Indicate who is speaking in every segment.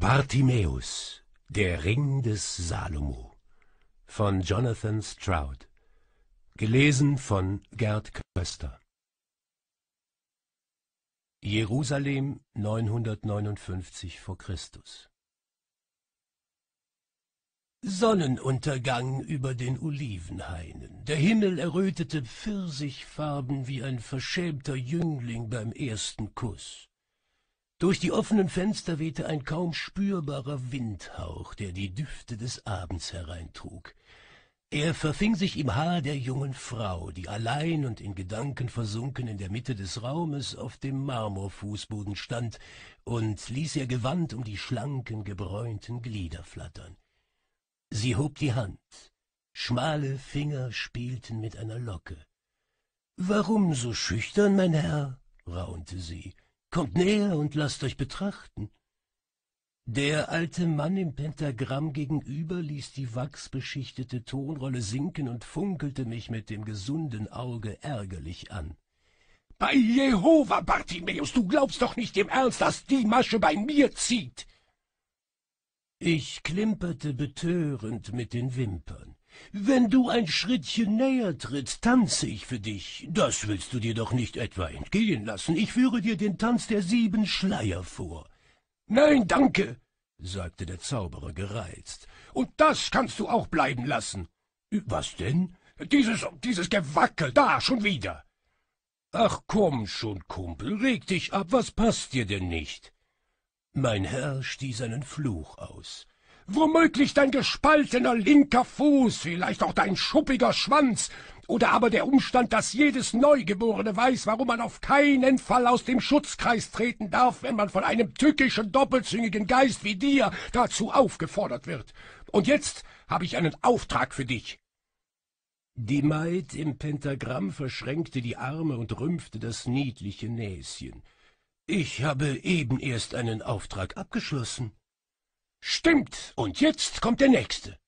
Speaker 1: Bartimäus, der Ring des Salomo von Jonathan Stroud, gelesen von Gerd Köster. Jerusalem 959 v. Chr. Sonnenuntergang über den Olivenhainen. Der Himmel errötete pfirsichfarben wie ein verschämter Jüngling beim ersten Kuss. Durch die offenen Fenster wehte ein kaum spürbarer Windhauch, der die Düfte des Abends hereintrug. Er verfing sich im Haar der jungen Frau, die allein und in Gedanken versunken in der Mitte des Raumes auf dem Marmorfußboden stand und ließ ihr Gewand um die schlanken, gebräunten Glieder flattern. Sie hob die Hand. Schmale Finger spielten mit einer Locke. Warum so schüchtern, mein Herr? raunte sie. Kommt näher und lasst euch betrachten. Der alte Mann im Pentagramm gegenüber ließ die wachsbeschichtete Tonrolle sinken und funkelte mich mit dem gesunden Auge ärgerlich an. Bei Jehova, Bartimäus, du glaubst doch nicht im Ernst, dass die Masche bei mir zieht! Ich klimperte betörend mit den Wimpern. Wenn du ein Schrittchen näher trittst, tanze ich für dich. Das willst du dir doch nicht etwa entgehen lassen. Ich führe dir den Tanz der sieben Schleier vor. Nein, danke, sagte der Zauberer gereizt. Und das kannst du auch bleiben lassen. Was denn? Dieses, dieses Gewackel, da, schon wieder. Ach, komm schon, Kumpel, reg dich ab, was passt dir denn nicht? Mein Herr stieß einen Fluch aus womöglich dein gespaltener linker Fuß, vielleicht auch dein schuppiger Schwanz, oder aber der Umstand, dass jedes Neugeborene weiß, warum man auf keinen Fall aus dem Schutzkreis treten darf, wenn man von einem tückischen, doppelzüngigen Geist wie dir dazu aufgefordert wird. Und jetzt habe ich einen Auftrag für dich. Die Maid im Pentagramm verschränkte die Arme und rümpfte das niedliche Näschen. Ich habe eben erst einen Auftrag abgeschlossen, Stimmt, und jetzt kommt der nächste.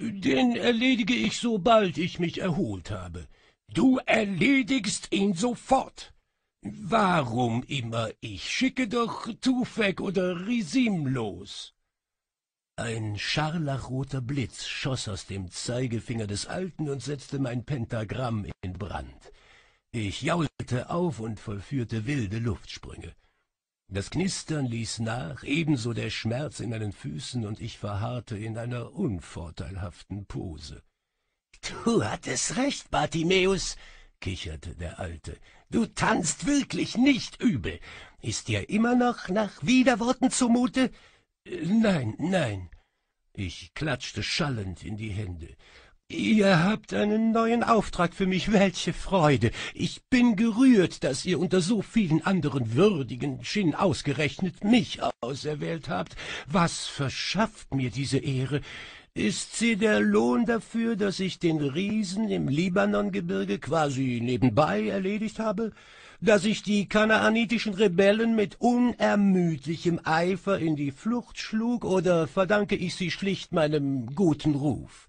Speaker 1: Den erledige ich, sobald ich mich erholt habe. Du erledigst ihn sofort. Warum immer, ich schicke doch Tufek oder Risim los. Ein scharlachroter Blitz schoss aus dem Zeigefinger des Alten und setzte mein Pentagramm in Brand. Ich jaulte auf und vollführte wilde Luftsprünge. Das Knistern ließ nach, ebenso der Schmerz in meinen Füßen, und ich verharrte in einer unvorteilhaften Pose. Du hattest recht, Bartimäus, kicherte der Alte. Du tanzt wirklich nicht übel. Ist dir immer noch nach Widerworten zumute? Äh, nein, nein. Ich klatschte schallend in die Hände. Ihr habt einen neuen Auftrag für mich, welche Freude! Ich bin gerührt, dass ihr unter so vielen anderen würdigen Schinn ausgerechnet mich auserwählt habt. Was verschafft mir diese Ehre? Ist sie der Lohn dafür, dass ich den Riesen im Libanongebirge quasi nebenbei erledigt habe? Dass ich die kanaanitischen Rebellen mit unermüdlichem Eifer in die Flucht schlug, oder verdanke ich sie schlicht meinem guten Ruf?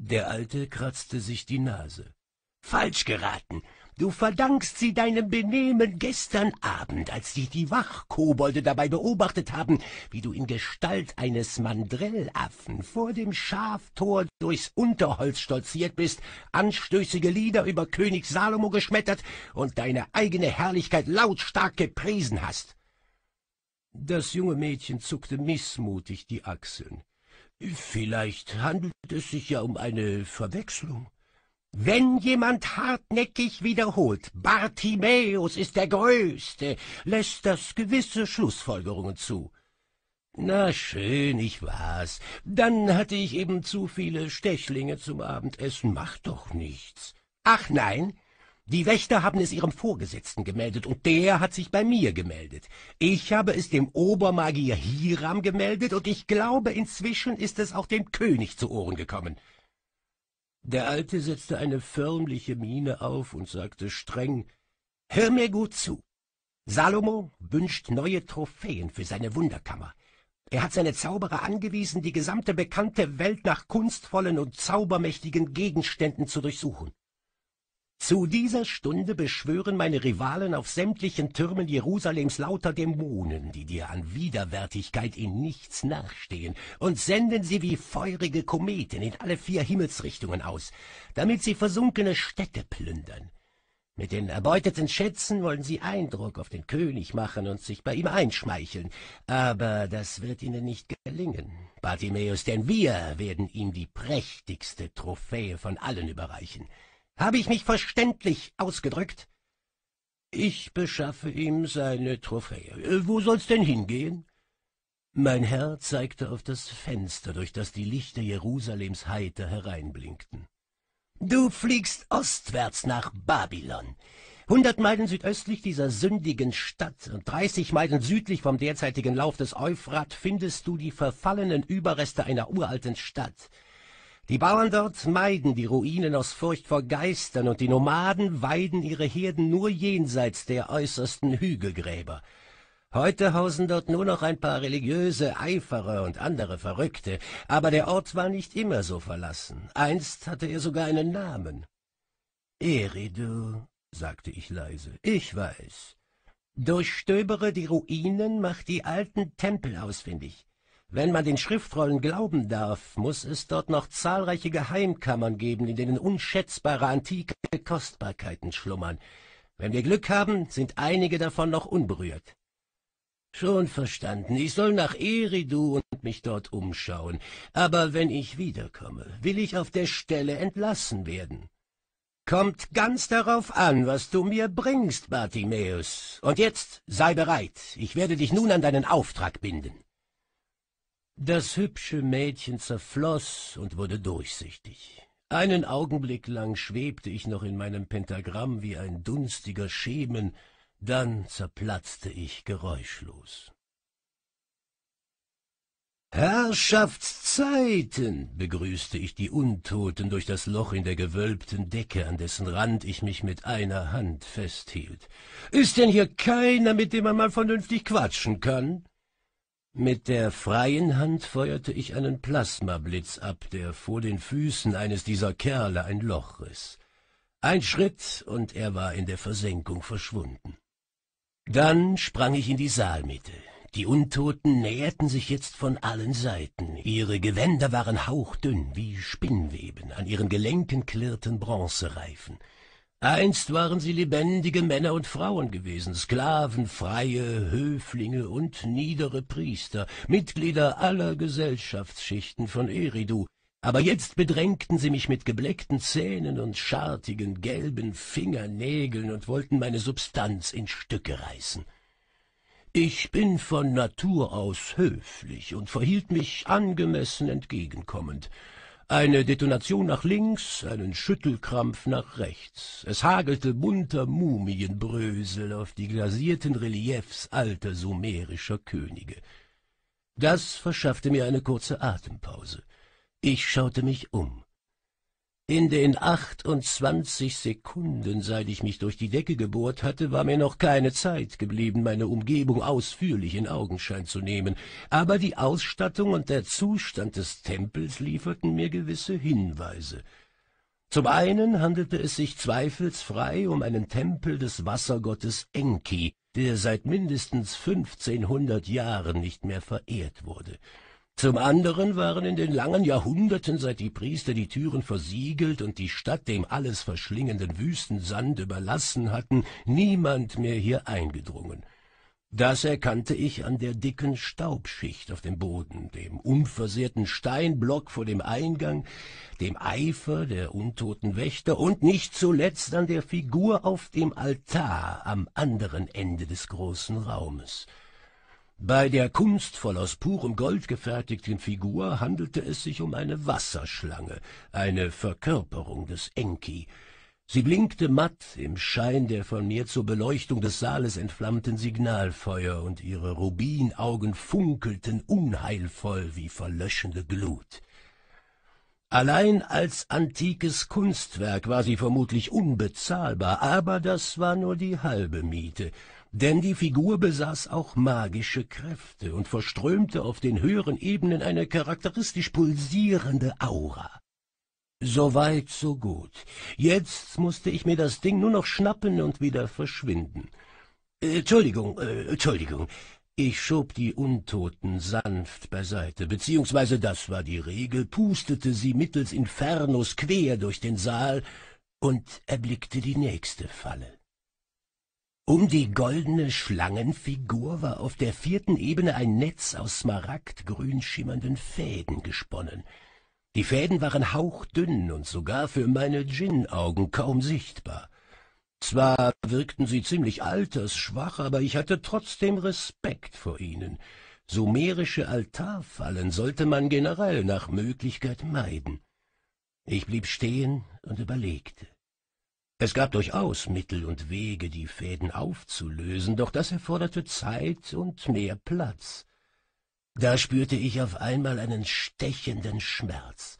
Speaker 1: Der Alte kratzte sich die Nase. Falsch geraten. Du verdankst sie deinem Benehmen gestern Abend, als dich die Wachkobolde dabei beobachtet haben, wie du in Gestalt eines Mandrellaffen vor dem Schaftor durchs Unterholz stolziert bist, anstößige Lieder über König Salomo geschmettert und deine eigene Herrlichkeit lautstark gepriesen hast. Das junge Mädchen zuckte mißmutig die Achseln. Vielleicht handelt es sich ja um eine Verwechslung. Wenn jemand hartnäckig wiederholt, Bartimäus ist der Größte, lässt das gewisse Schlussfolgerungen zu. Na schön, ich war's. Dann hatte ich eben zu viele Stechlinge zum Abendessen. Macht doch nichts. Ach nein, die Wächter haben es ihrem Vorgesetzten gemeldet und der hat sich bei mir gemeldet. Ich habe es dem Obermagier Hiram gemeldet und ich glaube, inzwischen ist es auch dem König zu Ohren gekommen. Der Alte setzte eine förmliche Miene auf und sagte streng, Hör mir gut zu. Salomo wünscht neue Trophäen für seine Wunderkammer. Er hat seine Zauberer angewiesen, die gesamte bekannte Welt nach kunstvollen und zaubermächtigen Gegenständen zu durchsuchen. Zu dieser Stunde beschwören meine Rivalen auf sämtlichen Türmen Jerusalems lauter Dämonen, die dir an Widerwärtigkeit in nichts nachstehen, und senden sie wie feurige Kometen in alle vier Himmelsrichtungen aus, damit sie versunkene Städte plündern. Mit den erbeuteten Schätzen wollen sie Eindruck auf den König machen und sich bei ihm einschmeicheln, aber das wird ihnen nicht gelingen, Bartimäus, denn wir werden ihm die prächtigste Trophäe von allen überreichen. Habe ich mich verständlich ausgedrückt? Ich beschaffe ihm seine Trophäe. Äh, wo soll's denn hingehen? Mein Herr zeigte auf das Fenster, durch das die Lichter Jerusalems heiter hereinblinkten. Du fliegst ostwärts nach Babylon. Hundert Meilen südöstlich dieser sündigen Stadt und dreißig Meilen südlich vom derzeitigen Lauf des Euphrat findest du die verfallenen Überreste einer uralten Stadt. Die Bauern dort meiden die Ruinen aus Furcht vor Geistern und die Nomaden weiden ihre Herden nur jenseits der äußersten Hügelgräber. Heute hausen dort nur noch ein paar religiöse Eiferer und andere Verrückte, aber der Ort war nicht immer so verlassen. Einst hatte er sogar einen Namen. Eridu, sagte ich leise, ich weiß. Durchstöbere die Ruinen, mach die alten Tempel ausfindig. Wenn man den Schriftrollen glauben darf, muss es dort noch zahlreiche Geheimkammern geben, in denen unschätzbare antike Kostbarkeiten schlummern. Wenn wir Glück haben, sind einige davon noch unberührt. Schon verstanden, ich soll nach Eridu und mich dort umschauen, aber wenn ich wiederkomme, will ich auf der Stelle entlassen werden. Kommt ganz darauf an, was du mir bringst, Bartimäus. Und jetzt sei bereit, ich werde dich nun an deinen Auftrag binden. Das hübsche Mädchen zerfloß und wurde durchsichtig. Einen Augenblick lang schwebte ich noch in meinem Pentagramm wie ein dunstiger Schemen, dann zerplatzte ich geräuschlos. Herrschaftszeiten, begrüßte ich die Untoten durch das Loch in der gewölbten Decke, an dessen Rand ich mich mit einer Hand festhielt. Ist denn hier keiner, mit dem man mal vernünftig quatschen kann? Mit der freien Hand feuerte ich einen Plasmablitz ab, der vor den Füßen eines dieser Kerle ein Loch riss. Ein Schritt, und er war in der Versenkung verschwunden. Dann sprang ich in die Saalmitte. Die Untoten näherten sich jetzt von allen Seiten. Ihre Gewänder waren hauchdünn wie Spinnweben, an ihren Gelenken klirrten Bronzereifen. Einst waren sie lebendige Männer und Frauen gewesen, Sklaven, Freie, Höflinge und niedere Priester, Mitglieder aller Gesellschaftsschichten von Eridu, aber jetzt bedrängten sie mich mit gebleckten Zähnen und schartigen gelben Fingernägeln und wollten meine Substanz in Stücke reißen. Ich bin von Natur aus höflich und verhielt mich angemessen entgegenkommend, eine Detonation nach links, einen Schüttelkrampf nach rechts. Es hagelte bunter Mumienbrösel auf die glasierten Reliefs alter sumerischer Könige. Das verschaffte mir eine kurze Atempause. Ich schaute mich um. In den 28 Sekunden, seit ich mich durch die Decke gebohrt hatte, war mir noch keine Zeit geblieben, meine Umgebung ausführlich in Augenschein zu nehmen, aber die Ausstattung und der Zustand des Tempels lieferten mir gewisse Hinweise. Zum einen handelte es sich zweifelsfrei um einen Tempel des Wassergottes Enki, der seit mindestens 1500 Jahren nicht mehr verehrt wurde. Zum anderen waren in den langen Jahrhunderten, seit die Priester die Türen versiegelt und die Stadt dem alles verschlingenden Wüstensand überlassen hatten, niemand mehr hier eingedrungen. Das erkannte ich an der dicken Staubschicht auf dem Boden, dem unversehrten Steinblock vor dem Eingang, dem Eifer der untoten Wächter und nicht zuletzt an der Figur auf dem Altar am anderen Ende des großen Raumes. Bei der kunstvoll aus purem Gold gefertigten Figur handelte es sich um eine Wasserschlange, eine Verkörperung des Enki. Sie blinkte matt im Schein der von mir zur Beleuchtung des Saales entflammten Signalfeuer, und ihre Rubinaugen funkelten unheilvoll wie verlöschende Glut. Allein als antikes Kunstwerk war sie vermutlich unbezahlbar, aber das war nur die halbe Miete — denn die Figur besaß auch magische Kräfte und verströmte auf den höheren Ebenen eine charakteristisch pulsierende Aura. So weit, so gut. Jetzt musste ich mir das Ding nur noch schnappen und wieder verschwinden. Äh, Entschuldigung, äh, Entschuldigung. Ich schob die Untoten sanft beiseite, beziehungsweise das war die Regel, pustete sie mittels Infernos quer durch den Saal und erblickte die nächste Falle. Um die goldene Schlangenfigur war auf der vierten Ebene ein Netz aus smaragdgrün schimmernden Fäden gesponnen. Die Fäden waren hauchdünn und sogar für meine Djinn-Augen kaum sichtbar. Zwar wirkten sie ziemlich altersschwach, aber ich hatte trotzdem Respekt vor ihnen. Sumerische Altarfallen sollte man generell nach Möglichkeit meiden. Ich blieb stehen und überlegte. Es gab durchaus Mittel und Wege, die Fäden aufzulösen, doch das erforderte Zeit und mehr Platz. Da spürte ich auf einmal einen stechenden Schmerz.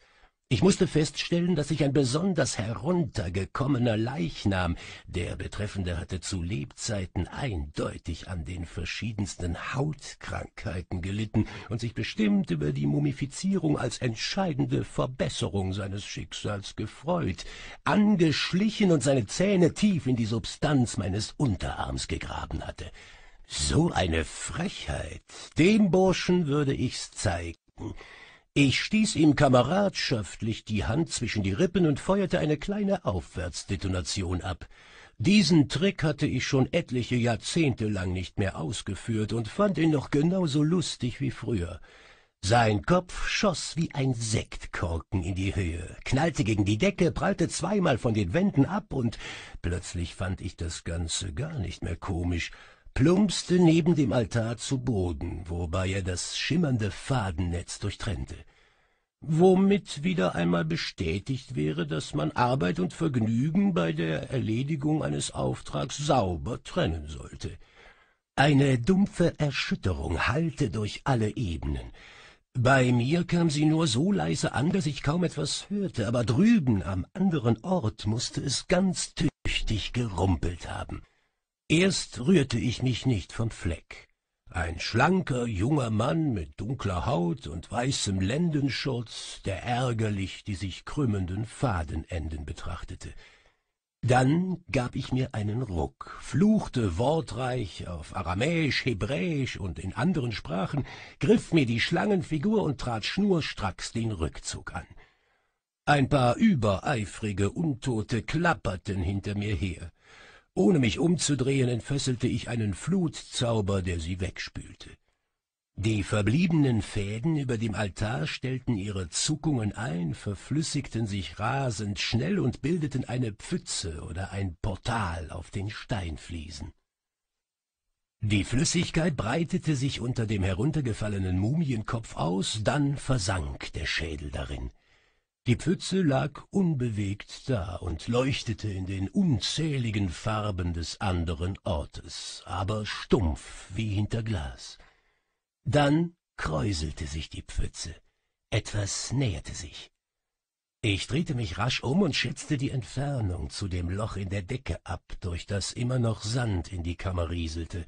Speaker 1: Ich musste feststellen, dass ich ein besonders heruntergekommener Leichnam, der Betreffende hatte zu Lebzeiten eindeutig an den verschiedensten Hautkrankheiten gelitten und sich bestimmt über die Mumifizierung als entscheidende Verbesserung seines Schicksals gefreut, angeschlichen und seine Zähne tief in die Substanz meines Unterarms gegraben hatte. So eine Frechheit! Dem Burschen würde ich's zeigen ich stieß ihm kameradschaftlich die hand zwischen die rippen und feuerte eine kleine aufwärtsdetonation ab diesen trick hatte ich schon etliche jahrzehnte lang nicht mehr ausgeführt und fand ihn noch genau so lustig wie früher sein Kopf schoß wie ein Sektkorken in die Höhe, knallte gegen die Decke, prallte zweimal von den Wänden ab und plötzlich fand ich das Ganze gar nicht mehr komisch, plumpste neben dem Altar zu Boden, wobei er das schimmernde Fadennetz durchtrennte, womit wieder einmal bestätigt wäre, daß man Arbeit und Vergnügen bei der Erledigung eines Auftrags sauber trennen sollte. Eine dumpfe Erschütterung hallte durch alle Ebenen. Bei mir kam sie nur so leise an, daß ich kaum etwas hörte, aber drüben am anderen Ort mußte es ganz tüchtig gerumpelt haben. Erst rührte ich mich nicht vom Fleck. Ein schlanker, junger Mann mit dunkler Haut und weißem Lendenschurz, der ärgerlich die sich krümmenden Fadenenden betrachtete. Dann gab ich mir einen Ruck, fluchte wortreich auf Aramäisch, Hebräisch und in anderen Sprachen, griff mir die Schlangenfigur und trat schnurstracks den Rückzug an. Ein paar übereifrige Untote klapperten hinter mir her. Ohne mich umzudrehen, entfesselte ich einen Flutzauber, der sie wegspülte. Die verbliebenen Fäden über dem Altar stellten ihre Zuckungen ein, verflüssigten sich rasend schnell und bildeten eine Pfütze oder ein Portal auf den Steinfliesen. Die Flüssigkeit breitete sich unter dem heruntergefallenen Mumienkopf aus, dann versank der Schädel darin. Die Pfütze lag unbewegt da und leuchtete in den unzähligen Farben des anderen Ortes, aber stumpf wie hinter Glas. Dann kräuselte sich die Pfütze. Etwas näherte sich. Ich drehte mich rasch um und schätzte die Entfernung zu dem Loch in der Decke ab, durch das immer noch Sand in die Kammer rieselte.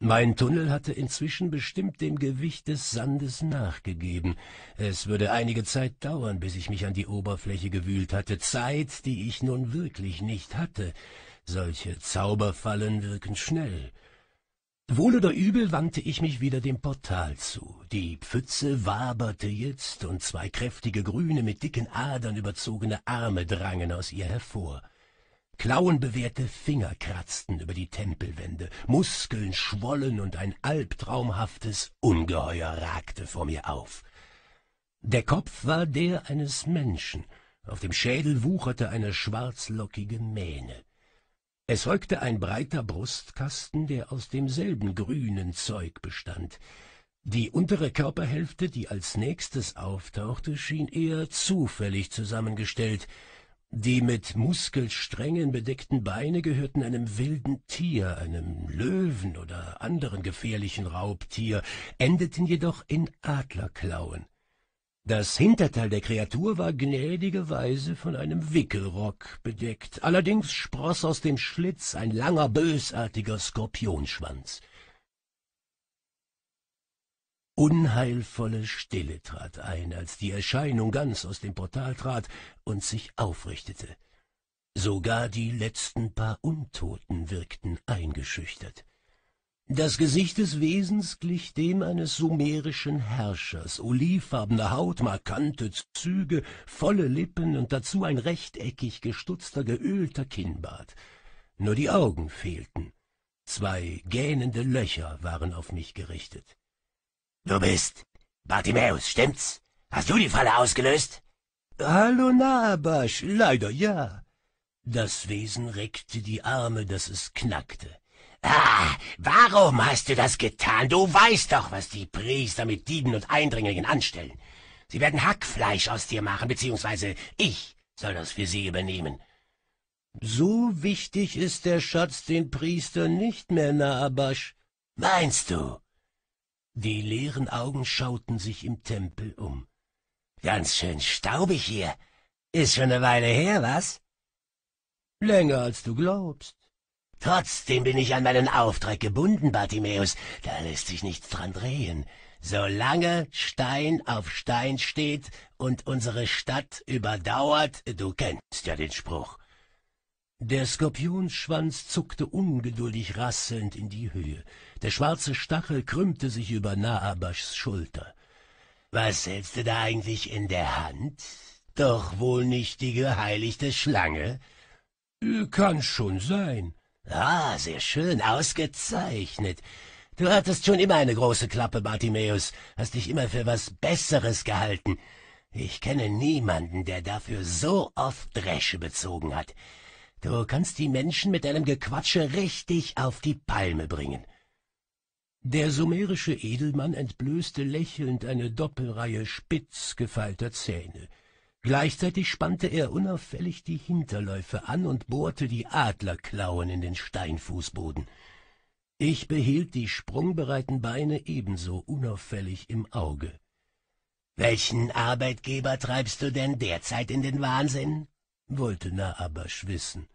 Speaker 1: Mein Tunnel hatte inzwischen bestimmt dem Gewicht des Sandes nachgegeben. Es würde einige Zeit dauern, bis ich mich an die Oberfläche gewühlt hatte, Zeit, die ich nun wirklich nicht hatte. Solche Zauberfallen wirken schnell. Wohl oder übel wandte ich mich wieder dem Portal zu. Die Pfütze waberte jetzt, und zwei kräftige grüne, mit dicken Adern überzogene Arme drangen aus ihr hervor. Klauenbewehrte Finger kratzten über die Tempelwände, Muskeln schwollen und ein albtraumhaftes Ungeheuer ragte vor mir auf. Der Kopf war der eines Menschen, auf dem Schädel wucherte eine schwarzlockige Mähne. Es folgte ein breiter Brustkasten, der aus demselben grünen Zeug bestand. Die untere Körperhälfte, die als nächstes auftauchte, schien eher zufällig zusammengestellt, die mit Muskelsträngen bedeckten Beine gehörten einem wilden Tier, einem Löwen oder anderen gefährlichen Raubtier, endeten jedoch in Adlerklauen. Das Hinterteil der Kreatur war gnädigerweise von einem Wickelrock bedeckt, allerdings spross aus dem Schlitz ein langer, bösartiger Skorpionschwanz. Unheilvolle Stille trat ein, als die Erscheinung ganz aus dem Portal trat und sich aufrichtete. Sogar die letzten paar Untoten wirkten eingeschüchtert. Das Gesicht des Wesens glich dem eines sumerischen Herrschers, olivfarbene Haut, markante Züge, volle Lippen und dazu ein rechteckig gestutzter, geölter Kinnbart. Nur die Augen fehlten. Zwei gähnende Löcher waren auf mich gerichtet. Du bist Bartimäus, stimmt's? Hast du die Falle ausgelöst? Hallo Nabasch, leider ja. Das Wesen reckte die Arme, dass es knackte. Ah, warum hast du das getan? Du weißt doch, was die Priester mit Dieben und Eindringlingen anstellen. Sie werden Hackfleisch aus dir machen, beziehungsweise ich soll das für sie übernehmen. So wichtig ist der Schatz den Priestern nicht mehr, Nabasch. Meinst du? Die leeren Augen schauten sich im Tempel um. Ganz schön staubig hier. Ist schon eine Weile her, was? Länger als du glaubst. Trotzdem bin ich an meinen Auftrag gebunden, Bartimäus. Da lässt sich nichts dran drehen. Solange Stein auf Stein steht und unsere Stadt überdauert, du kennst ja den Spruch. Der Skorpionsschwanz zuckte ungeduldig rasselnd in die Höhe. Der schwarze Stachel krümmte sich über Naabaschs Schulter. Was hältst du da eigentlich in der Hand? Doch wohl nicht die geheiligte Schlange? Äh, kann schon sein. Ah, sehr schön, ausgezeichnet. Du hattest schon immer eine große Klappe, Bartimäus, hast dich immer für was Besseres gehalten. Ich kenne niemanden, der dafür so oft Dresche bezogen hat. Du kannst die Menschen mit deinem Gequatsche richtig auf die Palme bringen. Der sumerische Edelmann entblößte lächelnd eine Doppelreihe spitz gefeilter Zähne. Gleichzeitig spannte er unauffällig die Hinterläufe an und bohrte die Adlerklauen in den Steinfußboden. Ich behielt die sprungbereiten Beine ebenso unauffällig im Auge. Welchen Arbeitgeber treibst du denn derzeit in den Wahnsinn? wollte Naabasch wissen.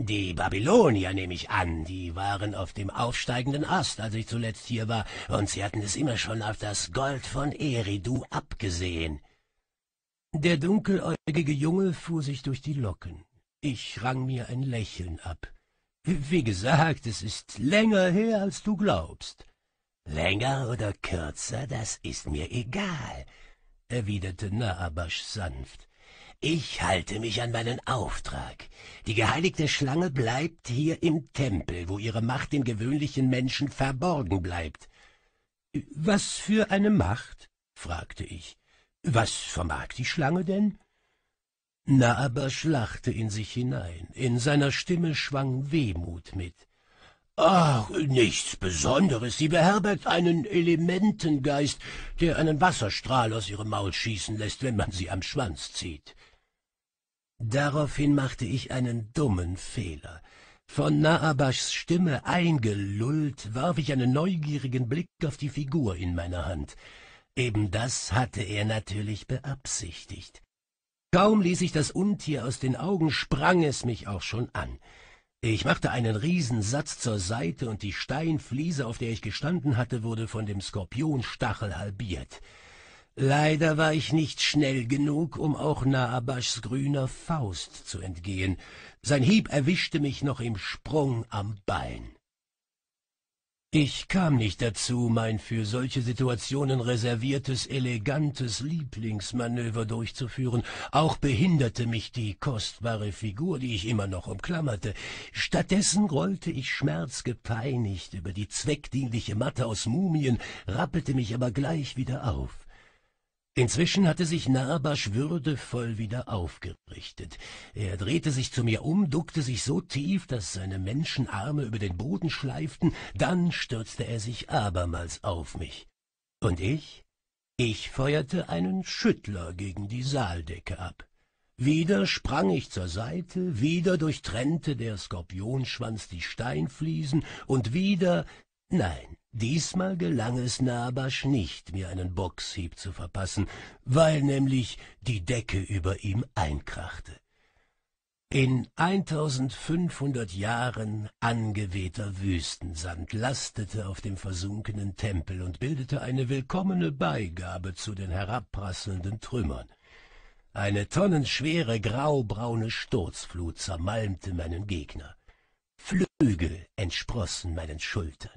Speaker 1: Die Babylonier, nehme ich an, die waren auf dem aufsteigenden Ast, als ich zuletzt hier war, und sie hatten es immer schon auf das Gold von Eridu abgesehen. Der dunkeläugige Junge fuhr sich durch die Locken. Ich rang mir ein Lächeln ab. Wie gesagt, es ist länger her, als du glaubst. Länger oder kürzer, das ist mir egal, erwiderte Naabasch sanft. Ich halte mich an meinen Auftrag. Die geheiligte Schlange bleibt hier im Tempel, wo ihre Macht den gewöhnlichen Menschen verborgen bleibt. Was für eine Macht? fragte ich. Was vermag die Schlange denn? Na aber schlachte in sich hinein. In seiner Stimme schwang Wehmut mit. Ach, nichts Besonderes. Sie beherbergt einen Elementengeist, der einen Wasserstrahl aus ihrem Maul schießen lässt, wenn man sie am Schwanz zieht. Daraufhin machte ich einen dummen Fehler. Von Naabaschs Stimme eingelullt, warf ich einen neugierigen Blick auf die Figur in meiner Hand. Eben das hatte er natürlich beabsichtigt. Kaum ließ ich das Untier aus den Augen, sprang es mich auch schon an. Ich machte einen Riesensatz zur Seite und die Steinfliese, auf der ich gestanden hatte, wurde von dem Skorpionstachel halbiert. Leider war ich nicht schnell genug, um auch Naabaschs grüner Faust zu entgehen. Sein Hieb erwischte mich noch im Sprung am Bein. Ich kam nicht dazu, mein für solche Situationen reserviertes, elegantes Lieblingsmanöver durchzuführen. Auch behinderte mich die kostbare Figur, die ich immer noch umklammerte. Stattdessen rollte ich schmerzgepeinigt über die zweckdienliche Matte aus Mumien, rappelte mich aber gleich wieder auf. Inzwischen hatte sich Narabasch würdevoll wieder aufgerichtet. Er drehte sich zu mir um, duckte sich so tief, dass seine Menschenarme über den Boden schleiften, dann stürzte er sich abermals auf mich. Und ich? Ich feuerte einen Schüttler gegen die Saaldecke ab. Wieder sprang ich zur Seite, wieder durchtrennte der Skorpionschwanz die Steinfliesen und wieder, nein, Diesmal gelang es Nabasch nicht, mir einen Bockshieb zu verpassen, weil nämlich die Decke über ihm einkrachte. In 1500 Jahren angewehter Wüstensand lastete auf dem versunkenen Tempel und bildete eine willkommene Beigabe zu den herabprasselnden Trümmern. Eine tonnenschwere graubraune Sturzflut zermalmte meinen Gegner. Flügel entsprossen meinen Schultern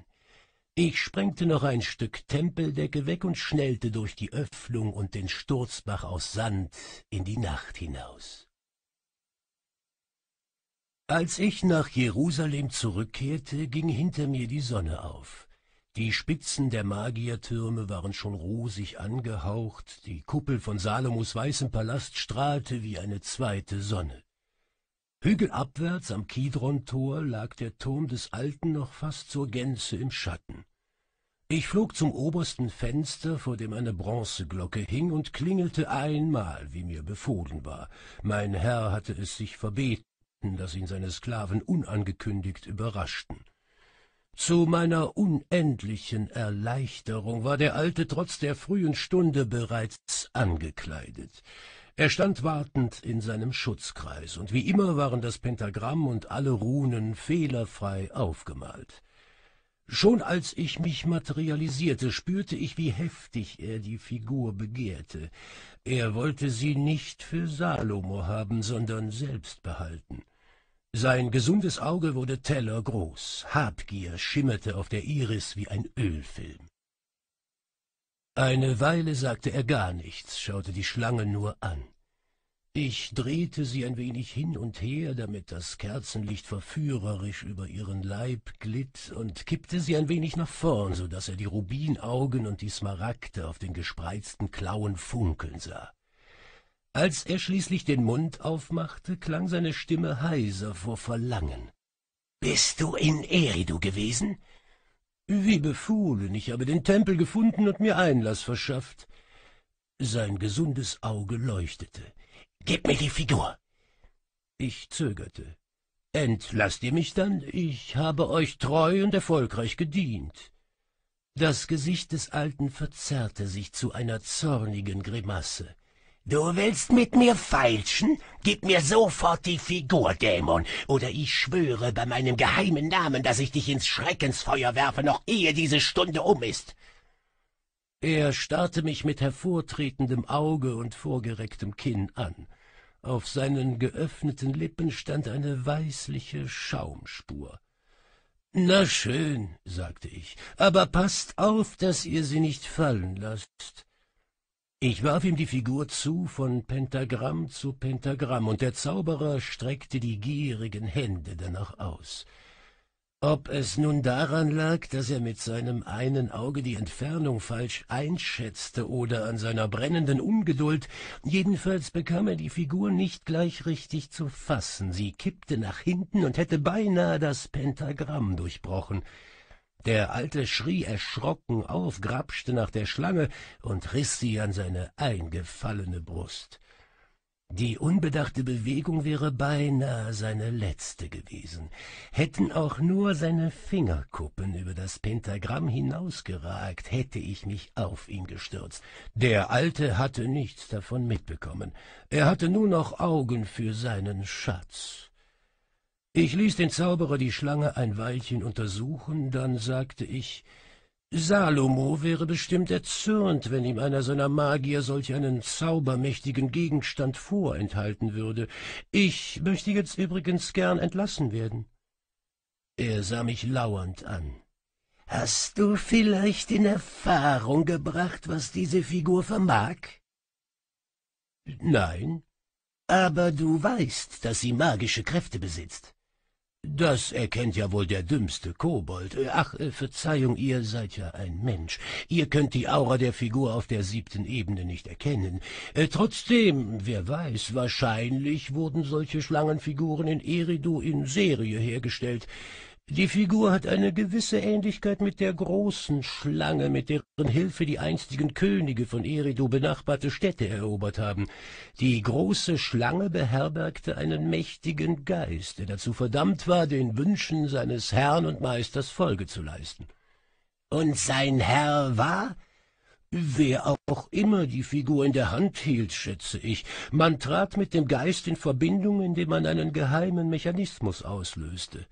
Speaker 1: ich sprengte noch ein Stück Tempeldecke weg und schnellte durch die Öffnung und den Sturzbach aus Sand in die Nacht hinaus. Als ich nach Jerusalem zurückkehrte, ging hinter mir die Sonne auf. Die Spitzen der Magiertürme waren schon rosig angehaucht, die Kuppel von Salomos weißem Palast strahlte wie eine zweite Sonne. Hügelabwärts am Kidron-Tor lag der Turm des Alten noch fast zur Gänze im Schatten. Ich flog zum obersten Fenster, vor dem eine Bronzeglocke hing, und klingelte einmal, wie mir befohlen war. Mein Herr hatte es sich verbeten, daß ihn seine Sklaven unangekündigt überraschten. Zu meiner unendlichen Erleichterung war der Alte trotz der frühen Stunde bereits angekleidet. Er stand wartend in seinem Schutzkreis, und wie immer waren das Pentagramm und alle Runen fehlerfrei aufgemalt. Schon als ich mich materialisierte, spürte ich, wie heftig er die Figur begehrte. Er wollte sie nicht für Salomo haben, sondern selbst behalten. Sein gesundes Auge wurde tellergroß, Habgier schimmerte auf der Iris wie ein Ölfilm. Eine Weile sagte er gar nichts, schaute die Schlange nur an. Ich drehte sie ein wenig hin und her, damit das Kerzenlicht verführerisch über ihren Leib glitt, und kippte sie ein wenig nach vorn, so daß er die Rubinaugen und die Smaragde auf den gespreizten Klauen funkeln sah. Als er schließlich den Mund aufmachte, klang seine Stimme heiser vor Verlangen. Bist du in Eridu gewesen? Wie befohlen, ich habe den Tempel gefunden und mir Einlass verschafft. Sein gesundes Auge leuchtete. Gib mir die Figur. Ich zögerte. Entlasst ihr mich dann? Ich habe euch treu und erfolgreich gedient. Das Gesicht des Alten verzerrte sich zu einer zornigen Grimasse. Du willst mit mir feilschen? Gib mir sofort die Figur, Dämon, oder ich schwöre bei meinem geheimen Namen, dass ich dich ins Schreckensfeuer werfe, noch ehe diese Stunde um ist. Er starrte mich mit hervortretendem Auge und vorgerecktem Kinn an. Auf seinen geöffneten Lippen stand eine weißliche Schaumspur. Na schön, sagte ich, aber passt auf, dass ihr sie nicht fallen lasst. Ich warf ihm die Figur zu von Pentagramm zu Pentagramm, und der Zauberer streckte die gierigen Hände danach aus. Ob es nun daran lag, dass er mit seinem einen Auge die Entfernung falsch einschätzte oder an seiner brennenden Ungeduld, jedenfalls bekam er die Figur nicht gleich richtig zu fassen. Sie kippte nach hinten und hätte beinahe das Pentagramm durchbrochen. Der Alte schrie erschrocken auf, grapschte nach der Schlange und riss sie an seine eingefallene Brust. Die unbedachte Bewegung wäre beinahe seine letzte gewesen. Hätten auch nur seine Fingerkuppen über das Pentagramm hinausgeragt, hätte ich mich auf ihn gestürzt. Der Alte hatte nichts davon mitbekommen. Er hatte nur noch Augen für seinen Schatz ich ließ den Zauberer die Schlange ein Weilchen untersuchen, dann sagte ich, Salomo wäre bestimmt erzürnt, wenn ihm einer seiner Magier solch einen zaubermächtigen Gegenstand vorenthalten würde. Ich möchte jetzt übrigens gern entlassen werden. Er sah mich lauernd an. Hast du vielleicht in Erfahrung gebracht, was diese Figur vermag? Nein. Aber du weißt, dass sie magische Kräfte besitzt. Das erkennt ja wohl der dümmste Kobold. Ach, äh, Verzeihung, ihr seid ja ein Mensch. Ihr könnt die Aura der Figur auf der siebten Ebene nicht erkennen. Äh, trotzdem, wer weiß, wahrscheinlich wurden solche Schlangenfiguren in Eridu in Serie hergestellt. Die Figur hat eine gewisse Ähnlichkeit mit der großen Schlange, mit deren Hilfe die einstigen Könige von Eridu benachbarte Städte erobert haben. Die große Schlange beherbergte einen mächtigen Geist, der dazu verdammt war, den Wünschen seines Herrn und Meisters Folge zu leisten. Und sein Herr war? Wer auch immer die Figur in der Hand hielt, schätze ich. Man trat mit dem Geist in Verbindung, indem man einen geheimen Mechanismus auslöste.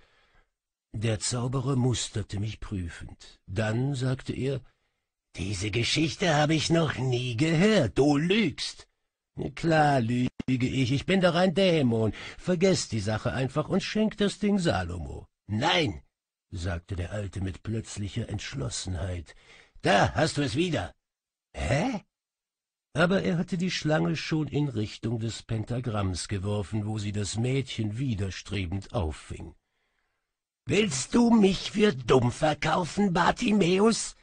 Speaker 1: Der Zauberer musterte mich prüfend. Dann sagte er, diese Geschichte habe ich noch nie gehört. Du lügst. Klar lüge ich, ich bin doch ein Dämon. Vergesst die Sache einfach und schenk das Ding Salomo. Nein, sagte der Alte mit plötzlicher Entschlossenheit. Da hast du es wieder. Hä? Aber er hatte die Schlange schon in Richtung des Pentagramms geworfen, wo sie das Mädchen widerstrebend auffing. Willst du mich für dumm verkaufen, Bartimäus?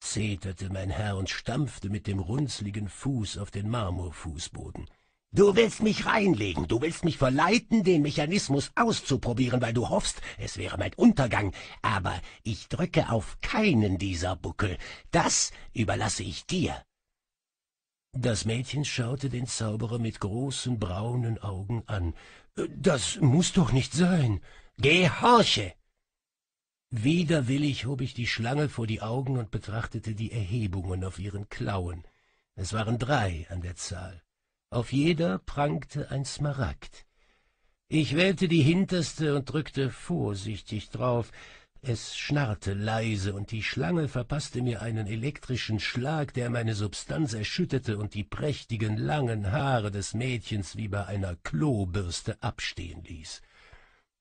Speaker 1: zeterte mein Herr und stampfte mit dem runzligen Fuß auf den Marmorfußboden. Du willst mich reinlegen, du willst mich verleiten, den Mechanismus auszuprobieren, weil du hoffst, es wäre mein Untergang, aber ich drücke auf keinen dieser Buckel, das überlasse ich dir. Das Mädchen schaute den Zauberer mit großen braunen Augen an. Das muß doch nicht sein. Gehorche, Widerwillig hob ich die Schlange vor die Augen und betrachtete die Erhebungen auf ihren Klauen. Es waren drei an der Zahl. Auf jeder prangte ein Smaragd. Ich wählte die hinterste und drückte vorsichtig drauf. Es schnarrte leise, und die Schlange verpasste mir einen elektrischen Schlag, der meine Substanz erschütterte und die prächtigen langen Haare des Mädchens wie bei einer Klobürste abstehen ließ.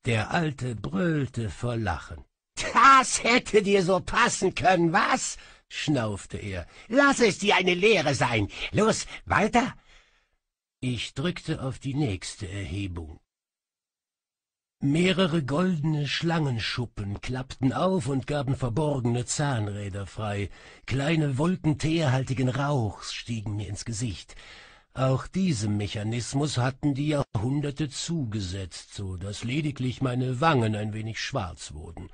Speaker 1: Der Alte brüllte vor Lachen. Das hätte dir so passen können, was? schnaufte er. Lass es dir eine Lehre sein. Los, weiter. Ich drückte auf die nächste Erhebung. Mehrere goldene Schlangenschuppen klappten auf und gaben verborgene Zahnräder frei. Kleine Wolken teerhaltigen Rauchs stiegen mir ins Gesicht. Auch diesem Mechanismus hatten die Jahrhunderte zugesetzt, so daß lediglich meine Wangen ein wenig schwarz wurden.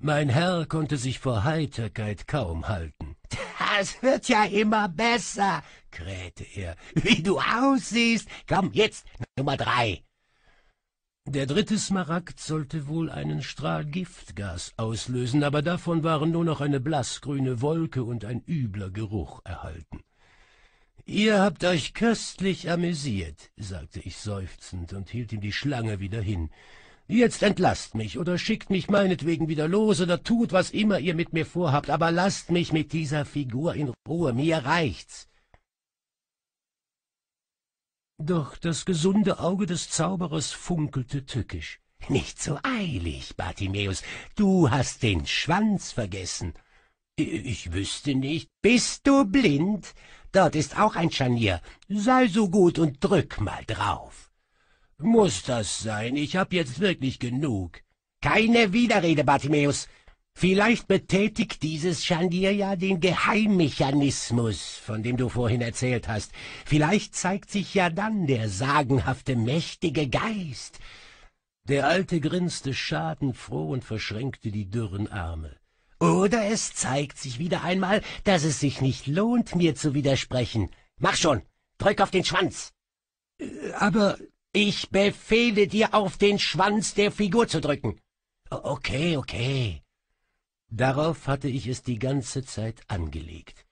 Speaker 1: Mein Herr konnte sich vor Heiterkeit kaum halten. Das wird ja immer besser, krähte er. Wie du aussiehst. Komm jetzt, Nummer drei. Der dritte Smaragd sollte wohl einen Strahl Giftgas auslösen, aber davon waren nur noch eine blassgrüne Wolke und ein übler Geruch erhalten. Ihr habt euch köstlich amüsiert, sagte ich seufzend und hielt ihm die Schlange wieder hin. Jetzt entlasst mich oder schickt mich meinetwegen wieder los oder tut, was immer ihr mit mir vorhabt, aber lasst mich mit dieser Figur in Ruhe, mir reicht's. Doch das gesunde Auge des Zauberers funkelte tückisch. Nicht so eilig, Bartimäus, du hast den Schwanz vergessen. Ich wüsste nicht. Bist du blind? Dort ist auch ein Scharnier. Sei so gut und drück mal drauf. Muss das sein? Ich hab jetzt wirklich genug. Keine Widerrede, Bartimeus. Vielleicht betätigt dieses Scharnier ja den Geheimmechanismus, von dem du vorhin erzählt hast. Vielleicht zeigt sich ja dann der sagenhafte, mächtige Geist. Der Alte grinste schadenfroh und verschränkte die dürren Arme. Oder es zeigt sich wieder einmal, dass es sich nicht lohnt, mir zu widersprechen. Mach schon, drück auf den Schwanz. Äh, aber ich befehle dir, auf den Schwanz der Figur zu drücken. Okay, okay. Darauf hatte ich es die ganze Zeit angelegt.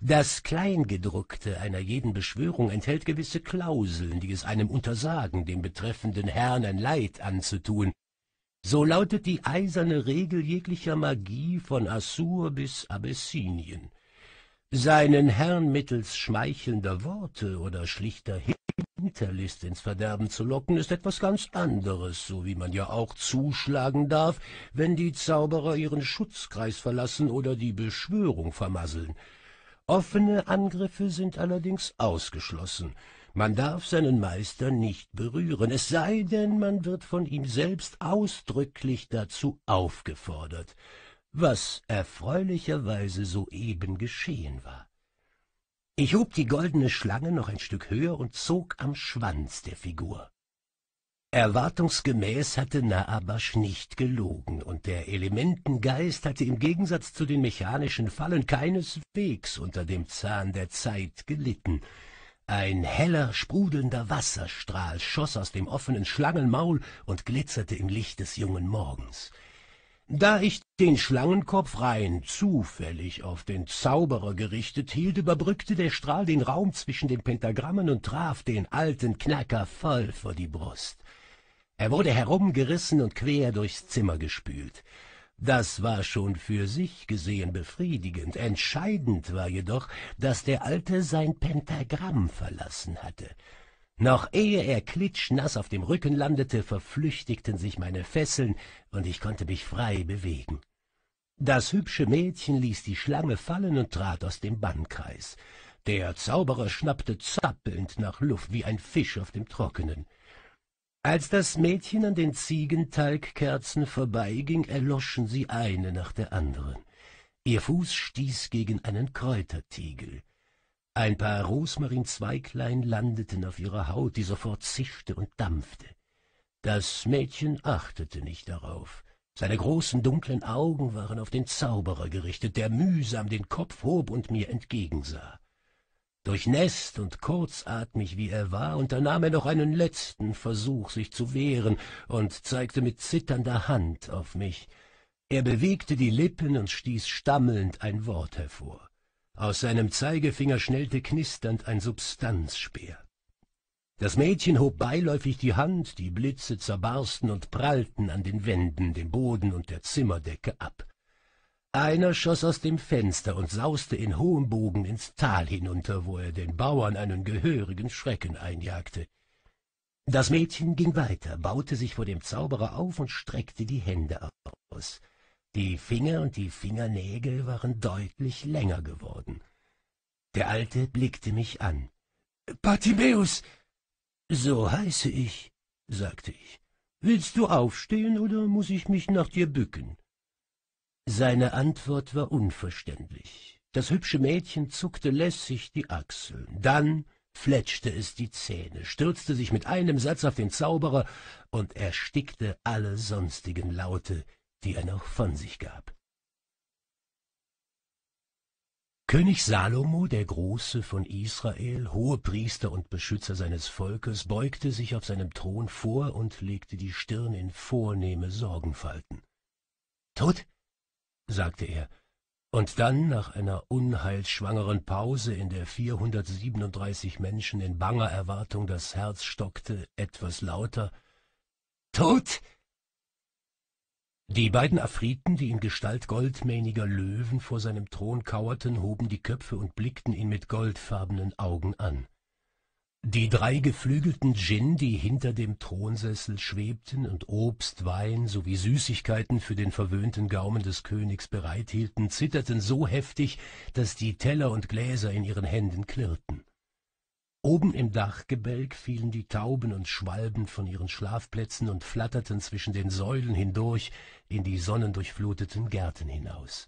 Speaker 1: Das Kleingedruckte einer jeden Beschwörung enthält gewisse Klauseln, die es einem untersagen, dem betreffenden Herrn ein Leid anzutun. So lautet die eiserne Regel jeglicher Magie von Assur bis Abessinien. Seinen Herrn mittels schmeichelnder Worte oder schlichter Hilfe Hinterlist ins Verderben zu locken, ist etwas ganz anderes, so wie man ja auch zuschlagen darf, wenn die Zauberer ihren Schutzkreis verlassen oder die Beschwörung vermasseln. Offene Angriffe sind allerdings ausgeschlossen. Man darf seinen Meister nicht berühren, es sei denn, man wird von ihm selbst ausdrücklich dazu aufgefordert, was erfreulicherweise soeben geschehen war. Ich hob die goldene Schlange noch ein Stück höher und zog am Schwanz der Figur. Erwartungsgemäß hatte Naabasch nicht gelogen, und der Elementengeist hatte im Gegensatz zu den mechanischen Fallen keineswegs unter dem Zahn der Zeit gelitten. Ein heller, sprudelnder Wasserstrahl schoss aus dem offenen Schlangenmaul und glitzerte im Licht des jungen Morgens. Da ich den Schlangenkopf rein zufällig auf den Zauberer gerichtet hielt, überbrückte der Strahl den Raum zwischen den Pentagrammen und traf den alten Knacker voll vor die Brust. Er wurde herumgerissen und quer durchs Zimmer gespült. Das war schon für sich gesehen befriedigend. Entscheidend war jedoch, daß der Alte sein Pentagramm verlassen hatte. Noch ehe er klitschnass auf dem Rücken landete, verflüchtigten sich meine Fesseln und ich konnte mich frei bewegen. Das hübsche Mädchen ließ die Schlange fallen und trat aus dem Bannkreis. Der Zauberer schnappte zappelnd nach Luft wie ein Fisch auf dem Trockenen. Als das Mädchen an den Ziegentalgkerzen vorbeiging, erloschen sie eine nach der anderen. Ihr Fuß stieß gegen einen Kräutertiegel. Ein paar Rosmarinzweiglein landeten auf ihrer Haut, die sofort zischte und dampfte. Das Mädchen achtete nicht darauf. Seine großen dunklen Augen waren auf den Zauberer gerichtet, der mühsam den Kopf hob und mir entgegensah. Durchnässt und kurzatmig wie er war, unternahm er noch einen letzten Versuch, sich zu wehren, und zeigte mit zitternder Hand auf mich. Er bewegte die Lippen und stieß stammelnd ein Wort hervor. Aus seinem Zeigefinger schnellte knisternd ein Substanzspeer. Das Mädchen hob beiläufig die Hand, die Blitze zerbarsten und prallten an den Wänden, dem Boden und der Zimmerdecke ab. Einer schoss aus dem Fenster und sauste in hohem Bogen ins Tal hinunter, wo er den Bauern einen gehörigen Schrecken einjagte. Das Mädchen ging weiter, baute sich vor dem Zauberer auf und streckte die Hände aus. Die Finger und die Fingernägel waren deutlich länger geworden. Der Alte blickte mich an. Bartimäus! So heiße ich, sagte ich. Willst du aufstehen oder muß ich mich nach dir bücken? Seine Antwort war unverständlich. Das hübsche Mädchen zuckte lässig die Achseln. Dann fletschte es die Zähne, stürzte sich mit einem Satz auf den Zauberer und erstickte alle sonstigen Laute, die er noch von sich gab. König Salomo, der Große von Israel, Hohepriester und Beschützer seines Volkes, beugte sich auf seinem Thron vor und legte die Stirn in vornehme Sorgenfalten. Tot? sagte er, und dann, nach einer unheilsschwangeren Pause, in der 437 Menschen in banger Erwartung das Herz stockte, etwas lauter, Tot? Die beiden Afriten, die in Gestalt goldmähniger Löwen vor seinem Thron kauerten, hoben die Köpfe und blickten ihn mit goldfarbenen Augen an. Die drei geflügelten Djinn, die hinter dem Thronsessel schwebten und Obst, Wein sowie Süßigkeiten für den verwöhnten Gaumen des Königs bereithielten, zitterten so heftig, daß die Teller und Gläser in ihren Händen klirrten oben im dachgebälk fielen die tauben und schwalben von ihren schlafplätzen und flatterten zwischen den säulen hindurch in die sonnendurchfluteten gärten hinaus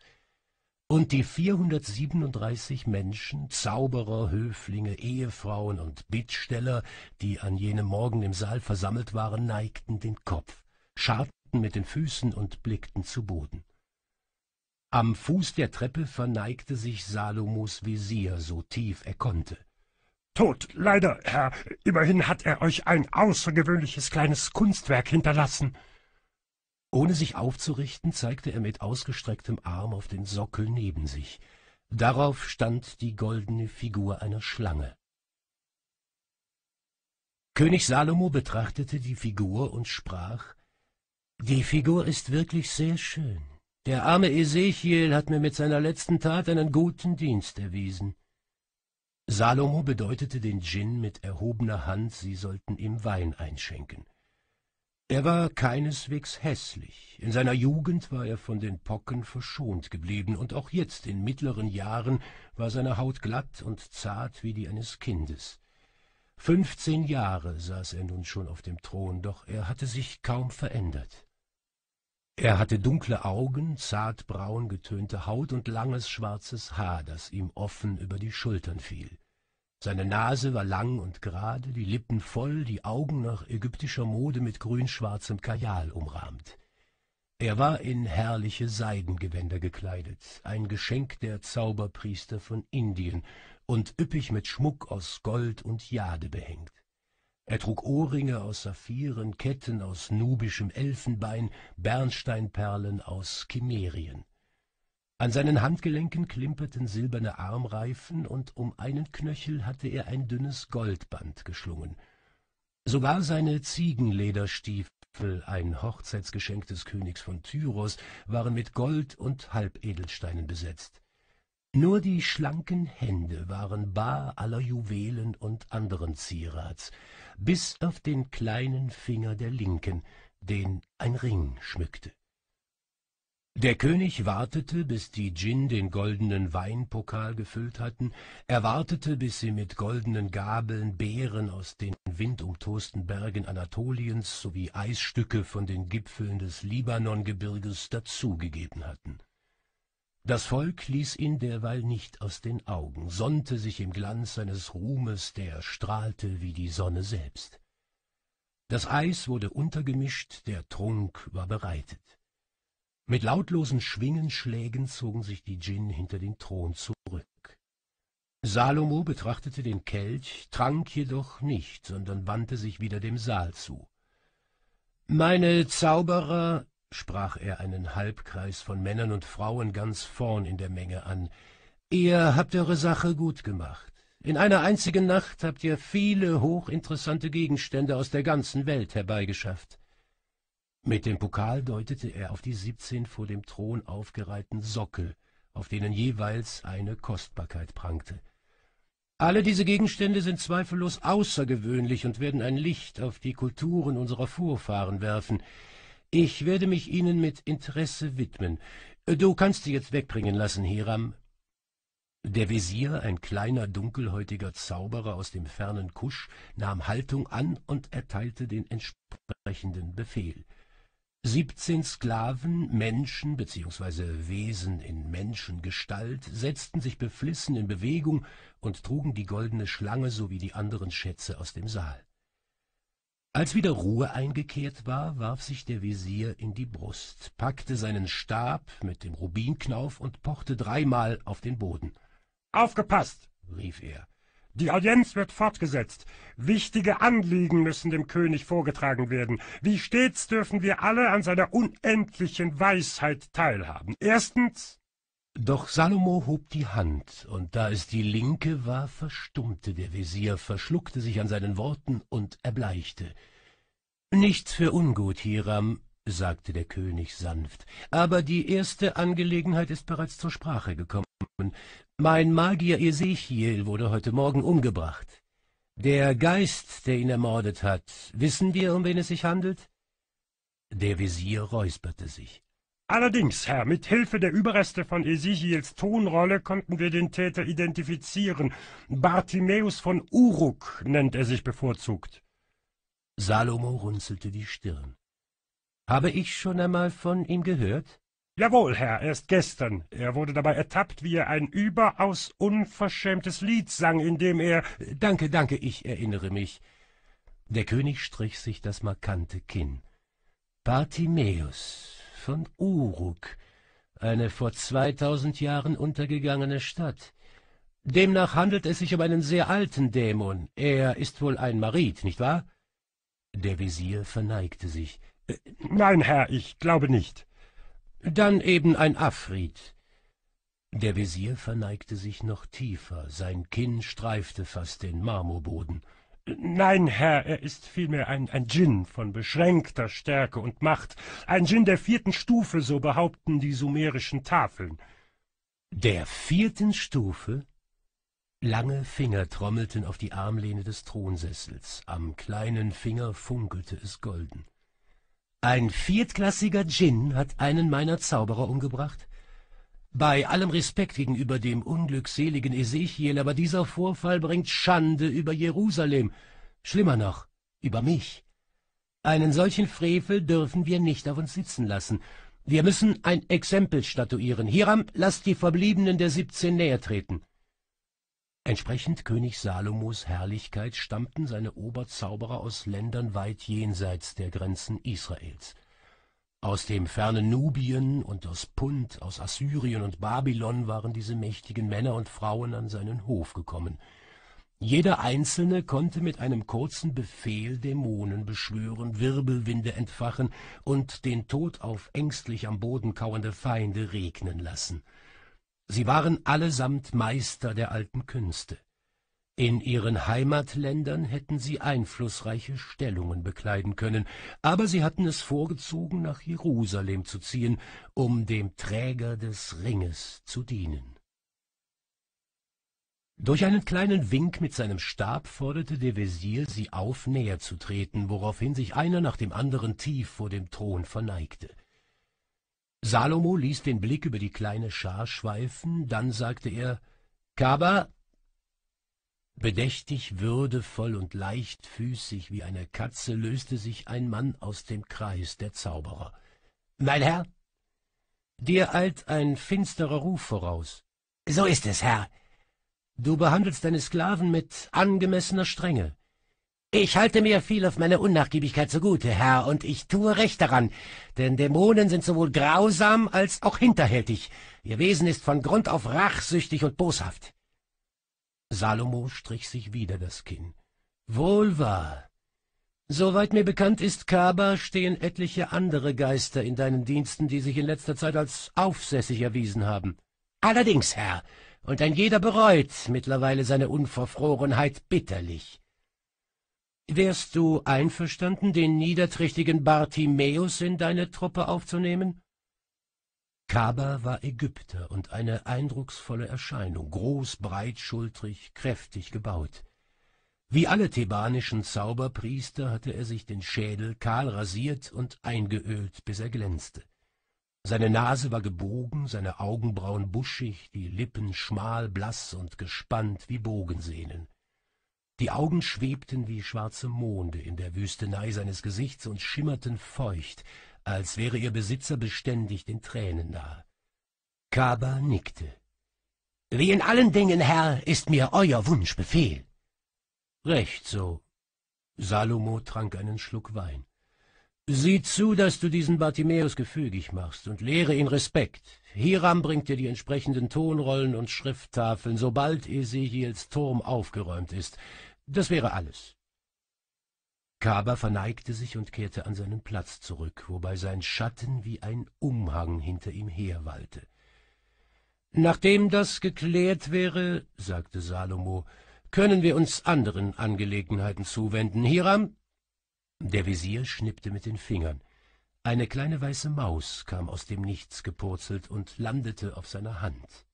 Speaker 1: und die vierhundertsiebenunddreißig menschen zauberer höflinge ehefrauen und bittsteller die an jenem morgen im saal versammelt waren neigten den kopf scharrten mit den füßen und blickten zu boden am fuß der treppe verneigte sich salomos Visier so tief er konnte tot, leider, Herr. Immerhin hat er euch ein außergewöhnliches kleines Kunstwerk hinterlassen.« ohne sich aufzurichten, zeigte er mit ausgestrecktem Arm auf den Sockel neben sich. Darauf stand die goldene Figur einer Schlange. König Salomo betrachtete die Figur und sprach, »Die Figur ist wirklich sehr schön. Der arme Ezechiel hat mir mit seiner letzten Tat einen guten Dienst erwiesen. Salomo bedeutete den Djinn mit erhobener Hand, sie sollten ihm Wein einschenken. Er war keineswegs hässlich, in seiner Jugend war er von den Pocken verschont geblieben, und auch jetzt in mittleren Jahren war seine Haut glatt und zart wie die eines Kindes. Fünfzehn Jahre saß er nun schon auf dem Thron, doch er hatte sich kaum verändert. Er hatte dunkle Augen, zart braun getönte Haut und langes schwarzes Haar, das ihm offen über die Schultern fiel. Seine Nase war lang und gerade, die Lippen voll, die Augen nach ägyptischer Mode mit grün-schwarzem Kajal umrahmt. Er war in herrliche Seidengewänder gekleidet, ein Geschenk der Zauberpriester von Indien und üppig mit Schmuck aus Gold und Jade behängt. Er trug Ohrringe aus Saphiren, Ketten aus nubischem Elfenbein, Bernsteinperlen aus Chimerien. An seinen Handgelenken klimperten silberne Armreifen und um einen Knöchel hatte er ein dünnes Goldband geschlungen. Sogar seine Ziegenlederstiefel, ein Hochzeitsgeschenk des Königs von Tyros, waren mit Gold und Halbedelsteinen besetzt. Nur die schlanken Hände waren bar aller Juwelen und anderen Zierats bis auf den kleinen Finger der linken, den ein Ring schmückte. Der König wartete, bis die Djinn den goldenen Weinpokal gefüllt hatten, er wartete, bis sie mit goldenen Gabeln Beeren aus den windumtosten Bergen Anatoliens sowie Eisstücke von den Gipfeln des Libanongebirges dazugegeben hatten. Das Volk ließ ihn derweil nicht aus den Augen, sonnte sich im Glanz seines Ruhmes, der strahlte wie die Sonne selbst. Das Eis wurde untergemischt, der Trunk war bereitet. Mit lautlosen Schwingenschlägen zogen sich die Djinn hinter den Thron zurück. Salomo betrachtete den Kelch, trank jedoch nicht, sondern wandte sich wieder dem Saal zu. Meine Zauberer sprach er einen Halbkreis von Männern und Frauen ganz vorn in der Menge an, ihr habt eure Sache gut gemacht. In einer einzigen Nacht habt ihr viele hochinteressante Gegenstände aus der ganzen Welt herbeigeschafft. Mit dem Pokal deutete er auf die siebzehn vor dem Thron aufgereihten Sockel, auf denen jeweils eine Kostbarkeit prangte. Alle diese Gegenstände sind zweifellos außergewöhnlich und werden ein Licht auf die Kulturen unserer Vorfahren werfen. Ich werde mich Ihnen mit Interesse widmen. Du kannst sie jetzt wegbringen lassen, Hiram. Der Wesir, ein kleiner, dunkelhäutiger Zauberer aus dem fernen Kusch, nahm Haltung an und erteilte den entsprechenden Befehl. Siebzehn Sklaven, Menschen bzw. Wesen in Menschengestalt, setzten sich beflissen in Bewegung und trugen die goldene Schlange sowie die anderen Schätze aus dem Saal als wieder Ruhe eingekehrt war, warf sich der Visier in die Brust, packte seinen Stab mit dem Rubinknauf und pochte dreimal auf den Boden.
Speaker 2: Aufgepasst! rief er. Die Audienz wird fortgesetzt. Wichtige Anliegen müssen dem König vorgetragen werden. Wie stets dürfen wir alle an seiner unendlichen
Speaker 1: Weisheit teilhaben. Erstens, doch salomo hob die hand und da es die linke war verstummte der Wesir, verschluckte sich an seinen worten und erbleichte nichts für ungut hiram sagte der könig sanft aber die erste angelegenheit ist bereits zur sprache gekommen mein magier ezechiel wurde heute morgen umgebracht der geist der ihn ermordet hat wissen wir um wen es sich handelt der Wesir räusperte sich
Speaker 2: Allerdings, Herr, mit Hilfe der Überreste von Ezechiels Tonrolle konnten wir den Täter identifizieren. Bartimäus von Uruk nennt er sich bevorzugt. Salomo runzelte die Stirn. Habe ich schon einmal von ihm gehört? Jawohl, Herr, erst gestern. Er wurde dabei ertappt, wie er ein überaus unverschämtes
Speaker 1: Lied sang, in dem er... Danke, danke, ich erinnere mich. Der König strich sich das markante Kinn. Bartimäus, von Uruk, eine vor zweitausend Jahren untergegangene Stadt. Demnach handelt es sich um einen sehr alten Dämon. Er ist wohl ein Marit, nicht wahr? Der Wesir verneigte sich. Äh, Nein, Herr, ich glaube nicht. Dann eben ein Afrit. Der Wesir verneigte sich noch tiefer, sein Kinn streifte fast den Marmorboden. Nein, Herr, er ist
Speaker 2: vielmehr ein, ein Djinn von beschränkter Stärke und Macht. Ein Djinn der vierten Stufe, so
Speaker 1: behaupten die sumerischen Tafeln. Der vierten Stufe? Lange Finger trommelten auf die Armlehne des Thronsessels. Am kleinen Finger funkelte es golden. Ein viertklassiger Djinn hat einen meiner Zauberer umgebracht? Bei allem Respekt gegenüber dem unglückseligen Ezechiel, aber dieser Vorfall bringt Schande über Jerusalem, schlimmer noch, über mich. Einen solchen Frevel dürfen wir nicht auf uns sitzen lassen. Wir müssen ein Exempel statuieren. Hieran lasst die Verbliebenen der Siebzehn näher treten. Entsprechend König Salomos Herrlichkeit stammten seine Oberzauberer aus Ländern weit jenseits der Grenzen Israels. Aus dem fernen Nubien und aus Punt, aus Assyrien und Babylon waren diese mächtigen Männer und Frauen an seinen Hof gekommen. Jeder Einzelne konnte mit einem kurzen Befehl Dämonen beschwören, Wirbelwinde entfachen und den Tod auf ängstlich am Boden kauernde Feinde regnen lassen. Sie waren allesamt Meister der alten Künste. In ihren Heimatländern hätten sie einflussreiche Stellungen bekleiden können, aber sie hatten es vorgezogen, nach Jerusalem zu ziehen, um dem Träger des Ringes zu dienen. Durch einen kleinen Wink mit seinem Stab forderte der Wesir sie auf, näher zu treten, woraufhin sich einer nach dem anderen tief vor dem Thron verneigte. Salomo ließ den Blick über die kleine Schar schweifen, dann sagte er, Kaba, Bedächtig, würdevoll und leichtfüßig wie eine Katze löste sich ein Mann aus dem Kreis der Zauberer. Mein Herr? Dir eilt ein finsterer Ruf voraus. So ist es, Herr. Du behandelst deine Sklaven mit angemessener Strenge. Ich halte mir viel auf meine Unnachgiebigkeit zugute, Herr, und ich tue recht daran, denn Dämonen sind sowohl grausam als auch hinterhältig. Ihr Wesen ist von Grund auf rachsüchtig und boshaft. Salomo strich sich wieder das Kinn. Wohl wahr. Soweit mir bekannt ist, Kaba, stehen etliche andere Geister in deinen Diensten, die sich in letzter Zeit als aufsässig erwiesen haben. Allerdings, Herr, und ein jeder bereut mittlerweile seine Unverfrorenheit bitterlich. Wärst du einverstanden, den niederträchtigen Bartimäus in deine Truppe aufzunehmen? Kaba war Ägypter und eine eindrucksvolle Erscheinung, groß, breitschultrig, kräftig gebaut. Wie alle thebanischen Zauberpriester hatte er sich den Schädel kahl rasiert und eingeölt, bis er glänzte. Seine Nase war gebogen, seine Augenbrauen buschig, die Lippen schmal, blass und gespannt wie Bogensehnen. Die Augen schwebten wie schwarze Monde in der Wüstenei seines Gesichts und schimmerten feucht, als wäre ihr Besitzer beständig den Tränen nahe. Kaba nickte. Wie in allen Dingen, Herr, ist mir euer Wunsch Befehl. Recht so. Salomo trank einen Schluck Wein. Sieh zu, dass du diesen Bartimäus gefügig machst und lehre ihn Respekt. Hiram bringt dir die entsprechenden Tonrollen und Schrifttafeln, sobald Ezechiels Turm aufgeräumt ist. Das wäre alles. Kaber verneigte sich und kehrte an seinen Platz zurück, wobei sein Schatten wie ein Umhang hinter ihm herwallte. Nachdem das geklärt wäre, sagte Salomo, können wir uns anderen Angelegenheiten zuwenden. Hiram? Der Visier schnippte mit den Fingern. Eine kleine weiße Maus kam aus dem Nichts gepurzelt und landete auf seiner Hand.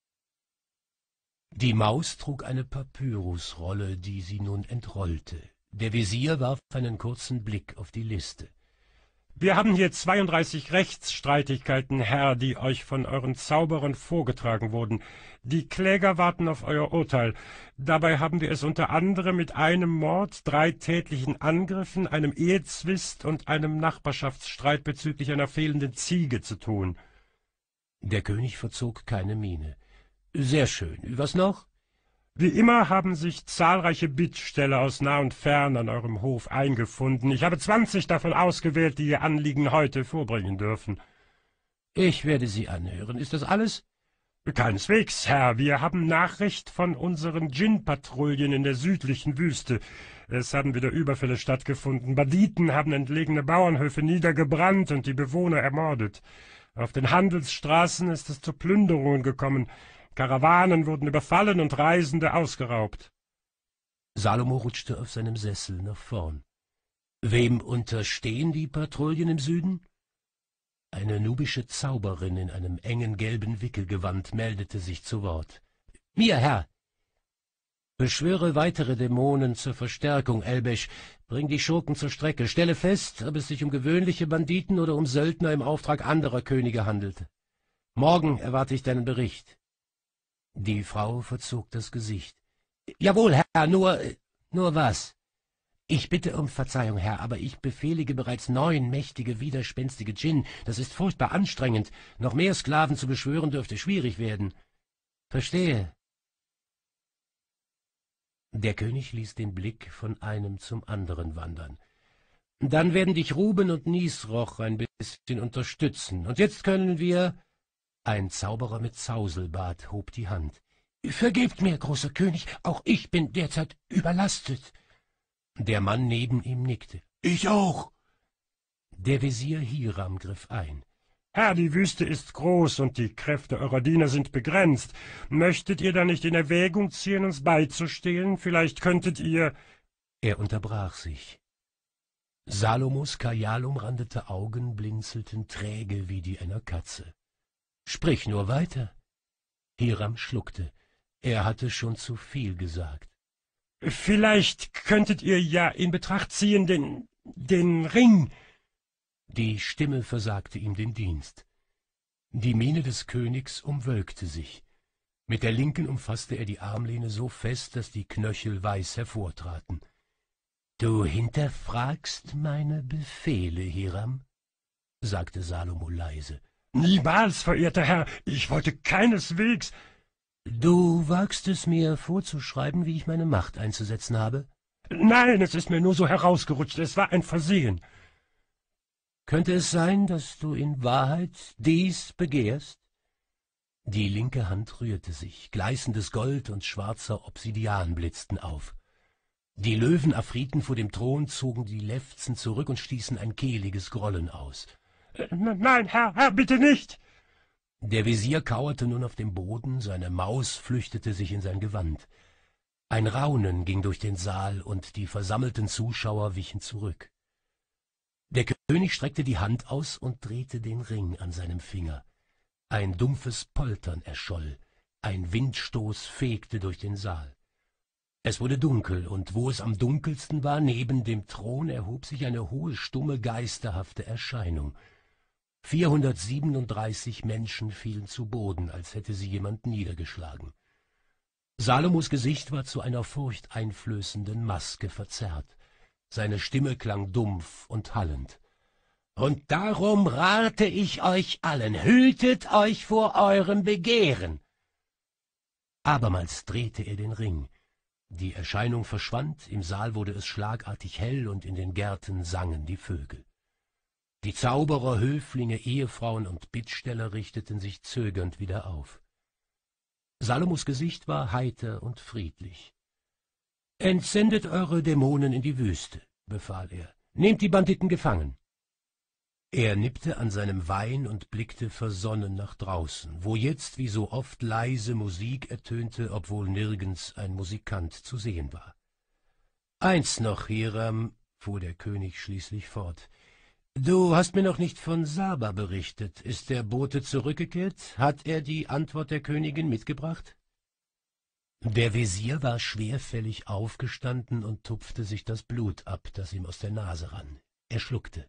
Speaker 1: Die Maus trug eine Papyrusrolle, die sie nun entrollte. Der Visier warf einen kurzen Blick auf die Liste.
Speaker 2: Wir haben hier 32 Rechtsstreitigkeiten, Herr, die euch von euren Zauberern vorgetragen wurden. Die Kläger warten auf euer Urteil. Dabei haben wir es unter anderem mit einem Mord, drei tätlichen Angriffen, einem Ehezwist und einem Nachbarschaftsstreit bezüglich einer fehlenden Ziege zu tun. Der König verzog keine Miene. Sehr schön. Was noch? Wie immer haben sich zahlreiche Bittsteller aus nah und fern an eurem Hof eingefunden. Ich habe zwanzig davon ausgewählt, die ihr Anliegen heute vorbringen dürfen. Ich werde sie anhören. Ist das alles? Keineswegs, Herr. Wir haben Nachricht von unseren Djinn-Patrouillen in der südlichen Wüste. Es haben wieder Überfälle stattgefunden. Baditen haben entlegene Bauernhöfe niedergebrannt und die Bewohner ermordet. Auf den Handelsstraßen ist es zu Plünderungen gekommen. Karawanen wurden überfallen und Reisende
Speaker 1: ausgeraubt. Salomo rutschte auf seinem Sessel nach vorn. Wem unterstehen die Patrouillen im Süden? Eine nubische Zauberin in einem engen gelben Wickelgewand meldete sich zu Wort. Mir, Herr! Beschwöre weitere Dämonen zur Verstärkung, Elbesch. Bring die Schurken zur Strecke. Stelle fest, ob es sich um gewöhnliche Banditen oder um Söldner im Auftrag anderer Könige handelt. Morgen erwarte ich deinen Bericht. Die Frau verzog das Gesicht. Jawohl, Herr, nur, nur was? Ich bitte um Verzeihung, Herr, aber ich befehlige bereits neun mächtige, widerspenstige Djinn. Das ist furchtbar anstrengend. Noch mehr Sklaven zu beschwören dürfte schwierig werden. Verstehe. Der König ließ den Blick von einem zum anderen wandern. Dann werden dich Ruben und Niesroch ein bisschen unterstützen. Und jetzt können wir... Ein Zauberer mit Zauselbart hob die Hand. Vergebt mir, großer König, auch ich bin derzeit überlastet. Der Mann neben ihm nickte. Ich auch. Der Wesir Hiram griff ein. Herr, die Wüste ist
Speaker 2: groß und die Kräfte eurer Diener sind begrenzt. Möchtet ihr da nicht in Erwägung ziehen, uns beizustehen? Vielleicht könntet ihr...
Speaker 1: Er unterbrach sich. Salomos kajal umrandete Augen blinzelten träge wie die einer Katze. Sprich nur weiter. Hiram schluckte. Er hatte schon zu
Speaker 2: viel gesagt. Vielleicht könntet ihr ja in Betracht ziehen den,
Speaker 1: den Ring. Die Stimme versagte ihm den Dienst. Die Miene des Königs umwölkte sich. Mit der linken umfasste er die Armlehne so fest, daß die Knöchel weiß hervortraten. Du hinterfragst meine Befehle, Hiram, sagte Salomo leise. Niemals,
Speaker 2: verehrter Herr, ich wollte keineswegs. Du wagst es mir
Speaker 1: vorzuschreiben, wie ich meine Macht einzusetzen habe? Nein, es ist mir nur so herausgerutscht, es war ein Versehen. Könnte es sein, dass du in Wahrheit dies begehrst? Die linke Hand rührte sich, gleißendes Gold und schwarzer Obsidian blitzten auf. Die Löwenafriten vor dem Thron zogen die Lefzen zurück und stießen ein kehliges Grollen aus. Nein, Herr, Herr, bitte nicht! Der Visier kauerte nun auf dem Boden, seine Maus flüchtete sich in sein Gewand. Ein Raunen ging durch den Saal, und die versammelten Zuschauer wichen zurück. Der König streckte die Hand aus und drehte den Ring an seinem Finger. Ein dumpfes Poltern erscholl, ein Windstoß fegte durch den Saal. Es wurde dunkel, und wo es am dunkelsten war, neben dem Thron erhob sich eine hohe, stumme, geisterhafte Erscheinung — 437 Menschen fielen zu Boden, als hätte sie jemand niedergeschlagen. Salomos Gesicht war zu einer furchteinflößenden Maske verzerrt. Seine Stimme klang dumpf und hallend. Und darum rate ich euch allen, hütet euch vor eurem Begehren. Abermals drehte er den Ring. Die Erscheinung verschwand, im Saal wurde es schlagartig hell und in den Gärten sangen die Vögel. Die Zauberer, Höflinge, Ehefrauen und Bittsteller richteten sich zögernd wieder auf. Salomos Gesicht war heiter und friedlich. Entsendet eure Dämonen in die Wüste, befahl er. Nehmt die Banditen gefangen. Er nippte an seinem Wein und blickte versonnen nach draußen, wo jetzt wie so oft leise Musik ertönte, obwohl nirgends ein Musikant zu sehen war. Eins noch, Hiram, fuhr der König schließlich fort, Du hast mir noch nicht von Saba berichtet. Ist der Bote zurückgekehrt? Hat er die Antwort der Königin mitgebracht? Der Wesir war schwerfällig aufgestanden und tupfte sich das Blut ab, das ihm aus der Nase rann. Er schluckte.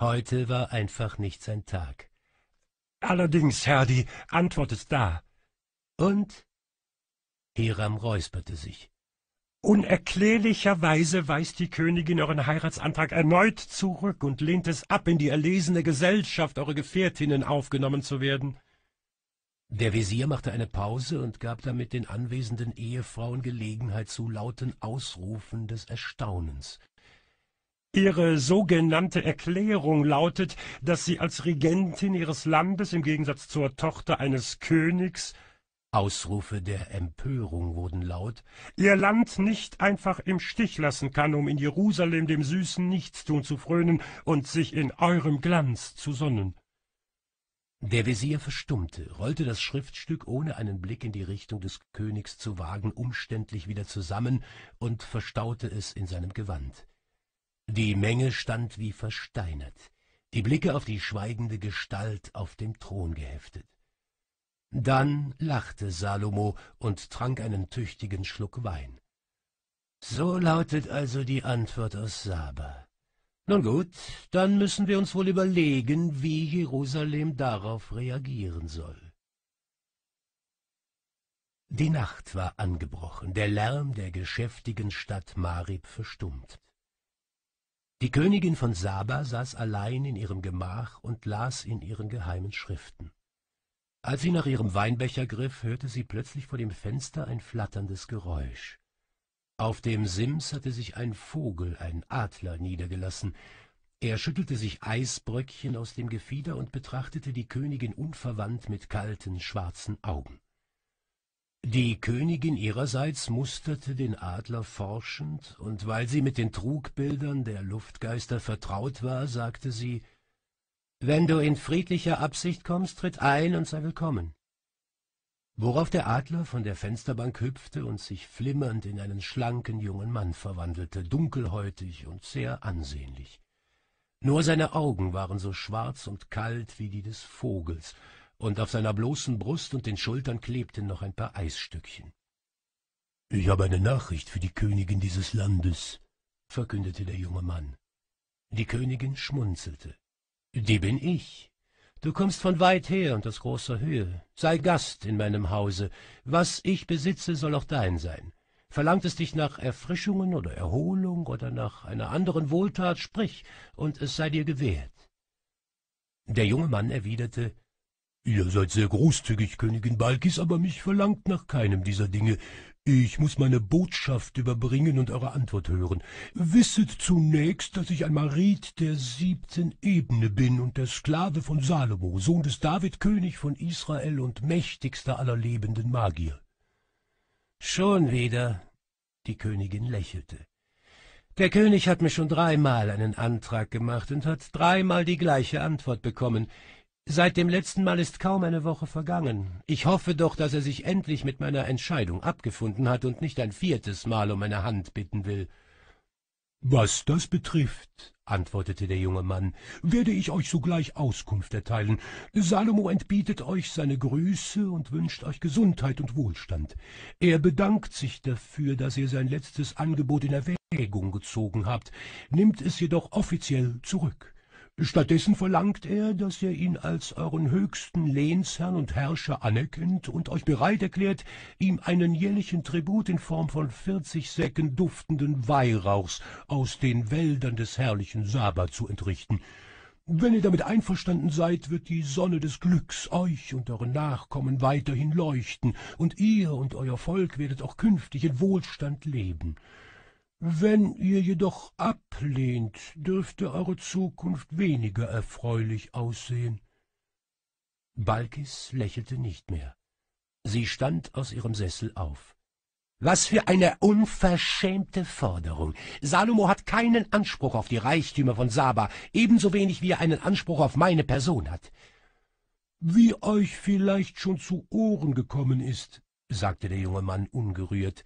Speaker 1: Heute war einfach nicht sein Tag. Allerdings, Herr, die Antwort ist da. Und? Hiram räusperte
Speaker 2: sich. Unerklärlicherweise weist die Königin euren Heiratsantrag erneut zurück und lehnt es ab, in die erlesene Gesellschaft eurer Gefährtinnen aufgenommen zu werden.
Speaker 1: Der Wesir machte eine Pause und gab damit den anwesenden Ehefrauen Gelegenheit zu lauten Ausrufen des Erstaunens. Ihre
Speaker 2: sogenannte Erklärung lautet, dass sie als Regentin ihres Landes im Gegensatz zur Tochter eines Königs
Speaker 1: Ausrufe der Empörung wurden laut,
Speaker 2: ihr Land nicht einfach im Stich lassen kann, um in Jerusalem dem süßen Nichtstun zu frönen und sich in eurem Glanz zu sonnen. Der Wesir
Speaker 1: verstummte, rollte das Schriftstück, ohne einen Blick in die Richtung des Königs zu wagen, umständlich wieder zusammen und verstaute es in seinem Gewand. Die Menge stand wie versteinert, die Blicke auf die schweigende Gestalt auf dem Thron geheftet. Dann lachte Salomo und trank einen tüchtigen Schluck Wein. So lautet also die Antwort aus Saba. Nun gut, dann müssen wir uns wohl überlegen, wie Jerusalem darauf reagieren soll. Die Nacht war angebrochen, der Lärm der geschäftigen Stadt Marib verstummt. Die Königin von Saba saß allein in ihrem Gemach und las in ihren geheimen Schriften. Als sie nach ihrem Weinbecher griff, hörte sie plötzlich vor dem Fenster ein flatterndes Geräusch. Auf dem Sims hatte sich ein Vogel, ein Adler, niedergelassen. Er schüttelte sich Eisbröckchen aus dem Gefieder und betrachtete die Königin unverwandt mit kalten, schwarzen Augen. Die Königin ihrerseits musterte den Adler forschend, und weil sie mit den Trugbildern der Luftgeister vertraut war, sagte sie, wenn du in friedlicher Absicht kommst, tritt ein und sei willkommen. Worauf der Adler von der Fensterbank hüpfte und sich flimmernd in einen schlanken jungen Mann verwandelte, dunkelhäutig und sehr ansehnlich. Nur seine Augen waren so schwarz und kalt wie die des Vogels, und auf seiner bloßen Brust und den Schultern klebten noch ein paar Eisstückchen. Ich habe eine Nachricht für die Königin dieses Landes, verkündete der junge Mann. Die Königin schmunzelte. Die bin ich. Du kommst von weit her und aus großer Höhe. Sei Gast in meinem Hause. Was ich besitze, soll auch dein sein. Verlangt es dich nach Erfrischungen oder Erholung oder nach einer anderen Wohltat, sprich, und es sei dir gewährt. Der junge Mann erwiderte, Ihr seid sehr großzügig, Königin Balkis, aber mich verlangt nach keinem dieser Dinge. Ich muß meine Botschaft überbringen und eure Antwort hören. Wisset zunächst, dass ich ein Marit der siebten Ebene bin und der Sklave von Salomo, Sohn des David, König von Israel und mächtigster aller lebenden Magier. Schon wieder, die Königin lächelte. Der König hat mir schon dreimal einen Antrag gemacht und hat dreimal die gleiche Antwort bekommen. Seit dem letzten Mal ist kaum eine Woche vergangen. Ich hoffe doch, dass er sich endlich mit meiner Entscheidung abgefunden hat und nicht ein viertes Mal um meine Hand bitten will. Was das betrifft, antwortete der junge Mann, werde ich euch sogleich Auskunft erteilen. Salomo entbietet euch seine Grüße und wünscht euch Gesundheit und Wohlstand. Er bedankt sich dafür, dass ihr sein letztes Angebot in Erwägung gezogen habt, nimmt es jedoch offiziell zurück. Stattdessen verlangt er, dass ihr ihn als euren höchsten Lehnsherrn und Herrscher anerkennt und euch bereit erklärt, ihm einen jährlichen Tribut in Form von vierzig Säcken duftenden Weihrauchs aus den Wäldern des herrlichen Saba zu entrichten. Wenn ihr damit einverstanden seid, wird die Sonne des Glücks euch und euren Nachkommen weiterhin leuchten, und ihr und euer Volk werdet auch künftig in Wohlstand leben wenn ihr jedoch ablehnt dürfte eure zukunft weniger erfreulich aussehen balkis lächelte nicht mehr sie stand aus ihrem sessel auf was für eine unverschämte forderung salomo hat keinen anspruch auf die reichtümer von saba ebenso wenig wie er einen anspruch auf meine person hat wie euch vielleicht schon zu ohren gekommen ist sagte der junge mann ungerührt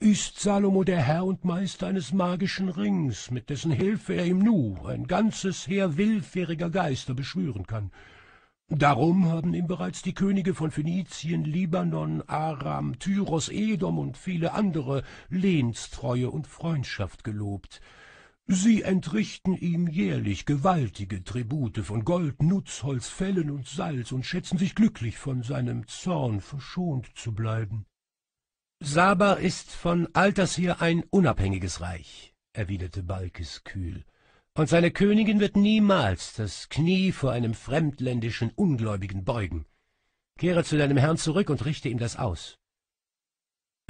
Speaker 1: ist Salomo der Herr und Meister eines magischen Rings, mit dessen Hilfe er im Nu ein ganzes Heer willfähriger Geister beschwören kann. Darum haben ihm bereits die Könige von Phönizien, Libanon, Aram, Tyros, Edom und viele andere Lehnstreue und Freundschaft gelobt. Sie entrichten ihm jährlich gewaltige Tribute von Gold, Nutzholz, Fellen und Salz und schätzen sich glücklich, von seinem Zorn verschont zu bleiben. Saba ist von alters hier ein unabhängiges Reich, erwiderte Balkes kühl, und seine Königin wird niemals das Knie vor einem fremdländischen Ungläubigen beugen. Kehre zu deinem Herrn zurück und richte ihm das aus.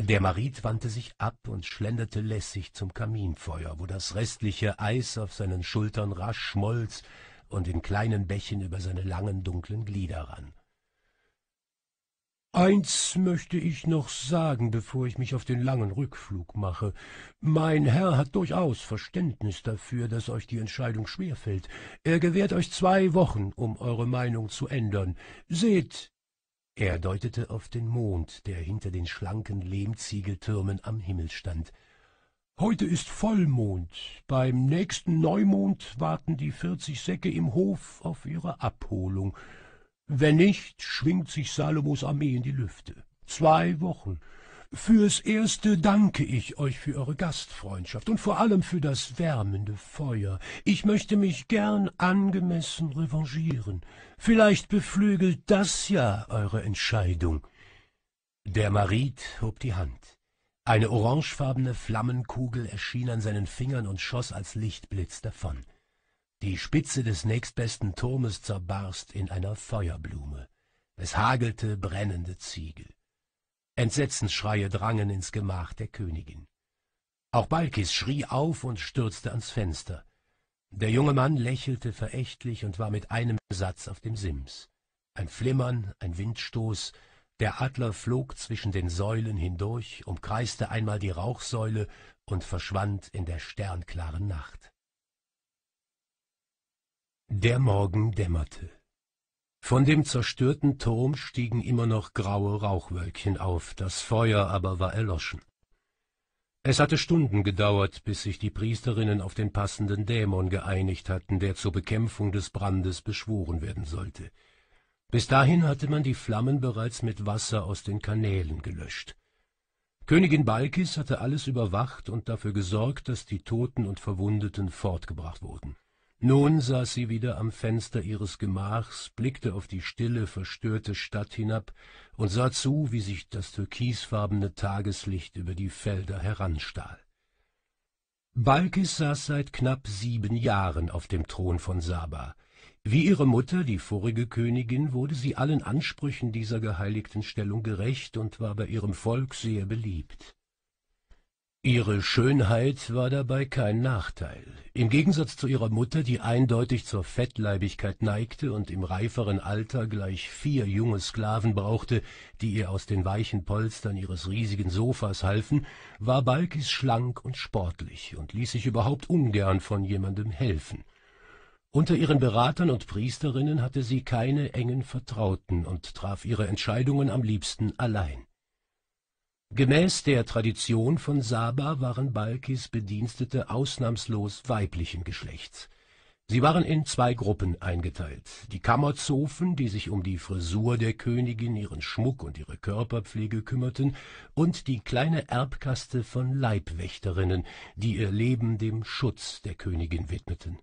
Speaker 1: Der Marit wandte sich ab und schlenderte lässig zum Kaminfeuer, wo das restliche Eis auf seinen Schultern rasch schmolz und in kleinen Bächen über seine langen, dunklen Glieder rann. Eins möchte ich noch sagen, bevor ich mich auf den langen Rückflug mache. Mein Herr hat durchaus Verständnis dafür, dass euch die Entscheidung schwerfällt. Er gewährt euch zwei Wochen, um eure Meinung zu ändern. Seht, er deutete auf den Mond, der hinter den schlanken Lehmziegeltürmen am Himmel stand. Heute ist Vollmond, beim nächsten Neumond warten die vierzig Säcke im Hof auf ihre Abholung, wenn nicht, schwingt sich Salomos Armee in die Lüfte. Zwei Wochen. Fürs Erste danke ich euch für eure Gastfreundschaft und vor allem für das wärmende Feuer. Ich möchte mich gern angemessen revanchieren. Vielleicht beflügelt das ja eure Entscheidung. Der Marit hob die Hand. Eine orangefarbene Flammenkugel erschien an seinen Fingern und schoss als Lichtblitz davon. Die Spitze des nächstbesten Turmes zerbarst in einer Feuerblume. Es hagelte brennende Ziegel. Entsetzensschreie drangen ins Gemach der Königin. Auch Balkis schrie auf und stürzte ans Fenster. Der junge Mann lächelte verächtlich und war mit einem Satz auf dem Sims. Ein Flimmern, ein Windstoß, der Adler flog zwischen den Säulen hindurch, umkreiste einmal die Rauchsäule und verschwand in der sternklaren Nacht. Der Morgen dämmerte. Von dem zerstörten Turm stiegen immer noch graue Rauchwölkchen auf, das Feuer aber war erloschen. Es hatte Stunden gedauert, bis sich die Priesterinnen auf den passenden Dämon geeinigt hatten, der zur Bekämpfung des Brandes beschworen werden sollte. Bis dahin hatte man die Flammen bereits mit Wasser aus den Kanälen gelöscht. Königin Balkis hatte alles überwacht und dafür gesorgt, dass die Toten und Verwundeten fortgebracht wurden nun saß sie wieder am Fenster ihres Gemachs, blickte auf die stille, verstörte Stadt hinab und sah zu, wie sich das türkisfarbene Tageslicht über die Felder heranstahl. Balkis saß seit knapp sieben Jahren auf dem Thron von Saba. Wie ihre Mutter, die vorige Königin, wurde sie allen Ansprüchen dieser geheiligten Stellung gerecht und war bei ihrem Volk sehr beliebt. Ihre Schönheit war dabei kein Nachteil. Im Gegensatz zu ihrer Mutter, die eindeutig zur Fettleibigkeit neigte und im reiferen Alter gleich vier junge Sklaven brauchte, die ihr aus den weichen Polstern ihres riesigen Sofas halfen, war Balkis schlank und sportlich und ließ sich überhaupt ungern von jemandem helfen. Unter ihren Beratern und Priesterinnen hatte sie keine engen Vertrauten und traf ihre Entscheidungen am liebsten allein. Gemäß der Tradition von Saba waren Balkis Bedienstete ausnahmslos weiblichen Geschlechts. Sie waren in zwei Gruppen eingeteilt, die Kammerzofen, die sich um die Frisur der Königin, ihren Schmuck und ihre Körperpflege kümmerten, und die kleine Erbkaste von Leibwächterinnen, die ihr Leben dem Schutz der Königin widmeten.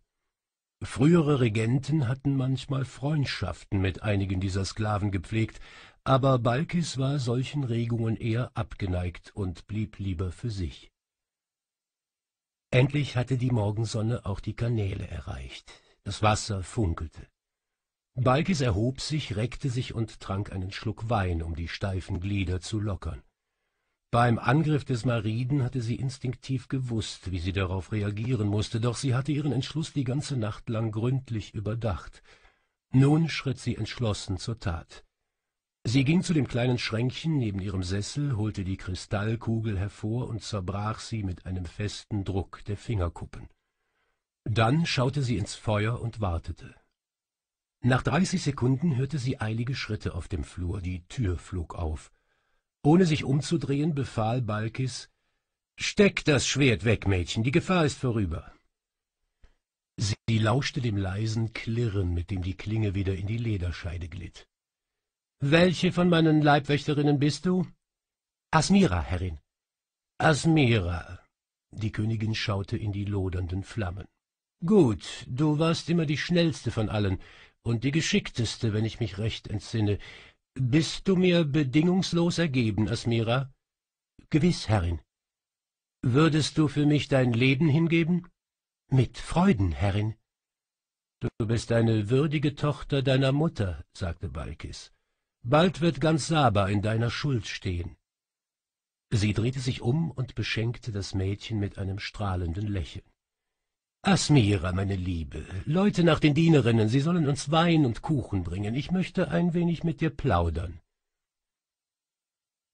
Speaker 1: Frühere Regenten hatten manchmal Freundschaften mit einigen dieser Sklaven gepflegt, aber Balkis war solchen Regungen eher abgeneigt und blieb lieber für sich. Endlich hatte die Morgensonne auch die Kanäle erreicht. Das Wasser funkelte. Balkis erhob sich, reckte sich und trank einen Schluck Wein, um die steifen Glieder zu lockern. Beim Angriff des Mariden hatte sie instinktiv gewusst, wie sie darauf reagieren musste, doch sie hatte ihren Entschluss die ganze Nacht lang gründlich überdacht. Nun schritt sie entschlossen zur Tat sie ging zu dem kleinen schränkchen neben ihrem sessel holte die kristallkugel hervor und zerbrach sie mit einem festen druck der fingerkuppen dann schaute sie ins feuer und wartete nach dreißig sekunden hörte sie eilige schritte auf dem flur die tür flog auf ohne sich umzudrehen befahl balkis steck das schwert weg mädchen die gefahr ist vorüber sie lauschte dem leisen klirren mit dem die klinge wieder in die lederscheide glitt welche von meinen Leibwächterinnen bist du? Asmira, Herrin. Asmira. Die Königin schaute in die lodernden Flammen. Gut, du warst immer die schnellste von allen und die geschickteste, wenn ich mich recht entsinne. Bist du mir bedingungslos ergeben, Asmira? Gewiß, Herrin. Würdest du für mich dein Leben hingeben? Mit Freuden, Herrin. Du bist eine würdige Tochter deiner Mutter, sagte Balkis. Bald wird ganz Saba in deiner Schuld stehen. Sie drehte sich um und beschenkte das Mädchen mit einem strahlenden Lächeln. Asmira, meine Liebe, Leute nach den Dienerinnen, sie sollen uns Wein und Kuchen bringen. Ich möchte ein wenig mit dir plaudern.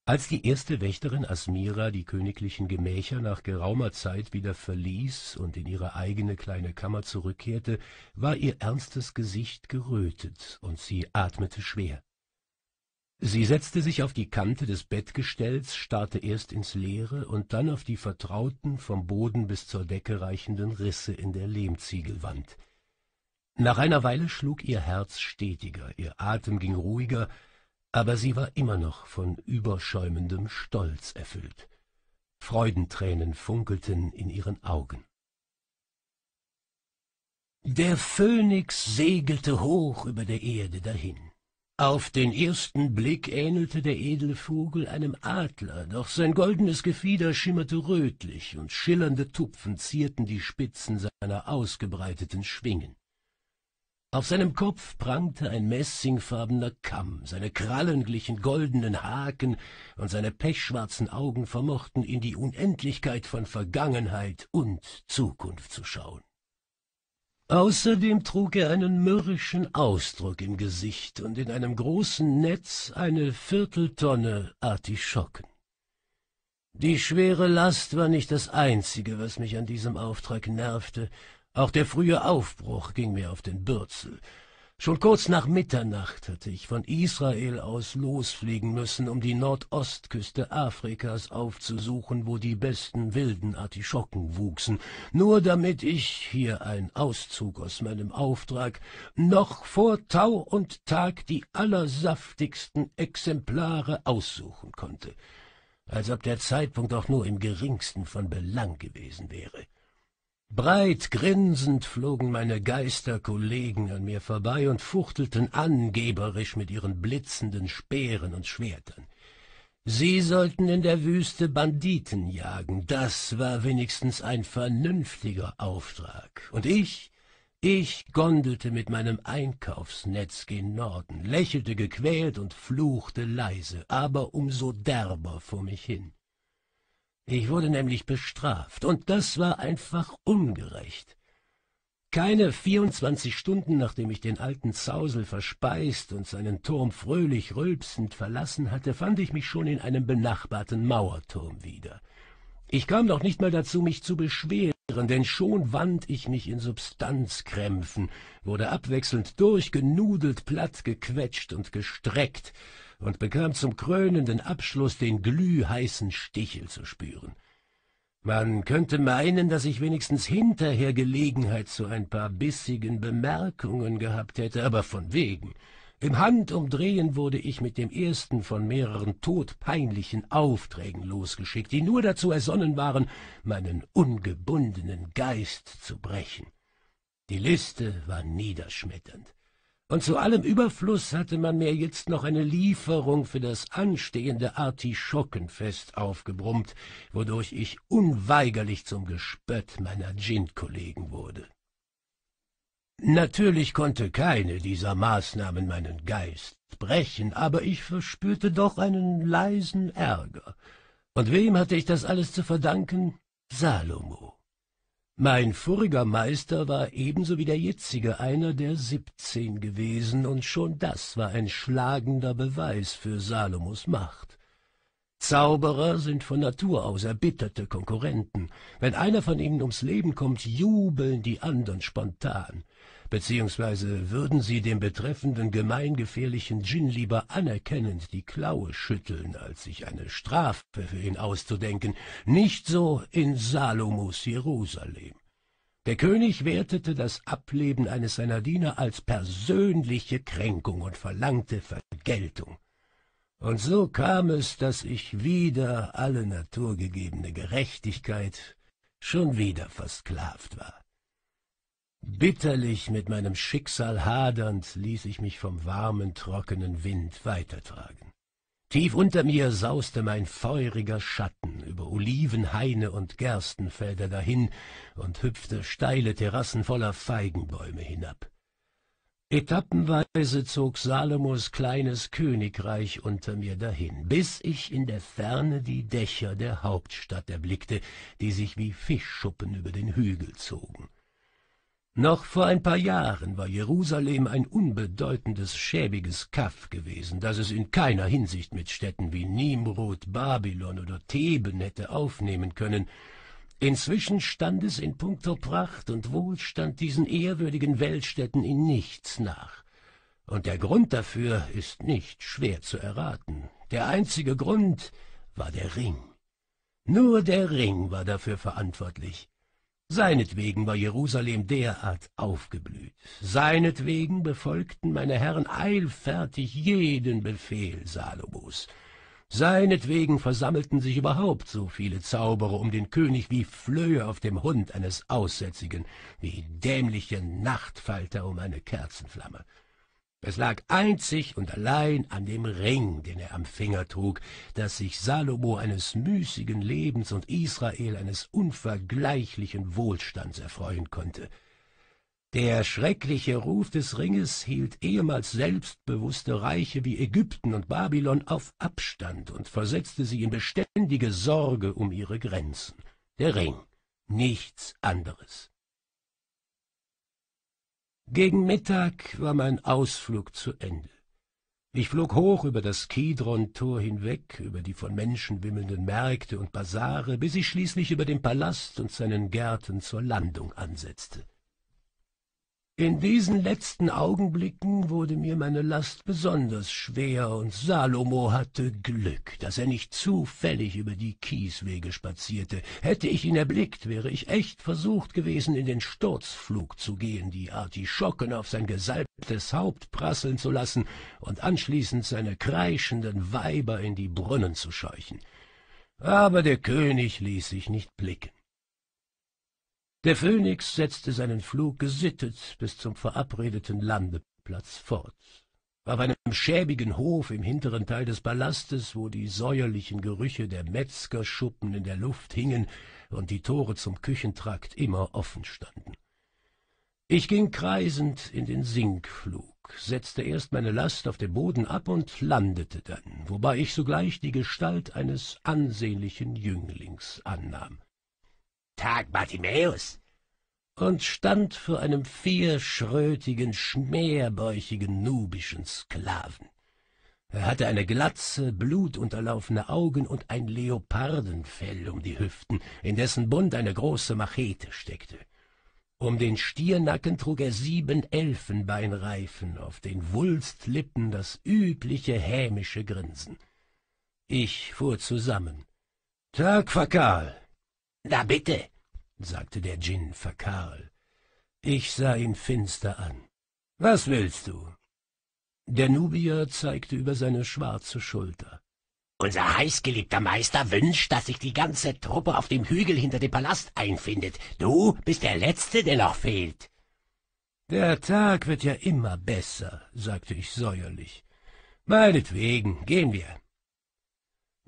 Speaker 1: Als die erste Wächterin Asmira die königlichen Gemächer nach geraumer Zeit wieder verließ und in ihre eigene kleine Kammer zurückkehrte, war ihr ernstes Gesicht gerötet und sie atmete schwer sie setzte sich auf die kante des bettgestells starrte erst ins leere und dann auf die vertrauten vom boden bis zur decke reichenden risse in der lehmziegelwand nach einer weile schlug ihr herz stetiger ihr atem ging ruhiger aber sie war immer noch von überschäumendem stolz erfüllt freudentränen funkelten in ihren augen der phönix segelte hoch über der erde dahin auf den ersten Blick ähnelte der edle Vogel einem Adler, doch sein goldenes Gefieder schimmerte rötlich und schillernde Tupfen zierten die Spitzen seiner ausgebreiteten Schwingen. Auf seinem Kopf prangte ein messingfarbener Kamm, seine Krallen glichen goldenen Haken und seine pechschwarzen Augen vermochten in die Unendlichkeit von Vergangenheit und Zukunft zu schauen. Außerdem trug er einen mürrischen Ausdruck im Gesicht und in einem großen Netz eine Vierteltonne Artischocken. Die schwere Last war nicht das Einzige, was mich an diesem Auftrag nervte, auch der frühe Aufbruch ging mir auf den Bürzel, Schon kurz nach Mitternacht hatte ich von Israel aus losfliegen müssen, um die Nordostküste Afrikas aufzusuchen, wo die besten wilden Artischocken wuchsen, nur damit ich, hier ein Auszug aus meinem Auftrag, noch vor Tau und Tag die allersaftigsten Exemplare aussuchen konnte, als ob der Zeitpunkt auch nur im geringsten von Belang gewesen wäre. Breit grinsend flogen meine Geisterkollegen an mir vorbei und fuchtelten angeberisch mit ihren blitzenden Speeren und Schwertern. Sie sollten in der Wüste Banditen jagen, das war wenigstens ein vernünftiger Auftrag. Und ich, ich gondelte mit meinem Einkaufsnetz gen Norden, lächelte gequält und fluchte leise, aber umso derber vor mich hin. Ich wurde nämlich bestraft, und das war einfach ungerecht. Keine vierundzwanzig Stunden, nachdem ich den alten Zausel verspeist und seinen Turm fröhlich rülpsend verlassen hatte, fand ich mich schon in einem benachbarten Mauerturm wieder. Ich kam noch nicht mal dazu, mich zu beschweren, denn schon wand ich mich in Substanzkrämpfen, wurde abwechselnd durchgenudelt, platt gequetscht und gestreckt, und bekam zum krönenden Abschluss den glühheißen Stichel zu spüren. Man könnte meinen, dass ich wenigstens hinterher Gelegenheit zu ein paar bissigen Bemerkungen gehabt hätte, aber von wegen. Im Handumdrehen wurde ich mit dem ersten von mehreren todpeinlichen Aufträgen losgeschickt, die nur dazu ersonnen waren, meinen ungebundenen Geist zu brechen. Die Liste war niederschmetternd. Und zu allem Überfluss hatte man mir jetzt noch eine Lieferung für das anstehende Artischockenfest aufgebrummt, wodurch ich unweigerlich zum Gespött meiner Gin-Kollegen wurde. Natürlich konnte keine dieser Maßnahmen meinen Geist brechen, aber ich verspürte doch einen leisen Ärger. Und wem hatte ich das alles zu verdanken? Salomo. Mein voriger Meister war ebenso wie der jetzige einer der siebzehn gewesen, und schon das war ein schlagender Beweis für Salomos Macht. Zauberer sind von Natur aus erbitterte Konkurrenten. Wenn einer von ihnen ums Leben kommt, jubeln die anderen spontan beziehungsweise würden Sie dem betreffenden gemeingefährlichen Djinn lieber anerkennend die Klaue schütteln, als sich eine Strafe für ihn auszudenken, nicht so in Salomos Jerusalem. Der König wertete das Ableben eines seiner Diener als persönliche Kränkung und verlangte Vergeltung. Und so kam es, daß ich wieder alle naturgegebene Gerechtigkeit schon wieder versklavt war. Bitterlich mit meinem Schicksal hadernd ließ ich mich vom warmen, trockenen Wind weitertragen. Tief unter mir sauste mein feuriger Schatten über Olivenhaine und Gerstenfelder dahin und hüpfte steile Terrassen voller Feigenbäume hinab. Etappenweise zog Salomos kleines Königreich unter mir dahin, bis ich in der Ferne die Dächer der Hauptstadt erblickte, die sich wie Fischschuppen über den Hügel zogen. Noch vor ein paar Jahren war Jerusalem ein unbedeutendes, schäbiges Kaff gewesen, das es in keiner Hinsicht mit Städten wie Nimrod, Babylon oder Theben hätte aufnehmen können. Inzwischen stand es in puncto Pracht und Wohlstand diesen ehrwürdigen Weltstädten in nichts nach. Und der Grund dafür ist nicht schwer zu erraten. Der einzige Grund war der Ring. Nur der Ring war dafür verantwortlich. Seinetwegen war Jerusalem derart aufgeblüht. Seinetwegen befolgten meine Herren eilfertig jeden Befehl Salomos. Seinetwegen versammelten sich überhaupt so viele Zauberer um den König wie Flöhe auf dem Hund eines Aussätzigen, wie dämliche Nachtfalter um eine Kerzenflamme. Es lag einzig und allein an dem Ring, den er am Finger trug, daß sich Salomo eines müßigen Lebens und Israel eines unvergleichlichen Wohlstands erfreuen konnte. Der schreckliche Ruf des Ringes hielt ehemals selbstbewusste Reiche wie Ägypten und Babylon auf Abstand und versetzte sie in beständige Sorge um ihre Grenzen. Der Ring, nichts anderes. Gegen Mittag war mein Ausflug zu Ende. Ich flog hoch über das Kidron-Tor hinweg, über die von Menschen wimmelnden Märkte und Basare, bis ich schließlich über den Palast und seinen Gärten zur Landung ansetzte. In diesen letzten Augenblicken wurde mir meine Last besonders schwer, und Salomo hatte Glück, dass er nicht zufällig über die Kieswege spazierte. Hätte ich ihn erblickt, wäre ich echt versucht gewesen, in den Sturzflug zu gehen, die Artischocken auf sein gesalbtes Haupt prasseln zu lassen und anschließend seine kreischenden Weiber in die Brunnen zu scheuchen. Aber der König ließ sich nicht blicken. Der Phönix setzte seinen Flug gesittet bis zum verabredeten Landeplatz fort. Auf einem schäbigen Hof im hinteren Teil des Palastes, wo die säuerlichen Gerüche der Metzgerschuppen in der Luft hingen und die Tore zum Küchentrakt immer offen standen. Ich ging kreisend in den Sinkflug, setzte erst meine Last auf den Boden ab und landete dann, wobei ich sogleich die Gestalt eines ansehnlichen Jünglings annahm. Tag, Bartimäus, und stand vor einem vierschrötigen, schmerbäuchigen, nubischen Sklaven. Er hatte eine glatze, blutunterlaufene Augen und ein Leopardenfell um die Hüften, in dessen Bund eine große Machete steckte. Um den Stiernacken trug er sieben Elfenbeinreifen, auf den Wulstlippen das übliche hämische Grinsen. Ich fuhr zusammen. Tag, Fakal, »Da bitte, sagte der Djinn verkarl. Ich sah ihn finster an. Was willst du? Der Nubier zeigte über seine schwarze Schulter. Unser heißgeliebter Meister wünscht, dass sich die ganze Truppe auf dem Hügel hinter dem Palast einfindet. Du bist der Letzte, der noch fehlt. Der Tag wird ja immer besser, sagte ich säuerlich. Meinetwegen, gehen wir.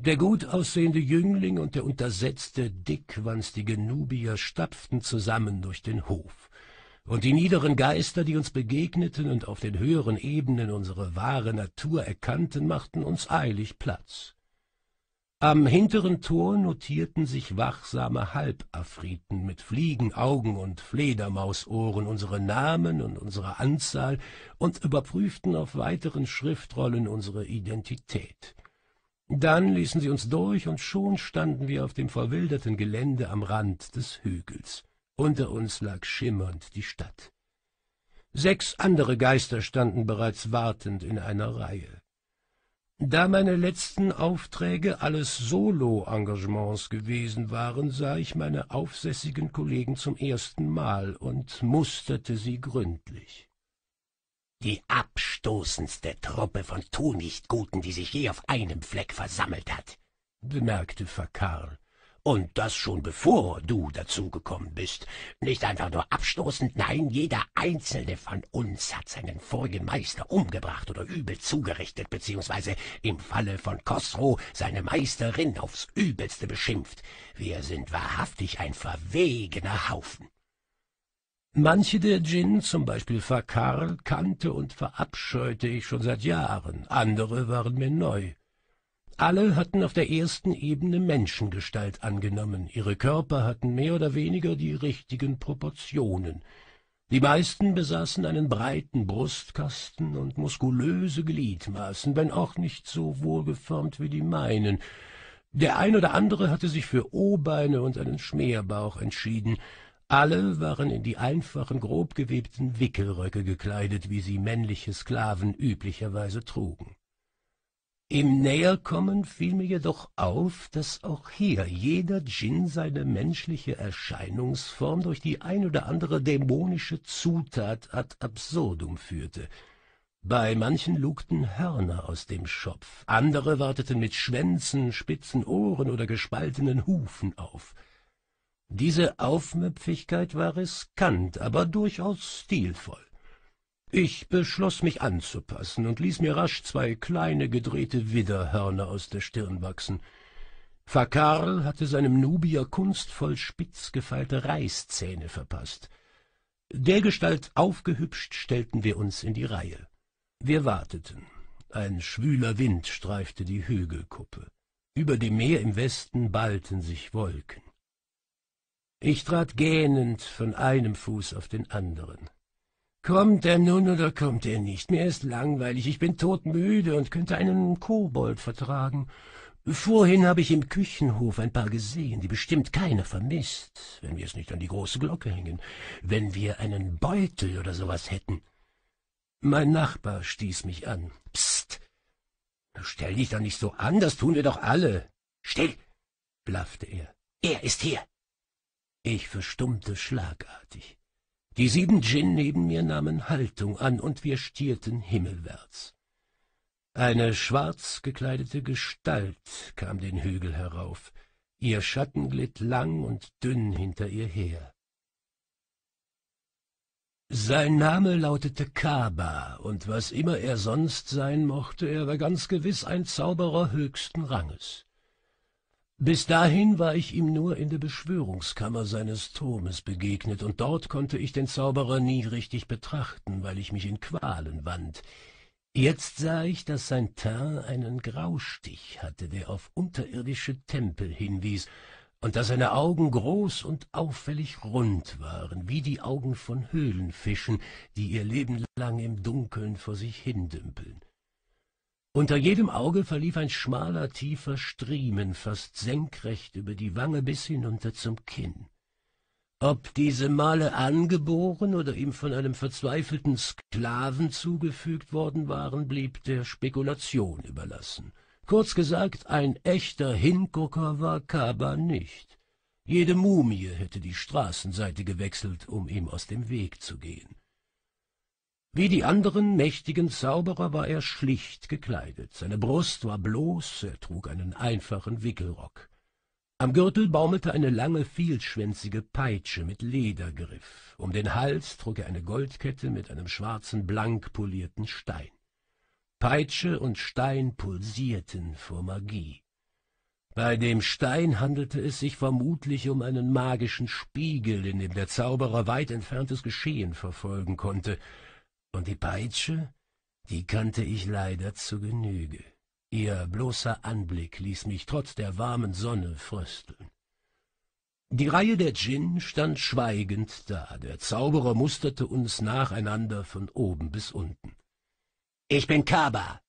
Speaker 1: Der gut aussehende Jüngling und der untersetzte, dickwanstige Nubier stapften zusammen durch den Hof, und die niederen Geister, die uns begegneten und auf den höheren Ebenen unsere wahre Natur erkannten, machten uns eilig Platz. Am hinteren Tor notierten sich wachsame Halbafriten mit Fliegenaugen und Fledermausohren unsere Namen und unsere Anzahl und überprüften auf weiteren Schriftrollen unsere Identität. Dann ließen sie uns durch, und schon standen wir auf dem verwilderten Gelände am Rand des Hügels. Unter uns lag schimmernd die Stadt. Sechs andere Geister standen bereits wartend in einer Reihe. Da meine letzten Aufträge alles Solo-Engagements gewesen waren, sah ich meine aufsässigen Kollegen zum ersten Mal und musterte sie gründlich. Die abstoßendste Truppe von Tunichtguten, die sich je auf einem Fleck versammelt hat, bemerkte Fakar. Und das schon bevor du dazugekommen bist. Nicht einfach nur abstoßend, nein, jeder einzelne von uns hat seinen vorigen Meister umgebracht oder übel zugerichtet, beziehungsweise im Falle von Kosro seine Meisterin aufs Übelste beschimpft. Wir sind wahrhaftig ein verwegener Haufen. Manche der Djinn, zum Beispiel Fakar, kannte und verabscheute ich schon seit Jahren, andere waren mir neu. Alle hatten auf der ersten Ebene Menschengestalt angenommen, ihre Körper hatten mehr oder weniger die richtigen Proportionen. Die meisten besaßen einen breiten Brustkasten und muskulöse Gliedmaßen, wenn auch nicht so wohlgeformt wie die meinen. Der ein oder andere hatte sich für O-Beine und einen Schmerbauch entschieden, alle waren in die einfachen, grob gewebten Wickelröcke gekleidet, wie sie männliche Sklaven üblicherweise trugen. Im Näherkommen fiel mir jedoch auf, daß auch hier jeder Djinn seine menschliche Erscheinungsform durch die ein oder andere dämonische Zutat ad absurdum führte. Bei manchen lugten Hörner aus dem Schopf, andere warteten mit Schwänzen, spitzen Ohren oder gespaltenen Hufen auf — diese Aufmüpfigkeit war riskant, aber durchaus stilvoll. Ich beschloss, mich anzupassen und ließ mir rasch zwei kleine gedrehte Widderhörner aus der Stirn wachsen. Fakarl hatte seinem Nubier kunstvoll spitz gefeilte Reißzähne verpasst. Dergestalt aufgehübscht stellten wir uns in die Reihe. Wir warteten. Ein schwüler Wind streifte die Hügelkuppe. Über dem Meer im Westen ballten sich Wolken. Ich trat gähnend von einem Fuß auf den anderen. Kommt er nun oder kommt er nicht? Mir ist langweilig, ich bin todmüde und könnte einen Kobold vertragen. Vorhin habe ich im Küchenhof ein paar gesehen, die bestimmt keiner vermisst, wenn wir es nicht an die große Glocke hängen, wenn wir einen Beutel oder sowas hätten. Mein Nachbar stieß mich an. Psst! Stell dich doch nicht so an, das tun wir doch alle. Still! blaffte er. Er ist hier. Ich verstummte schlagartig. Die sieben Djinn neben mir nahmen Haltung an, und wir stierten himmelwärts. Eine schwarz gekleidete Gestalt kam den Hügel herauf, ihr Schatten glitt lang und dünn hinter ihr her. Sein Name lautete Kaba, und was immer er sonst sein mochte, er war ganz gewiß ein Zauberer höchsten Ranges. Bis dahin war ich ihm nur in der Beschwörungskammer seines Turmes begegnet, und dort konnte ich den Zauberer nie richtig betrachten, weil ich mich in Qualen wand. Jetzt sah ich, daß sein Teint einen Graustich hatte, der auf unterirdische Tempel hinwies, und daß seine Augen groß und auffällig rund waren, wie die Augen von Höhlenfischen, die ihr Leben lang im Dunkeln vor sich hindümpeln. Unter jedem Auge verlief ein schmaler, tiefer Striemen, fast senkrecht über die Wange bis hinunter zum Kinn. Ob diese Male angeboren oder ihm von einem verzweifelten Sklaven zugefügt worden waren, blieb der Spekulation überlassen. Kurz gesagt, ein echter Hingucker war Kaba nicht. Jede Mumie hätte die Straßenseite gewechselt, um ihm aus dem Weg zu gehen. Wie die anderen mächtigen Zauberer war er schlicht gekleidet. Seine Brust war bloß, er trug einen einfachen Wickelrock. Am Gürtel baumelte eine lange, vielschwänzige Peitsche mit Ledergriff. Um den Hals trug er eine Goldkette mit einem schwarzen, blank polierten Stein. Peitsche und Stein pulsierten vor Magie. Bei dem Stein handelte es sich vermutlich um einen magischen Spiegel, in dem der Zauberer weit entferntes Geschehen verfolgen konnte — und die Peitsche, die kannte ich leider zu Genüge. Ihr bloßer Anblick ließ mich trotz der warmen Sonne frösteln. Die Reihe der Djinn stand schweigend da. Der Zauberer musterte uns nacheinander von oben bis unten. »Ich bin Kaba«,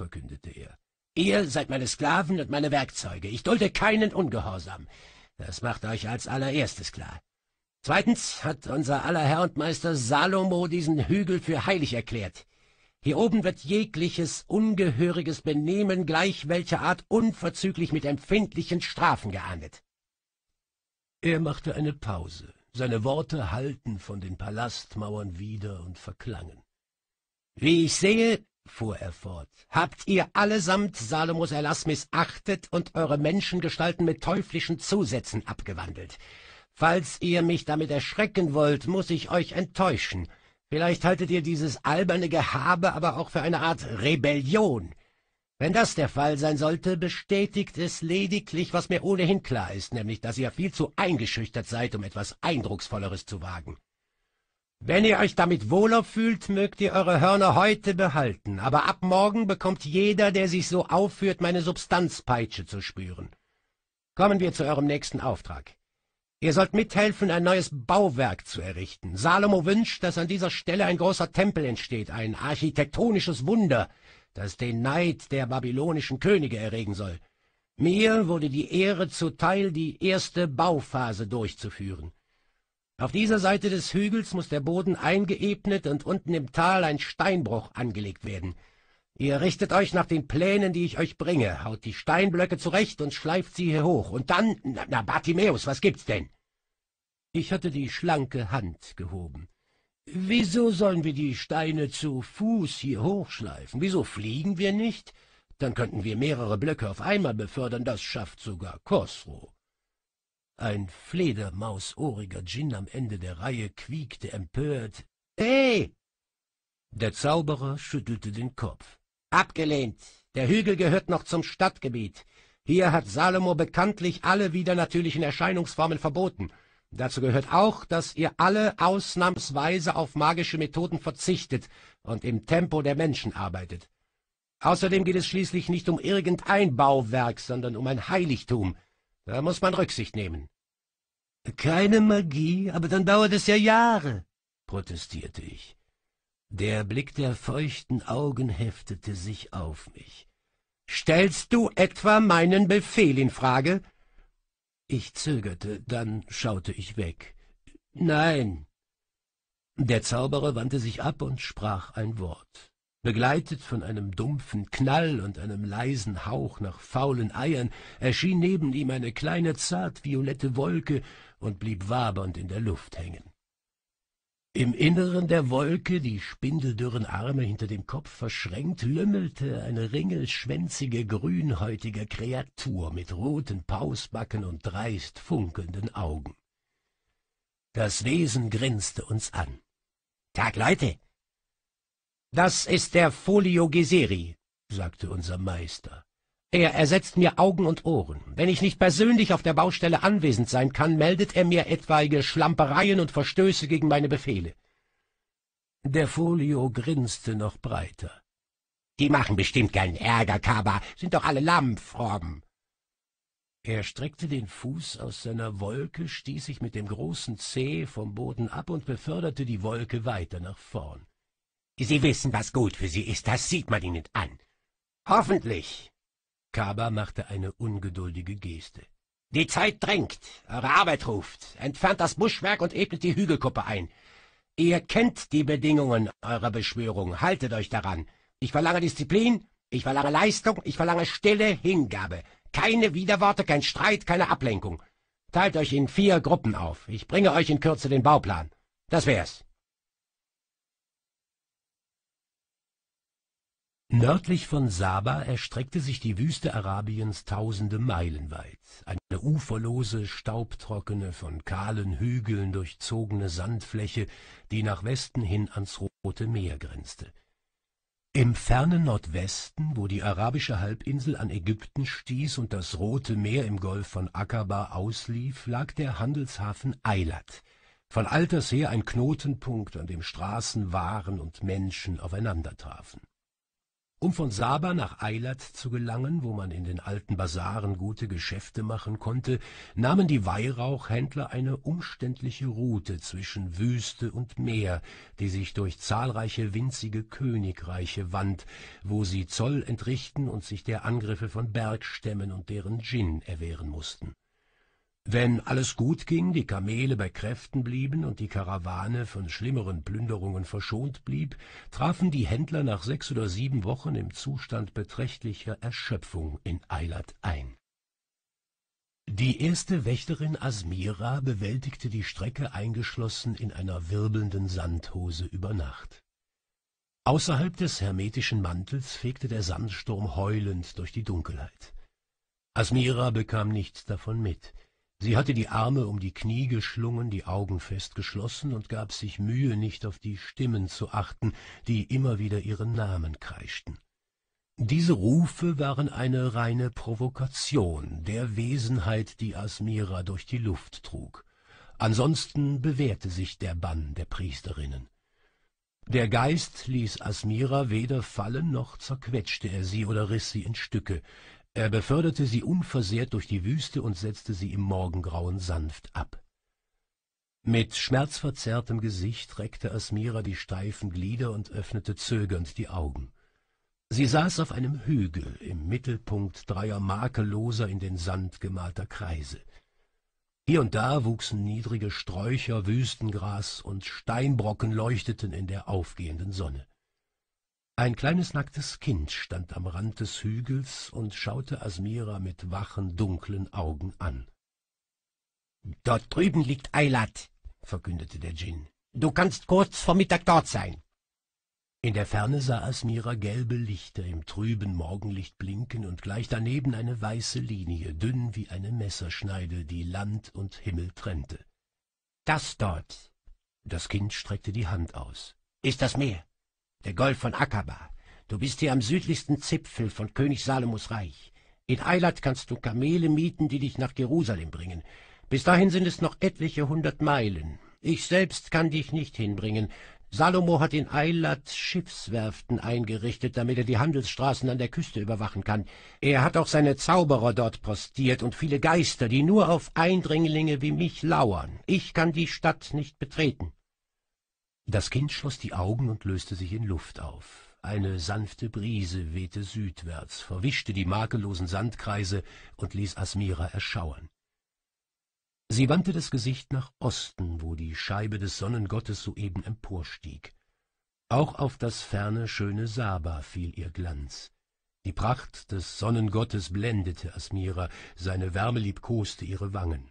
Speaker 1: verkündete er. »Ihr seid meine Sklaven und meine Werkzeuge. Ich dulde keinen Ungehorsam. Das macht euch als allererstes klar. Zweitens hat unser aller Herr und Meister Salomo diesen Hügel für heilig erklärt. Hier oben wird jegliches ungehöriges Benehmen gleich welcher Art unverzüglich mit empfindlichen Strafen geahndet. Er machte eine Pause. Seine Worte hallten von den Palastmauern wieder und verklangen. Wie ich sehe, fuhr er fort, habt ihr allesamt Salomos Erlass missachtet und eure Menschengestalten mit teuflischen Zusätzen abgewandelt. Falls ihr mich damit erschrecken wollt, muss ich euch enttäuschen. Vielleicht haltet ihr dieses alberne Gehabe aber auch für eine Art Rebellion. Wenn das der Fall sein sollte, bestätigt es lediglich, was mir ohnehin klar ist, nämlich, dass ihr viel zu eingeschüchtert seid, um etwas Eindrucksvolleres zu wagen. Wenn ihr euch damit wohler fühlt, mögt ihr eure Hörner heute behalten, aber ab morgen bekommt jeder, der sich so aufführt, meine Substanzpeitsche zu spüren. Kommen wir zu eurem nächsten Auftrag. Ihr sollt mithelfen, ein neues Bauwerk zu errichten. Salomo wünscht, dass an dieser Stelle ein großer Tempel entsteht, ein architektonisches Wunder, das den Neid der babylonischen Könige erregen soll. Mir wurde die Ehre zuteil, die erste Bauphase durchzuführen. Auf dieser Seite des Hügels muss der Boden eingeebnet und unten im Tal ein Steinbruch angelegt werden. Ihr richtet euch nach den Plänen, die ich euch bringe, haut die Steinblöcke zurecht und schleift sie hier hoch. Und dann, na, na Bartimäus, was gibt's denn? Ich hatte die schlanke Hand gehoben. Wieso sollen wir die Steine zu Fuß hier hochschleifen? Wieso fliegen wir nicht? Dann könnten wir mehrere Blöcke auf einmal befördern, das schafft sogar Kosro. Ein fledermausohriger Djinn am Ende der Reihe quiekte empört. Hey! Der Zauberer schüttelte den Kopf. Abgelehnt. Der Hügel gehört noch zum Stadtgebiet. Hier hat Salomo bekanntlich alle widernatürlichen Erscheinungsformen verboten. Dazu gehört auch, dass ihr alle ausnahmsweise auf magische Methoden verzichtet und im Tempo der Menschen arbeitet. Außerdem geht es schließlich nicht um irgendein Bauwerk, sondern um ein Heiligtum. Da muss man Rücksicht nehmen. Keine Magie, aber dann dauert es ja Jahre, protestierte ich. Der Blick der feuchten Augen heftete sich auf mich. Stellst du etwa meinen Befehl in Frage? Ich zögerte, dann schaute ich weg. Nein. Der Zauberer wandte sich ab und sprach ein Wort. Begleitet von einem dumpfen Knall und einem leisen Hauch nach faulen Eiern erschien neben ihm eine kleine zart violette Wolke und blieb wabernd in der Luft hängen. Im Inneren der Wolke, die spindeldürren Arme hinter dem Kopf verschränkt, lümmelte eine ringelschwänzige, grünhäutige Kreatur mit roten Pausbacken und dreist funkelnden Augen. Das Wesen grinste uns an. Tag, Leute! Das ist der Folio Geseri, sagte unser Meister. Er ersetzt mir Augen und Ohren. Wenn ich nicht persönlich auf der Baustelle anwesend sein kann, meldet er mir etwaige Schlampereien und Verstöße gegen meine Befehle. Der Folio grinste noch breiter. Die machen bestimmt keinen Ärger, Kaba, sind doch alle Lammfroben. Er streckte den Fuß aus seiner Wolke, stieß sich mit dem großen Zeh vom Boden ab und beförderte die Wolke weiter nach vorn. Sie wissen, was gut für Sie ist, das sieht man Ihnen an. Hoffentlich, Kaba machte eine ungeduldige Geste. Die Zeit drängt, eure Arbeit ruft. Entfernt das Buschwerk und ebnet die Hügelkuppe ein. Ihr kennt die Bedingungen eurer Beschwörung, haltet euch daran. Ich verlange Disziplin, ich verlange Leistung, ich verlange stille Hingabe. Keine Widerworte, kein Streit, keine Ablenkung. Teilt euch in vier Gruppen auf. Ich bringe euch in Kürze den Bauplan. Das wär's. Nördlich von Saba erstreckte sich die Wüste Arabiens tausende Meilen weit. Eine uferlose, staubtrockene, von kahlen Hügeln durchzogene Sandfläche, die nach Westen hin ans Rote Meer grenzte. Im fernen Nordwesten, wo die arabische Halbinsel an Ägypten stieß und das Rote Meer im Golf von Akaba auslief, lag der Handelshafen Eilat, von alters her ein Knotenpunkt, an dem Straßen, Waren und Menschen aufeinandertrafen. Um von Saba nach Eilat zu gelangen, wo man in den alten Bazaren gute Geschäfte machen konnte, nahmen die Weihrauchhändler eine umständliche Route zwischen Wüste und Meer, die sich durch zahlreiche winzige Königreiche wand, wo sie Zoll entrichten und sich der Angriffe von Bergstämmen und deren Djinn erwehren mussten wenn alles gut ging, die Kamele bei Kräften blieben und die Karawane von schlimmeren Plünderungen verschont blieb, trafen die Händler nach sechs oder sieben Wochen im Zustand beträchtlicher Erschöpfung in Eilat ein. Die erste Wächterin Asmira bewältigte die Strecke eingeschlossen in einer wirbelnden Sandhose über Nacht. Außerhalb des hermetischen Mantels fegte der Sandsturm heulend durch die Dunkelheit. Asmira bekam nichts davon mit – sie hatte die arme um die knie geschlungen die augen fest geschlossen und gab sich mühe nicht auf die stimmen zu achten die immer wieder ihren namen kreischten diese rufe waren eine reine provokation der wesenheit die asmira durch die luft trug ansonsten bewährte sich der bann der priesterinnen der geist ließ asmira weder fallen noch zerquetschte er sie oder riß sie in stücke er beförderte sie unversehrt durch die Wüste und setzte sie im Morgengrauen sanft ab. Mit schmerzverzerrtem Gesicht reckte Asmira die steifen Glieder und öffnete zögernd die Augen. Sie saß auf einem Hügel im Mittelpunkt dreier makelloser, in den Sand gemalter Kreise. Hier und da wuchsen niedrige Sträucher, Wüstengras und Steinbrocken leuchteten in der aufgehenden Sonne ein kleines nacktes Kind stand am Rand des Hügels und schaute Asmira mit wachen, dunklen Augen an. Dort drüben liegt Eilat, verkündete der Djinn. Du kannst kurz vor Mittag dort sein. In der Ferne sah Asmira gelbe Lichter im trüben Morgenlicht blinken und gleich daneben eine weiße Linie, dünn wie eine Messerschneide, die Land und Himmel trennte. Das dort. Das Kind streckte die Hand aus. Ist das Meer? der Golf von Akaba. Du bist hier am südlichsten Zipfel von König Salomos Reich. In Eilat kannst du Kamele mieten, die dich nach Jerusalem bringen. Bis dahin sind es noch etliche hundert Meilen. Ich selbst kann dich nicht hinbringen. Salomo hat in Eilat Schiffswerften eingerichtet, damit er die Handelsstraßen an der Küste überwachen kann. Er hat auch seine Zauberer dort postiert und viele Geister, die nur auf Eindringlinge wie mich lauern. Ich kann die Stadt nicht betreten. Das Kind schloss die Augen und löste sich in Luft auf. Eine sanfte Brise wehte südwärts, verwischte die makellosen Sandkreise und ließ Asmira erschauern. Sie wandte das Gesicht nach Osten, wo die Scheibe des Sonnengottes soeben emporstieg. Auch auf das ferne, schöne Saba fiel ihr Glanz. Die Pracht des Sonnengottes blendete Asmira, seine Wärme liebkoste ihre Wangen.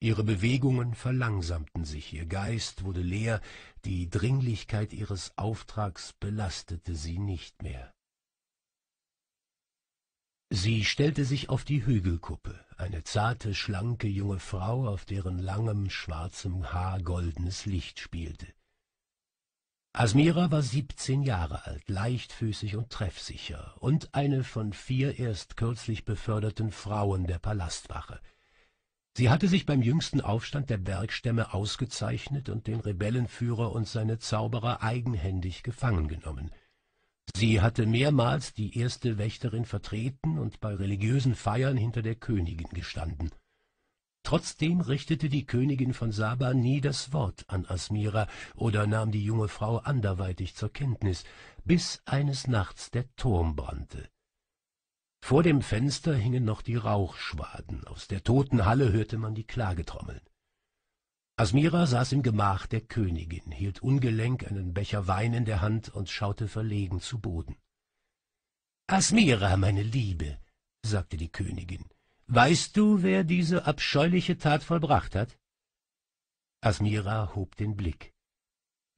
Speaker 1: Ihre Bewegungen verlangsamten sich, ihr Geist wurde leer, die Dringlichkeit ihres Auftrags belastete sie nicht mehr. Sie stellte sich auf die Hügelkuppe, eine zarte, schlanke junge Frau, auf deren langem, schwarzem Haar goldenes Licht spielte. Asmira war siebzehn Jahre alt, leichtfüßig und treffsicher und eine von vier erst kürzlich beförderten Frauen der Palastwache – Sie hatte sich beim jüngsten Aufstand der Bergstämme ausgezeichnet und den Rebellenführer und seine Zauberer eigenhändig gefangen genommen. Sie hatte mehrmals die erste Wächterin vertreten und bei religiösen Feiern hinter der Königin gestanden. Trotzdem richtete die Königin von Saba nie das Wort an Asmira oder nahm die junge Frau anderweitig zur Kenntnis, bis eines Nachts der Turm brannte. Vor dem Fenster hingen noch die Rauchschwaden, aus der toten Halle hörte man die Klagetrommeln. Asmira saß im Gemach der Königin, hielt ungelenk einen Becher Wein in der Hand und schaute verlegen zu Boden. Asmira, meine Liebe, sagte die Königin, weißt du, wer diese abscheuliche Tat vollbracht hat? Asmira hob den Blick.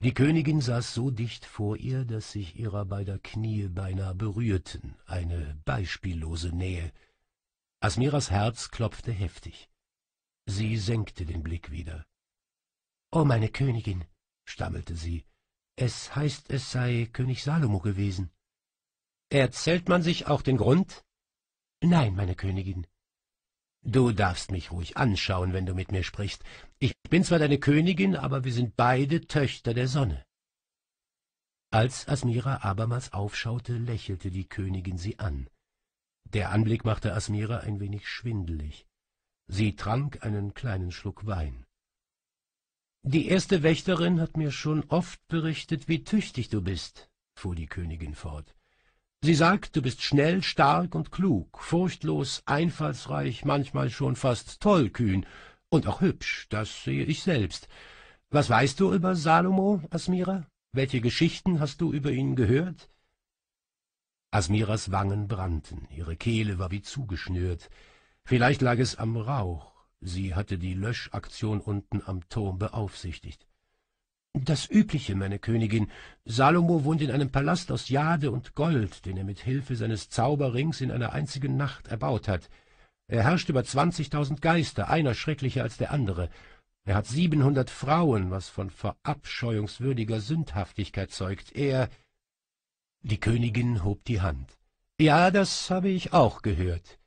Speaker 1: Die Königin saß so dicht vor ihr, daß sich ihrer beider Knie beinahe berührten, eine beispiellose Nähe. Asmiras Herz klopfte heftig. Sie senkte den Blick wieder. »Oh, meine Königin«, stammelte sie, »es heißt, es sei König Salomo gewesen.« »Erzählt man sich auch den Grund?« »Nein, meine Königin. Du darfst mich ruhig anschauen, wenn du mit mir sprichst. Ich bin zwar deine Königin, aber wir sind beide Töchter der Sonne. Als Asmira abermals aufschaute, lächelte die Königin sie an. Der Anblick machte Asmira ein wenig schwindelig. Sie trank einen kleinen Schluck Wein. Die erste Wächterin hat mir schon oft berichtet, wie tüchtig du bist, fuhr die Königin fort. Sie sagt, du bist schnell, stark und klug, furchtlos, einfallsreich, manchmal schon fast tollkühn und auch hübsch, das sehe ich selbst. Was weißt du über Salomo, Asmira? Welche Geschichten hast du über ihn gehört? Asmiras Wangen brannten, ihre Kehle war wie zugeschnürt. Vielleicht lag es am Rauch, sie hatte die Löschaktion unten am Turm beaufsichtigt. Das Übliche, meine Königin. Salomo wohnt in einem Palast aus Jade und Gold, den er mit Hilfe seines Zauberrings in einer einzigen Nacht erbaut hat. Er herrscht über zwanzigtausend Geister, einer schrecklicher als der andere. Er hat siebenhundert Frauen, was von verabscheuungswürdiger Sündhaftigkeit zeugt. Er... Die Königin hob die Hand. Ja, das habe ich auch gehört.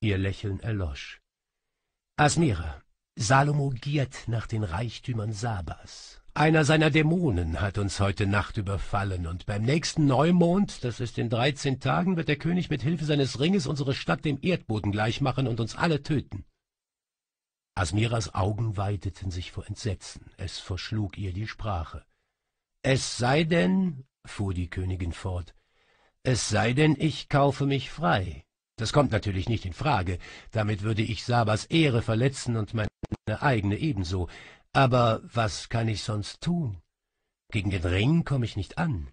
Speaker 1: Ihr Lächeln erlosch. Asmira, Salomo giert nach den Reichtümern Sabas, einer seiner Dämonen hat uns heute Nacht überfallen, und beim nächsten Neumond, das ist in dreizehn Tagen, wird der König mit Hilfe seines Ringes unsere Stadt dem Erdboden gleichmachen und uns alle töten. Asmiras Augen weiteten sich vor Entsetzen, es verschlug ihr die Sprache. Es sei denn, fuhr die Königin fort, es sei denn, ich kaufe mich frei. Das kommt natürlich nicht in Frage, damit würde ich Sabas Ehre verletzen und meine eigene ebenso. Aber was kann ich sonst tun? Gegen den Ring komme ich nicht an.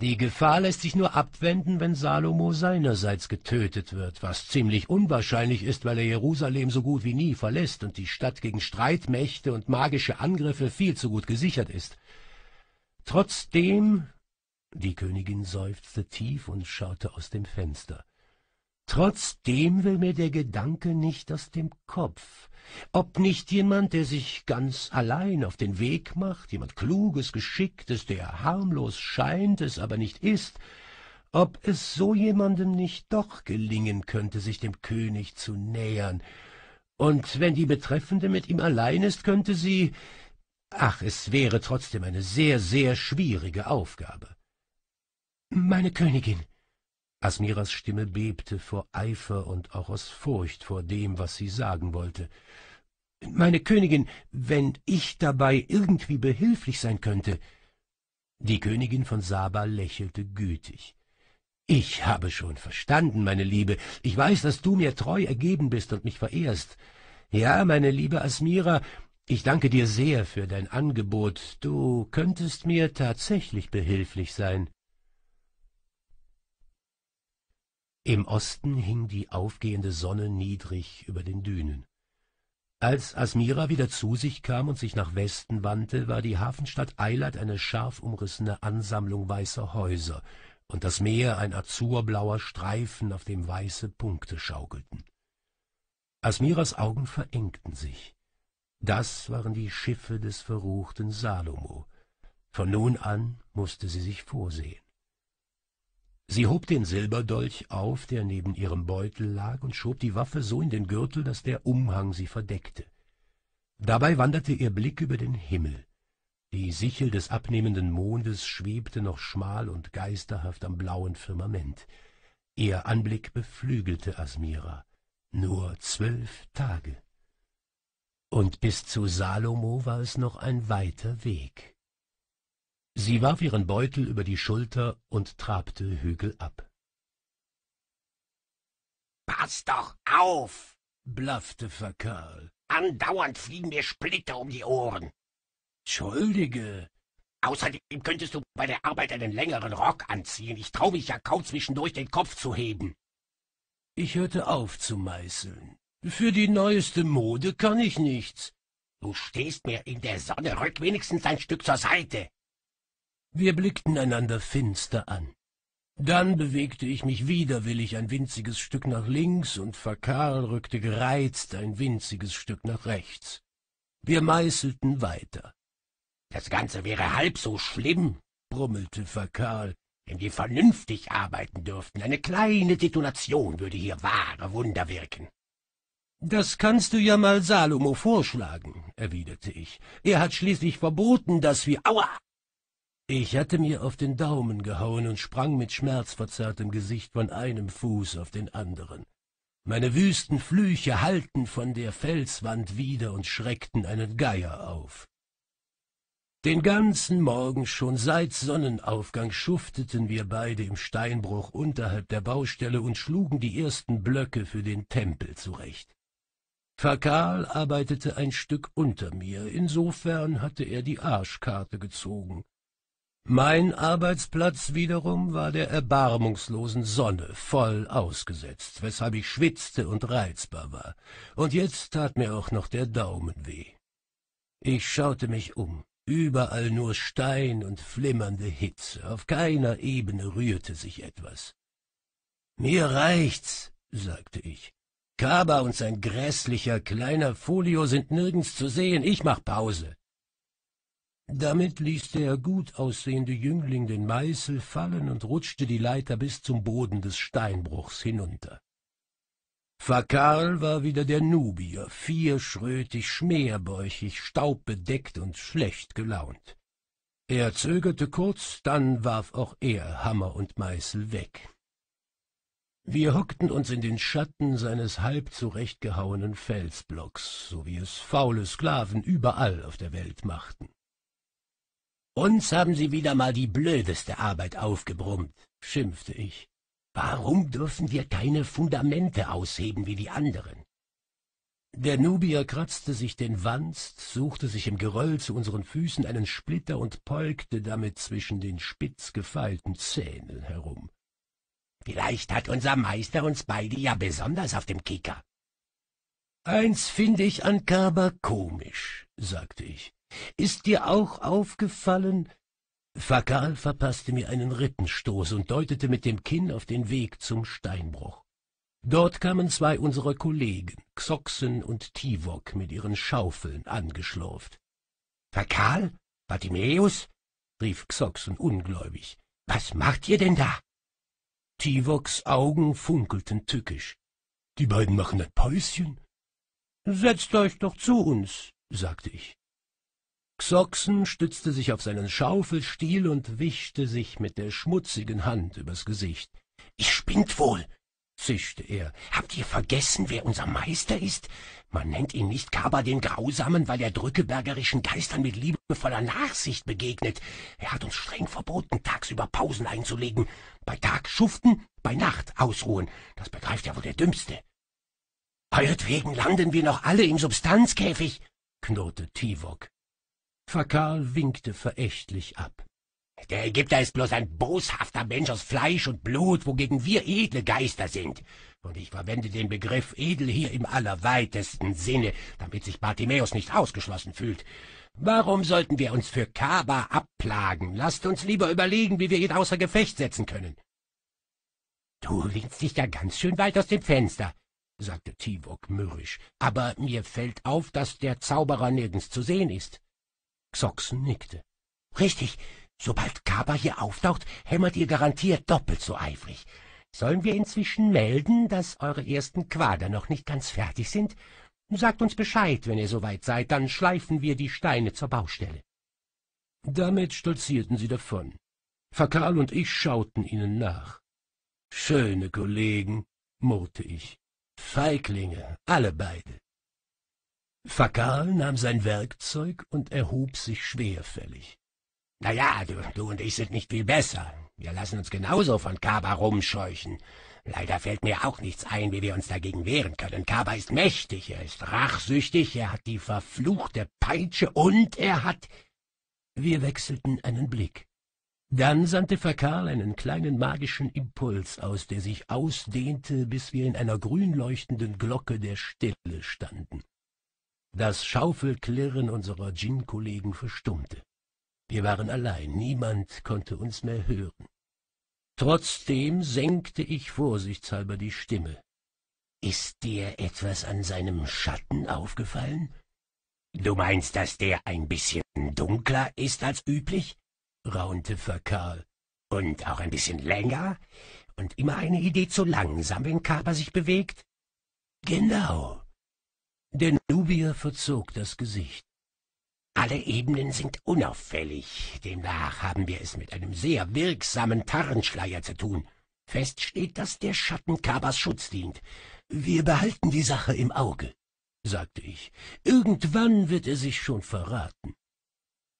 Speaker 1: Die Gefahr lässt sich nur abwenden, wenn Salomo seinerseits getötet wird, was ziemlich unwahrscheinlich ist, weil er Jerusalem so gut wie nie verlässt und die Stadt gegen Streitmächte und magische Angriffe viel zu gut gesichert ist. Trotzdem, die Königin seufzte tief und schaute aus dem Fenster, trotzdem will mir der Gedanke nicht aus dem Kopf ob nicht jemand, der sich ganz allein auf den Weg macht, jemand Kluges, Geschicktes, der harmlos scheint, es aber nicht ist, ob es so jemandem nicht doch gelingen könnte, sich dem König zu nähern. Und wenn die Betreffende mit ihm allein ist, könnte sie... Ach, es wäre trotzdem eine sehr, sehr schwierige Aufgabe. Meine Königin, Asmiras Stimme bebte vor Eifer und auch aus Furcht vor dem, was sie sagen wollte. Meine Königin, wenn ich dabei irgendwie behilflich sein könnte. Die Königin von Saba lächelte gütig. Ich habe schon verstanden, meine Liebe. Ich weiß, dass du mir treu ergeben bist und mich verehrst. Ja, meine liebe Asmira, ich danke dir sehr für dein Angebot. Du könntest mir tatsächlich behilflich sein. Im Osten hing die aufgehende Sonne niedrig über den Dünen. Als Asmira wieder zu sich kam und sich nach Westen wandte, war die Hafenstadt Eilat eine scharf umrissene Ansammlung weißer Häuser und das Meer ein azurblauer Streifen, auf dem weiße Punkte schaukelten. Asmiras Augen verengten sich. Das waren die Schiffe des verruchten Salomo. Von nun an musste sie sich vorsehen. Sie hob den Silberdolch auf, der neben ihrem Beutel lag, und schob die Waffe so in den Gürtel, dass der Umhang sie verdeckte. Dabei wanderte ihr Blick über den Himmel. Die Sichel des abnehmenden Mondes schwebte noch schmal und geisterhaft am blauen Firmament. Ihr Anblick beflügelte Asmira. Nur zwölf Tage. Und bis zu Salomo war es noch ein weiter Weg. Sie warf ihren Beutel über die Schulter und trabte Hügel ab. Pass doch auf, blaffte Verkerl. Andauernd fliegen mir Splitter um die Ohren. Entschuldige. Außerdem könntest du bei der Arbeit einen längeren Rock anziehen. Ich trau mich ja kaum zwischendurch den Kopf zu heben. Ich hörte auf zu meißeln. Für die neueste Mode kann ich nichts. Du stehst mir in der Sonne, rück wenigstens ein Stück zur Seite. Wir blickten einander finster an. Dann bewegte ich mich widerwillig ein winziges Stück nach links und Fakar rückte gereizt ein winziges Stück nach rechts. Wir meißelten weiter. Das Ganze wäre halb so schlimm, brummelte Fakal, wenn wir vernünftig arbeiten dürften. Eine kleine Detonation würde hier wahre Wunder wirken. Das kannst du ja mal Salomo vorschlagen, erwiderte ich. Er hat schließlich verboten, dass wir... Aua! Ich hatte mir auf den Daumen gehauen und sprang mit schmerzverzerrtem Gesicht von einem Fuß auf den anderen. Meine wüsten Flüche hallten von der Felswand wieder und schreckten einen Geier auf. Den ganzen Morgen schon seit Sonnenaufgang schufteten wir beide im Steinbruch unterhalb der Baustelle und schlugen die ersten Blöcke für den Tempel zurecht. Fakal arbeitete ein Stück unter mir, insofern hatte er die Arschkarte gezogen. Mein Arbeitsplatz wiederum war der erbarmungslosen Sonne voll ausgesetzt, weshalb ich schwitzte und reizbar war, und jetzt tat mir auch noch der Daumen weh. Ich schaute mich um, überall nur Stein und flimmernde Hitze, auf keiner Ebene rührte sich etwas. Mir reicht's, sagte ich. Kaba und sein grässlicher kleiner Folio sind nirgends zu sehen, ich mach Pause. Damit ließ der gut aussehende Jüngling den Meißel fallen und rutschte die Leiter bis zum Boden des Steinbruchs hinunter. Fakal war wieder der Nubier, vierschrötig, schmerbäuchig, staubbedeckt und schlecht gelaunt. Er zögerte kurz, dann warf auch er Hammer und Meißel weg. Wir hockten uns in den Schatten seines halb zurechtgehauenen Felsblocks, so wie es faule Sklaven überall auf der Welt machten. Uns haben Sie wieder mal die blödeste Arbeit aufgebrummt, schimpfte ich. Warum dürfen wir keine Fundamente ausheben wie die anderen? Der Nubier kratzte sich den Wanst, suchte sich im Geröll zu unseren Füßen einen Splitter und polkte damit zwischen den spitz gefeilten Zähnen herum. Vielleicht hat unser Meister uns beide ja besonders auf dem Kicker. Eins finde ich an Kerber komisch, sagte ich. Ist dir auch aufgefallen? Fakal verpasste mir einen Rippenstoß und deutete mit dem Kinn auf den Weg zum Steinbruch. Dort kamen zwei unserer Kollegen, Xoxen und Tivok, mit ihren Schaufeln angeschlurft. Fakal? Bartimeus? rief Xoxen ungläubig. Was macht ihr denn da? Tivoks Augen funkelten tückisch. Die beiden machen ein Päuschen. Setzt euch doch zu uns, sagte ich. Xoxen stützte sich auf seinen Schaufelstiel und wischte sich mit der schmutzigen Hand übers Gesicht. Ich spinnt wohl, zischte er. Habt ihr vergessen, wer unser Meister ist? Man nennt ihn nicht Kaba den Grausamen, weil er drückebergerischen Geistern mit liebevoller Nachsicht begegnet. Er hat uns streng verboten, tagsüber Pausen einzulegen. Bei Tag schuften, bei Nacht ausruhen. Das begreift ja wohl der Dümmste. Euretwegen landen wir noch alle im Substanzkäfig, knurrte Tivok. Fakal winkte verächtlich ab. Der Ägypter ist bloß ein boshafter Mensch aus Fleisch und Blut, wogegen wir edle Geister sind. Und ich verwende den Begriff edel hier im allerweitesten Sinne, damit sich Bartimäus nicht ausgeschlossen fühlt. Warum sollten wir uns für Kaba abplagen? Lasst uns lieber überlegen, wie wir ihn außer Gefecht setzen können. Du lehnst dich ja ganz schön weit aus dem Fenster, sagte Tivok mürrisch, aber mir fällt auf, dass der Zauberer nirgends zu sehen ist. Soxen nickte. Richtig, sobald Kaba hier auftaucht, hämmert ihr garantiert doppelt so eifrig. Sollen wir inzwischen melden, dass eure ersten Quader noch nicht ganz fertig sind? Sagt uns Bescheid, wenn ihr soweit seid, dann schleifen wir die Steine zur Baustelle. Damit stolzierten sie davon. Fakal und ich schauten ihnen nach. Schöne Kollegen, murrte ich. Feiglinge, alle beide. Fakal nahm sein Werkzeug und erhob sich schwerfällig. Na ja, du, du und ich sind nicht viel besser. Wir lassen uns genauso von Kaba rumscheuchen. Leider fällt mir auch nichts ein, wie wir uns dagegen wehren können. Kaba ist mächtig, er ist rachsüchtig, er hat die verfluchte Peitsche und er hat... Wir wechselten einen Blick. Dann sandte Fakal einen kleinen magischen Impuls aus, der sich ausdehnte, bis wir in einer grünleuchtenden Glocke der Stille standen. Das Schaufelklirren unserer Djinn-Kollegen verstummte. Wir waren allein, niemand konnte uns mehr hören. Trotzdem senkte ich vorsichtshalber die Stimme. Ist dir etwas an seinem Schatten aufgefallen? Du meinst, dass der ein bisschen dunkler ist als üblich? raunte Fakal. Und auch ein bisschen länger? Und immer eine Idee zu langsam, wenn Kaper sich bewegt? Genau, der Nubier verzog das Gesicht. Alle Ebenen sind unauffällig, demnach haben wir es mit einem sehr wirksamen Tarnschleier zu tun. Fest steht, dass der Schatten Kabas Schutz dient. Wir behalten die Sache im Auge, sagte ich. Irgendwann wird er sich schon verraten.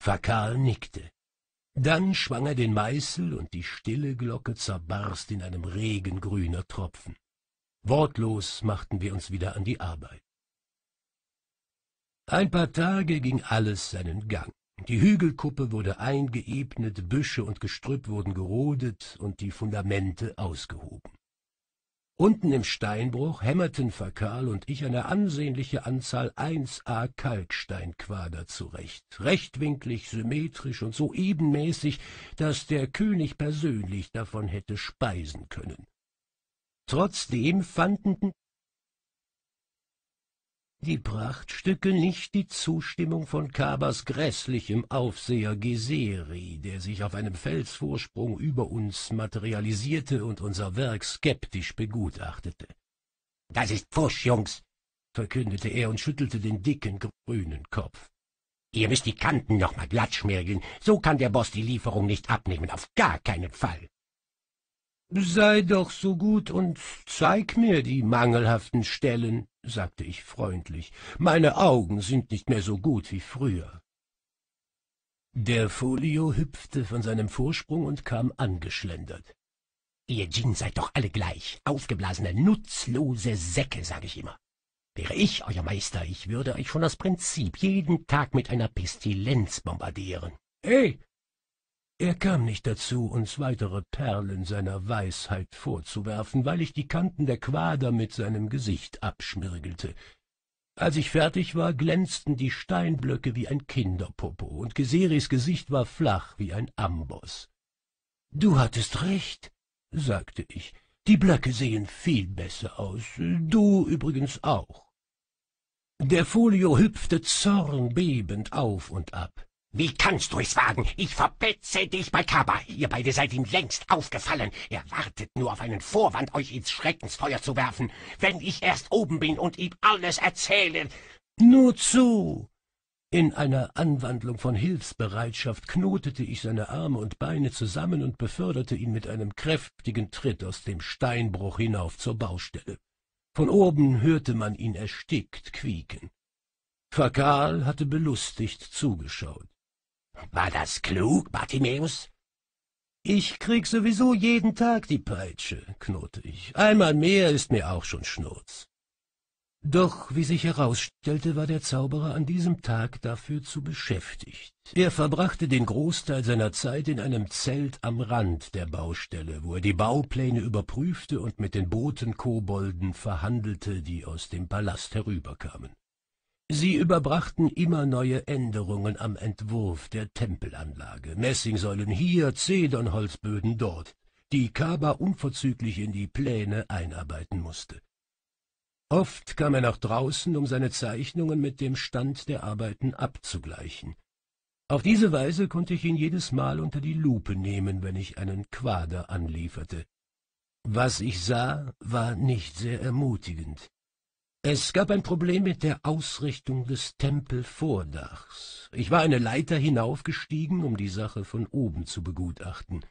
Speaker 1: Fakal nickte. Dann schwang er den Meißel und die stille Glocke zerbarst in einem Regen grüner Tropfen. Wortlos machten wir uns wieder an die Arbeit. Ein paar Tage ging alles seinen Gang. Die Hügelkuppe wurde eingeebnet, Büsche und Gestrüpp wurden gerodet und die Fundamente ausgehoben. Unten im Steinbruch hämmerten Fakal und ich eine ansehnliche Anzahl 1a Kalksteinquader zurecht, rechtwinklig, symmetrisch und so ebenmäßig, dass der König persönlich davon hätte speisen können. Trotzdem fanden die Prachtstücke nicht die Zustimmung von Kabas grässlichem Aufseher Geseri, der sich auf einem Felsvorsprung über uns materialisierte und unser Werk skeptisch begutachtete. Das ist Pfusch, Jungs, verkündete er und schüttelte den dicken grünen Kopf. Ihr müsst die Kanten nochmal glatt schmirgeln, so kann der Boss die Lieferung nicht abnehmen, auf gar keinen Fall. Sei doch so gut und zeig mir die mangelhaften Stellen, sagte ich freundlich. Meine Augen sind nicht mehr so gut wie früher. Der Folio hüpfte von seinem Vorsprung und kam angeschlendert. Ihr Djinn seid doch alle gleich, aufgeblasene, nutzlose Säcke, sage ich immer. Wäre ich euer Meister, ich würde euch schon das Prinzip jeden Tag mit einer Pestilenz bombardieren. Hey, er kam nicht dazu, uns weitere Perlen seiner Weisheit vorzuwerfen, weil ich die Kanten der Quader mit seinem Gesicht abschmirgelte. Als ich fertig war, glänzten die Steinblöcke wie ein Kinderpopo, und Geseris Gesicht war flach wie ein Amboss. »Du hattest recht«, sagte ich, »die Blöcke sehen viel besser aus, du übrigens auch.« Der Folio hüpfte zornbebend auf und ab. Wie kannst du es wagen? Ich verpetze dich bei Kaba. Ihr beide seid ihm längst aufgefallen. Er wartet nur auf einen Vorwand, euch ins Schreckensfeuer zu werfen. Wenn ich erst oben bin und ihm alles erzähle. Nur zu! In einer Anwandlung von Hilfsbereitschaft knotete ich seine Arme und Beine zusammen und beförderte ihn mit einem kräftigen Tritt aus dem Steinbruch hinauf zur Baustelle. Von oben hörte man ihn erstickt quieken. Fakal hatte belustigt zugeschaut. War das klug, Bartimäus? Ich krieg sowieso jeden Tag die Peitsche, knurrte ich. Einmal mehr ist mir auch schon Schnurz. Doch, wie sich herausstellte, war der Zauberer an diesem Tag dafür zu beschäftigt. Er verbrachte den Großteil seiner Zeit in einem Zelt am Rand der Baustelle, wo er die Baupläne überprüfte und mit den Botenkobolden verhandelte, die aus dem Palast herüberkamen. Sie überbrachten immer neue Änderungen am Entwurf der Tempelanlage. Messingsäulen hier, Zedernholzböden dort, die Kaba unverzüglich in die Pläne einarbeiten musste. Oft kam er nach draußen, um seine Zeichnungen mit dem Stand der Arbeiten abzugleichen. Auf diese Weise konnte ich ihn jedes Mal unter die Lupe nehmen, wenn ich einen Quader anlieferte. Was ich sah, war nicht sehr ermutigend. Es gab ein Problem mit der Ausrichtung des Tempelvordachs. Ich war eine Leiter hinaufgestiegen, um die Sache von oben zu begutachten.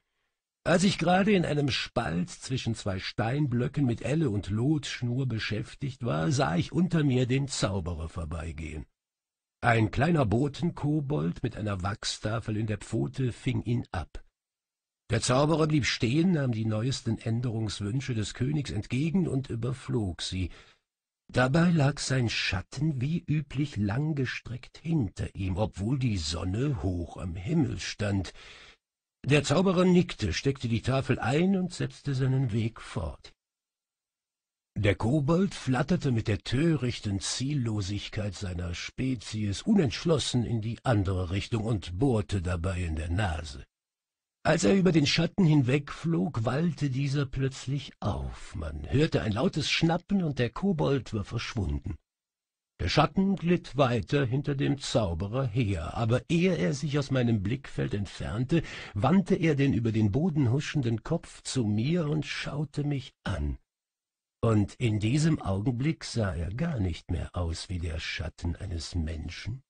Speaker 1: Als ich gerade in einem Spalt zwischen zwei Steinblöcken mit Elle und Lotschnur beschäftigt war, sah ich unter mir den Zauberer vorbeigehen. Ein kleiner Botenkobold mit einer Wachstafel in der Pfote fing ihn ab. Der Zauberer blieb stehen, nahm die neuesten Änderungswünsche des Königs entgegen und überflog sie. Dabei lag sein Schatten wie üblich langgestreckt hinter ihm, obwohl die Sonne hoch am Himmel stand. Der Zauberer nickte, steckte die Tafel ein und setzte seinen Weg fort. Der Kobold flatterte mit der törichten Ziellosigkeit seiner Spezies unentschlossen in die andere Richtung und bohrte dabei in der Nase. Als er über den Schatten hinwegflog, wallte dieser plötzlich auf. Man hörte ein lautes Schnappen und der Kobold war verschwunden. Der Schatten glitt weiter hinter dem Zauberer her, aber ehe er sich aus meinem Blickfeld entfernte, wandte er den über den Boden huschenden Kopf zu mir und schaute mich an. Und in diesem Augenblick sah er gar nicht mehr aus wie der Schatten eines Menschen,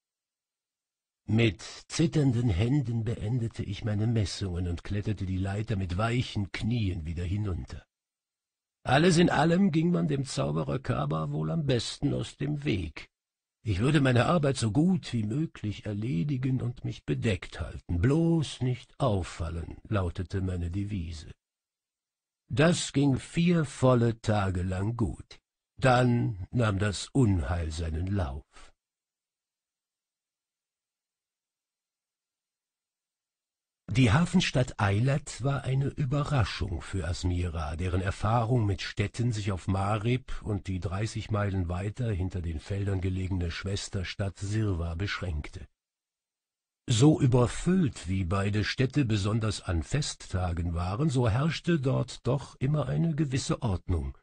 Speaker 1: mit zitternden Händen beendete ich meine Messungen und kletterte die Leiter mit weichen Knien wieder hinunter. Alles in allem ging man dem Zauberer Kaba wohl am besten aus dem Weg. Ich würde meine Arbeit so gut wie möglich erledigen und mich bedeckt halten, bloß nicht auffallen, lautete meine Devise. Das ging vier volle Tage lang gut. Dann nahm das Unheil seinen Lauf. Die Hafenstadt Eilat war eine Überraschung für Asmira, deren Erfahrung mit Städten sich auf Marib und die 30 Meilen weiter hinter den Feldern gelegene Schwesterstadt Sirwa beschränkte. So überfüllt wie beide Städte besonders an Festtagen waren, so herrschte dort doch immer eine gewisse Ordnung.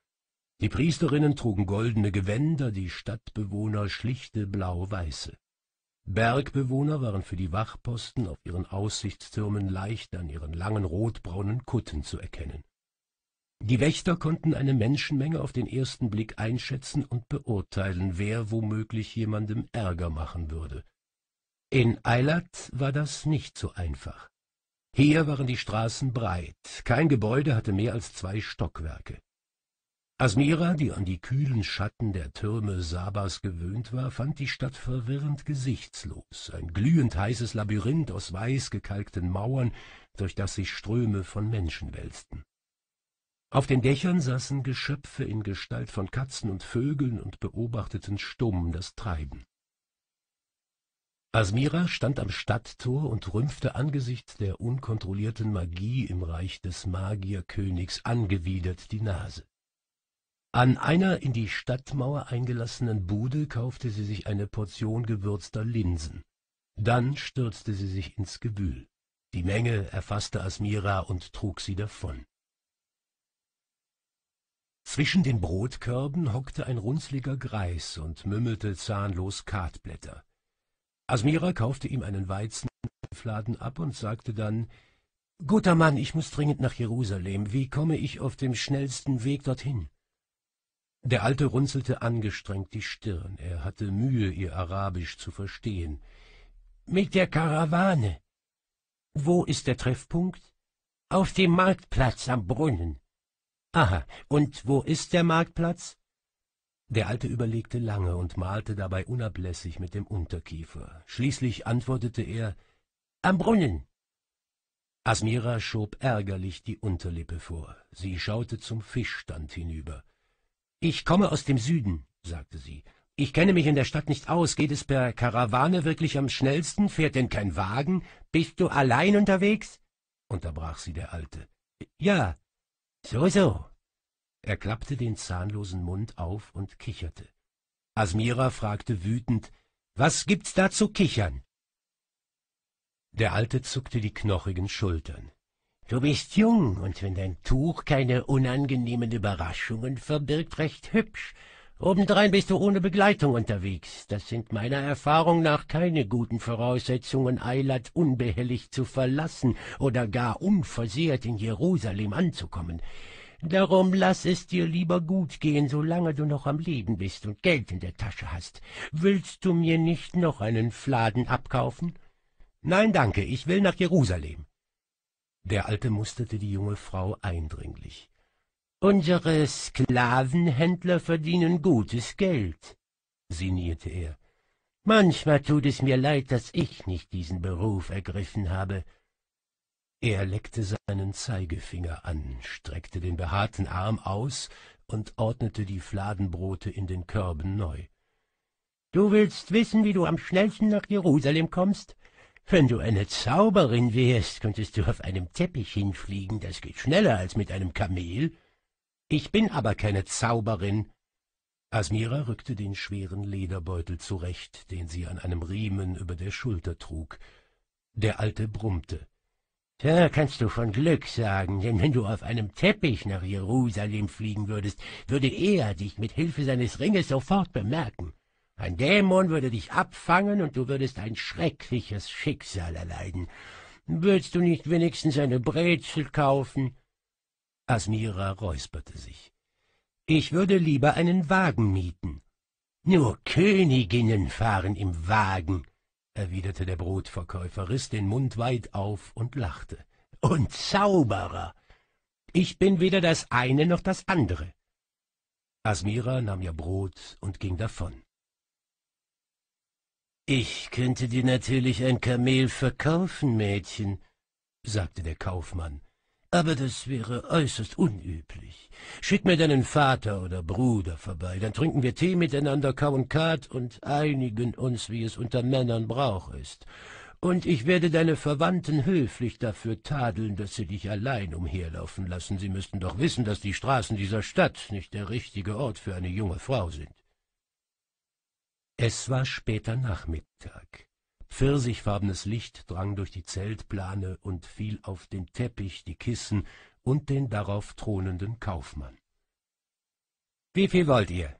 Speaker 1: Die Priesterinnen trugen goldene Gewänder, die Stadtbewohner schlichte blau-weiße. Bergbewohner waren für die Wachposten auf ihren Aussichtstürmen leicht an ihren langen rotbraunen Kutten zu erkennen. Die Wächter konnten eine Menschenmenge auf den ersten Blick einschätzen und beurteilen, wer womöglich jemandem Ärger machen würde. In Eilat war das nicht so einfach. Hier waren die Straßen breit, kein Gebäude hatte mehr als zwei Stockwerke. Asmira, die an die kühlen Schatten der Türme Sabas gewöhnt war, fand die Stadt verwirrend gesichtslos, ein glühend heißes Labyrinth aus weiß gekalkten Mauern, durch das sich Ströme von Menschen wälzten. Auf den Dächern saßen Geschöpfe in Gestalt von Katzen und Vögeln und beobachteten stumm das Treiben. Asmira stand am Stadttor und rümpfte angesichts der unkontrollierten Magie im Reich des Magierkönigs angewidert die Nase. An einer in die Stadtmauer eingelassenen Bude kaufte sie sich eine Portion gewürzter Linsen. Dann stürzte sie sich ins Gewühl. Die Menge erfasste Asmira und trug sie davon. Zwischen den Brotkörben hockte ein runzliger Greis und mümmelte zahnlos Kartblätter. Asmira kaufte ihm einen Weizenfladen ab und sagte dann, »Guter Mann, ich muss dringend nach Jerusalem. Wie komme ich auf dem schnellsten Weg dorthin?« der Alte runzelte angestrengt die Stirn. Er hatte Mühe, ihr Arabisch zu verstehen. Mit der Karawane. Wo ist der Treffpunkt? Auf dem Marktplatz am Brunnen. Aha, und wo ist der Marktplatz? Der Alte überlegte lange und malte dabei unablässig mit dem Unterkiefer. Schließlich antwortete er, am Brunnen. Asmira schob ärgerlich die Unterlippe vor. Sie schaute zum Fischstand hinüber. Ich komme aus dem Süden, sagte sie. Ich kenne mich in der Stadt nicht aus. Geht es per Karawane wirklich am schnellsten? Fährt denn kein Wagen? Bist du allein unterwegs? unterbrach sie der Alte. Ja, so, so. Er klappte den zahnlosen Mund auf und kicherte. Asmira fragte wütend, was gibt's da zu kichern? Der Alte zuckte die knochigen Schultern. Du bist jung, und wenn dein Tuch keine unangenehmen Überraschungen verbirgt, recht hübsch. Obendrein bist du ohne Begleitung unterwegs. Das sind meiner Erfahrung nach keine guten Voraussetzungen, Eilat unbehelligt zu verlassen oder gar unversehrt in Jerusalem anzukommen. Darum lass es dir lieber gut gehen, solange du noch am Leben bist und Geld in der Tasche hast. Willst du mir nicht noch einen Fladen abkaufen? Nein, danke, ich will nach Jerusalem. Der Alte musterte die junge Frau eindringlich. Unsere Sklavenhändler verdienen gutes Geld, sinnierte er. Manchmal tut es mir leid, dass ich nicht diesen Beruf ergriffen habe. Er leckte seinen Zeigefinger an, streckte den behaarten Arm aus und ordnete die Fladenbrote in den Körben neu. Du willst wissen, wie du am schnellsten nach Jerusalem kommst? Wenn du eine Zauberin wärst, könntest du auf einem Teppich hinfliegen, das geht schneller als mit einem Kamel. Ich bin aber keine Zauberin. Asmira rückte den schweren Lederbeutel zurecht, den sie an einem Riemen über der Schulter trug. Der Alte brummte. Da kannst du von Glück sagen, denn wenn du auf einem Teppich nach Jerusalem fliegen würdest, würde er dich mit Hilfe seines Ringes sofort bemerken. Ein Dämon würde dich abfangen und du würdest ein schreckliches Schicksal erleiden. Willst du nicht wenigstens eine Brezel kaufen? Asmira räusperte sich. Ich würde lieber einen Wagen mieten. Nur Königinnen fahren im Wagen, erwiderte der Brotverkäufer, riss den Mund weit auf und lachte. Und Zauberer! Ich bin weder das eine noch das andere. Asmira nahm ihr Brot und ging davon. Ich könnte dir natürlich ein Kamel verkaufen, Mädchen, sagte der Kaufmann, aber das wäre äußerst unüblich. Schick mir deinen Vater oder Bruder vorbei, dann trinken wir Tee miteinander, kauen Kart und einigen uns, wie es unter Männern Brauch ist. Und ich werde deine Verwandten höflich dafür tadeln, dass sie dich allein umherlaufen lassen. Sie müssten doch wissen, dass die Straßen dieser Stadt nicht der richtige Ort für eine junge Frau sind. Es war später Nachmittag. Pfirsichfarbenes Licht drang durch die Zeltplane und fiel auf den Teppich, die Kissen und den darauf thronenden Kaufmann. Wie viel wollt ihr?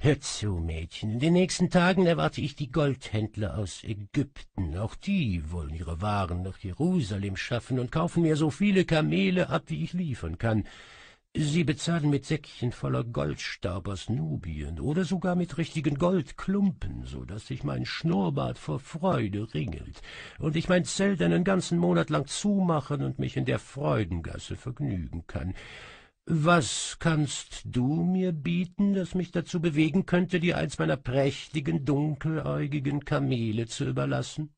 Speaker 1: »Hört zu, Mädchen, in den nächsten Tagen erwarte ich die Goldhändler aus Ägypten. Auch die wollen ihre Waren nach Jerusalem schaffen und kaufen mir so viele Kamele ab, wie ich liefern kann. Sie bezahlen mit Säckchen voller Goldstaub aus Nubien oder sogar mit richtigen Goldklumpen, so daß sich mein Schnurrbart vor Freude ringelt und ich mein Zelt einen ganzen Monat lang zumachen und mich in der Freudengasse vergnügen kann. Was kannst du mir bieten, das mich dazu bewegen könnte, dir eins meiner prächtigen, dunkeläugigen Kamele zu überlassen?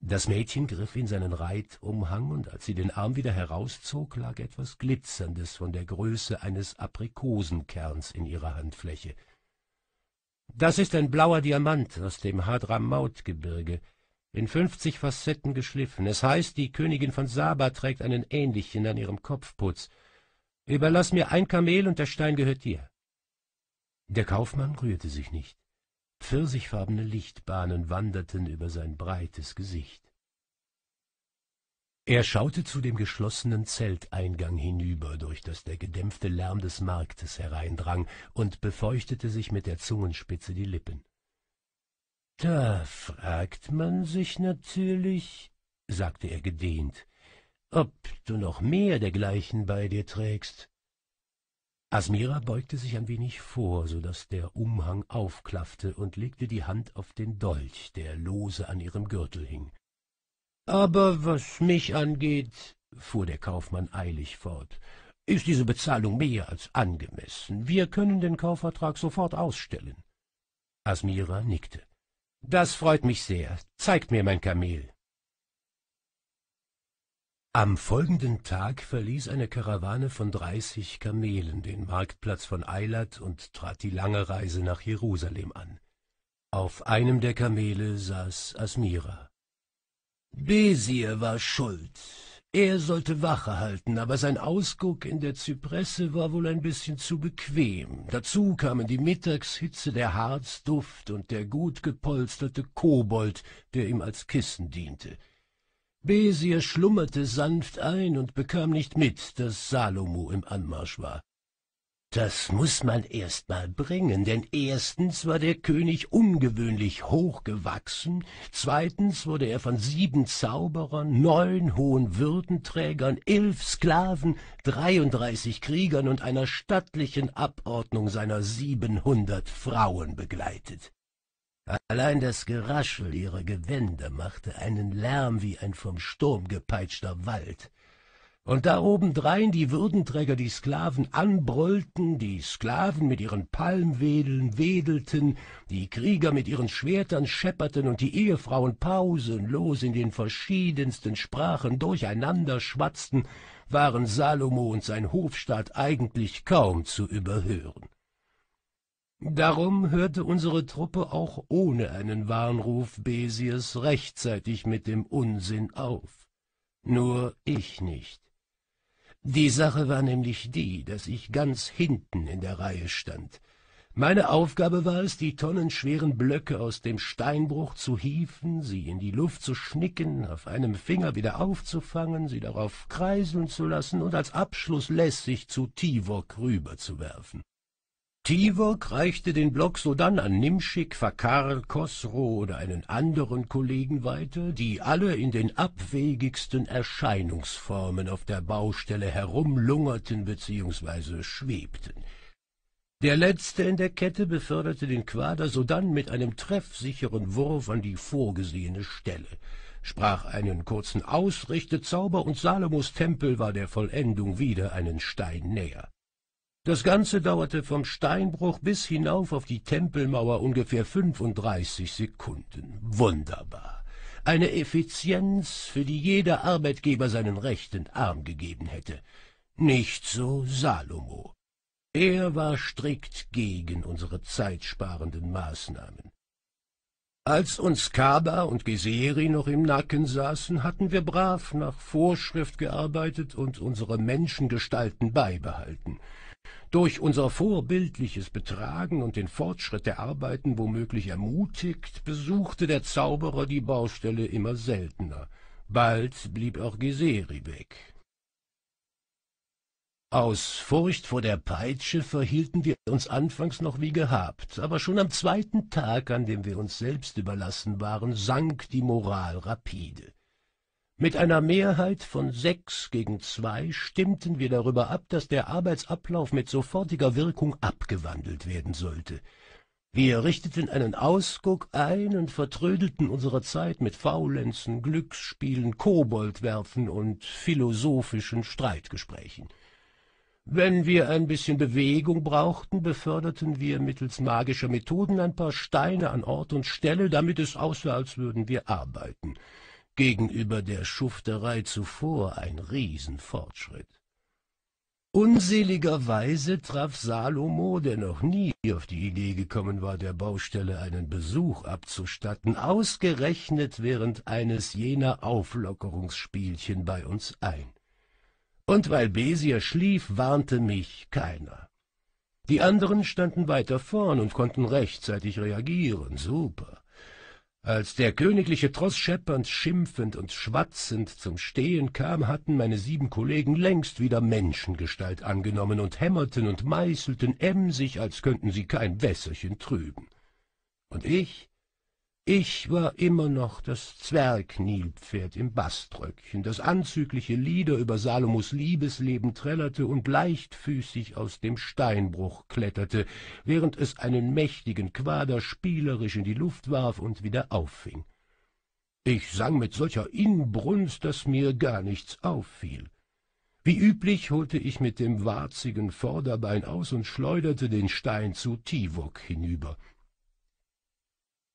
Speaker 1: Das Mädchen griff in seinen Reitumhang, und als sie den Arm wieder herauszog, lag etwas Glitzerndes von der Größe eines Aprikosenkerns in ihrer Handfläche. Das ist ein blauer Diamant aus dem Hadramautgebirge, in fünfzig Facetten geschliffen. Es heißt, die Königin von Saba trägt einen ähnlichen an ihrem Kopfputz. Überlass mir ein Kamel, und der Stein gehört dir. Der Kaufmann rührte sich nicht. Pfirsichfarbene Lichtbahnen wanderten über sein breites Gesicht. Er schaute zu dem geschlossenen Zelteingang hinüber, durch das der gedämpfte Lärm des Marktes hereindrang, und befeuchtete sich mit der Zungenspitze die Lippen. Da fragt man sich natürlich, sagte er gedehnt, ob du noch mehr dergleichen bei dir trägst. Asmira beugte sich ein wenig vor, so daß der Umhang aufklaffte, und legte die Hand auf den Dolch, der lose an ihrem Gürtel hing. Aber was mich angeht, fuhr der Kaufmann eilig fort, ist diese Bezahlung mehr als angemessen. Wir können den Kaufvertrag sofort ausstellen. Asmira nickte. Das freut mich sehr. Zeigt mir mein Kamel. Am folgenden Tag verließ eine Karawane von dreißig Kamelen den Marktplatz von Eilat und trat die lange Reise nach Jerusalem an. Auf einem der Kamele saß Asmira. Besir war schuld. Er sollte Wache halten, aber sein Ausguck in der Zypresse war wohl ein bisschen zu bequem. Dazu kamen die Mittagshitze, der Harzduft und der gut gepolsterte Kobold, der ihm als Kissen diente. Besir schlummerte sanft ein und bekam nicht mit, daß Salomo im Anmarsch war. Das muß man erst mal bringen, denn erstens war der König ungewöhnlich hochgewachsen, zweitens wurde er von sieben Zauberern, neun hohen Würdenträgern, elf Sklaven, dreiunddreißig Kriegern und einer stattlichen Abordnung seiner siebenhundert Frauen begleitet. Allein das Geraschel ihrer Gewänder machte einen Lärm wie ein vom Sturm gepeitschter Wald. Und da obendrein die Würdenträger die Sklaven anbrüllten, die Sklaven mit ihren Palmwedeln wedelten, die Krieger mit ihren Schwertern schepperten und die Ehefrauen pausenlos in den verschiedensten Sprachen durcheinander schwatzten, waren Salomo und sein Hofstaat eigentlich kaum zu überhören. Darum hörte unsere Truppe auch ohne einen Warnruf Besiers rechtzeitig mit dem Unsinn auf. Nur ich nicht. Die Sache war nämlich die, dass ich ganz hinten in der Reihe stand. Meine Aufgabe war es, die tonnenschweren Blöcke aus dem Steinbruch zu hieven, sie in die Luft zu schnicken, auf einem Finger wieder aufzufangen, sie darauf kreiseln zu lassen und als Abschluss lässig zu Tivok rüberzuwerfen. Tivok reichte den Block sodann an Nimschik, Fakar, Kosro oder einen anderen Kollegen weiter, die alle in den abwegigsten Erscheinungsformen auf der Baustelle herumlungerten bzw. schwebten. Der Letzte in der Kette beförderte den Quader sodann mit einem treffsicheren Wurf an die vorgesehene Stelle, sprach einen kurzen Ausrichtezauber und Salomos Tempel war der Vollendung wieder einen Stein näher. Das Ganze dauerte vom Steinbruch bis hinauf auf die Tempelmauer ungefähr 35 Sekunden. Wunderbar. Eine Effizienz, für die jeder Arbeitgeber seinen rechten Arm gegeben hätte. Nicht so Salomo. Er war strikt gegen unsere zeitsparenden Maßnahmen. Als uns Kaba und Geseri noch im Nacken saßen, hatten wir brav nach Vorschrift gearbeitet und unsere Menschengestalten beibehalten durch unser vorbildliches Betragen und den Fortschritt der Arbeiten womöglich ermutigt, besuchte der Zauberer die Baustelle immer seltener. Bald blieb auch Geseri weg. Aus Furcht vor der Peitsche verhielten wir uns anfangs noch wie gehabt, aber schon am zweiten Tag, an dem wir uns selbst überlassen waren, sank die Moral rapide. Mit einer Mehrheit von sechs gegen zwei stimmten wir darüber ab, dass der Arbeitsablauf mit sofortiger Wirkung abgewandelt werden sollte. Wir richteten einen Ausguck ein und vertrödelten unsere Zeit mit Faulenzen, Glücksspielen, Koboldwerfen und philosophischen Streitgesprächen. Wenn wir ein bisschen Bewegung brauchten, beförderten wir mittels magischer Methoden ein paar Steine an Ort und Stelle, damit es aussah, als würden wir arbeiten gegenüber der Schufterei zuvor ein Riesenfortschritt. Unseligerweise traf Salomo, der noch nie auf die Idee gekommen war, der Baustelle einen Besuch abzustatten, ausgerechnet während eines jener Auflockerungsspielchen bei uns ein. Und weil Besier schlief, warnte mich keiner. Die anderen standen weiter vorn und konnten rechtzeitig reagieren, super. Als der königliche Troß scheppernd, schimpfend und schwatzend zum Stehen kam, hatten meine sieben Kollegen längst wieder Menschengestalt angenommen und hämmerten und meißelten emsig, als könnten sie kein Wässerchen trüben. Und ich ich war immer noch das Zwergnilpferd im Baströckchen, das anzügliche Lieder über Salomos Liebesleben trällerte und leichtfüßig aus dem Steinbruch kletterte, während es einen mächtigen Quader spielerisch in die Luft warf und wieder auffing. Ich sang mit solcher Inbrunst, daß mir gar nichts auffiel. Wie üblich holte ich mit dem warzigen Vorderbein aus und schleuderte den Stein zu Tivok hinüber.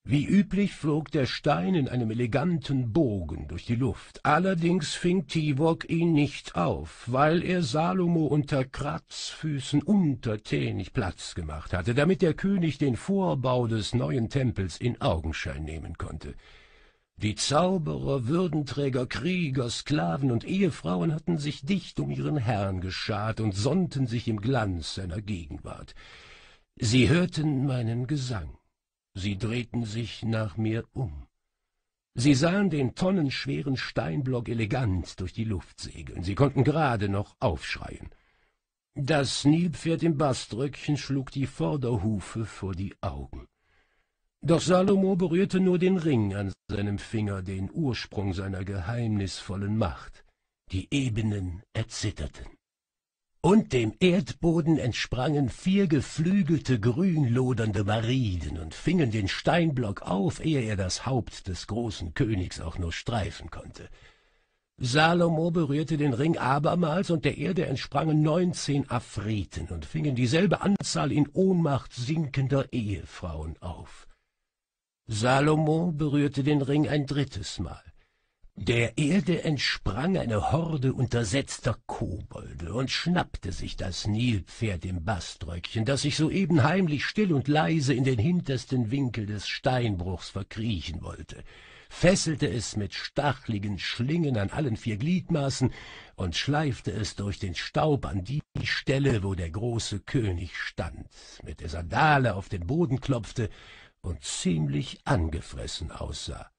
Speaker 1: Wie üblich flog der Stein in einem eleganten Bogen durch die Luft. Allerdings fing Tivok ihn nicht auf, weil er Salomo unter Kratzfüßen untertänig Platz gemacht hatte, damit der König den Vorbau des neuen Tempels in Augenschein nehmen konnte. Die Zauberer, Würdenträger, Krieger, Sklaven und Ehefrauen hatten sich dicht um ihren Herrn geschart und sonnten sich im Glanz seiner Gegenwart. Sie hörten meinen Gesang. Sie drehten sich nach mir um. Sie sahen den tonnenschweren Steinblock elegant durch die Luft segeln. Sie konnten gerade noch aufschreien. Das Nilpferd im Baströckchen schlug die Vorderhufe vor die Augen. Doch Salomo berührte nur den Ring an seinem Finger, den Ursprung seiner geheimnisvollen Macht. Die Ebenen erzitterten und dem Erdboden entsprangen vier geflügelte grünlodernde Mariden und fingen den Steinblock auf, ehe er das Haupt des großen Königs auch nur streifen konnte. Salomo berührte den Ring abermals, und der Erde entsprangen neunzehn Afriten und fingen dieselbe Anzahl in Ohnmacht sinkender Ehefrauen auf. Salomo berührte den Ring ein drittes Mal, der Erde entsprang eine Horde untersetzter Kobolde und schnappte sich das Nilpferd im Baströckchen, das sich soeben heimlich still und leise in den hintersten Winkel des Steinbruchs verkriechen wollte, fesselte es mit stachligen Schlingen an allen vier Gliedmaßen und schleifte es durch den Staub an die Stelle, wo der große König stand, mit der Sandale auf den Boden klopfte und ziemlich angefressen aussah.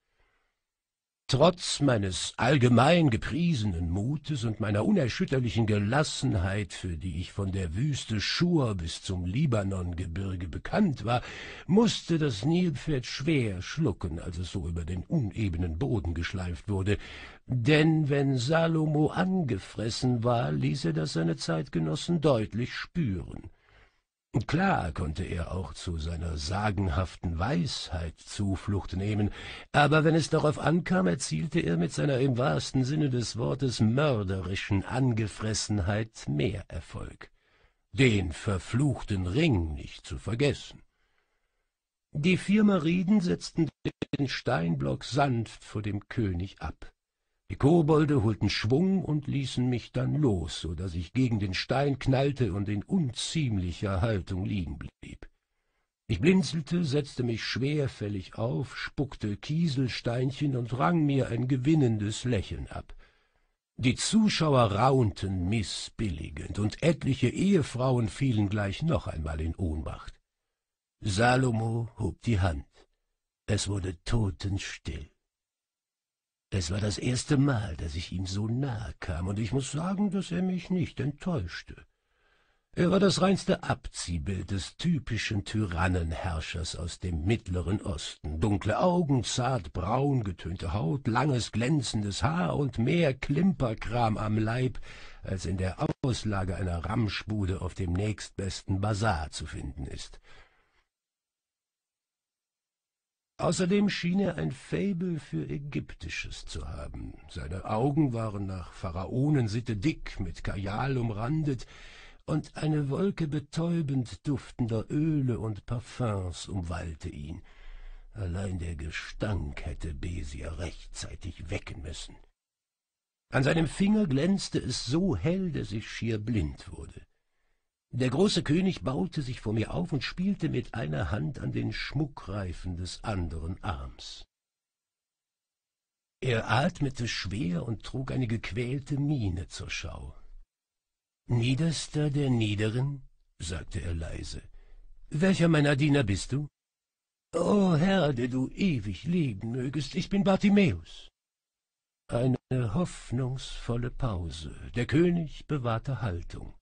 Speaker 1: Trotz meines allgemein gepriesenen Mutes und meiner unerschütterlichen Gelassenheit, für die ich von der Wüste Schur bis zum Libanongebirge bekannt war, musste das Nilpferd schwer schlucken, als es so über den unebenen Boden geschleift wurde. Denn wenn Salomo angefressen war, ließ er das seine Zeitgenossen deutlich spüren. Klar konnte er auch zu seiner sagenhaften Weisheit Zuflucht nehmen, aber wenn es darauf ankam, erzielte er mit seiner im wahrsten Sinne des Wortes mörderischen Angefressenheit mehr Erfolg. Den verfluchten Ring nicht zu vergessen. Die vier Mariden setzten den Steinblock sanft vor dem König ab. Die Kobolde holten Schwung und ließen mich dann los, so daß ich gegen den Stein knallte und in unziemlicher Haltung liegen blieb. Ich blinzelte, setzte mich schwerfällig auf, spuckte Kieselsteinchen und rang mir ein gewinnendes Lächeln ab. Die Zuschauer raunten mißbilligend, und etliche Ehefrauen fielen gleich noch einmal in Ohnmacht. Salomo hob die Hand. Es wurde totenstill. Es war das erste Mal, dass ich ihm so nahe kam, und ich muß sagen, dass er mich nicht enttäuschte. Er war das reinste Abziehbild des typischen Tyrannenherrschers aus dem Mittleren Osten. Dunkle Augen, zart braun getönte Haut, langes glänzendes Haar und mehr Klimperkram am Leib, als in der Auslage einer Ramschbude auf dem nächstbesten Bazar zu finden ist. Außerdem schien er ein Faible für Ägyptisches zu haben. Seine Augen waren nach Pharaonensitte dick, mit Kajal umrandet, und eine Wolke betäubend duftender Öle und Parfums umwallte ihn. Allein der Gestank hätte Besia rechtzeitig wecken müssen. An seinem Finger glänzte es so hell, dass ich schier blind wurde. Der große König baute sich vor mir auf und spielte mit einer Hand an den Schmuckreifen des anderen Arms. Er atmete schwer und trug eine gequälte Miene zur Schau. Niederster der Niederen, sagte er leise, welcher meiner Diener bist du? O Herr, der du ewig leben mögest, ich bin Bartimäus. Eine hoffnungsvolle Pause, der König bewahrte Haltung.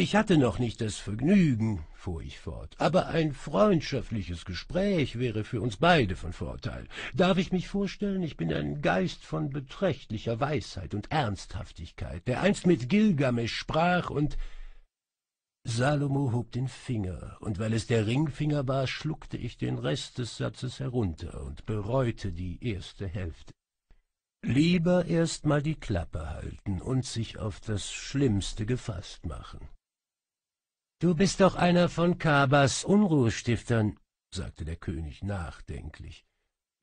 Speaker 1: Ich hatte noch nicht das Vergnügen, fuhr ich fort, aber ein freundschaftliches Gespräch wäre für uns beide von Vorteil. Darf ich mich vorstellen, ich bin ein Geist von beträchtlicher Weisheit und Ernsthaftigkeit, der einst mit Gilgamesch sprach und... Salomo hob den Finger, und weil es der Ringfinger war, schluckte ich den Rest des Satzes herunter und bereute die erste Hälfte. Lieber erst mal die Klappe halten und sich auf das Schlimmste gefasst machen. Du bist doch einer von Kabas Unruhestiftern, sagte der König nachdenklich.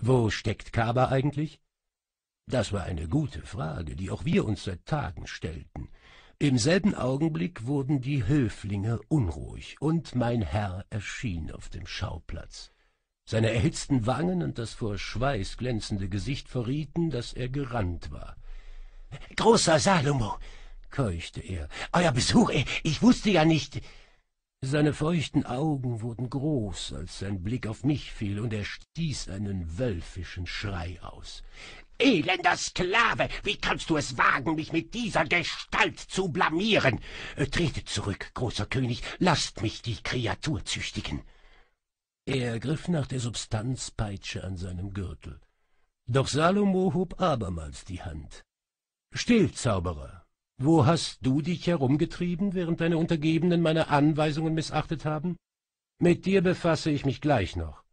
Speaker 1: Wo steckt Kaba eigentlich? Das war eine gute Frage, die auch wir uns seit Tagen stellten. Im selben Augenblick wurden die Höflinge unruhig, und mein Herr erschien auf dem Schauplatz. Seine erhitzten Wangen und das vor Schweiß glänzende Gesicht verrieten, daß er gerannt war. Großer Salomo, keuchte er, euer Besuch, ich wußte ja nicht. Seine feuchten Augen wurden groß, als sein Blick auf mich fiel, und er stieß einen wölfischen Schrei aus. Elender Sklave, wie kannst du es wagen, mich mit dieser Gestalt zu blamieren? Äh, Tretet zurück, großer König, lasst mich die Kreatur züchtigen. Er griff nach der Substanzpeitsche an seinem Gürtel. Doch Salomo hob abermals die Hand. Still, Zauberer, wo hast du dich herumgetrieben, während deine Untergebenen meine Anweisungen missachtet haben? Mit dir befasse ich mich gleich noch.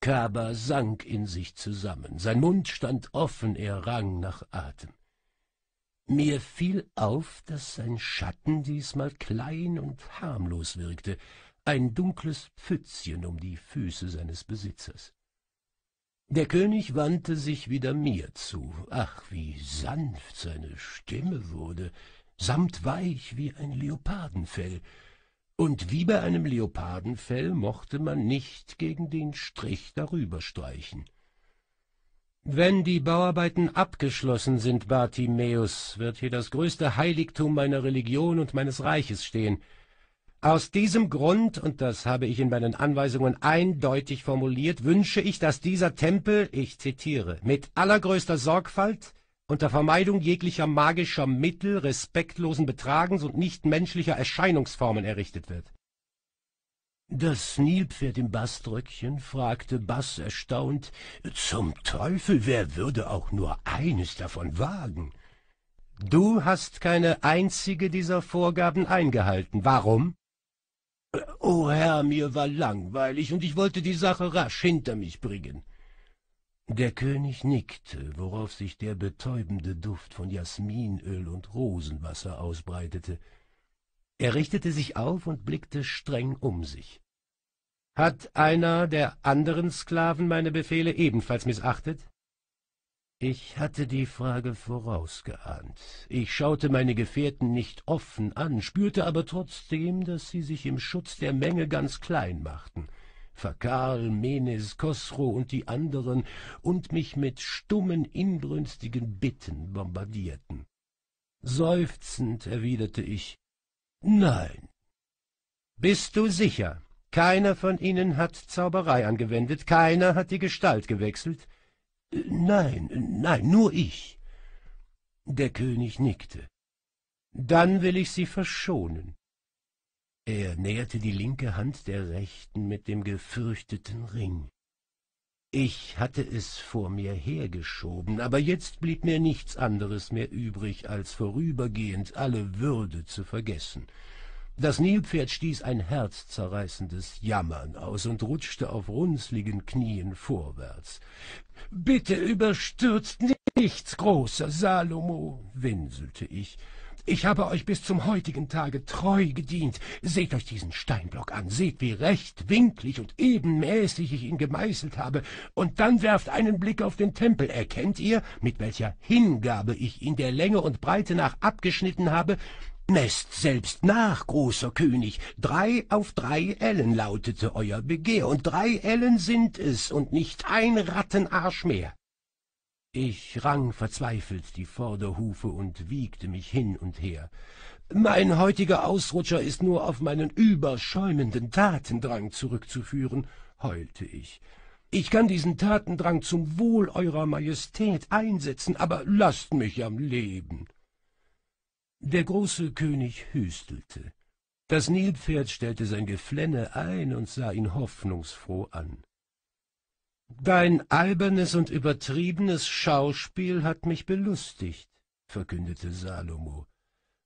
Speaker 1: Kaba sank in sich zusammen, sein Mund stand offen, er rang nach Atem. Mir fiel auf, daß sein Schatten diesmal klein und harmlos wirkte, ein dunkles Pfützchen um die Füße seines Besitzers. Der König wandte sich wieder mir zu. Ach, wie sanft seine Stimme wurde, samtweich wie ein Leopardenfell. Und wie bei einem Leopardenfell mochte man nicht gegen den Strich darüber streichen. Wenn die Bauarbeiten abgeschlossen sind, Bartimäus, wird hier das größte Heiligtum meiner Religion und meines Reiches stehen. Aus diesem Grund, und das habe ich in meinen Anweisungen eindeutig formuliert, wünsche ich, dass dieser Tempel, ich zitiere, mit allergrößter Sorgfalt, unter Vermeidung jeglicher magischer Mittel, respektlosen Betragens und nichtmenschlicher Erscheinungsformen errichtet wird. Das Nilpferd im Baströckchen fragte Bass erstaunt, zum Teufel, wer würde auch nur eines davon wagen? Du hast keine einzige dieser Vorgaben eingehalten. Warum? O oh, Herr, mir war langweilig, und ich wollte die Sache rasch hinter mich bringen. Der König nickte, worauf sich der betäubende Duft von Jasminöl und Rosenwasser ausbreitete. Er richtete sich auf und blickte streng um sich. Hat einer der anderen Sklaven meine Befehle ebenfalls missachtet? Ich hatte die Frage vorausgeahnt. Ich schaute meine Gefährten nicht offen an, spürte aber trotzdem, dass sie sich im Schutz der Menge ganz klein machten. Fakal, Menes, Kosro und die anderen und mich mit stummen, inbrünstigen Bitten bombardierten. Seufzend erwiderte ich, Nein. Bist du sicher? Keiner von ihnen hat Zauberei angewendet, keiner hat die Gestalt gewechselt. Nein, nein, nur ich. Der König nickte. Dann will ich Sie verschonen. Er näherte die linke Hand der rechten mit dem gefürchteten Ring. Ich hatte es vor mir hergeschoben, aber jetzt blieb mir nichts anderes mehr übrig, als vorübergehend alle Würde zu vergessen. Das Nilpferd stieß ein herzzerreißendes Jammern aus und rutschte auf runzligen Knien vorwärts. Bitte überstürzt nichts, großer Salomo, winselte ich. Ich habe euch bis zum heutigen Tage treu gedient. Seht euch diesen Steinblock an, seht, wie recht winklig und ebenmäßig ich ihn gemeißelt habe, und dann werft einen Blick auf den Tempel. Erkennt ihr, mit welcher Hingabe ich ihn der Länge und Breite nach abgeschnitten habe? Messt selbst nach, großer König, drei auf drei Ellen lautete euer Begehr, und drei Ellen sind es und nicht ein Rattenarsch mehr. Ich rang verzweifelt die Vorderhufe und wiegte mich hin und her. Mein heutiger Ausrutscher ist nur auf meinen überschäumenden Tatendrang zurückzuführen, heulte ich. Ich kann diesen Tatendrang zum Wohl Eurer Majestät einsetzen, aber lasst mich am Leben. Der große König hüstelte. Das Nilpferd stellte sein Geflänne ein und sah ihn hoffnungsfroh an. Dein albernes und übertriebenes Schauspiel hat mich belustigt, verkündete Salomo.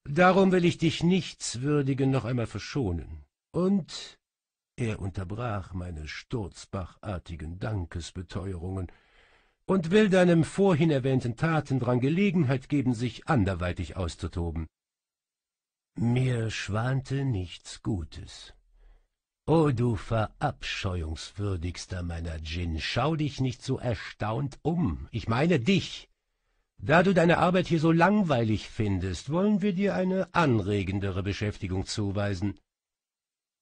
Speaker 1: Darum will ich dich nichtswürdigen noch einmal verschonen. Und er unterbrach meine sturzbachartigen Dankesbeteuerungen, und will deinem vorhin erwähnten Tatendrang Gelegenheit geben, sich anderweitig auszutoben. Mir schwante nichts Gutes. O du verabscheuungswürdigster meiner Djinn, schau dich nicht so erstaunt um, ich meine dich. Da du deine Arbeit hier so langweilig findest, wollen wir dir eine anregendere Beschäftigung zuweisen.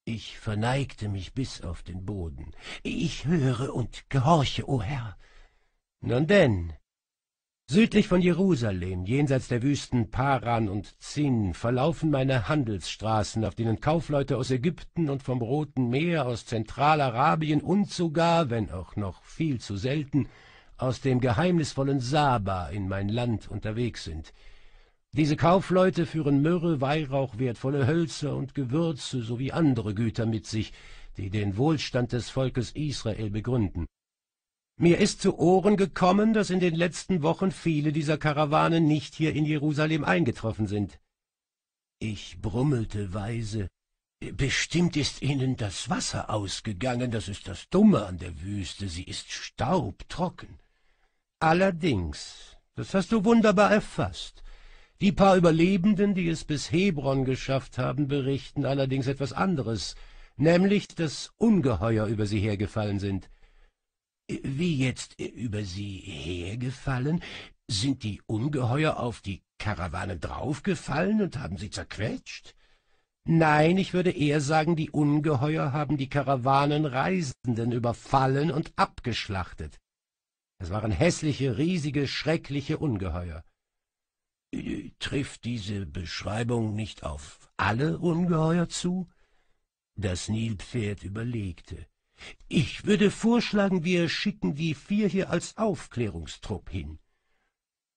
Speaker 1: Ich verneigte mich bis auf den Boden. Ich höre und gehorche, o oh Herr. Nun denn, südlich von Jerusalem, jenseits der Wüsten Paran und Zin, verlaufen meine Handelsstraßen, auf denen Kaufleute aus Ägypten und vom Roten Meer, aus Zentralarabien und sogar, wenn auch noch viel zu selten, aus dem geheimnisvollen Saba in mein Land unterwegs sind. Diese Kaufleute führen Myrrhe, Weihrauch, wertvolle Hölzer und Gewürze sowie andere Güter mit sich, die den Wohlstand des Volkes Israel begründen. Mir ist zu Ohren gekommen, dass in den letzten Wochen viele dieser Karawanen nicht hier in Jerusalem eingetroffen sind. Ich brummelte weise. Bestimmt ist ihnen das Wasser ausgegangen, das ist das Dumme an der Wüste, sie ist staubtrocken. Allerdings, das hast du wunderbar erfasst. Die paar Überlebenden, die es bis Hebron geschafft haben, berichten allerdings etwas anderes, nämlich, dass Ungeheuer über sie hergefallen sind. Wie jetzt äh, über sie hergefallen? Sind die Ungeheuer auf die Karawane draufgefallen und haben sie zerquetscht? Nein, ich würde eher sagen, die Ungeheuer haben die Karawanenreisenden überfallen und abgeschlachtet. Es waren hässliche, riesige, schreckliche Ungeheuer. Äh, trifft diese Beschreibung nicht auf alle Ungeheuer zu? Das Nilpferd überlegte. Ich würde vorschlagen, wir schicken die vier hier als Aufklärungstrupp hin.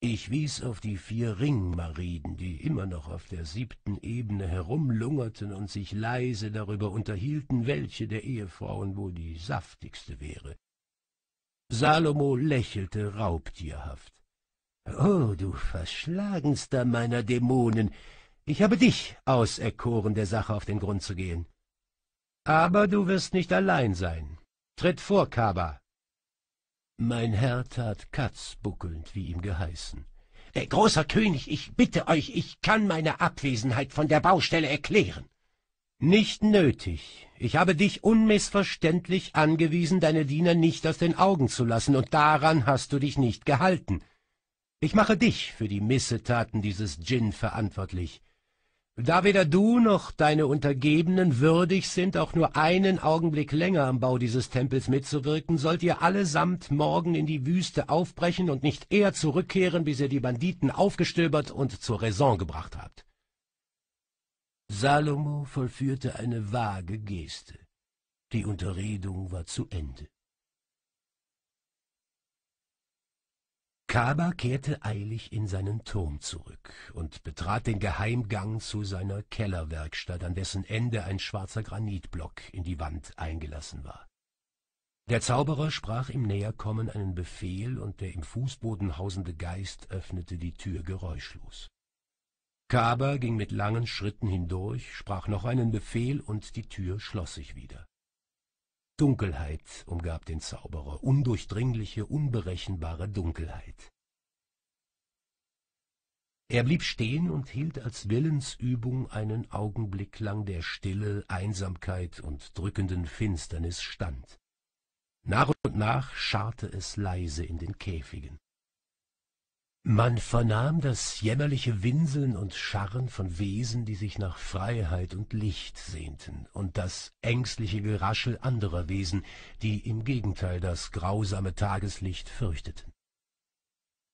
Speaker 1: Ich wies auf die vier Ringmariden, die immer noch auf der siebten Ebene herumlungerten und sich leise darüber unterhielten, welche der Ehefrauen wohl die saftigste wäre. Salomo lächelte raubtierhaft. Oh, du verschlagenster meiner Dämonen! Ich habe dich auserkoren, der Sache auf den Grund zu gehen. Aber du wirst nicht allein sein. Tritt vor, Kaba. Mein Herr tat katzbuckelnd, wie ihm geheißen. Äh, großer König, ich bitte euch, ich kann meine Abwesenheit von der Baustelle erklären. Nicht nötig. Ich habe dich unmissverständlich angewiesen, deine Diener nicht aus den Augen zu lassen, und daran hast du dich nicht gehalten. Ich mache dich für die Missetaten dieses Djinn verantwortlich. Da weder du noch deine Untergebenen würdig sind, auch nur einen Augenblick länger am Bau dieses Tempels mitzuwirken, sollt ihr allesamt morgen in die Wüste aufbrechen und nicht eher zurückkehren, bis ihr die Banditen aufgestöbert und zur Raison gebracht habt. Salomo vollführte eine vage Geste. Die Unterredung war zu Ende. Kaba kehrte eilig in seinen Turm zurück und betrat den Geheimgang zu seiner Kellerwerkstatt, an dessen Ende ein schwarzer Granitblock in die Wand eingelassen war. Der Zauberer sprach im Näherkommen einen Befehl, und der im Fußboden hausende Geist öffnete die Tür geräuschlos. Kaba ging mit langen Schritten hindurch, sprach noch einen Befehl, und die Tür schloss sich wieder. Dunkelheit umgab den Zauberer, undurchdringliche, unberechenbare Dunkelheit. Er blieb stehen und hielt als Willensübung einen Augenblick lang der Stille, Einsamkeit und drückenden Finsternis stand. Nach und nach scharrte es leise in den Käfigen. Man vernahm das jämmerliche Winseln und Scharren von Wesen, die sich nach Freiheit und Licht sehnten, und das ängstliche Geraschel anderer Wesen, die im Gegenteil das grausame Tageslicht fürchteten.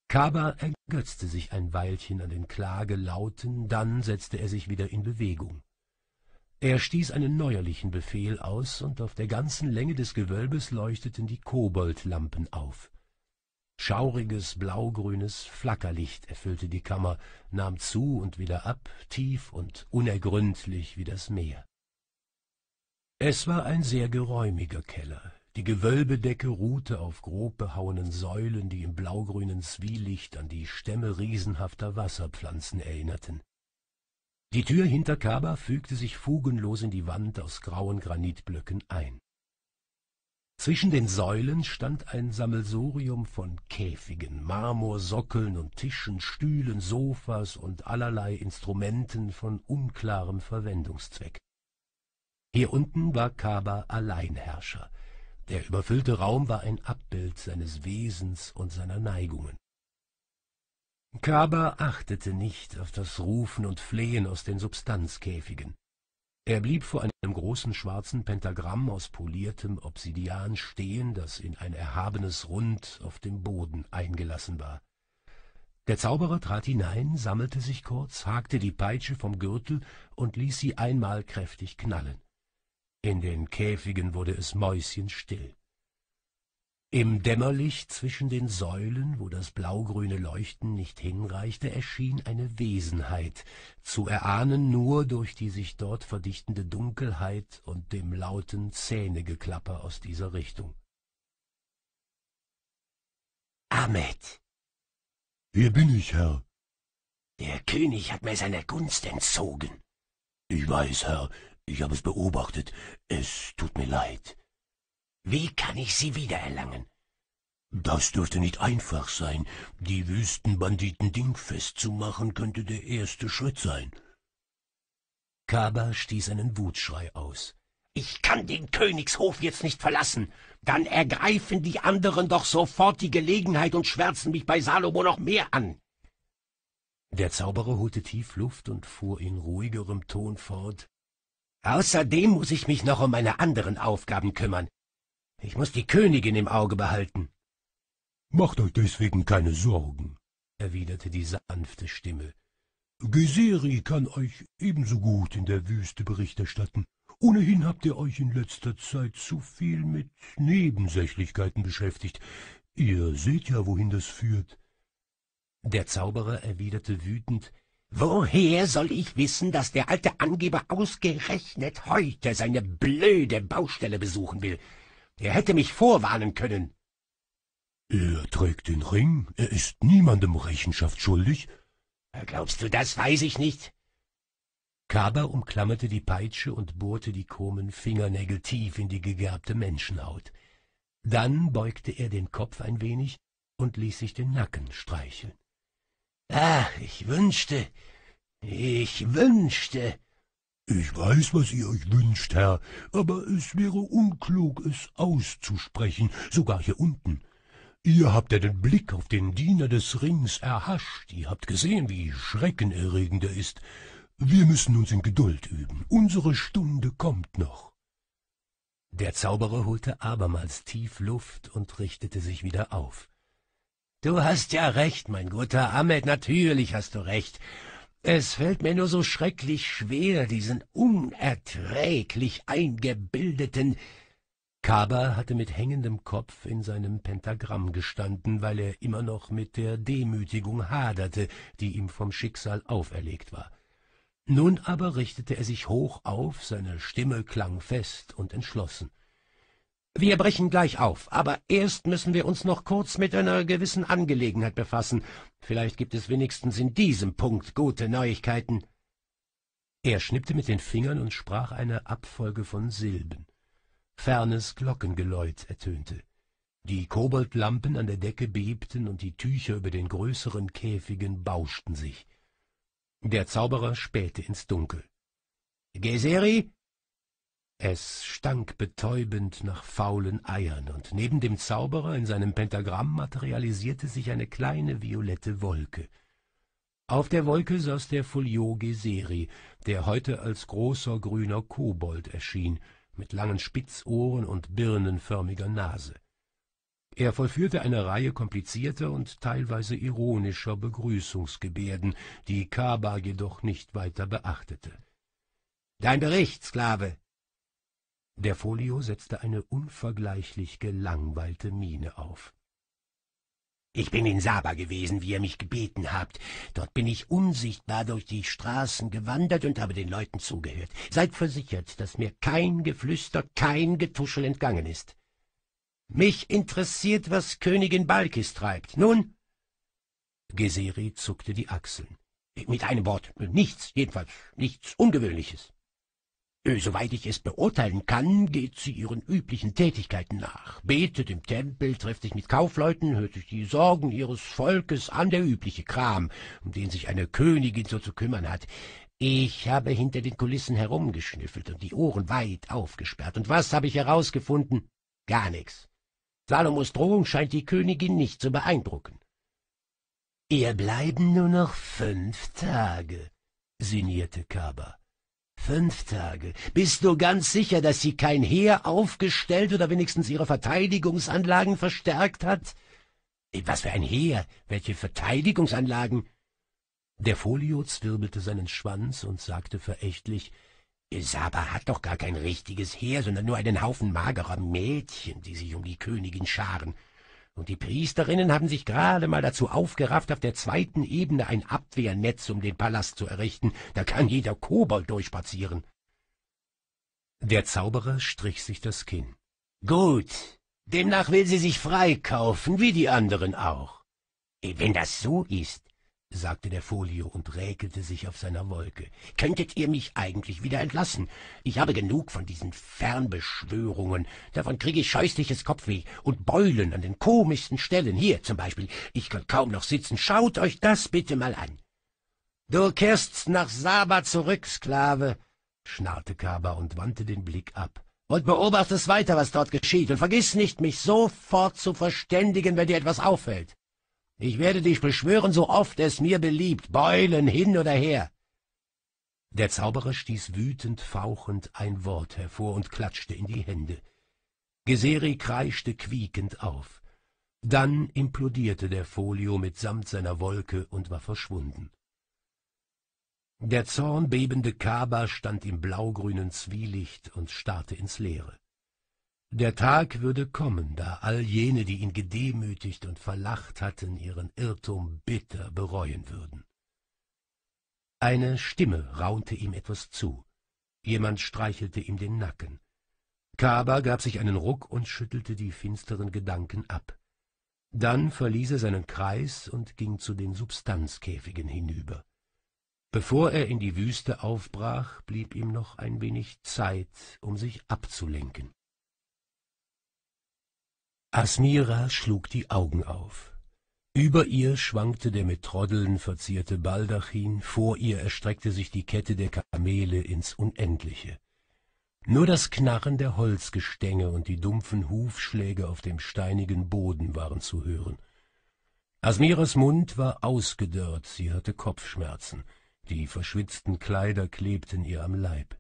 Speaker 1: Kaba ergötzte sich ein Weilchen an den Klagelauten, dann setzte er sich wieder in Bewegung. Er stieß einen neuerlichen Befehl aus, und auf der ganzen Länge des Gewölbes leuchteten die Koboldlampen auf schauriges blaugrünes flackerlicht erfüllte die kammer nahm zu und wieder ab tief und unergründlich wie das meer es war ein sehr geräumiger keller die gewölbedecke ruhte auf grob behauenen säulen die im blaugrünen zwielicht an die stämme riesenhafter wasserpflanzen erinnerten die tür hinter Kaba fügte sich fugenlos in die wand aus grauen granitblöcken ein zwischen den Säulen stand ein Sammelsurium von Käfigen, Marmorsockeln und Tischen, Stühlen, Sofas und allerlei Instrumenten von unklarem Verwendungszweck. Hier unten war Kaba Alleinherrscher. Der überfüllte Raum war ein Abbild seines Wesens und seiner Neigungen. Kaba achtete nicht auf das Rufen und Flehen aus den Substanzkäfigen. Er blieb vor einem großen schwarzen Pentagramm aus poliertem Obsidian stehen, das in ein erhabenes Rund auf dem Boden eingelassen war. Der Zauberer trat hinein, sammelte sich kurz, hakte die Peitsche vom Gürtel und ließ sie einmal kräftig knallen. In den Käfigen wurde es mäuschenstill. Im Dämmerlicht zwischen den Säulen, wo das blaugrüne Leuchten nicht hinreichte, erschien eine Wesenheit, zu erahnen nur durch die sich dort verdichtende Dunkelheit und dem lauten Zähnegeklapper aus dieser Richtung. Ahmed! Hier bin ich, Herr. Der König hat mir seine Gunst entzogen. Ich weiß, Herr, ich habe es beobachtet. Es tut mir leid. Wie kann ich sie wiedererlangen? Das dürfte nicht einfach sein. Die Wüstenbanditen dingfest zu machen, könnte der erste Schritt sein. Kaba stieß einen Wutschrei aus. Ich kann den Königshof jetzt nicht verlassen. Dann ergreifen die anderen doch sofort die Gelegenheit und schwärzen mich bei Salomo noch mehr an. Der Zauberer holte tief Luft und fuhr in ruhigerem Ton fort. Außerdem muss ich mich noch um meine anderen Aufgaben kümmern. Ich muss die Königin im Auge behalten. Macht euch deswegen keine Sorgen, erwiderte die sanfte Stimme. Geseri kann euch ebenso gut in der Wüste Bericht erstatten. Ohnehin habt ihr euch in letzter Zeit zu viel mit Nebensächlichkeiten beschäftigt. Ihr seht ja, wohin das führt. Der Zauberer erwiderte wütend, Woher soll ich wissen, dass der alte Angeber ausgerechnet heute seine blöde Baustelle besuchen will? Er hätte mich vorwarnen können. Er trägt den Ring, er ist niemandem Rechenschaft schuldig. Äh, glaubst du, das weiß ich nicht? Kaba umklammerte die Peitsche und bohrte die krummen Fingernägel tief in die gegerbte Menschenhaut. Dann beugte er den Kopf ein wenig und ließ sich den Nacken streicheln. Ach, ich wünschte, ich wünschte, ich weiß, was ihr euch wünscht, Herr, aber es wäre unklug, es auszusprechen, sogar hier unten. Ihr habt ja den Blick auf den Diener des Rings erhascht, ihr habt gesehen, wie schreckenerregend er ist. Wir müssen uns in Geduld üben, unsere Stunde kommt noch. Der Zauberer holte abermals tief Luft und richtete sich wieder auf. Du hast ja recht, mein guter Ahmed, natürlich hast du recht. Es fällt mir nur so schrecklich schwer, diesen unerträglich eingebildeten... Kaba hatte mit hängendem Kopf in seinem Pentagramm gestanden, weil er immer noch mit der Demütigung haderte, die ihm vom Schicksal auferlegt war. Nun aber richtete er sich hoch auf, seine Stimme klang fest und entschlossen. Wir brechen gleich auf, aber erst müssen wir uns noch kurz mit einer gewissen Angelegenheit befassen. Vielleicht gibt es wenigstens in diesem Punkt gute Neuigkeiten. Er schnippte mit den Fingern und sprach eine Abfolge von Silben. Fernes Glockengeläut ertönte. Die Koboldlampen an der Decke bebten und die Tücher über den größeren Käfigen bauschten sich. Der Zauberer spähte ins Dunkel. Geseri, es stank betäubend nach faulen Eiern, und neben dem Zauberer in seinem Pentagramm materialisierte sich eine kleine violette Wolke. Auf der Wolke saß der Fulioge Seri, der heute als großer grüner Kobold erschien, mit langen Spitzohren und birnenförmiger Nase. Er vollführte eine Reihe komplizierter und teilweise ironischer Begrüßungsgebärden, die Kaba jedoch nicht weiter beachtete. »Dein Bericht, Sklave«, der Folio setzte eine unvergleichlich gelangweilte Miene auf. Ich bin in Saba gewesen, wie ihr mich gebeten habt. Dort bin ich unsichtbar durch die Straßen gewandert und habe den Leuten zugehört. Seid versichert, dass mir kein Geflüster, kein Getuschel entgangen ist. Mich interessiert, was Königin Balkis treibt. Nun? Geseri zuckte die Achseln. Mit einem Wort, nichts, jedenfalls nichts Ungewöhnliches. Soweit ich es beurteilen kann, geht sie ihren üblichen Tätigkeiten nach. Betet im Tempel, trifft sich mit Kaufleuten, hört sich die Sorgen ihres Volkes an, der übliche Kram, um den sich eine Königin so zu kümmern hat. Ich habe hinter den Kulissen herumgeschnüffelt und die Ohren weit aufgesperrt. Und was habe ich herausgefunden? Gar nichts. Salomos Drohung scheint die Königin nicht zu beeindrucken. Ihr bleiben nur noch fünf Tage, sinnierte Kaba. Fünf Tage. Bist du ganz sicher, dass sie kein Heer aufgestellt oder wenigstens ihre Verteidigungsanlagen verstärkt hat? Äh, was für ein Heer? Welche Verteidigungsanlagen? Der Folio zwirbelte seinen Schwanz und sagte verächtlich, Saba hat doch gar kein richtiges Heer, sondern nur einen Haufen magerer Mädchen, die sich um die Königin scharen und die Priesterinnen haben sich gerade mal dazu aufgerafft, auf der zweiten Ebene ein Abwehrnetz um den Palast zu errichten. Da kann jeder Kobold durchspazieren. Der Zauberer strich sich das Kinn. Gut, demnach will sie sich freikaufen, wie die anderen auch. Wenn das so ist, sagte der Folio und räkelte sich auf seiner Wolke. Könntet ihr mich eigentlich wieder entlassen? Ich habe genug von diesen Fernbeschwörungen. Davon kriege ich scheußliches Kopfweh und Beulen an den komischsten Stellen. Hier zum Beispiel. Ich kann kaum noch sitzen. Schaut euch das bitte mal an. Du kehrst nach Saba zurück, Sklave, schnarrte Kaba und wandte den Blick ab. Und beobachtest weiter, was dort geschieht, und vergiss nicht, mich sofort zu verständigen, wenn dir etwas auffällt. Ich werde dich beschwören, so oft es mir beliebt, Beulen hin oder her. Der Zauberer stieß wütend fauchend ein Wort hervor und klatschte in die Hände. Geseri kreischte quiekend auf. Dann implodierte der Folio mitsamt seiner Wolke und war verschwunden. Der zornbebende Kaba stand im blaugrünen Zwielicht und starrte ins Leere. Der Tag würde kommen, da all jene, die ihn gedemütigt und verlacht hatten, ihren Irrtum bitter bereuen würden. Eine Stimme raunte ihm etwas zu. Jemand streichelte ihm den Nacken. Kaba gab sich einen Ruck und schüttelte die finsteren Gedanken ab. Dann verließ er seinen Kreis und ging zu den Substanzkäfigen hinüber. Bevor er in die Wüste aufbrach, blieb ihm noch ein wenig Zeit, um sich abzulenken. Asmira schlug die Augen auf. Über ihr schwankte der mit Troddeln verzierte Baldachin, vor ihr erstreckte sich die Kette der Kamele ins Unendliche. Nur das Knarren der Holzgestänge und die dumpfen Hufschläge auf dem steinigen Boden waren zu hören. Asmiras Mund war ausgedörrt, sie hatte Kopfschmerzen, die verschwitzten Kleider klebten ihr am Leib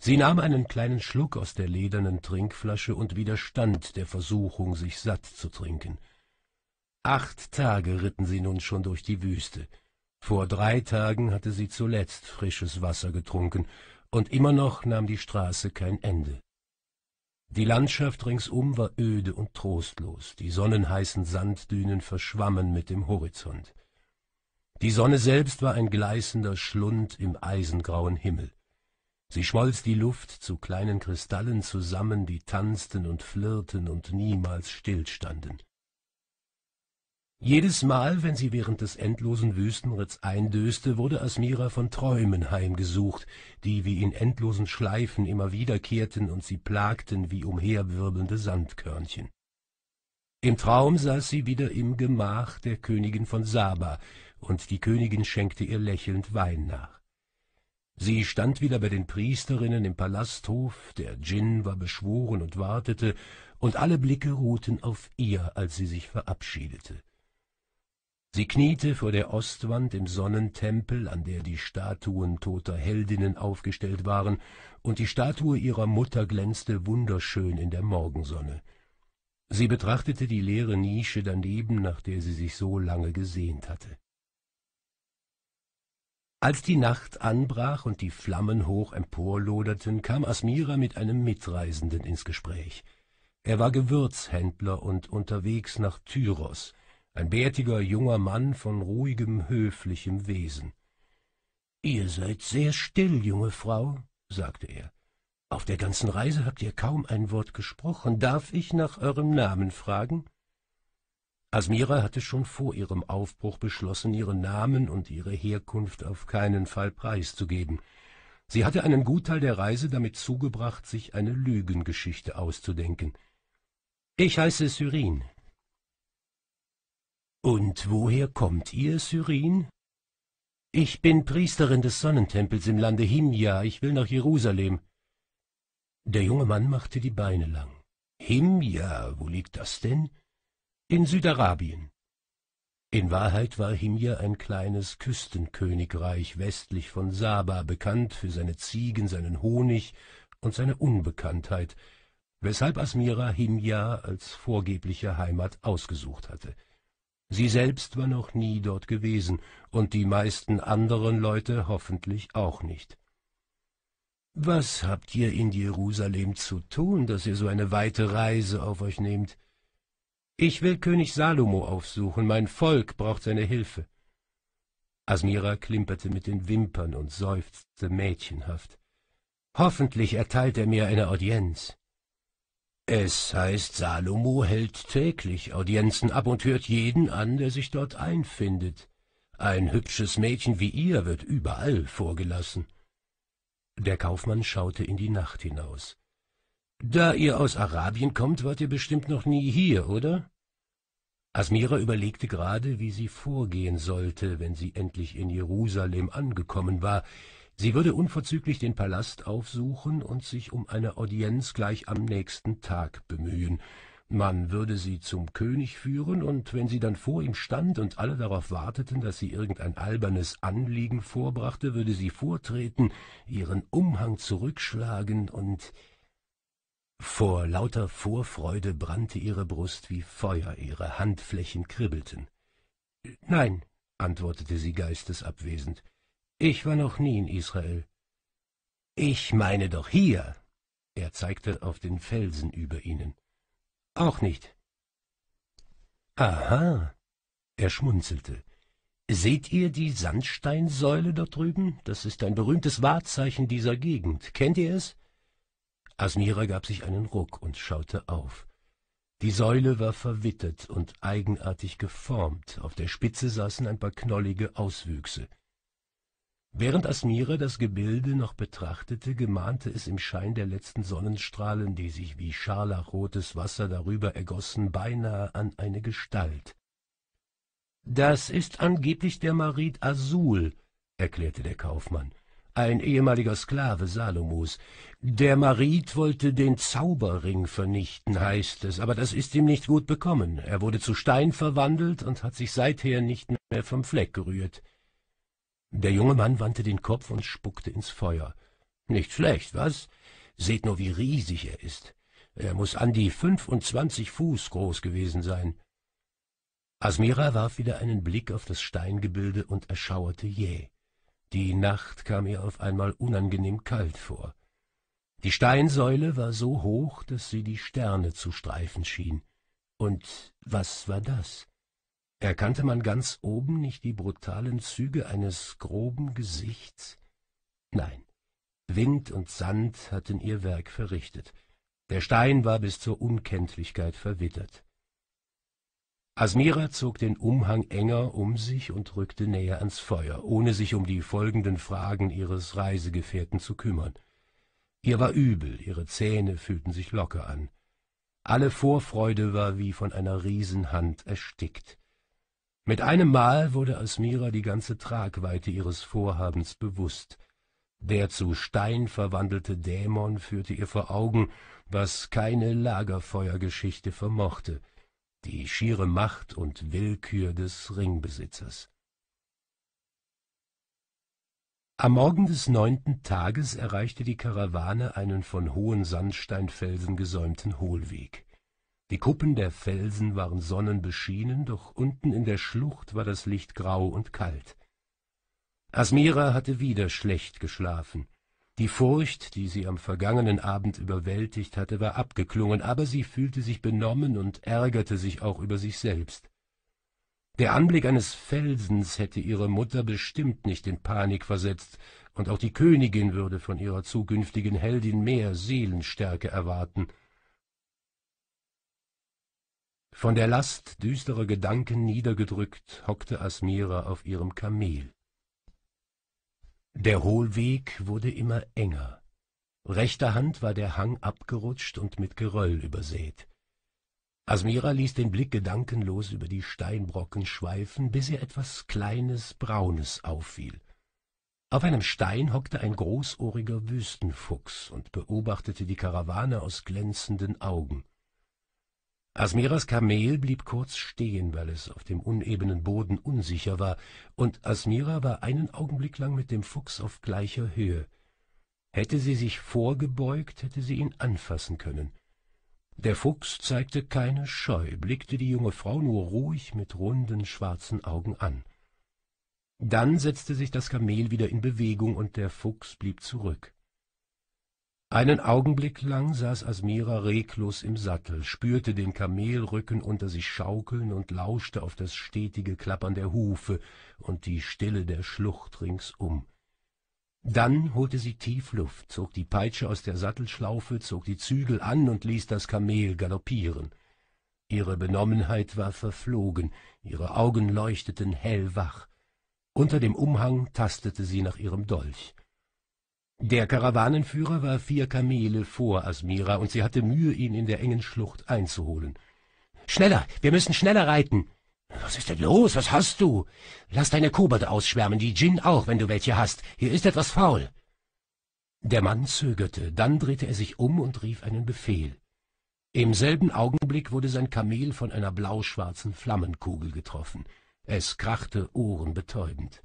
Speaker 1: sie nahm einen kleinen schluck aus der ledernen trinkflasche und widerstand der versuchung sich satt zu trinken acht tage ritten sie nun schon durch die wüste vor drei tagen hatte sie zuletzt frisches wasser getrunken und immer noch nahm die straße kein ende die landschaft ringsum war öde und trostlos die sonnenheißen sanddünen verschwammen mit dem horizont die sonne selbst war ein gleißender schlund im eisengrauen himmel Sie schmolz die Luft zu kleinen Kristallen zusammen, die tanzten und flirrten und niemals stillstanden. Jedes Mal, wenn sie während des endlosen Wüstenritts eindöste, wurde Asmira von Träumen heimgesucht, die wie in endlosen Schleifen immer wiederkehrten und sie plagten wie umherwirbelnde Sandkörnchen. Im Traum saß sie wieder im Gemach der Königin von Saba, und die Königin schenkte ihr lächelnd Wein nach. Sie stand wieder bei den Priesterinnen im Palasthof, der Djinn war beschworen und wartete, und alle Blicke ruhten auf ihr, als sie sich verabschiedete. Sie kniete vor der Ostwand im Sonnentempel, an der die Statuen toter Heldinnen aufgestellt waren, und die Statue ihrer Mutter glänzte wunderschön in der Morgensonne. Sie betrachtete die leere Nische daneben, nach der sie sich so lange gesehnt hatte. Als die Nacht anbrach und die Flammen hoch emporloderten, kam Asmira mit einem Mitreisenden ins Gespräch. Er war Gewürzhändler und unterwegs nach Tyros, ein bärtiger junger Mann von ruhigem, höflichem Wesen. Ihr seid sehr still, junge Frau, sagte er. Auf der ganzen Reise habt ihr kaum ein Wort gesprochen. Darf ich nach eurem Namen fragen? Asmira hatte schon vor ihrem Aufbruch beschlossen, ihren Namen und ihre Herkunft auf keinen Fall preiszugeben. Sie hatte einen Gutteil der Reise damit zugebracht, sich eine Lügengeschichte auszudenken. Ich heiße Syrin. Und woher kommt ihr, Syrin? Ich bin Priesterin des Sonnentempels im Lande Himja, ich will nach Jerusalem. Der junge Mann machte die Beine lang. Himja, wo liegt das denn? in Südarabien. In Wahrheit war Himyar ein kleines Küstenkönigreich westlich von Saba, bekannt für seine Ziegen, seinen Honig und seine Unbekanntheit, weshalb Asmira Himyar als vorgebliche Heimat ausgesucht hatte. Sie selbst war noch nie dort gewesen, und die meisten anderen Leute hoffentlich auch nicht. Was habt ihr in Jerusalem zu tun, dass ihr so eine weite Reise auf euch nehmt? Ich will König Salomo aufsuchen, mein Volk braucht seine Hilfe. Asmira klimperte mit den Wimpern und seufzte mädchenhaft. Hoffentlich erteilt er mir eine Audienz. Es heißt, Salomo hält täglich Audienzen ab und hört jeden an, der sich dort einfindet. Ein hübsches Mädchen wie ihr wird überall vorgelassen. Der Kaufmann schaute in die Nacht hinaus. Da ihr aus Arabien kommt, wart ihr bestimmt noch nie hier, oder? Asmira überlegte gerade, wie sie vorgehen sollte, wenn sie endlich in Jerusalem angekommen war. Sie würde unverzüglich den Palast aufsuchen und sich um eine Audienz gleich am nächsten Tag bemühen. Man würde sie zum König führen, und wenn sie dann vor ihm stand und alle darauf warteten, dass sie irgendein albernes Anliegen vorbrachte, würde sie vortreten, ihren Umhang zurückschlagen und vor lauter Vorfreude brannte ihre Brust wie Feuer, ihre Handflächen kribbelten. Nein, antwortete sie geistesabwesend, ich war noch nie in Israel. Ich meine doch hier. Er zeigte auf den Felsen über ihnen. Auch nicht. Aha. Er schmunzelte. Seht ihr die Sandsteinsäule dort drüben? Das ist ein berühmtes Wahrzeichen dieser Gegend. Kennt ihr es? Asmira gab sich einen Ruck und schaute auf. Die Säule war verwittert und eigenartig geformt, auf der Spitze saßen ein paar knollige Auswüchse. Während Asmira das Gebilde noch betrachtete, gemahnte es im Schein der letzten Sonnenstrahlen, die sich wie scharlachrotes Wasser darüber ergossen, beinahe an eine Gestalt. Das ist angeblich der Marit Azul, erklärte der Kaufmann ein ehemaliger Sklave Salomos. Der Marit wollte den Zauberring vernichten, heißt es, aber das ist ihm nicht gut bekommen. Er wurde zu Stein verwandelt und hat sich seither nicht mehr vom Fleck gerührt. Der junge Mann wandte den Kopf und spuckte ins Feuer. Nicht schlecht, was? Seht nur, wie riesig er ist. Er muß an die fünfundzwanzig Fuß groß gewesen sein. Asmira warf wieder einen Blick auf das Steingebilde und erschauerte jäh. Die Nacht kam ihr auf einmal unangenehm kalt vor. Die Steinsäule war so hoch, dass sie die Sterne zu streifen schien. Und was war das? Erkannte man ganz oben nicht die brutalen Züge eines groben Gesichts? Nein, Wind und Sand hatten ihr Werk verrichtet. Der Stein war bis zur Unkenntlichkeit verwittert. Asmira zog den Umhang enger um sich und rückte näher ans Feuer, ohne sich um die folgenden Fragen ihres Reisegefährten zu kümmern. Ihr war übel, ihre Zähne fühlten sich locker an. Alle Vorfreude war wie von einer Riesenhand erstickt. Mit einem Mal wurde Asmira die ganze Tragweite ihres Vorhabens bewusst. Der zu Stein verwandelte Dämon führte ihr vor Augen, was keine Lagerfeuergeschichte vermochte die schiere Macht und Willkür des Ringbesitzers. Am Morgen des neunten Tages erreichte die Karawane einen von hohen Sandsteinfelsen gesäumten Hohlweg. Die Kuppen der Felsen waren sonnenbeschienen, doch unten in der Schlucht war das Licht grau und kalt. Asmira hatte wieder schlecht geschlafen. Die Furcht, die sie am vergangenen Abend überwältigt hatte, war abgeklungen, aber sie fühlte sich benommen und ärgerte sich auch über sich selbst. Der Anblick eines Felsens hätte ihre Mutter bestimmt nicht in Panik versetzt, und auch die Königin würde von ihrer zukünftigen Heldin mehr Seelenstärke erwarten. Von der Last düsterer Gedanken niedergedrückt, hockte Asmira auf ihrem Kamel. Der Hohlweg wurde immer enger. Rechter Hand war der Hang abgerutscht und mit Geröll übersät. Asmira ließ den Blick gedankenlos über die Steinbrocken schweifen, bis ihr etwas Kleines Braunes auffiel. Auf einem Stein hockte ein großohriger Wüstenfuchs und beobachtete die Karawane aus glänzenden Augen. Asmiras Kamel blieb kurz stehen, weil es auf dem unebenen Boden unsicher war, und Asmira war einen Augenblick lang mit dem Fuchs auf gleicher Höhe. Hätte sie sich vorgebeugt, hätte sie ihn anfassen können. Der Fuchs zeigte keine Scheu, blickte die junge Frau nur ruhig mit runden, schwarzen Augen an. Dann setzte sich das Kamel wieder in Bewegung und der Fuchs blieb zurück einen augenblick lang saß asmira reglos im sattel spürte den kamelrücken unter sich schaukeln und lauschte auf das stetige klappern der hufe und die stille der schlucht ringsum dann holte sie tief luft zog die peitsche aus der sattelschlaufe zog die zügel an und ließ das kamel galoppieren ihre benommenheit war verflogen ihre augen leuchteten hellwach unter dem umhang tastete sie nach ihrem dolch der Karawanenführer war vier Kamele vor Asmira, und sie hatte Mühe, ihn in der engen Schlucht einzuholen. Schneller, wir müssen schneller reiten. Was ist denn los? Was hast du? Lass deine Kobold ausschwärmen, die Djinn auch, wenn du welche hast. Hier ist etwas faul. Der Mann zögerte, dann drehte er sich um und rief einen Befehl. Im selben Augenblick wurde sein Kamel von einer blauschwarzen Flammenkugel getroffen. Es krachte ohrenbetäubend.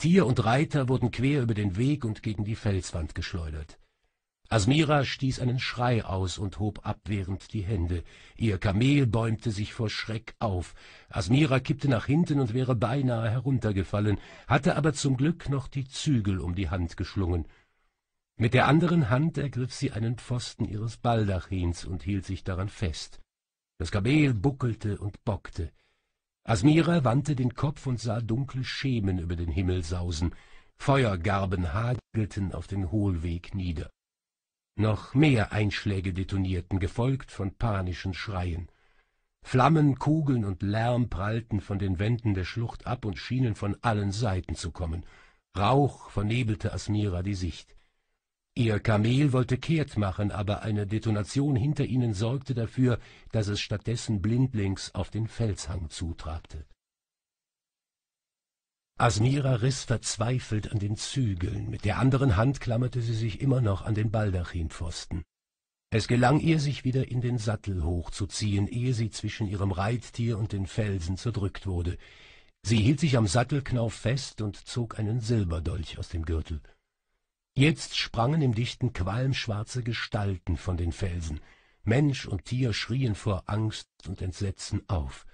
Speaker 1: Tier und Reiter wurden quer über den Weg und gegen die Felswand geschleudert. Asmira stieß einen Schrei aus und hob abwehrend die Hände. Ihr Kamel bäumte sich vor Schreck auf. Asmira kippte nach hinten und wäre beinahe heruntergefallen, hatte aber zum Glück noch die Zügel um die Hand geschlungen. Mit der anderen Hand ergriff sie einen Pfosten ihres Baldachins und hielt sich daran fest. Das Kamel buckelte und bockte. Asmira wandte den Kopf und sah dunkle Schemen über den Himmel sausen. Feuergarben hagelten auf den Hohlweg nieder. Noch mehr Einschläge detonierten, gefolgt von panischen Schreien. Flammen, Kugeln und Lärm prallten von den Wänden der Schlucht ab und schienen von allen Seiten zu kommen. Rauch vernebelte Asmira die Sicht. Ihr Kamel wollte kehrt machen, aber eine Detonation hinter ihnen sorgte dafür, dass es stattdessen blindlings auf den Felshang zutrabte. Asmira riss verzweifelt an den Zügeln, mit der anderen Hand klammerte sie sich immer noch an den Baldachinpfosten. Es gelang ihr, sich wieder in den Sattel hochzuziehen, ehe sie zwischen ihrem Reittier und den Felsen zerdrückt wurde. Sie hielt sich am Sattelknauf fest und zog einen Silberdolch aus dem Gürtel jetzt sprangen im dichten qualm schwarze gestalten von den felsen mensch und tier schrien vor angst und entsetzen auf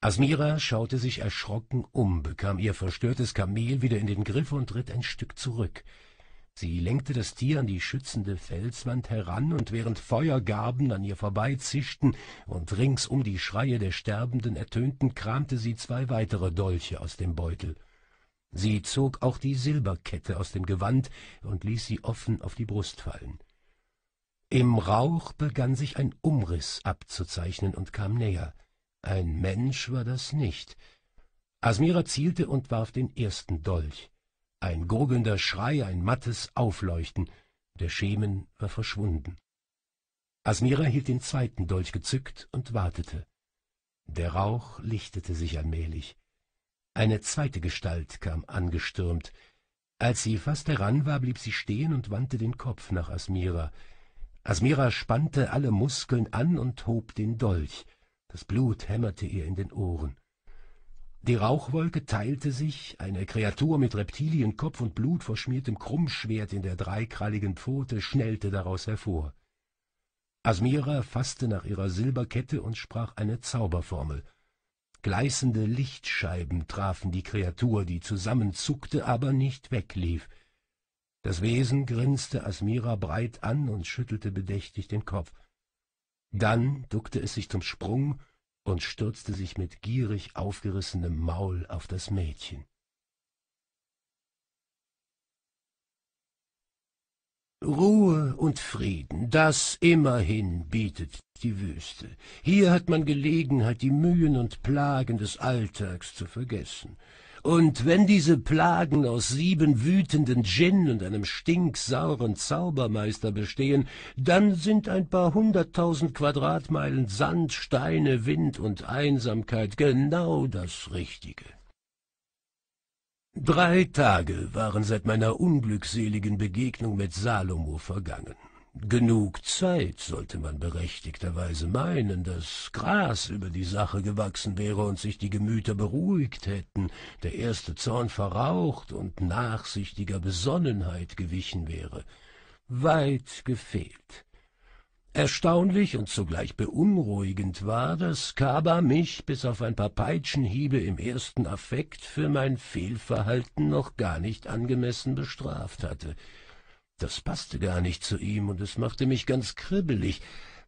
Speaker 1: asmira schaute sich erschrocken um bekam ihr verstörtes kamel wieder in den griff und ritt ein stück zurück sie lenkte das tier an die schützende felswand heran und während feuergarben an ihr vorbeizischten und ringsum die schreie der sterbenden ertönten kramte sie zwei weitere dolche aus dem beutel Sie zog auch die Silberkette aus dem Gewand und ließ sie offen auf die Brust fallen. Im Rauch begann sich ein Umriss abzuzeichnen und kam näher. Ein Mensch war das nicht. Asmira zielte und warf den ersten Dolch. Ein gurgelnder Schrei, ein mattes Aufleuchten. Der Schemen war verschwunden. Asmira hielt den zweiten Dolch gezückt und wartete. Der Rauch lichtete sich allmählich. Eine zweite Gestalt kam angestürmt. Als sie fast heran war, blieb sie stehen und wandte den Kopf nach Asmira. Asmira spannte alle Muskeln an und hob den Dolch. Das Blut hämmerte ihr in den Ohren. Die Rauchwolke teilte sich, eine Kreatur mit Reptilienkopf und blutverschmiertem Krummschwert in der dreikralligen Pfote schnellte daraus hervor. Asmira faßte nach ihrer Silberkette und sprach eine Zauberformel. Gleißende Lichtscheiben trafen die Kreatur, die zusammenzuckte, aber nicht weglief. Das Wesen grinste Asmira breit an und schüttelte bedächtig den Kopf. Dann duckte es sich zum Sprung und stürzte sich mit gierig aufgerissenem Maul auf das Mädchen. Ruhe und Frieden, das immerhin bietet die Wüste. Hier hat man Gelegenheit, die Mühen und Plagen des Alltags zu vergessen. Und wenn diese Plagen aus sieben wütenden Djinn und einem stinksauren Zaubermeister bestehen, dann sind ein paar hunderttausend Quadratmeilen Sand, Steine, Wind und Einsamkeit genau das Richtige. Drei Tage waren seit meiner unglückseligen Begegnung mit Salomo vergangen. Genug Zeit sollte man berechtigterweise meinen, dass Gras über die Sache gewachsen wäre und sich die Gemüter beruhigt hätten, der erste Zorn verraucht und nachsichtiger Besonnenheit gewichen wäre. Weit gefehlt. Erstaunlich und zugleich beunruhigend war, dass Kaba mich bis auf ein paar Peitschenhiebe im ersten Affekt für mein Fehlverhalten noch gar nicht angemessen bestraft hatte. Das passte gar nicht zu ihm und es machte mich ganz kribbelig,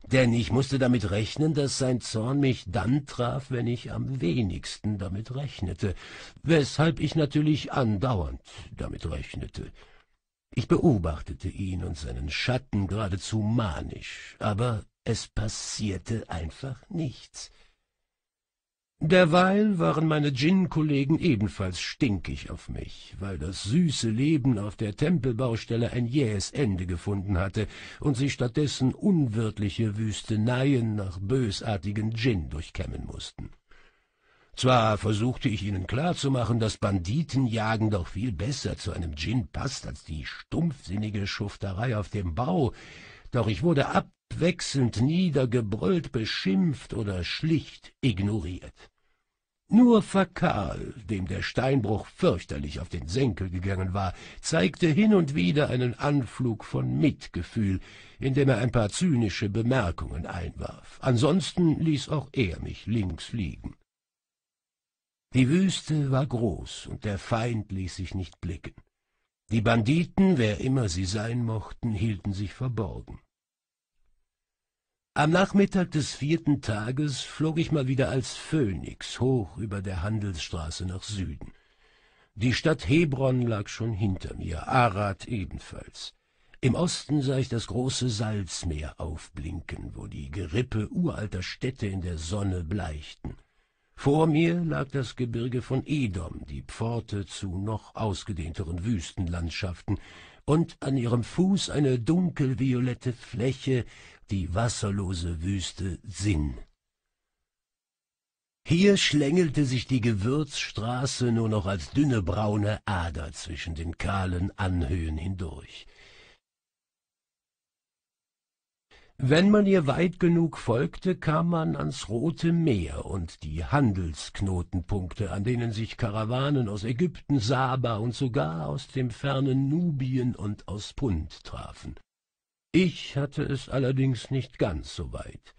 Speaker 1: denn ich musste damit rechnen, dass sein Zorn mich dann traf, wenn ich am wenigsten damit rechnete, weshalb ich natürlich andauernd damit rechnete. Ich beobachtete ihn und seinen Schatten geradezu manisch, aber es passierte einfach nichts. Derweil waren meine Djinn-Kollegen ebenfalls stinkig auf mich, weil das süße Leben auf der Tempelbaustelle ein jähes Ende gefunden hatte und sie stattdessen unwirtliche Wüsteneien nach bösartigen Djinn durchkämmen mussten. Zwar versuchte ich ihnen klarzumachen, dass Banditenjagen doch viel besser zu einem Djinn passt als die stumpfsinnige Schufterei auf dem Bau, doch ich wurde abwechselnd niedergebrüllt, beschimpft oder schlicht ignoriert. Nur Fakal, dem der Steinbruch fürchterlich auf den Senkel gegangen war, zeigte hin und wieder einen Anflug von Mitgefühl, indem er ein paar zynische Bemerkungen einwarf. Ansonsten ließ auch er mich links liegen. Die Wüste war groß, und der Feind ließ sich nicht blicken. Die Banditen, wer immer sie sein mochten, hielten sich verborgen. Am Nachmittag des vierten Tages flog ich mal wieder als Phönix hoch über der Handelsstraße nach Süden. Die Stadt Hebron lag schon hinter mir, Arad ebenfalls. Im Osten sah ich das große Salzmeer aufblinken, wo die Gerippe uralter Städte in der Sonne bleichten. Vor mir lag das Gebirge von Edom, die Pforte zu noch ausgedehnteren Wüstenlandschaften, und an ihrem Fuß eine dunkelviolette Fläche, die wasserlose Wüste Sinn. Hier schlängelte sich die Gewürzstraße nur noch als dünne braune Ader zwischen den kahlen Anhöhen hindurch. Wenn man ihr weit genug folgte, kam man ans Rote Meer und die Handelsknotenpunkte, an denen sich Karawanen aus Ägypten, Saba und sogar aus dem fernen Nubien und aus Punt trafen. Ich hatte es allerdings nicht ganz so weit.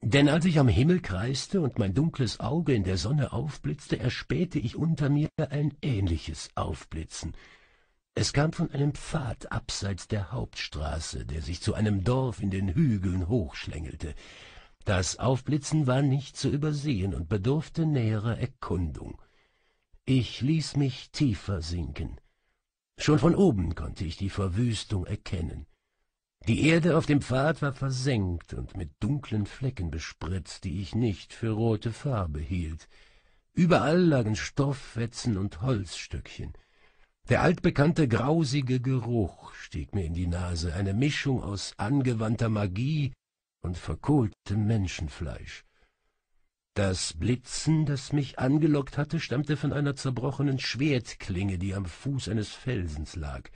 Speaker 1: Denn als ich am Himmel kreiste und mein dunkles Auge in der Sonne aufblitzte, erspähte ich unter mir ein ähnliches Aufblitzen — es kam von einem Pfad abseits der Hauptstraße, der sich zu einem Dorf in den Hügeln hochschlängelte. Das Aufblitzen war nicht zu übersehen und bedurfte näherer Erkundung. Ich ließ mich tiefer sinken. Schon von oben konnte ich die Verwüstung erkennen. Die Erde auf dem Pfad war versenkt und mit dunklen Flecken bespritzt, die ich nicht für rote Farbe hielt. Überall lagen Stofffetzen und Holzstückchen. Der altbekannte grausige Geruch stieg mir in die Nase, eine Mischung aus angewandter Magie und verkohltem Menschenfleisch. Das Blitzen, das mich angelockt hatte, stammte von einer zerbrochenen Schwertklinge, die am Fuß eines Felsens lag.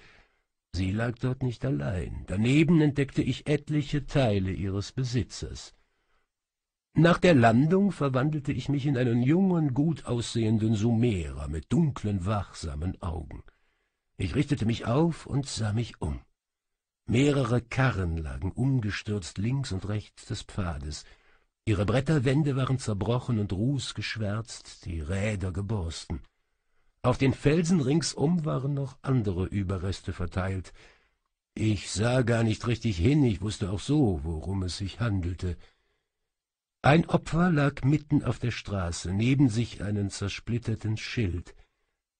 Speaker 1: Sie lag dort nicht allein. Daneben entdeckte ich etliche Teile ihres Besitzers. Nach der Landung verwandelte ich mich in einen jungen, gut aussehenden Sumerer mit dunklen, wachsamen Augen. Ich richtete mich auf und sah mich um. Mehrere Karren lagen umgestürzt links und rechts des Pfades. Ihre Bretterwände waren zerbrochen und rußgeschwärzt, die Räder geborsten. Auf den Felsen ringsum waren noch andere Überreste verteilt. Ich sah gar nicht richtig hin, ich wusste auch so, worum es sich handelte. Ein Opfer lag mitten auf der Straße, neben sich einen zersplitterten Schild.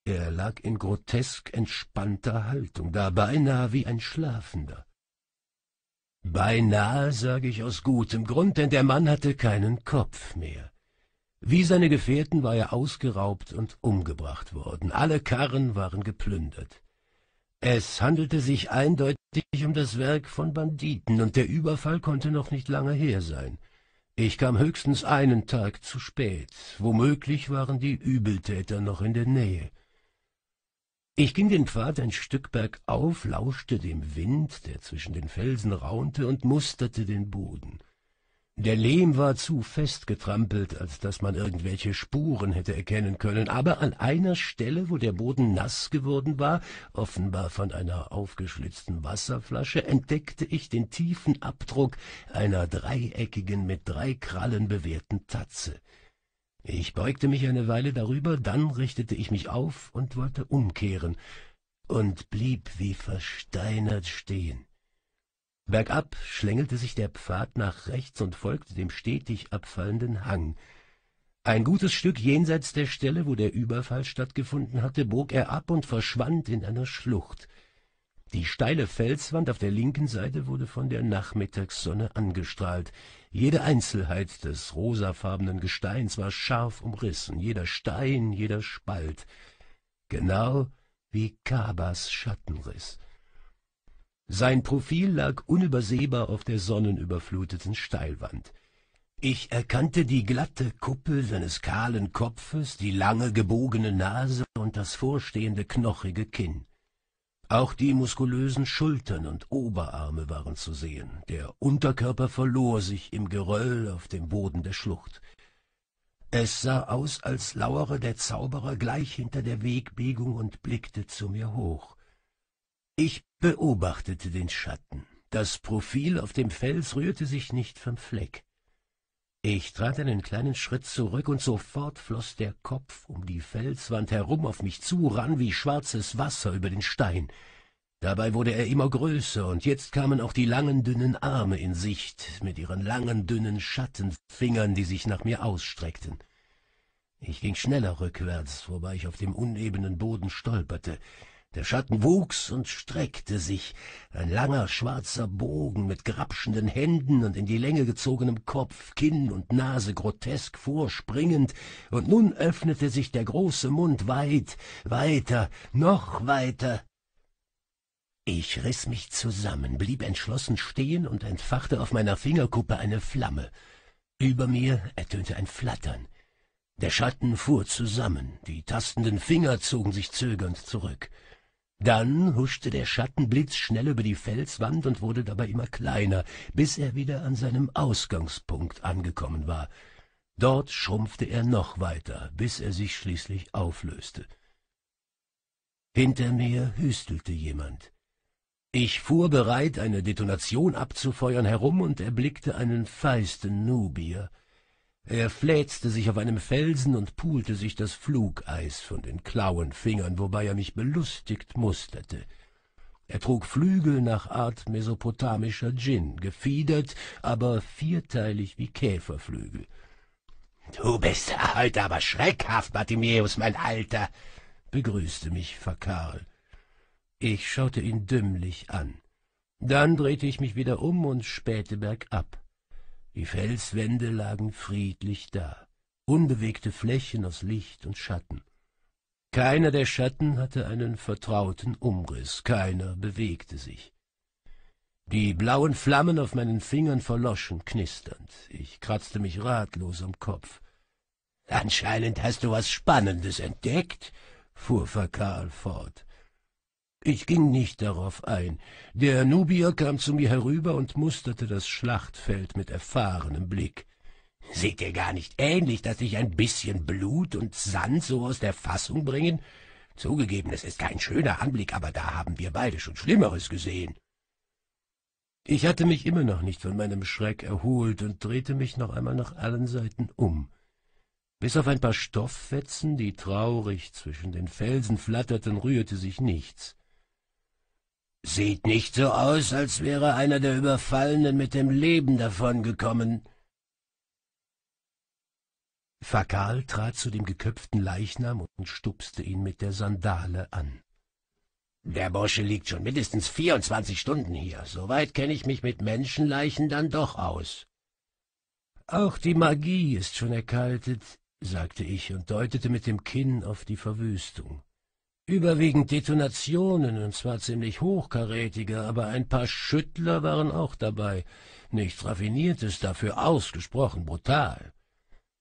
Speaker 1: Er lag in grotesk entspannter Haltung da, beinahe wie ein Schlafender. Beinahe sage ich aus gutem Grund, denn der Mann hatte keinen Kopf mehr. Wie seine Gefährten war er ausgeraubt und umgebracht worden. Alle Karren waren geplündert. Es handelte sich eindeutig um das Werk von Banditen, und der Überfall konnte noch nicht lange her sein. Ich kam höchstens einen Tag zu spät. Womöglich waren die Übeltäter noch in der Nähe. Ich ging den Pfad ein Stück bergauf, lauschte dem Wind, der zwischen den Felsen raunte, und musterte den Boden. Der Lehm war zu fest getrampelt, als dass man irgendwelche Spuren hätte erkennen können, aber an einer Stelle, wo der Boden nass geworden war, offenbar von einer aufgeschlitzten Wasserflasche, entdeckte ich den tiefen Abdruck einer dreieckigen, mit drei Krallen bewehrten Tatze. Ich beugte mich eine Weile darüber, dann richtete ich mich auf und wollte umkehren und blieb wie versteinert stehen. Bergab schlängelte sich der Pfad nach rechts und folgte dem stetig abfallenden Hang. Ein gutes Stück jenseits der Stelle, wo der Überfall stattgefunden hatte, bog er ab und verschwand in einer Schlucht. Die steile Felswand auf der linken Seite wurde von der Nachmittagssonne angestrahlt. Jede Einzelheit des rosafarbenen Gesteins war scharf umrissen, jeder Stein, jeder Spalt, genau wie Kabas Schattenriss. Sein Profil lag unübersehbar auf der sonnenüberfluteten Steilwand. Ich erkannte die glatte Kuppel seines kahlen Kopfes, die lange gebogene Nase und das vorstehende knochige Kinn. Auch die muskulösen Schultern und Oberarme waren zu sehen, der Unterkörper verlor sich im Geröll auf dem Boden der Schlucht. Es sah aus, als lauere der Zauberer gleich hinter der Wegbiegung und blickte zu mir hoch. Ich beobachtete den Schatten. Das Profil auf dem Fels rührte sich nicht vom Fleck. Ich trat einen kleinen Schritt zurück und sofort floss der Kopf um die Felswand herum auf mich zu, rann wie schwarzes Wasser über den Stein. Dabei wurde er immer größer, und jetzt kamen auch die langen, dünnen Arme in Sicht, mit ihren langen, dünnen Schattenfingern, die sich nach mir ausstreckten. Ich ging schneller rückwärts, wobei ich auf dem unebenen Boden stolperte. Der Schatten wuchs und streckte sich, ein langer schwarzer Bogen mit grapschenden Händen und in die Länge gezogenem Kopf, Kinn und Nase grotesk vorspringend, und nun öffnete sich der große Mund weit, weiter, noch weiter. Ich riss mich zusammen, blieb entschlossen stehen und entfachte auf meiner Fingerkuppe eine Flamme. Über mir ertönte ein Flattern. Der Schatten fuhr zusammen, die tastenden Finger zogen sich zögernd zurück. Dann huschte der Schattenblitz schnell über die Felswand und wurde dabei immer kleiner, bis er wieder an seinem Ausgangspunkt angekommen war. Dort schrumpfte er noch weiter, bis er sich schließlich auflöste. Hinter mir hüstelte jemand. Ich fuhr bereit, eine Detonation abzufeuern, herum und erblickte einen feisten Nubier. Er fläzte sich auf einem Felsen und pulte sich das Flugeis von den Klauenfingern, wobei er mich belustigt musterte. Er trug Flügel nach Art mesopotamischer Djinn, gefiedert, aber vierteilig wie Käferflügel. »Du bist heute halt aber schreckhaft, Bartimäus, mein Alter!« begrüßte mich Fakal. Ich schaute ihn dümmlich an. Dann drehte ich mich wieder um und spähte bergab. Die Felswände lagen friedlich da, unbewegte Flächen aus Licht und Schatten. Keiner der Schatten hatte einen vertrauten Umriss, keiner bewegte sich. Die blauen Flammen auf meinen Fingern verloschen knisternd. Ich kratzte mich ratlos am Kopf. Anscheinend hast du was Spannendes entdeckt, fuhr Fakal fort. Ich ging nicht darauf ein. Der Nubier kam zu mir herüber und musterte das Schlachtfeld mit erfahrenem Blick. Seht ihr gar nicht ähnlich, dass sich ein bisschen Blut und Sand so aus der Fassung bringen? Zugegeben, es ist kein schöner Anblick, aber da haben wir beide schon Schlimmeres gesehen. Ich hatte mich immer noch nicht von meinem Schreck erholt und drehte mich noch einmal nach allen Seiten um. Bis auf ein paar Stofffetzen, die traurig zwischen den Felsen flatterten, rührte sich nichts. Sieht nicht so aus, als wäre einer der Überfallenen mit dem Leben davongekommen. Fakal trat zu dem geköpften Leichnam und stupste ihn mit der Sandale an. Der Bursche liegt schon mindestens vierundzwanzig Stunden hier. Soweit kenne ich mich mit Menschenleichen dann doch aus. Auch die Magie ist schon erkaltet, sagte ich und deutete mit dem Kinn auf die Verwüstung. Überwiegend Detonationen, und zwar ziemlich hochkarätige, aber ein paar Schüttler waren auch dabei. Nichts Raffiniertes, dafür ausgesprochen brutal.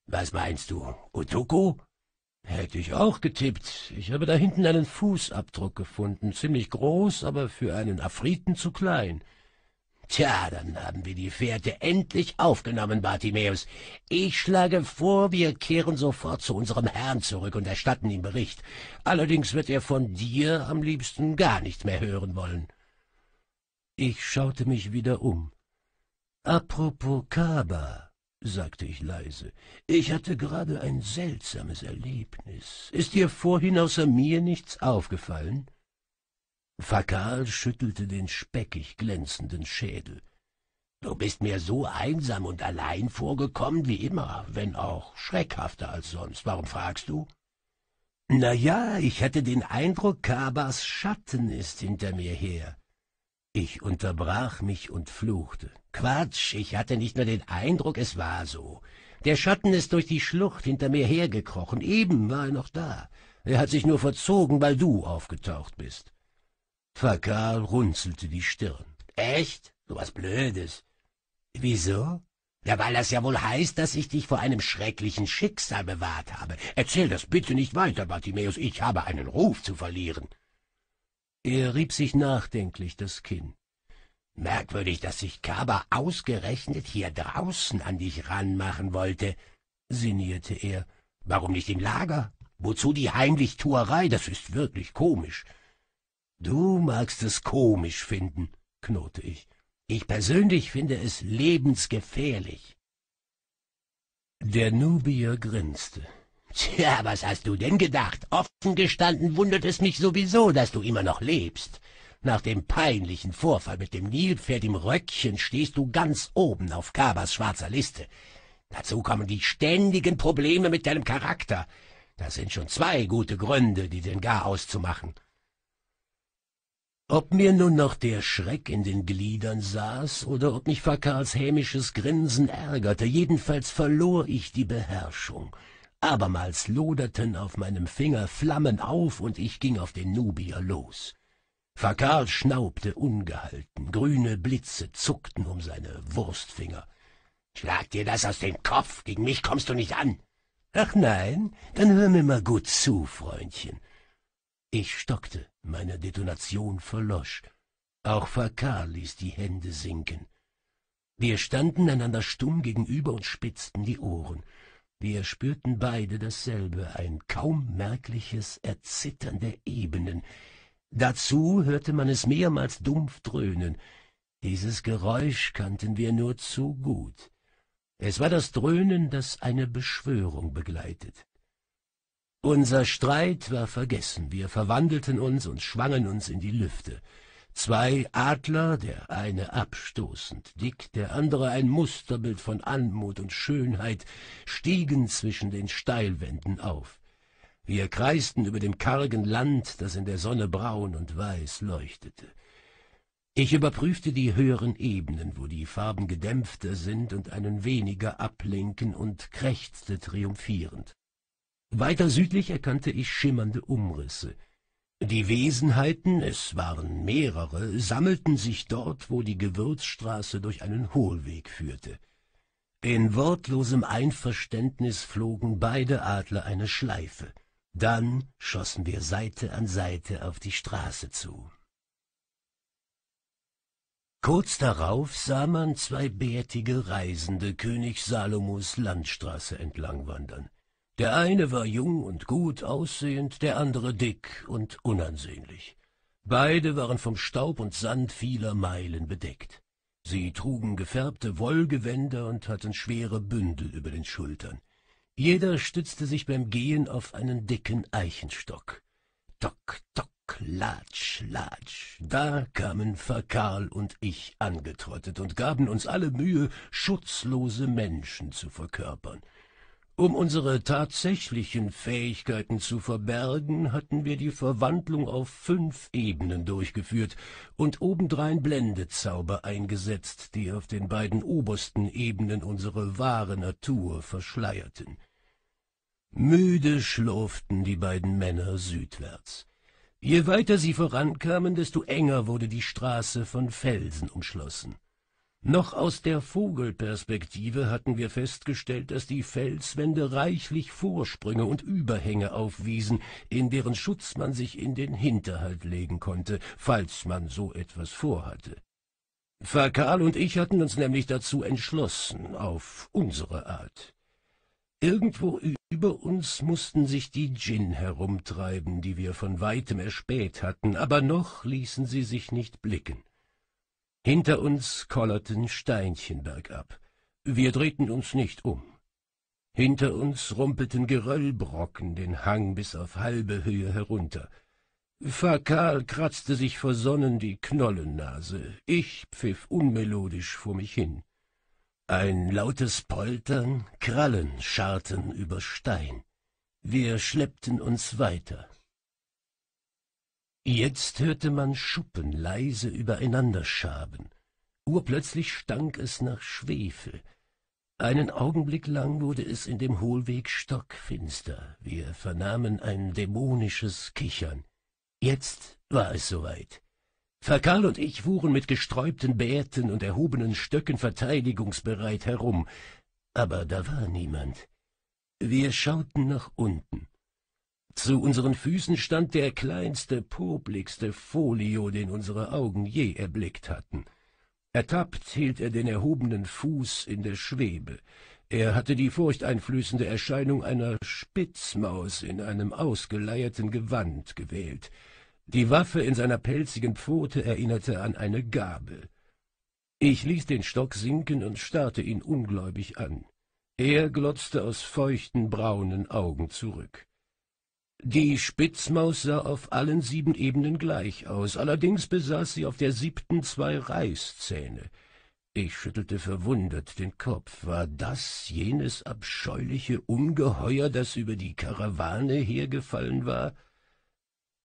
Speaker 1: Was meinst du, Otoko? Hätte ich auch getippt. Ich habe da hinten einen Fußabdruck gefunden, ziemlich groß, aber für einen Afriten zu klein. Tja, dann haben wir die Fährte endlich aufgenommen, Bartimäus. Ich schlage vor, wir kehren sofort zu unserem Herrn zurück und erstatten ihm Bericht. Allerdings wird er von dir am liebsten gar nicht mehr hören wollen. Ich schaute mich wieder um. Apropos Kaba, sagte ich leise, ich hatte gerade ein seltsames Erlebnis. Ist dir vorhin außer mir nichts aufgefallen? Fakal schüttelte den speckig glänzenden Schädel. Du bist mir so einsam und allein vorgekommen wie immer, wenn auch schreckhafter als sonst. Warum fragst du? Na ja, ich hatte den Eindruck, Kabas Schatten ist hinter mir her. Ich unterbrach mich und fluchte. Quatsch, ich hatte nicht nur den Eindruck, es war so. Der Schatten ist durch die Schlucht hinter mir hergekrochen. Eben war er noch da. Er hat sich nur verzogen, weil du aufgetaucht bist. Fakal runzelte die Stirn. Echt? So was Blödes. Wieso? Ja, weil das ja wohl heißt, dass ich dich vor einem schrecklichen Schicksal bewahrt habe. Erzähl das bitte nicht weiter, Bartimäus, ich habe einen Ruf zu verlieren. Er rieb sich nachdenklich das Kinn. Merkwürdig, dass sich Kaba ausgerechnet hier draußen an dich ranmachen wollte, sinnierte er. Warum nicht im Lager? Wozu die Heimlichtuerei? Das ist wirklich komisch. Du magst es komisch finden, knurrte ich. Ich persönlich finde es lebensgefährlich. Der Nubier grinste. Tja, was hast du denn gedacht? Offen gestanden wundert es mich sowieso, dass du immer noch lebst. Nach dem peinlichen Vorfall mit dem Nilpferd im Röckchen stehst du ganz oben auf Kabas schwarzer Liste. Dazu kommen die ständigen Probleme mit deinem Charakter. Das sind schon zwei gute Gründe, die den Gar auszumachen. Ob mir nun noch der Schreck in den Gliedern saß oder ob mich Fakals hämisches Grinsen ärgerte, jedenfalls verlor ich die Beherrschung. Abermals loderten auf meinem Finger Flammen auf und ich ging auf den Nubier los. Fakal schnaubte ungehalten, grüne Blitze zuckten um seine Wurstfinger. Schlag dir das aus dem Kopf, gegen mich kommst du nicht an. Ach nein, dann hör mir mal gut zu, Freundchen. Ich stockte. Meine Detonation verlosch. Auch Fakar ließ die Hände sinken. Wir standen einander stumm gegenüber und spitzten die Ohren. Wir spürten beide dasselbe, ein kaum merkliches Erzittern der Ebenen. Dazu hörte man es mehrmals dumpf dröhnen. Dieses Geräusch kannten wir nur zu gut. Es war das Dröhnen, das eine Beschwörung begleitet. Unser Streit war vergessen, wir verwandelten uns und schwangen uns in die Lüfte. Zwei Adler, der eine abstoßend dick, der andere ein Musterbild von Anmut und Schönheit, stiegen zwischen den Steilwänden auf. Wir kreisten über dem kargen Land, das in der Sonne braun und weiß leuchtete. Ich überprüfte die höheren Ebenen, wo die Farben gedämpfter sind und einen weniger ablenken, und krächzte triumphierend. Weiter südlich erkannte ich schimmernde Umrisse. Die Wesenheiten, es waren mehrere, sammelten sich dort, wo die Gewürzstraße durch einen Hohlweg führte. In wortlosem Einverständnis flogen beide Adler eine Schleife. Dann schossen wir Seite an Seite auf die Straße zu. Kurz darauf sah man zwei bärtige Reisende König Salomos Landstraße entlang wandern. Der eine war jung und gut aussehend, der andere dick und unansehnlich. Beide waren vom Staub und Sand vieler Meilen bedeckt. Sie trugen gefärbte Wollgewänder und hatten schwere Bündel über den Schultern. Jeder stützte sich beim Gehen auf einen dicken Eichenstock. Tock, tock, latsch, latsch. Da kamen Fakal und ich angetrottet und gaben uns alle Mühe, schutzlose Menschen zu verkörpern. Um unsere tatsächlichen Fähigkeiten zu verbergen, hatten wir die Verwandlung auf fünf Ebenen durchgeführt und obendrein Blendezauber eingesetzt, die auf den beiden obersten Ebenen unsere wahre Natur verschleierten. Müde schlurften die beiden Männer südwärts. Je weiter sie vorankamen, desto enger wurde die Straße von Felsen umschlossen. Noch aus der Vogelperspektive hatten wir festgestellt, dass die Felswände reichlich Vorsprünge und Überhänge aufwiesen, in deren Schutz man sich in den Hinterhalt legen konnte, falls man so etwas vorhatte. Fakal und ich hatten uns nämlich dazu entschlossen, auf unsere Art. Irgendwo über uns mussten sich die Djinn herumtreiben, die wir von weitem erspäht hatten, aber noch ließen sie sich nicht blicken. Hinter uns kollerten Steinchen bergab. Wir drehten uns nicht um. Hinter uns rumpelten Geröllbrocken den Hang bis auf halbe Höhe herunter. Fakal kratzte sich versonnen die Knollennase, ich pfiff unmelodisch vor mich hin. Ein lautes Poltern, Krallen scharten über Stein. Wir schleppten uns weiter. Jetzt hörte man Schuppen leise übereinander schaben. Urplötzlich stank es nach Schwefel. Einen Augenblick lang wurde es in dem Hohlweg stockfinster. Wir vernahmen ein dämonisches Kichern. Jetzt war es soweit. Fakal und ich fuhren mit gesträubten Bärten und erhobenen Stöcken verteidigungsbereit herum. Aber da war niemand. Wir schauten nach unten. Zu unseren Füßen stand der kleinste, popligste Folio, den unsere Augen je erblickt hatten. Ertappt hielt er den erhobenen Fuß in der Schwebe. Er hatte die furchteinflößende Erscheinung einer Spitzmaus in einem ausgeleierten Gewand gewählt. Die Waffe in seiner pelzigen Pfote erinnerte an eine Gabel. Ich ließ den Stock sinken und starrte ihn ungläubig an. Er glotzte aus feuchten braunen Augen zurück. Die Spitzmaus sah auf allen sieben Ebenen gleich aus, allerdings besaß sie auf der siebten zwei Reißzähne. Ich schüttelte verwundert den Kopf. War das jenes abscheuliche Ungeheuer, das über die Karawane hergefallen war?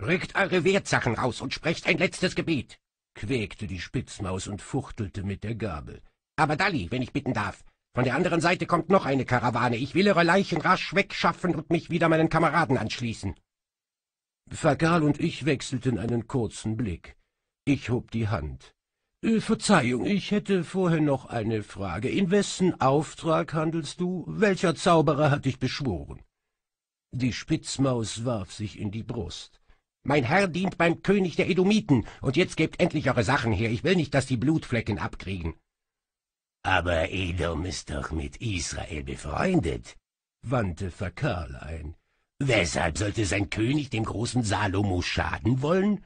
Speaker 1: »Rückt eure Wertsachen raus und sprecht ein letztes Gebet!« quäkte die Spitzmaus und fuchtelte mit der Gabel. »Aber Dalli, wenn ich bitten darf, von der anderen Seite kommt noch eine Karawane. Ich will ihre Leichen rasch wegschaffen und mich wieder meinen Kameraden anschließen. Fagal und ich wechselten einen kurzen Blick. Ich hob die Hand. Äh, Verzeihung, ich hätte vorher noch eine Frage. In wessen Auftrag handelst du? Welcher Zauberer hat dich beschworen? Die Spitzmaus warf sich in die Brust. Mein Herr dient beim König der Edomiten, und jetzt gebt endlich eure Sachen her. Ich will nicht, dass die Blutflecken abkriegen. Aber Edom ist doch mit Israel befreundet, wandte Fakal ein. Weshalb sollte sein König dem großen Salomo schaden wollen?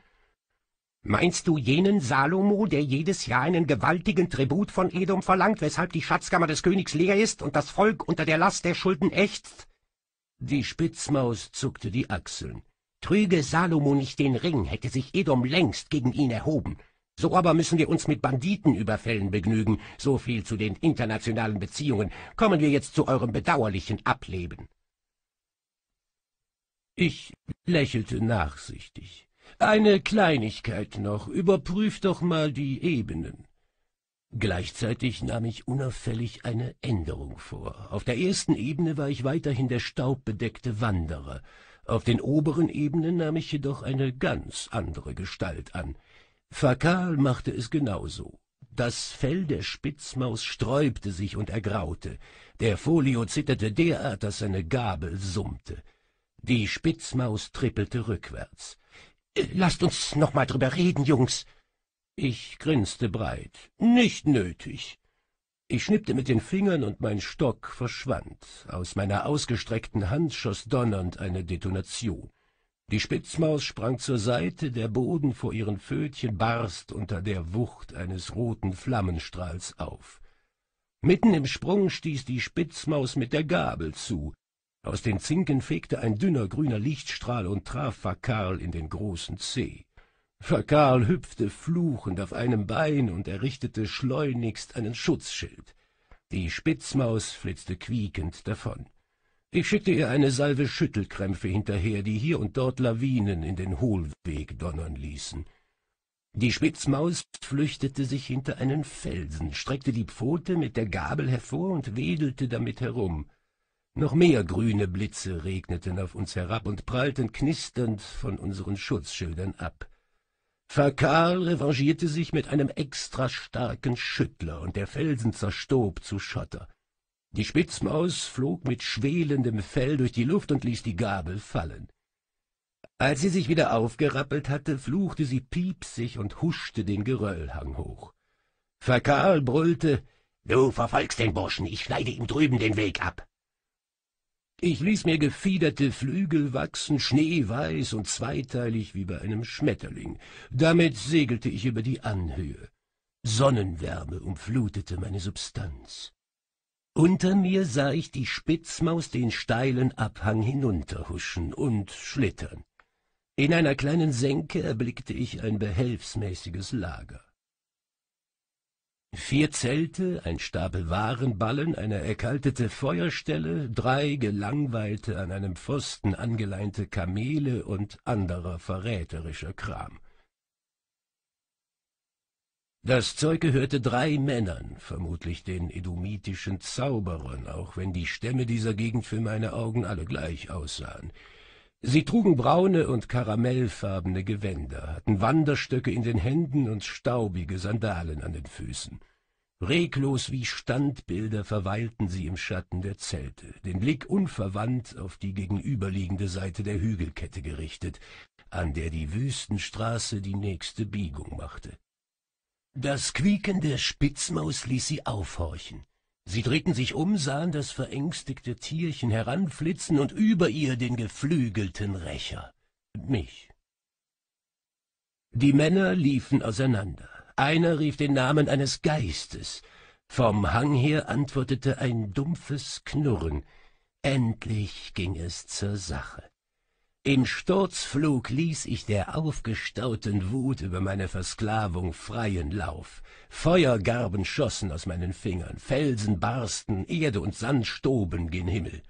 Speaker 1: Meinst du jenen Salomo, der jedes Jahr einen gewaltigen Tribut von Edom verlangt, weshalb die Schatzkammer des Königs leer ist und das Volk unter der Last der Schulden ächzt? Die Spitzmaus zuckte die Achseln. Trüge Salomo nicht den Ring, hätte sich Edom längst gegen ihn erhoben. So aber müssen wir uns mit Banditenüberfällen begnügen. So viel zu den internationalen Beziehungen. Kommen wir jetzt zu eurem bedauerlichen Ableben. Ich lächelte nachsichtig. Eine Kleinigkeit noch. Überprüf doch mal die Ebenen. Gleichzeitig nahm ich unauffällig eine Änderung vor. Auf der ersten Ebene war ich weiterhin der staubbedeckte Wanderer. Auf den oberen Ebenen nahm ich jedoch eine ganz andere Gestalt an. Fakal machte es genauso. Das Fell der Spitzmaus sträubte sich und ergraute. Der Folio zitterte derart, daß seine Gabel summte. Die Spitzmaus trippelte rückwärts. Äh, »Lasst uns noch mal drüber reden, Jungs!« Ich grinste breit. »Nicht nötig!« Ich schnippte mit den Fingern und mein Stock verschwand. Aus meiner ausgestreckten Hand schoss donnernd eine Detonation. Die Spitzmaus sprang zur Seite, der Boden vor ihren Pfötchen barst unter der Wucht eines roten Flammenstrahls auf. Mitten im Sprung stieß die Spitzmaus mit der Gabel zu. Aus den Zinken fegte ein dünner grüner Lichtstrahl und traf Fakarl in den großen Zeh. Fakarl hüpfte fluchend auf einem Bein und errichtete schleunigst einen Schutzschild. Die Spitzmaus flitzte quiekend davon. Ich schickte ihr eine Salve Schüttelkrämpfe hinterher, die hier und dort Lawinen in den Hohlweg donnern ließen. Die Spitzmaus flüchtete sich hinter einen Felsen, streckte die Pfote mit der Gabel hervor und wedelte damit herum. Noch mehr grüne Blitze regneten auf uns herab und prallten knisternd von unseren Schutzschildern ab. Fakal revanchierte sich mit einem extra starken Schüttler, und der Felsen zerstob zu Schotter. Die Spitzmaus flog mit schwelendem Fell durch die Luft und ließ die Gabel fallen. Als sie sich wieder aufgerappelt hatte, fluchte sie piepsig und huschte den Geröllhang hoch. Fakal brüllte, »Du verfolgst den Burschen, ich schneide ihm drüben den Weg ab!« Ich ließ mir gefiederte Flügel wachsen, schneeweiß und zweiteilig wie bei einem Schmetterling. Damit segelte ich über die Anhöhe. Sonnenwärme umflutete meine Substanz. Unter mir sah ich die Spitzmaus den steilen Abhang hinunterhuschen und schlittern. In einer kleinen Senke erblickte ich ein behelfsmäßiges Lager. Vier Zelte, ein Stapel Warenballen, eine erkaltete Feuerstelle, drei gelangweilte, an einem Pfosten angeleinte Kamele und anderer verräterischer Kram. Das Zeug gehörte drei Männern, vermutlich den edomitischen Zauberern, auch wenn die Stämme dieser Gegend für meine Augen alle gleich aussahen. Sie trugen braune und karamellfarbene Gewänder, hatten Wanderstöcke in den Händen und staubige Sandalen an den Füßen. Reglos wie Standbilder verweilten sie im Schatten der Zelte, den Blick unverwandt auf die gegenüberliegende Seite der Hügelkette gerichtet, an der die Wüstenstraße die nächste Biegung machte. Das Quieken der Spitzmaus ließ sie aufhorchen. Sie drehten sich um, sahen das verängstigte Tierchen heranflitzen und über ihr den geflügelten Rächer. Mich. Die Männer liefen auseinander. Einer rief den Namen eines Geistes. Vom Hang her antwortete ein dumpfes Knurren. Endlich ging es zur Sache. Im Sturzflug ließ ich der aufgestauten Wut über meine Versklavung freien Lauf. Feuergarben schossen aus meinen Fingern, Felsen barsten, Erde und Sand stoben gen Himmel.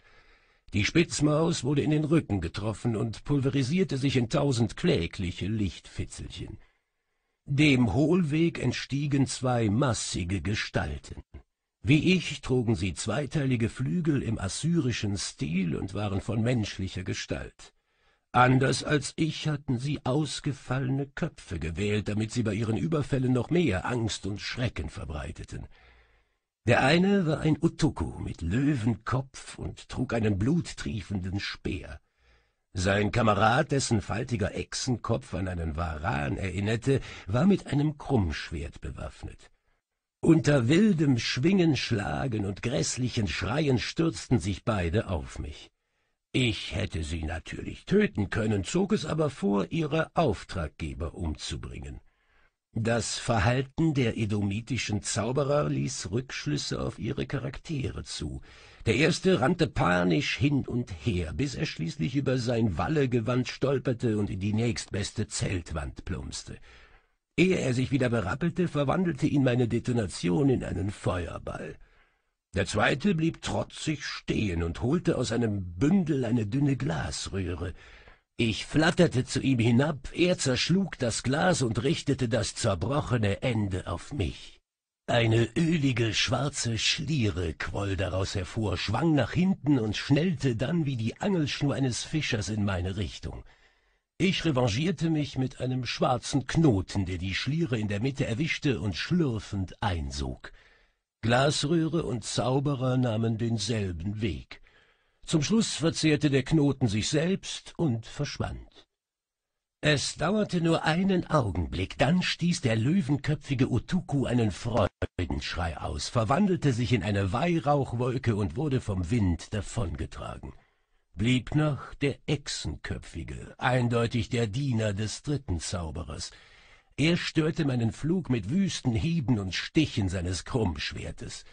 Speaker 1: Die Spitzmaus wurde in den Rücken getroffen und pulverisierte sich in tausend klägliche Lichtfitzelchen. Dem Hohlweg entstiegen zwei massige Gestalten. Wie ich trugen sie zweiteilige Flügel im assyrischen Stil und waren von menschlicher Gestalt. Anders als ich hatten sie ausgefallene Köpfe gewählt, damit sie bei ihren Überfällen noch mehr Angst und Schrecken verbreiteten. Der eine war ein Utuku mit Löwenkopf und trug einen bluttriefenden Speer. Sein Kamerad, dessen faltiger Echsenkopf an einen Waran erinnerte, war mit einem Krummschwert bewaffnet. Unter wildem Schwingen, Schlagen und grässlichen Schreien stürzten sich beide auf mich. Ich hätte sie natürlich töten können, zog es aber vor, ihre Auftraggeber umzubringen. Das Verhalten der edomitischen Zauberer ließ Rückschlüsse auf ihre Charaktere zu. Der erste rannte panisch hin und her, bis er schließlich über sein Wallegewand stolperte und in die nächstbeste Zeltwand plumpste. Ehe er sich wieder berappelte, verwandelte ihn meine Detonation in einen Feuerball. Der zweite blieb trotzig stehen und holte aus einem Bündel eine dünne Glasröhre. Ich flatterte zu ihm hinab, er zerschlug das Glas und richtete das zerbrochene Ende auf mich. Eine ölige schwarze Schliere quoll daraus hervor, schwang nach hinten und schnellte dann wie die Angelschnur eines Fischers in meine Richtung. Ich revanchierte mich mit einem schwarzen Knoten, der die Schliere in der Mitte erwischte und schlürfend einsog. Glasröhre und Zauberer nahmen denselben Weg. Zum Schluss verzehrte der Knoten sich selbst und verschwand. Es dauerte nur einen Augenblick, dann stieß der löwenköpfige Utuku einen Freudenschrei aus, verwandelte sich in eine Weihrauchwolke und wurde vom Wind davongetragen. Blieb noch der Echsenköpfige, eindeutig der Diener des dritten Zauberers, er störte meinen Flug mit wüsten Hieben und Stichen seines Krummschwertes.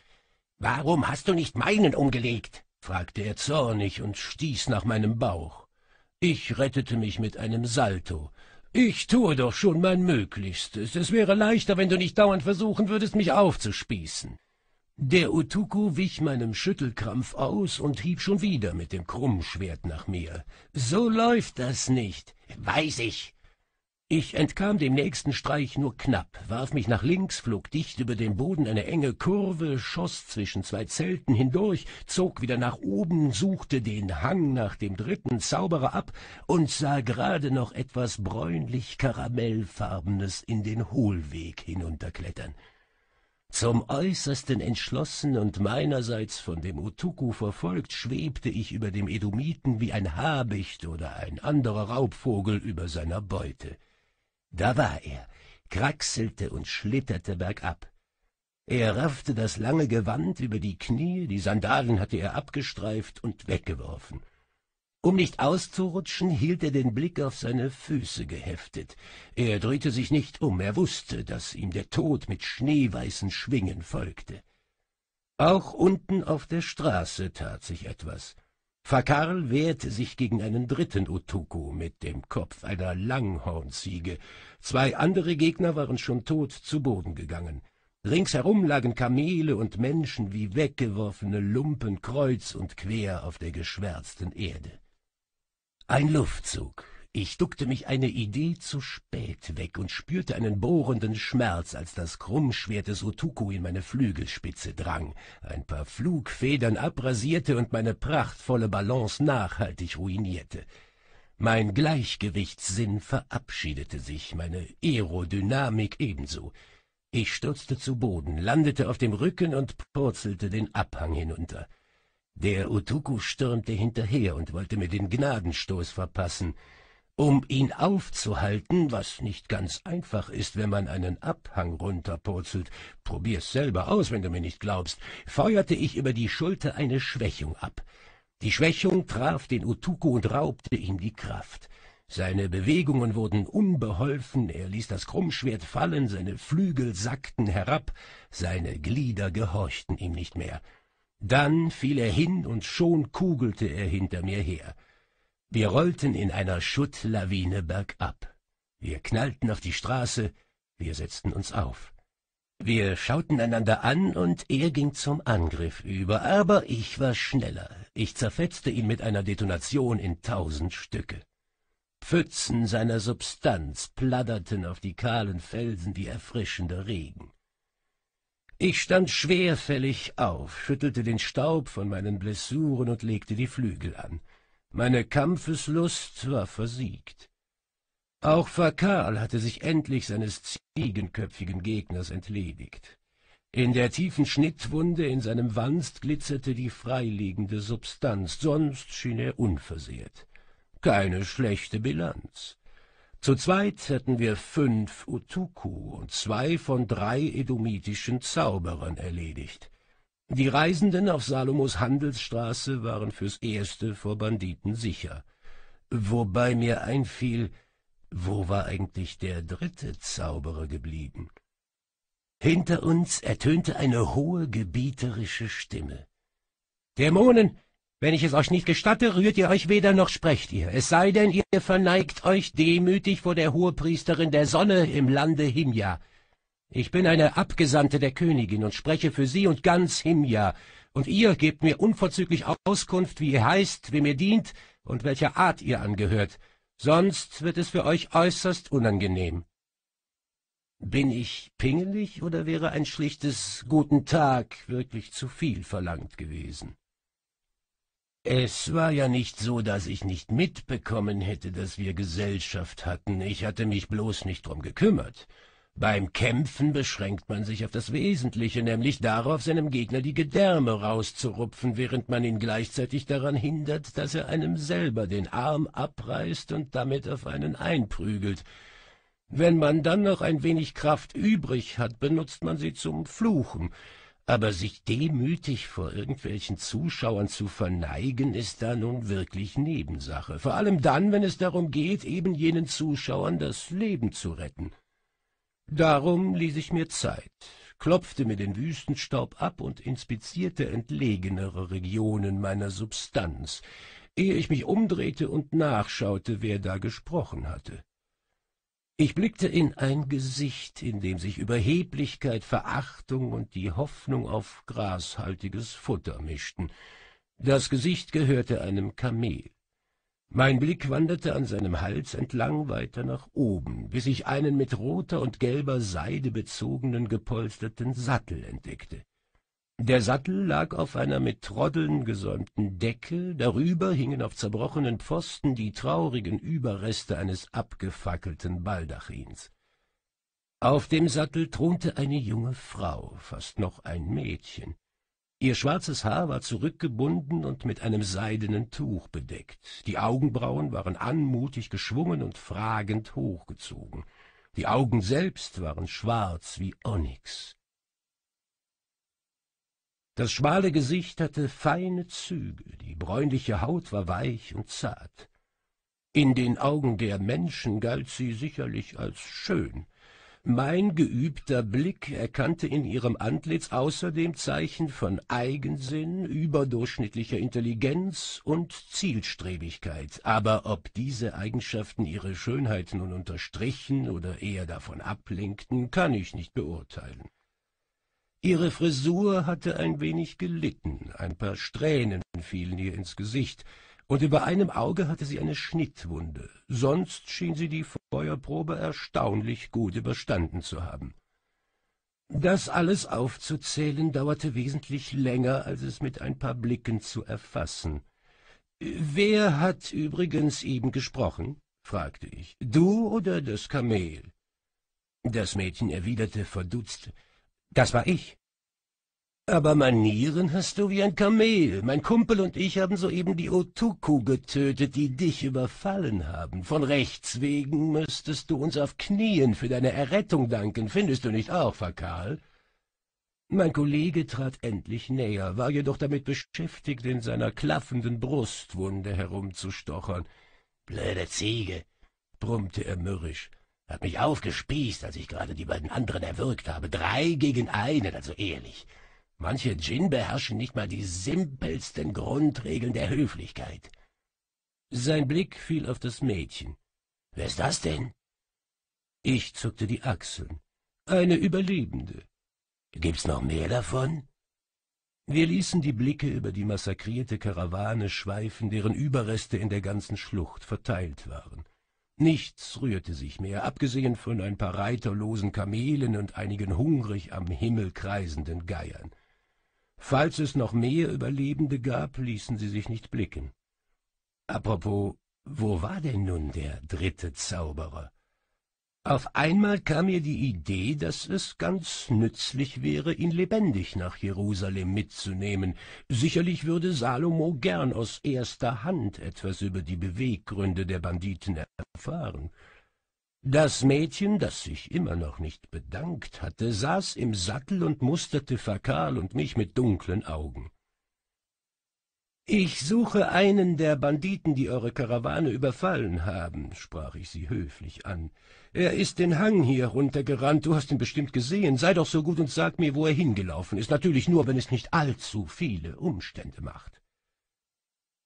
Speaker 1: »Warum hast du nicht meinen umgelegt?« fragte er zornig und stieß nach meinem Bauch. Ich rettete mich mit einem Salto. »Ich tue doch schon mein Möglichstes. Es wäre leichter, wenn du nicht dauernd versuchen würdest, mich aufzuspießen.« Der Utuku wich meinem Schüttelkrampf aus und hieb schon wieder mit dem Krummschwert nach mir. »So läuft das nicht.« »Weiß ich ich entkam dem nächsten Streich nur knapp, warf mich nach links, flog dicht über den Boden eine enge Kurve, schoss zwischen zwei Zelten hindurch, zog wieder nach oben, suchte den Hang nach dem dritten Zauberer ab und sah gerade noch etwas bräunlich-karamellfarbenes in den Hohlweg hinunterklettern. Zum äußersten entschlossen und meinerseits von dem Utuku verfolgt, schwebte ich über dem Edomiten wie ein Habicht oder ein anderer Raubvogel über seiner Beute. Da war er, kraxelte und schlitterte bergab. Er raffte das lange Gewand über die Knie, die Sandalen hatte er abgestreift und weggeworfen. Um nicht auszurutschen, hielt er den Blick auf seine Füße geheftet. Er drehte sich nicht um, er wußte, daß ihm der Tod mit schneeweißen Schwingen folgte. Auch unten auf der Straße tat sich etwas. Fakarl wehrte sich gegen einen dritten Utuku mit dem Kopf einer Langhornziege. Zwei andere Gegner waren schon tot zu Boden gegangen. Ringsherum lagen Kamele und Menschen wie weggeworfene Lumpen kreuz und quer auf der geschwärzten Erde. Ein Luftzug ich duckte mich eine Idee zu spät weg und spürte einen bohrenden Schmerz, als das Krummschwert des Otuku in meine Flügelspitze drang, ein paar Flugfedern abrasierte und meine prachtvolle Balance nachhaltig ruinierte. Mein Gleichgewichtssinn verabschiedete sich, meine Aerodynamik ebenso. Ich stürzte zu Boden, landete auf dem Rücken und purzelte den Abhang hinunter. Der Utuku stürmte hinterher und wollte mir den Gnadenstoß verpassen — um ihn aufzuhalten, was nicht ganz einfach ist, wenn man einen Abhang runterpurzelt. Probier's selber aus, wenn du mir nicht glaubst, feuerte ich über die Schulter eine Schwächung ab. Die Schwächung traf den Utuku und raubte ihm die Kraft. Seine Bewegungen wurden unbeholfen, er ließ das Krummschwert fallen, seine Flügel sackten herab, seine Glieder gehorchten ihm nicht mehr. Dann fiel er hin und schon kugelte er hinter mir her. Wir rollten in einer Schuttlawine bergab. Wir knallten auf die Straße, wir setzten uns auf. Wir schauten einander an und er ging zum Angriff über, aber ich war schneller. Ich zerfetzte ihn mit einer Detonation in tausend Stücke. Pfützen seiner Substanz pladderten auf die kahlen Felsen wie erfrischender Regen. Ich stand schwerfällig auf, schüttelte den Staub von meinen Blessuren und legte die Flügel an. Meine Kampfeslust war versiegt. Auch Fakal hatte sich endlich seines ziegenköpfigen Gegners entledigt. In der tiefen Schnittwunde in seinem Wanst glitzerte die freiliegende Substanz, sonst schien er unversehrt. Keine schlechte Bilanz. Zu zweit hatten wir fünf Utuku und zwei von drei edomitischen Zauberern erledigt. Die Reisenden auf Salomos Handelsstraße waren fürs Erste vor Banditen sicher. Wobei mir einfiel, wo war eigentlich der dritte Zauberer geblieben? Hinter uns ertönte eine hohe, gebieterische Stimme. Dämonen, wenn ich es euch nicht gestatte, rührt ihr euch weder noch sprecht ihr, es sei denn, ihr verneigt euch demütig vor der Hohepriesterin der Sonne im Lande Himja, ich bin eine Abgesandte der Königin und spreche für sie und ganz Himja, und ihr gebt mir unverzüglich Auskunft, wie ihr heißt, wem ihr dient und welcher Art ihr angehört, sonst wird es für euch äußerst unangenehm. Bin ich pingelig oder wäre ein schlichtes Guten Tag wirklich zu viel verlangt gewesen? Es war ja nicht so, dass ich nicht mitbekommen hätte, dass wir Gesellschaft hatten, ich hatte mich bloß nicht drum gekümmert. Beim Kämpfen beschränkt man sich auf das Wesentliche, nämlich darauf, seinem Gegner die Gedärme rauszurupfen, während man ihn gleichzeitig daran hindert, dass er einem selber den Arm abreißt und damit auf einen einprügelt. Wenn man dann noch ein wenig Kraft übrig hat, benutzt man sie zum Fluchen. Aber sich demütig vor irgendwelchen Zuschauern zu verneigen, ist da nun wirklich Nebensache. Vor allem dann, wenn es darum geht, eben jenen Zuschauern das Leben zu retten. Darum ließ ich mir Zeit, klopfte mir den Wüstenstaub ab und inspizierte entlegenere Regionen meiner Substanz, ehe ich mich umdrehte und nachschaute, wer da gesprochen hatte. Ich blickte in ein Gesicht, in dem sich Überheblichkeit, Verachtung und die Hoffnung auf grashaltiges Futter mischten. Das Gesicht gehörte einem Kamel. Mein Blick wanderte an seinem Hals entlang weiter nach oben, bis ich einen mit roter und gelber Seide bezogenen gepolsterten Sattel entdeckte. Der Sattel lag auf einer mit Troddeln gesäumten Decke, darüber hingen auf zerbrochenen Pfosten die traurigen Überreste eines abgefackelten Baldachins. Auf dem Sattel thronte eine junge Frau, fast noch ein Mädchen. Ihr schwarzes Haar war zurückgebunden und mit einem seidenen Tuch bedeckt. Die Augenbrauen waren anmutig geschwungen und fragend hochgezogen. Die Augen selbst waren schwarz wie Onyx. Das schmale Gesicht hatte feine Züge, die bräunliche Haut war weich und zart. In den Augen der Menschen galt sie sicherlich als schön, mein geübter Blick erkannte in ihrem Antlitz außerdem Zeichen von Eigensinn, überdurchschnittlicher Intelligenz und Zielstrebigkeit. Aber ob diese Eigenschaften ihre Schönheit nun unterstrichen oder eher davon ablenkten, kann ich nicht beurteilen. Ihre Frisur hatte ein wenig gelitten, ein paar Strähnen fielen ihr ins Gesicht, und über einem Auge hatte sie eine Schnittwunde, sonst schien sie die Feuerprobe erstaunlich gut überstanden zu haben. Das alles aufzuzählen dauerte wesentlich länger, als es mit ein paar Blicken zu erfassen. Wer hat übrigens eben gesprochen? fragte ich. Du oder das Kamel? Das Mädchen erwiderte verdutzt. Das war ich. Aber Manieren hast du wie ein Kamel. Mein Kumpel und ich haben soeben die Otuku getötet, die dich überfallen haben. Von rechts wegen müsstest du uns auf Knien für deine Errettung danken, findest du nicht auch, Fakal? Mein Kollege trat endlich näher, war jedoch damit beschäftigt, in seiner klaffenden Brustwunde herumzustochern. Blöde Ziege, brummte er mürrisch. Hat mich aufgespießt, als ich gerade die beiden anderen erwürgt habe. Drei gegen einen, also ehrlich. Manche Djinn beherrschen nicht mal die simpelsten Grundregeln der Höflichkeit. Sein Blick fiel auf das Mädchen. Wer ist das denn? Ich zuckte die Achseln. Eine Überlebende. Gibt's noch mehr davon? Wir ließen die Blicke über die massakrierte Karawane schweifen, deren Überreste in der ganzen Schlucht verteilt waren. Nichts rührte sich mehr, abgesehen von ein paar reiterlosen Kamelen und einigen hungrig am Himmel kreisenden Geiern. Falls es noch mehr Überlebende gab, ließen sie sich nicht blicken. Apropos, wo war denn nun der dritte Zauberer? Auf einmal kam mir die Idee, dass es ganz nützlich wäre, ihn lebendig nach Jerusalem mitzunehmen. Sicherlich würde Salomo gern aus erster Hand etwas über die Beweggründe der Banditen erfahren. Das Mädchen, das sich immer noch nicht bedankt hatte, saß im Sattel und musterte Fakal und mich mit dunklen Augen. »Ich suche einen der Banditen, die eure Karawane überfallen haben«, sprach ich sie höflich an. »Er ist den Hang hier runtergerannt, du hast ihn bestimmt gesehen. Sei doch so gut und sag mir, wo er hingelaufen ist, natürlich nur, wenn es nicht allzu viele Umstände macht.«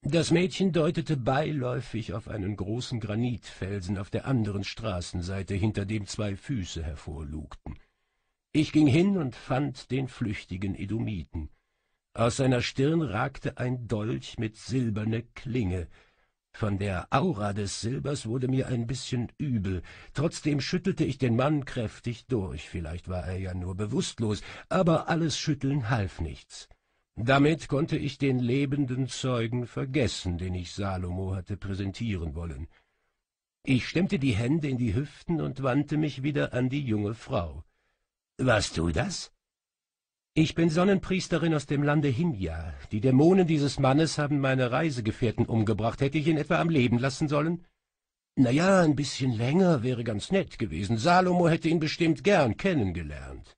Speaker 1: das Mädchen deutete beiläufig auf einen großen Granitfelsen auf der anderen Straßenseite, hinter dem zwei Füße hervorlugten. Ich ging hin und fand den flüchtigen Edomiten. Aus seiner Stirn ragte ein Dolch mit silberne Klinge. Von der Aura des Silbers wurde mir ein bisschen übel. Trotzdem schüttelte ich den Mann kräftig durch. Vielleicht war er ja nur bewusstlos, aber alles Schütteln half nichts. Damit konnte ich den lebenden Zeugen vergessen, den ich Salomo hatte präsentieren wollen. Ich stemmte die Hände in die Hüften und wandte mich wieder an die junge Frau. »Warst du das?« »Ich bin Sonnenpriesterin aus dem Lande Himja. Die Dämonen dieses Mannes haben meine Reisegefährten umgebracht. Hätte ich ihn etwa am Leben lassen sollen?« »Na ja, ein bisschen länger wäre ganz nett gewesen. Salomo hätte ihn bestimmt gern kennengelernt.«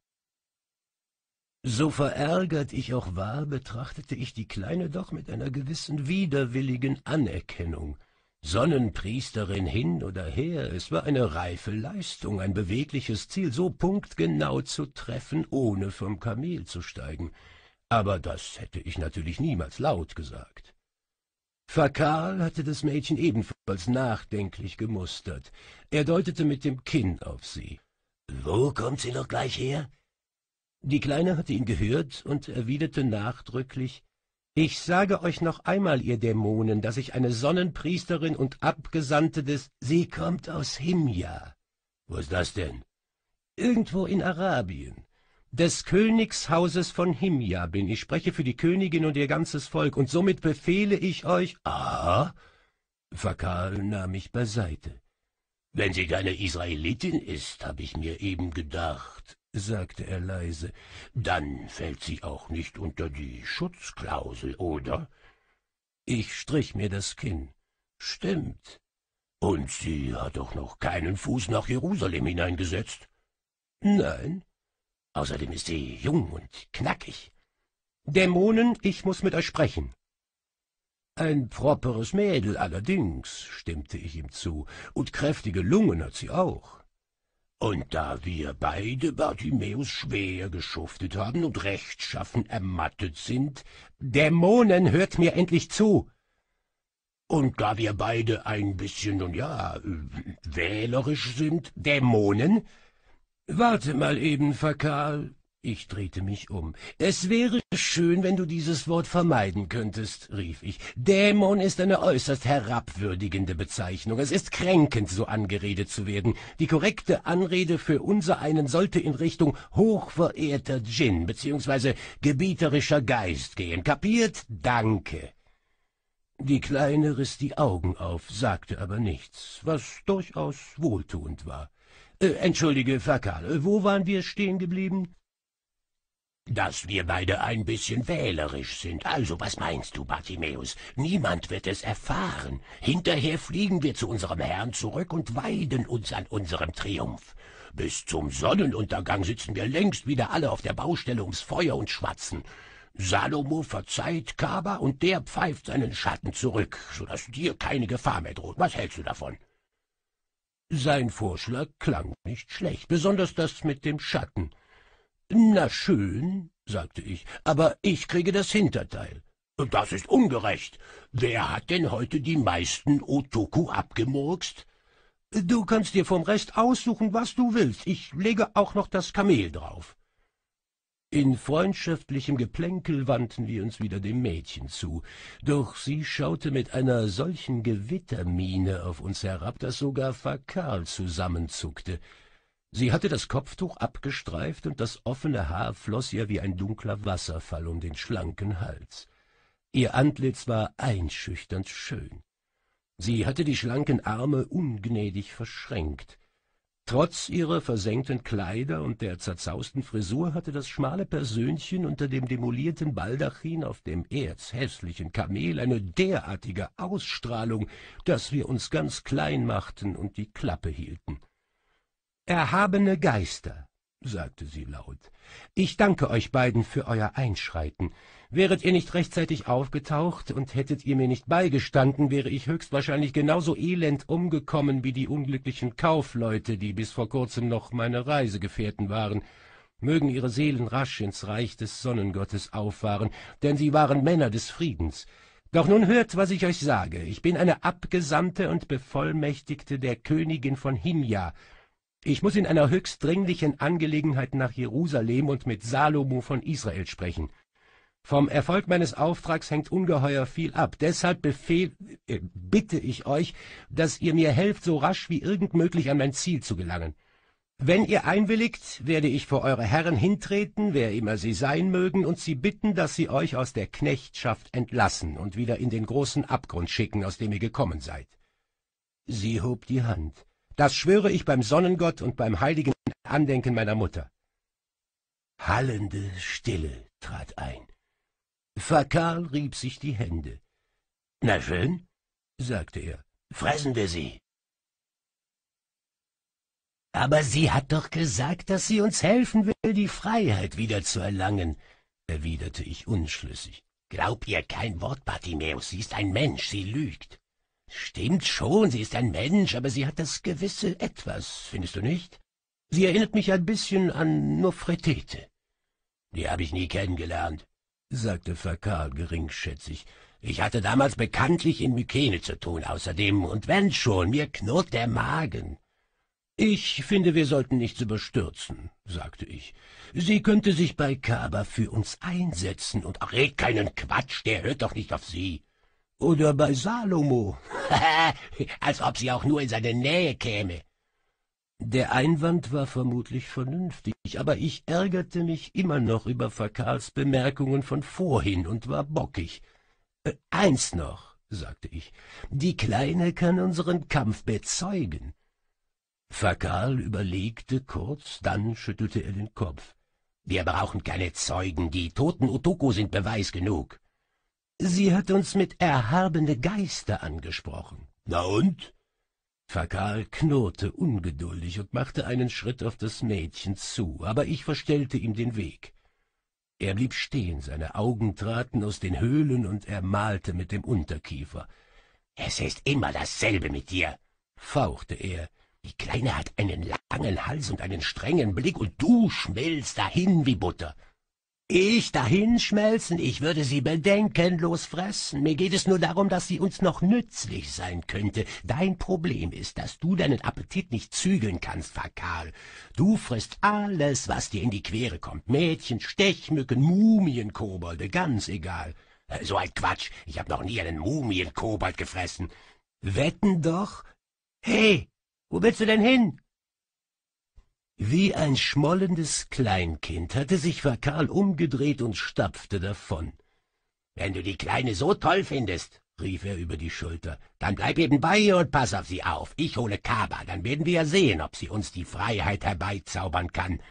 Speaker 1: so verärgert ich auch war, betrachtete ich die Kleine doch mit einer gewissen widerwilligen Anerkennung. Sonnenpriesterin hin oder her, es war eine reife Leistung, ein bewegliches Ziel, so punktgenau zu treffen, ohne vom Kamel zu steigen. Aber das hätte ich natürlich niemals laut gesagt. Fakal hatte das Mädchen ebenfalls nachdenklich gemustert. Er deutete mit dem Kinn auf sie. »Wo kommt sie noch gleich her?« die Kleine hatte ihn gehört und erwiderte nachdrücklich, ich sage euch noch einmal, ihr Dämonen, daß ich eine Sonnenpriesterin und Abgesandte des... Sie kommt aus Himja. Wo ist das denn? Irgendwo in Arabien. Des Königshauses von Himja bin. Ich spreche für die Königin und ihr ganzes Volk, und somit befehle ich euch... Ah! Fakal nahm mich beiseite. Wenn sie keine Israelitin ist, habe ich mir eben gedacht, sagte er leise, dann fällt sie auch nicht unter die Schutzklausel, oder? Ich strich mir das Kinn. Stimmt. Und sie hat doch noch keinen Fuß nach Jerusalem hineingesetzt? Nein. Außerdem ist sie jung und knackig. Dämonen, ich muß mit euch sprechen. Ein properes Mädel allerdings, stimmte ich ihm zu, und kräftige Lungen hat sie auch. Und da wir beide Bartimäus schwer geschuftet haben und rechtschaffen ermattet sind, Dämonen, hört mir endlich zu! Und da wir beide ein bisschen, nun ja, wählerisch sind, Dämonen, warte mal eben, Fakal, ich drehte mich um. Es wäre schön, wenn du dieses Wort vermeiden könntest, rief ich. Dämon ist eine äußerst herabwürdigende Bezeichnung. Es ist kränkend, so angeredet zu werden. Die korrekte Anrede für unser einen sollte in Richtung hochverehrter Djinn bzw. gebieterischer Geist gehen. Kapiert? Danke. Die Kleine riss die Augen auf, sagte aber nichts, was durchaus wohltuend war. Äh, entschuldige, Fakal, wo waren wir stehen geblieben? dass wir beide ein bisschen wählerisch sind. Also, was meinst du, Bartimäus? Niemand wird es erfahren. Hinterher fliegen wir zu unserem Herrn zurück und weiden uns an unserem Triumph. Bis zum Sonnenuntergang sitzen wir längst wieder alle auf der Baustelle ums Feuer und schwatzen. Salomo verzeiht Kaba und der pfeift seinen Schatten zurück, so dass dir keine Gefahr mehr droht. Was hältst du davon? Sein Vorschlag klang nicht schlecht, besonders das mit dem Schatten. Na schön, sagte ich, aber ich kriege das Hinterteil. Das ist ungerecht. Wer hat denn heute die meisten Otoku abgemurkst? Du kannst dir vom Rest aussuchen, was du willst. Ich lege auch noch das Kamel drauf. In freundschaftlichem Geplänkel wandten wir uns wieder dem Mädchen zu, doch sie schaute mit einer solchen Gewittermiene auf uns herab, dass sogar Fakal zusammenzuckte. Sie hatte das Kopftuch abgestreift und das offene Haar floss ihr wie ein dunkler Wasserfall um den schlanken Hals. Ihr Antlitz war einschüchternd schön. Sie hatte die schlanken Arme ungnädig verschränkt. Trotz ihrer versenkten Kleider und der zerzausten Frisur hatte das schmale Persönchen unter dem demolierten Baldachin auf dem erzhässlichen Kamel eine derartige Ausstrahlung, daß wir uns ganz klein machten und die Klappe hielten. Erhabene Geister, sagte sie laut, ich danke euch beiden für euer Einschreiten. Wäret ihr nicht rechtzeitig aufgetaucht und hättet ihr mir nicht beigestanden, wäre ich höchstwahrscheinlich genauso elend umgekommen wie die unglücklichen Kaufleute, die bis vor kurzem noch meine Reisegefährten waren. Mögen ihre Seelen rasch ins Reich des Sonnengottes auffahren, denn sie waren Männer des Friedens. Doch nun hört, was ich euch sage. Ich bin eine Abgesandte und Bevollmächtigte der Königin von Himja, ich muss in einer höchst dringlichen Angelegenheit nach Jerusalem und mit Salomo von Israel sprechen. Vom Erfolg meines Auftrags hängt ungeheuer viel ab. Deshalb befehl, äh, bitte ich euch, dass ihr mir helft, so rasch wie irgend möglich an mein Ziel zu gelangen. Wenn ihr einwilligt, werde ich vor eure Herren hintreten, wer immer sie sein mögen, und sie bitten, dass sie euch aus der Knechtschaft entlassen und wieder in den großen Abgrund schicken, aus dem ihr gekommen seid. Sie hob die Hand. Das schwöre ich beim Sonnengott und beim heiligen Andenken meiner Mutter. Hallende Stille trat ein. Fakal rieb sich die Hände. Na schön, sagte er, fressen wir sie. Aber sie hat doch gesagt, dass sie uns helfen will, die Freiheit wieder zu erlangen, erwiderte ich unschlüssig. Glaub ihr kein Wort, Bartimäus, sie ist ein Mensch, sie lügt. Stimmt schon, sie ist ein Mensch, aber sie hat das gewisse Etwas, findest du nicht? Sie erinnert mich ein bisschen an Nofretete. Die habe ich nie kennengelernt, sagte Fakal geringschätzig. Ich hatte damals bekanntlich in Mykene zu tun, außerdem, und wenn schon, mir knurrt der Magen. Ich finde, wir sollten nichts überstürzen, sagte ich. Sie könnte sich bei Kaba für uns einsetzen und ach, red keinen Quatsch, der hört doch nicht auf Sie. Oder bei Salomo. als ob sie auch nur in seine Nähe käme. Der Einwand war vermutlich vernünftig, aber ich ärgerte mich immer noch über Fakals Bemerkungen von vorhin und war bockig. Äh, eins noch, sagte ich, die Kleine kann unseren Kampf bezeugen. Fakal überlegte kurz, dann schüttelte er den Kopf. Wir brauchen keine Zeugen, die toten Otoko sind Beweis genug. Sie hat uns mit erhabene Geister angesprochen. Na und? Fakal knurrte ungeduldig und machte einen Schritt auf das Mädchen zu, aber ich verstellte ihm den Weg. Er blieb stehen, seine Augen traten aus den Höhlen und er malte mit dem Unterkiefer. Es ist immer dasselbe mit dir, fauchte er. Die Kleine hat einen langen Hals und einen strengen Blick, und du schmelzt dahin wie Butter. Ich dahinschmelzen, ich würde sie bedenkenlos fressen. Mir geht es nur darum, dass sie uns noch nützlich sein könnte. Dein Problem ist, dass du deinen Appetit nicht zügeln kannst, Fakal. Du frisst alles, was dir in die Quere kommt. Mädchen, Stechmücken, Mumien, Kobolde, ganz egal. Äh, so ein Quatsch, ich hab noch nie einen Mumienkobold gefressen. Wetten doch? Hey, wo willst du denn hin? Wie ein schmollendes Kleinkind hatte sich Vakal umgedreht und stapfte davon. Wenn du die Kleine so toll findest, rief er über die Schulter, dann bleib eben bei ihr und pass auf sie auf. Ich hole Kaba, dann werden wir ja sehen, ob sie uns die Freiheit herbeizaubern kann.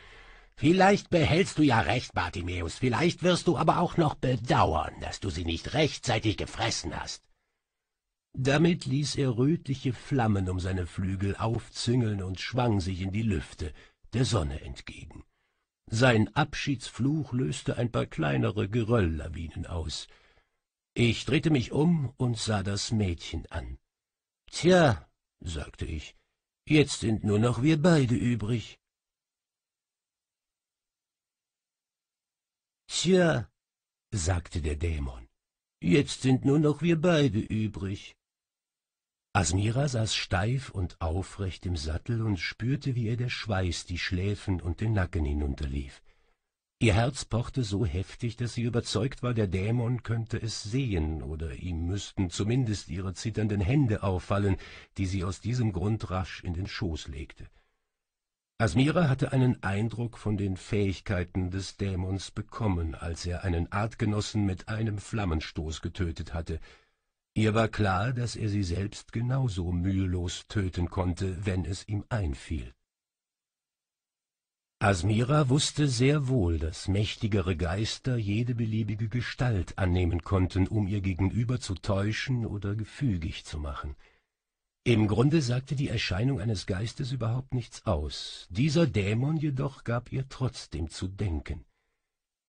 Speaker 1: Vielleicht behältst du ja recht, Bartimäus, vielleicht wirst du aber auch noch bedauern, dass du sie nicht rechtzeitig gefressen hast. Damit ließ er rötliche Flammen um seine Flügel aufzüngeln und schwang sich in die Lüfte der Sonne entgegen. Sein Abschiedsfluch löste ein paar kleinere Gerölllawinen aus. Ich drehte mich um und sah das Mädchen an. Tja, sagte ich, jetzt sind nur noch wir beide übrig. Tja, sagte der Dämon, jetzt sind nur noch wir beide übrig. Asmira saß steif und aufrecht im Sattel und spürte, wie ihr der Schweiß die Schläfen und den Nacken hinunterlief. Ihr Herz pochte so heftig, dass sie überzeugt war, der Dämon könnte es sehen, oder ihm müssten zumindest ihre zitternden Hände auffallen, die sie aus diesem Grund rasch in den Schoß legte. Asmira hatte einen Eindruck von den Fähigkeiten des Dämons bekommen, als er einen Artgenossen mit einem Flammenstoß getötet hatte – Ihr war klar, dass er sie selbst genauso mühelos töten konnte, wenn es ihm einfiel. Asmira wußte sehr wohl, daß mächtigere Geister jede beliebige Gestalt annehmen konnten, um ihr Gegenüber zu täuschen oder gefügig zu machen. Im Grunde sagte die Erscheinung eines Geistes überhaupt nichts aus, dieser Dämon jedoch gab ihr trotzdem zu denken.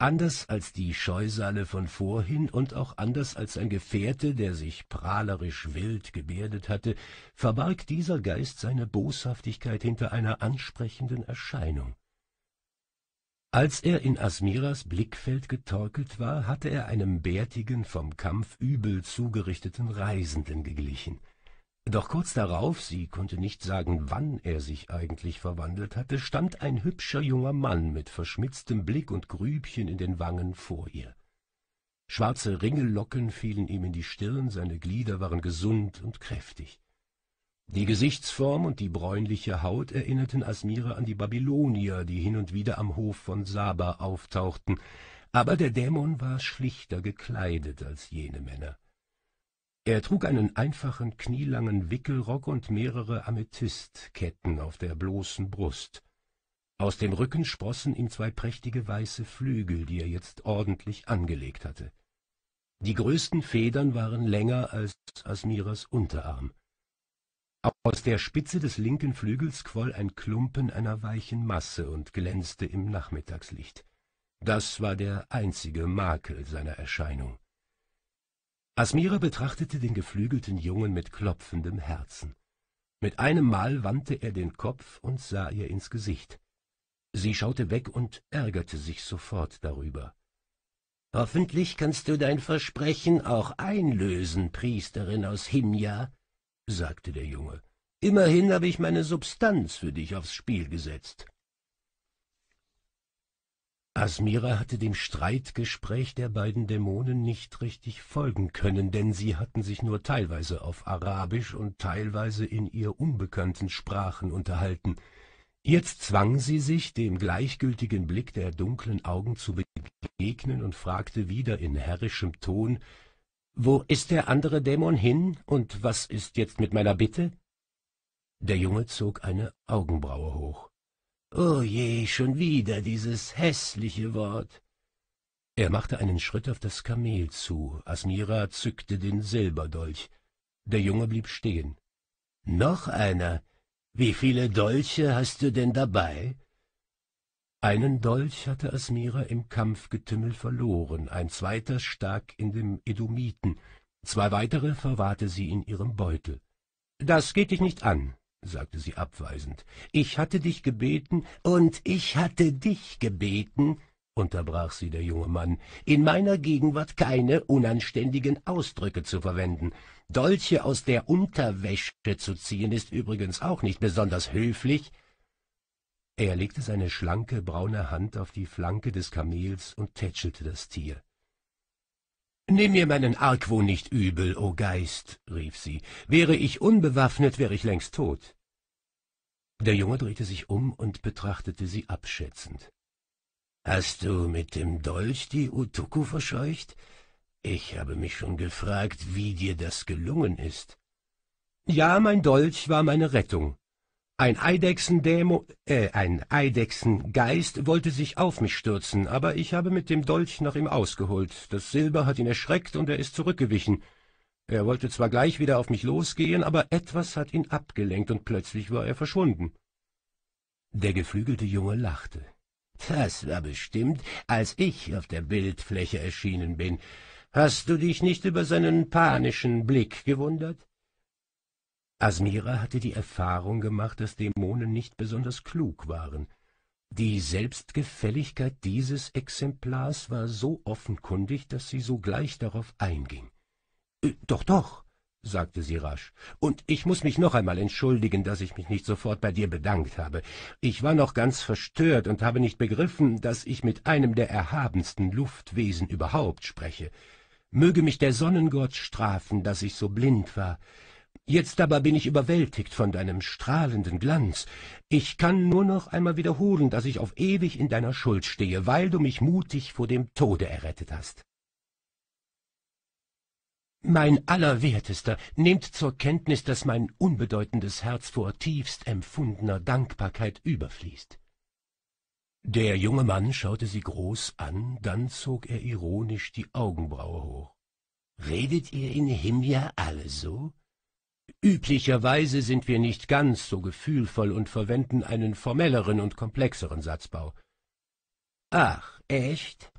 Speaker 1: Anders als die Scheusale von vorhin und auch anders als sein Gefährte, der sich prahlerisch wild gebärdet hatte, verbarg dieser Geist seine Boshaftigkeit hinter einer ansprechenden Erscheinung. Als er in Asmiras Blickfeld getorkelt war, hatte er einem bärtigen, vom Kampf übel zugerichteten Reisenden geglichen – doch kurz darauf, sie konnte nicht sagen, wann er sich eigentlich verwandelt hatte, stand ein hübscher junger Mann mit verschmitztem Blick und Grübchen in den Wangen vor ihr. Schwarze Ringellocken fielen ihm in die Stirn, seine Glieder waren gesund und kräftig. Die Gesichtsform und die bräunliche Haut erinnerten Asmira an die Babylonier, die hin und wieder am Hof von Saba auftauchten, aber der Dämon war schlichter gekleidet als jene Männer. Er trug einen einfachen knielangen Wickelrock und mehrere Amethystketten auf der bloßen Brust. Aus dem Rücken sprossen ihm zwei prächtige weiße Flügel, die er jetzt ordentlich angelegt hatte. Die größten Federn waren länger als Asmiras Unterarm. Aus der Spitze des linken Flügels quoll ein Klumpen einer weichen Masse und glänzte im Nachmittagslicht. Das war der einzige Makel seiner Erscheinung. Asmira betrachtete den geflügelten Jungen mit klopfendem Herzen. Mit einem Mal wandte er den Kopf und sah ihr ins Gesicht. Sie schaute weg und ärgerte sich sofort darüber. Hoffentlich kannst du dein Versprechen auch einlösen, Priesterin aus Himja, sagte der Junge. Immerhin habe ich meine Substanz für dich aufs Spiel gesetzt. Asmira hatte dem Streitgespräch der beiden Dämonen nicht richtig folgen können, denn sie hatten sich nur teilweise auf Arabisch und teilweise in ihr unbekannten Sprachen unterhalten. Jetzt zwang sie sich, dem gleichgültigen Blick der dunklen Augen zu begegnen und fragte wieder in herrischem Ton Wo ist der andere Dämon hin, und was ist jetzt mit meiner Bitte? Der Junge zog eine Augenbraue hoch. Oh je, schon wieder dieses hässliche Wort. Er machte einen Schritt auf das Kamel zu. Asmira zückte den Silberdolch. Der Junge blieb stehen. Noch einer? Wie viele Dolche hast du denn dabei? Einen Dolch hatte Asmira im Kampfgetümmel verloren, ein zweiter stak in dem Edomiten, zwei weitere verwahrte sie in ihrem Beutel. Das geht dich nicht an, sagte sie abweisend. Ich hatte dich gebeten, und ich hatte dich gebeten, unterbrach sie der junge Mann, in meiner Gegenwart keine unanständigen Ausdrücke zu verwenden. Dolche aus der Unterwäsche zu ziehen ist übrigens auch nicht besonders höflich. Er legte seine schlanke braune Hand auf die Flanke des Kamels und tätschelte das Tier. Nimm mir meinen Argwohn nicht übel, o oh Geist, rief sie. Wäre ich unbewaffnet, wäre ich längst tot. Der Junge drehte sich um und betrachtete sie abschätzend. Hast du mit dem Dolch die Utuku verscheucht? Ich habe mich schon gefragt, wie dir das gelungen ist. Ja, mein Dolch war meine Rettung. Ein Eidechsendämo äh, ein Eidechsengeist wollte sich auf mich stürzen, aber ich habe mit dem Dolch nach ihm ausgeholt. Das Silber hat ihn erschreckt und er ist zurückgewichen. Er wollte zwar gleich wieder auf mich losgehen, aber etwas hat ihn abgelenkt und plötzlich war er verschwunden. Der geflügelte Junge lachte. Das war bestimmt, als ich auf der Bildfläche erschienen bin. Hast du dich nicht über seinen panischen Blick gewundert? Asmira hatte die Erfahrung gemacht, dass Dämonen nicht besonders klug waren. Die Selbstgefälligkeit dieses Exemplars war so offenkundig, dass sie sogleich darauf einging. Äh, doch, doch, sagte sie rasch, und ich muß mich noch einmal entschuldigen, dass ich mich nicht sofort bei dir bedankt habe. Ich war noch ganz verstört und habe nicht begriffen, dass ich mit einem der erhabensten Luftwesen überhaupt spreche. Möge mich der Sonnengott strafen, dass ich so blind war. Jetzt aber bin ich überwältigt von deinem strahlenden Glanz. Ich kann nur noch einmal wiederholen, dass ich auf ewig in deiner Schuld stehe, weil du mich mutig vor dem Tode errettet hast. Mein Allerwertester, nehmt zur Kenntnis, dass mein unbedeutendes Herz vor tiefst empfundener Dankbarkeit überfließt. Der junge Mann schaute sie groß an, dann zog er ironisch die Augenbraue hoch. Redet ihr in Himja alle so? Üblicherweise sind wir nicht ganz so gefühlvoll und verwenden einen formelleren und komplexeren Satzbau. Ach, echt?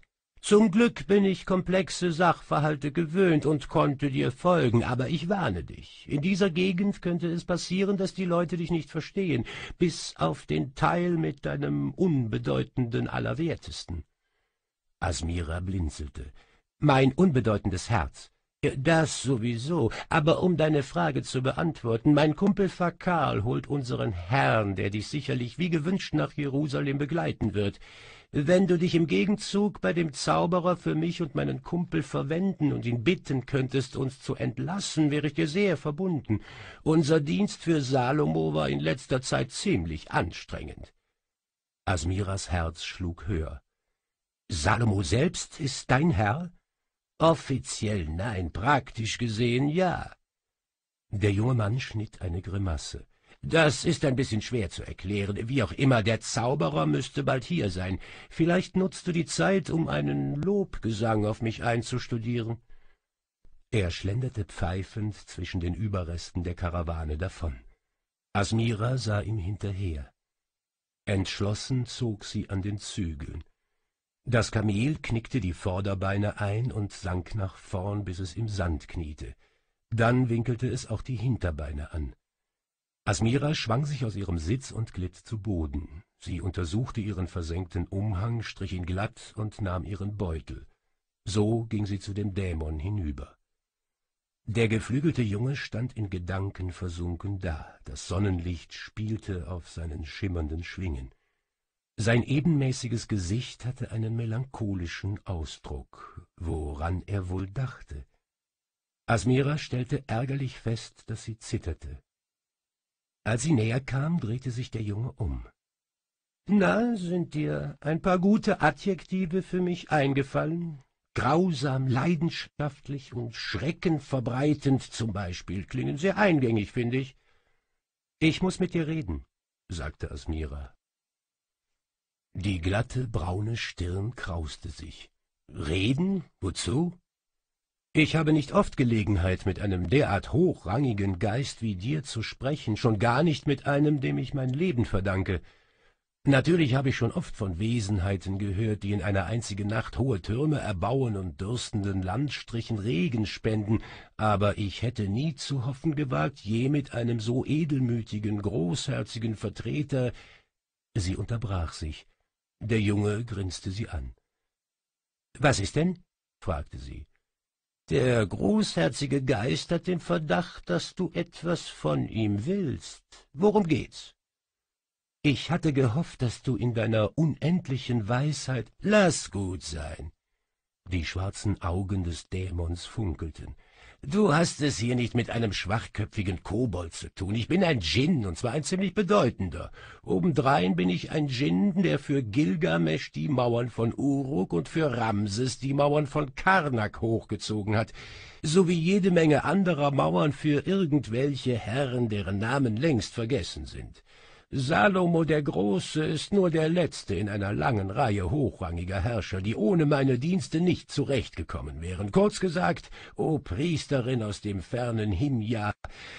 Speaker 1: Zum Glück bin ich komplexe Sachverhalte gewöhnt und konnte dir folgen, aber ich warne dich. In dieser Gegend könnte es passieren, dass die Leute dich nicht verstehen, bis auf den Teil mit deinem unbedeutenden Allerwertesten. Asmira blinzelte. Mein unbedeutendes Herz. Das sowieso. Aber um deine Frage zu beantworten, mein Kumpel Fakal holt unseren Herrn, der dich sicherlich wie gewünscht nach Jerusalem begleiten wird. Wenn du dich im Gegenzug bei dem Zauberer für mich und meinen Kumpel verwenden und ihn bitten könntest, uns zu entlassen, wäre ich dir sehr verbunden. Unser Dienst für Salomo war in letzter Zeit ziemlich anstrengend. Asmiras Herz schlug höher. Salomo selbst ist dein Herr? Offiziell nein, praktisch gesehen ja. Der junge Mann schnitt eine Grimasse. Das ist ein bisschen schwer zu erklären. Wie auch immer, der Zauberer müsste bald hier sein. Vielleicht nutzt du die Zeit, um einen Lobgesang auf mich einzustudieren. Er schlenderte pfeifend zwischen den Überresten der Karawane davon. Asmira sah ihm hinterher. Entschlossen zog sie an den Zügeln. Das Kamel knickte die Vorderbeine ein und sank nach vorn, bis es im Sand kniete. Dann winkelte es auch die Hinterbeine an. Asmira schwang sich aus ihrem Sitz und glitt zu Boden. Sie untersuchte ihren versenkten Umhang, strich ihn glatt und nahm ihren Beutel. So ging sie zu dem Dämon hinüber. Der geflügelte Junge stand in Gedanken versunken da, das Sonnenlicht spielte auf seinen schimmernden Schwingen. Sein ebenmäßiges Gesicht hatte einen melancholischen Ausdruck, woran er wohl dachte. Asmira stellte ärgerlich fest, dass sie zitterte. Als sie näher kam, drehte sich der Junge um. Na, sind dir ein paar gute Adjektive für mich eingefallen? Grausam, leidenschaftlich und schreckenverbreitend zum Beispiel klingen sehr eingängig, finde ich. Ich muss mit dir reden, sagte Asmira. Die glatte braune Stirn krauste sich. Reden? Wozu? Ich habe nicht oft Gelegenheit, mit einem derart hochrangigen Geist wie dir zu sprechen, schon gar nicht mit einem, dem ich mein Leben verdanke. Natürlich habe ich schon oft von Wesenheiten gehört, die in einer einzigen Nacht hohe Türme erbauen und dürstenden Landstrichen Regen spenden, aber ich hätte nie zu hoffen gewagt, je mit einem so edelmütigen, großherzigen Vertreter... Sie unterbrach sich. Der Junge grinste sie an. Was ist denn? fragte sie. Der großherzige Geist hat den Verdacht, dass du etwas von ihm willst. Worum geht's? Ich hatte gehofft, dass du in deiner unendlichen Weisheit... Lass gut sein! Die schwarzen Augen des Dämons funkelten. Du hast es hier nicht mit einem schwachköpfigen Kobold zu tun. Ich bin ein Djinn, und zwar ein ziemlich bedeutender. Obendrein bin ich ein Djinn, der für Gilgamesch die Mauern von Uruk und für Ramses die Mauern von Karnak hochgezogen hat, sowie jede Menge anderer Mauern für irgendwelche Herren, deren Namen längst vergessen sind. Salomo der Große ist nur der letzte in einer langen Reihe hochrangiger Herrscher, die ohne meine Dienste nicht zurechtgekommen wären. Kurz gesagt, o Priesterin aus dem fernen Himja,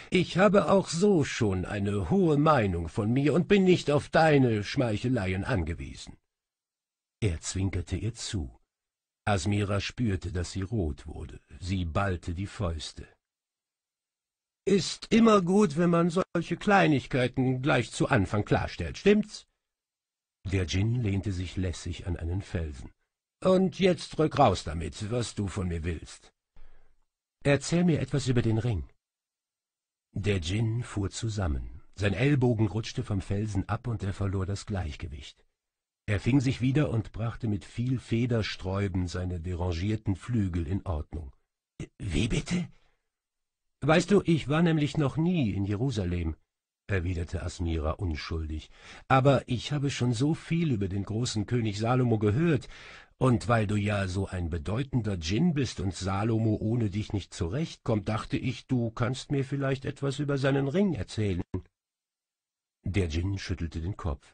Speaker 1: ich habe auch so schon eine hohe Meinung von mir und bin nicht auf deine Schmeicheleien angewiesen. Er zwinkerte ihr zu. Asmira spürte, dass sie rot wurde. Sie ballte die Fäuste. Ist immer gut, wenn man solche Kleinigkeiten gleich zu Anfang klarstellt, stimmt's? Der Djinn lehnte sich lässig an einen Felsen. Und jetzt rück raus damit, was du von mir willst. Erzähl mir etwas über den Ring. Der Djinn fuhr zusammen. Sein Ellbogen rutschte vom Felsen ab und er verlor das Gleichgewicht. Er fing sich wieder und brachte mit viel Federsträuben seine derangierten Flügel in Ordnung. Äh, wie bitte? Weißt du, ich war nämlich noch nie in Jerusalem, erwiderte Asmira unschuldig, aber ich habe schon so viel über den großen König Salomo gehört, und weil du ja so ein bedeutender Djinn bist und Salomo ohne dich nicht zurechtkommt, dachte ich, du kannst mir vielleicht etwas über seinen Ring erzählen. Der Djinn schüttelte den Kopf.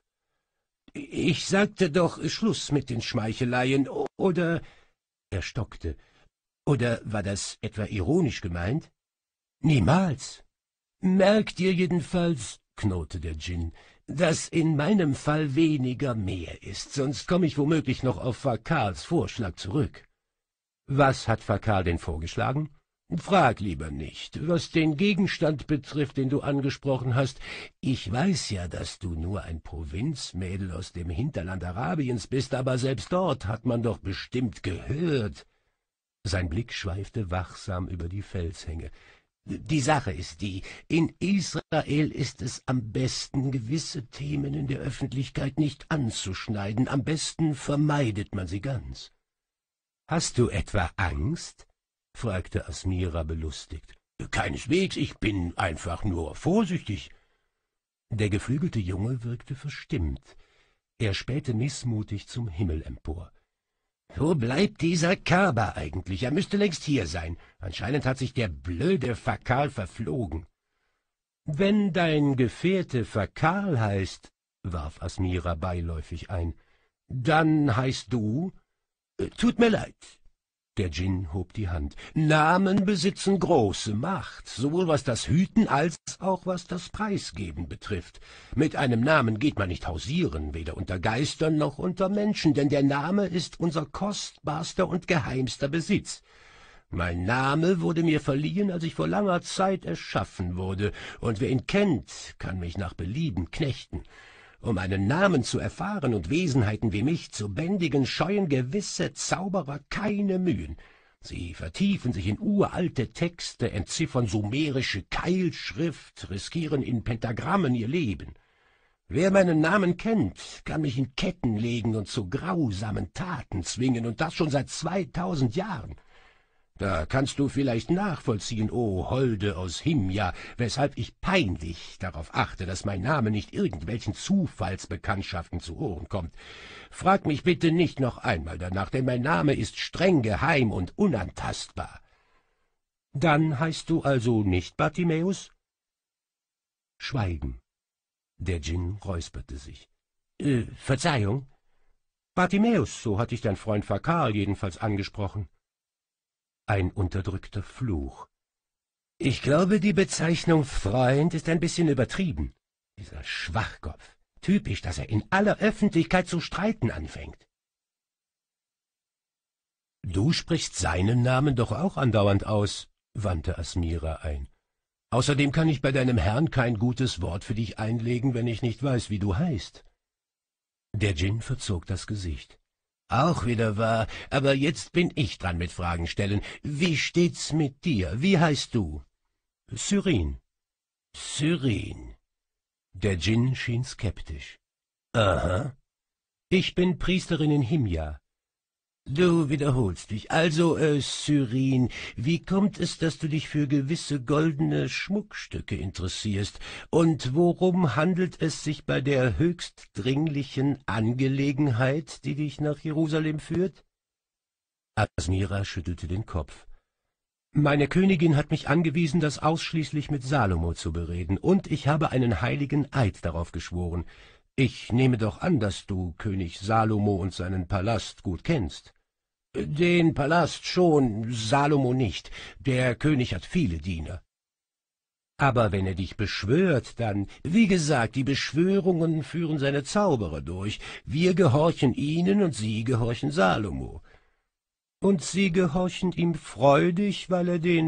Speaker 1: Ich sagte doch Schluss mit den Schmeicheleien, oder... Er stockte. Oder war das etwa ironisch gemeint? Niemals. »Merk dir jedenfalls, knurrte der Djinn, dass in meinem Fall weniger mehr ist, sonst komme ich womöglich noch auf Fakals Vorschlag zurück. Was hat Fakal denn vorgeschlagen? Frag lieber nicht. Was den Gegenstand betrifft, den du angesprochen hast, ich weiß ja, dass du nur ein Provinzmädel aus dem Hinterland Arabiens bist, aber selbst dort hat man doch bestimmt gehört. Sein Blick schweifte wachsam über die Felshänge. Die Sache ist die, in Israel ist es am besten, gewisse Themen in der Öffentlichkeit nicht anzuschneiden, am besten vermeidet man sie ganz. Hast du etwa Angst? fragte Asmira belustigt. Keineswegs, ich bin einfach nur vorsichtig. Der geflügelte Junge wirkte verstimmt. Er spähte mißmutig zum Himmel empor. Wo bleibt dieser Kerber eigentlich? Er müsste längst hier sein. Anscheinend hat sich der blöde Fakal verflogen. Wenn dein Gefährte Fakal heißt, warf Asmira beiläufig ein, dann heißt du... Äh, tut mir leid, der Djinn hob die Hand. Namen besitzen große Macht, sowohl was das Hüten als auch was das Preisgeben betrifft. Mit einem Namen geht man nicht hausieren, weder unter Geistern noch unter Menschen, denn der Name ist unser kostbarster und geheimster Besitz. Mein Name wurde mir verliehen, als ich vor langer Zeit erschaffen wurde, und wer ihn kennt, kann mich nach Belieben knechten. Um einen Namen zu erfahren und Wesenheiten wie mich zu bändigen, scheuen gewisse Zauberer keine Mühen. Sie vertiefen sich in uralte Texte, entziffern sumerische Keilschrift, riskieren in Pentagrammen ihr Leben. Wer meinen Namen kennt, kann mich in Ketten legen und zu grausamen Taten zwingen, und das schon seit zweitausend Jahren. Da kannst du vielleicht nachvollziehen, o oh Holde aus Himja, weshalb ich peinlich darauf achte, dass mein Name nicht irgendwelchen Zufallsbekanntschaften zu Ohren kommt. Frag mich bitte nicht noch einmal danach, denn mein Name ist streng geheim und unantastbar. Dann heißt du also nicht Bartimäus? Schweigen. Der Djinn räusperte sich. Äh, Verzeihung? Bartimäus, so hatte ich dein Freund Fakal jedenfalls angesprochen. Ein unterdrückter Fluch. Ich glaube, die Bezeichnung Freund ist ein bisschen übertrieben. Dieser Schwachkopf. Typisch, dass er in aller Öffentlichkeit zu streiten anfängt. Du sprichst seinen Namen doch auch andauernd aus, wandte Asmira ein. Außerdem kann ich bei deinem Herrn kein gutes Wort für dich einlegen, wenn ich nicht weiß, wie du heißt. Der Djinn verzog das Gesicht. Auch wieder wahr. Aber jetzt bin ich dran mit Fragen stellen. Wie steht's mit dir? Wie heißt du? Syrin. Syrin. Der Djinn schien skeptisch. Aha. Ich bin Priesterin in Himja. Du wiederholst dich. Also, äh, Syrin, wie kommt es, dass du dich für gewisse goldene Schmuckstücke interessierst? Und worum handelt es sich bei der höchst dringlichen Angelegenheit, die dich nach Jerusalem führt? Asmira schüttelte den Kopf. Meine Königin hat mich angewiesen, das ausschließlich mit Salomo zu bereden, und ich habe einen heiligen Eid darauf geschworen. Ich nehme doch an, dass du König Salomo und seinen Palast gut kennst. Den Palast schon, Salomo nicht. Der König hat viele Diener. Aber wenn er dich beschwört, dann, wie gesagt, die Beschwörungen führen seine Zauberer durch. Wir gehorchen ihnen und sie gehorchen Salomo. Und sie gehorchen ihm freudig, weil er den...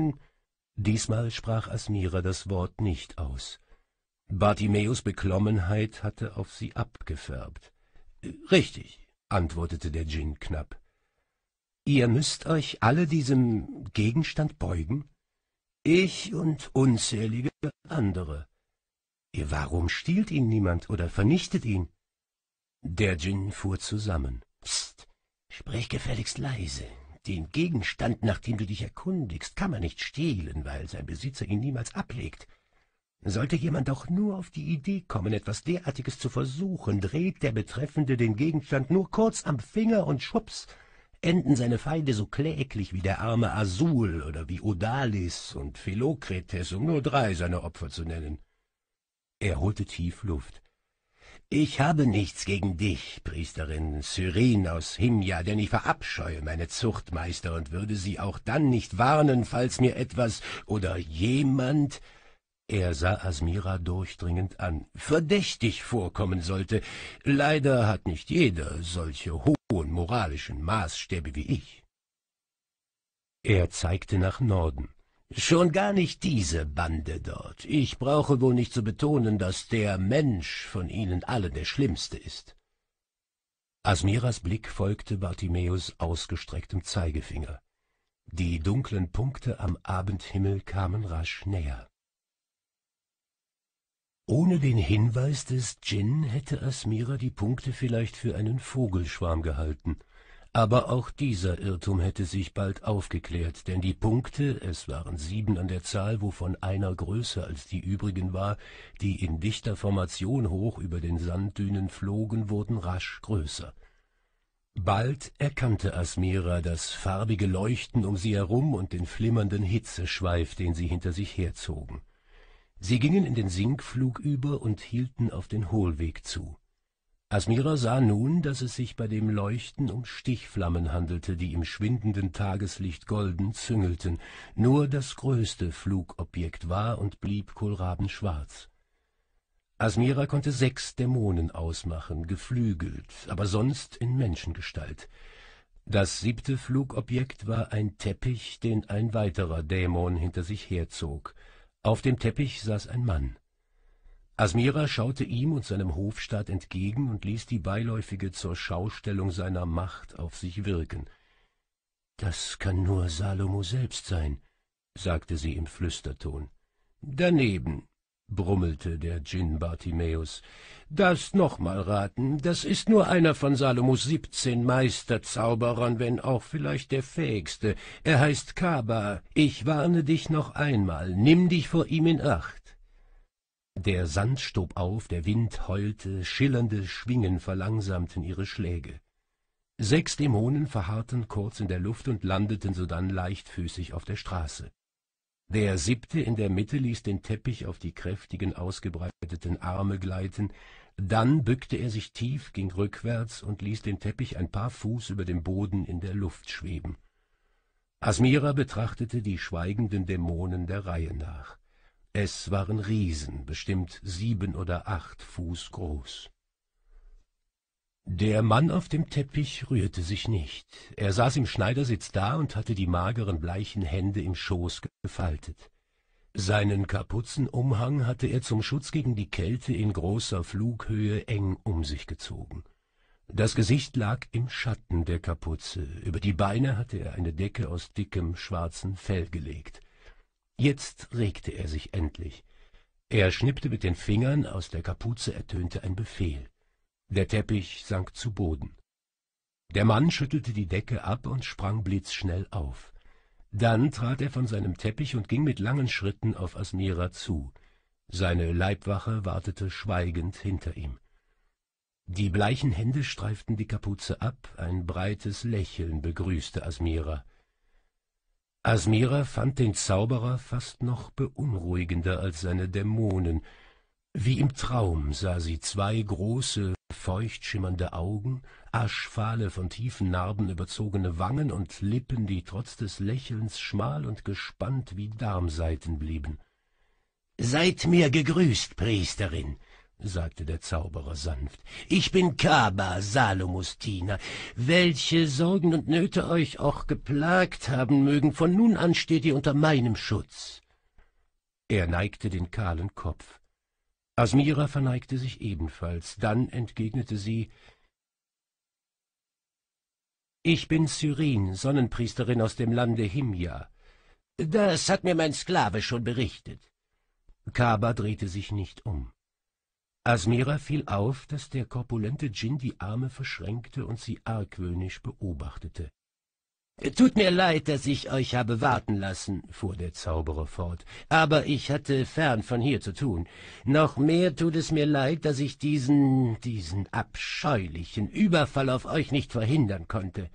Speaker 1: Diesmal sprach Asmira das Wort nicht aus. Bartimäus Beklommenheit hatte auf sie abgefärbt. Äh, richtig, antwortete der Djinn knapp. Ihr müsst euch alle diesem Gegenstand beugen? Ich und unzählige andere. Ihr äh, warum stiehlt ihn niemand oder vernichtet ihn? Der Djinn fuhr zusammen. Psst, sprich gefälligst leise. Den Gegenstand, nach dem du dich erkundigst, kann man nicht stehlen, weil sein Besitzer ihn niemals ablegt. Sollte jemand auch nur auf die Idee kommen, etwas derartiges zu versuchen, dreht der Betreffende den Gegenstand nur kurz am Finger und schwupps, enden seine Feinde so kläglich wie der arme Asul oder wie Odalis und Philokretes, um nur drei seiner Opfer zu nennen. Er holte tief Luft. Ich habe nichts gegen dich, Priesterin Cyrene aus Himja, denn ich verabscheue meine Zuchtmeister und würde sie auch dann nicht warnen, falls mir etwas oder jemand er sah Asmira durchdringend an, verdächtig vorkommen sollte. Leider hat nicht jeder solche hohen moralischen Maßstäbe wie ich. Er zeigte nach Norden. Schon gar nicht diese Bande dort. Ich brauche wohl nicht zu betonen, dass der Mensch von ihnen allen der Schlimmste ist. Asmiras Blick folgte Bartimäus ausgestrecktem Zeigefinger. Die dunklen Punkte am Abendhimmel kamen rasch näher. Ohne den Hinweis des Djinn hätte Asmira die Punkte vielleicht für einen Vogelschwarm gehalten. Aber auch dieser Irrtum hätte sich bald aufgeklärt, denn die Punkte, es waren sieben an der Zahl, wovon einer größer als die übrigen war, die in dichter Formation hoch über den Sanddünen flogen, wurden rasch größer. Bald erkannte Asmira das farbige Leuchten um sie herum und den flimmernden Hitzeschweif, den sie hinter sich herzogen. Sie gingen in den Sinkflug über und hielten auf den Hohlweg zu. Asmira sah nun, dass es sich bei dem Leuchten um Stichflammen handelte, die im schwindenden Tageslicht golden züngelten. Nur das größte Flugobjekt war und blieb kohlrabenschwarz. Asmira konnte sechs Dämonen ausmachen, geflügelt, aber sonst in Menschengestalt. Das siebte Flugobjekt war ein Teppich, den ein weiterer Dämon hinter sich herzog – auf dem Teppich saß ein Mann. Asmira schaute ihm und seinem Hofstaat entgegen und ließ die beiläufige zur Schaustellung seiner Macht auf sich wirken. Das kann nur Salomo selbst sein, sagte sie im Flüsterton. Daneben, brummelte der Djinn Bartimäus. Das nochmal raten, das ist nur einer von Salomos siebzehn Meisterzauberern, wenn auch vielleicht der fähigste. Er heißt Kaba. Ich warne dich noch einmal, nimm dich vor ihm in Acht. Der Sand stob auf, der Wind heulte, schillernde Schwingen verlangsamten ihre Schläge. Sechs Dämonen verharrten kurz in der Luft und landeten sodann leichtfüßig auf der Straße. Der siebte in der Mitte ließ den Teppich auf die kräftigen, ausgebreiteten Arme gleiten, dann bückte er sich tief, ging rückwärts und ließ den Teppich ein paar Fuß über dem Boden in der Luft schweben. Asmira betrachtete die schweigenden Dämonen der Reihe nach. Es waren Riesen, bestimmt sieben oder acht Fuß groß. Der Mann auf dem Teppich rührte sich nicht. Er saß im Schneidersitz da und hatte die mageren, bleichen Hände im Schoß gefaltet. Seinen Kapuzenumhang hatte er zum Schutz gegen die Kälte in großer Flughöhe eng um sich gezogen. Das Gesicht lag im Schatten der Kapuze, über die Beine hatte er eine Decke aus dickem, schwarzen Fell gelegt. Jetzt regte er sich endlich. Er schnippte mit den Fingern, aus der Kapuze ertönte ein Befehl. Der Teppich sank zu Boden. Der Mann schüttelte die Decke ab und sprang blitzschnell auf. Dann trat er von seinem Teppich und ging mit langen Schritten auf Asmira zu. Seine Leibwache wartete schweigend hinter ihm. Die bleichen Hände streiften die Kapuze ab, ein breites Lächeln begrüßte Asmira. Asmira fand den Zauberer fast noch beunruhigender als seine Dämonen, wie im Traum sah sie zwei große, feucht schimmernde Augen, aschfahle, von tiefen Narben überzogene Wangen und Lippen, die trotz des Lächelns schmal und gespannt wie Darmsaiten blieben. »Seid mir gegrüßt, Priesterin«, sagte der Zauberer sanft, »ich bin Kaba, Salomos Diener. Welche Sorgen und Nöte euch auch geplagt haben mögen, von nun an steht ihr unter meinem Schutz.« Er neigte den kahlen Kopf. Asmira verneigte sich ebenfalls, dann entgegnete sie Ich bin Cyrin, Sonnenpriesterin aus dem Lande Himya. Das hat mir mein Sklave schon berichtet. Kaba drehte sich nicht um. Asmira fiel auf, dass der korpulente Djinn die Arme verschränkte und sie argwöhnisch beobachtete. Tut mir leid, dass ich euch habe warten lassen, fuhr der Zauberer fort, aber ich hatte fern von hier zu tun. Noch mehr tut es mir leid, dass ich diesen, diesen abscheulichen Überfall auf euch nicht verhindern konnte.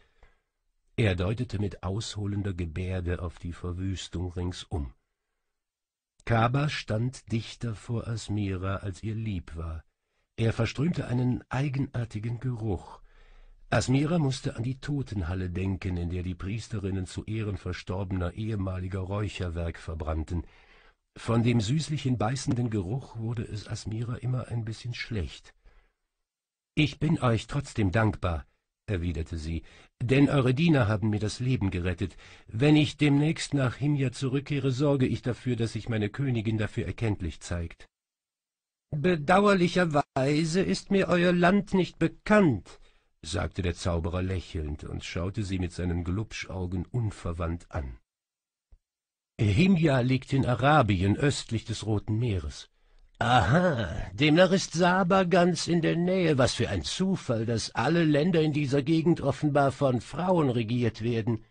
Speaker 1: Er deutete mit ausholender Gebärde auf die Verwüstung ringsum. Kaba stand dichter vor Asmira, als ihr lieb war. Er verströmte einen eigenartigen Geruch, Asmira musste an die Totenhalle denken, in der die Priesterinnen zu Ehren verstorbener ehemaliger Räucherwerk verbrannten. Von dem süßlichen, beißenden Geruch wurde es Asmira immer ein bisschen schlecht. »Ich bin euch trotzdem dankbar«, erwiderte sie, »denn eure Diener haben mir das Leben gerettet. Wenn ich demnächst nach Himja zurückkehre, sorge ich dafür, dass sich meine Königin dafür erkenntlich zeigt.« »Bedauerlicherweise ist mir euer Land nicht bekannt«, sagte der Zauberer lächelnd und schaute sie mit seinen Glubschaugen unverwandt an. Himja liegt in Arabien östlich des Roten Meeres. Aha, demnach ist Saba ganz in der Nähe. Was für ein Zufall, dass alle Länder in dieser Gegend offenbar von Frauen regiert werden.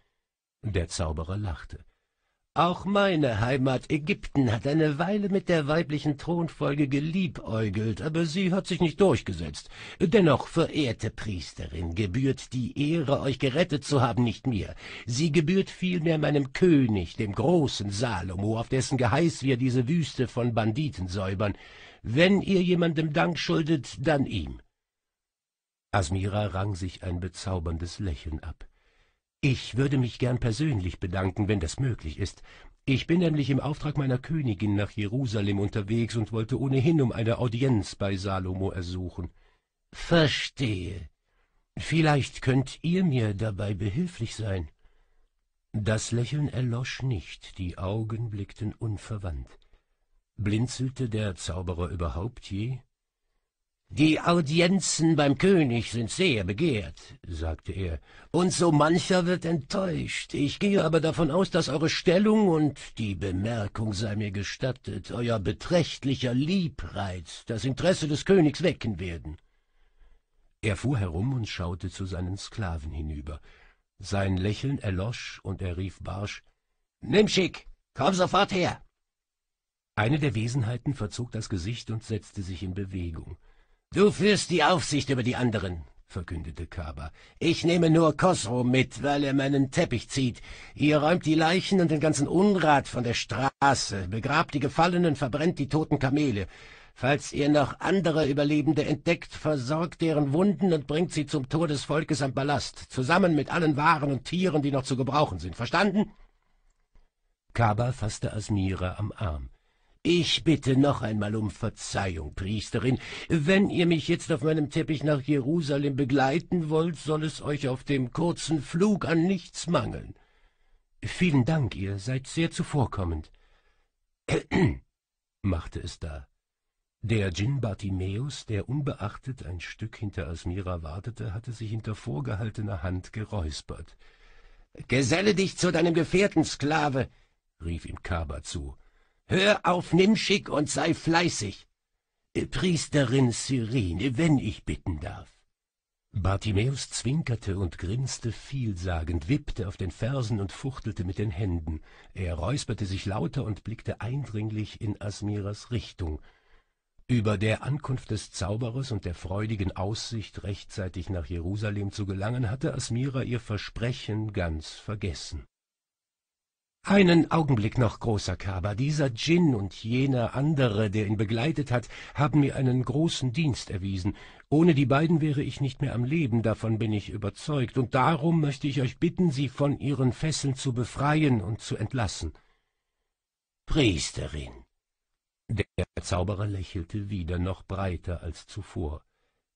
Speaker 1: Der Zauberer lachte. Auch meine Heimat Ägypten hat eine Weile mit der weiblichen Thronfolge geliebäugelt, aber sie hat sich nicht durchgesetzt. Dennoch, verehrte Priesterin, gebührt die Ehre, euch gerettet zu haben, nicht mir. Sie gebührt vielmehr meinem König, dem großen Salomo, auf dessen Geheiß wir diese Wüste von Banditen säubern. Wenn ihr jemandem Dank schuldet, dann ihm. Asmira rang sich ein bezauberndes Lächeln ab. Ich würde mich gern persönlich bedanken, wenn das möglich ist. Ich bin nämlich im Auftrag meiner Königin nach Jerusalem unterwegs und wollte ohnehin um eine Audienz bei Salomo ersuchen. Verstehe. Vielleicht könnt ihr mir dabei behilflich sein. Das Lächeln erlosch nicht, die Augen blickten unverwandt. Blinzelte der Zauberer überhaupt je? Die Audienzen beim König sind sehr begehrt, sagte er, und so mancher wird enttäuscht. Ich gehe aber davon aus, dass eure Stellung, und die Bemerkung sei mir gestattet, euer beträchtlicher Liebreiz das Interesse des Königs wecken werden. Er fuhr herum und schaute zu seinen Sklaven hinüber. Sein Lächeln erlosch, und er rief barsch, Nimschik, komm sofort her!« Eine der Wesenheiten verzog das Gesicht und setzte sich in Bewegung. Du führst die Aufsicht über die anderen, verkündete Kaba. Ich nehme nur Kosro mit, weil er meinen Teppich zieht. Ihr räumt die Leichen und den ganzen Unrat von der Straße, begrabt die Gefallenen, verbrennt die toten Kamele. Falls ihr noch andere Überlebende entdeckt, versorgt deren Wunden und bringt sie zum Tor des Volkes am Ballast, zusammen mit allen Waren und Tieren, die noch zu gebrauchen sind. Verstanden? Kaba fasste Asmira am Arm. Ich bitte noch einmal um Verzeihung, Priesterin. Wenn ihr mich jetzt auf meinem Teppich nach Jerusalem begleiten wollt, soll es euch auf dem kurzen Flug an nichts mangeln. Vielen Dank, ihr seid sehr zuvorkommend. machte es da. Der Djinn Bartimäus, der unbeachtet ein Stück hinter Asmira wartete, hatte sich hinter vorgehaltener Hand geräuspert. Geselle dich zu deinem Gefährten, Sklave, rief ihm Kaba zu. Hör auf, nimm schick und sei fleißig. Äh, Priesterin Cyrene, wenn ich bitten darf. Bartimäus zwinkerte und grinste vielsagend, wippte auf den Fersen und fuchtelte mit den Händen. Er räusperte sich lauter und blickte eindringlich in Asmiras Richtung. Über der Ankunft des Zauberers und der freudigen Aussicht, rechtzeitig nach Jerusalem zu gelangen, hatte Asmira ihr Versprechen ganz vergessen. Einen Augenblick noch, großer Kaber, dieser Djinn und jener andere, der ihn begleitet hat, haben mir einen großen Dienst erwiesen. Ohne die beiden wäre ich nicht mehr am Leben, davon bin ich überzeugt, und darum möchte ich euch bitten, sie von ihren Fesseln zu befreien und zu entlassen. Priesterin! Der Zauberer lächelte wieder noch breiter als zuvor.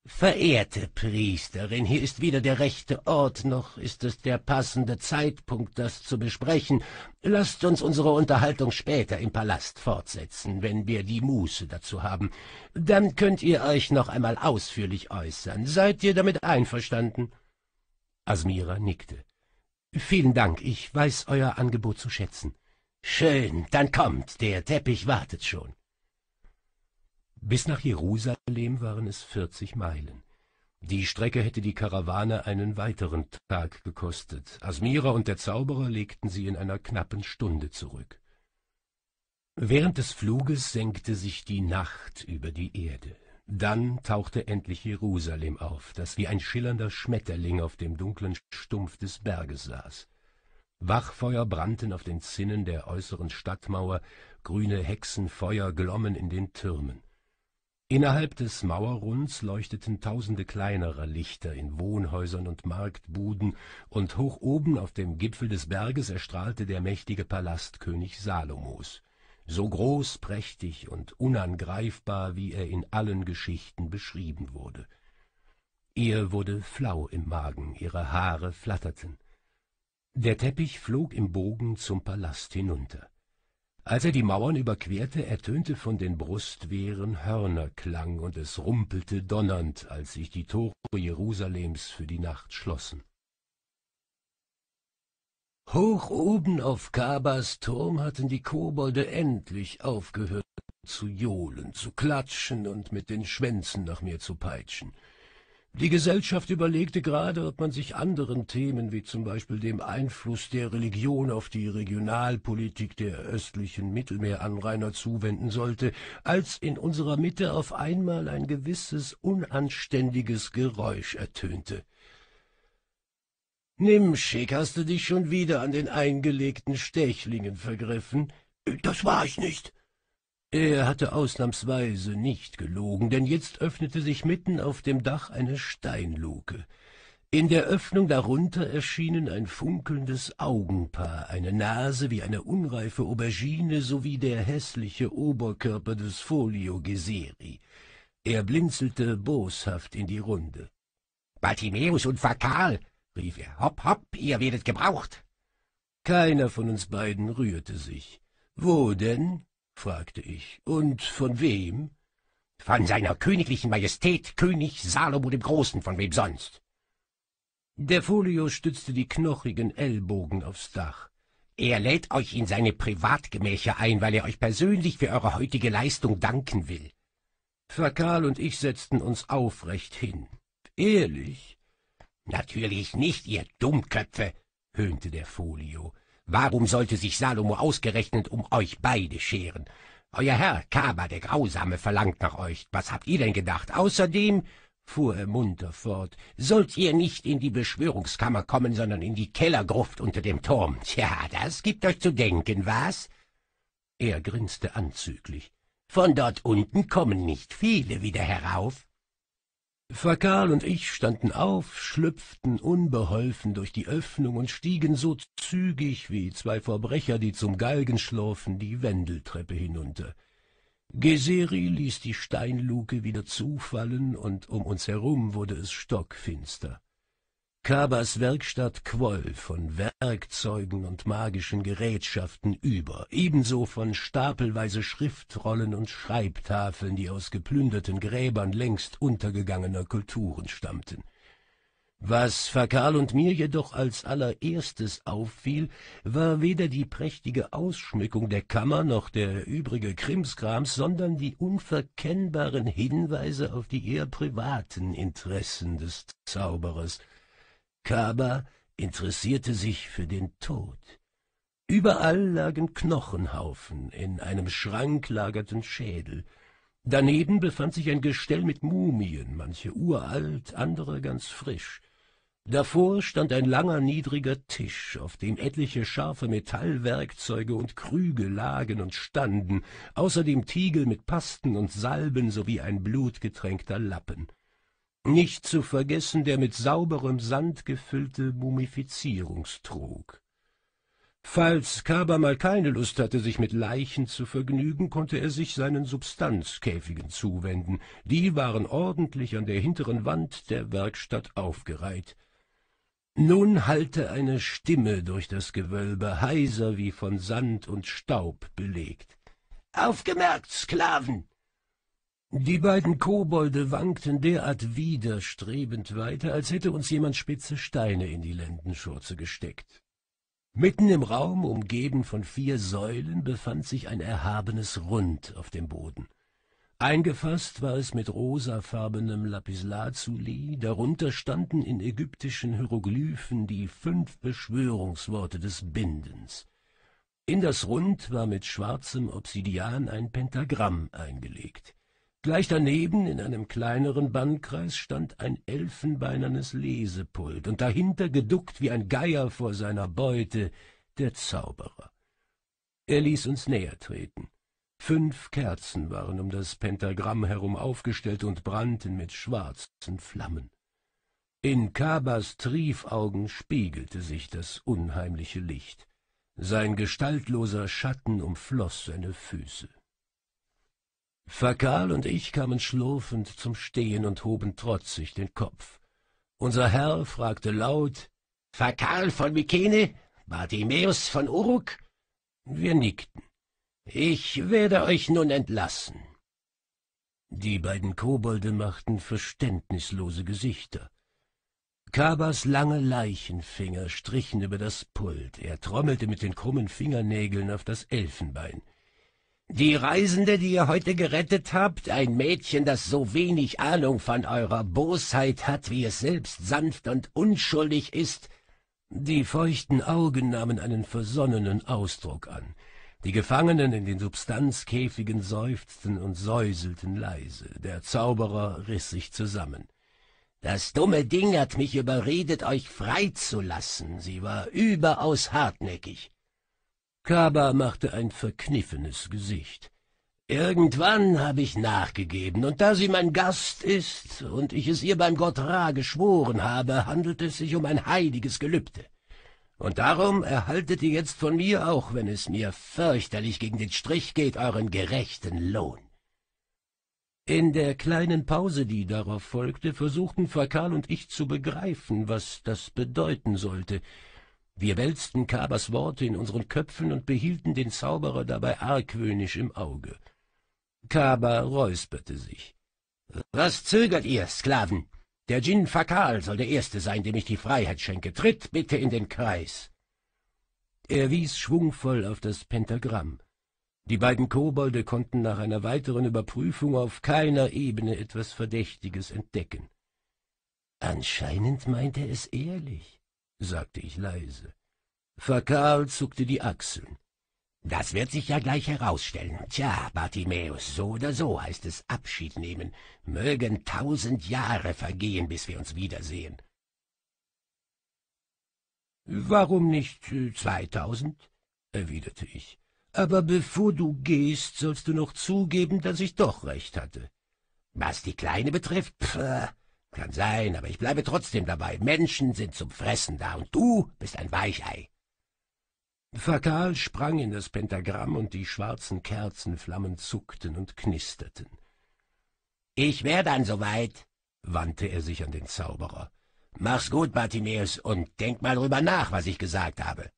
Speaker 1: Verehrte Priesterin, hier ist weder der rechte Ort, noch ist es der passende Zeitpunkt, das zu besprechen. Lasst uns unsere Unterhaltung später im Palast fortsetzen, wenn wir die Muße dazu haben. Dann könnt ihr euch noch einmal ausführlich äußern. Seid ihr damit einverstanden? Asmira nickte. Vielen Dank, ich weiß euer Angebot zu schätzen. Schön, dann kommt, der Teppich wartet schon. Bis nach Jerusalem waren es vierzig Meilen. Die Strecke hätte die Karawane einen weiteren Tag gekostet. Asmira und der Zauberer legten sie in einer knappen Stunde zurück. Während des Fluges senkte sich die Nacht über die Erde. Dann tauchte endlich Jerusalem auf, das wie ein schillernder Schmetterling auf dem dunklen Stumpf des Berges saß. Wachfeuer brannten auf den Zinnen der äußeren Stadtmauer, grüne Hexenfeuer glommen in den Türmen. Innerhalb des Mauerrunds leuchteten tausende kleinerer Lichter in Wohnhäusern und Marktbuden, und hoch oben auf dem Gipfel des Berges erstrahlte der mächtige Palast König Salomos, so groß, prächtig und unangreifbar, wie er in allen Geschichten beschrieben wurde. Ihr wurde flau im Magen, ihre Haare flatterten. Der Teppich flog im Bogen zum Palast hinunter. Als er die Mauern überquerte, ertönte von den Brustwehren Hörnerklang und es rumpelte donnernd, als sich die Tore Jerusalems für die Nacht schlossen. Hoch oben auf Kabas Turm hatten die Kobolde endlich aufgehört zu johlen, zu klatschen und mit den Schwänzen nach mir zu peitschen. Die Gesellschaft überlegte gerade, ob man sich anderen Themen wie zum Beispiel dem Einfluss der Religion auf die Regionalpolitik der östlichen Mittelmeeranrainer zuwenden sollte, als in unserer Mitte auf einmal ein gewisses unanständiges Geräusch ertönte. Nimschig, hast du dich schon wieder an den eingelegten Stechlingen vergriffen? Das war ich nicht, er hatte ausnahmsweise nicht gelogen, denn jetzt öffnete sich mitten auf dem Dach eine Steinluke. In der Öffnung darunter erschienen ein funkelndes Augenpaar, eine Nase wie eine unreife Aubergine sowie der hässliche Oberkörper des Folio Geseri. Er blinzelte boshaft in die Runde. »Bartimäus und Fakal!« rief er. »Hopp, hopp, ihr werdet gebraucht!« Keiner von uns beiden rührte sich. »Wo denn?« fragte ich. Und von wem? Von seiner königlichen Majestät König Salomo dem Großen, von wem sonst? Der Folio stützte die knochigen Ellbogen aufs Dach. Er lädt euch in seine Privatgemächer ein, weil er euch persönlich für eure heutige Leistung danken will. Fakal und ich setzten uns aufrecht hin. Ehrlich? Natürlich nicht, ihr Dummköpfe, höhnte der Folio. Warum sollte sich Salomo ausgerechnet um euch beide scheren? Euer Herr, Kaba, der Grausame, verlangt nach euch. Was habt ihr denn gedacht? Außerdem, fuhr er munter fort, sollt ihr nicht in die Beschwörungskammer kommen, sondern in die Kellergruft unter dem Turm. Tja, das gibt euch zu denken, was? Er grinste anzüglich. Von dort unten kommen nicht viele wieder herauf. Fakal und ich standen auf, schlüpften unbeholfen durch die Öffnung und stiegen so zügig wie zwei Verbrecher, die zum Galgen schlurfen, die Wendeltreppe hinunter. Geseri ließ die Steinluke wieder zufallen, und um uns herum wurde es stockfinster. Kabas Werkstatt quoll von Werkzeugen und magischen Gerätschaften über, ebenso von stapelweise Schriftrollen und Schreibtafeln, die aus geplünderten Gräbern längst untergegangener Kulturen stammten. Was Fakal und mir jedoch als allererstes auffiel, war weder die prächtige Ausschmückung der Kammer noch der übrige Krimskrams, sondern die unverkennbaren Hinweise auf die eher privaten Interessen des Zauberers – Kaba interessierte sich für den Tod. Überall lagen Knochenhaufen, in einem Schrank lagerten Schädel. Daneben befand sich ein Gestell mit Mumien, manche uralt, andere ganz frisch. Davor stand ein langer, niedriger Tisch, auf dem etliche scharfe Metallwerkzeuge und Krüge lagen und standen, außerdem Tiegel mit Pasten und Salben sowie ein blutgetränkter Lappen. Nicht zu vergessen der mit sauberem Sand gefüllte Mumifizierungstrog. Falls Kaber mal keine Lust hatte, sich mit Leichen zu vergnügen, konnte er sich seinen Substanzkäfigen zuwenden. Die waren ordentlich an der hinteren Wand der Werkstatt aufgereiht. Nun hallte eine Stimme durch das Gewölbe, heiser wie von Sand und Staub belegt. Aufgemerkt, Sklaven! Die beiden Kobolde wankten derart widerstrebend weiter, als hätte uns jemand spitze Steine in die Lendenschurze gesteckt. Mitten im Raum, umgeben von vier Säulen, befand sich ein erhabenes Rund auf dem Boden. Eingefasst war es mit rosafarbenem Lapislazuli, darunter standen in ägyptischen Hieroglyphen die fünf Beschwörungsworte des Bindens. In das Rund war mit schwarzem Obsidian ein Pentagramm eingelegt. Gleich daneben, in einem kleineren Bannkreis, stand ein elfenbeinernes Lesepult und dahinter, geduckt wie ein Geier vor seiner Beute, der Zauberer. Er ließ uns näher treten. Fünf Kerzen waren um das Pentagramm herum aufgestellt und brannten mit schwarzen Flammen. In Kabas Triefaugen spiegelte sich das unheimliche Licht. Sein gestaltloser Schatten umfloß seine Füße. Fakal und ich kamen schlurfend zum Stehen und hoben trotzig den Kopf. Unser Herr fragte laut, Fakal von Mykene, Bartimäus von Uruk? Wir nickten. Ich werde euch nun entlassen. Die beiden Kobolde machten verständnislose Gesichter. Kabas lange Leichenfinger strichen über das Pult. Er trommelte mit den krummen Fingernägeln auf das Elfenbein. Die Reisende, die ihr heute gerettet habt, ein Mädchen, das so wenig Ahnung von eurer Bosheit hat, wie es selbst sanft und unschuldig ist. Die feuchten Augen nahmen einen versonnenen Ausdruck an. Die Gefangenen in den Substanzkäfigen seufzten und säuselten leise. Der Zauberer riss sich zusammen. Das dumme Ding hat mich überredet, euch freizulassen. Sie war überaus hartnäckig. Kaba machte ein verkniffenes Gesicht. Irgendwann habe ich nachgegeben, und da sie mein Gast ist und ich es ihr beim Gott Ra geschworen habe, handelt es sich um ein heiliges Gelübde. Und darum erhaltet ihr jetzt von mir, auch wenn es mir fürchterlich gegen den Strich geht, euren gerechten Lohn. In der kleinen Pause, die darauf folgte, versuchten Fakal und ich zu begreifen, was das bedeuten sollte. Wir wälzten Kabas Worte in unseren Köpfen und behielten den Zauberer dabei argwöhnisch im Auge. Kaber räusperte sich. »Was zögert ihr, Sklaven? Der Djinn Fakal soll der Erste sein, dem ich die Freiheit schenke. Tritt bitte in den Kreis!« Er wies schwungvoll auf das Pentagramm. Die beiden Kobolde konnten nach einer weiteren Überprüfung auf keiner Ebene etwas Verdächtiges entdecken. Anscheinend meint er es ehrlich sagte ich leise. Fakal zuckte die Achseln. Das wird sich ja gleich herausstellen. Tja, Bartimäus, so oder so heißt es Abschied nehmen. Mögen tausend Jahre vergehen, bis wir uns wiedersehen. Warum nicht äh, zweitausend? erwiderte ich. Aber bevor du gehst, sollst du noch zugeben, dass ich doch recht hatte. Was die Kleine betrifft, pff, kann sein, aber ich bleibe trotzdem dabei. Menschen sind zum Fressen da und du bist ein Weichei. Fakal sprang in das Pentagramm und die schwarzen Kerzenflammen zuckten und knisterten. Ich wär dann soweit, wandte er sich an den Zauberer. Mach's gut, Bartimeus, und denk mal drüber nach, was ich gesagt habe.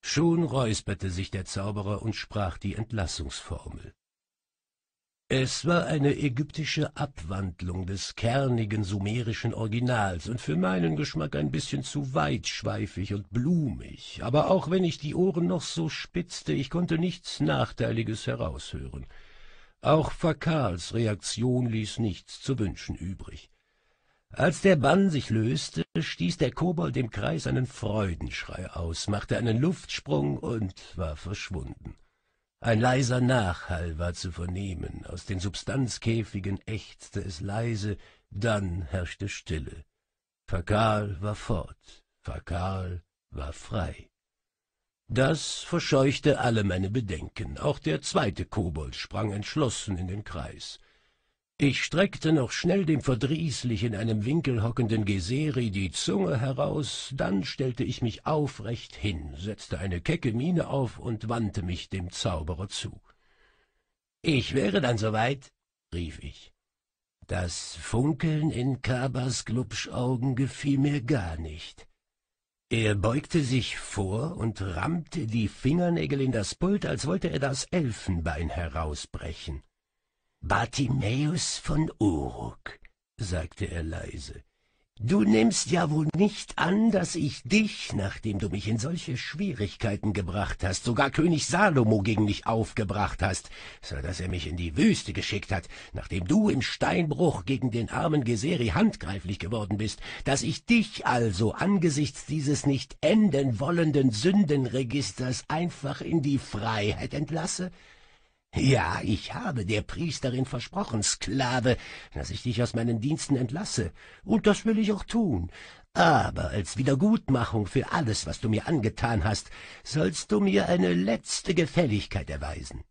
Speaker 1: Schon räusperte sich der Zauberer und sprach die Entlassungsformel. Es war eine ägyptische Abwandlung des kernigen sumerischen Originals und für meinen Geschmack ein bisschen zu weitschweifig und blumig, aber auch wenn ich die Ohren noch so spitzte, ich konnte nichts Nachteiliges heraushören. Auch Fakals Reaktion ließ nichts zu wünschen übrig. Als der Bann sich löste, stieß der Kobold dem Kreis einen Freudenschrei aus, machte einen Luftsprung und war verschwunden. Ein leiser Nachhall war zu vernehmen, aus den Substanzkäfigen ächzte es leise, dann herrschte Stille. Fakal war fort, Fakal war frei. Das verscheuchte alle meine Bedenken, auch der zweite Kobold sprang entschlossen in den Kreis ich streckte noch schnell dem verdrießlich in einem winkel hockenden geseri die zunge heraus dann stellte ich mich aufrecht hin setzte eine kecke miene auf und wandte mich dem zauberer zu ich wäre dann soweit rief ich das funkeln in kabas glubschaugen gefiel mir gar nicht er beugte sich vor und rammte die fingernägel in das pult als wollte er das elfenbein herausbrechen Bartimäus von Uruk, sagte er leise, du nimmst ja wohl nicht an, dass ich dich, nachdem du mich in solche Schwierigkeiten gebracht hast, sogar König Salomo gegen mich aufgebracht hast, so daß er mich in die Wüste geschickt hat, nachdem du im Steinbruch gegen den armen Geseri handgreiflich geworden bist, dass ich dich also angesichts dieses nicht enden wollenden Sündenregisters einfach in die Freiheit entlasse? Ja, ich habe der Priesterin versprochen, Sklave, dass ich dich aus meinen Diensten entlasse, und das will ich auch tun. Aber als Wiedergutmachung für alles, was du mir angetan hast, sollst du mir eine letzte Gefälligkeit erweisen.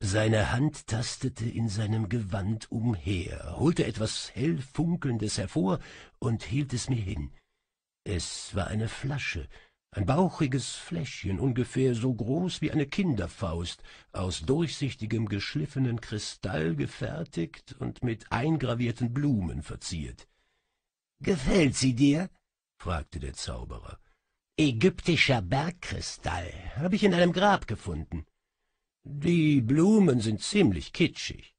Speaker 1: Seine Hand tastete in seinem Gewand umher, holte etwas Hellfunkelndes hervor und hielt es mir hin. Es war eine Flasche, ein bauchiges Fläschchen, ungefähr so groß wie eine Kinderfaust, aus durchsichtigem geschliffenen Kristall gefertigt und mit eingravierten Blumen verziert. Gefällt sie dir? fragte der Zauberer. Ägyptischer Bergkristall, habe ich in einem Grab gefunden. Die Blumen sind ziemlich kitschig.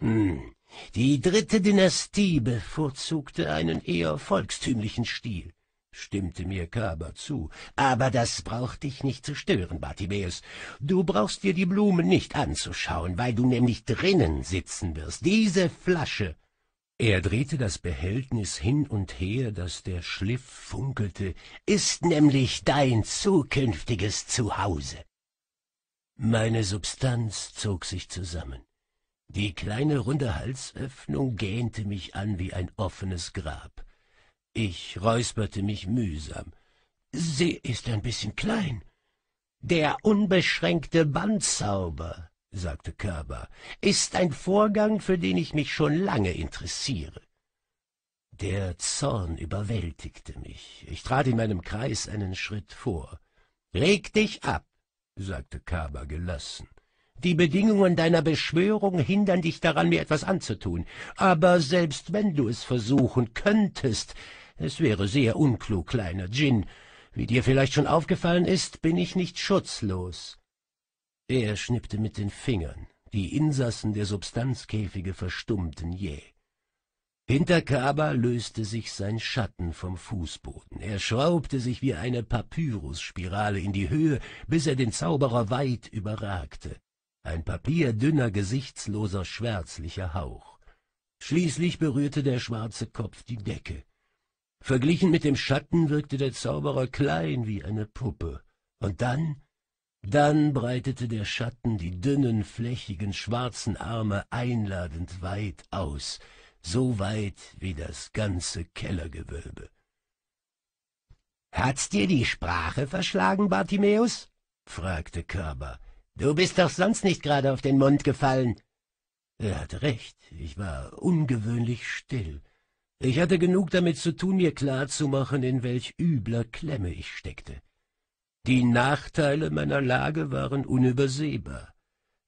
Speaker 1: Hm, die dritte Dynastie bevorzugte einen eher volkstümlichen Stil stimmte mir Kaber zu. Aber das braucht dich nicht zu stören, Bartimäus. Du brauchst dir die Blumen nicht anzuschauen, weil du nämlich drinnen sitzen wirst. Diese Flasche. Er drehte das Behältnis hin und her, daß der Schliff funkelte, ist nämlich dein zukünftiges Zuhause. Meine Substanz zog sich zusammen. Die kleine runde Halsöffnung gähnte mich an wie ein offenes Grab. Ich räusperte mich mühsam. Sie ist ein bisschen klein. Der unbeschränkte Bandzauber, sagte Kaba, ist ein Vorgang, für den ich mich schon lange interessiere. Der Zorn überwältigte mich. Ich trat in meinem Kreis einen Schritt vor. Reg dich ab, sagte Kaba gelassen. Die Bedingungen deiner Beschwörung hindern dich daran, mir etwas anzutun. Aber selbst wenn du es versuchen könntest, es wäre sehr unklug, kleiner Djinn. Wie dir vielleicht schon aufgefallen ist, bin ich nicht schutzlos. Er schnippte mit den Fingern. Die Insassen der Substanzkäfige verstummten jäh. Hinter Kaba löste sich sein Schatten vom Fußboden. Er schraubte sich wie eine Papyrusspirale in die Höhe, bis er den Zauberer weit überragte. Ein papierdünner, gesichtsloser, schwärzlicher Hauch. Schließlich berührte der schwarze Kopf die Decke. Verglichen mit dem Schatten wirkte der Zauberer klein wie eine Puppe. Und dann, dann breitete der Schatten die dünnen, flächigen, schwarzen Arme einladend weit aus, so weit wie das ganze Kellergewölbe. Hat's dir die Sprache verschlagen, Bartimäus? fragte Körber. Du bist doch sonst nicht gerade auf den Mund gefallen. Er hatte recht, ich war ungewöhnlich still. Ich hatte genug damit zu tun, mir klarzumachen, in welch übler Klemme ich steckte. Die Nachteile meiner Lage waren unübersehbar.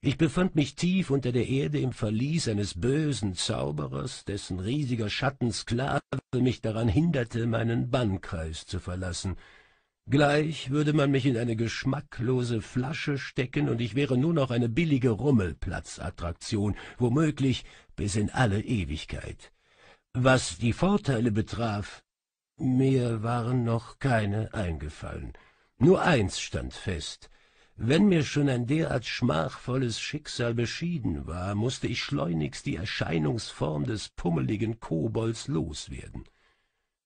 Speaker 1: Ich befand mich tief unter der Erde im Verlies eines bösen Zauberers, dessen riesiger Schattensklave mich daran hinderte, meinen Bannkreis zu verlassen. Gleich würde man mich in eine geschmacklose Flasche stecken, und ich wäre nur noch eine billige Rummelplatzattraktion, womöglich bis in alle Ewigkeit. Was die Vorteile betraf, mir waren noch keine eingefallen. Nur eins stand fest. Wenn mir schon ein derart schmachvolles Schicksal beschieden war, mußte ich schleunigst die Erscheinungsform des pummeligen Kobolds loswerden.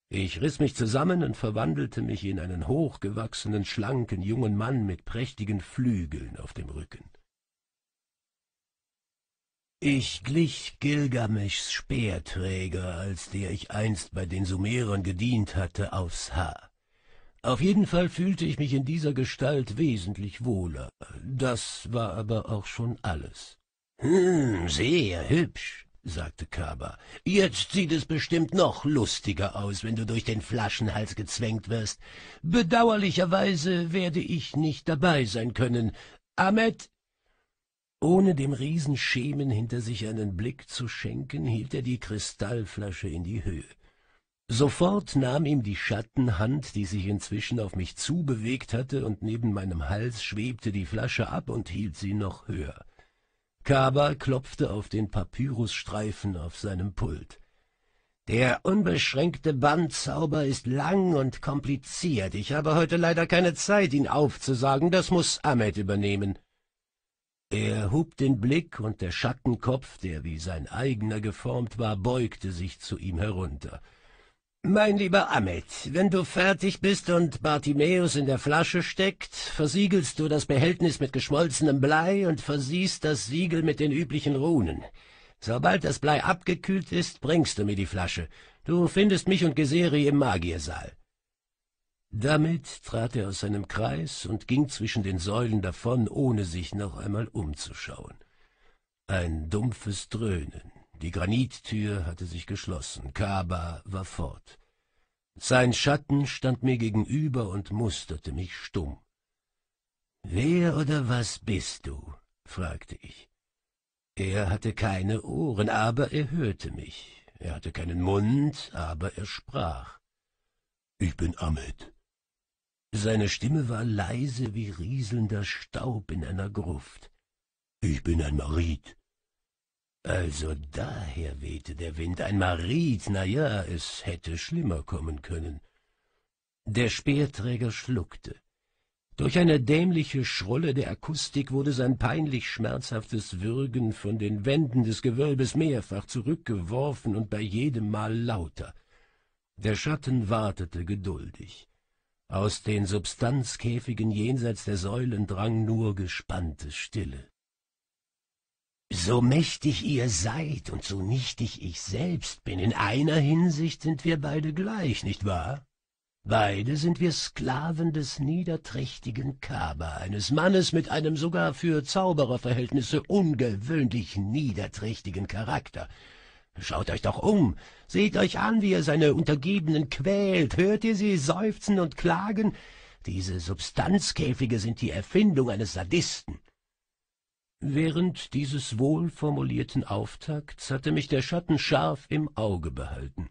Speaker 1: Ich riss mich zusammen und verwandelte mich in einen hochgewachsenen, schlanken jungen Mann mit prächtigen Flügeln auf dem Rücken. Ich glich Gilgameschs Speerträger, als der ich einst bei den Sumerern gedient hatte, aufs Haar. Auf jeden Fall fühlte ich mich in dieser Gestalt wesentlich wohler. Das war aber auch schon alles. Hm, sehr hübsch, sagte Kaba. Jetzt sieht es bestimmt noch lustiger aus, wenn du durch den Flaschenhals gezwängt wirst. Bedauerlicherweise werde ich nicht dabei sein können. Ahmed, ohne dem Riesenschemen hinter sich einen Blick zu schenken, hielt er die Kristallflasche in die Höhe. Sofort nahm ihm die Schattenhand, die sich inzwischen auf mich zubewegt hatte, und neben meinem Hals schwebte die Flasche ab und hielt sie noch höher. Kaba klopfte auf den Papyrusstreifen auf seinem Pult. Der unbeschränkte Bandzauber ist lang und kompliziert. Ich habe heute leider keine Zeit, ihn aufzusagen. Das muss Ahmed übernehmen. Er hub den Blick, und der Schattenkopf, der wie sein eigener geformt war, beugte sich zu ihm herunter. Mein lieber Ahmed, wenn du fertig bist und Bartimäus in der Flasche steckt, versiegelst du das Behältnis mit geschmolzenem Blei und versiehst das Siegel mit den üblichen Runen. Sobald das Blei abgekühlt ist, bringst du mir die Flasche. Du findest mich und Geseri im Magiersaal. Damit trat er aus seinem Kreis und ging zwischen den Säulen davon, ohne sich noch einmal umzuschauen. Ein dumpfes Dröhnen. Die Granittür hatte sich geschlossen. Kaba war fort. Sein Schatten stand mir gegenüber und musterte mich stumm. »Wer oder was bist du?« fragte ich. Er hatte keine Ohren, aber er hörte mich. Er hatte keinen Mund, aber er sprach. »Ich bin Ahmed. Seine Stimme war leise wie rieselnder Staub in einer Gruft. Ich bin ein Marit. Also daher wehte der Wind. Ein Marit, na ja, es hätte schlimmer kommen können. Der Speerträger schluckte. Durch eine dämliche Schrolle der Akustik wurde sein peinlich schmerzhaftes Würgen von den Wänden des Gewölbes mehrfach zurückgeworfen und bei jedem Mal lauter. Der Schatten wartete geduldig. Aus den Substanzkäfigen jenseits der Säulen drang nur gespannte Stille. So mächtig ihr seid und so nichtig ich selbst bin, in einer Hinsicht sind wir beide gleich, nicht wahr? Beide sind wir Sklaven des niederträchtigen Kaba, eines Mannes mit einem sogar für Zaubererverhältnisse ungewöhnlich niederträchtigen Charakter. Schaut euch doch um, seht euch an, wie er seine Untergebenen quält, hört ihr sie seufzen und klagen? Diese Substanzkäfige sind die Erfindung eines Sadisten. Während dieses wohlformulierten Auftakts hatte mich der Schatten scharf im Auge behalten.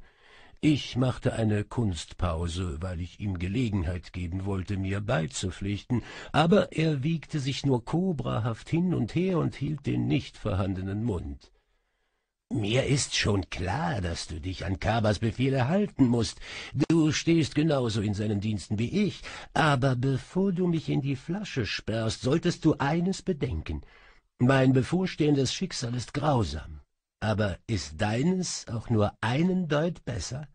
Speaker 1: Ich machte eine Kunstpause, weil ich ihm Gelegenheit geben wollte, mir beizupflichten, aber er wiegte sich nur kobrahaft hin und her und hielt den nicht vorhandenen Mund. Mir ist schon klar, dass du dich an Kabas Befehle halten musst. Du stehst genauso in seinen Diensten wie ich. Aber bevor du mich in die Flasche sperrst, solltest du eines bedenken. Mein bevorstehendes Schicksal ist grausam. Aber ist deines auch nur einen Deut besser?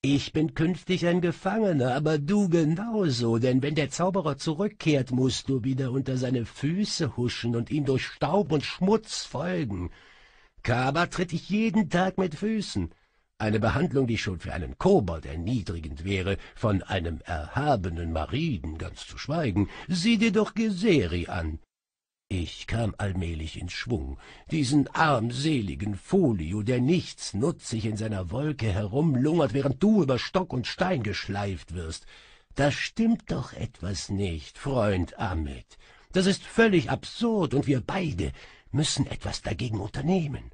Speaker 1: Ich bin künftig ein Gefangener, aber du genauso, denn wenn der Zauberer zurückkehrt, musst du wieder unter seine Füße huschen und ihm durch Staub und Schmutz folgen. Kaba tritt ich jeden Tag mit Füßen. Eine Behandlung, die schon für einen Kobold erniedrigend wäre, von einem erhabenen Mariden ganz zu schweigen. Sieh dir doch Geseri an. Ich kam allmählich in Schwung. Diesen armseligen Folio, der nichts nutzig in seiner Wolke herumlungert, während du über Stock und Stein geschleift wirst. Da stimmt doch etwas nicht, Freund Ahmed. Das ist völlig absurd, und wir beide, müssen etwas dagegen unternehmen.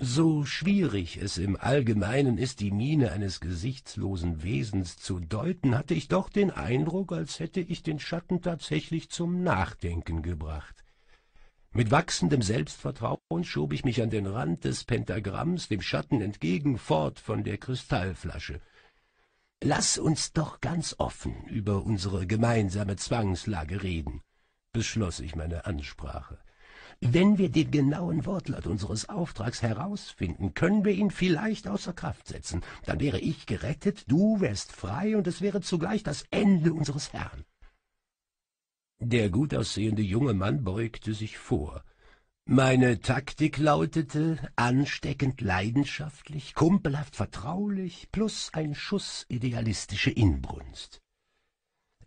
Speaker 1: So schwierig es im Allgemeinen ist, die Miene eines gesichtslosen Wesens zu deuten, hatte ich doch den Eindruck, als hätte ich den Schatten tatsächlich zum Nachdenken gebracht. Mit wachsendem Selbstvertrauen schob ich mich an den Rand des Pentagramms dem Schatten entgegen, fort von der Kristallflasche. Lass uns doch ganz offen über unsere gemeinsame Zwangslage reden, beschloss ich meine Ansprache. Wenn wir den genauen Wortlaut unseres Auftrags herausfinden, können wir ihn vielleicht außer Kraft setzen. Dann wäre ich gerettet, du wärst frei und es wäre zugleich das Ende unseres Herrn. Der gutaussehende junge Mann beugte sich vor. Meine Taktik lautete ansteckend leidenschaftlich, kumpelhaft vertraulich, plus ein Schuss idealistische Inbrunst.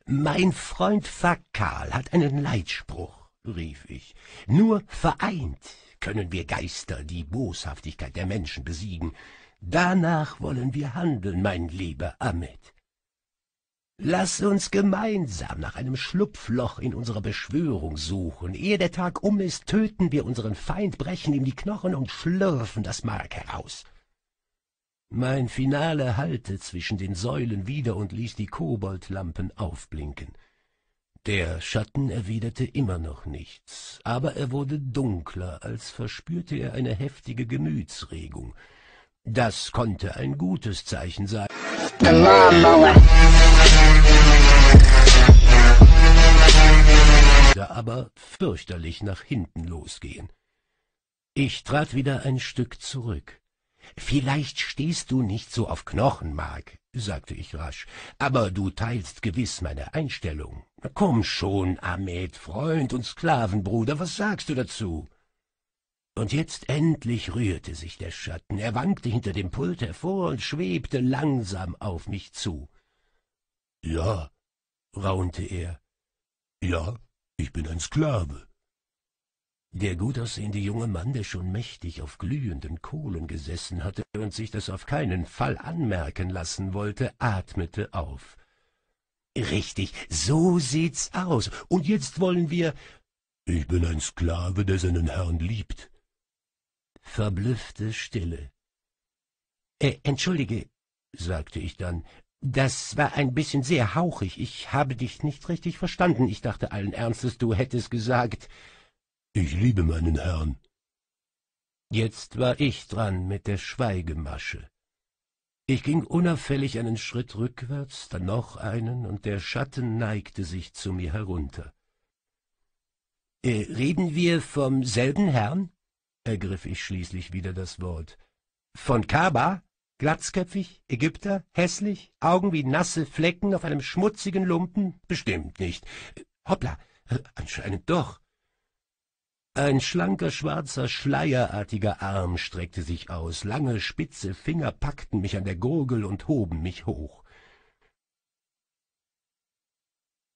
Speaker 1: Mein Freund Fakal hat einen Leitspruch rief ich. Nur vereint können wir Geister die Boshaftigkeit der Menschen besiegen. Danach wollen wir handeln, mein lieber Ahmed. Lass uns gemeinsam nach einem Schlupfloch in unserer Beschwörung suchen. Ehe der Tag um ist, töten wir unseren Feind, brechen ihm die Knochen und schlürfen das Mark heraus. Mein Finale hallte zwischen den Säulen wieder und ließ die Koboldlampen aufblinken der Schatten erwiderte immer noch nichts, aber er wurde dunkler, als verspürte er eine heftige Gemütsregung. Das konnte ein gutes Zeichen sein. aber fürchterlich nach hinten losgehen. Ich trat wieder ein Stück zurück. Vielleicht stehst du nicht so auf Knochen, Mark, sagte ich rasch, aber du teilst gewiss meine Einstellung komm schon, Ahmed, Freund und Sklavenbruder, was sagst du dazu? Und jetzt endlich rührte sich der Schatten, er wankte hinter dem Pult hervor und schwebte langsam auf mich zu. Ja, raunte er. Ja, ich bin ein Sklave. Der gutaussehende junge Mann, der schon mächtig auf glühenden Kohlen gesessen hatte und sich das auf keinen Fall anmerken lassen wollte, atmete auf. Richtig, so sieht's aus. Und jetzt wollen wir... Ich bin ein Sklave, der seinen Herrn liebt. Verblüffte Stille. Äh, entschuldige, sagte ich dann, das war ein bisschen sehr hauchig. Ich habe dich nicht richtig verstanden. Ich dachte allen Ernstes, du hättest gesagt... Ich liebe meinen Herrn. Jetzt war ich dran mit der Schweigemasche. Ich ging unauffällig einen Schritt rückwärts, dann noch einen, und der Schatten neigte sich zu mir herunter. Äh, reden wir vom selben Herrn? ergriff ich schließlich wieder das Wort. Von Kaba? Glatzköpfig, Ägypter, hässlich, Augen wie nasse Flecken auf einem schmutzigen Lumpen? Bestimmt nicht. Äh, hoppla, äh, anscheinend doch. Ein schlanker, schwarzer, schleierartiger Arm streckte sich aus, lange, spitze Finger packten mich an der Gurgel und hoben mich hoch.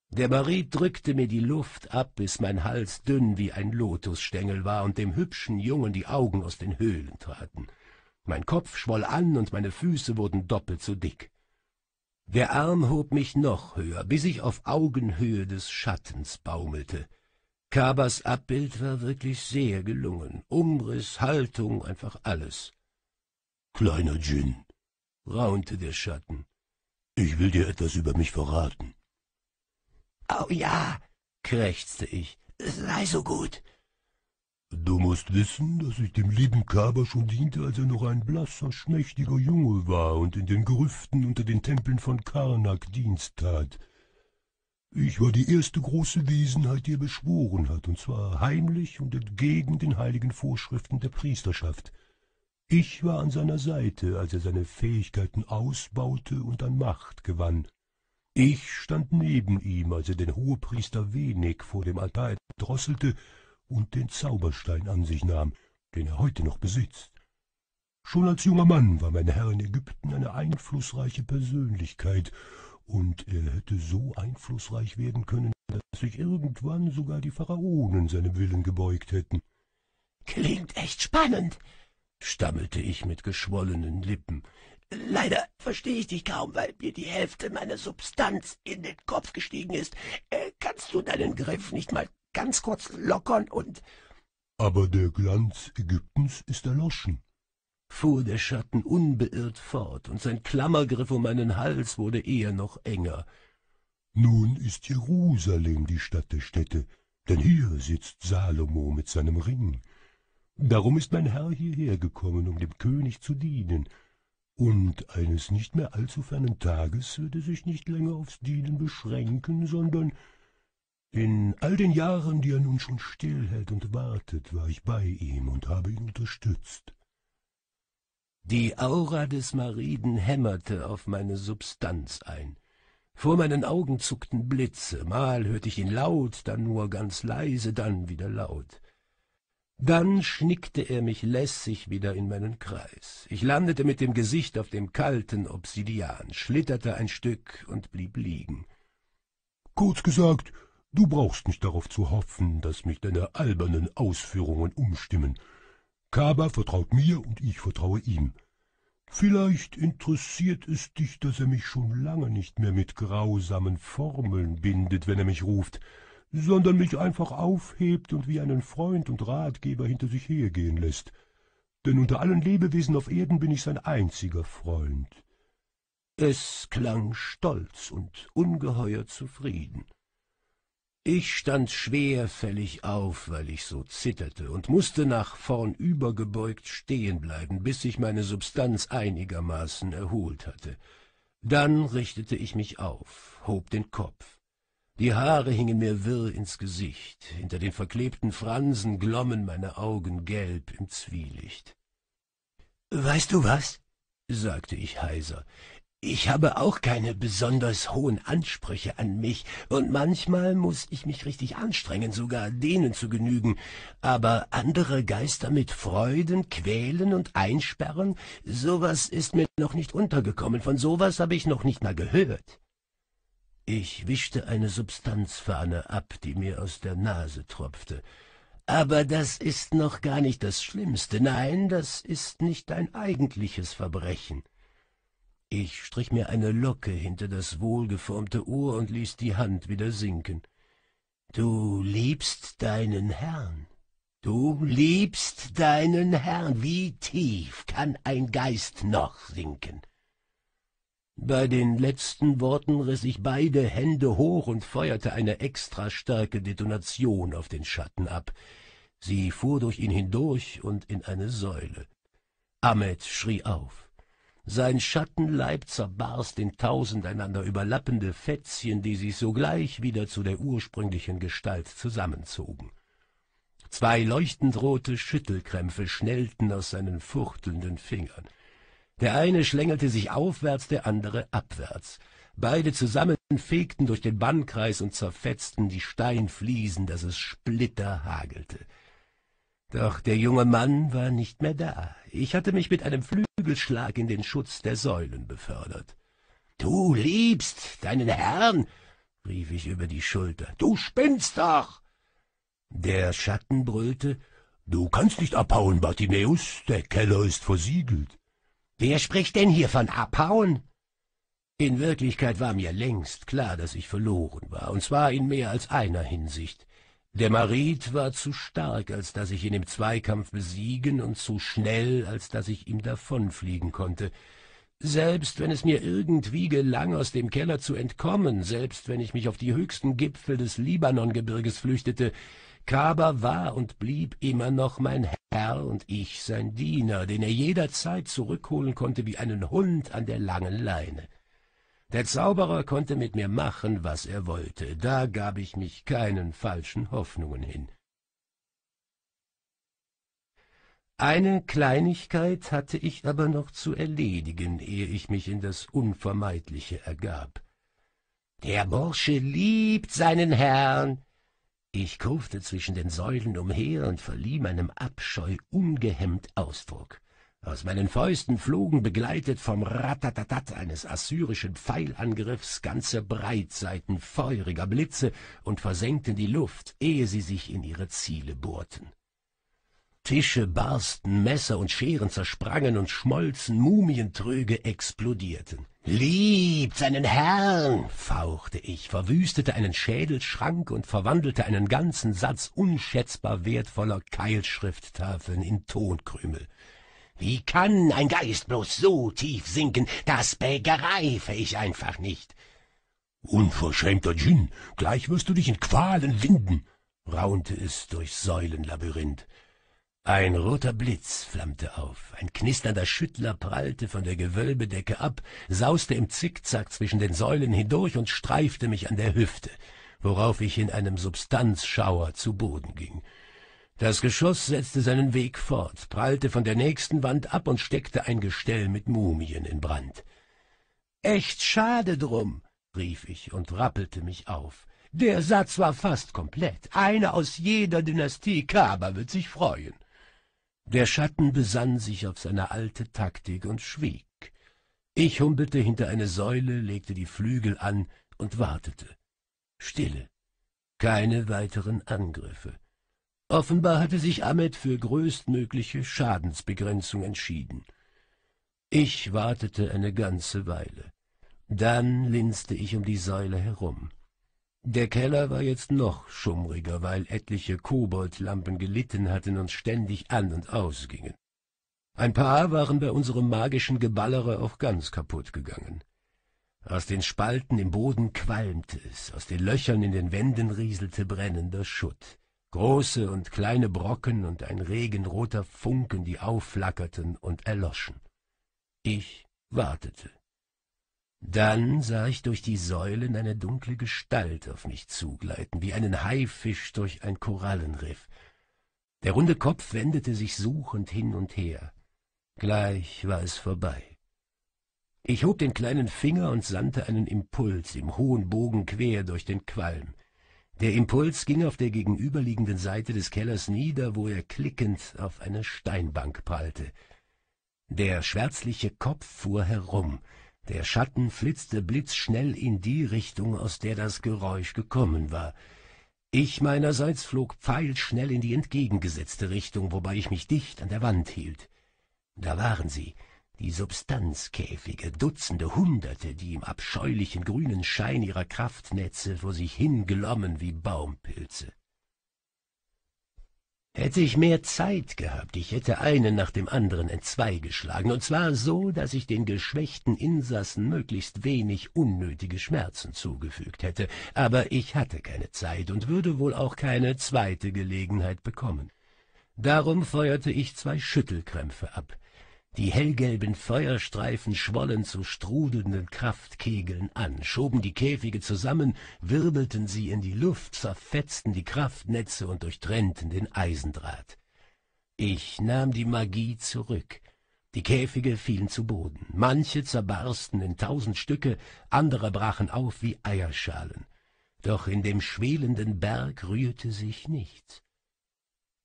Speaker 1: Der Marie drückte mir die Luft ab, bis mein Hals dünn wie ein Lotusstängel war und dem hübschen Jungen die Augen aus den Höhlen traten. Mein Kopf schwoll an und meine Füße wurden doppelt so dick. Der Arm hob mich noch höher, bis ich auf Augenhöhe des Schattens baumelte. Kabas Abbild war wirklich sehr gelungen. Umriss, Haltung, einfach alles. Kleiner Djinn, raunte der Schatten. Ich will dir etwas über mich verraten. Oh ja, krächzte ich. Sei so gut. Du musst wissen, dass ich dem lieben Kaber schon diente, als er noch ein blasser, schmächtiger Junge war und in den Grüften unter den Tempeln von Karnak Dienst tat. Ich war die erste große Wesenheit, die er beschworen hat, und zwar heimlich und entgegen den heiligen Vorschriften der Priesterschaft. Ich war an seiner Seite, als er seine Fähigkeiten ausbaute und an Macht gewann. Ich stand neben ihm, als er den Hohepriester Wenig vor dem Altar drosselte und den Zauberstein an sich nahm, den er heute noch besitzt. Schon als junger Mann war mein Herr in Ägypten eine einflussreiche Persönlichkeit, und er äh, hätte so einflussreich werden können, dass sich irgendwann sogar die Pharaonen seinem Willen gebeugt hätten. Klingt echt spannend, stammelte ich mit geschwollenen Lippen. Leider verstehe ich dich kaum, weil mir die Hälfte meiner Substanz in den Kopf gestiegen ist. Äh, kannst du deinen Griff nicht mal ganz kurz lockern und... Aber der Glanz Ägyptens ist erloschen, fuhr der Schatten unbeirrt fort, und sein Klammergriff um meinen Hals wurde eher noch enger. Nun ist Jerusalem die Stadt der Städte, denn hier sitzt Salomo mit seinem Ring. Darum ist mein Herr hierher gekommen, um dem König zu dienen, und eines nicht mehr allzu fernen Tages würde sich nicht länger aufs Dienen beschränken, sondern in all den Jahren, die er nun schon stillhält und wartet, war ich bei ihm und habe ihn unterstützt. Die Aura des Mariden hämmerte auf meine Substanz ein. Vor meinen Augen zuckten Blitze, mal hörte ich ihn laut, dann nur ganz leise, dann wieder laut. Dann schnickte er mich lässig wieder in meinen Kreis. Ich landete mit dem Gesicht auf dem kalten Obsidian, schlitterte ein Stück und blieb liegen. Kurz gesagt, du brauchst nicht darauf zu hoffen, dass mich deine albernen Ausführungen umstimmen. Kaba vertraut mir und ich vertraue ihm. Vielleicht interessiert es dich, dass er mich schon lange nicht mehr
Speaker 2: mit grausamen Formeln bindet, wenn er mich ruft, sondern mich einfach aufhebt und wie einen Freund und Ratgeber hinter sich hergehen lässt. Denn unter allen Lebewesen
Speaker 1: auf Erden bin ich sein einziger Freund. Es klang stolz und ungeheuer zufrieden. Ich stand schwerfällig auf, weil ich so zitterte, und musste nach vorn übergebeugt stehen bleiben, bis sich meine Substanz einigermaßen erholt hatte. Dann richtete ich mich auf, hob den Kopf. Die Haare hingen mir wirr ins Gesicht, hinter den verklebten Fransen glommen meine Augen gelb im Zwielicht. Weißt du was? sagte ich heiser. Ich habe auch keine besonders hohen Ansprüche an mich, und manchmal muss ich mich richtig anstrengen, sogar denen zu genügen, aber andere Geister mit Freuden quälen und einsperren, sowas ist mir noch nicht untergekommen, von sowas habe ich noch nicht mal gehört. Ich wischte eine Substanzfahne ab, die mir aus der Nase tropfte. Aber das ist noch gar nicht das Schlimmste, nein, das ist nicht dein eigentliches Verbrechen. Ich strich mir eine Locke hinter das wohlgeformte Ohr und ließ die Hand wieder sinken. Du liebst deinen Herrn. Du liebst deinen Herrn. Wie tief kann ein Geist noch sinken? Bei den letzten Worten riss ich beide Hände hoch und feuerte eine extra starke Detonation auf den Schatten ab. Sie fuhr durch ihn hindurch und in eine Säule. Ahmed schrie auf. Sein Schattenleib zerbarst in tausend einander überlappende Fätzchen, die sich sogleich wieder zu der ursprünglichen Gestalt zusammenzogen. Zwei leuchtend rote Schüttelkrämpfe schnellten aus seinen fuchtelnden Fingern. Der eine schlängelte sich aufwärts, der andere abwärts. Beide zusammen fegten durch den Bannkreis und zerfetzten die Steinfliesen, daß es Splitter hagelte. Doch der junge Mann war nicht mehr da. Ich hatte mich mit einem Flügelschlag in den Schutz der Säulen befördert. Du liebst deinen Herrn, rief ich über die Schulter. Du spinnst doch! Der Schatten brüllte, Du kannst nicht abhauen, Bartimeus, der Keller ist versiegelt. Wer spricht denn hier von abhauen? In Wirklichkeit war mir längst klar, dass ich verloren war, und zwar in mehr als einer Hinsicht. Der Marit war zu stark, als dass ich ihn im Zweikampf besiegen, und zu schnell, als dass ich ihm davonfliegen konnte. Selbst wenn es mir irgendwie gelang, aus dem Keller zu entkommen, selbst wenn ich mich auf die höchsten Gipfel des Libanongebirges flüchtete, Kaba war und blieb immer noch mein Herr und ich sein Diener, den er jederzeit zurückholen konnte wie einen Hund an der langen Leine. Der Zauberer konnte mit mir machen, was er wollte, da gab ich mich keinen falschen Hoffnungen hin. Eine Kleinigkeit hatte ich aber noch zu erledigen, ehe ich mich in das Unvermeidliche ergab. Der Bursche liebt seinen Herrn. Ich kurfte zwischen den Säulen umher und verlieh meinem Abscheu ungehemmt Ausdruck. Aus meinen Fäusten flogen, begleitet vom Ratatatat eines assyrischen Pfeilangriffs, ganze Breitseiten feuriger Blitze und versenkten die Luft, ehe sie sich in ihre Ziele bohrten. Tische barsten, Messer und Scheren zersprangen und schmolzen, Mumientröge explodierten. Liebt seinen Herrn, fauchte ich, verwüstete einen Schädelschrank und verwandelte einen ganzen Satz unschätzbar wertvoller Keilschrifttafeln in Tonkrümel. Wie kann ein Geist bloß so tief sinken? Das begreife ich einfach nicht. Unverschämter Djinn, gleich wirst du dich in Qualen winden, raunte es durchs Säulenlabyrinth. Ein roter Blitz flammte auf, ein knisternder Schüttler prallte von der Gewölbedecke ab, sauste im Zickzack zwischen den Säulen hindurch und streifte mich an der Hüfte, worauf ich in einem Substanzschauer zu Boden ging. Das Geschoss setzte seinen Weg fort, prallte von der nächsten Wand ab und steckte ein Gestell mit Mumien in Brand. Echt schade drum, rief ich und rappelte mich auf. Der Satz war fast komplett. Einer aus jeder Dynastie Kaba wird sich freuen. Der Schatten besann sich auf seine alte Taktik und schwieg. Ich humpelte hinter eine Säule, legte die Flügel an und wartete. Stille. Keine weiteren Angriffe. Offenbar hatte sich Ahmed für größtmögliche Schadensbegrenzung entschieden. Ich wartete eine ganze Weile. Dann linste ich um die Säule herum. Der Keller war jetzt noch schummriger, weil etliche Koboldlampen gelitten hatten und ständig an und ausgingen. Ein paar waren bei unserem magischen Geballere auch ganz kaputt gegangen. Aus den Spalten im Boden qualmte es, aus den Löchern in den Wänden rieselte brennender Schutt große und kleine Brocken und ein Regen roter Funken, die aufflackerten und erloschen. Ich wartete. Dann sah ich durch die Säulen eine dunkle Gestalt auf mich zugleiten, wie einen Haifisch durch ein Korallenriff. Der runde Kopf wendete sich suchend hin und her. Gleich war es vorbei. Ich hob den kleinen Finger und sandte einen Impuls im hohen Bogen quer durch den Qualm. Der Impuls ging auf der gegenüberliegenden Seite des Kellers nieder, wo er klickend auf eine Steinbank prallte. Der schwärzliche Kopf fuhr herum, der Schatten flitzte blitzschnell in die Richtung, aus der das Geräusch gekommen war. Ich meinerseits flog pfeilschnell in die entgegengesetzte Richtung, wobei ich mich dicht an der Wand hielt. Da waren sie, die Substanzkäfige, Dutzende, Hunderte, die im abscheulichen grünen Schein ihrer Kraftnetze vor sich hinglommen wie Baumpilze. Hätte ich mehr Zeit gehabt, ich hätte einen nach dem anderen entzweigeschlagen, und zwar so, dass ich den geschwächten Insassen möglichst wenig unnötige Schmerzen zugefügt hätte, aber ich hatte keine Zeit und würde wohl auch keine zweite Gelegenheit bekommen. Darum feuerte ich zwei Schüttelkrämpfe ab, die hellgelben Feuerstreifen schwollen zu strudelnden Kraftkegeln an, schoben die Käfige zusammen, wirbelten sie in die Luft, zerfetzten die Kraftnetze und durchtrennten den Eisendraht. Ich nahm die Magie zurück. Die Käfige fielen zu Boden. Manche zerbarsten in tausend Stücke, andere brachen auf wie Eierschalen. Doch in dem schwelenden Berg rührte sich nichts.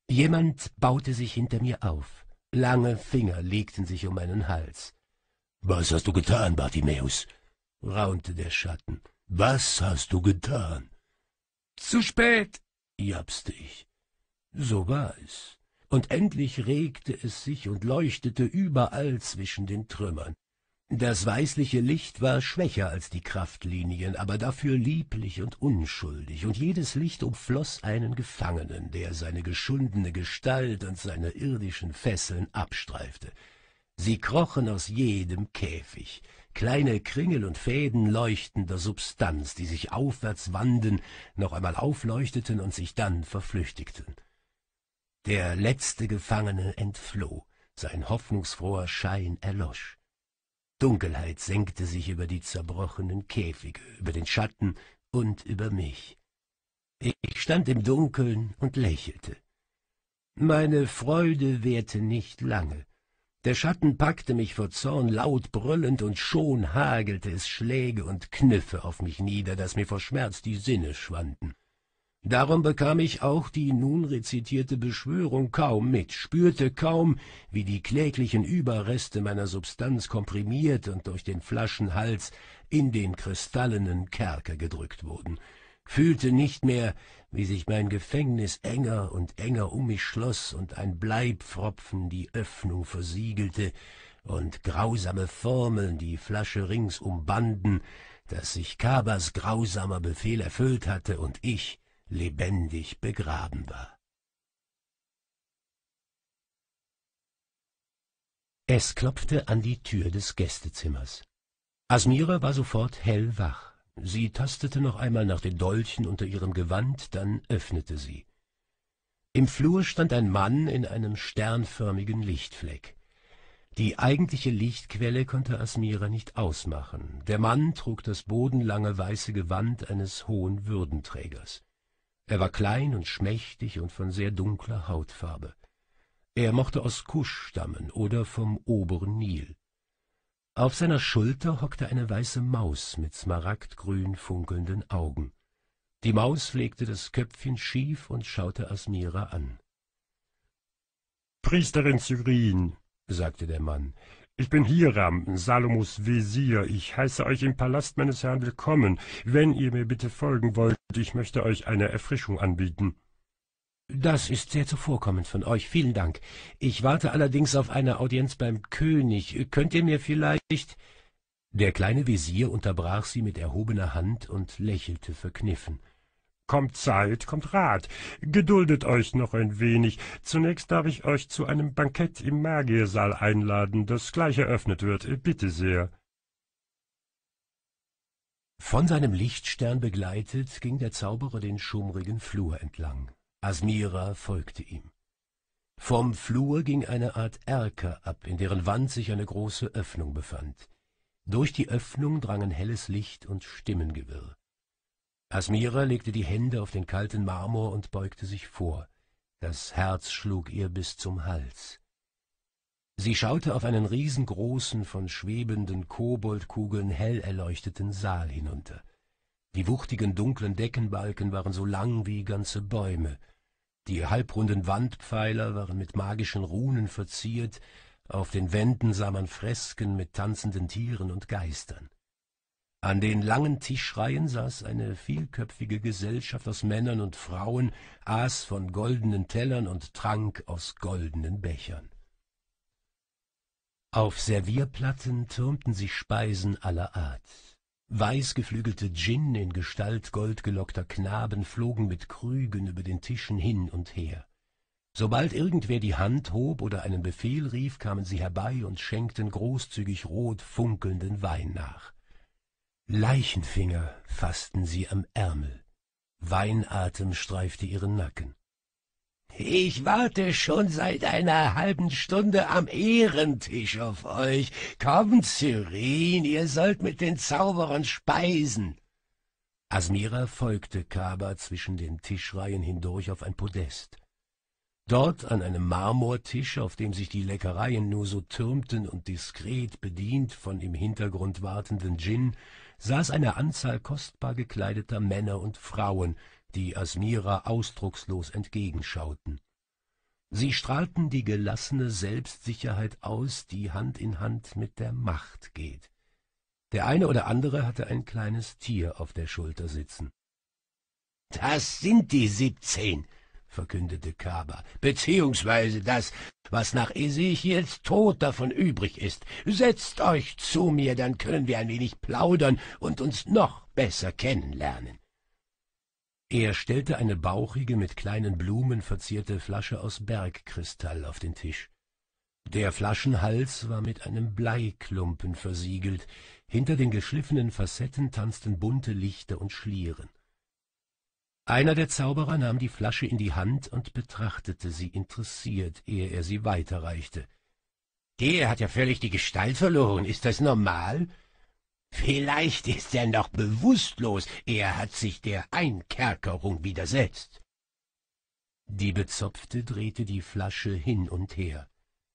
Speaker 1: Jemand baute sich hinter mir auf. Lange Finger legten sich um meinen Hals. Was hast du getan, Bartimäus? raunte der Schatten. Was hast du getan? Zu spät, japste ich. So war es. Und endlich regte es sich und leuchtete überall zwischen den Trümmern. Das weißliche Licht war schwächer als die Kraftlinien, aber dafür lieblich und unschuldig, und jedes Licht umfloß einen Gefangenen, der seine geschundene Gestalt und seine irdischen Fesseln abstreifte. Sie krochen aus jedem Käfig, kleine Kringel und Fäden leuchtender Substanz, die sich aufwärts wanden, noch einmal aufleuchteten und sich dann verflüchtigten. Der letzte Gefangene entfloh, sein hoffnungsfroher Schein erlosch. Dunkelheit senkte sich über die zerbrochenen Käfige, über den Schatten und über mich. Ich stand im Dunkeln und lächelte. Meine Freude währte nicht lange. Der Schatten packte mich vor Zorn laut brüllend, und schon hagelte es Schläge und Kniffe auf mich nieder, daß mir vor Schmerz die Sinne schwanden. Darum bekam ich auch die nun rezitierte Beschwörung kaum mit, spürte kaum, wie die kläglichen Überreste meiner Substanz komprimiert und durch den Flaschenhals in den kristallenen Kerker gedrückt wurden, fühlte nicht mehr, wie sich mein Gefängnis enger und enger um mich schloß und ein Bleibpfropfen die Öffnung versiegelte und grausame Formeln die Flasche rings umbanden, daß sich Kabas grausamer Befehl erfüllt hatte und ich lebendig begraben war. Es klopfte an die Tür des Gästezimmers. Asmira war sofort hellwach. Sie tastete noch einmal nach den Dolchen unter ihrem Gewand, dann öffnete sie. Im Flur stand ein Mann in einem sternförmigen Lichtfleck. Die eigentliche Lichtquelle konnte Asmira nicht ausmachen. Der Mann trug das bodenlange weiße Gewand eines hohen Würdenträgers. Er war klein und schmächtig und von sehr dunkler Hautfarbe. Er mochte aus Kusch stammen oder vom oberen Nil. Auf seiner Schulter hockte eine weiße Maus mit smaragdgrün funkelnden Augen. Die Maus legte das Köpfchen schief und schaute Asmira an.
Speaker 2: Priesterin Cyrin, sagte der Mann, ich bin Hiram, Salomos Wesir. Ich heiße euch im Palast meines Herrn willkommen. Wenn ihr mir bitte folgen wollt, ich möchte euch eine Erfrischung anbieten. Das
Speaker 1: ist sehr zuvorkommend von euch. Vielen Dank. Ich warte allerdings auf eine Audienz beim König. Könnt ihr mir vielleicht... Der kleine Wesir unterbrach sie mit erhobener Hand und lächelte verkniffen. Kommt Zeit, kommt Rat. Geduldet euch
Speaker 2: noch ein wenig. Zunächst darf ich euch zu einem Bankett im Magiersaal einladen, das
Speaker 1: gleich eröffnet wird. Bitte sehr. Von seinem Lichtstern begleitet, ging der Zauberer den schummrigen Flur entlang. Asmira folgte ihm. Vom Flur ging eine Art Erker ab, in deren Wand sich eine große Öffnung befand. Durch die Öffnung drangen helles Licht und Stimmengewirr. Asmira legte die Hände auf den kalten Marmor und beugte sich vor. Das Herz schlug ihr bis zum Hals. Sie schaute auf einen riesengroßen, von schwebenden Koboldkugeln hell erleuchteten Saal hinunter. Die wuchtigen dunklen Deckenbalken waren so lang wie ganze Bäume. Die halbrunden Wandpfeiler waren mit magischen Runen verziert, auf den Wänden sah man Fresken mit tanzenden Tieren und Geistern. An den langen Tischreihen saß eine vielköpfige Gesellschaft aus Männern und Frauen, aß von goldenen Tellern und trank aus goldenen Bechern. Auf Servierplatten türmten sich Speisen aller Art. Weißgeflügelte Djinn in Gestalt goldgelockter Knaben flogen mit Krügen über den Tischen hin und her. Sobald irgendwer die Hand hob oder einen Befehl rief, kamen sie herbei und schenkten großzügig rot funkelnden Wein nach. Leichenfinger faßten sie am Ärmel. Weinatem streifte ihren Nacken. Ich warte schon seit einer halben Stunde am Ehrentisch auf euch. Kommt, Cyrin, ihr sollt mit den Zauberern speisen. Asmira folgte Kaba zwischen den Tischreihen hindurch auf ein Podest. Dort an einem Marmortisch, auf dem sich die Leckereien nur so türmten und diskret bedient von im Hintergrund wartenden Djinn, saß eine Anzahl kostbar gekleideter Männer und Frauen, die Asmira ausdruckslos entgegenschauten. Sie strahlten die gelassene Selbstsicherheit aus, die Hand in Hand mit der Macht geht. Der eine oder andere hatte ein kleines Tier auf der Schulter sitzen. Das sind die siebzehn, verkündete Kaba, beziehungsweise das, was nach Ezechiels Tod davon übrig ist. Setzt euch zu mir, dann können wir ein wenig plaudern und uns noch besser kennenlernen. Er stellte eine bauchige, mit kleinen Blumen verzierte Flasche aus Bergkristall auf den Tisch. Der Flaschenhals war mit einem Bleiklumpen versiegelt, hinter den geschliffenen Facetten tanzten bunte Lichter und Schlieren einer der Zauberer nahm die Flasche in die Hand und betrachtete sie interessiert, ehe er sie weiterreichte. Der hat ja völlig die Gestalt verloren. Ist das normal? Vielleicht ist er noch bewusstlos. Er hat sich der Einkerkerung widersetzt. Die Bezopfte drehte die Flasche hin und her.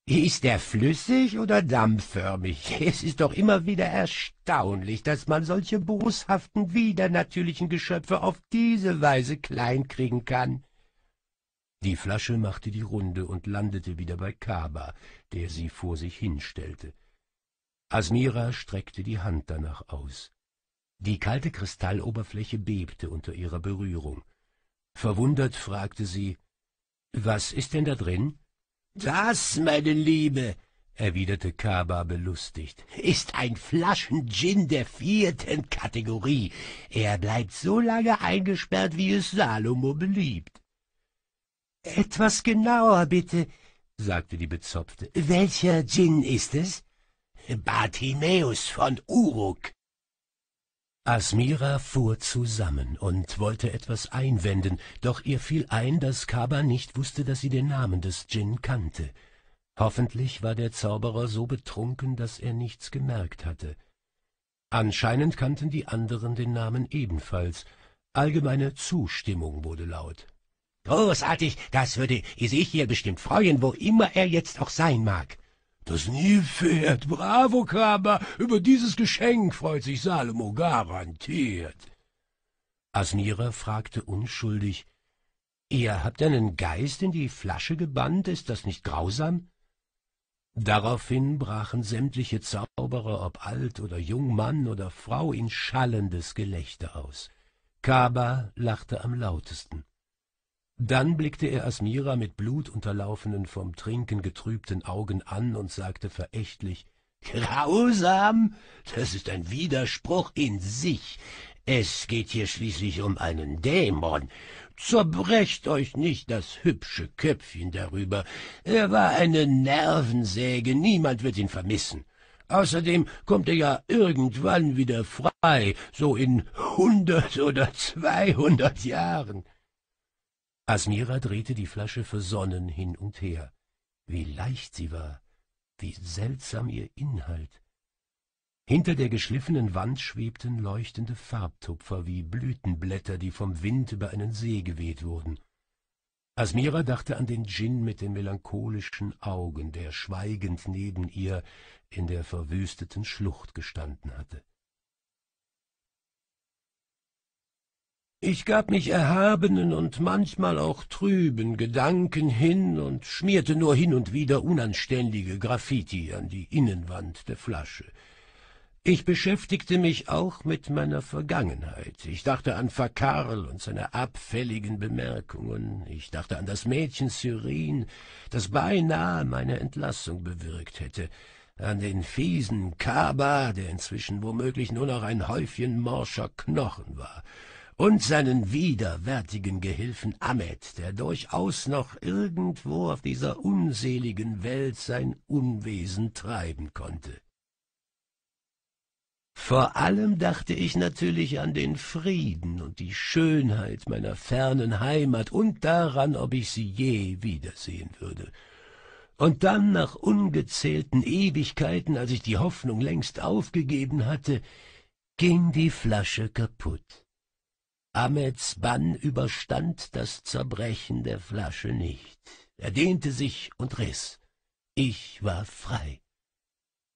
Speaker 1: Ist er flüssig oder dampfförmig? Es ist doch immer wieder erstaunlich, dass man solche boshaften, widernatürlichen Geschöpfe auf diese Weise kleinkriegen kann. Die Flasche machte die Runde und landete wieder bei Kaba, der sie vor sich hinstellte. Asmira streckte die Hand danach aus. Die kalte Kristalloberfläche bebte unter ihrer Berührung. Verwundert fragte sie, »Was ist denn da drin?« das, meine Liebe, erwiderte Kaba belustigt, ist ein Flaschen-Gin der vierten Kategorie. Er bleibt so lange eingesperrt, wie es Salomo beliebt. Etwas genauer, bitte, sagte die Bezopfte. Welcher Gin ist es? Bartimäus von Uruk. Asmira fuhr zusammen und wollte etwas einwenden, doch ihr fiel ein, dass Kaba nicht wusste, dass sie den Namen des Djinn kannte. Hoffentlich war der Zauberer so betrunken, dass er nichts gemerkt hatte. Anscheinend kannten die anderen den Namen ebenfalls. Allgemeine Zustimmung wurde laut. Großartig, das würde sich hier bestimmt freuen, wo immer er jetzt auch sein mag. Das Nilpferd, bravo, Kaba, über dieses Geschenk freut sich Salomo garantiert. Asmira fragte unschuldig, »Ihr habt einen Geist in die Flasche gebannt, ist das nicht grausam?« Daraufhin brachen sämtliche Zauberer, ob alt oder jung, Mann oder Frau, in schallendes Gelächter aus. Kaba lachte am lautesten. Dann blickte er Asmira mit blutunterlaufenen, vom Trinken getrübten Augen an und sagte verächtlich, »Grausam? Das ist ein Widerspruch in sich. Es geht hier schließlich um einen Dämon. Zerbrecht euch nicht das hübsche Köpfchen darüber. Er war eine Nervensäge, niemand wird ihn vermissen.« Außerdem kommt er ja irgendwann wieder frei, so in hundert oder zweihundert Jahren. Asmira drehte die Flasche versonnen hin und her. Wie leicht sie war, wie seltsam ihr Inhalt. Hinter der geschliffenen Wand schwebten leuchtende Farbtupfer wie Blütenblätter, die vom Wind über einen See geweht wurden. Asmira dachte an den Djinn mit den melancholischen Augen, der schweigend neben ihr in der verwüsteten Schlucht gestanden hatte. Ich gab mich erhabenen und manchmal auch trüben Gedanken hin und schmierte nur hin und wieder unanständige Graffiti an die Innenwand der Flasche. Ich beschäftigte mich auch mit meiner Vergangenheit. Ich dachte an Fakarl und seine abfälligen Bemerkungen. Ich dachte an das Mädchen Cyrin, das beinahe meine Entlassung bewirkt hätte. An den fiesen Kaba, der inzwischen womöglich nur noch ein Häufchen morscher Knochen war und seinen widerwärtigen Gehilfen Ahmed, der durchaus noch irgendwo auf dieser unseligen Welt sein Unwesen treiben konnte. Vor allem dachte ich natürlich an den Frieden und die Schönheit meiner fernen Heimat und daran, ob ich sie je wiedersehen würde. Und dann, nach ungezählten Ewigkeiten, als ich die Hoffnung längst aufgegeben hatte, ging die Flasche kaputt. Ahmeds Bann überstand das Zerbrechen der Flasche nicht. Er dehnte sich und riss. Ich war frei.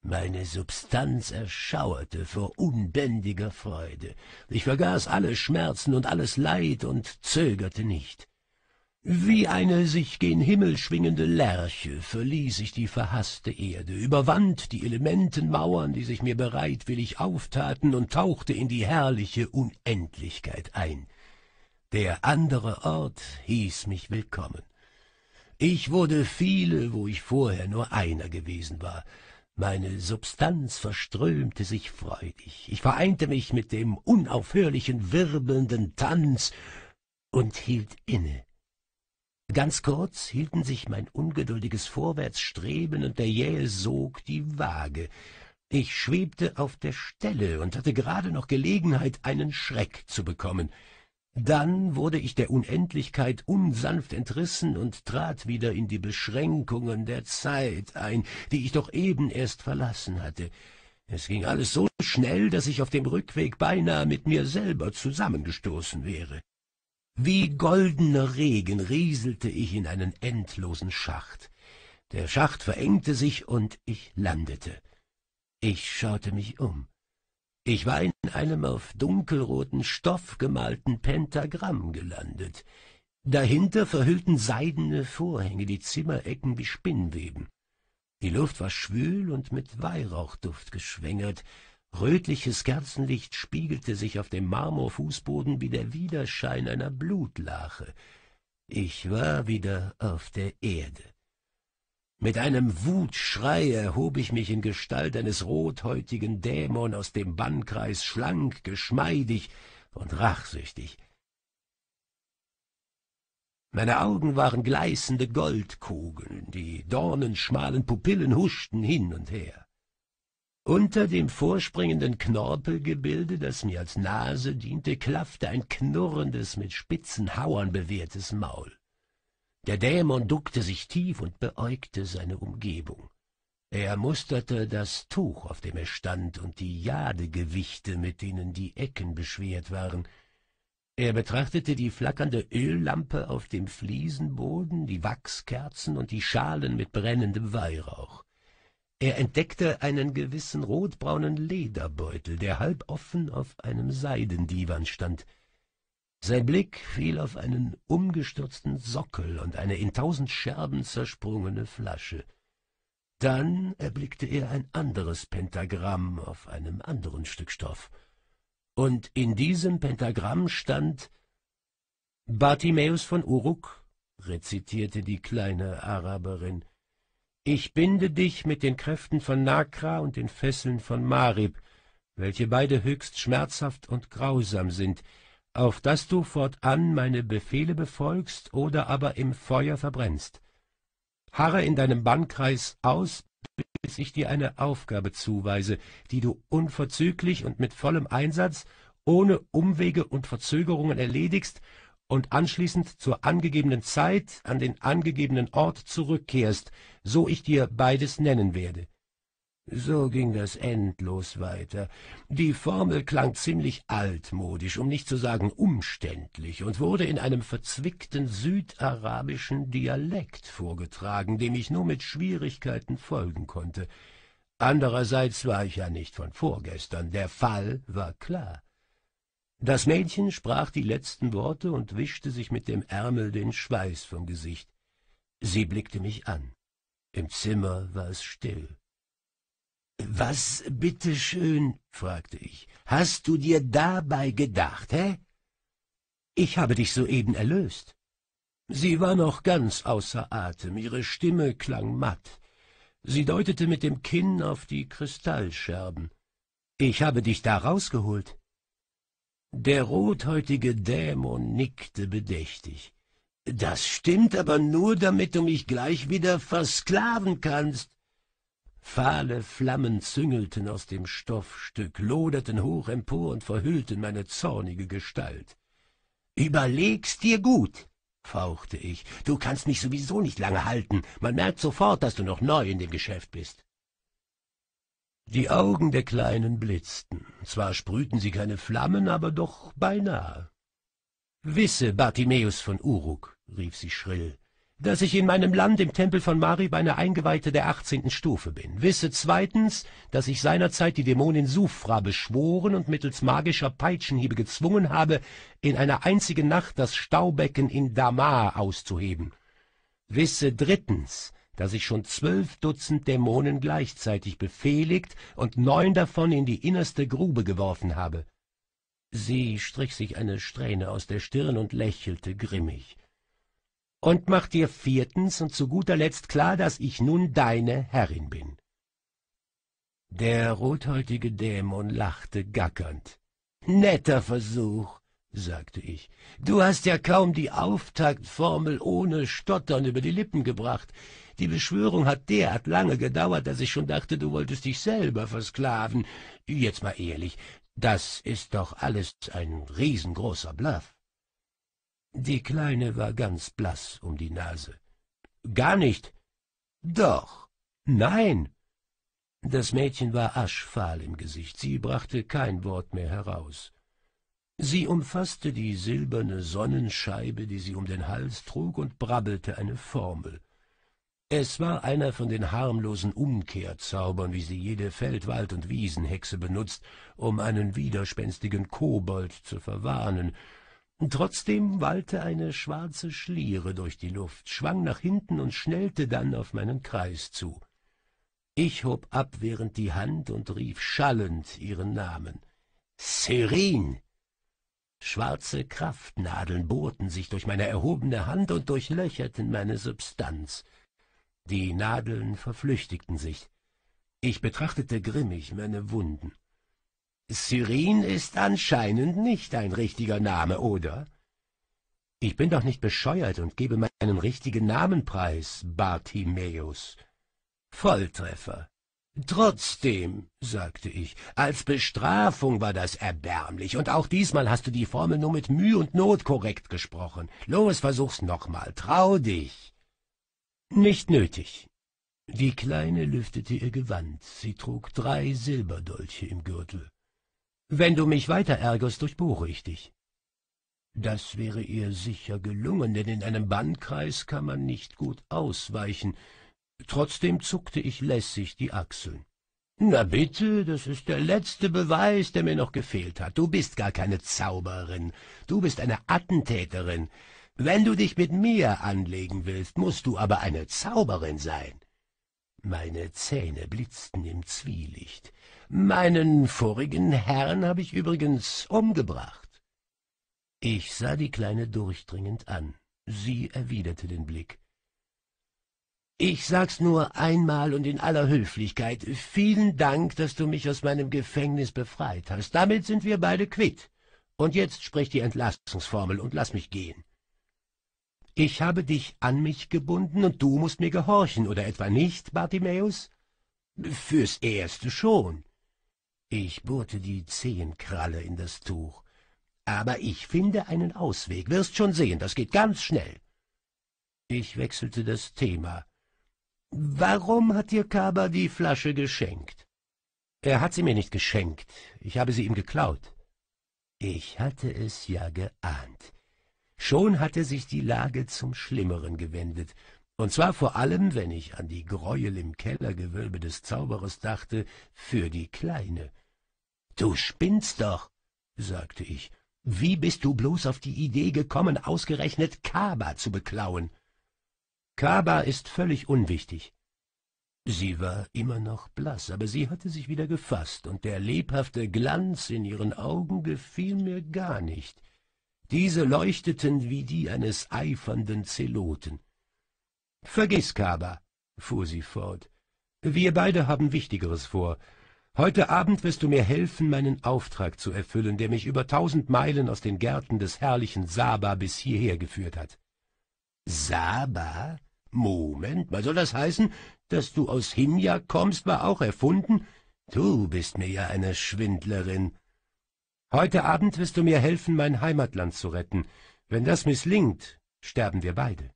Speaker 1: Meine Substanz erschauerte vor unbändiger Freude. Ich vergaß alle Schmerzen und alles Leid und zögerte nicht. Wie eine sich gen Himmel schwingende Lerche verließ ich die verhaßte Erde, überwand die Elementenmauern, die sich mir bereitwillig auftaten, und tauchte in die herrliche Unendlichkeit ein. Der andere Ort hieß mich willkommen. Ich wurde viele, wo ich vorher nur einer gewesen war. Meine Substanz verströmte sich freudig. Ich vereinte mich mit dem unaufhörlichen, wirbelnden Tanz und hielt inne Ganz kurz hielten sich mein ungeduldiges Vorwärtsstreben und der jähe Sog die Waage. Ich schwebte auf der Stelle und hatte gerade noch Gelegenheit, einen Schreck zu bekommen. Dann wurde ich der Unendlichkeit unsanft entrissen und trat wieder in die Beschränkungen der Zeit ein, die ich doch eben erst verlassen hatte. Es ging alles so schnell, daß ich auf dem Rückweg beinahe mit mir selber zusammengestoßen wäre. Wie goldener Regen rieselte ich in einen endlosen Schacht. Der Schacht verengte sich und ich landete. Ich schaute mich um. Ich war in einem auf dunkelroten Stoff gemalten Pentagramm gelandet. Dahinter verhüllten seidene Vorhänge die Zimmerecken wie Spinnweben. Die Luft war schwül und mit Weihrauchduft geschwängert, Rötliches Kerzenlicht spiegelte sich auf dem Marmorfußboden wie der Widerschein einer Blutlache. Ich war wieder auf der Erde. Mit einem Wutschrei erhob ich mich in Gestalt eines rothäutigen Dämon aus dem Bannkreis, schlank, geschmeidig und rachsüchtig. Meine Augen waren gleißende Goldkugeln, die dornenschmalen Pupillen huschten hin und her. Unter dem vorspringenden Knorpelgebilde, das mir als Nase diente, klaffte ein knurrendes, mit spitzen Hauern bewehrtes Maul. Der Dämon duckte sich tief und beäugte seine Umgebung. Er musterte das Tuch, auf dem er stand, und die Jadegewichte, mit denen die Ecken beschwert waren. Er betrachtete die flackernde Öllampe auf dem Fliesenboden, die Wachskerzen und die Schalen mit brennendem Weihrauch. Er entdeckte einen gewissen rotbraunen Lederbeutel, der halb offen auf einem Seidendivan stand. Sein Blick fiel auf einen umgestürzten Sockel und eine in tausend Scherben zersprungene Flasche. Dann erblickte er ein anderes Pentagramm auf einem anderen Stück Stoff. Und in diesem Pentagramm stand Bartimäus von Uruk, rezitierte die kleine Araberin, ich binde dich mit den Kräften von Nakra und den Fesseln von Marib, welche beide höchst schmerzhaft und grausam sind, auf daß du fortan meine Befehle befolgst oder aber im Feuer verbrennst. Harre in deinem Bannkreis aus, bis ich dir eine Aufgabe zuweise, die du unverzüglich und mit vollem Einsatz, ohne Umwege und Verzögerungen erledigst und anschließend zur angegebenen Zeit an den angegebenen Ort zurückkehrst, so ich dir beides nennen werde. So ging das endlos weiter. Die Formel klang ziemlich altmodisch, um nicht zu sagen umständlich, und wurde in einem verzwickten südarabischen Dialekt vorgetragen, dem ich nur mit Schwierigkeiten folgen konnte. Andererseits war ich ja nicht von vorgestern, der Fall war klar das mädchen sprach die letzten worte und wischte sich mit dem ärmel den schweiß vom gesicht sie blickte mich an im zimmer war es still was bitteschön fragte ich hast du dir dabei gedacht hä ich habe dich soeben erlöst sie war noch ganz außer atem ihre stimme klang matt sie deutete mit dem kinn auf die kristallscherben ich habe dich da rausgeholt der rothäutige Dämon nickte bedächtig. Das stimmt aber nur, damit du mich gleich wieder versklaven kannst. Fahle Flammen züngelten aus dem Stoffstück, loderten hoch empor und verhüllten meine zornige Gestalt. Überleg's dir gut, fauchte ich. Du kannst mich sowieso nicht lange halten. Man merkt sofort, dass du noch neu in dem Geschäft bist. Die Augen der Kleinen blitzten. Zwar sprühten sie keine Flammen, aber doch beinahe. Wisse, Bartimäus von Uruk, rief sie schrill, dass ich in meinem Land im Tempel von Marib eine Eingeweihte der achtzehnten Stufe bin. Wisse zweitens, dass ich seinerzeit die Dämonin Sufra beschworen und mittels magischer Peitschenhiebe gezwungen habe, in einer einzigen Nacht das Staubecken in Damar auszuheben. Wisse drittens, dass ich schon zwölf Dutzend Dämonen gleichzeitig befehligt und neun davon in die innerste Grube geworfen habe. Sie strich sich eine Strähne aus der Stirn und lächelte grimmig. Und mach dir viertens und zu guter Letzt klar, dass ich nun deine Herrin bin. Der rothäutige Dämon lachte gackernd. Netter Versuch, sagte ich. Du hast ja kaum die Auftaktformel ohne Stottern über die Lippen gebracht. Die Beschwörung hat derart lange gedauert, dass ich schon dachte, du wolltest dich selber versklaven. Jetzt mal ehrlich, das ist doch alles ein riesengroßer Bluff. Die Kleine war ganz blass um die Nase. Gar nicht. Doch. Nein. Das Mädchen war aschfahl im Gesicht, sie brachte kein Wort mehr heraus. Sie umfasste die silberne Sonnenscheibe, die sie um den Hals trug, und brabbelte eine Formel. Es war einer von den harmlosen Umkehrzaubern, wie sie jede Feldwald- und Wiesenhexe benutzt, um einen widerspenstigen Kobold zu verwarnen. Trotzdem wallte eine schwarze Schliere durch die Luft, schwang nach hinten und schnellte dann auf meinen Kreis zu. Ich hob abwehrend die Hand und rief schallend ihren Namen. Serin! Schwarze Kraftnadeln bohrten sich durch meine erhobene Hand und durchlöcherten meine Substanz. Die Nadeln verflüchtigten sich. Ich betrachtete grimmig meine Wunden. Syrin ist anscheinend nicht ein richtiger Name, oder? Ich bin doch nicht bescheuert und gebe meinen richtigen Namen preis, Bartimäus. Volltreffer. Trotzdem, sagte ich, als Bestrafung war das erbärmlich, und auch diesmal hast du die Formel nur mit Mühe und Not korrekt gesprochen. Los, versuch's nochmal, trau dich. Nicht nötig. Die Kleine lüftete ihr Gewand, sie trug drei Silberdolche im Gürtel. Wenn du mich weiter ärgerst, durchbohre ich dich. Das wäre ihr sicher gelungen, denn in einem Bannkreis kann man nicht gut ausweichen. Trotzdem zuckte ich lässig die Achseln. Na bitte, das ist der letzte Beweis, der mir noch gefehlt hat. Du bist gar keine Zauberin, du bist eine Attentäterin. Wenn du dich mit mir anlegen willst, musst du aber eine Zauberin sein. Meine Zähne blitzten im Zwielicht. Meinen vorigen Herrn habe ich übrigens umgebracht. Ich sah die Kleine durchdringend an. Sie erwiderte den Blick. Ich sag's nur einmal und in aller Höflichkeit. Vielen Dank, dass du mich aus meinem Gefängnis befreit hast. Damit sind wir beide quitt. Und jetzt sprich die Entlassungsformel und lass mich gehen. Ich habe dich an mich gebunden und du musst mir gehorchen, oder etwa nicht, Bartimäus? Fürs Erste schon. Ich bohrte die Zehenkralle in das Tuch. Aber ich finde einen Ausweg, wirst schon sehen, das geht ganz schnell. Ich wechselte das Thema. Warum hat dir Kaba die Flasche geschenkt? Er hat sie mir nicht geschenkt, ich habe sie ihm geklaut. Ich hatte es ja geahnt. Schon hatte sich die Lage zum Schlimmeren gewendet, und zwar vor allem, wenn ich an die Gräuel im Kellergewölbe des Zauberers dachte, für die Kleine. Du spinnst doch, sagte ich. Wie bist du bloß auf die Idee gekommen, ausgerechnet Kaba zu beklauen? Kaba ist völlig unwichtig. Sie war immer noch blass, aber sie hatte sich wieder gefasst, und der lebhafte Glanz in ihren Augen gefiel mir gar nicht. Diese leuchteten wie die eines eifernden Zeloten. Vergiss, Kaba, fuhr sie fort, wir beide haben Wichtigeres vor. Heute Abend wirst du mir helfen, meinen Auftrag zu erfüllen, der mich über tausend Meilen aus den Gärten des herrlichen Saba bis hierher geführt hat. Saba? Moment, mal soll das heißen, dass du aus Himja kommst, war auch erfunden? Du bist mir ja eine Schwindlerin. Heute Abend wirst du mir helfen, mein Heimatland zu retten. Wenn das misslingt, sterben wir beide.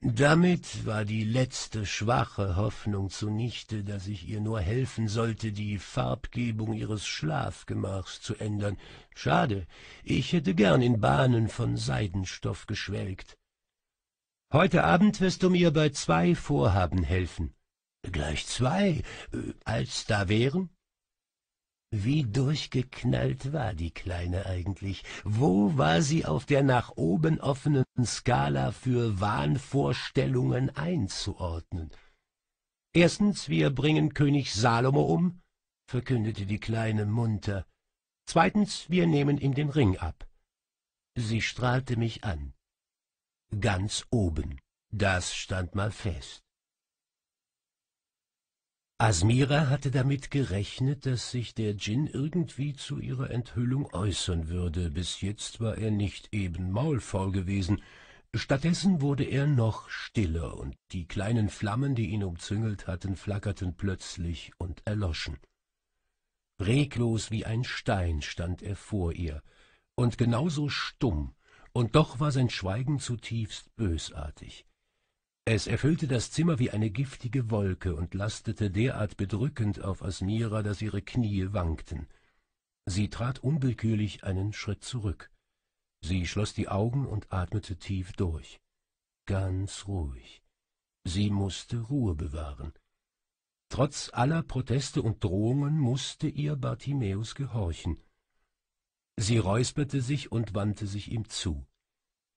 Speaker 1: Damit war die letzte schwache Hoffnung zunichte, dass ich ihr nur helfen sollte, die Farbgebung ihres Schlafgemachs zu ändern. Schade, ich hätte gern in Bahnen von Seidenstoff geschwelgt. Heute Abend wirst du mir bei zwei Vorhaben helfen. Gleich zwei, äh, als da wären? Wie durchgeknallt war die Kleine eigentlich? Wo war sie auf der nach oben offenen Skala für Wahnvorstellungen einzuordnen? Erstens, wir bringen König Salomo um, verkündete die Kleine munter. Zweitens, wir nehmen ihm den Ring ab. Sie strahlte mich an. Ganz oben, das stand mal fest. Asmira hatte damit gerechnet, dass sich der Djinn irgendwie zu ihrer Enthüllung äußern würde. Bis jetzt war er nicht eben maulfaul gewesen. Stattdessen wurde er noch stiller und die kleinen Flammen, die ihn umzüngelt hatten, flackerten plötzlich und erloschen. Reglos wie ein Stein stand er vor ihr und genauso stumm, und doch war sein Schweigen zutiefst bösartig. Es erfüllte das Zimmer wie eine giftige Wolke und lastete derart bedrückend auf Asmira, daß ihre Knie wankten. Sie trat unwillkürlich einen Schritt zurück. Sie schloss die Augen und atmete tief durch. Ganz ruhig. Sie mußte Ruhe bewahren. Trotz aller Proteste und Drohungen mußte ihr Bartimäus gehorchen. Sie räusperte sich und wandte sich ihm zu.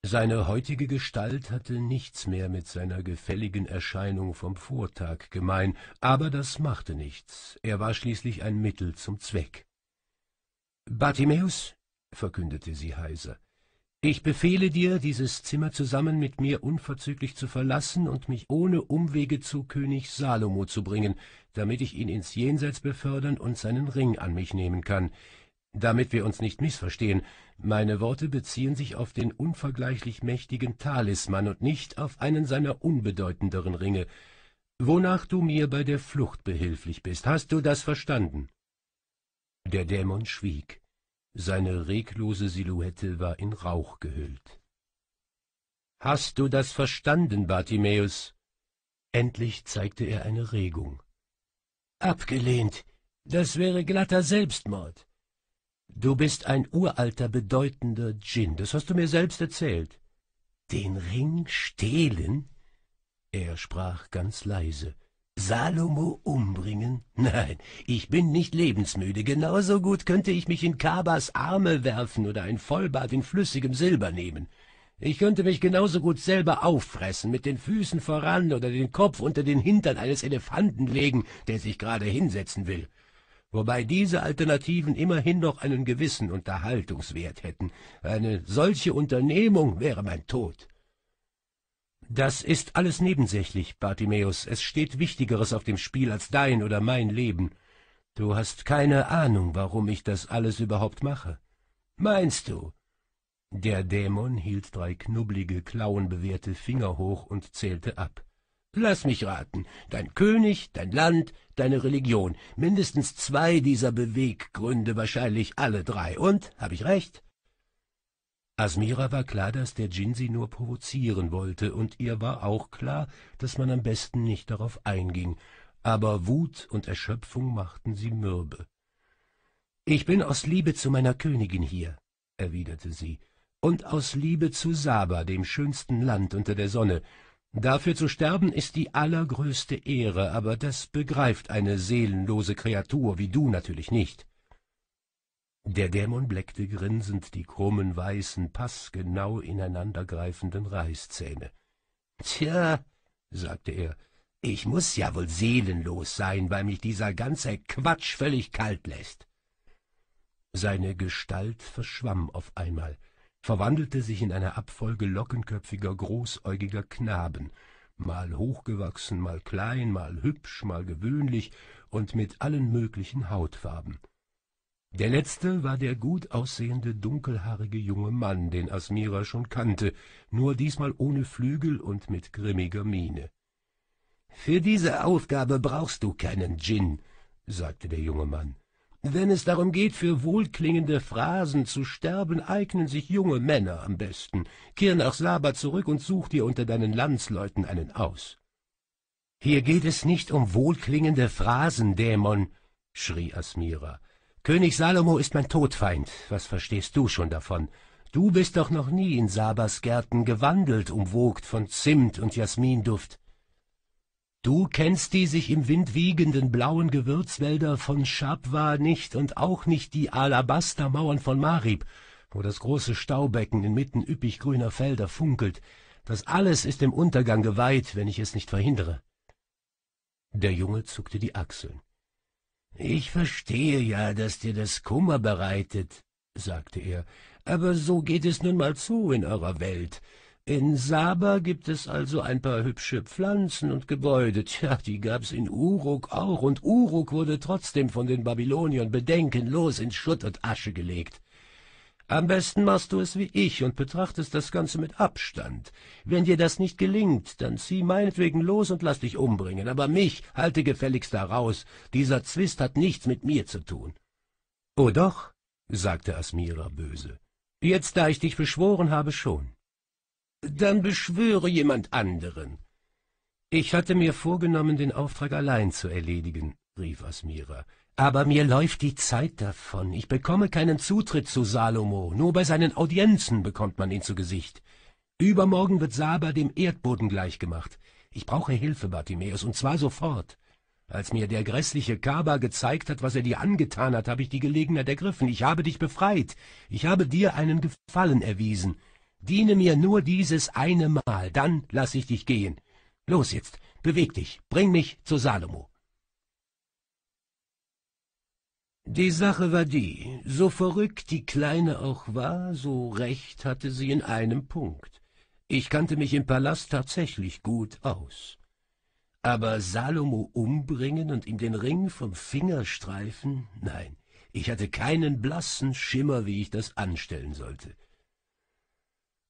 Speaker 1: Seine heutige Gestalt hatte nichts mehr mit seiner gefälligen Erscheinung vom Vortag gemein, aber das machte nichts, er war schließlich ein Mittel zum Zweck. Bartimäus, verkündete sie heiser, ich befehle dir, dieses Zimmer zusammen mit mir unverzüglich zu verlassen und mich ohne Umwege zu König Salomo zu bringen, damit ich ihn ins Jenseits befördern und seinen Ring an mich nehmen kann. Damit wir uns nicht missverstehen, meine Worte beziehen sich auf den unvergleichlich mächtigen Talisman und nicht auf einen seiner unbedeutenderen Ringe, wonach du mir bei der Flucht behilflich bist. Hast du das verstanden? Der Dämon schwieg. Seine reglose Silhouette war in Rauch gehüllt. Hast du das verstanden, Bartimäus? Endlich zeigte er eine Regung. Abgelehnt. Das wäre glatter Selbstmord. Du bist ein uralter, bedeutender Djinn, das hast du mir selbst erzählt. Den Ring stehlen? Er sprach ganz leise. Salomo umbringen? Nein, ich bin nicht lebensmüde. Genauso gut könnte ich mich in Kabas Arme werfen oder ein Vollbad in flüssigem Silber nehmen. Ich könnte mich genauso gut selber auffressen, mit den Füßen voran oder den Kopf unter den Hintern eines Elefanten legen, der sich gerade hinsetzen will wobei diese Alternativen immerhin noch einen gewissen Unterhaltungswert hätten. Eine solche Unternehmung wäre mein Tod. Das ist alles nebensächlich, Bartimäus. Es steht Wichtigeres auf dem Spiel als dein oder mein Leben. Du hast keine Ahnung, warum ich das alles überhaupt mache. Meinst du? Der Dämon hielt drei knubbelige, klauenbewehrte Finger hoch und zählte ab. Lass mich raten, dein König, dein Land, deine Religion, mindestens zwei dieser Beweggründe, wahrscheinlich alle drei. Und, habe ich recht? Asmira war klar, dass der Djinn sie nur provozieren wollte, und ihr war auch klar, dass man am besten nicht darauf einging, aber Wut und Erschöpfung machten sie mürbe. Ich bin aus Liebe zu meiner Königin hier, erwiderte sie, und aus Liebe zu Saba, dem schönsten Land unter der Sonne, Dafür zu sterben ist die allergrößte Ehre, aber das begreift eine seelenlose Kreatur wie du natürlich nicht. Der Dämon bleckte grinsend die krummen weißen, passgenau ineinandergreifenden Reißzähne. Tja, sagte er, ich muß ja wohl seelenlos sein, weil mich dieser ganze Quatsch völlig kalt lässt. Seine Gestalt verschwamm auf einmal verwandelte sich in eine Abfolge lockenköpfiger, großäugiger Knaben, mal hochgewachsen, mal klein, mal hübsch, mal gewöhnlich und mit allen möglichen Hautfarben. Der letzte war der gut aussehende, dunkelhaarige junge Mann, den Asmira schon kannte, nur diesmal ohne Flügel und mit grimmiger Miene. »Für diese Aufgabe brauchst du keinen Djinn«, sagte der junge Mann. Wenn es darum geht, für wohlklingende Phrasen zu sterben, eignen sich junge Männer am besten. Kehr nach Saba zurück und such dir unter deinen Landsleuten einen aus. Hier geht es nicht um wohlklingende Phrasen, Dämon, schrie Asmira. König Salomo ist mein Todfeind. Was verstehst du schon davon? Du bist doch noch nie in Sabas Gärten gewandelt, umwogt von Zimt und Jasminduft. Du kennst die sich im Wind wiegenden blauen Gewürzwälder von Schabwa nicht und auch nicht die Alabastermauern von Marib, wo das große Staubecken inmitten üppig grüner Felder funkelt. Das alles ist dem Untergang geweiht, wenn ich es nicht verhindere. Der Junge zuckte die Achseln. Ich verstehe ja, dass dir das Kummer bereitet, sagte er, aber so geht es nun mal zu in eurer Welt. In Saba gibt es also ein paar hübsche Pflanzen und Gebäude. Tja, die gab's in Uruk auch, und Uruk wurde trotzdem von den Babyloniern bedenkenlos in Schutt und Asche gelegt. Am besten machst du es wie ich und betrachtest das Ganze mit Abstand. Wenn dir das nicht gelingt, dann zieh meinetwegen los und lass dich umbringen, aber mich halte gefälligst daraus. Dieser Zwist hat nichts mit mir zu tun. Oh doch, sagte Asmira böse. Jetzt, da ich dich beschworen habe, schon. Dann beschwöre jemand anderen. Ich hatte mir vorgenommen, den Auftrag allein zu erledigen, rief Asmira. Aber mir läuft die Zeit davon. Ich bekomme keinen Zutritt zu Salomo. Nur bei seinen Audienzen bekommt man ihn zu Gesicht. Übermorgen wird Saba dem Erdboden gleichgemacht. Ich brauche Hilfe, Bartimäus, und zwar sofort. Als mir der grässliche Kaba gezeigt hat, was er dir angetan hat, habe ich die Gelegenheit ergriffen. Ich habe dich befreit. Ich habe dir einen Gefallen erwiesen. Diene mir nur dieses eine Mal, dann lass ich dich gehen. Los jetzt, beweg dich, bring mich zu Salomo. Die Sache war die, so verrückt die Kleine auch war, so recht hatte sie in einem Punkt. Ich kannte mich im Palast tatsächlich gut aus. Aber Salomo umbringen und ihm den Ring vom Finger streifen, nein, ich hatte keinen blassen Schimmer, wie ich das anstellen sollte.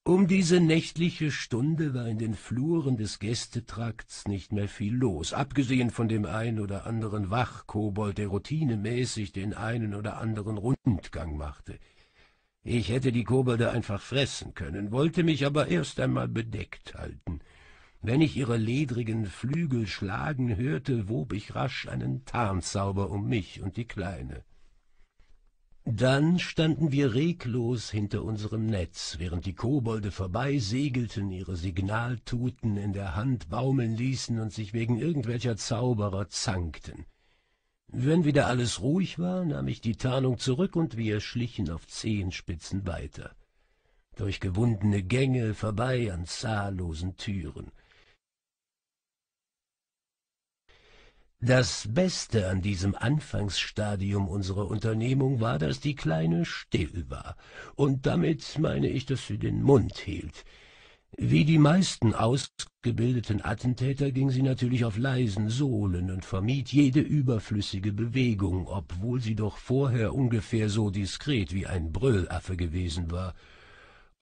Speaker 1: Um diese nächtliche Stunde war in den Fluren des Gästetrakts nicht mehr viel los, abgesehen von dem ein oder anderen Wachkobold, der routinemäßig den einen oder anderen Rundgang machte. Ich hätte die Kobolde einfach fressen können, wollte mich aber erst einmal bedeckt halten. Wenn ich ihre ledrigen Flügel schlagen hörte, wob ich rasch einen Tarnzauber um mich und die Kleine. Dann standen wir reglos hinter unserem Netz, während die Kobolde vorbeisegelten, ihre Signaltuten in der Hand baumeln ließen und sich wegen irgendwelcher Zauberer zankten. Wenn wieder alles ruhig war, nahm ich die Tarnung zurück und wir schlichen auf Zehenspitzen weiter. Durch gewundene Gänge vorbei an zahllosen Türen. Das Beste an diesem Anfangsstadium unserer Unternehmung war, dass die Kleine still war. Und damit meine ich, dass sie den Mund hielt. Wie die meisten ausgebildeten Attentäter ging sie natürlich auf leisen Sohlen und vermied jede überflüssige Bewegung, obwohl sie doch vorher ungefähr so diskret wie ein Brüllaffe gewesen war.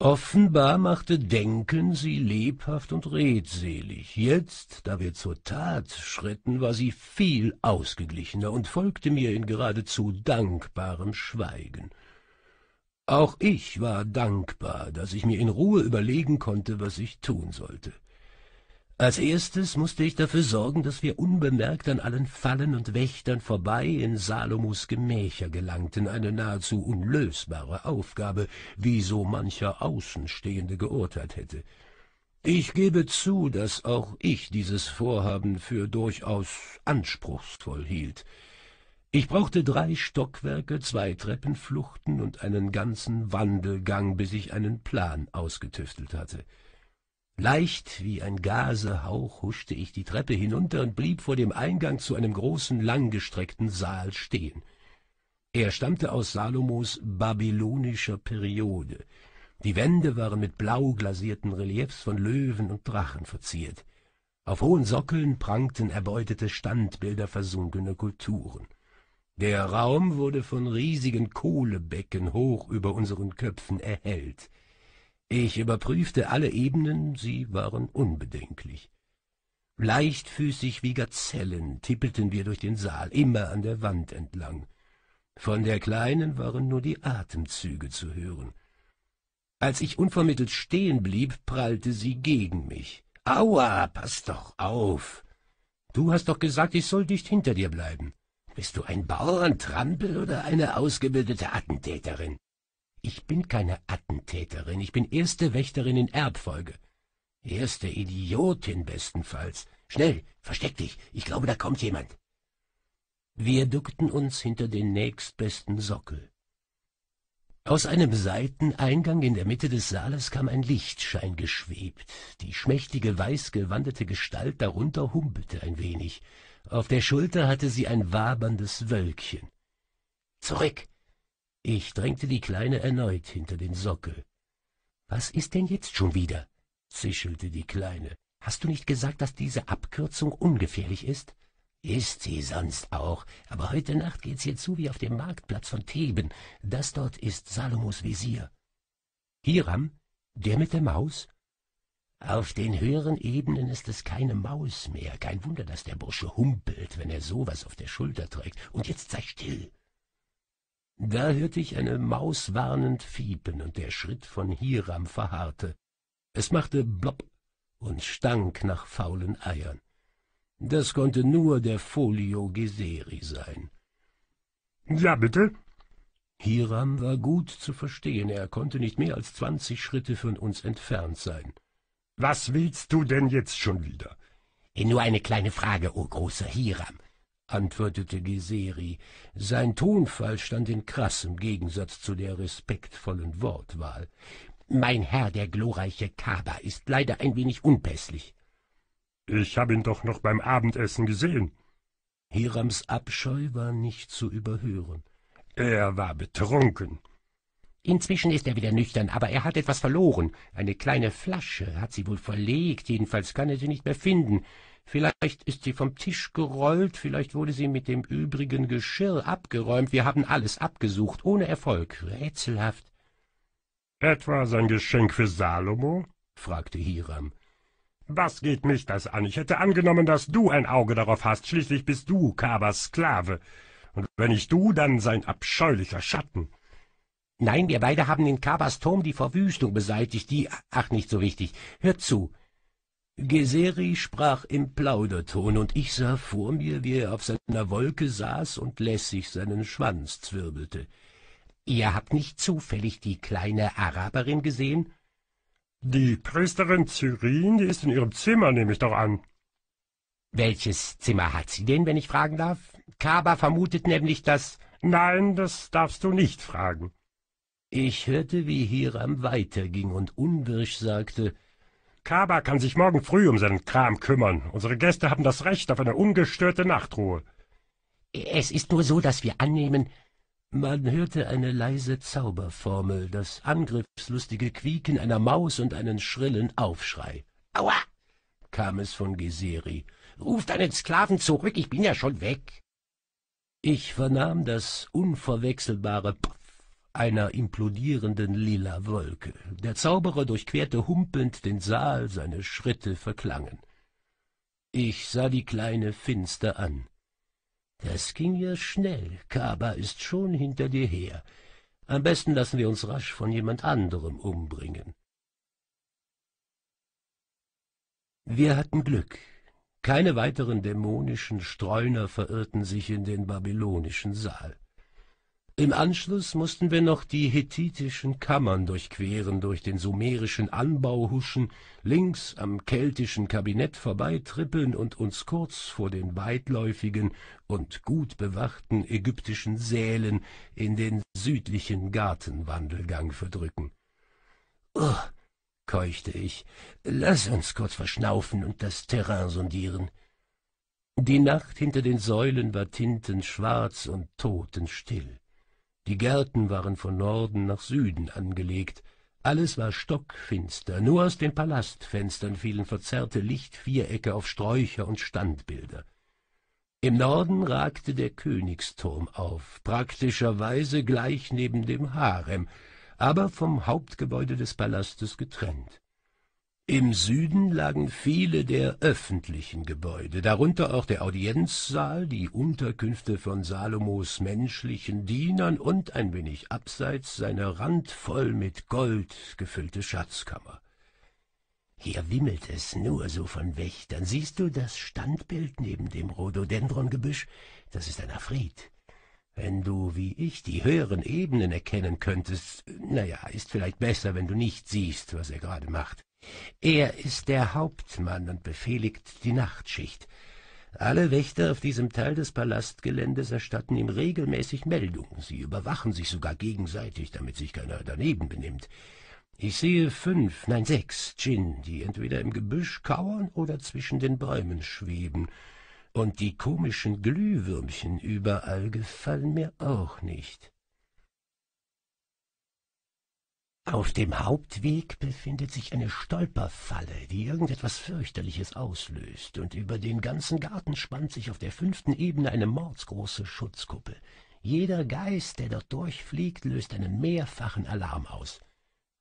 Speaker 1: Offenbar machte Denken sie lebhaft und redselig. Jetzt, da wir zur Tat schritten, war sie viel ausgeglichener und folgte mir in geradezu dankbarem Schweigen. Auch ich war dankbar, dass ich mir in Ruhe überlegen konnte, was ich tun sollte. Als erstes musste ich dafür sorgen, dass wir unbemerkt an allen Fallen und Wächtern vorbei in Salomos Gemächer gelangten, eine nahezu unlösbare Aufgabe, wie so mancher Außenstehende geurteilt hätte. Ich gebe zu, dass auch ich dieses Vorhaben für durchaus anspruchsvoll hielt. Ich brauchte drei Stockwerke, zwei Treppenfluchten und einen ganzen Wandelgang, bis ich einen Plan ausgetüftelt hatte. Leicht wie ein Gasehauch huschte ich die Treppe hinunter und blieb vor dem Eingang zu einem großen, langgestreckten Saal stehen. Er stammte aus Salomos babylonischer Periode. Die Wände waren mit blau glasierten Reliefs von Löwen und Drachen verziert. Auf hohen Sockeln prangten erbeutete Standbilder versunkener Kulturen. Der Raum wurde von riesigen Kohlebecken hoch über unseren Köpfen erhellt. Ich überprüfte alle Ebenen, sie waren unbedenklich. Leichtfüßig wie Gazellen tippelten wir durch den Saal, immer an der Wand entlang. Von der Kleinen waren nur die Atemzüge zu hören. Als ich unvermittelt stehen blieb, prallte sie gegen mich. Aua, pass doch auf! Du hast doch gesagt, ich soll dicht hinter dir bleiben. Bist du ein Bauerntrampel oder eine ausgebildete Attentäterin? Ich bin keine Attentäterin, ich bin erste Wächterin in Erbfolge. Erste Idiotin bestenfalls. Schnell, versteck dich, ich glaube, da kommt jemand. Wir duckten uns hinter den nächstbesten Sockel. Aus einem Seiteneingang in der Mitte des Saales kam ein Lichtschein geschwebt. Die schmächtige, weißgewandete Gestalt darunter humpelte ein wenig. Auf der Schulter hatte sie ein waberndes Wölkchen. Zurück, ich drängte die Kleine erneut hinter den Sockel. Was ist denn jetzt schon wieder? zischelte die Kleine. Hast du nicht gesagt, dass diese Abkürzung ungefährlich ist? Ist sie sonst auch, aber heute Nacht geht's hier zu wie auf dem Marktplatz von Theben. Das dort ist Salomos Visier. Hiram? Der mit der Maus? Auf den höheren Ebenen ist es keine Maus mehr. Kein Wunder, dass der Bursche humpelt, wenn er sowas auf der Schulter trägt. Und jetzt sei still. Da hörte ich eine Maus warnend fiepen und der Schritt von Hiram verharrte. Es machte blopp und stank nach faulen Eiern. Das konnte nur der Folio Geseri sein. Ja, bitte? Hiram war gut zu verstehen, er konnte nicht mehr als zwanzig Schritte von uns entfernt sein. Was willst du denn jetzt schon wieder? Nur eine kleine Frage, o oh großer Hiram antwortete Geseri. Sein Tonfall stand in krassem Gegensatz zu der respektvollen Wortwahl. Mein Herr, der glorreiche Kaba, ist leider ein wenig unpässlich.
Speaker 2: Ich habe ihn doch noch beim Abendessen gesehen. Hirams Abscheu war nicht
Speaker 1: zu überhören. Er war betrunken. Inzwischen ist er wieder nüchtern, aber er hat etwas verloren. Eine kleine Flasche hat sie wohl verlegt, jedenfalls kann er sie nicht mehr finden vielleicht ist sie vom Tisch gerollt, vielleicht wurde sie mit dem übrigen Geschirr abgeräumt, wir haben alles abgesucht, ohne Erfolg, rätselhaft.
Speaker 2: Etwa sein Geschenk für Salomo? fragte Hiram. Was geht mich das an? Ich hätte angenommen, dass du ein Auge darauf hast, schließlich bist du Kabas Sklave, und
Speaker 1: wenn nicht du, dann sein abscheulicher Schatten. Nein, wir beide haben in Kabas Turm die Verwüstung beseitigt, die... Ach, nicht so wichtig. Hör zu, Geseri sprach im Plauderton, und ich sah vor mir, wie er auf seiner Wolke saß und lässig seinen Schwanz zwirbelte. Ihr habt nicht zufällig die kleine
Speaker 2: Araberin gesehen? Die Priesterin Cyrin, die ist in ihrem Zimmer, nehme ich doch an. Welches Zimmer hat sie denn, wenn ich fragen darf? Kaba vermutet nämlich, dass... Nein, das darfst du nicht fragen. Ich hörte, wie Hiram weiterging und unwirsch sagte, Kaba kann sich morgen früh um seinen Kram kümmern. Unsere Gäste haben das Recht auf eine ungestörte Nachtruhe. Es ist nur so,
Speaker 1: dass wir annehmen, man hörte eine leise Zauberformel, das angriffslustige Quieken einer Maus und einen schrillen Aufschrei. Aua! kam es von Geseri. Ruf deinen Sklaven zurück, ich bin ja schon weg. Ich vernahm das unverwechselbare Pff einer implodierenden lila Wolke. Der Zauberer durchquerte humpelnd den Saal, seine Schritte verklangen. Ich sah die Kleine finster an. Das ging ja schnell, Kaba ist schon hinter dir her. Am besten lassen wir uns rasch von jemand anderem umbringen. Wir hatten Glück. Keine weiteren dämonischen Streuner verirrten sich in den babylonischen Saal. Im Anschluss mussten wir noch die hethitischen Kammern durchqueren, durch den sumerischen Anbau huschen, links am keltischen Kabinett vorbeitrippeln und uns kurz vor den weitläufigen und gut bewachten ägyptischen Sälen in den südlichen Gartenwandelgang verdrücken. Oh, keuchte ich, lass uns kurz verschnaufen und das Terrain sondieren. Die Nacht hinter den Säulen war tintenschwarz und totenstill. Die Gärten waren von Norden nach Süden angelegt, alles war stockfinster, nur aus den Palastfenstern fielen verzerrte Lichtvierecke auf Sträucher und Standbilder. Im Norden ragte der Königsturm auf, praktischerweise gleich neben dem Harem, aber vom Hauptgebäude des Palastes getrennt. Im Süden lagen viele der öffentlichen Gebäude, darunter auch der Audienzsaal, die Unterkünfte von Salomos menschlichen Dienern und ein wenig abseits seine randvoll mit Gold gefüllte Schatzkammer. Hier wimmelt es nur so von Wächtern. Siehst du das Standbild neben dem Rhododendrongebüsch? Das ist ein Afrit. Wenn du, wie ich, die höheren Ebenen erkennen könntest, na ja, ist vielleicht besser, wenn du nicht siehst, was er gerade macht. Er ist der Hauptmann und befehligt die Nachtschicht. Alle Wächter auf diesem Teil des Palastgeländes erstatten ihm regelmäßig Meldungen. Sie überwachen sich sogar gegenseitig, damit sich keiner daneben benimmt. Ich sehe fünf, nein sechs Djinn, die entweder im Gebüsch kauern oder zwischen den Bäumen schweben. Und die komischen Glühwürmchen überall gefallen mir auch nicht. Auf dem Hauptweg befindet sich eine Stolperfalle, die irgendetwas fürchterliches auslöst, und über den ganzen Garten spannt sich auf der fünften Ebene eine mordsgroße Schutzkuppel. Jeder Geist, der dort durchfliegt, löst einen mehrfachen Alarm aus.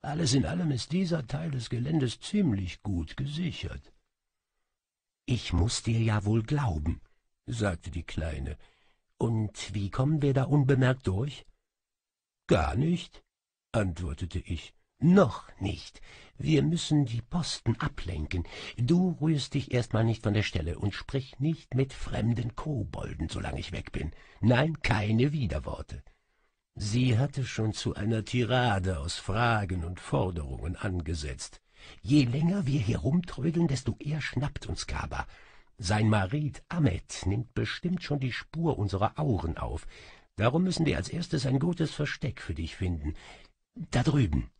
Speaker 1: Alles in allem ist dieser Teil des Geländes ziemlich gut gesichert. Ich muß dir ja wohl glauben, sagte die Kleine. Und wie kommen wir da unbemerkt durch? Gar nicht, antwortete ich. Noch nicht. Wir müssen die Posten ablenken. Du rührst dich erstmal nicht von der Stelle und sprich nicht mit fremden Kobolden, solange ich weg bin. Nein, keine Widerworte. Sie hatte schon zu einer Tirade aus Fragen und Forderungen angesetzt. Je länger wir hier rumtrödeln, desto eher schnappt uns Kaba. Sein Marit Ahmed nimmt bestimmt schon die Spur unserer Auren auf. Darum müssen wir als erstes ein gutes Versteck für dich finden. Da drüben.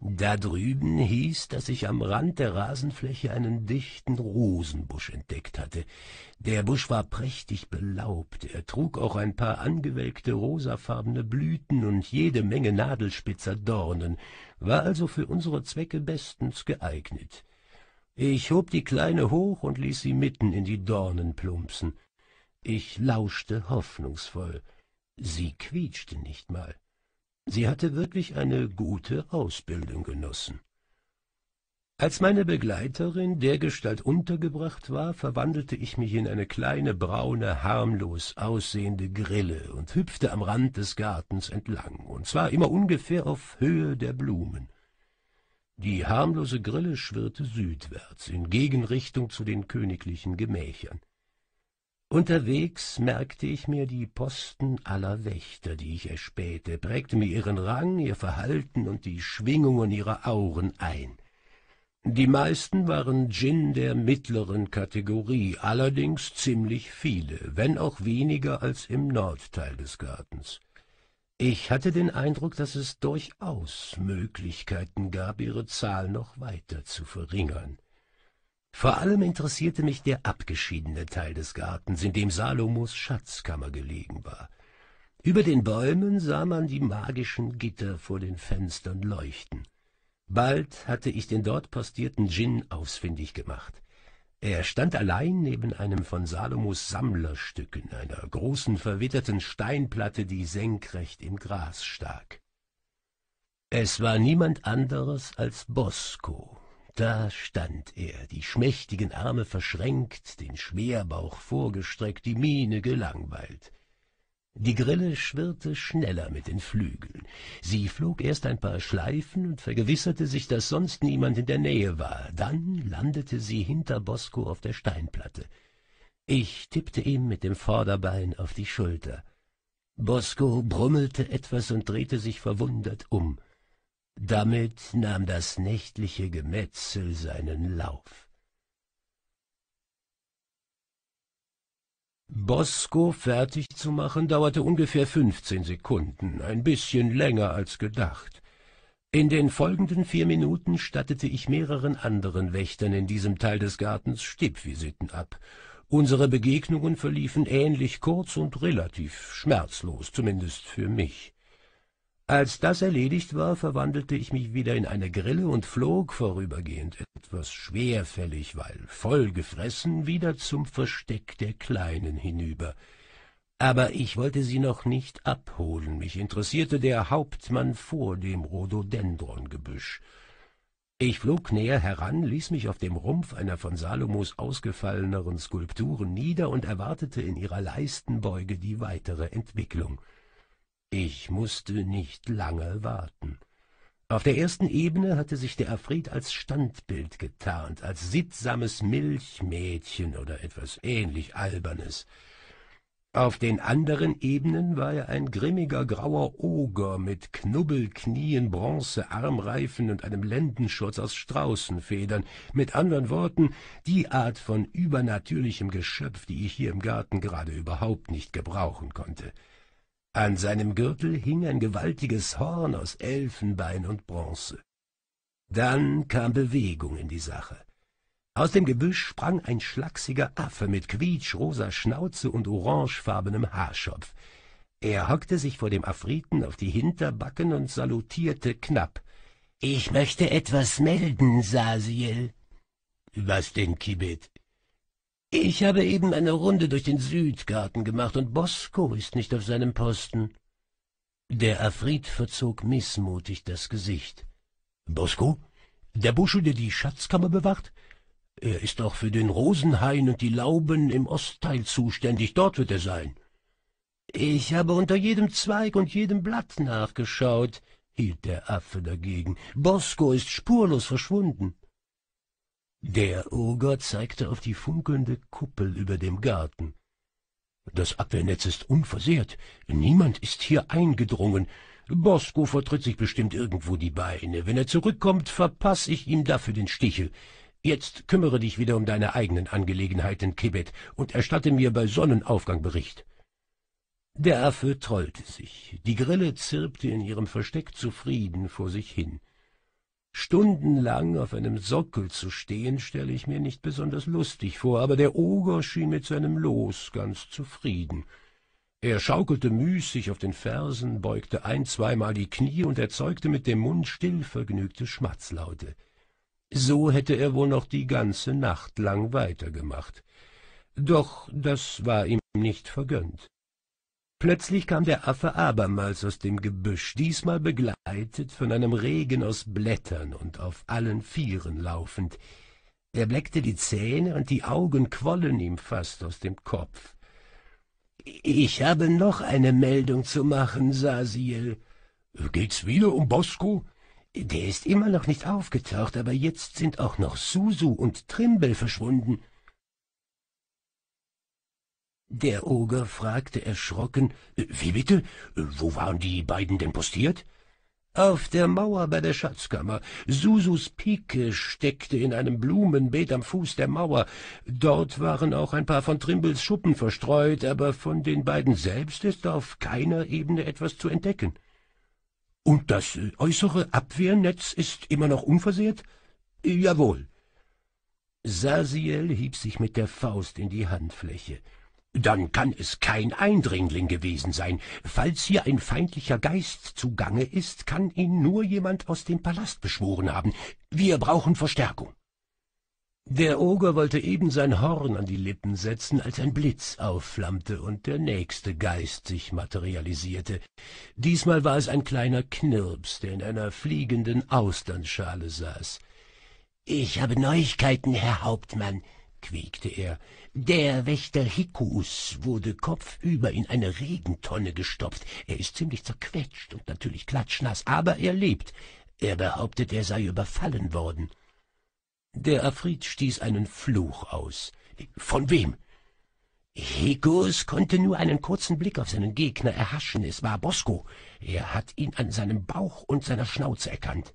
Speaker 1: Da drüben hieß, daß ich am Rand der Rasenfläche einen dichten Rosenbusch entdeckt hatte. Der Busch war prächtig belaubt, er trug auch ein paar angewelkte rosafarbene Blüten und jede Menge nadelspitzer Dornen, war also für unsere Zwecke bestens geeignet. Ich hob die Kleine hoch und ließ sie mitten in die Dornen plumpsen. Ich lauschte hoffnungsvoll. Sie quietschte nicht mal. Sie hatte wirklich eine gute Ausbildung genossen. Als meine Begleiterin dergestalt untergebracht war, verwandelte ich mich in eine kleine, braune, harmlos aussehende Grille und hüpfte am Rand des Gartens entlang, und zwar immer ungefähr auf Höhe der Blumen. Die harmlose Grille schwirrte südwärts, in Gegenrichtung zu den königlichen Gemächern. Unterwegs merkte ich mir die Posten aller Wächter, die ich erspähte, prägte mir ihren Rang, ihr Verhalten und die Schwingungen ihrer Auren ein. Die meisten waren Djinn der mittleren Kategorie, allerdings ziemlich viele, wenn auch weniger als im Nordteil des Gartens. Ich hatte den Eindruck, dass es durchaus Möglichkeiten gab, ihre Zahl noch weiter zu verringern. Vor allem interessierte mich der abgeschiedene Teil des Gartens, in dem Salomos Schatzkammer gelegen war. Über den Bäumen sah man die magischen Gitter vor den Fenstern leuchten. Bald hatte ich den dort postierten Djinn ausfindig gemacht. Er stand allein neben einem von Salomos Sammlerstücken, einer großen verwitterten Steinplatte, die senkrecht im Gras stak. Es war niemand anderes als Bosco, da stand er, die schmächtigen Arme verschränkt, den Schwerbauch vorgestreckt, die Miene gelangweilt. Die Grille schwirrte schneller mit den Flügeln. Sie flog erst ein paar Schleifen und vergewisserte sich, dass sonst niemand in der Nähe war. Dann landete sie hinter Bosco auf der Steinplatte. Ich tippte ihm mit dem Vorderbein auf die Schulter. Bosco brummelte etwas und drehte sich verwundert um. Damit nahm das nächtliche Gemetzel seinen Lauf. Bosco fertig zu machen dauerte ungefähr fünfzehn Sekunden, ein bisschen länger als gedacht. In den folgenden vier Minuten stattete ich mehreren anderen Wächtern in diesem Teil des Gartens Stippvisiten ab. Unsere Begegnungen verliefen ähnlich kurz und relativ schmerzlos, zumindest für mich. Als das erledigt war, verwandelte ich mich wieder in eine Grille und flog vorübergehend etwas schwerfällig, weil voll gefressen, wieder zum Versteck der Kleinen hinüber. Aber ich wollte sie noch nicht abholen, mich interessierte der Hauptmann vor dem Rhododendrongebüsch. Ich flog näher heran, ließ mich auf dem Rumpf einer von Salomos ausgefalleneren Skulpturen nieder und erwartete in ihrer Leistenbeuge die weitere Entwicklung. Ich mußte nicht lange warten. Auf der ersten Ebene hatte sich der Afrit als Standbild getarnt, als sittsames Milchmädchen oder etwas ähnlich Albernes. Auf den anderen Ebenen war er ein grimmiger grauer Oger mit Knubbelknien, Bronzearmreifen und einem Lendenschurz aus Straußenfedern, mit anderen Worten die Art von übernatürlichem Geschöpf, die ich hier im Garten gerade überhaupt nicht gebrauchen konnte. An seinem Gürtel hing ein gewaltiges Horn aus Elfenbein und Bronze. Dann kam Bewegung in die Sache. Aus dem Gebüsch sprang ein schlachsiger Affe mit quietschrosa Schnauze und orangefarbenem Haarschopf. Er hockte sich vor dem Afriten auf die Hinterbacken und salutierte knapp. »Ich möchte etwas melden, Sasiel.« »Was denn, Kibet?« ich habe eben eine Runde durch den Südgarten gemacht und Bosco ist nicht auf seinem Posten. Der Afrit verzog mißmutig das Gesicht. Bosco? Der Busche, der die Schatzkammer bewacht? Er ist auch für den Rosenhain und die Lauben im Ostteil zuständig, dort wird er sein. Ich habe unter jedem Zweig und jedem Blatt nachgeschaut, hielt der Affe dagegen. Bosco ist spurlos verschwunden. Der Oger zeigte auf die funkelnde Kuppel über dem Garten. Das Abwehrnetz ist unversehrt. Niemand ist hier eingedrungen. Bosco vertritt sich bestimmt irgendwo die Beine. Wenn er zurückkommt, verpass ich ihm dafür den Stichel. Jetzt kümmere dich wieder um deine eigenen Angelegenheiten, Kibet, und erstatte mir bei Sonnenaufgang Bericht. Der Affe trollte sich. Die Grille zirpte in ihrem Versteck zufrieden vor sich hin. Stundenlang auf einem Sockel zu stehen, stelle ich mir nicht besonders lustig vor, aber der Oger schien mit seinem Los ganz zufrieden. Er schaukelte müßig auf den Fersen, beugte ein-, zweimal die Knie und erzeugte mit dem Mund stillvergnügte Schmatzlaute. So hätte er wohl noch die ganze Nacht lang weitergemacht. Doch das war ihm nicht vergönnt. Plötzlich kam der Affe abermals aus dem Gebüsch, diesmal begleitet von einem Regen aus Blättern und auf allen Vieren laufend. Er bleckte die Zähne und die Augen quollen ihm fast aus dem Kopf. »Ich habe noch eine Meldung zu machen, Sasiel.« »Geht's wieder um Bosco?« »Der ist immer noch nicht aufgetaucht, aber jetzt sind auch noch Susu und Trimbel verschwunden.« der Oger fragte erschrocken, äh, wie bitte? Äh, wo waren die beiden denn postiert? Auf der Mauer bei der Schatzkammer. Susus Pike steckte in einem Blumenbeet am Fuß der Mauer. Dort waren auch ein paar von Trimbels Schuppen verstreut, aber von den beiden selbst ist auf keiner Ebene etwas zu entdecken. Und das äußere Abwehrnetz ist immer noch unversehrt? Jawohl. Sasiel hieb sich mit der Faust in die Handfläche. Dann kann es kein Eindringling gewesen sein. Falls hier ein feindlicher Geist zugange ist, kann ihn nur jemand aus dem Palast beschworen haben. Wir brauchen Verstärkung. Der Oger wollte eben sein Horn an die Lippen setzen, als ein Blitz aufflammte und der nächste Geist sich materialisierte. Diesmal war es ein kleiner Knirps, der in einer fliegenden Austernschale saß. Ich habe Neuigkeiten, Herr Hauptmann, quiekte er. Der Wächter Hikus wurde kopfüber in eine Regentonne gestopft. Er ist ziemlich zerquetscht und natürlich klatschnass, aber er lebt. Er behauptet, er sei überfallen worden. Der Afrit stieß einen Fluch aus. Von wem? Hikus konnte nur einen kurzen Blick auf seinen Gegner erhaschen. Es war Bosco. Er hat ihn an seinem Bauch und seiner Schnauze erkannt.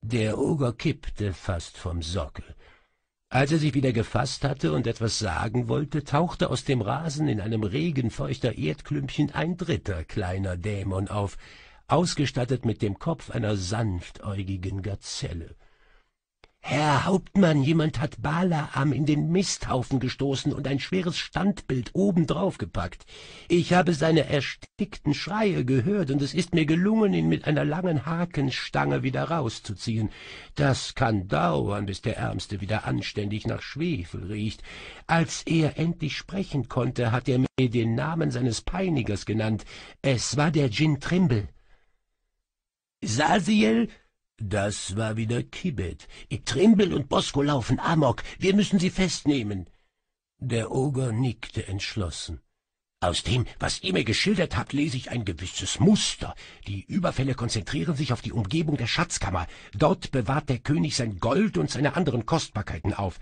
Speaker 1: Der Oger kippte fast vom Sockel. Als er sich wieder gefasst hatte und etwas sagen wollte, tauchte aus dem Rasen in einem regenfeuchter Erdklümpchen ein dritter kleiner Dämon auf, ausgestattet mit dem Kopf einer sanftäugigen Gazelle. Herr Hauptmann, jemand hat Balaam in den Misthaufen gestoßen und ein schweres Standbild obendrauf gepackt. Ich habe seine erstickten Schreie gehört, und es ist mir gelungen, ihn mit einer langen Hakenstange wieder rauszuziehen. Das kann dauern, bis der Ärmste wieder anständig nach Schwefel riecht. Als er endlich sprechen konnte, hat er mir den Namen seines Peinigers genannt. Es war der Djinn Trimble. Sasiel das war wieder Kibet. Trimble und Bosco laufen amok. Wir müssen sie festnehmen. Der Oger nickte entschlossen. Aus dem, was ihr mir geschildert habt, lese ich ein gewisses Muster. Die Überfälle konzentrieren sich auf die Umgebung der Schatzkammer. Dort bewahrt der König sein Gold und seine anderen Kostbarkeiten auf.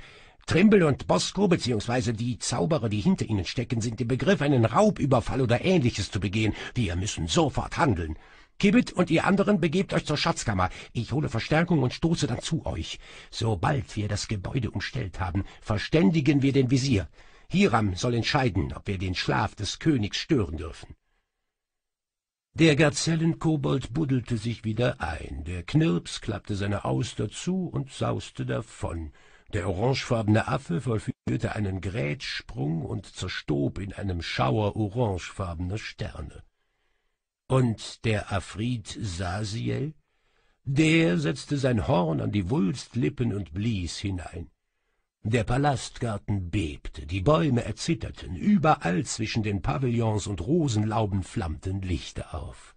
Speaker 1: Trimble und Bosco beziehungsweise die Zauberer, die hinter ihnen stecken, sind im Begriff, einen Raubüberfall oder ähnliches zu begehen. Wir müssen sofort handeln. Kibbet und ihr anderen begebt euch zur Schatzkammer. Ich hole Verstärkung und stoße dann zu euch. Sobald wir das Gebäude umstellt haben, verständigen wir den Visier. Hiram soll entscheiden, ob wir den Schlaf des Königs stören dürfen. Der Gazellenkobold buddelte sich wieder ein, der Knirps klappte seine Auster zu und sauste davon, der orangefarbene Affe vollführte einen Grätsprung und zerstob in einem Schauer orangefarbener Sterne. Und der Afrit Sasiel, der setzte sein Horn an die Wulstlippen und blies hinein. Der Palastgarten bebte, die Bäume erzitterten, überall zwischen den Pavillons und Rosenlauben flammten Lichter auf.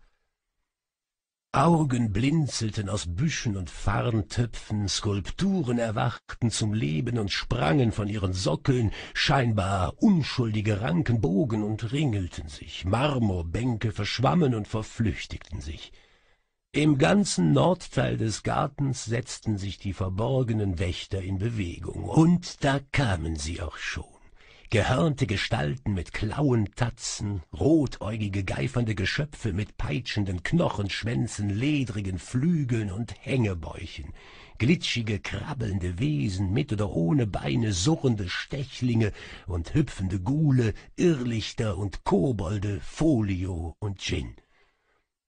Speaker 1: Augen blinzelten aus Büschen und Farntöpfen, Skulpturen erwachten zum Leben und sprangen von ihren Sockeln, scheinbar unschuldige Ranken bogen und ringelten sich, Marmorbänke verschwammen und verflüchtigten sich. Im ganzen Nordteil des Gartens setzten sich die verborgenen Wächter in Bewegung, und da kamen sie auch schon gehörnte Gestalten mit Klauentatzen, rotäugige, geifernde Geschöpfe mit peitschenden Knochenschwänzen, ledrigen Flügeln und Hängebäuchen, glitschige, krabbelnde Wesen mit oder ohne Beine, surrende Stechlinge und hüpfende Gule, Irrlichter und Kobolde, Folio und Gin.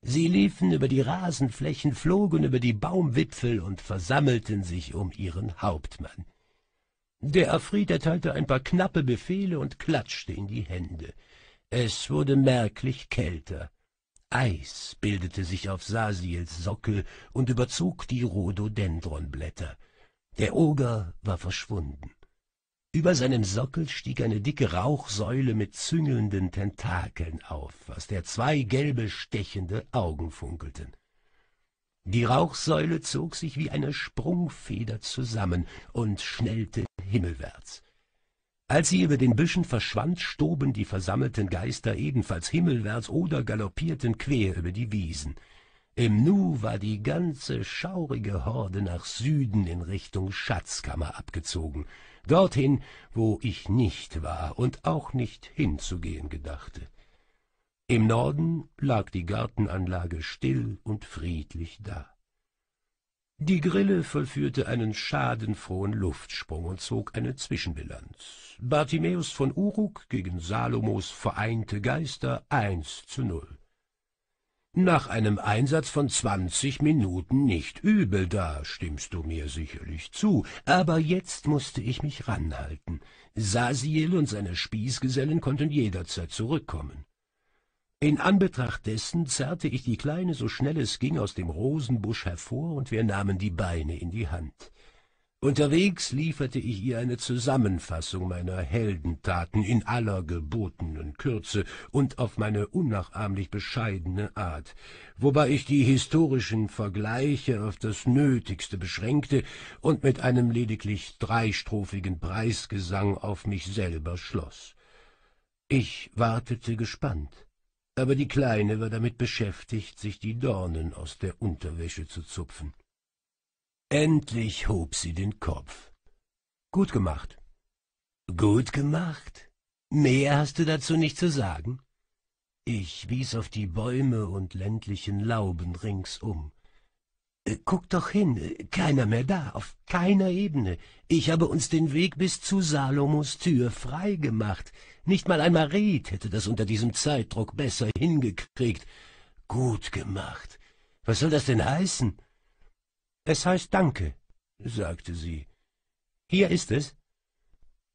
Speaker 1: Sie liefen über die Rasenflächen, flogen über die Baumwipfel und versammelten sich um ihren Hauptmann. Der Afrit erteilte ein paar knappe Befehle und klatschte in die Hände. Es wurde merklich kälter. Eis bildete sich auf Sasiels Sockel und überzog die Rhododendronblätter. Der Oger war verschwunden. Über seinem Sockel stieg eine dicke Rauchsäule mit züngelnden Tentakeln auf, aus der zwei gelbe stechende Augen funkelten. Die Rauchsäule zog sich wie eine Sprungfeder zusammen und schnellte himmelwärts. Als sie über den Büschen verschwand, stoben die versammelten Geister ebenfalls himmelwärts oder galoppierten quer über die Wiesen. Im Nu war die ganze schaurige Horde nach Süden in Richtung Schatzkammer abgezogen, dorthin, wo ich nicht war und auch nicht hinzugehen gedachte. Im Norden lag die Gartenanlage still und friedlich da. Die Grille vollführte einen schadenfrohen Luftsprung und zog eine Zwischenbilanz. Bartimäus von Uruk gegen Salomos vereinte Geister 1 zu 0. Nach einem Einsatz von 20 Minuten nicht übel, da stimmst du mir sicherlich zu, aber jetzt musste ich mich ranhalten. Sasiel und seine Spießgesellen konnten jederzeit zurückkommen. In Anbetracht dessen zerrte ich die Kleine so schnell es ging aus dem Rosenbusch hervor, und wir nahmen die Beine in die Hand. Unterwegs lieferte ich ihr eine Zusammenfassung meiner Heldentaten in aller gebotenen Kürze und auf meine unnachahmlich bescheidene Art, wobei ich die historischen Vergleiche auf das Nötigste beschränkte und mit einem lediglich dreistrophigen Preisgesang auf mich selber schloß. Ich wartete gespannt aber die Kleine war damit beschäftigt, sich die Dornen aus der Unterwäsche zu zupfen. Endlich hob sie den Kopf. Gut gemacht. Gut gemacht? Mehr hast du dazu nicht zu sagen? Ich wies auf die Bäume und ländlichen Lauben ringsum. Äh, guck doch hin, keiner mehr da, auf keiner Ebene. Ich habe uns den Weg bis zu Salomos Tür frei gemacht. Nicht mal ein Marit hätte das unter diesem Zeitdruck besser hingekriegt. Gut gemacht. Was soll das denn heißen? Es heißt Danke, sagte sie. Hier ist es.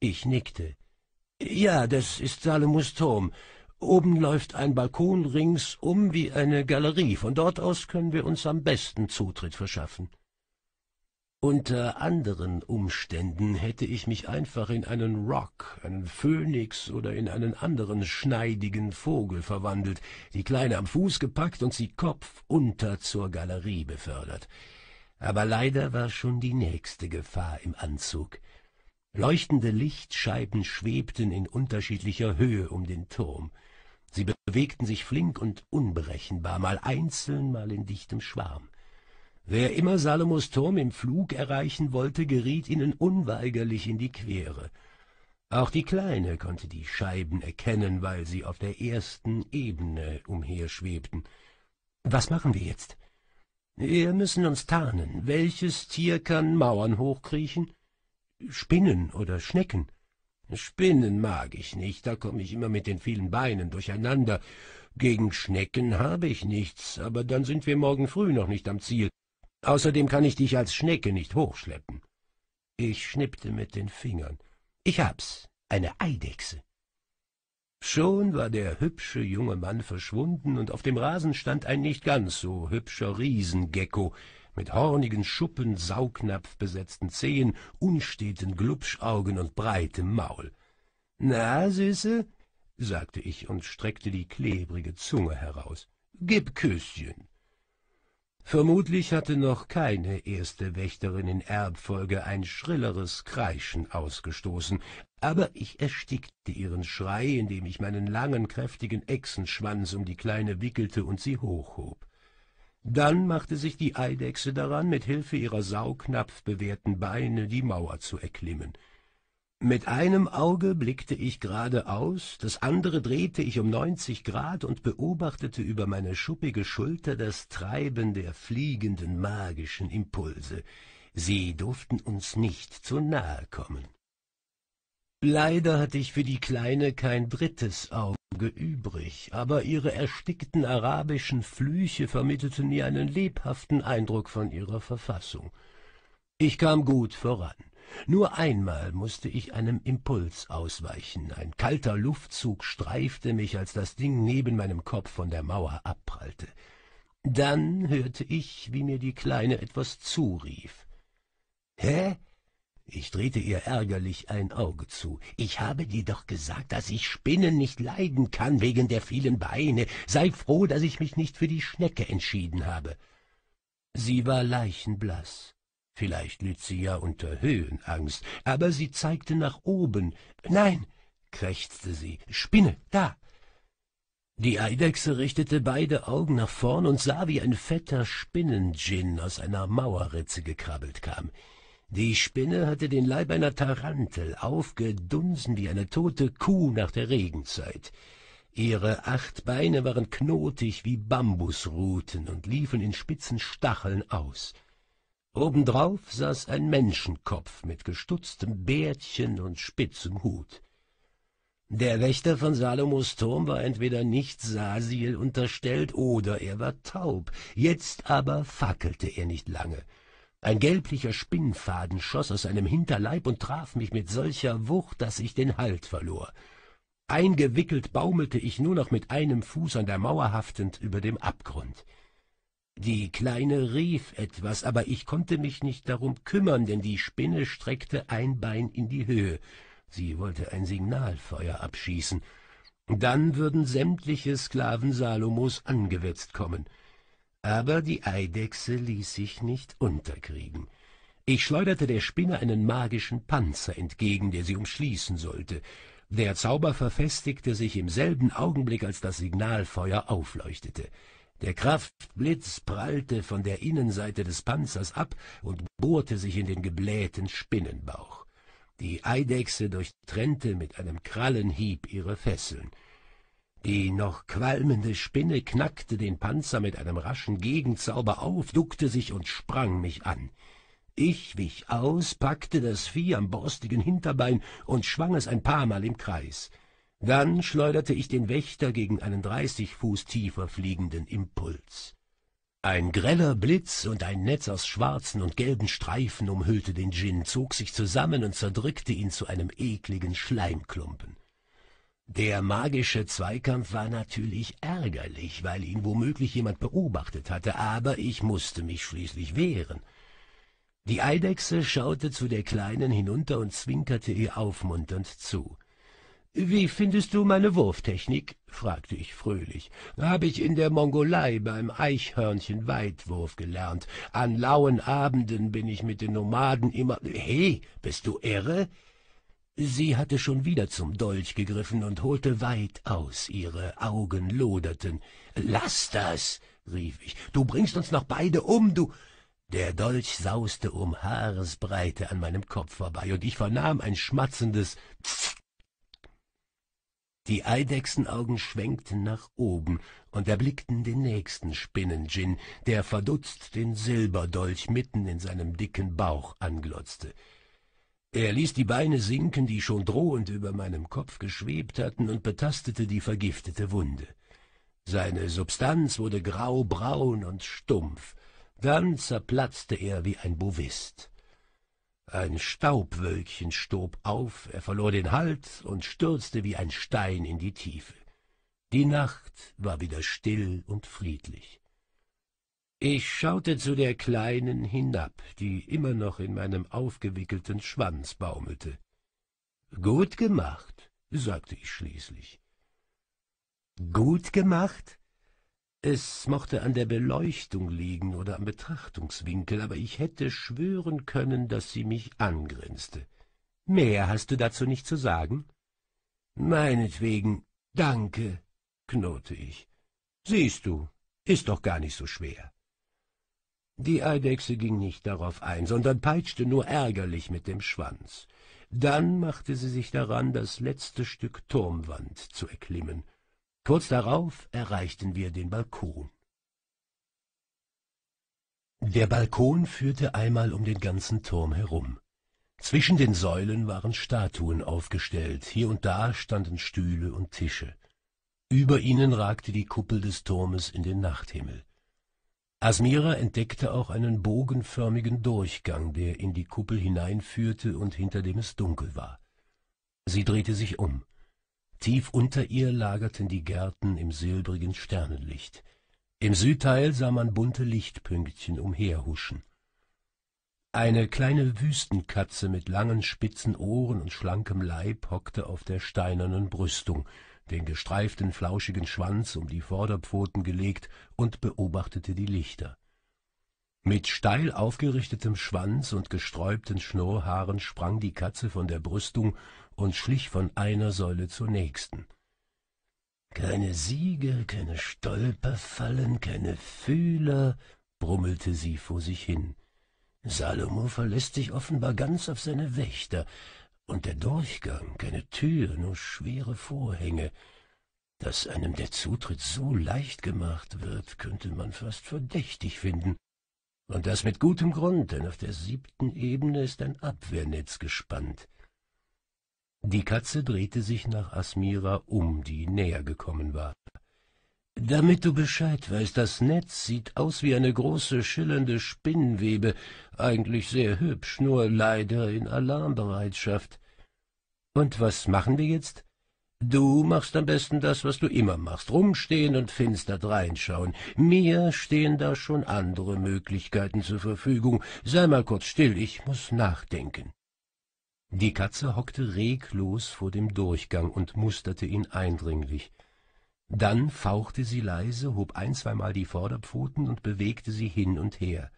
Speaker 1: Ich nickte. Ja, das ist Salomos Turm. Oben läuft ein Balkon ringsum wie eine Galerie. Von dort aus können wir uns am besten Zutritt verschaffen. Unter anderen Umständen hätte ich mich einfach in einen Rock, einen Phönix oder in einen anderen schneidigen Vogel verwandelt, die Kleine am Fuß gepackt und sie kopfunter zur Galerie befördert. Aber leider war schon die nächste Gefahr im Anzug. Leuchtende Lichtscheiben schwebten in unterschiedlicher Höhe um den Turm. Sie bewegten sich flink und unberechenbar, mal einzeln, mal in dichtem Schwarm. Wer immer Salomos Turm im Flug erreichen wollte, geriet ihnen unweigerlich in die Quere. Auch die Kleine konnte die Scheiben erkennen, weil sie auf der ersten Ebene umherschwebten. Was machen wir jetzt? Wir müssen uns tarnen. Welches Tier kann Mauern hochkriechen? Spinnen oder Schnecken? Spinnen mag ich nicht, da komme ich immer mit den vielen Beinen durcheinander. Gegen Schnecken habe ich nichts, aber dann sind wir morgen früh noch nicht am Ziel. Außerdem kann ich dich als Schnecke nicht hochschleppen. Ich schnippte mit den Fingern. Ich hab's, eine Eidechse. Schon war der hübsche junge Mann verschwunden, und auf dem Rasen stand ein nicht ganz so hübscher Riesengecko, mit hornigen Schuppen, saugnapfbesetzten Zehen, unsteten Glubschaugen und breitem Maul. »Na, Süße«, sagte ich und streckte die klebrige Zunge heraus, »gib Küsschen.« Vermutlich hatte noch keine erste Wächterin in Erbfolge ein schrilleres Kreischen ausgestoßen, aber ich erstickte ihren Schrei, indem ich meinen langen, kräftigen Echsenschwanz um die Kleine wickelte und sie hochhob. Dann machte sich die Eidechse daran, mit Hilfe ihrer saugnapfbewehrten Beine die Mauer zu erklimmen. Mit einem Auge blickte ich geradeaus, das andere drehte ich um 90 Grad und beobachtete über meine schuppige Schulter das Treiben der fliegenden magischen Impulse. Sie durften uns nicht zu nahe kommen. Leider hatte ich für die Kleine kein drittes Auge übrig, aber ihre erstickten arabischen Flüche vermittelten mir einen lebhaften Eindruck von ihrer Verfassung. Ich kam gut voran. Nur einmal mußte ich einem Impuls ausweichen. Ein kalter Luftzug streifte mich, als das Ding neben meinem Kopf von der Mauer abprallte. Dann hörte ich, wie mir die Kleine etwas zurief. Hä? Ich drehte ihr ärgerlich ein Auge zu. Ich habe dir doch gesagt, dass ich Spinnen nicht leiden kann wegen der vielen Beine. Sei froh, dass ich mich nicht für die Schnecke entschieden habe. Sie war leichenblaß. Vielleicht litt sie ja unter Höhenangst, aber sie zeigte nach oben. Nein, krächzte sie, Spinne, da! Die Eidechse richtete beide Augen nach vorn und sah, wie ein fetter Spinnengin aus einer Mauerritze gekrabbelt kam. Die Spinne hatte den Leib einer Tarantel, aufgedunsen wie eine tote Kuh nach der Regenzeit. Ihre acht Beine waren knotig wie Bambusruten und liefen in spitzen Stacheln aus. Obendrauf saß ein Menschenkopf mit gestutztem Bärtchen und spitzem Hut. Der Wächter von Salomos Turm war entweder nicht Sasiel unterstellt oder er war taub. Jetzt aber fackelte er nicht lange. Ein gelblicher Spinnfaden schoss aus seinem Hinterleib und traf mich mit solcher Wucht, daß ich den Halt verlor. Eingewickelt baumelte ich nur noch mit einem Fuß an der Mauer haftend über dem Abgrund. Die Kleine rief etwas, aber ich konnte mich nicht darum kümmern, denn die Spinne streckte ein Bein in die Höhe. Sie wollte ein Signalfeuer abschießen. Dann würden sämtliche Sklaven Salomos angewetzt kommen. Aber die Eidechse ließ sich nicht unterkriegen. Ich schleuderte der Spinne einen magischen Panzer entgegen, der sie umschließen sollte. Der Zauber verfestigte sich im selben Augenblick, als das Signalfeuer aufleuchtete. Der Kraftblitz prallte von der Innenseite des Panzers ab und bohrte sich in den geblähten Spinnenbauch. Die Eidechse durchtrennte mit einem Krallenhieb ihre Fesseln. Die noch qualmende Spinne knackte den Panzer mit einem raschen Gegenzauber auf, duckte sich und sprang mich an. Ich wich aus, packte das Vieh am borstigen Hinterbein und schwang es ein paar Mal im Kreis. Dann schleuderte ich den Wächter gegen einen dreißig Fuß tiefer fliegenden Impuls. Ein greller Blitz und ein Netz aus schwarzen und gelben Streifen umhüllte den Djinn, zog sich zusammen und zerdrückte ihn zu einem ekligen Schleimklumpen. Der magische Zweikampf war natürlich ärgerlich, weil ihn womöglich jemand beobachtet hatte, aber ich musste mich schließlich wehren. Die Eidechse schaute zu der Kleinen hinunter und zwinkerte ihr aufmunternd zu. »Wie findest du meine Wurftechnik?« fragte ich fröhlich. »Habe ich in der Mongolei beim Eichhörnchen Weitwurf gelernt. An lauen Abenden bin ich mit den Nomaden immer...« »He, bist du irre?« Sie hatte schon wieder zum Dolch gegriffen und holte weit aus, ihre Augen loderten. Lass das, rief ich, du bringst uns noch beide um, du. Der Dolch sauste um Haaresbreite an meinem Kopf vorbei, und ich vernahm ein schmatzendes Pfff. Die Eidechsenaugen schwenkten nach oben und erblickten den nächsten Spinnenjin, der verdutzt den Silberdolch mitten in seinem dicken Bauch anglotzte. Er ließ die Beine sinken, die schon drohend über meinem Kopf geschwebt hatten, und betastete die vergiftete Wunde. Seine Substanz wurde grau-braun und stumpf. Dann zerplatzte er wie ein Bovist. Ein Staubwölkchen stob auf, er verlor den Halt und stürzte wie ein Stein in die Tiefe. Die Nacht war wieder still und friedlich. Ich schaute zu der Kleinen hinab, die immer noch in meinem aufgewickelten Schwanz baumelte. Gut gemacht, sagte ich schließlich. Gut gemacht? Es mochte an der Beleuchtung liegen oder am Betrachtungswinkel, aber ich hätte schwören können, dass sie mich angrinste. Mehr hast du dazu nicht zu sagen? Meinetwegen, danke, knurrte ich. Siehst du, ist doch gar nicht so schwer. Die Eidechse ging nicht darauf ein, sondern peitschte nur ärgerlich mit dem Schwanz. Dann machte sie sich daran, das letzte Stück Turmwand zu erklimmen. Kurz darauf erreichten wir den Balkon. Der Balkon führte einmal um den ganzen Turm herum. Zwischen den Säulen waren Statuen aufgestellt, hier und da standen Stühle und Tische. Über ihnen ragte die Kuppel des Turmes in den Nachthimmel. Asmira entdeckte auch einen bogenförmigen Durchgang, der in die Kuppel hineinführte und hinter dem es dunkel war. Sie drehte sich um. Tief unter ihr lagerten die Gärten im silbrigen Sternenlicht. Im Südteil sah man bunte Lichtpünktchen umherhuschen. Eine kleine Wüstenkatze mit langen spitzen Ohren und schlankem Leib hockte auf der steinernen Brüstung, den gestreiften flauschigen Schwanz um die Vorderpfoten gelegt und beobachtete die Lichter. Mit steil aufgerichtetem Schwanz und gesträubten Schnurrhaaren sprang die Katze von der Brüstung und schlich von einer Säule zur nächsten. Keine Siege, keine Stolperfallen, keine Fühler, brummelte sie vor sich hin. Salomo verlässt sich offenbar ganz auf seine Wächter, und der Durchgang keine Tür, nur schwere Vorhänge. Dass einem der Zutritt so leicht gemacht wird, könnte man fast verdächtig finden. Und das mit gutem Grund, denn auf der siebten Ebene ist ein Abwehrnetz gespannt. Die Katze drehte sich nach Asmira um, die näher gekommen war. Damit du Bescheid weißt, das Netz sieht aus wie eine große schillernde Spinnwebe, eigentlich sehr hübsch, nur leider in Alarmbereitschaft. Und was machen wir jetzt? Du machst am besten das, was du immer machst, rumstehen und finster dreinschauen. Mir stehen da schon andere Möglichkeiten zur Verfügung. Sei mal kurz still, ich muß nachdenken. Die Katze hockte reglos vor dem Durchgang und musterte ihn eindringlich. Dann fauchte sie leise, hob ein, zweimal die Vorderpfoten und bewegte sie hin und her.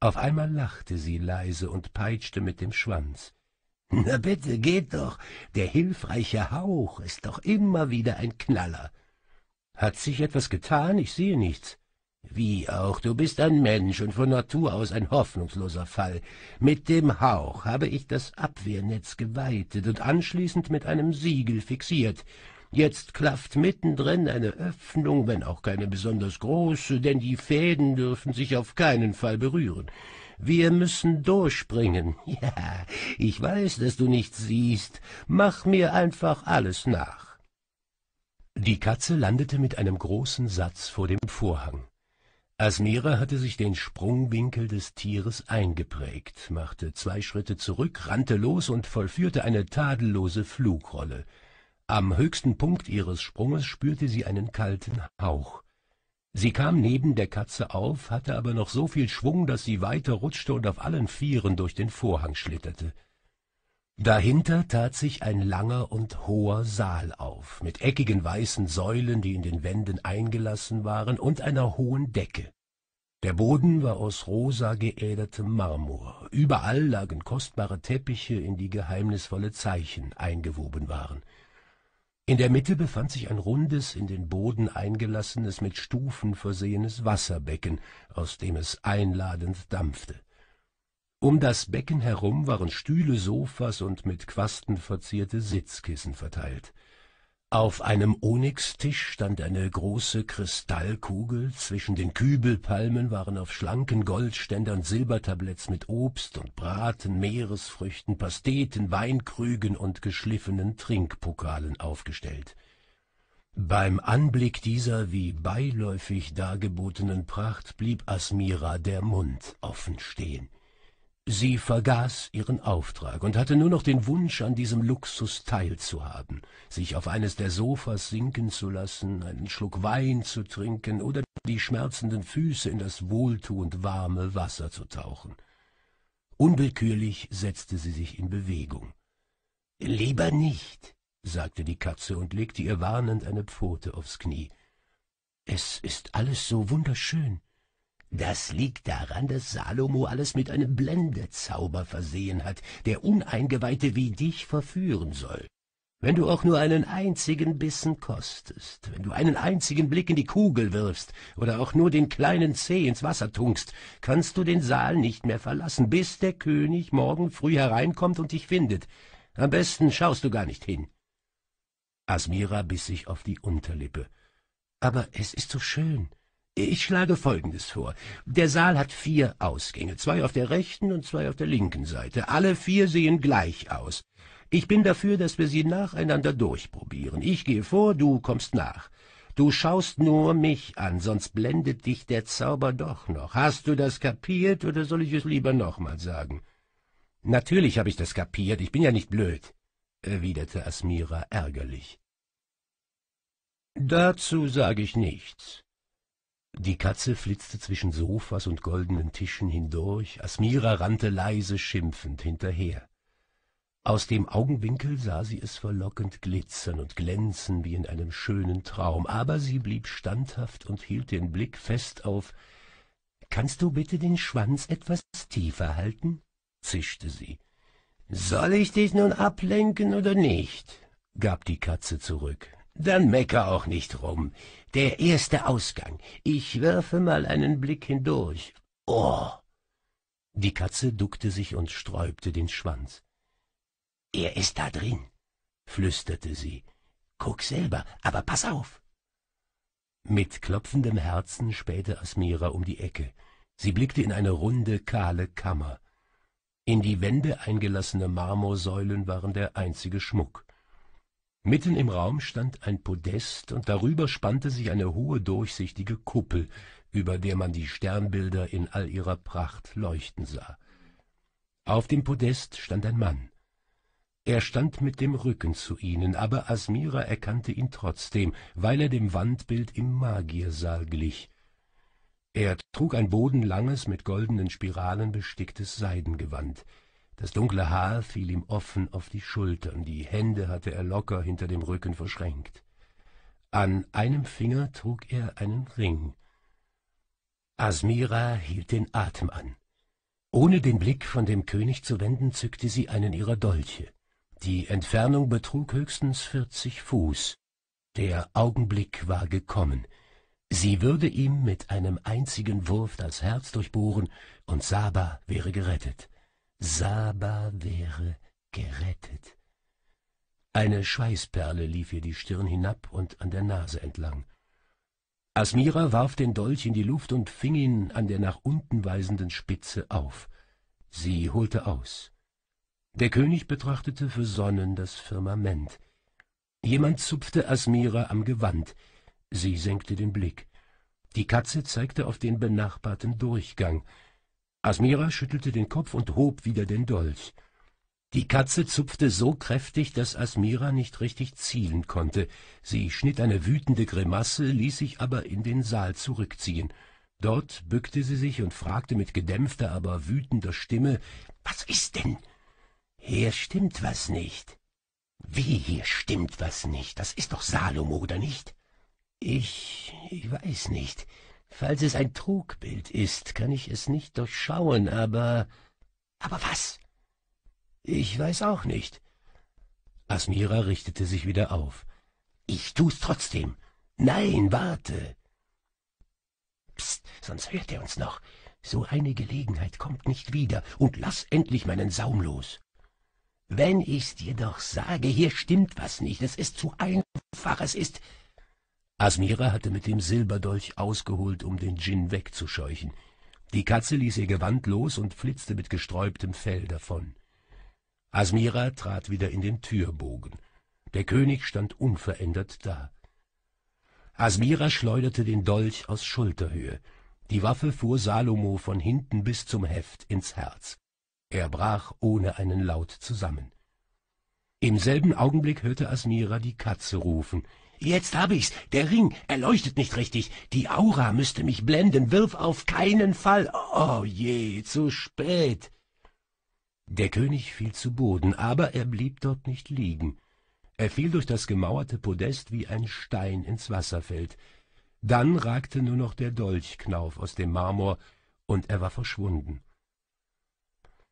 Speaker 1: Auf einmal lachte sie leise und peitschte mit dem Schwanz. Na bitte, geht doch. Der hilfreiche Hauch ist doch immer wieder ein Knaller. Hat sich etwas getan? Ich sehe nichts. Wie auch, du bist ein Mensch und von Natur aus ein hoffnungsloser Fall. Mit dem Hauch habe ich das Abwehrnetz geweitet und anschließend mit einem Siegel fixiert. Jetzt klafft mittendrin eine Öffnung, wenn auch keine besonders große, denn die Fäden dürfen sich auf keinen Fall berühren. Wir müssen durchspringen. Ja, ich weiß, dass du nichts siehst. Mach mir einfach alles nach. Die Katze landete mit einem großen Satz vor dem Vorhang. Asmira hatte sich den Sprungwinkel des Tieres eingeprägt, machte zwei Schritte zurück, rannte los und vollführte eine tadellose Flugrolle. Am höchsten Punkt ihres Sprunges spürte sie einen kalten Hauch. Sie kam neben der Katze auf, hatte aber noch so viel Schwung, dass sie weiter rutschte und auf allen Vieren durch den Vorhang schlitterte. Dahinter tat sich ein langer und hoher Saal auf, mit eckigen weißen Säulen, die in den Wänden eingelassen waren, und einer hohen Decke. Der Boden war aus rosa geädertem Marmor. Überall lagen kostbare Teppiche, in die geheimnisvolle Zeichen eingewoben waren. In der Mitte befand sich ein rundes, in den Boden eingelassenes, mit Stufen versehenes Wasserbecken, aus dem es einladend dampfte. Um das Becken herum waren Stühle, Sofas und mit Quasten verzierte Sitzkissen verteilt auf einem Onyxtisch stand eine große Kristallkugel, zwischen den Kübelpalmen waren auf schlanken Goldständern Silbertabletts mit Obst und Braten, Meeresfrüchten, Pasteten, Weinkrügen und geschliffenen Trinkpokalen aufgestellt. Beim Anblick dieser wie beiläufig dargebotenen Pracht blieb Asmira der Mund offen stehen. Sie vergaß ihren Auftrag und hatte nur noch den Wunsch, an diesem Luxus teilzuhaben, sich auf eines der Sofas sinken zu lassen, einen Schluck Wein zu trinken oder die schmerzenden Füße in das wohltuend warme Wasser zu tauchen. Unwillkürlich setzte sie sich in Bewegung. Lieber nicht, sagte die Katze und legte ihr warnend eine Pfote aufs Knie. Es ist alles so wunderschön. Das liegt daran, dass Salomo alles mit einem Blendezauber versehen hat, der Uneingeweihte wie dich verführen soll. Wenn du auch nur einen einzigen Bissen kostest, wenn du einen einzigen Blick in die Kugel wirfst oder auch nur den kleinen Zeh ins Wasser tunkst, kannst du den Saal nicht mehr verlassen, bis der König morgen früh hereinkommt und dich findet. Am besten schaust du gar nicht hin. Asmira biss sich auf die Unterlippe. Aber es ist so schön, ich schlage Folgendes vor. Der Saal hat vier Ausgänge, zwei auf der rechten und zwei auf der linken Seite. Alle vier sehen gleich aus. Ich bin dafür, dass wir sie nacheinander durchprobieren. Ich gehe vor, du kommst nach. Du schaust nur mich an, sonst blendet dich der Zauber doch noch. Hast du das kapiert oder soll ich es lieber nochmal sagen? Natürlich habe ich das kapiert, ich bin ja nicht blöd, erwiderte Asmira ärgerlich. Dazu sage ich nichts. Die Katze flitzte zwischen Sofas und goldenen Tischen hindurch, Asmira rannte leise schimpfend hinterher. Aus dem Augenwinkel sah sie es verlockend glitzern und glänzen wie in einem schönen Traum, aber sie blieb standhaft und hielt den Blick fest auf Kannst du bitte den Schwanz etwas tiefer halten? zischte sie. Soll ich dich nun ablenken oder nicht? gab die Katze zurück. Dann mecker auch nicht rum. Der erste Ausgang. Ich werfe mal einen Blick hindurch. Oh! Die Katze duckte sich und sträubte den Schwanz. Er ist da drin, flüsterte sie. Guck selber, aber pass auf! Mit klopfendem Herzen spähte Asmira um die Ecke. Sie blickte in eine runde, kahle Kammer. In die Wände eingelassene Marmorsäulen waren der einzige Schmuck. Mitten im Raum stand ein Podest und darüber spannte sich eine hohe durchsichtige Kuppel, über der man die Sternbilder in all ihrer Pracht leuchten sah. Auf dem Podest stand ein Mann. Er stand mit dem Rücken zu ihnen, aber Asmira erkannte ihn trotzdem, weil er dem Wandbild im Magiersaal glich. Er trug ein bodenlanges, mit goldenen Spiralen besticktes Seidengewand. Das dunkle Haar fiel ihm offen auf die Schultern, die Hände hatte er locker hinter dem Rücken verschränkt. An einem Finger trug er einen Ring. Asmira hielt den Atem an. Ohne den Blick von dem König zu wenden, zückte sie einen ihrer Dolche. Die Entfernung betrug höchstens vierzig Fuß. Der Augenblick war gekommen. Sie würde ihm mit einem einzigen Wurf das Herz durchbohren, und Saba wäre gerettet. Saba wäre gerettet. Eine Schweißperle lief ihr die Stirn hinab und an der Nase entlang. Asmira warf den Dolch in die Luft und fing ihn an der nach unten weisenden Spitze auf. Sie holte aus. Der König betrachtete für Sonnen das Firmament. Jemand zupfte Asmira am Gewand. Sie senkte den Blick. Die Katze zeigte auf den benachbarten Durchgang. Asmira schüttelte den Kopf und hob wieder den Dolch. Die Katze zupfte so kräftig, dass Asmira nicht richtig zielen konnte. Sie schnitt eine wütende Grimasse, ließ sich aber in den Saal zurückziehen. Dort bückte sie sich und fragte mit gedämpfter, aber wütender Stimme, »Was ist denn?« »Hier stimmt was nicht.« »Wie hier stimmt was nicht? Das ist doch Salomo, oder nicht?« »Ich... ich weiß nicht. Falls es ein Trugbild ist, kann ich es nicht durchschauen, aber... Aber was? Ich weiß auch nicht. Asmira richtete sich wieder auf. Ich tu's trotzdem. Nein, warte. Psst, sonst hört er uns noch. So eine Gelegenheit kommt nicht wieder, und lass endlich meinen Saum los. Wenn ich's dir doch sage, hier stimmt was nicht, es ist zu einfach, es ist... Asmira hatte mit dem Silberdolch ausgeholt, um den Djinn wegzuscheuchen. Die Katze ließ ihr Gewand los und flitzte mit gesträubtem Fell davon. Asmira trat wieder in den Türbogen. Der König stand unverändert da. Asmira schleuderte den Dolch aus Schulterhöhe. Die Waffe fuhr Salomo von hinten bis zum Heft ins Herz. Er brach ohne einen Laut zusammen. Im selben Augenblick hörte Asmira die Katze rufen — Jetzt hab ich's. Der Ring, er leuchtet nicht richtig. Die Aura müsste mich blenden. Wirf auf keinen Fall. Oh je, zu spät. Der König fiel zu Boden, aber er blieb dort nicht liegen. Er fiel durch das gemauerte Podest wie ein Stein ins Wasserfeld. Dann ragte nur noch der Dolchknauf aus dem Marmor, und er war verschwunden.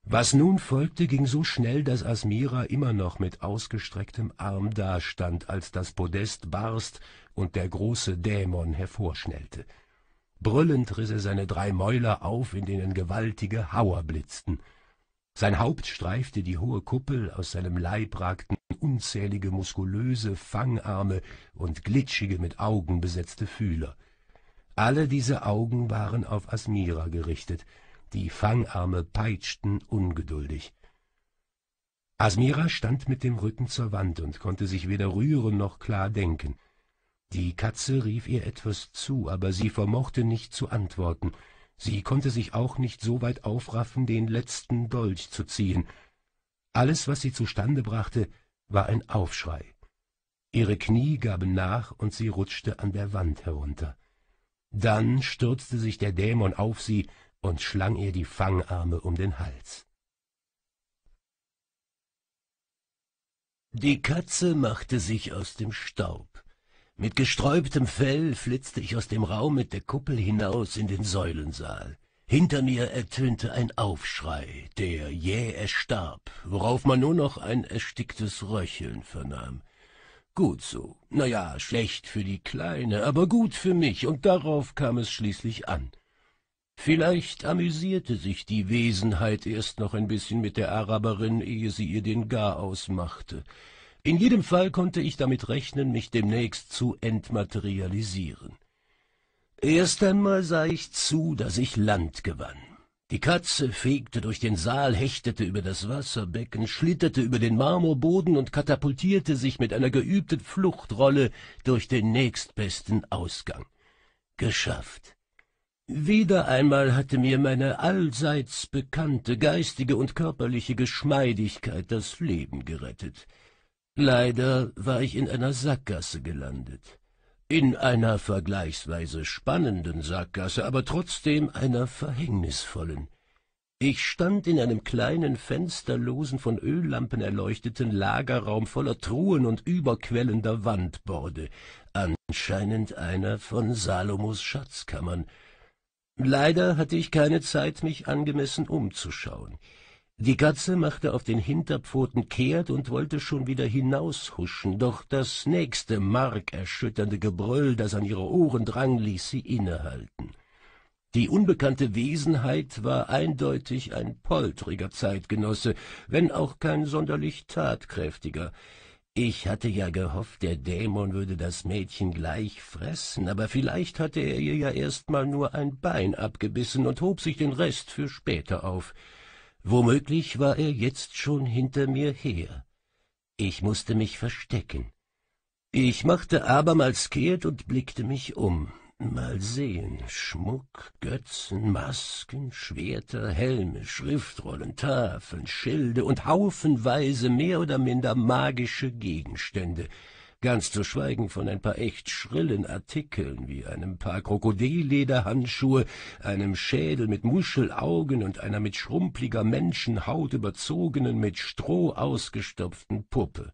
Speaker 1: Was nun folgte, ging so schnell, dass Asmira immer noch mit ausgestrecktem Arm dastand, als das Podest barst und der große Dämon hervorschnellte. Brüllend riss er seine drei Mäuler auf, in denen gewaltige Hauer blitzten. Sein Haupt streifte die hohe Kuppel, aus seinem Leib ragten unzählige muskulöse Fangarme und glitschige, mit Augen besetzte Fühler. Alle diese Augen waren auf Asmira gerichtet — die Fangarme peitschten ungeduldig. Asmira stand mit dem Rücken zur Wand und konnte sich weder rühren noch klar denken. Die Katze rief ihr etwas zu, aber sie vermochte nicht zu antworten. Sie konnte sich auch nicht so weit aufraffen, den letzten Dolch zu ziehen. Alles, was sie zustande brachte, war ein Aufschrei. Ihre Knie gaben nach und sie rutschte an der Wand herunter. Dann stürzte sich der Dämon auf sie, und schlang ihr die Fangarme um den Hals. Die Katze machte sich aus dem Staub. Mit gesträubtem Fell flitzte ich aus dem Raum mit der Kuppel hinaus in den Säulensaal. Hinter mir ertönte ein Aufschrei, der jäh erstarb, worauf man nur noch ein ersticktes Röcheln vernahm. Gut so, na ja, schlecht für die Kleine, aber gut für mich, und darauf kam es schließlich an. Vielleicht amüsierte sich die Wesenheit erst noch ein bisschen mit der Araberin, ehe sie ihr den Garaus machte. In jedem Fall konnte ich damit rechnen, mich demnächst zu entmaterialisieren. Erst einmal sah ich zu, dass ich Land gewann. Die Katze fegte durch den Saal, hechtete über das Wasserbecken, schlitterte über den Marmorboden und katapultierte sich mit einer geübten Fluchtrolle durch den nächstbesten Ausgang. Geschafft. Wieder einmal hatte mir meine allseits bekannte geistige und körperliche Geschmeidigkeit das Leben gerettet. Leider war ich in einer Sackgasse gelandet. In einer vergleichsweise spannenden Sackgasse, aber trotzdem einer verhängnisvollen. Ich stand in einem kleinen, fensterlosen, von Öllampen erleuchteten Lagerraum voller Truhen und überquellender Wandborde, anscheinend einer von Salomos Schatzkammern, Leider hatte ich keine Zeit, mich angemessen umzuschauen. Die Katze machte auf den Hinterpfoten kehrt und wollte schon wieder hinaushuschen, doch das nächste markerschütternde Gebrüll, das an ihre Ohren drang, ließ sie innehalten. Die unbekannte Wesenheit war eindeutig ein poltriger Zeitgenosse, wenn auch kein sonderlich tatkräftiger. Ich hatte ja gehofft, der Dämon würde das Mädchen gleich fressen, aber vielleicht hatte er ihr ja erst mal nur ein Bein abgebissen und hob sich den Rest für später auf. Womöglich war er jetzt schon hinter mir her. Ich musste mich verstecken. Ich machte abermals kehrt und blickte mich um. Mal sehen, Schmuck, Götzen, Masken, Schwerter, Helme, Schriftrollen, Tafeln, Schilde und haufenweise mehr oder minder magische Gegenstände, ganz zu schweigen von ein paar echt schrillen Artikeln wie einem paar Krokodillederhandschuhe, einem Schädel mit Muschelaugen und einer mit schrumpeliger Menschenhaut überzogenen, mit Stroh ausgestopften Puppe.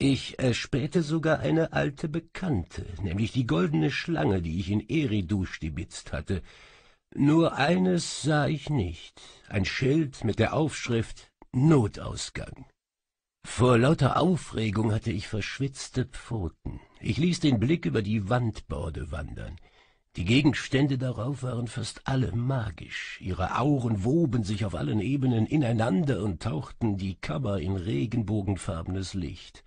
Speaker 1: Ich erspähte äh, sogar eine alte Bekannte, nämlich die goldene Schlange, die ich in Eridu stibitzt hatte. Nur eines sah ich nicht, ein Schild mit der Aufschrift Notausgang. Vor lauter Aufregung hatte ich verschwitzte Pfoten. Ich ließ den Blick über die Wandborde wandern. Die Gegenstände darauf waren fast alle magisch. Ihre Auren woben sich auf allen Ebenen ineinander und tauchten die Kammer in regenbogenfarbenes Licht.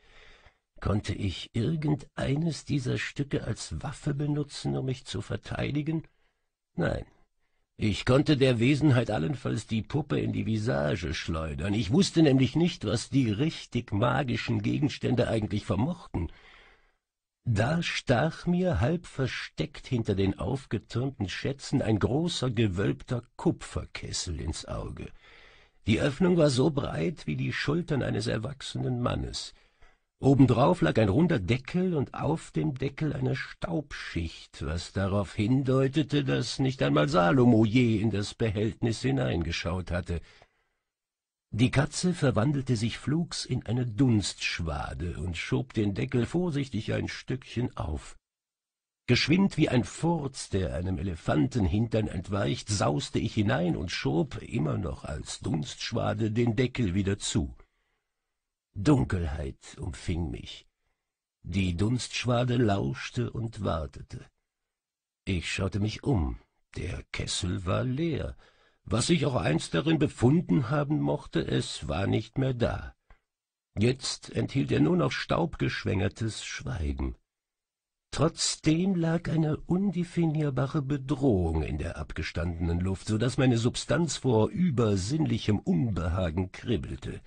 Speaker 1: Konnte ich irgendeines dieser Stücke als Waffe benutzen, um mich zu verteidigen? Nein. Ich konnte der Wesenheit allenfalls die Puppe in die Visage schleudern. Ich wusste nämlich nicht, was die richtig magischen Gegenstände eigentlich vermochten. Da stach mir halb versteckt hinter den aufgetürmten Schätzen ein großer gewölbter Kupferkessel ins Auge. Die Öffnung war so breit wie die Schultern eines erwachsenen Mannes. Obendrauf lag ein runder Deckel und auf dem Deckel eine Staubschicht, was darauf hindeutete, daß nicht einmal Salomo je in das Behältnis hineingeschaut hatte. Die Katze verwandelte sich flugs in eine Dunstschwade und schob den Deckel vorsichtig ein Stückchen auf. Geschwind wie ein Furz, der einem Elefantenhintern entweicht, sauste ich hinein und schob, immer noch als Dunstschwade, den Deckel wieder zu. Dunkelheit umfing mich. Die Dunstschwade lauschte und wartete. Ich schaute mich um. Der Kessel war leer. Was sich auch einst darin befunden haben mochte, es war nicht mehr da. Jetzt enthielt er nur noch staubgeschwängertes Schweigen. Trotzdem lag eine undefinierbare Bedrohung in der abgestandenen Luft, so daß meine Substanz vor übersinnlichem Unbehagen kribbelte.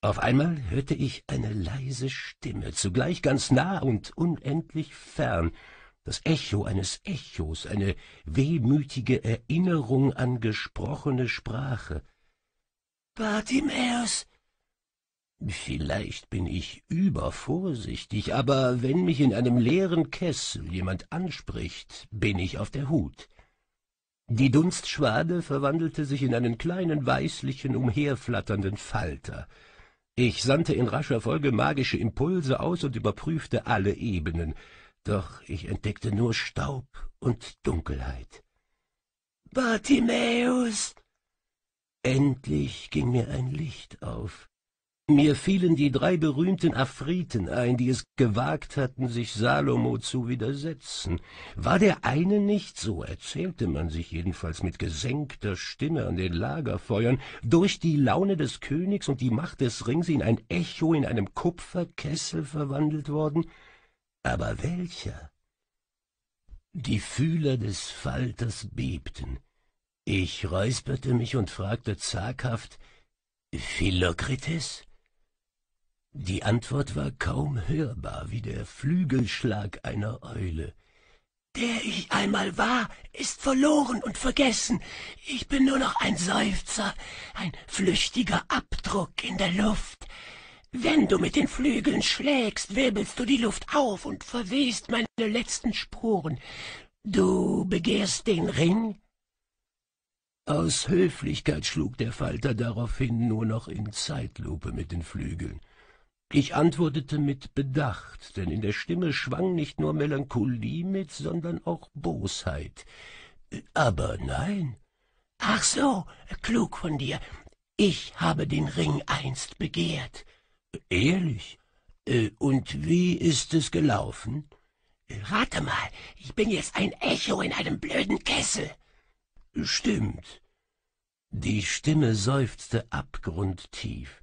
Speaker 1: Auf einmal hörte ich eine leise Stimme, zugleich ganz nah und unendlich fern, das Echo eines Echos, eine wehmütige Erinnerung an gesprochene Sprache.
Speaker 3: Bartimäus!
Speaker 1: Vielleicht bin ich übervorsichtig, aber wenn mich in einem leeren Kessel jemand anspricht, bin ich auf der Hut. Die Dunstschwade verwandelte sich in einen kleinen weißlichen, umherflatternden Falter. Ich sandte in rascher Folge magische Impulse aus und überprüfte alle Ebenen, doch ich entdeckte nur Staub und Dunkelheit. Bartimäus! Endlich ging mir ein Licht auf. Mir fielen die drei berühmten Afriten ein, die es gewagt hatten, sich Salomo zu widersetzen. War der eine nicht, so erzählte man sich jedenfalls mit gesenkter Stimme an den Lagerfeuern, durch die Laune des Königs und die Macht des Rings in ein Echo in einem Kupferkessel verwandelt worden? Aber welcher? Die Fühler des Falters bebten. Ich räusperte mich und fragte zaghaft, Philokrites? Die Antwort war kaum hörbar, wie der Flügelschlag einer Eule. Der ich einmal war, ist verloren und vergessen. Ich bin nur noch ein Seufzer, ein flüchtiger Abdruck in der Luft. Wenn du mit den Flügeln schlägst, wirbelst du die Luft auf und verwehst meine letzten Spuren. Du begehrst den Ring? Aus Höflichkeit schlug der Falter daraufhin nur noch in Zeitlupe mit den Flügeln. Ich antwortete mit Bedacht, denn in der Stimme schwang nicht nur Melancholie mit, sondern auch Bosheit. Aber nein. Ach so, klug von dir. Ich habe den Ring einst begehrt. Ehrlich? Und wie ist es gelaufen? Rate mal, ich bin jetzt ein Echo in einem blöden Kessel. Stimmt. Die Stimme seufzte abgrundtief.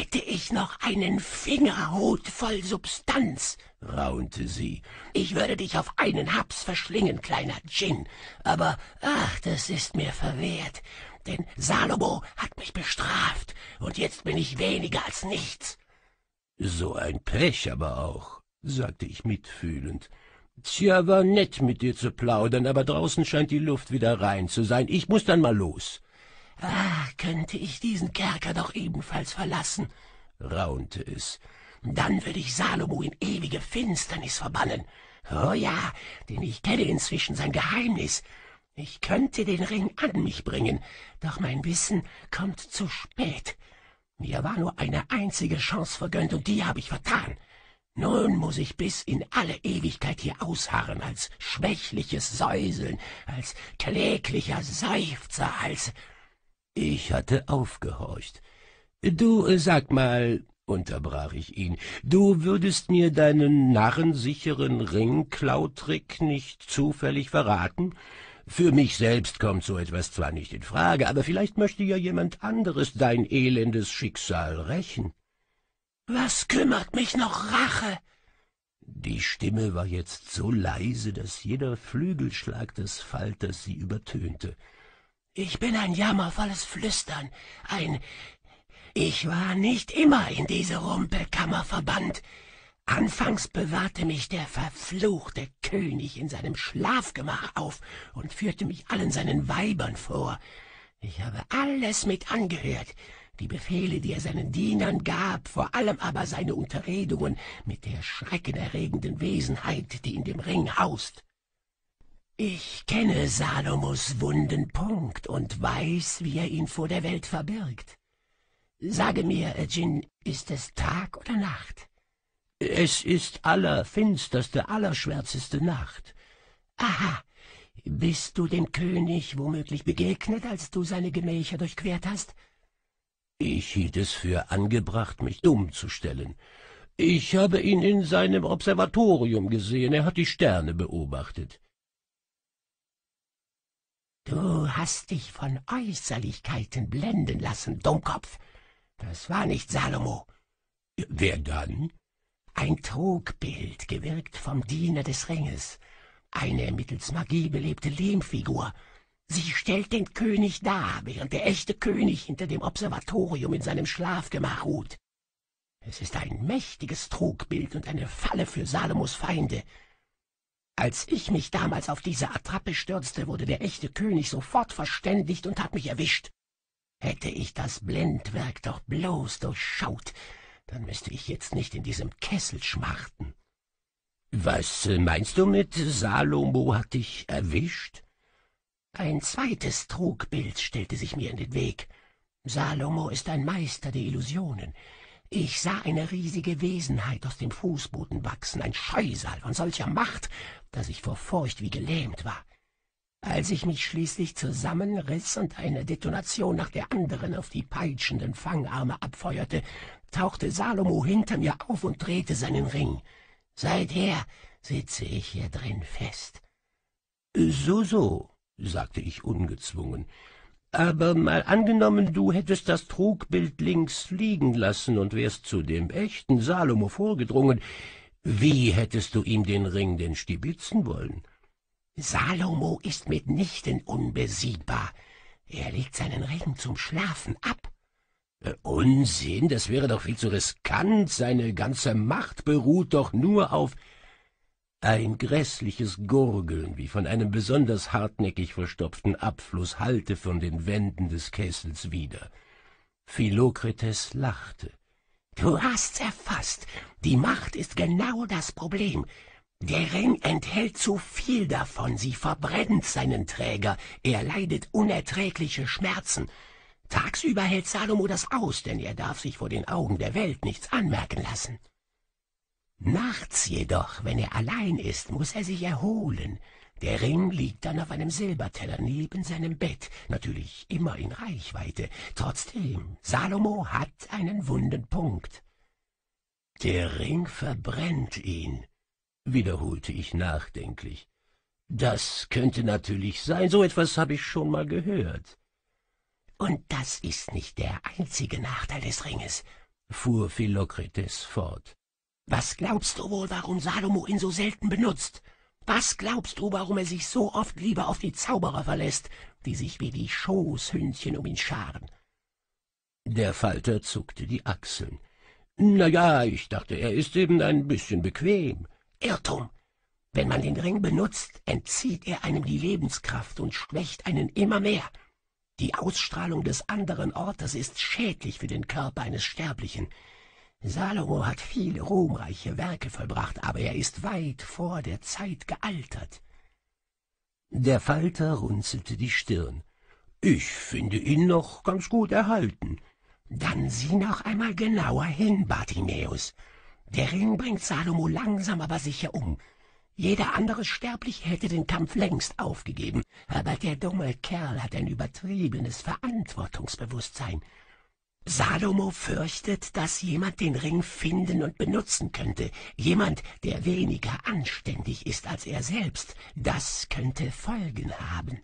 Speaker 1: Hätte ich noch einen Fingerhut voll Substanz, raunte sie. Ich würde dich auf einen Haps verschlingen, kleiner Djinn. Aber ach, das ist mir verwehrt. Denn Salomo hat mich bestraft, und jetzt bin ich weniger als nichts. So ein Pech aber auch, sagte ich mitfühlend. Tja, war nett mit dir zu plaudern, aber draußen scheint die Luft wieder rein zu sein. Ich muß dann mal los. Ah, könnte ich diesen Kerker doch ebenfalls verlassen, raunte es. Dann würde ich Salomo in ewige Finsternis verbannen. Oh ja, denn ich kenne inzwischen sein Geheimnis. Ich könnte den Ring an mich bringen, doch mein Wissen kommt zu spät. Mir war nur eine einzige Chance vergönnt, und die habe ich vertan. Nun muß ich bis in alle Ewigkeit hier ausharren, als schwächliches Säuseln, als kläglicher Seufzer, als ich hatte aufgehorcht. Du äh, sag mal, unterbrach ich ihn, du würdest mir deinen narrensicheren Ringklautrick nicht zufällig verraten? Für mich selbst kommt so etwas zwar nicht in Frage, aber vielleicht möchte ja jemand anderes dein elendes Schicksal rächen. Was kümmert mich noch Rache? Die Stimme war jetzt so leise, daß jeder Flügelschlag des Falters sie übertönte. Ich bin ein jammervolles Flüstern, ein Ich war nicht immer in diese Rumpelkammer verbannt. Anfangs bewahrte mich der verfluchte König in seinem Schlafgemach auf und führte mich allen seinen Weibern vor. Ich habe alles mit angehört, die Befehle, die er seinen Dienern gab, vor allem aber seine Unterredungen mit der schreckenerregenden Wesenheit, die in dem Ring haust. Ich kenne Salomos wunden Punkt und weiß, wie er ihn vor der Welt verbirgt. Sage mir, Jin, ist es Tag oder Nacht? Es ist allerfinsterste, allerschwärzeste Nacht. Aha, bist du dem König womöglich begegnet, als du seine Gemächer durchquert hast? Ich hielt es für angebracht, mich dumm zu stellen. Ich habe ihn in seinem Observatorium gesehen, er hat die Sterne beobachtet. Du hast dich von Äußerlichkeiten blenden lassen, Dummkopf. Das war nicht Salomo. Wer dann? Ein Trugbild, gewirkt vom Diener des Ringes. Eine mittels Magie belebte Lehmfigur. Sie stellt den König dar, während der echte König hinter dem Observatorium in seinem Schlafgemach ruht. Es ist ein mächtiges Trugbild und eine Falle für Salomos Feinde. Als ich mich damals auf diese Attrappe stürzte, wurde der echte König sofort verständigt und hat mich erwischt. Hätte ich das Blendwerk doch bloß durchschaut, dann müsste ich jetzt nicht in diesem Kessel schmachten. Was äh, meinst du mit Salomo hat dich erwischt? Ein zweites Trugbild stellte sich mir in den Weg. Salomo ist ein Meister der Illusionen. Ich sah eine riesige Wesenheit aus dem Fußboden wachsen, ein Scheusal von solcher Macht, dass ich vor Furcht wie gelähmt war. Als ich mich schließlich zusammenriss und eine Detonation nach der anderen auf die peitschenden Fangarme abfeuerte, tauchte Salomo hinter mir auf und drehte seinen Ring. Seither sitze ich hier drin fest. So, so, sagte ich ungezwungen. Aber mal angenommen, du hättest das Trugbild links liegen lassen und wärst zu dem echten Salomo vorgedrungen, wie hättest du ihm den Ring denn stibitzen wollen? Salomo ist mitnichten unbesiegbar. Er legt seinen Ring zum Schlafen ab. Äh, Unsinn, das wäre doch viel zu riskant. Seine ganze Macht beruht doch nur auf ein grässliches Gurgeln, wie von einem besonders hartnäckig verstopften Abfluss, hallte von den Wänden des Kessels wieder. Philokrites lachte. Du hast's erfasst. Die Macht ist genau das Problem. Der Ring enthält zu viel davon, sie verbrennt seinen Träger, er leidet unerträgliche Schmerzen. Tagsüber hält Salomo das aus, denn er darf sich vor den Augen der Welt nichts anmerken lassen. Nachts jedoch, wenn er allein ist, muß er sich erholen, der Ring liegt dann auf einem Silberteller neben seinem Bett, natürlich immer in Reichweite. Trotzdem, Salomo hat einen wunden Punkt. Der Ring verbrennt ihn, wiederholte ich nachdenklich. Das könnte natürlich sein, so etwas habe ich schon mal gehört. Und das ist nicht der einzige Nachteil des Ringes, fuhr Philokrites fort. Was glaubst du wohl, warum Salomo ihn so selten benutzt? Was glaubst du, warum er sich so oft lieber auf die Zauberer verlässt, die sich wie die Schoßhündchen um ihn scharen? Der Falter zuckte die Achseln. Na ja, ich dachte, er ist eben ein bisschen bequem. Irrtum. Wenn man den Ring benutzt, entzieht er einem die Lebenskraft und schwächt einen immer mehr. Die Ausstrahlung des anderen Ortes ist schädlich für den Körper eines Sterblichen. Salomo hat viele ruhmreiche Werke vollbracht, aber er ist weit vor der Zeit gealtert. Der Falter runzelte die Stirn. Ich finde ihn noch ganz gut erhalten. Dann sieh noch einmal genauer hin, Bartimäus. Der Ring bringt Salomo langsam aber sicher um. Jeder andere Sterbliche hätte den Kampf längst aufgegeben, aber der dumme Kerl hat ein übertriebenes Verantwortungsbewusstsein. Salomo fürchtet, dass jemand den Ring finden und benutzen könnte, jemand, der weniger anständig ist als er selbst. Das könnte Folgen haben.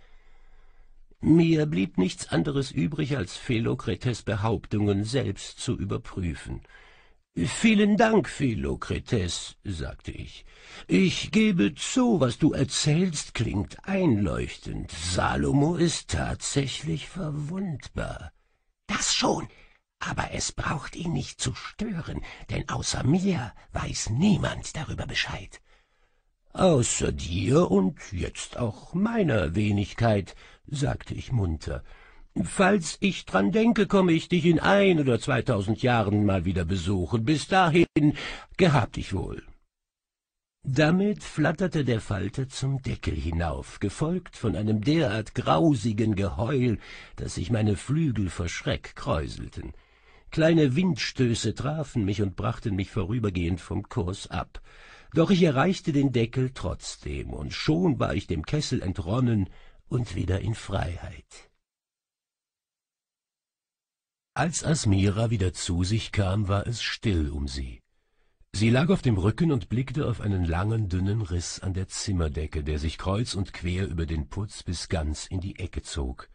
Speaker 1: Mir blieb nichts anderes übrig, als Philokretes Behauptungen selbst zu überprüfen. Vielen Dank, Philokretes, sagte ich. Ich gebe zu, was du erzählst, klingt einleuchtend. Salomo ist tatsächlich verwundbar. Das schon, aber es braucht ihn nicht zu stören, denn außer mir weiß niemand darüber Bescheid. Außer dir und jetzt auch meiner Wenigkeit, sagte ich munter. Falls ich dran denke, komme ich dich in ein oder zweitausend Jahren mal wieder besuchen. Bis dahin, gehab dich wohl. Damit flatterte der Falter zum Deckel hinauf, gefolgt von einem derart grausigen Geheul, daß sich meine Flügel vor Schreck kräuselten. Kleine Windstöße trafen mich und brachten mich vorübergehend vom Kurs ab. Doch ich erreichte den Deckel trotzdem, und schon war ich dem Kessel entronnen und wieder in Freiheit. Als Asmira wieder zu sich kam, war es still um sie. Sie lag auf dem Rücken und blickte auf einen langen, dünnen Riss an der Zimmerdecke, der sich kreuz und quer über den Putz bis ganz in die Ecke zog.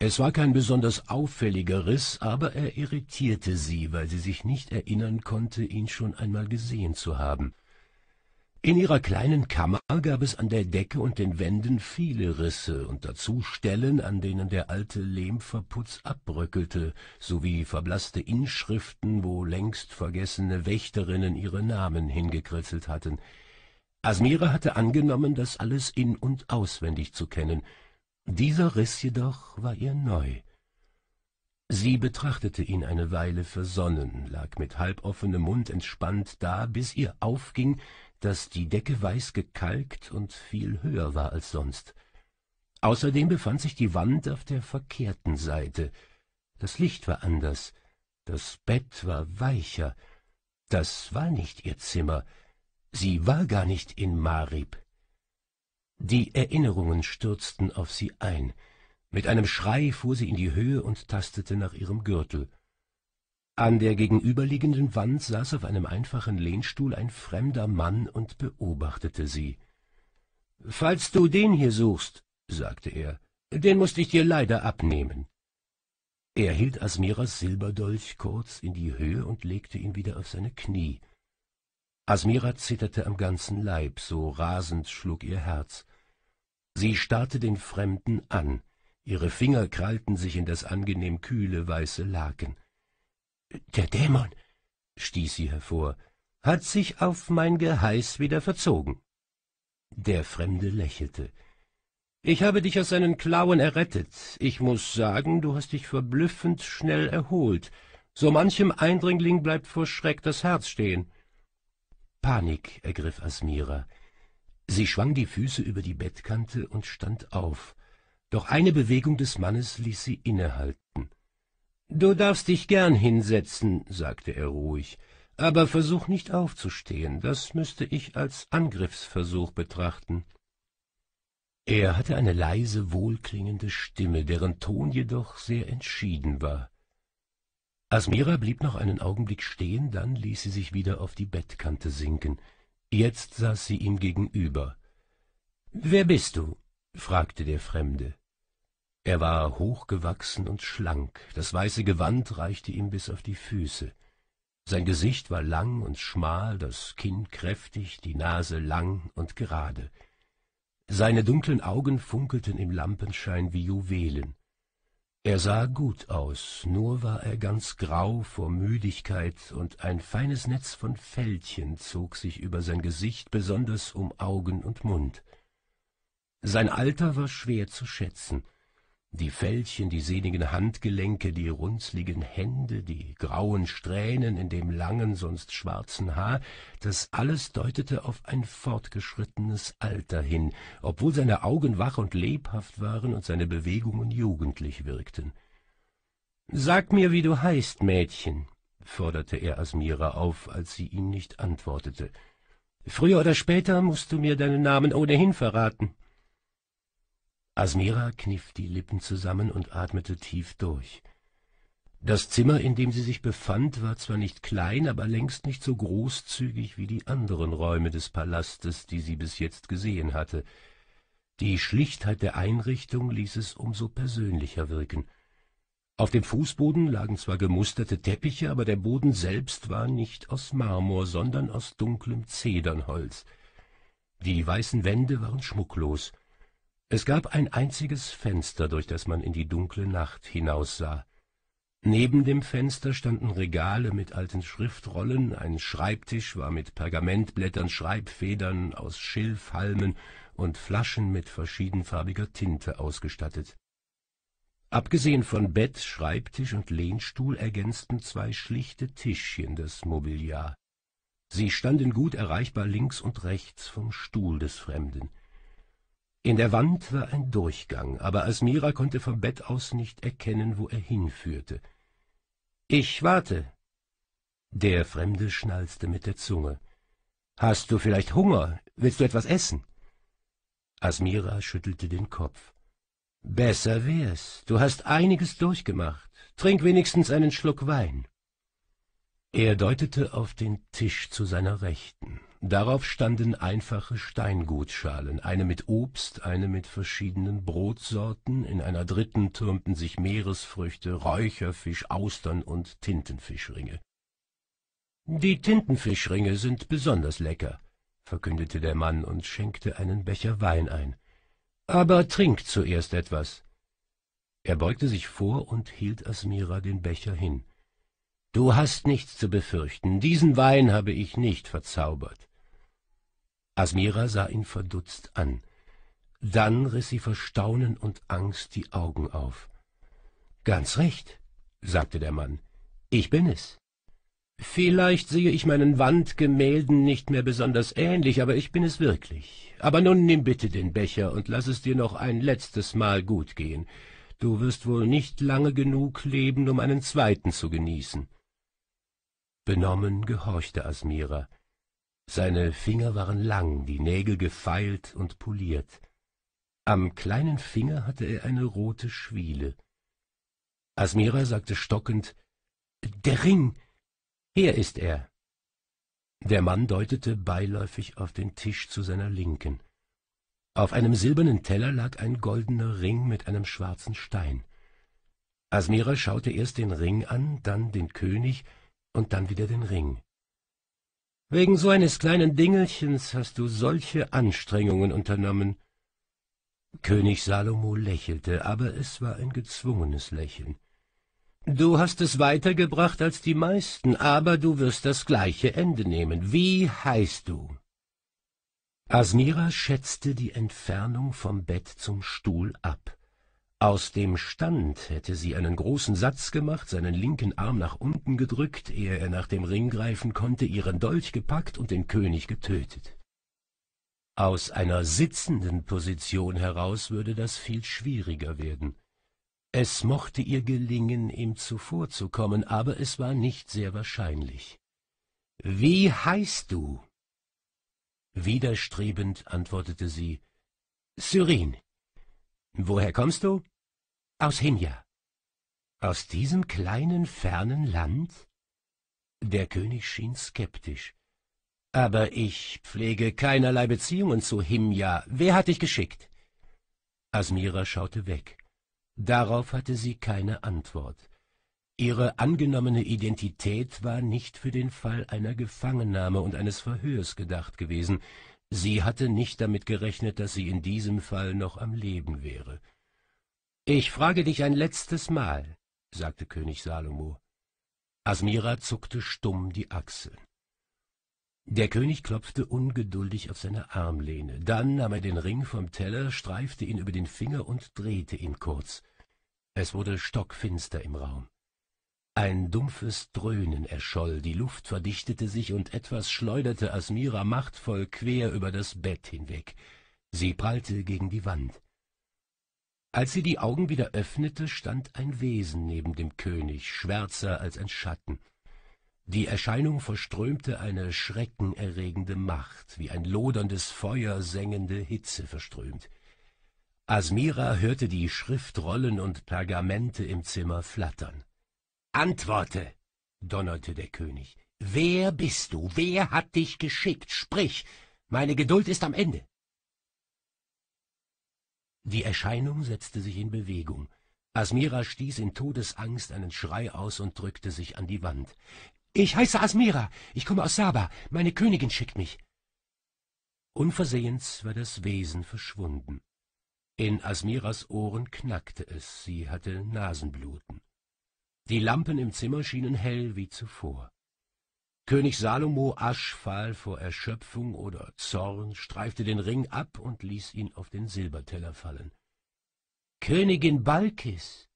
Speaker 1: Es war kein besonders auffälliger Riss, aber er irritierte sie, weil sie sich nicht erinnern konnte, ihn schon einmal gesehen zu haben. In ihrer kleinen Kammer gab es an der Decke und den Wänden viele Risse und dazu Stellen, an denen der alte Lehmverputz abbröckelte, sowie verblaßte Inschriften, wo längst vergessene Wächterinnen ihre Namen hingekritzelt hatten. Asmira hatte angenommen, das alles in- und auswendig zu kennen – dieser Riss jedoch war ihr neu. Sie betrachtete ihn eine Weile versonnen, lag mit halboffenem Mund entspannt da, bis ihr aufging, daß die Decke weiß gekalkt und viel höher war als sonst. Außerdem befand sich die Wand auf der verkehrten Seite. Das Licht war anders, das Bett war weicher. Das war nicht ihr Zimmer. Sie war gar nicht in Marib. Die Erinnerungen stürzten auf sie ein. Mit einem Schrei fuhr sie in die Höhe und tastete nach ihrem Gürtel. An der gegenüberliegenden Wand saß auf einem einfachen Lehnstuhl ein fremder Mann und beobachtete sie. Falls du den hier suchst, sagte er, den mußte ich dir leider abnehmen. Er hielt Asmiras Silberdolch kurz in die Höhe und legte ihn wieder auf seine Knie. Asmira zitterte am ganzen Leib, so rasend schlug ihr Herz. Sie starrte den Fremden an, ihre Finger krallten sich in das angenehm kühle, weiße Laken. »Der Dämon«, stieß sie hervor, »hat sich auf mein Geheiß wieder verzogen.« Der Fremde lächelte. »Ich habe dich aus seinen Klauen errettet. Ich muß sagen, du hast dich verblüffend schnell erholt. So manchem Eindringling bleibt vor Schreck das Herz stehen.« Panik ergriff Asmira. Sie schwang die Füße über die Bettkante und stand auf. Doch eine Bewegung des Mannes ließ sie innehalten. Du darfst dich gern hinsetzen, sagte er ruhig, aber versuch nicht aufzustehen, das müsste ich als Angriffsversuch betrachten. Er hatte eine leise, wohlklingende Stimme, deren Ton jedoch sehr entschieden war. Asmira blieb noch einen Augenblick stehen, dann ließ sie sich wieder auf die Bettkante sinken. Jetzt saß sie ihm gegenüber. Wer bist du? fragte der Fremde. Er war hochgewachsen und schlank, das weiße Gewand reichte ihm bis auf die Füße. Sein Gesicht war lang und schmal, das Kinn kräftig, die Nase lang und gerade. Seine dunklen Augen funkelten im Lampenschein wie Juwelen. Er sah gut aus, nur war er ganz grau vor Müdigkeit und ein feines Netz von Fältchen zog sich über sein Gesicht, besonders um Augen und Mund. Sein Alter war schwer zu schätzen – die Fältchen, die sehnigen Handgelenke, die runzligen Hände, die grauen Strähnen in dem langen, sonst schwarzen Haar, das alles deutete auf ein fortgeschrittenes Alter hin, obwohl seine Augen wach und lebhaft waren und seine Bewegungen jugendlich wirkten. Sag mir, wie du heißt, Mädchen, forderte er Asmira auf, als sie ihm nicht antwortete. Früher oder später musst du mir deinen Namen ohnehin verraten. Asmira kniff die Lippen zusammen und atmete tief durch. Das Zimmer, in dem sie sich befand, war zwar nicht klein, aber längst nicht so großzügig wie die anderen Räume des Palastes, die sie bis jetzt gesehen hatte. Die Schlichtheit der Einrichtung ließ es umso persönlicher wirken. Auf dem Fußboden lagen zwar gemusterte Teppiche, aber der Boden selbst war nicht aus Marmor, sondern aus dunklem Zedernholz. Die weißen Wände waren schmucklos, es gab ein einziges Fenster, durch das man in die dunkle Nacht hinaussah. Neben dem Fenster standen Regale mit alten Schriftrollen, ein Schreibtisch war mit Pergamentblättern, Schreibfedern aus Schilfhalmen und Flaschen mit verschiedenfarbiger Tinte ausgestattet. Abgesehen von Bett, Schreibtisch und Lehnstuhl ergänzten zwei schlichte Tischchen das Mobiliar. Sie standen gut erreichbar links und rechts vom Stuhl des Fremden. In der Wand war ein Durchgang, aber Asmira konnte vom Bett aus nicht erkennen, wo er hinführte. »Ich warte.« Der Fremde schnalzte mit der Zunge. »Hast du vielleicht Hunger? Willst du etwas essen?« Asmira schüttelte den Kopf. »Besser wär's. Du hast einiges durchgemacht. Trink wenigstens einen Schluck Wein.« Er deutete auf den Tisch zu seiner Rechten. Darauf standen einfache Steingutschalen, eine mit Obst, eine mit verschiedenen Brotsorten, in einer dritten türmten sich Meeresfrüchte, Räucherfisch, Austern und Tintenfischringe. Die Tintenfischringe sind besonders lecker, verkündete der Mann und schenkte einen Becher Wein ein. Aber trink zuerst etwas. Er beugte sich vor und hielt Asmira den Becher hin. Du hast nichts zu befürchten, diesen Wein habe ich nicht verzaubert. Asmira sah ihn verdutzt an. Dann riss sie vor Staunen und Angst die Augen auf. Ganz recht, sagte der Mann. Ich bin es. Vielleicht sehe ich meinen Wandgemälden nicht mehr besonders ähnlich, aber ich bin es wirklich. Aber nun nimm bitte den Becher und lass es dir noch ein letztes Mal gut gehen. Du wirst wohl nicht lange genug leben, um einen zweiten zu genießen. Benommen gehorchte Asmira. Seine Finger waren lang, die Nägel gefeilt und poliert. Am kleinen Finger hatte er eine rote Schwiele. Asmira sagte stockend, »Der Ring! Hier ist er!« Der Mann deutete beiläufig auf den Tisch zu seiner Linken. Auf einem silbernen Teller lag ein goldener Ring mit einem schwarzen Stein. Asmira schaute erst den Ring an, dann den König und dann wieder den Ring. Wegen so eines kleinen Dingelchens hast du solche Anstrengungen unternommen. König Salomo lächelte, aber es war ein gezwungenes Lächeln. Du hast es weitergebracht als die meisten, aber du wirst das gleiche Ende nehmen. Wie heißt du? Asmira schätzte die Entfernung vom Bett zum Stuhl ab. Aus dem Stand hätte sie einen großen Satz gemacht, seinen linken Arm nach unten gedrückt, ehe er nach dem Ring greifen konnte, ihren Dolch gepackt und den König getötet. Aus einer sitzenden Position heraus würde das viel schwieriger werden. Es mochte ihr gelingen, ihm zuvorzukommen, aber es war nicht sehr wahrscheinlich. Wie heißt du? Widerstrebend antwortete sie, Syrin. Woher kommst du? Aus Himja. Aus diesem kleinen, fernen Land? Der König schien skeptisch. Aber ich pflege keinerlei Beziehungen zu Himja. Wer hat dich geschickt? Asmira schaute weg. Darauf hatte sie keine Antwort. Ihre angenommene Identität war nicht für den Fall einer Gefangennahme und eines Verhörs gedacht gewesen, Sie hatte nicht damit gerechnet, dass sie in diesem Fall noch am Leben wäre. Ich frage dich ein letztes Mal, sagte König Salomo. Asmira zuckte stumm die Achseln. Der König klopfte ungeduldig auf seine Armlehne, dann nahm er den Ring vom Teller, streifte ihn über den Finger und drehte ihn kurz. Es wurde stockfinster im Raum. Ein dumpfes Dröhnen erscholl, die Luft verdichtete sich und etwas schleuderte Asmira machtvoll quer über das Bett hinweg. Sie prallte gegen die Wand. Als sie die Augen wieder öffnete, stand ein Wesen neben dem König, schwärzer als ein Schatten. Die Erscheinung verströmte eine schreckenerregende Macht, wie ein loderndes Feuer sengende Hitze verströmt. Asmira hörte die Schriftrollen und Pergamente im Zimmer flattern. Antworte, donnerte der König. Wer bist du? Wer hat dich geschickt? Sprich, meine Geduld ist am Ende. Die Erscheinung setzte sich in Bewegung. Asmira stieß in Todesangst einen Schrei aus und drückte sich an die Wand. Ich heiße Asmira, ich komme aus Saba, meine Königin schickt mich. Unversehens war das Wesen verschwunden. In Asmiras Ohren knackte es, sie hatte Nasenbluten. Die Lampen im Zimmer schienen hell wie zuvor. König Salomo aschfahl vor Erschöpfung oder Zorn, streifte den Ring ab und ließ ihn auf den Silberteller fallen. Königin Balkis!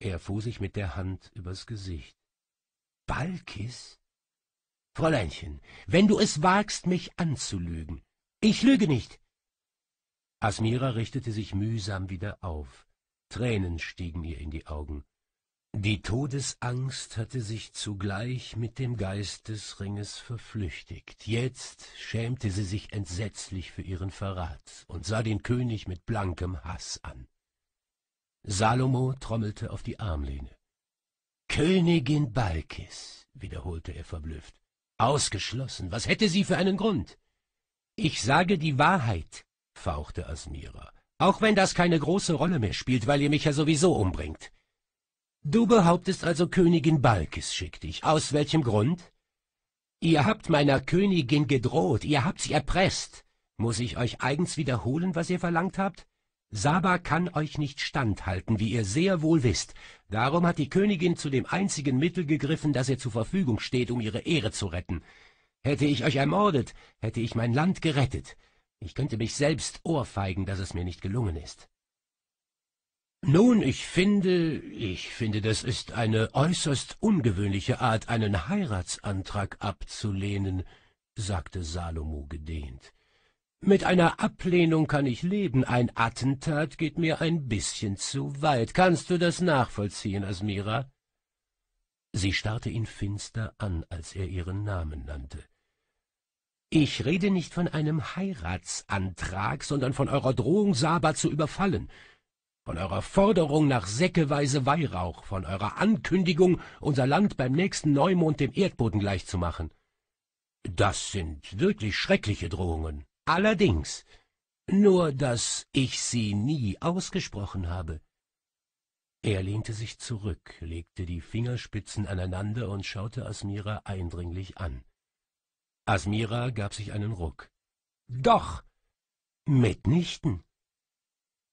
Speaker 1: Er fuhr sich mit der Hand übers Gesicht. Balkis? Fräuleinchen, wenn du es wagst, mich anzulügen. Ich lüge nicht. Asmira richtete sich mühsam wieder auf. Tränen stiegen ihr in die Augen. Die Todesangst hatte sich zugleich mit dem Geist des Ringes verflüchtigt. Jetzt schämte sie sich entsetzlich für ihren Verrat und sah den König mit blankem Hass an. Salomo trommelte auf die Armlehne. Königin Balkis, wiederholte er verblüfft. Ausgeschlossen, was hätte sie für einen Grund? Ich sage die Wahrheit, fauchte Asmira, auch wenn das keine große Rolle mehr spielt, weil ihr mich ja sowieso umbringt. Du behauptest also, Königin Balkis schickt dich. Aus welchem Grund? Ihr habt meiner Königin gedroht, ihr habt sie erpresst. Muss ich euch eigens wiederholen, was ihr verlangt habt? Saba kann euch nicht standhalten, wie ihr sehr wohl wisst. Darum hat die Königin zu dem einzigen Mittel gegriffen, das ihr zur Verfügung steht, um ihre Ehre zu retten. Hätte ich euch ermordet, hätte ich mein Land gerettet. Ich könnte mich selbst ohrfeigen, dass es mir nicht gelungen ist. Nun, ich finde, ich finde, das ist eine äußerst ungewöhnliche Art, einen Heiratsantrag abzulehnen, sagte Salomo gedehnt. Mit einer Ablehnung kann ich leben, ein Attentat geht mir ein bisschen zu weit. Kannst du das nachvollziehen, Asmira? Sie starrte ihn finster an, als er ihren Namen nannte. Ich rede nicht von einem Heiratsantrag, sondern von eurer Drohung, Saba zu überfallen von eurer Forderung nach säckeweise Weihrauch, von eurer Ankündigung, unser Land beim nächsten Neumond dem Erdboden gleichzumachen. Das sind wirklich schreckliche Drohungen. Allerdings, nur dass ich sie nie ausgesprochen habe. Er lehnte sich zurück, legte die Fingerspitzen aneinander und schaute Asmira eindringlich an. Asmira gab sich einen Ruck. Doch, mitnichten.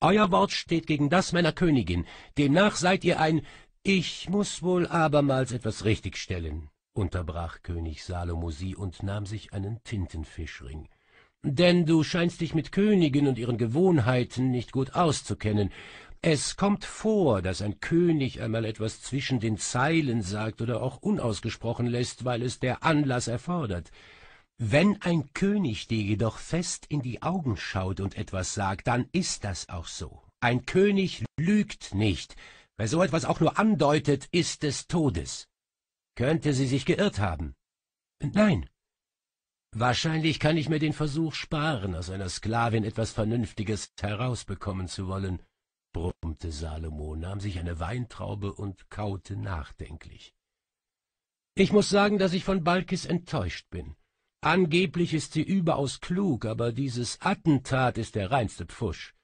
Speaker 1: Euer Wort steht gegen das meiner Königin. Demnach seid ihr ein... Ich muss wohl abermals etwas richtigstellen, unterbrach König Salomo sie und nahm sich einen Tintenfischring. Denn du scheinst dich mit Königen und ihren Gewohnheiten nicht gut auszukennen. Es kommt vor, dass ein König einmal etwas zwischen den Zeilen sagt oder auch unausgesprochen lässt, weil es der Anlass erfordert. Wenn ein König dir jedoch fest in die Augen schaut und etwas sagt, dann ist das auch so. Ein König lügt nicht. Wer so etwas auch nur andeutet, ist des Todes. Könnte sie sich geirrt haben? Nein. Wahrscheinlich kann ich mir den Versuch sparen, aus einer Sklavin etwas Vernünftiges herausbekommen zu wollen, brummte Salomo, nahm sich eine Weintraube und kaute nachdenklich. Ich muß sagen, daß ich von Balkis enttäuscht bin. Angeblich ist sie überaus klug, aber dieses Attentat ist der reinste Pfusch.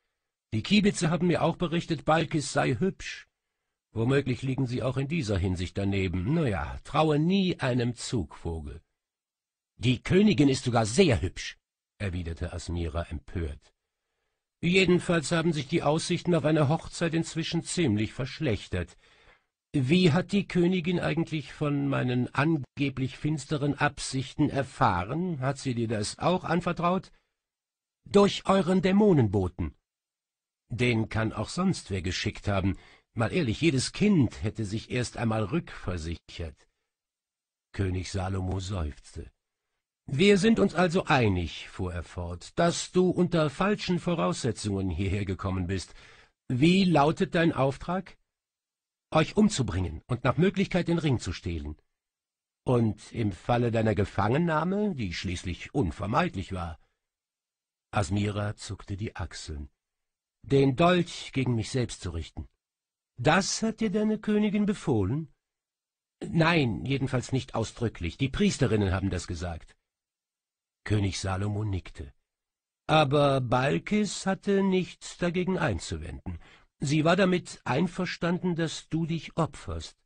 Speaker 1: Die Kiebitze haben mir auch berichtet, Balkis sei hübsch. Womöglich liegen sie auch in dieser Hinsicht daneben. Naja, traue nie einem Zugvogel. Die Königin ist sogar sehr hübsch, erwiderte Asmira empört. Jedenfalls haben sich die Aussichten auf eine Hochzeit inzwischen ziemlich verschlechtert. Wie hat die Königin eigentlich von meinen angeblich finsteren Absichten erfahren? Hat sie dir das auch anvertraut? Durch euren Dämonenboten. Den kann auch sonst wer geschickt haben. Mal ehrlich, jedes Kind hätte sich erst einmal rückversichert. König Salomo seufzte. Wir sind uns also einig, fuhr er fort, dass du unter falschen Voraussetzungen hierher gekommen bist. Wie lautet dein Auftrag? euch umzubringen und nach Möglichkeit den Ring zu stehlen. Und im Falle deiner Gefangennahme, die schließlich unvermeidlich war. Asmira zuckte die Achseln. Den Dolch gegen mich selbst zu richten. Das hat dir deine Königin befohlen? Nein, jedenfalls nicht ausdrücklich. Die Priesterinnen haben das gesagt. König Salomo nickte. Aber Balkis hatte nichts dagegen einzuwenden. Sie war damit einverstanden, dass du dich opferst.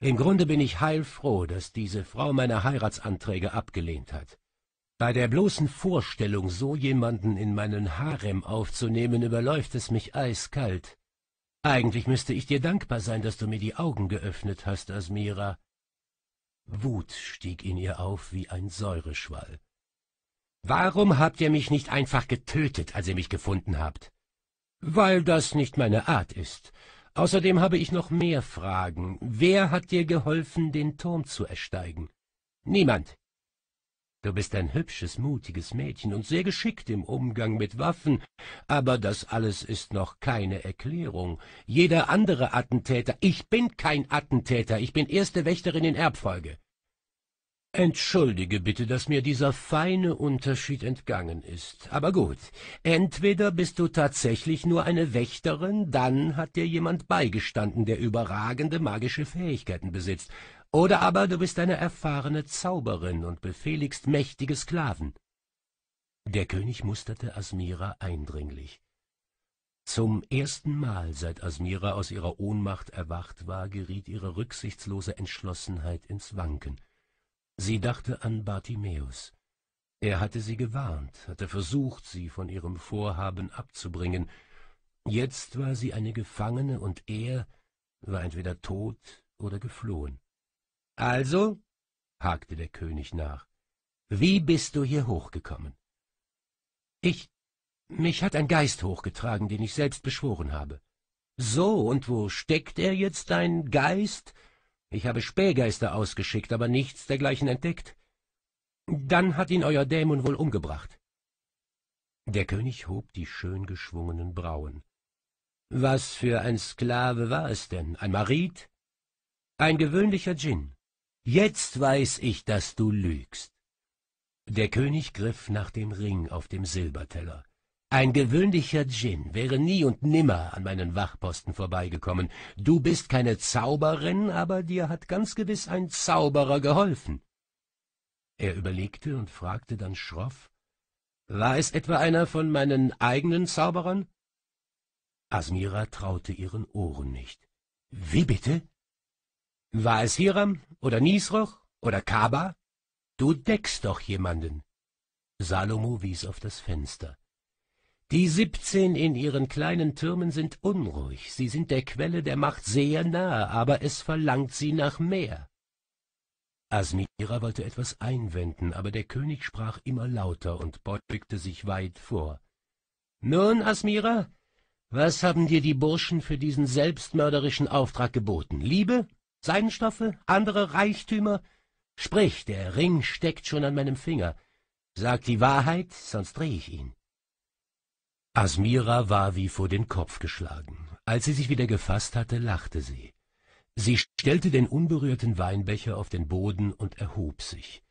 Speaker 1: Im Grunde bin ich heilfroh, dass diese Frau meine Heiratsanträge abgelehnt hat. Bei der bloßen Vorstellung, so jemanden in meinen Harem aufzunehmen, überläuft es mich eiskalt. Eigentlich müsste ich dir dankbar sein, dass du mir die Augen geöffnet hast, Asmira. Wut stieg in ihr auf wie ein Säureschwall. Warum habt ihr mich nicht einfach getötet, als ihr mich gefunden habt? Weil das nicht meine Art ist. Außerdem habe ich noch mehr Fragen. Wer hat dir geholfen, den Turm zu ersteigen? Niemand. Du bist ein hübsches, mutiges Mädchen und sehr geschickt im Umgang mit Waffen, aber das alles ist noch keine Erklärung. Jeder andere Attentäter, ich bin kein Attentäter, ich bin erste Wächterin in Erbfolge. Entschuldige bitte, dass mir dieser feine Unterschied entgangen ist. Aber gut, entweder bist du tatsächlich nur eine Wächterin, dann hat dir jemand beigestanden, der überragende magische Fähigkeiten besitzt, oder aber du bist eine erfahrene Zauberin und befehligst mächtige Sklaven. Der König musterte Asmira eindringlich. Zum ersten Mal, seit Asmira aus ihrer Ohnmacht erwacht war, geriet ihre rücksichtslose Entschlossenheit ins Wanken. Sie dachte an Bartimäus. Er hatte sie gewarnt, hatte versucht, sie von ihrem Vorhaben abzubringen. Jetzt war sie eine Gefangene und er war entweder tot oder geflohen. Also, hakte der König nach, wie bist du hier hochgekommen? Ich, mich hat ein Geist hochgetragen, den ich selbst beschworen habe. So, und wo steckt er jetzt, dein Geist? Ich habe Spähgeister ausgeschickt, aber nichts dergleichen entdeckt. Dann hat ihn euer Dämon wohl umgebracht. Der König hob die schön geschwungenen Brauen. Was für ein Sklave war es denn? Ein Marit? Ein gewöhnlicher Djinn. Jetzt weiß ich, dass du lügst. Der König griff nach dem Ring auf dem Silberteller. Ein gewöhnlicher Djinn wäre nie und nimmer an meinen Wachposten vorbeigekommen. Du bist keine Zauberin, aber dir hat ganz gewiß ein Zauberer geholfen. Er überlegte und fragte dann schroff, War es etwa einer von meinen eigenen Zauberern? Asmira traute ihren Ohren nicht. Wie bitte? War es Hiram oder Nisroch oder Kaba? Du deckst doch jemanden. Salomo wies auf das Fenster. Die siebzehn in ihren kleinen Türmen sind unruhig, sie sind der Quelle der Macht sehr nahe, aber es verlangt sie nach mehr. Asmira wollte etwas einwenden, aber der König sprach immer lauter und beugte sich weit vor. Nun, Asmira, was haben dir die Burschen für diesen selbstmörderischen Auftrag geboten? Liebe? Seidenstoffe? Andere Reichtümer? Sprich, der Ring steckt schon an meinem Finger. Sag die Wahrheit, sonst dreh ich ihn. Asmira war wie vor den Kopf geschlagen. Als sie sich wieder gefasst hatte, lachte sie. Sie stellte den unberührten Weinbecher auf den Boden und erhob sich.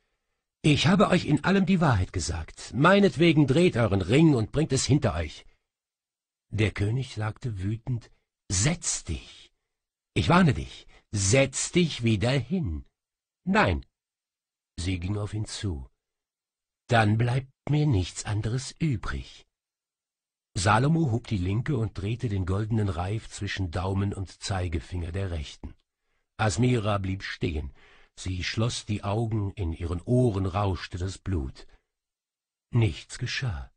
Speaker 1: Ich habe euch in allem die Wahrheit gesagt. Meinetwegen dreht euren Ring und bringt es hinter euch. Der König sagte wütend, Setz dich. Ich warne dich, setz dich wieder hin. Nein. Sie ging auf ihn zu. Dann bleibt mir nichts anderes übrig. Salomo hob die linke und drehte den goldenen Reif zwischen Daumen und Zeigefinger der rechten. Asmira blieb stehen. Sie schloss die Augen, in ihren Ohren rauschte das Blut. Nichts geschah.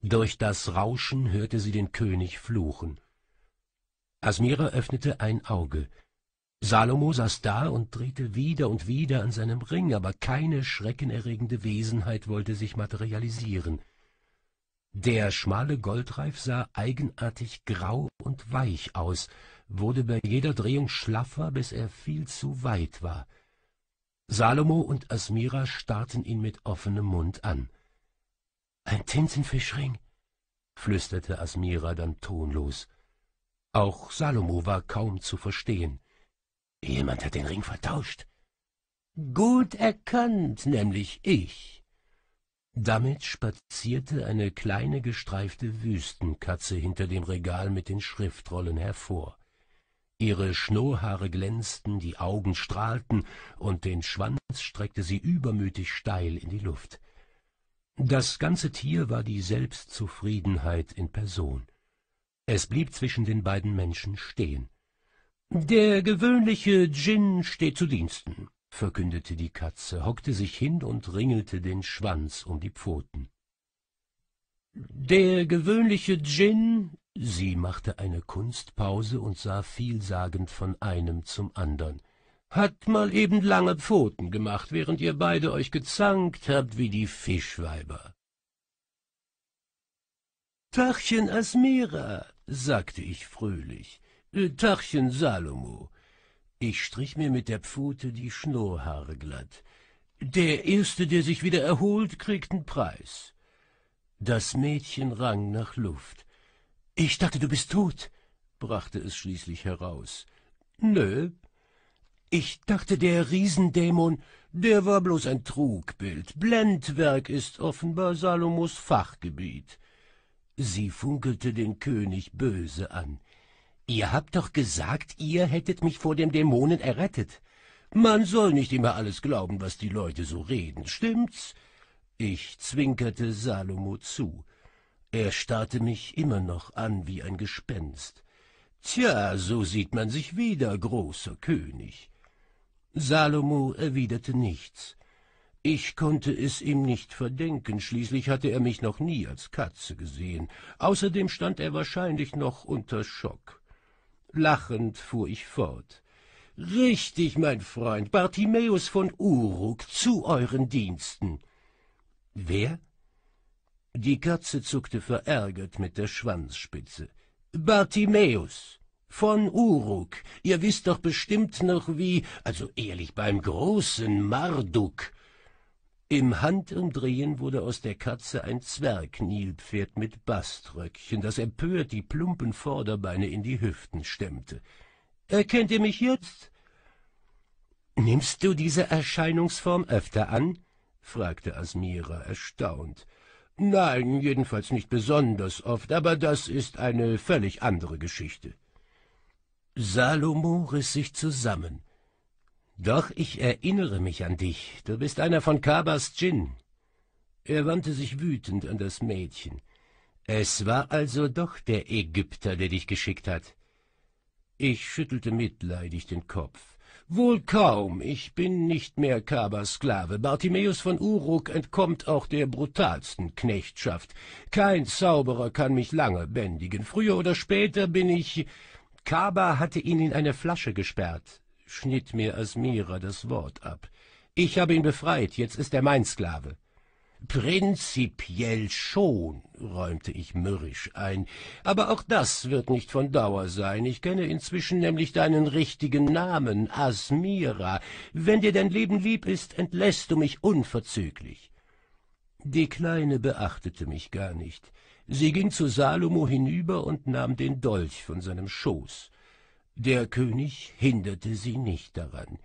Speaker 1: Durch das Rauschen hörte sie den König fluchen. Asmira öffnete ein Auge. Salomo saß da und drehte wieder und wieder an seinem Ring, aber keine schreckenerregende Wesenheit wollte sich materialisieren. Der schmale Goldreif sah eigenartig grau und weich aus, wurde bei jeder Drehung schlaffer, bis er viel zu weit war. Salomo und Asmira starrten ihn mit offenem Mund an. Ein Tintenfischring, flüsterte Asmira dann tonlos. Auch Salomo war kaum zu verstehen. Jemand hat den Ring vertauscht. Gut erkannt, nämlich ich. Damit spazierte eine kleine gestreifte Wüstenkatze hinter dem Regal mit den Schriftrollen hervor. Ihre Schnurrhaare glänzten, die Augen strahlten und den Schwanz streckte sie übermütig steil in die Luft. Das ganze Tier war die Selbstzufriedenheit in Person. Es blieb zwischen den beiden Menschen stehen. Der gewöhnliche Djinn steht zu Diensten verkündete die Katze, hockte sich hin und ringelte den Schwanz um die Pfoten. Der gewöhnliche Djinn, sie machte eine Kunstpause und sah vielsagend von einem zum andern, hat mal eben lange Pfoten gemacht, während ihr beide euch gezankt habt wie die Fischweiber. Tachchen Asmira, sagte ich fröhlich, Tachchen Salomo, ich strich mir mit der Pfote die Schnurrhaare glatt. Der Erste, der sich wieder erholt, kriegt einen Preis. Das Mädchen rang nach Luft. Ich dachte, du bist tot, brachte es schließlich heraus. Nö. Ich dachte, der Riesendämon, der war bloß ein Trugbild. Blendwerk ist offenbar Salomos Fachgebiet. Sie funkelte den König böse an. Ihr habt doch gesagt, ihr hättet mich vor dem Dämonen errettet. Man soll nicht immer alles glauben, was die Leute so reden, stimmt's? Ich zwinkerte Salomo zu. Er starrte mich immer noch an wie ein Gespenst. Tja, so sieht man sich wieder, großer König. Salomo erwiderte nichts. Ich konnte es ihm nicht verdenken, schließlich hatte er mich noch nie als Katze gesehen. Außerdem stand er wahrscheinlich noch unter Schock. Lachend fuhr ich fort. Richtig, mein Freund, Bartimäus von Uruk, zu euren Diensten. Wer? Die Katze zuckte verärgert mit der Schwanzspitze. Bartimäus von Uruk, ihr wisst doch bestimmt noch wie, also ehrlich beim großen Marduk, im Handumdrehen wurde aus der Katze ein Zwergnilpferd mit Baströckchen, das empört die plumpen Vorderbeine in die Hüften stemmte. Erkennt ihr mich jetzt? Nimmst du diese Erscheinungsform öfter an? fragte Asmira erstaunt. Nein, jedenfalls nicht besonders oft, aber das ist eine völlig andere Geschichte. Salomo riss sich zusammen. Doch ich erinnere mich an dich. Du bist einer von Kabas Djinn. Er wandte sich wütend an das Mädchen. Es war also doch der Ägypter, der dich geschickt hat. Ich schüttelte mitleidig den Kopf. Wohl kaum, ich bin nicht mehr Kabas Sklave. Bartimäus von Uruk entkommt auch der brutalsten Knechtschaft. Kein Zauberer kann mich lange bändigen. Früher oder später bin ich... Kaba hatte ihn in eine Flasche gesperrt schnitt mir Asmira das Wort ab. Ich habe ihn befreit, jetzt ist er mein Sklave. Prinzipiell schon, räumte ich mürrisch ein, aber auch das wird nicht von Dauer sein. Ich kenne inzwischen nämlich deinen richtigen Namen, Asmira. Wenn dir dein Leben lieb ist, entlässt du mich unverzüglich. Die Kleine beachtete mich gar nicht. Sie ging zu Salomo hinüber und nahm den Dolch von seinem Schoß. Der König hinderte sie nicht daran.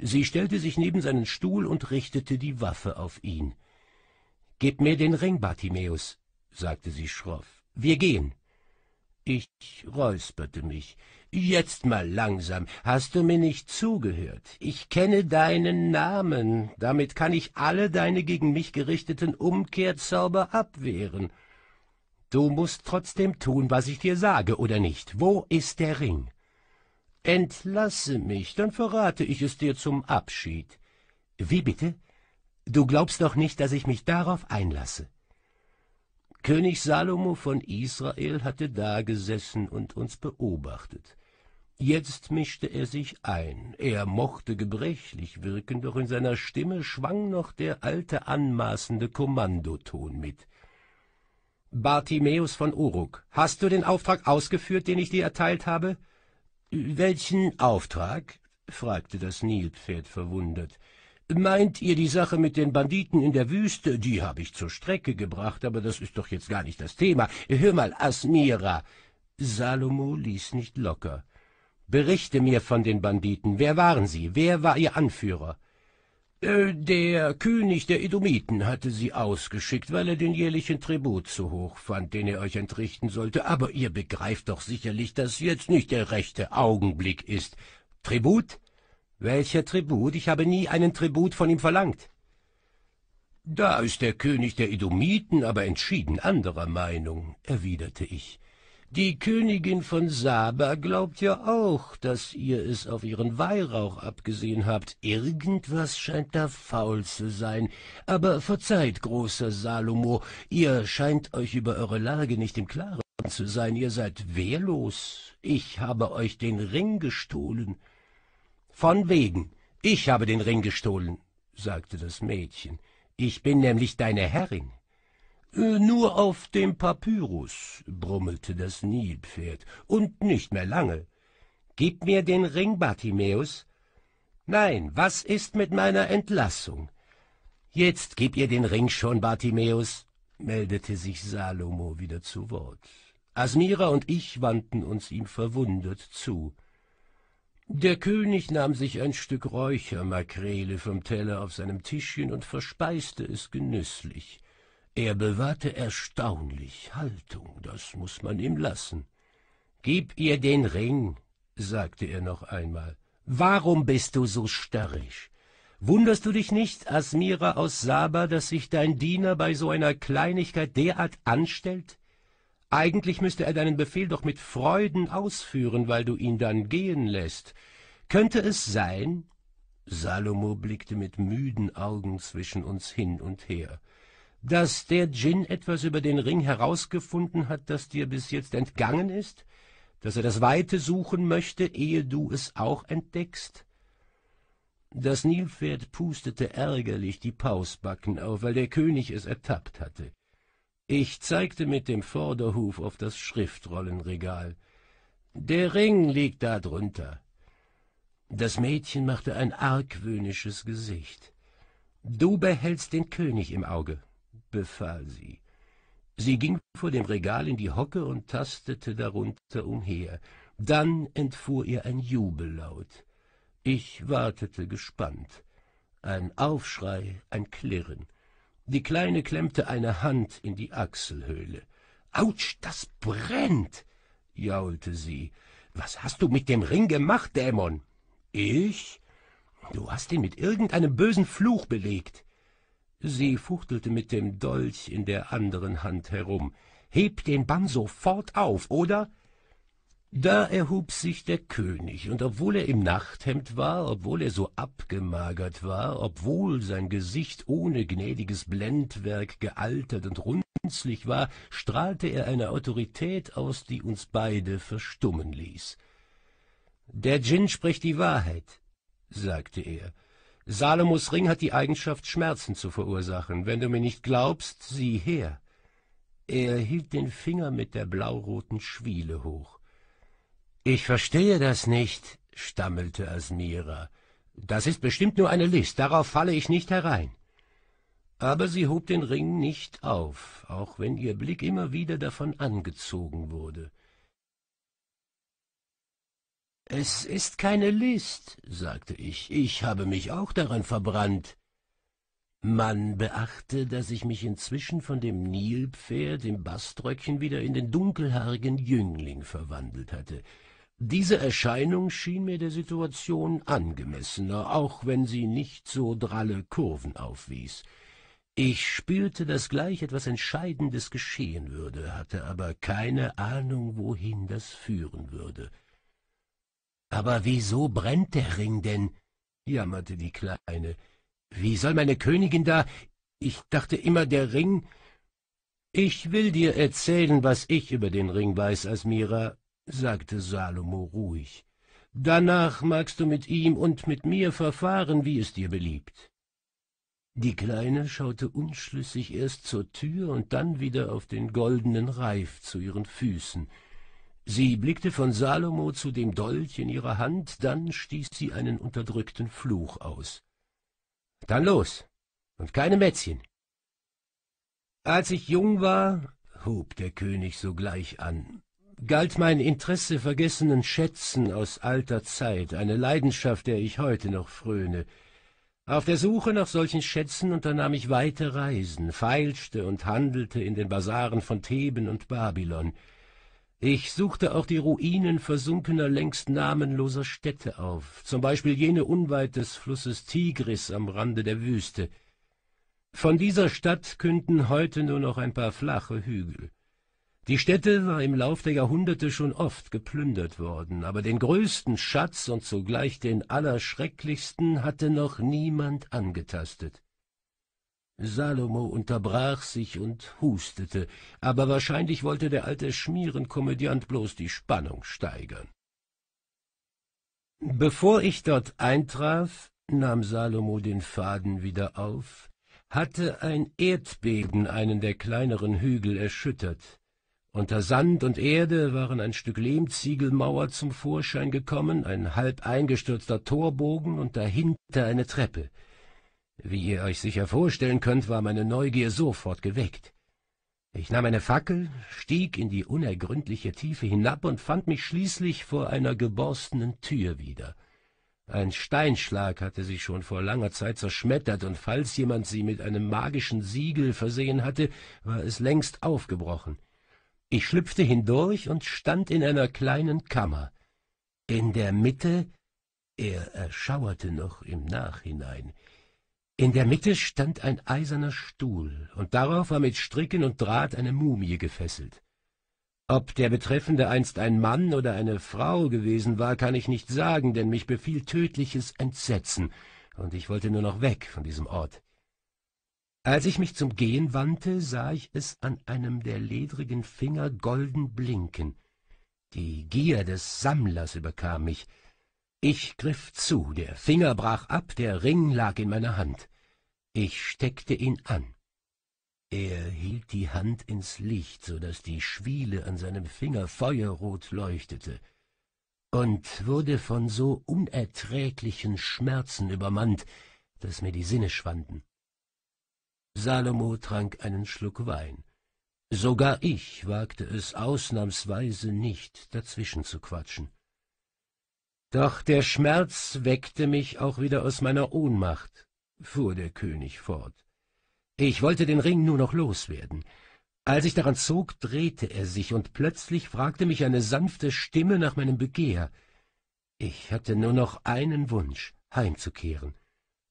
Speaker 1: Sie stellte sich neben seinen Stuhl und richtete die Waffe auf ihn. »Gib mir den Ring, Bartimäus«, sagte sie schroff. »Wir gehen.« Ich räusperte mich. »Jetzt mal langsam. Hast du mir nicht zugehört? Ich kenne deinen Namen. Damit kann ich alle deine gegen mich gerichteten Umkehrzauber abwehren. Du musst trotzdem tun, was ich dir sage, oder nicht? Wo ist der Ring?« Entlasse mich, dann verrate ich es dir zum Abschied. Wie bitte? Du glaubst doch nicht, dass ich mich darauf einlasse. König Salomo von Israel hatte dagesessen und uns beobachtet. Jetzt mischte er sich ein. Er mochte gebrechlich wirken, doch in seiner Stimme schwang noch der alte anmaßende Kommandoton mit. Bartimäus von Uruk, hast du den Auftrag ausgeführt, den ich dir erteilt habe? Welchen Auftrag? fragte das Nilpferd verwundert. Meint ihr die Sache mit den Banditen in der Wüste? Die habe ich zur Strecke gebracht, aber das ist doch jetzt gar nicht das Thema. Hör mal, Asmira. Salomo ließ nicht locker. Berichte mir von den Banditen. Wer waren sie? Wer war ihr Anführer? Äh, der König der Edomiten hatte sie ausgeschickt, weil er den jährlichen Tribut zu hoch fand, den er euch entrichten sollte, aber ihr begreift doch sicherlich, dass jetzt nicht der rechte Augenblick ist. Tribut? Welcher Tribut? Ich habe nie einen Tribut von ihm verlangt. Da ist der König der Edomiten aber entschieden anderer Meinung, erwiderte ich. Die Königin von Saba glaubt ja auch, dass ihr es auf ihren Weihrauch abgesehen habt. Irgendwas scheint da faul zu sein. Aber verzeiht, großer Salomo, ihr scheint euch über eure Lage nicht im Klaren zu sein. Ihr seid wehrlos. Ich habe euch den Ring gestohlen. Von wegen. Ich habe den Ring gestohlen, sagte das Mädchen. Ich bin nämlich deine Herrin. Äh, nur auf dem Papyrus, brummelte das Nilpferd, und nicht mehr lange. Gib mir den Ring, Bartimäus. Nein, was ist mit meiner Entlassung? Jetzt gib ihr den Ring schon, Bartimäus, meldete sich Salomo wieder zu Wort. Asmira und ich wandten uns ihm verwundert zu. Der König nahm sich ein Stück Räuchermakrele vom Teller auf seinem Tischchen und verspeiste es genüsslich. Er bewahrte erstaunlich Haltung, das muß man ihm lassen. Gib ihr den Ring, sagte er noch einmal. Warum bist du so störrisch? Wunderst du dich nicht, Asmira aus Saba, daß sich dein Diener bei so einer Kleinigkeit derart anstellt? Eigentlich müsste er deinen Befehl doch mit Freuden ausführen, weil du ihn dann gehen lässt. Könnte es sein? Salomo blickte mit müden Augen zwischen uns hin und her dass der Djinn etwas über den Ring herausgefunden hat, das dir bis jetzt entgangen ist, dass er das Weite suchen möchte, ehe du es auch entdeckst? Das Nilpferd pustete ärgerlich die Pausbacken auf, weil der König es ertappt hatte. Ich zeigte mit dem Vorderhuf auf das Schriftrollenregal. Der Ring liegt da drunter. Das Mädchen machte ein argwöhnisches Gesicht. Du behältst den König im Auge, befahl sie. Sie ging vor dem Regal in die Hocke und tastete darunter umher. Dann entfuhr ihr ein Jubellaut. Ich wartete gespannt. Ein Aufschrei, ein Klirren. Die Kleine klemmte eine Hand in die Achselhöhle. Autsch, das brennt! jaulte sie. Was hast du mit dem Ring gemacht, Dämon? Ich? Du hast ihn mit irgendeinem bösen Fluch belegt. Sie fuchtelte mit dem Dolch in der anderen Hand herum. Heb den Bann sofort auf, oder? Da erhob sich der König, und obwohl er im Nachthemd war, obwohl er so abgemagert war, obwohl sein Gesicht ohne gnädiges Blendwerk gealtert und runzlig war, strahlte er eine Autorität aus, die uns beide verstummen ließ. Der Djinn spricht die Wahrheit, sagte er, Salomos Ring hat die Eigenschaft, Schmerzen zu verursachen. Wenn du mir nicht glaubst, sieh her. Er hielt den Finger mit der blauroten Schwiele hoch. Ich verstehe das nicht, stammelte Asmira. Das ist bestimmt nur eine List, darauf falle ich nicht herein. Aber sie hob den Ring nicht auf, auch wenn ihr Blick immer wieder davon angezogen wurde. Es ist keine List, sagte ich, ich habe mich auch daran verbrannt. Man beachte, daß ich mich inzwischen von dem Nilpferd im Baströckchen wieder in den dunkelhaarigen Jüngling verwandelt hatte. Diese Erscheinung schien mir der Situation angemessener, auch wenn sie nicht so dralle Kurven aufwies. Ich spürte, daß gleich etwas Entscheidendes geschehen würde, hatte aber keine Ahnung, wohin das führen würde. Aber wieso brennt der Ring denn? jammerte die Kleine. Wie soll meine Königin da? Ich dachte immer, der Ring. Ich will dir erzählen, was ich über den Ring weiß, Asmira, sagte Salomo ruhig. Danach magst du mit ihm und mit mir verfahren, wie es dir beliebt. Die Kleine schaute unschlüssig erst zur Tür und dann wieder auf den goldenen Reif zu ihren Füßen. Sie blickte von Salomo zu dem Dolch in ihrer Hand, dann stieß sie einen unterdrückten Fluch aus. Dann los, und keine Mätzchen. Als ich jung war, hub der König sogleich an, galt mein Interesse vergessenen Schätzen aus alter Zeit, eine Leidenschaft, der ich heute noch fröne. Auf der Suche nach solchen Schätzen unternahm ich weite Reisen, feilschte und handelte in den Bazaren von Theben und Babylon, ich suchte auch die Ruinen versunkener, längst namenloser Städte auf, zum Beispiel jene unweit des Flusses Tigris am Rande der Wüste. Von dieser Stadt künden heute nur noch ein paar flache Hügel. Die Stätte war im Lauf der Jahrhunderte schon oft geplündert worden, aber den größten Schatz und zugleich den allerschrecklichsten hatte noch niemand angetastet. Salomo unterbrach sich und hustete, aber wahrscheinlich wollte der alte Schmierenkomödiant bloß die Spannung steigern. Bevor ich dort eintraf, nahm Salomo den Faden wieder auf, hatte ein Erdbeben einen der kleineren Hügel erschüttert. Unter Sand und Erde waren ein Stück Lehmziegelmauer zum Vorschein gekommen, ein halb eingestürzter Torbogen und dahinter eine Treppe. Wie ihr euch sicher vorstellen könnt, war meine Neugier sofort geweckt. Ich nahm eine Fackel, stieg in die unergründliche Tiefe hinab und fand mich schließlich vor einer geborstenen Tür wieder. Ein Steinschlag hatte sie schon vor langer Zeit zerschmettert, und falls jemand sie mit einem magischen Siegel versehen hatte, war es längst aufgebrochen. Ich schlüpfte hindurch und stand in einer kleinen Kammer. In der Mitte, er erschauerte noch im Nachhinein, in der Mitte stand ein eiserner Stuhl, und darauf war mit Stricken und Draht eine Mumie gefesselt. Ob der Betreffende einst ein Mann oder eine Frau gewesen war, kann ich nicht sagen, denn mich befiel tödliches Entsetzen, und ich wollte nur noch weg von diesem Ort. Als ich mich zum Gehen wandte, sah ich es an einem der ledrigen Finger golden blinken. Die Gier des Sammlers überkam mich. Ich griff zu, der Finger brach ab, der Ring lag in meiner Hand. Ich steckte ihn an. Er hielt die Hand ins Licht, so daß die Schwiele an seinem Finger feuerrot leuchtete, und wurde von so unerträglichen Schmerzen übermannt, daß mir die Sinne schwanden. Salomo trank einen Schluck Wein. Sogar ich wagte es ausnahmsweise nicht, dazwischen zu quatschen. Doch der Schmerz weckte mich auch wieder aus meiner Ohnmacht fuhr der König fort. Ich wollte den Ring nur noch loswerden. Als ich daran zog, drehte er sich, und plötzlich fragte mich eine sanfte Stimme nach meinem Begehr. Ich hatte nur noch einen Wunsch, heimzukehren.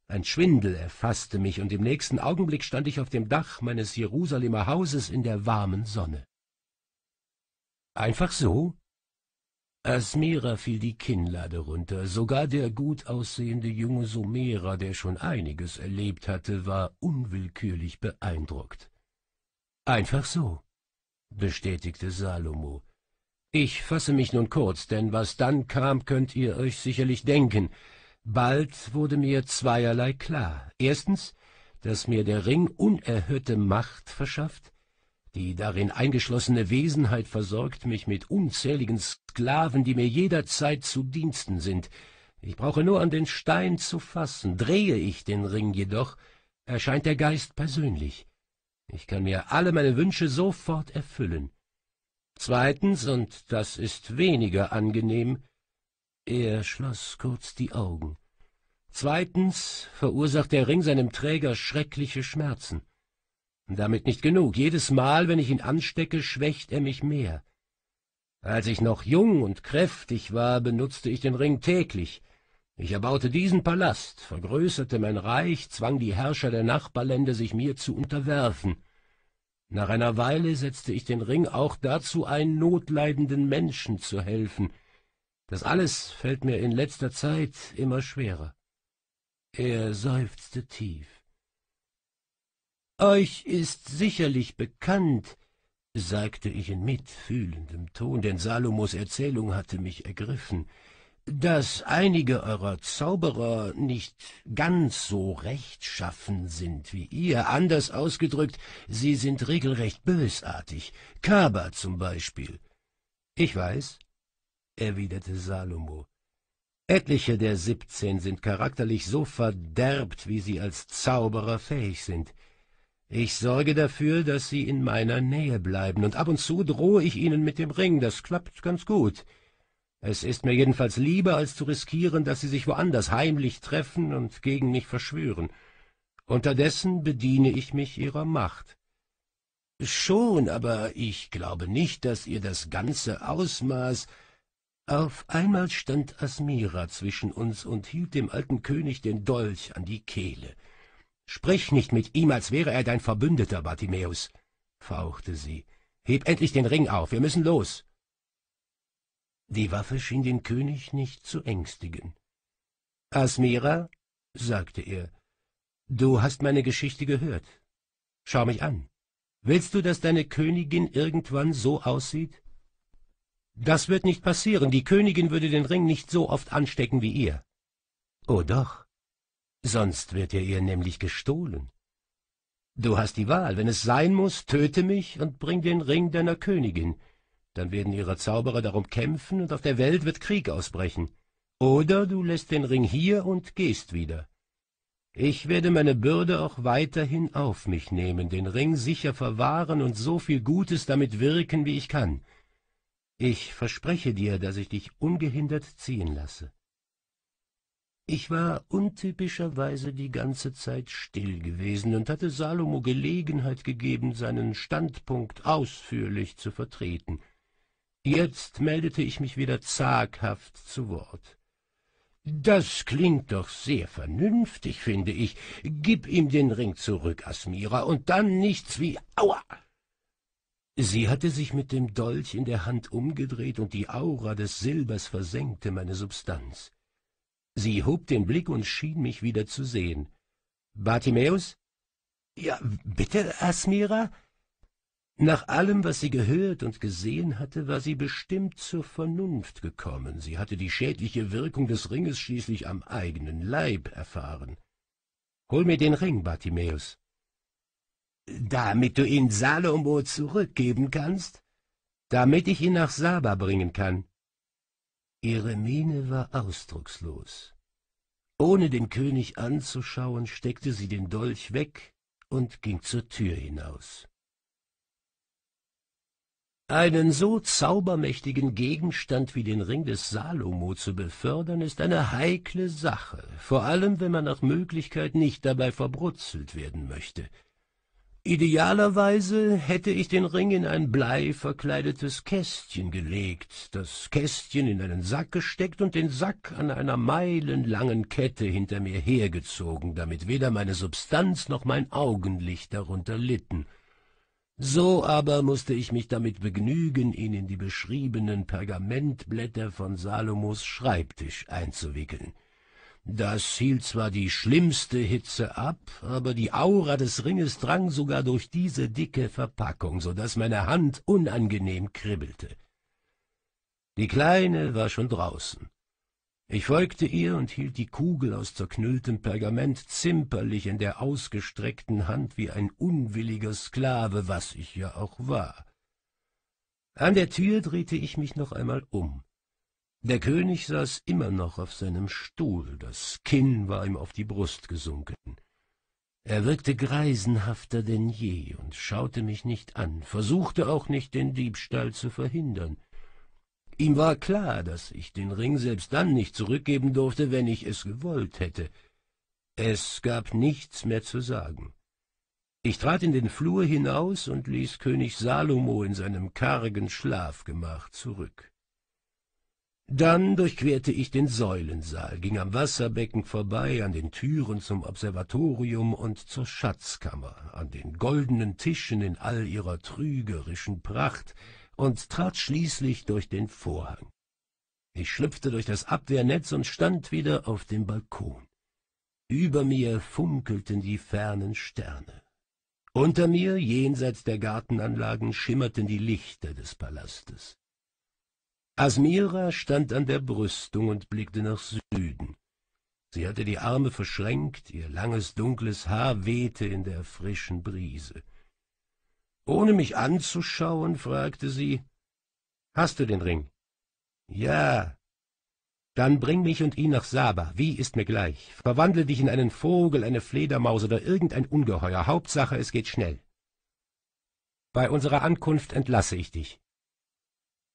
Speaker 1: Ein Schwindel erfasste mich, und im nächsten Augenblick stand ich auf dem Dach meines Jerusalemer Hauses in der warmen Sonne. Einfach so? Asmera fiel die Kinnlade runter. Sogar der gut aussehende junge Sumera, der schon einiges erlebt hatte, war unwillkürlich beeindruckt. Einfach so, bestätigte Salomo. Ich fasse mich nun kurz, denn was dann kam, könnt ihr euch sicherlich denken. Bald wurde mir zweierlei klar. Erstens, dass mir der Ring unerhörte Macht verschafft, die darin eingeschlossene Wesenheit versorgt mich mit unzähligen Sklaven, die mir jederzeit zu Diensten sind. Ich brauche nur an den Stein zu fassen. Drehe ich den Ring jedoch, erscheint der Geist persönlich. Ich kann mir alle meine Wünsche sofort erfüllen. Zweitens, und das ist weniger angenehm, er schloss kurz die Augen. Zweitens verursacht der Ring seinem Träger schreckliche Schmerzen. Damit nicht genug. Jedes Mal, wenn ich ihn anstecke, schwächt er mich mehr. Als ich noch jung und kräftig war, benutzte ich den Ring täglich. Ich erbaute diesen Palast, vergrößerte mein Reich, zwang die Herrscher der Nachbarländer, sich mir zu unterwerfen. Nach einer Weile setzte ich den Ring auch dazu ein, notleidenden Menschen zu helfen. Das alles fällt mir in letzter Zeit immer schwerer. Er seufzte tief. Euch ist sicherlich bekannt, sagte ich in mitfühlendem Ton, denn Salomos Erzählung hatte mich ergriffen, dass einige eurer Zauberer nicht ganz so rechtschaffen sind wie ihr, anders ausgedrückt, sie sind regelrecht bösartig, Kaba zum Beispiel. Ich weiß, erwiderte Salomo, etliche der siebzehn sind charakterlich so verderbt, wie sie als Zauberer fähig sind. Ich sorge dafür, dass Sie in meiner Nähe bleiben, und ab und zu drohe ich Ihnen mit dem Ring, das klappt ganz gut. Es ist mir jedenfalls lieber, als zu riskieren, dass Sie sich woanders heimlich treffen und gegen mich verschwören. Unterdessen bediene ich mich Ihrer Macht. Schon, aber ich glaube nicht, dass ihr das ganze Ausmaß... Auf einmal stand Asmira zwischen uns und hielt dem alten König den Dolch an die Kehle. Sprich nicht mit ihm, als wäre er dein Verbündeter, Bartimäus, fauchte sie. Heb endlich den Ring auf, wir müssen los. Die Waffe schien den König nicht zu ängstigen. Asmira, sagte er, du hast meine Geschichte gehört. Schau mich an. Willst du, dass deine Königin irgendwann so aussieht? Das wird nicht passieren. Die Königin würde den Ring nicht so oft anstecken wie ihr. Oh doch, sonst wird er ihr nämlich gestohlen. Du hast die Wahl, wenn es sein muss, töte mich und bring den Ring deiner Königin, dann werden ihre Zauberer darum kämpfen und auf der Welt wird Krieg ausbrechen. Oder du lässt den Ring hier und gehst wieder. Ich werde meine Bürde auch weiterhin auf mich nehmen, den Ring sicher verwahren und so viel Gutes damit wirken, wie ich kann. Ich verspreche dir, dass ich dich ungehindert ziehen lasse. Ich war untypischerweise die ganze Zeit still gewesen und hatte Salomo Gelegenheit gegeben, seinen Standpunkt ausführlich zu vertreten. Jetzt meldete ich mich wieder zaghaft zu Wort. Das klingt doch sehr vernünftig, finde ich. Gib ihm den Ring zurück, Asmira, und dann nichts wie Aua! Sie hatte sich mit dem Dolch in der Hand umgedreht und die Aura des Silbers versenkte meine Substanz. Sie hob den Blick und schien mich wieder zu sehen. Bartimäus? Ja, bitte, Asmira? Nach allem, was sie gehört und gesehen hatte, war sie bestimmt zur Vernunft gekommen. Sie hatte die schädliche Wirkung des Ringes schließlich am eigenen Leib erfahren. Hol mir den Ring, Bartimäus. Damit du ihn Salomo zurückgeben kannst? Damit ich ihn nach Saba bringen kann. Ihre Miene war ausdruckslos. Ohne den König anzuschauen, steckte sie den Dolch weg und ging zur Tür hinaus. Einen so zaubermächtigen Gegenstand wie den Ring des Salomo zu befördern, ist eine heikle Sache, vor allem wenn man nach Möglichkeit nicht dabei verbrutzelt werden möchte. Idealerweise hätte ich den Ring in ein bleiverkleidetes Kästchen gelegt, das Kästchen in einen Sack gesteckt und den Sack an einer meilenlangen Kette hinter mir hergezogen, damit weder meine Substanz noch mein Augenlicht darunter litten. So aber mußte ich mich damit begnügen, ihn in die beschriebenen Pergamentblätter von Salomos Schreibtisch einzuwickeln. Das hielt zwar die schlimmste Hitze ab, aber die Aura des Ringes drang sogar durch diese dicke Verpackung, so daß meine Hand unangenehm kribbelte. Die Kleine war schon draußen. Ich folgte ihr und hielt die Kugel aus zerknülltem Pergament zimperlich in der ausgestreckten Hand wie ein unwilliger Sklave, was ich ja auch war. An der Tür drehte ich mich noch einmal um. Der König saß immer noch auf seinem Stuhl, das Kinn war ihm auf die Brust gesunken. Er wirkte greisenhafter denn je und schaute mich nicht an, versuchte auch nicht, den Diebstahl zu verhindern. Ihm war klar, dass ich den Ring selbst dann nicht zurückgeben durfte, wenn ich es gewollt hätte. Es gab nichts mehr zu sagen. Ich trat in den Flur hinaus und ließ König Salomo in seinem kargen Schlafgemach zurück. Dann durchquerte ich den Säulensaal, ging am Wasserbecken vorbei, an den Türen zum Observatorium und zur Schatzkammer, an den goldenen Tischen in all ihrer trügerischen Pracht und trat schließlich durch den Vorhang. Ich schlüpfte durch das Abwehrnetz und stand wieder auf dem Balkon. Über mir funkelten die fernen Sterne. Unter mir, jenseits der Gartenanlagen, schimmerten die Lichter des Palastes. Asmira stand an der Brüstung und blickte nach Süden. Sie hatte die Arme verschränkt, ihr langes, dunkles Haar wehte in der frischen Brise. Ohne mich anzuschauen, fragte sie, »Hast du den Ring?« »Ja.« »Dann bring mich und ihn nach Saba, wie ist mir gleich. Verwandle dich in einen Vogel, eine Fledermaus oder irgendein Ungeheuer. Hauptsache, es geht schnell. Bei unserer Ankunft entlasse ich dich.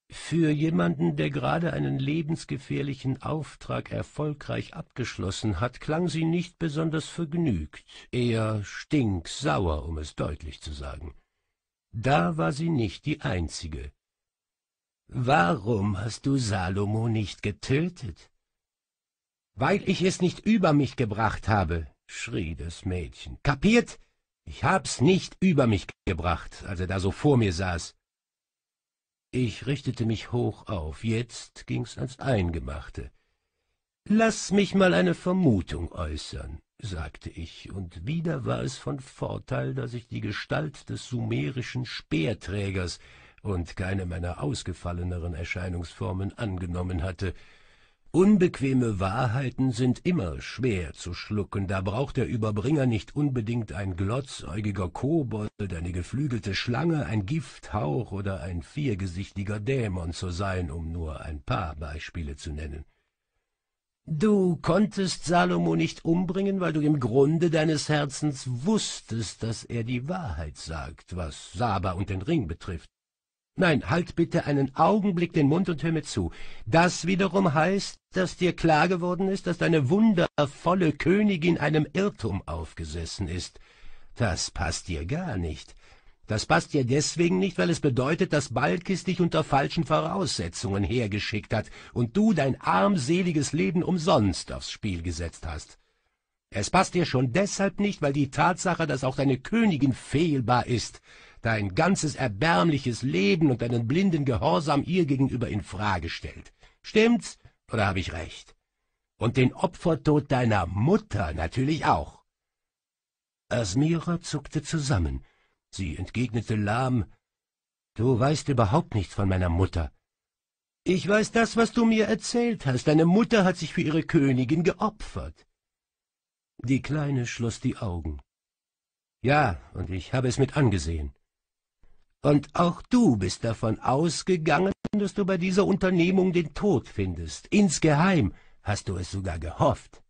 Speaker 1: Für jemanden, der gerade einen lebensgefährlichen Auftrag erfolgreich abgeschlossen hat, klang sie nicht besonders vergnügt, eher stinksauer, um es deutlich zu sagen. Da war sie nicht die Einzige. Warum hast du Salomo nicht getötet? Weil ich es nicht über mich gebracht habe, schrie das Mädchen. Kapiert? Ich hab's nicht über mich gebracht, als er da so vor mir saß. Ich richtete mich hoch auf. Jetzt ging's ans Eingemachte. Lass mich mal eine Vermutung äußern, sagte ich, und wieder war es von Vorteil, daß ich die Gestalt des sumerischen Speerträgers und keine meiner ausgefalleneren Erscheinungsformen angenommen hatte. Unbequeme Wahrheiten sind immer schwer zu schlucken, da braucht der Überbringer nicht unbedingt ein glotzäugiger Kobold, eine geflügelte Schlange, ein Gifthauch oder ein viergesichtiger Dämon zu sein, um nur ein paar Beispiele zu nennen. Du konntest Salomo nicht umbringen, weil du im Grunde deines Herzens wusstest, dass er die Wahrheit sagt, was Saba und den Ring betrifft. Nein, halt bitte einen Augenblick den Mund und hör mir zu. Das wiederum heißt, dass dir klar geworden ist, dass deine wundervolle Königin einem Irrtum aufgesessen ist. Das passt dir gar nicht. Das passt dir deswegen nicht, weil es bedeutet, dass Balkis dich unter falschen Voraussetzungen hergeschickt hat und du dein armseliges Leben umsonst aufs Spiel gesetzt hast. Es passt dir schon deshalb nicht, weil die Tatsache, dass auch deine Königin fehlbar ist, dein ganzes erbärmliches Leben und deinen blinden Gehorsam ihr gegenüber in Frage stellt. Stimmt's oder habe ich recht? Und den Opfertod deiner Mutter natürlich auch. Asmira zuckte zusammen. Sie entgegnete lahm, Du weißt überhaupt nichts von meiner Mutter. Ich weiß das, was du mir erzählt hast. Deine Mutter hat sich für ihre Königin geopfert. Die Kleine schloss die Augen. Ja, und ich habe es mit angesehen. Und auch du bist davon ausgegangen, dass du bei dieser Unternehmung den Tod findest. Insgeheim hast du es sogar gehofft.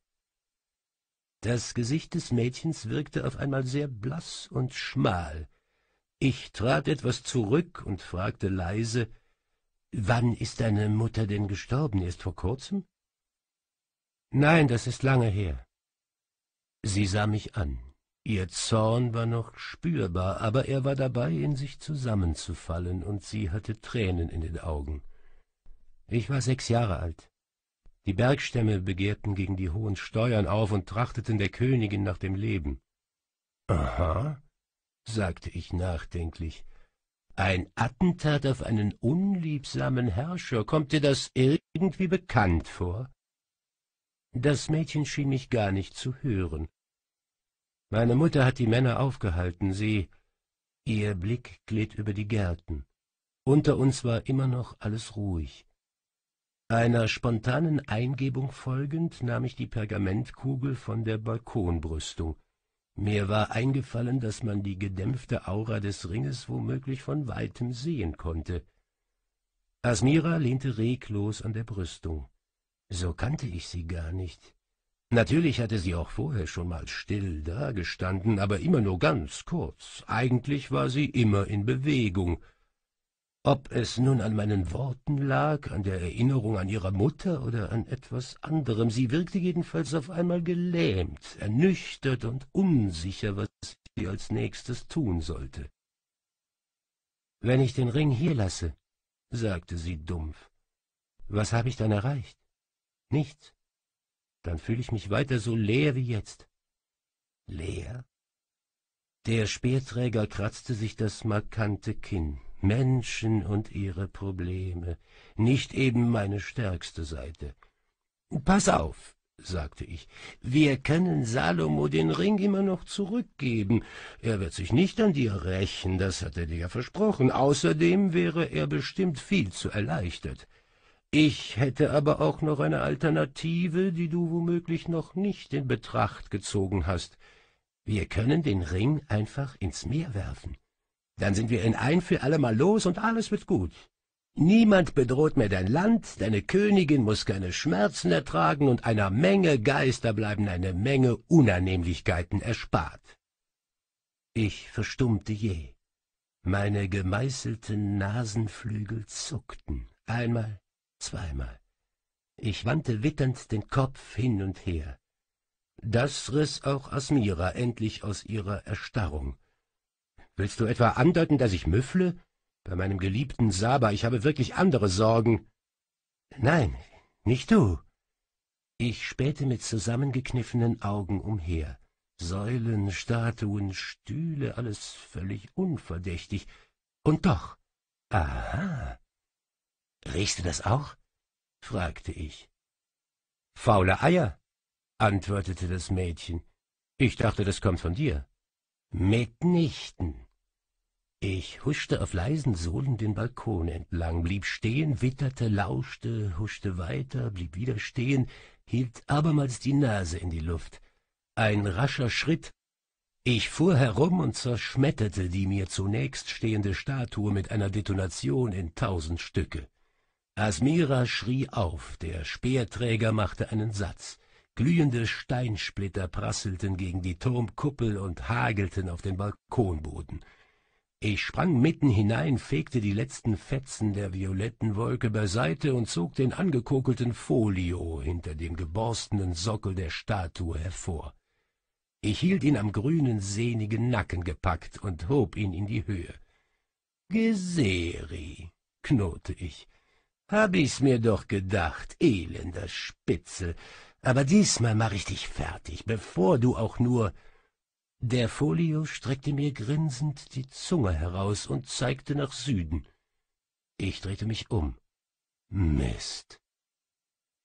Speaker 1: Das Gesicht des Mädchens wirkte auf einmal sehr blass und schmal. Ich trat etwas zurück und fragte leise, Wann ist deine Mutter denn gestorben? Erst vor kurzem? Nein, das ist lange her. Sie sah mich an. Ihr Zorn war noch spürbar, aber er war dabei, in sich zusammenzufallen, und sie hatte Tränen in den Augen. Ich war sechs Jahre alt. Die Bergstämme begehrten gegen die hohen Steuern auf und trachteten der Königin nach dem Leben. Aha, sagte ich nachdenklich. Ein Attentat auf einen unliebsamen Herrscher, kommt dir das irgendwie bekannt vor? Das Mädchen schien mich gar nicht zu hören. Meine Mutter hat die Männer aufgehalten, sie... Ihr Blick glitt über die Gärten. Unter uns war immer noch alles ruhig. Einer spontanen Eingebung folgend nahm ich die Pergamentkugel von der Balkonbrüstung. Mir war eingefallen, dass man die gedämpfte Aura des Ringes womöglich von weitem sehen konnte. Asmira lehnte reglos an der Brüstung. So kannte ich sie gar nicht. Natürlich hatte sie auch vorher schon mal still dagestanden, aber immer nur ganz kurz. Eigentlich war sie immer in Bewegung. Ob es nun an meinen Worten lag, an der Erinnerung an ihre Mutter oder an etwas anderem, sie wirkte jedenfalls auf einmal gelähmt, ernüchtert und unsicher, was sie als nächstes tun sollte. Wenn ich den Ring hier lasse, sagte sie dumpf, was habe ich dann erreicht? Nichts dann fühle ich mich weiter so leer wie jetzt. Leer? Der Speerträger kratzte sich das markante Kinn. Menschen und ihre Probleme, nicht eben meine stärkste Seite. Pass auf, sagte ich, wir können Salomo den Ring immer noch zurückgeben. Er wird sich nicht an dir rächen, das hat er dir ja versprochen. Außerdem wäre er bestimmt viel zu erleichtert. Ich hätte aber auch noch eine Alternative, die du womöglich noch nicht in Betracht gezogen hast. Wir können den Ring einfach ins Meer werfen. Dann sind wir in ein für alle Mal los und alles wird gut. Niemand bedroht mehr dein Land, deine Königin muss keine Schmerzen ertragen und einer Menge Geister bleiben eine Menge Unannehmlichkeiten erspart. Ich verstummte je. Meine gemeißelten Nasenflügel zuckten. Einmal, zweimal. Ich wandte witternd den Kopf hin und her. Das riss auch Asmira endlich aus ihrer Erstarrung. Willst du etwa andeuten, dass ich müffle? Bei meinem geliebten Saba, ich habe wirklich andere Sorgen. Nein, nicht du. Ich spähte mit zusammengekniffenen Augen umher. Säulen, Statuen, Stühle, alles völlig unverdächtig. Und doch. Aha. Riechst du das auch? fragte ich. Faule Eier, antwortete das Mädchen. Ich dachte, das kommt von dir. Mitnichten. Ich huschte auf leisen Sohlen den Balkon entlang, blieb stehen, witterte, lauschte, huschte weiter, blieb wieder stehen, hielt abermals die Nase in die Luft. Ein rascher Schritt. Ich fuhr herum und zerschmetterte die mir zunächst stehende Statue mit einer Detonation in tausend Stücke. Asmira schrie auf, der Speerträger machte einen Satz. Glühende Steinsplitter prasselten gegen die Turmkuppel und hagelten auf den Balkonboden. Ich sprang mitten hinein, fegte die letzten Fetzen der violetten Wolke beiseite und zog den angekokelten Folio hinter dem geborstenen Sockel der Statue hervor. Ich hielt ihn am grünen, sehnigen Nacken gepackt und hob ihn in die Höhe. Geseri, knurrte ich. Hab ich's mir doch gedacht, elender Spitzel. Aber diesmal mach ich dich fertig, bevor du auch nur... Der Folio streckte mir grinsend die Zunge heraus und zeigte nach Süden. Ich drehte mich um. Mist.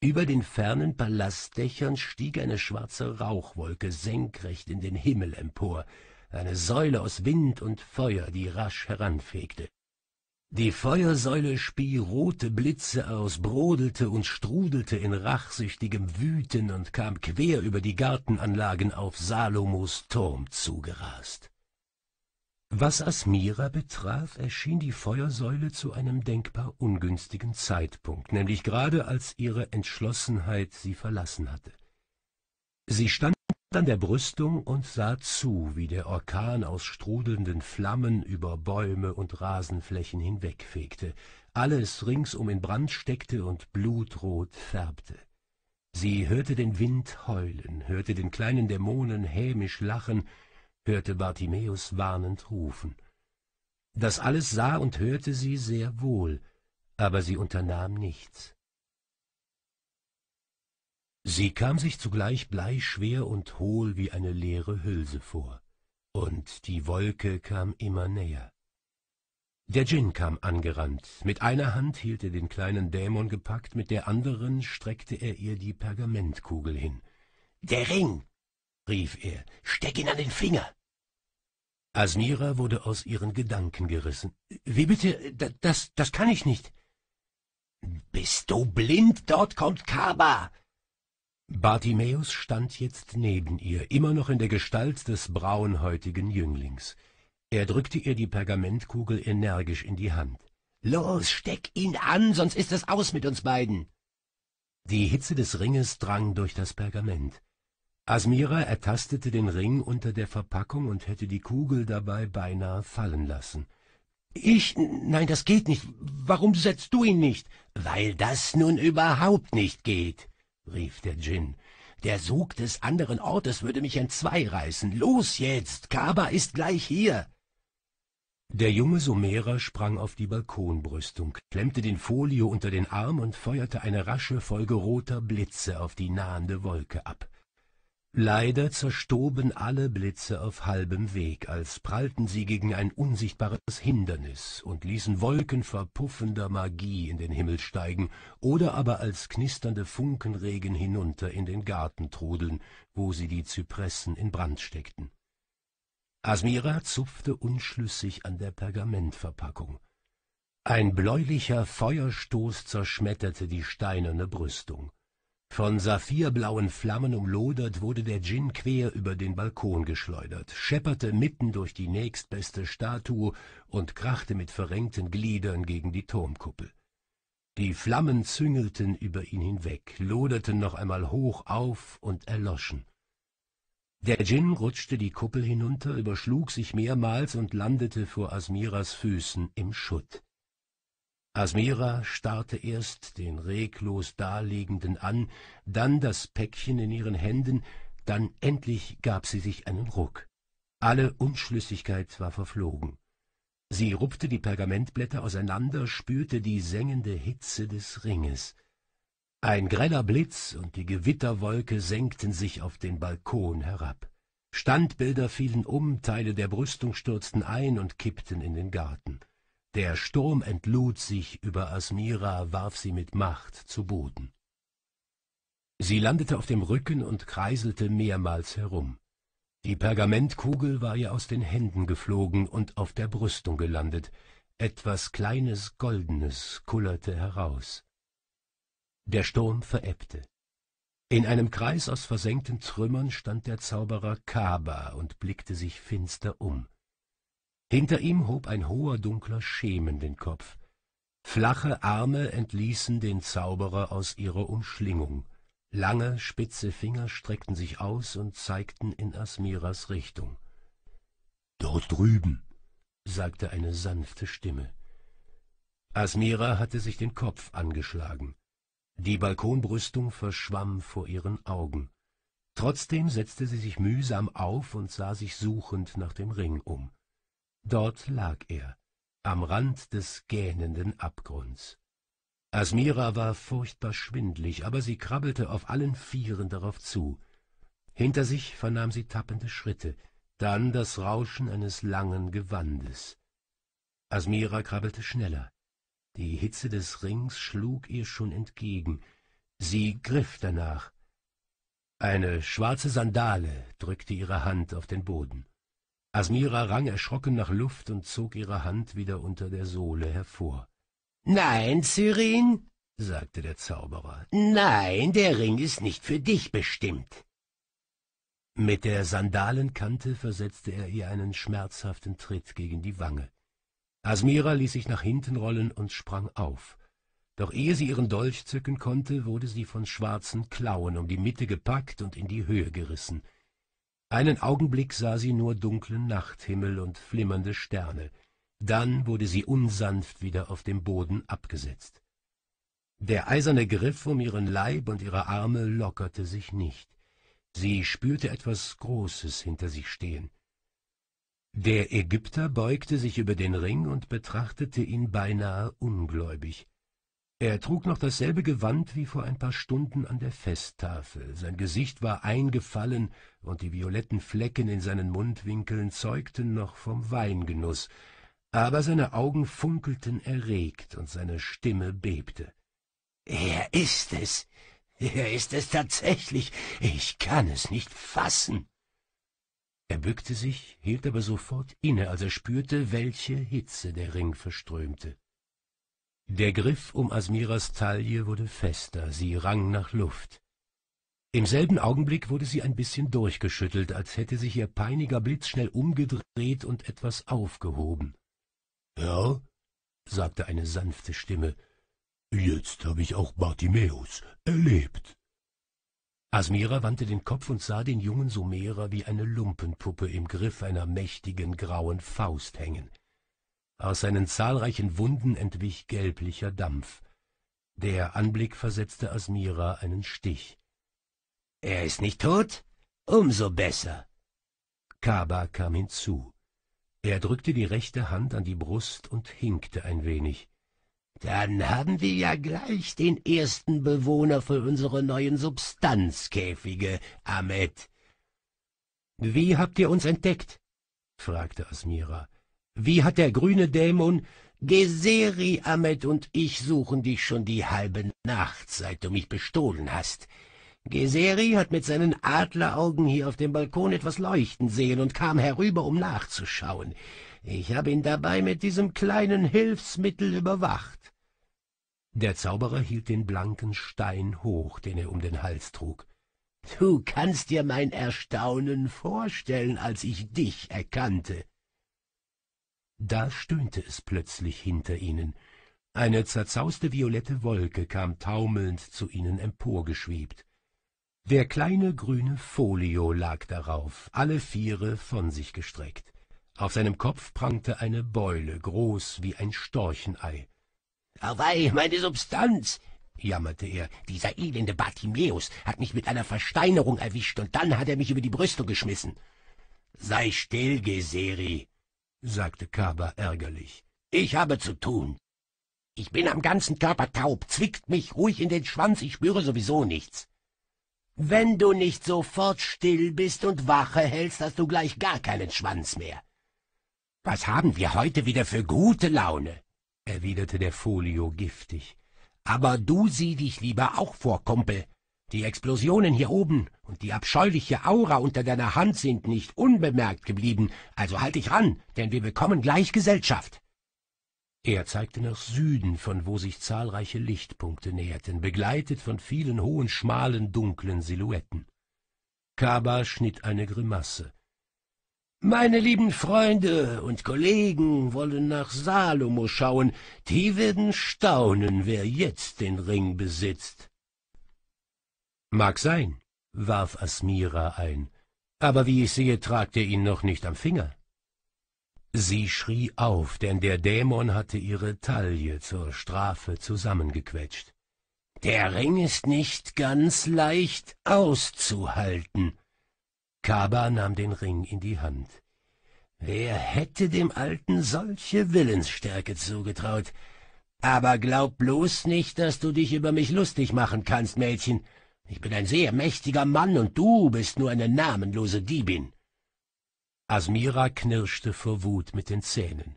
Speaker 1: Über den fernen Palastdächern stieg eine schwarze Rauchwolke senkrecht in den Himmel empor, eine Säule aus Wind und Feuer, die rasch heranfegte. Die Feuersäule spie rote Blitze aus, brodelte und strudelte in rachsüchtigem Wüten und kam quer über die Gartenanlagen auf Salomos Turm zugerast. Was Asmira betraf, erschien die Feuersäule zu einem denkbar ungünstigen Zeitpunkt, nämlich gerade als ihre Entschlossenheit sie verlassen hatte. Sie stand an der Brüstung und sah zu, wie der Orkan aus strudelnden Flammen über Bäume und Rasenflächen hinwegfegte, alles ringsum in Brand steckte und blutrot färbte. Sie hörte den Wind heulen, hörte den kleinen Dämonen hämisch lachen, hörte Bartimäus warnend rufen. Das alles sah und hörte sie sehr wohl, aber sie unternahm nichts. Sie kam sich zugleich bleischwer und hohl wie eine leere Hülse vor, und die Wolke kam immer näher. Der Djinn kam angerannt, mit einer Hand hielt er den kleinen Dämon gepackt, mit der anderen streckte er ihr die Pergamentkugel hin. »Der Ring!« rief er, »steck ihn an den Finger!« Asmira wurde aus ihren Gedanken gerissen. »Wie bitte? Das, das kann ich nicht.« »Bist du blind? Dort kommt Kaba!« Bartimäus stand jetzt neben ihr, immer noch in der Gestalt des braunhäutigen Jünglings. Er drückte ihr die Pergamentkugel energisch in die Hand. Los, steck ihn an, sonst ist es aus mit uns beiden. Die Hitze des Ringes drang durch das Pergament. Asmira ertastete den Ring unter der Verpackung und hätte die Kugel dabei beinahe fallen lassen. Ich? Nein, das geht nicht. Warum setzt du ihn nicht? Weil das nun überhaupt nicht geht rief der Djinn. Der Sog des anderen Ortes würde mich entzwei reißen. Los jetzt, Kaba ist gleich hier. Der junge Sumerer sprang auf die Balkonbrüstung, klemmte den Folio unter den Arm und feuerte eine rasche Folge roter Blitze auf die nahende Wolke ab. Leider zerstoben alle Blitze auf halbem Weg, als prallten sie gegen ein unsichtbares Hindernis und ließen Wolken verpuffender Magie in den Himmel steigen oder aber als knisternde Funkenregen hinunter in den Garten trudeln, wo sie die Zypressen in Brand steckten. Asmira zupfte unschlüssig an der Pergamentverpackung. Ein bläulicher Feuerstoß zerschmetterte die steinerne Brüstung. Von saphirblauen Flammen umlodert wurde der Djinn quer über den Balkon geschleudert, schepperte mitten durch die nächstbeste Statue und krachte mit verrenkten Gliedern gegen die Turmkuppel. Die Flammen züngelten über ihn hinweg, loderten noch einmal hoch auf und erloschen. Der Djinn rutschte die Kuppel hinunter, überschlug sich mehrmals und landete vor Asmiras Füßen im Schutt. Asmira starrte erst den reglos Daliegenden an, dann das Päckchen in ihren Händen, dann endlich gab sie sich einen Ruck. Alle Unschlüssigkeit war verflogen. Sie rupfte die Pergamentblätter auseinander, spürte die sengende Hitze des Ringes. Ein greller Blitz und die Gewitterwolke senkten sich auf den Balkon herab. Standbilder fielen um, Teile der Brüstung stürzten ein und kippten in den Garten. Der Sturm entlud sich über Asmira, warf sie mit Macht zu Boden. Sie landete auf dem Rücken und kreiselte mehrmals herum. Die Pergamentkugel war ihr aus den Händen geflogen und auf der Brüstung gelandet. Etwas Kleines Goldenes kullerte heraus. Der Sturm verebbte. In einem Kreis aus versenkten Trümmern stand der Zauberer Kaba und blickte sich finster um. Hinter ihm hob ein hoher dunkler Schemen den Kopf. Flache Arme entließen den Zauberer aus ihrer Umschlingung. Lange, spitze Finger streckten sich aus und zeigten in Asmiras Richtung. Dort drüben, sagte eine sanfte Stimme. Asmira hatte sich den Kopf angeschlagen. Die Balkonbrüstung verschwamm vor ihren Augen. Trotzdem setzte sie sich mühsam auf und sah sich suchend nach dem Ring um. Dort lag er, am Rand des gähnenden Abgrunds. Asmira war furchtbar schwindlig, aber sie krabbelte auf allen Vieren darauf zu. Hinter sich vernahm sie tappende Schritte, dann das Rauschen eines langen Gewandes. Asmira krabbelte schneller. Die Hitze des Rings schlug ihr schon entgegen. Sie griff danach. Eine schwarze Sandale drückte ihre Hand auf den Boden. Asmira rang erschrocken nach Luft und zog ihre Hand wieder unter der Sohle hervor. Nein, Cyrin, sagte der Zauberer, nein, der Ring ist nicht für dich bestimmt. Mit der Sandalenkante versetzte er ihr einen schmerzhaften Tritt gegen die Wange. Asmira ließ sich nach hinten rollen und sprang auf. Doch ehe sie ihren Dolch zücken konnte, wurde sie von schwarzen Klauen um die Mitte gepackt und in die Höhe gerissen. Einen Augenblick sah sie nur dunklen Nachthimmel und flimmernde Sterne, dann wurde sie unsanft wieder auf dem Boden abgesetzt. Der eiserne Griff um ihren Leib und ihre Arme lockerte sich nicht. Sie spürte etwas Großes hinter sich stehen. Der Ägypter beugte sich über den Ring und betrachtete ihn beinahe ungläubig er trug noch dasselbe Gewand wie vor ein paar Stunden an der Festtafel, sein Gesicht war eingefallen, und die violetten Flecken in seinen Mundwinkeln zeugten noch vom Weingenuß, aber seine Augen funkelten erregt, und seine Stimme bebte. »Er ist es! Er ist es tatsächlich! Ich kann es nicht fassen!« Er bückte sich, hielt aber sofort inne, als er spürte, welche Hitze der Ring verströmte. Der Griff um Asmiras Taille wurde fester, sie rang nach Luft. Im selben Augenblick wurde sie ein bisschen durchgeschüttelt, als hätte sich ihr peiniger Blitz schnell umgedreht und etwas aufgehoben. Ja, sagte eine sanfte Stimme, jetzt habe ich auch Bartimäus erlebt. Asmira wandte den Kopf und sah den jungen Sumerer wie eine Lumpenpuppe im Griff einer mächtigen grauen Faust hängen. Aus seinen zahlreichen Wunden entwich gelblicher Dampf. Der Anblick versetzte Asmira einen Stich. Er ist nicht tot? Umso besser. Kaba kam hinzu. Er drückte die rechte Hand an die Brust und hinkte ein wenig. Dann haben wir ja gleich den ersten Bewohner für unsere neuen Substanzkäfige, Ahmed. Wie habt ihr uns entdeckt? fragte Asmira. Wie hat der grüne Dämon Geseri Ahmed und ich suchen dich schon die halbe Nacht, seit du mich bestohlen hast. Geseri hat mit seinen Adleraugen hier auf dem Balkon etwas leuchten sehen und kam herüber, um nachzuschauen. Ich habe ihn dabei mit diesem kleinen Hilfsmittel überwacht. Der Zauberer hielt den blanken Stein hoch, den er um den Hals trug. Du kannst dir mein Erstaunen vorstellen, als ich dich erkannte. Da stöhnte es plötzlich hinter ihnen. Eine zerzauste violette Wolke kam taumelnd zu ihnen emporgeschwebt. Der kleine grüne Folio lag darauf, alle Viere von sich gestreckt. Auf seinem Kopf prangte eine Beule, groß wie ein Storchenei. Auwei, meine Substanz! jammerte er. Dieser elende Bartimäus hat mich mit einer Versteinerung erwischt und dann hat er mich über die Brüstung geschmissen. Sei still, Geseri, sagte Kaba ärgerlich. Ich habe zu tun. Ich bin am ganzen Körper taub, zwickt mich ruhig in den Schwanz, ich spüre sowieso nichts. Wenn du nicht sofort still bist und Wache hältst, hast du gleich gar keinen Schwanz mehr. Was haben wir heute wieder für gute Laune? erwiderte der Folio giftig. Aber du sieh dich lieber auch vor, Kumpel. Die Explosionen hier oben und die abscheuliche Aura unter deiner Hand sind nicht unbemerkt geblieben, also halt dich ran, denn wir bekommen gleich Gesellschaft. Er zeigte nach Süden, von wo sich zahlreiche Lichtpunkte näherten, begleitet von vielen hohen, schmalen, dunklen Silhouetten. Kaba schnitt eine Grimasse. Meine lieben Freunde und Kollegen wollen nach Salomo schauen, die werden staunen, wer jetzt den Ring besitzt. Mag sein, warf Asmira ein, aber wie ich sehe, tragt er ihn noch nicht am Finger. Sie schrie auf, denn der Dämon hatte ihre Taille zur Strafe zusammengequetscht. Der Ring ist nicht ganz leicht auszuhalten. Kaba nahm den Ring in die Hand. Wer hätte dem Alten solche Willensstärke zugetraut? Aber glaub bloß nicht, dass du dich über mich lustig machen kannst, Mädchen. Ich bin ein sehr mächtiger Mann und du bist nur eine namenlose Diebin. Asmira knirschte vor Wut mit den Zähnen.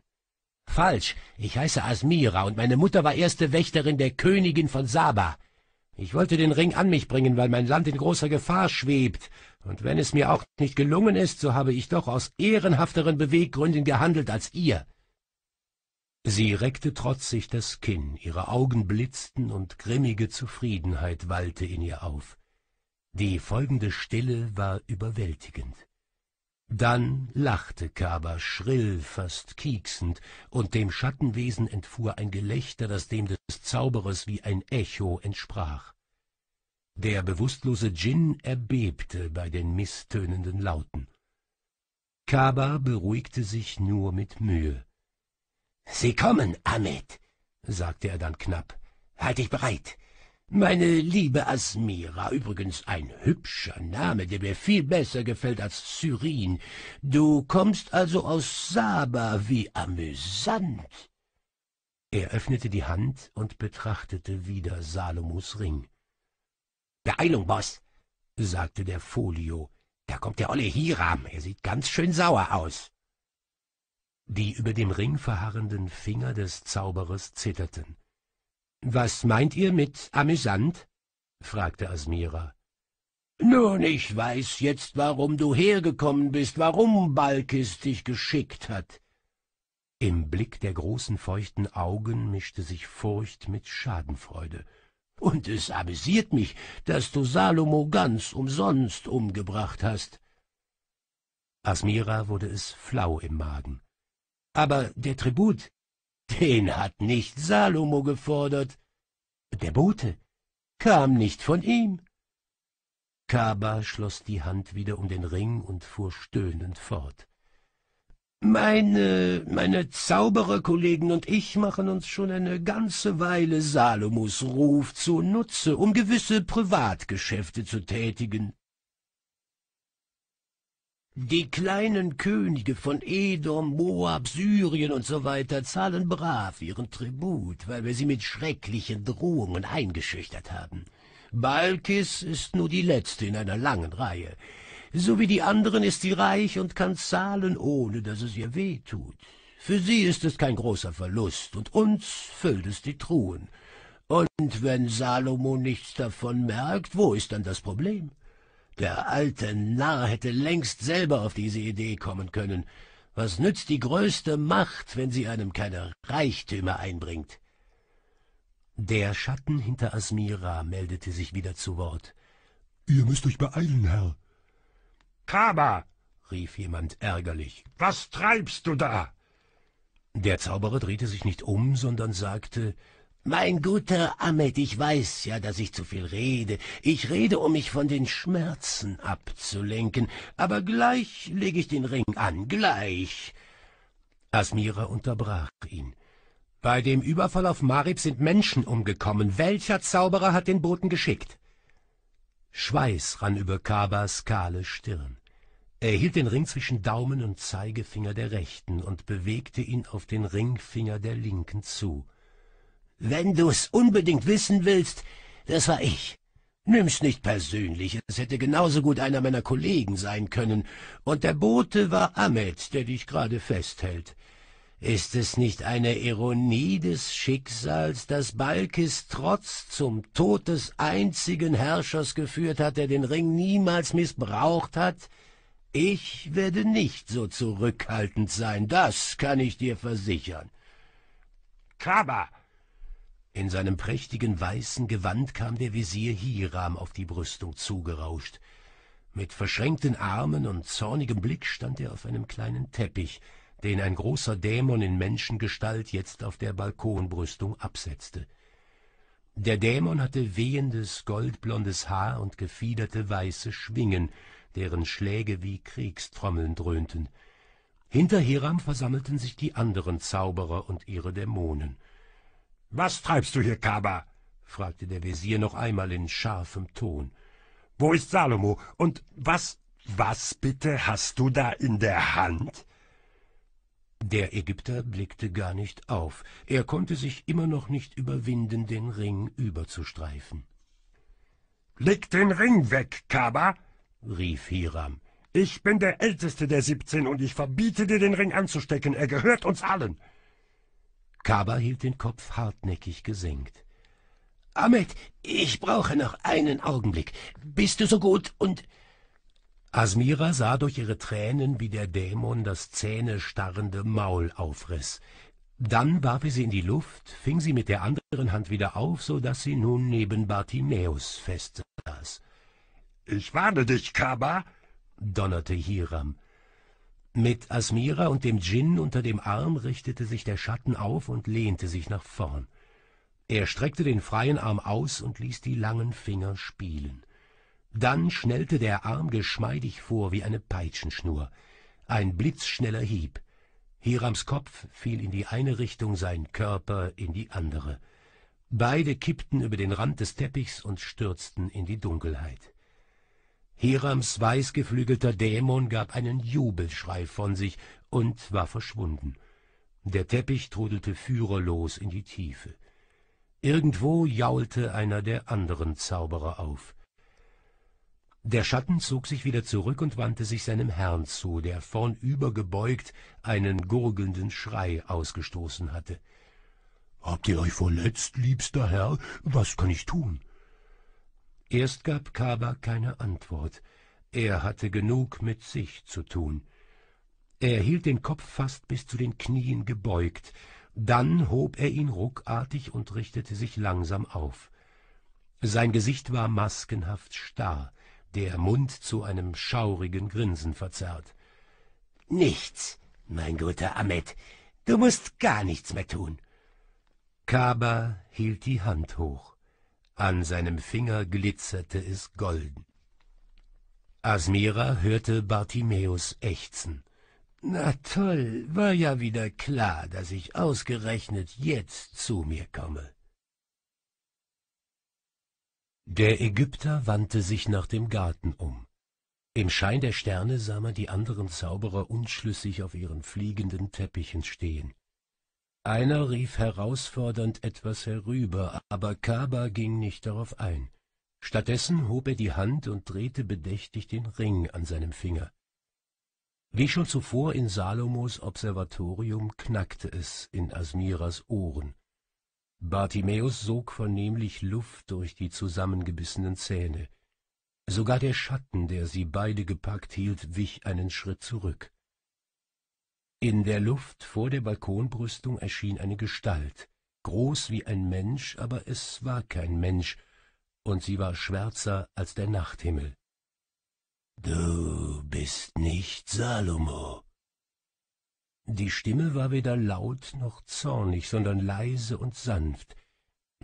Speaker 1: Falsch, ich heiße Asmira und meine Mutter war erste Wächterin der Königin von Saba. Ich wollte den Ring an mich bringen, weil mein Land in großer Gefahr schwebt, und wenn es mir auch nicht gelungen ist, so habe ich doch aus ehrenhafteren Beweggründen gehandelt als ihr. Sie reckte trotzig das Kinn, ihre Augen blitzten und grimmige Zufriedenheit wallte in ihr auf. Die folgende Stille war überwältigend. Dann lachte Kaba schrill, fast kieksend, und dem Schattenwesen entfuhr ein Gelächter, das dem des Zauberers wie ein Echo entsprach. Der bewusstlose Djinn erbebte bei den mißtönenden Lauten. Kaba beruhigte sich nur mit Mühe. Sie kommen, Ahmed, sagte er dann knapp. Halt dich bereit. Meine liebe Asmira, übrigens ein hübscher Name, der mir viel besser gefällt als Syrin. Du kommst also aus Saba, wie amüsant. Er öffnete die Hand und betrachtete wieder Salomos Ring. Beeilung, Boss, sagte der Folio. Da kommt der olle Hiram, er sieht ganz schön sauer aus. Die über dem Ring verharrenden Finger des Zauberers zitterten. Was meint ihr mit amüsant? fragte Asmira. Nun, ich weiß jetzt, warum du hergekommen bist, warum Balkis dich geschickt hat. Im Blick der großen feuchten Augen mischte sich Furcht mit Schadenfreude. Und es amüsiert mich, dass du Salomo ganz umsonst umgebracht hast. Asmira wurde es flau im Magen. Aber der Tribut, den hat nicht Salomo gefordert. Der Bote kam nicht von ihm. Kaba schloss die Hand wieder um den Ring und fuhr stöhnend fort. Meine, meine Zaubererkollegen und ich machen uns schon eine ganze Weile Salomos Ruf zunutze, um gewisse Privatgeschäfte zu tätigen. Die kleinen Könige von Edom, Moab, Syrien und so weiter zahlen brav ihren Tribut, weil wir sie mit schrecklichen Drohungen eingeschüchtert haben. Balkis ist nur die letzte in einer langen Reihe. So wie die anderen ist sie reich und kann zahlen, ohne dass es ihr weh tut. Für sie ist es kein großer Verlust, und uns füllt es die Truhen. Und wenn Salomo nichts davon merkt, wo ist dann das Problem? Der alte Narr hätte längst selber auf diese Idee kommen können. Was nützt die größte Macht, wenn sie einem keine Reichtümer einbringt? Der Schatten hinter Asmira meldete sich wieder zu Wort. Ihr müsst euch beeilen, Herr. Kaba, rief jemand ärgerlich, was treibst du da? Der Zauberer drehte sich nicht um, sondern sagte, mein guter Ahmed, ich weiß ja, dass ich zu viel rede. Ich rede, um mich von den Schmerzen abzulenken. Aber gleich lege ich den Ring an, gleich. Asmira unterbrach ihn. Bei dem Überfall auf Marib sind Menschen umgekommen. Welcher Zauberer hat den Boten geschickt? Schweiß rann über Kabas kahle Stirn. Er hielt den Ring zwischen Daumen und Zeigefinger der rechten und bewegte ihn auf den Ringfinger der linken zu. Wenn du's unbedingt wissen willst, das war ich. Nimm's nicht persönlich, es hätte genauso gut einer meiner Kollegen sein können, und der Bote war Ahmed, der dich gerade festhält. Ist es nicht eine Ironie des Schicksals, dass Balkis Trotz zum Tod des einzigen Herrschers geführt hat, der den Ring niemals missbraucht hat? Ich werde nicht so zurückhaltend sein, das kann ich dir versichern. Kaba, in seinem prächtigen weißen Gewand kam der Visier Hiram auf die Brüstung zugerauscht. Mit verschränkten Armen und zornigem Blick stand er auf einem kleinen Teppich, den ein großer Dämon in Menschengestalt jetzt auf der Balkonbrüstung absetzte. Der Dämon hatte wehendes, goldblondes Haar und gefiederte weiße Schwingen, deren Schläge wie Kriegstrommeln dröhnten. Hinter Hiram versammelten sich die anderen Zauberer und ihre Dämonen. Was treibst du hier, Kaba? fragte der Wesir noch einmal in scharfem Ton. Wo ist Salomo? Und was, was bitte hast du da in der Hand? Der Ägypter blickte gar nicht auf. Er konnte sich immer noch nicht überwinden, den Ring überzustreifen. Leg den Ring weg, Kaba, rief Hiram. Ich
Speaker 2: bin der Älteste der siebzehn und ich verbiete dir, den Ring anzustecken. Er gehört
Speaker 1: uns allen. Kaba hielt den Kopf hartnäckig gesenkt. Ahmed, ich brauche noch einen Augenblick. Bist du so gut und... Asmira sah durch ihre Tränen, wie der Dämon das zähnestarrende Maul aufriß. Dann warf er sie in die Luft, fing sie mit der anderen Hand wieder auf, so daß sie nun neben Bartimäus festsaß. »Ich warne dich, Kaba!« donnerte Hiram. Mit Asmira und dem Djinn unter dem Arm richtete sich der Schatten auf und lehnte sich nach vorn. Er streckte den freien Arm aus und ließ die langen Finger spielen. Dann schnellte der Arm geschmeidig vor wie eine Peitschenschnur. Ein blitzschneller Hieb. Hirams Kopf fiel in die eine Richtung, sein Körper in die andere. Beide kippten über den Rand des Teppichs und stürzten in die Dunkelheit. Hirams weißgeflügelter Dämon gab einen Jubelschrei von sich und war verschwunden. Der Teppich trudelte führerlos in die Tiefe. Irgendwo jaulte einer der anderen Zauberer auf. Der Schatten zog sich wieder zurück und wandte sich seinem Herrn zu, der vornübergebeugt einen gurgelnden Schrei ausgestoßen hatte. Habt ihr euch verletzt, liebster Herr? Was kann ich tun? Erst gab Kaba keine Antwort. Er hatte genug mit sich zu tun. Er hielt den Kopf fast bis zu den Knien gebeugt, dann hob er ihn ruckartig und richtete sich langsam auf. Sein Gesicht war maskenhaft starr, der Mund zu einem schaurigen Grinsen verzerrt. Nichts, mein guter Ahmed, du musst gar nichts mehr tun. Kaba hielt die Hand hoch an seinem Finger glitzerte es golden. Asmira hörte Bartimäus ächzen. Na toll, war ja wieder klar, dass ich ausgerechnet jetzt zu mir komme. Der Ägypter wandte sich nach dem Garten um. Im Schein der Sterne sah man die anderen Zauberer unschlüssig auf ihren fliegenden Teppichen stehen. Einer rief herausfordernd etwas herüber, aber Kaba ging nicht darauf ein. Stattdessen hob er die Hand und drehte bedächtig den Ring an seinem Finger. Wie schon zuvor in Salomos Observatorium knackte es in Asmiras Ohren. Bartimäus sog vernehmlich Luft durch die zusammengebissenen Zähne. Sogar der Schatten, der sie beide gepackt hielt, wich einen Schritt zurück. In der Luft vor der Balkonbrüstung erschien eine Gestalt, groß wie ein Mensch, aber es war kein Mensch, und sie war schwärzer als der Nachthimmel. Du bist nicht Salomo. Die Stimme war weder laut noch zornig, sondern leise und sanft,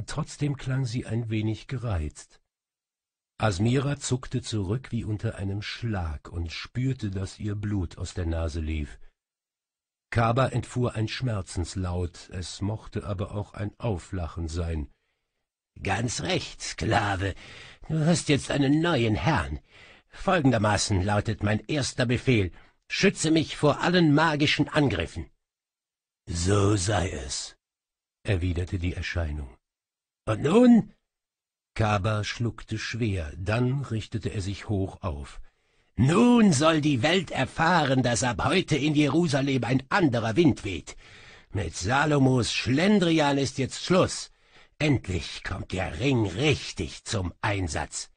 Speaker 1: trotzdem klang sie ein wenig gereizt. Asmira zuckte zurück wie unter einem Schlag und spürte, daß ihr Blut aus der Nase lief. Kaba entfuhr ein Schmerzenslaut, es mochte aber auch ein Auflachen sein. Ganz recht, Sklave. Du hast jetzt einen neuen Herrn. Folgendermaßen lautet mein erster Befehl. Schütze mich vor allen magischen Angriffen. So sei es, erwiderte die Erscheinung. Und nun? Kaba schluckte schwer, dann richtete er sich hoch auf. Nun soll die Welt erfahren, dass ab heute in Jerusalem ein anderer Wind weht. Mit Salomos Schlendrian ist jetzt Schluss. Endlich kommt der Ring richtig zum Einsatz.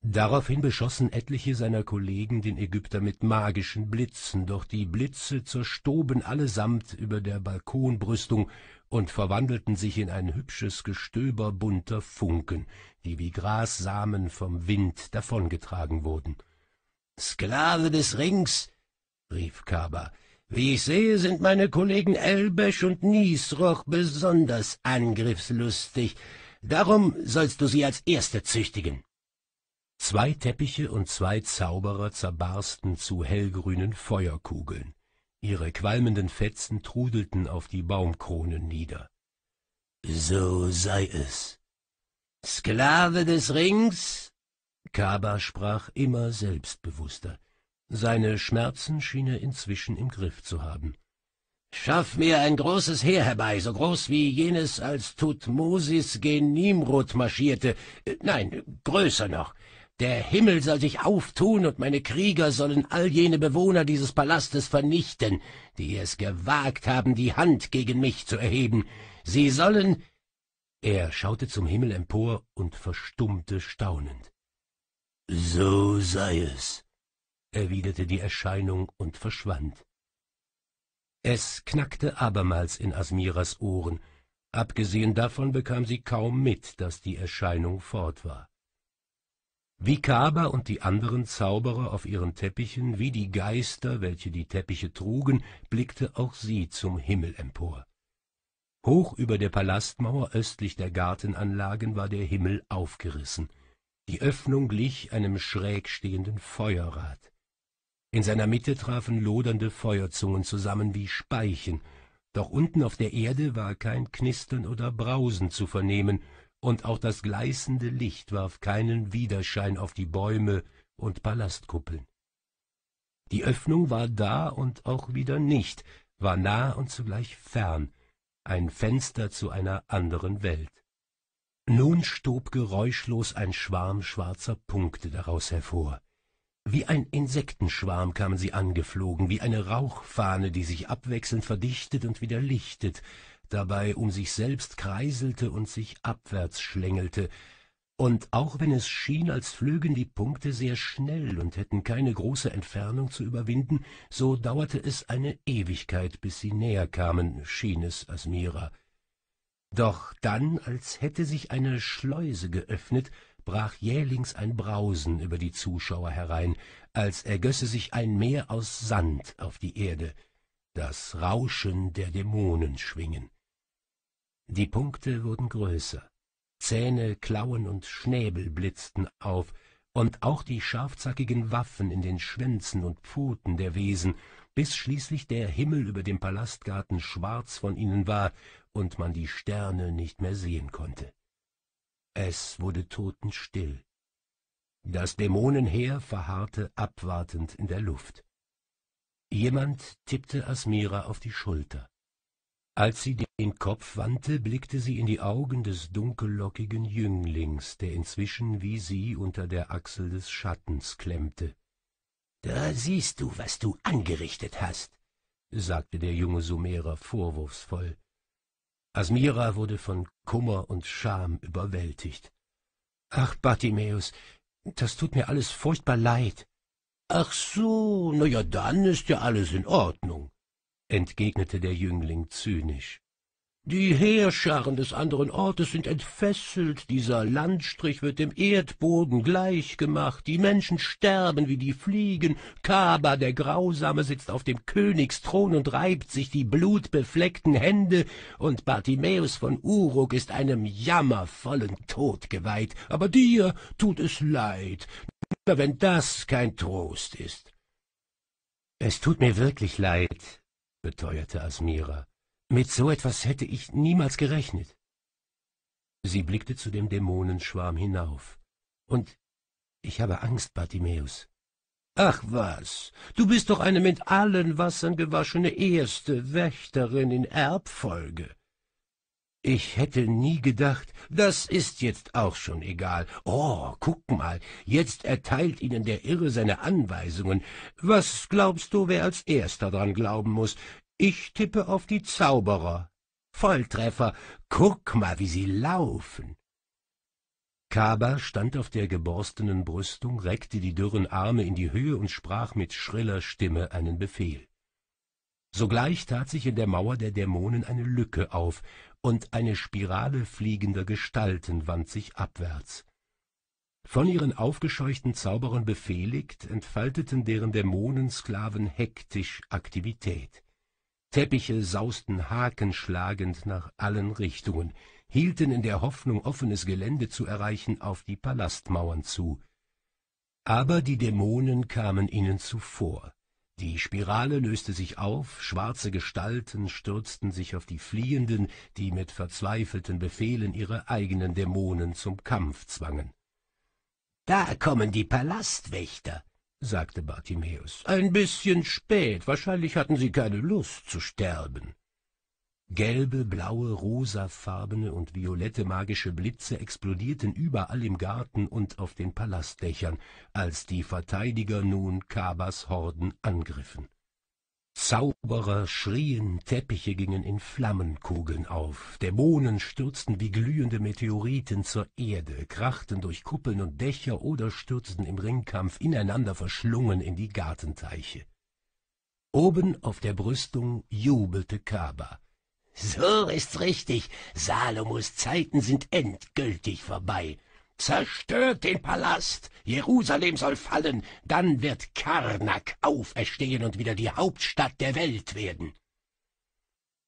Speaker 1: Daraufhin beschossen etliche seiner Kollegen den Ägypter mit magischen Blitzen, doch die Blitze zerstoben allesamt über der Balkonbrüstung und verwandelten sich in ein hübsches Gestöber bunter Funken, die wie Grassamen vom Wind davongetragen wurden. Sklave des Rings, rief Kaba. Wie ich sehe, sind meine Kollegen Elbesch und Niesroch besonders angriffslustig. Darum sollst du sie als Erste züchtigen. Zwei Teppiche und zwei Zauberer zerbarsten zu hellgrünen Feuerkugeln. Ihre qualmenden Fetzen trudelten auf die Baumkronen nieder. So sei es. Sklave des Rings, Kaba sprach immer selbstbewusster. Seine Schmerzen schien er inzwischen im Griff zu haben. Schaff mir ein großes Heer herbei, so groß wie jenes, als Tutmosis gen Nimrod marschierte. Äh, nein, größer noch. Der Himmel soll sich auftun, und meine Krieger sollen all jene Bewohner dieses Palastes vernichten, die es gewagt haben, die Hand gegen mich zu erheben. Sie sollen... Er schaute zum Himmel empor und verstummte staunend. So sei es, erwiderte die Erscheinung und verschwand. Es knackte abermals in Asmiras Ohren, abgesehen davon bekam sie kaum mit, daß die Erscheinung fort war. Wie Kaba und die anderen Zauberer auf ihren Teppichen, wie die Geister, welche die Teppiche trugen, blickte auch sie zum Himmel empor. Hoch über der Palastmauer östlich der Gartenanlagen war der Himmel aufgerissen – die Öffnung glich einem schräg stehenden Feuerrad. In seiner Mitte trafen lodernde Feuerzungen zusammen wie Speichen, doch unten auf der Erde war kein Knistern oder Brausen zu vernehmen, und auch das gleißende Licht warf keinen Widerschein auf die Bäume und Palastkuppeln. Die Öffnung war da und auch wieder nicht, war nah und zugleich fern, ein Fenster zu einer anderen Welt nun stob geräuschlos ein schwarm schwarzer punkte daraus hervor wie ein insektenschwarm kamen sie angeflogen wie eine rauchfahne die sich abwechselnd verdichtet und wieder lichtet dabei um sich selbst kreiselte und sich abwärts schlängelte und auch wenn es schien als flögen die punkte sehr schnell und hätten keine große entfernung zu überwinden so dauerte es eine ewigkeit bis sie näher kamen schien es Asmira doch dann als hätte sich eine schleuse geöffnet brach jählings ein brausen über die zuschauer herein als ergösse sich ein meer aus sand auf die erde das rauschen der dämonenschwingen die punkte wurden größer zähne klauen und schnäbel blitzten auf und auch die scharfzackigen waffen in den schwänzen und pfoten der wesen bis schließlich der himmel über dem palastgarten schwarz von ihnen war und man die Sterne nicht mehr sehen konnte. Es wurde totenstill. Das Dämonenheer verharrte abwartend in der Luft. Jemand tippte Asmira auf die Schulter. Als sie den Kopf wandte, blickte sie in die Augen des dunkellockigen Jünglings, der inzwischen wie sie unter der Achsel des Schattens klemmte. Da siehst du, was du angerichtet hast, sagte der junge Sumerer vorwurfsvoll. Asmira wurde von Kummer und Scham überwältigt. Ach, Bartimäus, das tut mir alles furchtbar leid. Ach so, na ja, dann ist ja alles in Ordnung, entgegnete der Jüngling zynisch. Die Heerscharen des anderen Ortes sind entfesselt, dieser Landstrich wird dem Erdboden gleichgemacht, die Menschen sterben wie die Fliegen, Kaba, der Grausame, sitzt auf dem Königsthron und reibt sich die blutbefleckten Hände, und Bartimäus von Uruk ist einem jammervollen Tod geweiht, aber dir tut es leid, nur wenn das kein Trost ist. Es tut mir wirklich leid, beteuerte Asmira. Mit so etwas hätte ich niemals gerechnet. Sie blickte zu dem Dämonenschwarm hinauf. Und ich habe Angst, Bartimäus. Ach was, du bist doch eine mit allen Wassern gewaschene erste Wächterin in Erbfolge. Ich hätte nie gedacht, das ist jetzt auch schon egal. Oh, guck mal, jetzt erteilt ihnen der Irre seine Anweisungen. Was glaubst du, wer als erster dran glauben muss? Ich tippe auf die Zauberer. Volltreffer, guck mal, wie sie laufen. Kaba stand auf der geborstenen Brüstung, reckte die dürren Arme in die Höhe und sprach mit schriller Stimme einen Befehl. Sogleich tat sich in der Mauer der Dämonen eine Lücke auf, und eine Spirale fliegender Gestalten wand sich abwärts. Von ihren aufgescheuchten Zauberern befehligt, entfalteten deren Dämonensklaven hektisch Aktivität. Teppiche sausten hakenschlagend nach allen Richtungen, hielten in der Hoffnung, offenes Gelände zu erreichen, auf die Palastmauern zu. Aber die Dämonen kamen ihnen zuvor. Die Spirale löste sich auf, schwarze Gestalten stürzten sich auf die Fliehenden, die mit verzweifelten Befehlen ihre eigenen Dämonen zum Kampf zwangen. Da kommen die Palastwächter, sagte Bartimäus. Ein bisschen spät, wahrscheinlich hatten sie keine Lust zu sterben. Gelbe, blaue, rosafarbene und violette magische Blitze explodierten überall im Garten und auf den Palastdächern, als die Verteidiger nun Kabas Horden angriffen. Zauberer schrien, Teppiche gingen in Flammenkugeln auf, Dämonen stürzten wie glühende Meteoriten zur Erde, krachten durch Kuppeln und Dächer oder stürzten im Ringkampf ineinander verschlungen in die Gartenteiche. Oben auf der Brüstung jubelte Kaba. So ist's richtig, Salomos Zeiten sind endgültig vorbei. Zerstört den Palast, Jerusalem soll fallen, dann wird Karnak auferstehen und wieder die Hauptstadt der Welt werden.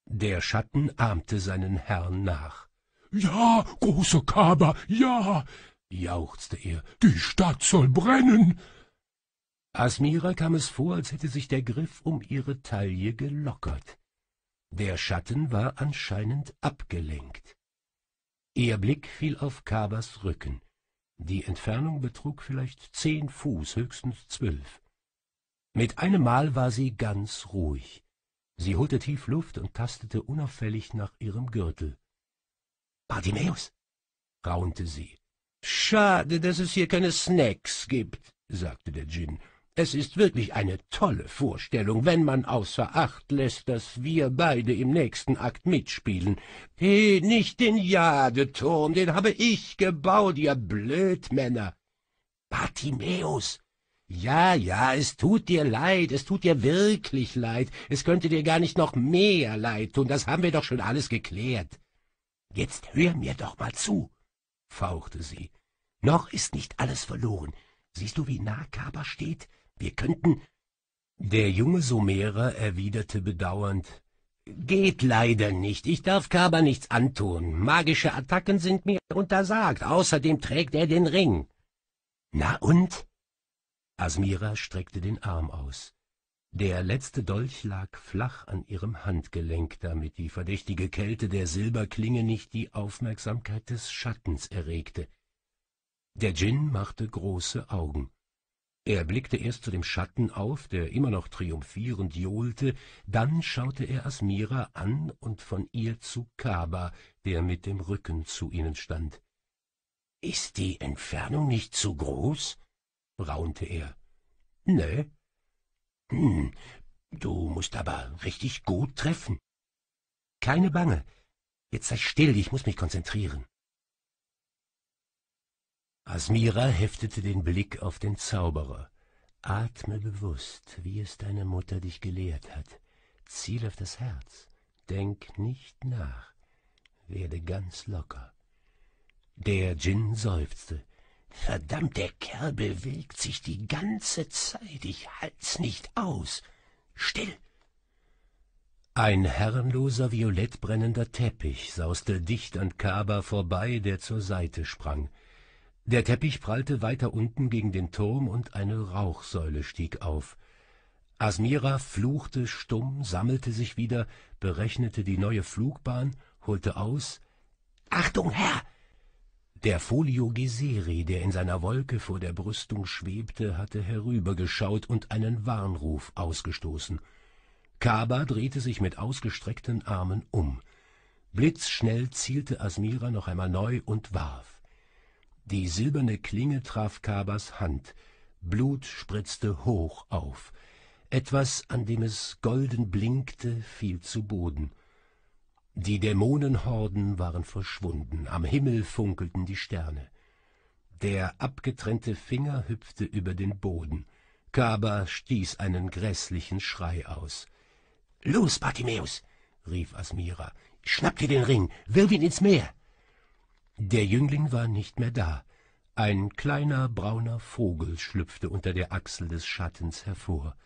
Speaker 1: Der Schatten ahmte seinen Herrn nach. Ja, großer Kaber, ja, jauchzte er, die Stadt soll brennen. Asmira kam es vor, als hätte sich der Griff um ihre Taille gelockert. Der Schatten war anscheinend abgelenkt. Ihr Blick fiel auf Kabas Rücken. Die Entfernung betrug vielleicht zehn Fuß, höchstens zwölf. Mit einem Mal war sie ganz ruhig. Sie holte tief Luft und tastete unauffällig nach ihrem Gürtel. Bartimäus, raunte sie. Schade, dass es hier keine Snacks gibt, sagte der Djinn es ist wirklich eine tolle Vorstellung, wenn man außer Acht lässt, dass wir beide im nächsten Akt mitspielen. He, nicht den Jadeturm, den habe ich gebaut, ihr Blödmänner. Bartimäus! Ja, ja, es tut dir leid, es tut dir wirklich leid, es könnte dir gar nicht noch mehr leid tun, das haben wir doch schon alles geklärt. Jetzt hör mir doch mal zu, fauchte sie. Noch ist nicht alles verloren. Siehst du, wie nah Kaba steht? Wir könnten... Der junge Sumerer erwiderte bedauernd, Geht leider nicht. Ich darf Kaba nichts antun. Magische Attacken sind mir untersagt. Außerdem trägt er den Ring. Na und? Asmira streckte den Arm aus. Der letzte Dolch lag flach an ihrem Handgelenk, damit die verdächtige Kälte der Silberklinge nicht die Aufmerksamkeit des Schattens erregte. Der Djinn machte große Augen. Er blickte erst zu dem Schatten auf, der immer noch triumphierend johlte, dann schaute er Asmira an und von ihr zu Kaba, der mit dem Rücken zu ihnen stand. Ist die Entfernung nicht zu groß? raunte er. »Nö.« ne. Hm, du musst aber richtig gut treffen. Keine Bange. Jetzt sei still, ich muss mich konzentrieren. Asmira heftete den Blick auf den Zauberer. Atme bewusst, wie es deine Mutter dich gelehrt hat. Ziel auf das Herz. Denk nicht nach. Werde ganz locker. Der Djinn seufzte. Verdammt, der Kerl bewegt sich die ganze Zeit. Ich halt's nicht aus. Still! Ein herrenloser, violettbrennender Teppich sauste dicht an Kaba vorbei, der zur Seite sprang. Der Teppich prallte weiter unten gegen den Turm und eine Rauchsäule stieg auf. Asmira fluchte stumm, sammelte sich wieder, berechnete die neue Flugbahn, holte aus. Achtung, Herr! Der Folio Giseri, der in seiner Wolke vor der Brüstung schwebte, hatte herübergeschaut und einen Warnruf ausgestoßen. Kaba drehte sich mit ausgestreckten Armen um. Blitzschnell zielte Asmira noch einmal neu und warf. Die silberne Klinge traf Kabas Hand. Blut spritzte hoch auf. Etwas, an dem es golden blinkte, fiel zu Boden. Die Dämonenhorden waren verschwunden, am Himmel funkelten die Sterne. Der abgetrennte Finger hüpfte über den Boden. Kaba stieß einen grässlichen Schrei aus. »Los, Bartimäus!« rief Asmira. »Schnapp dir den Ring, wirf ihn ins Meer!« der Jüngling war nicht mehr da. Ein kleiner brauner Vogel schlüpfte unter der Achsel des Schattens hervor.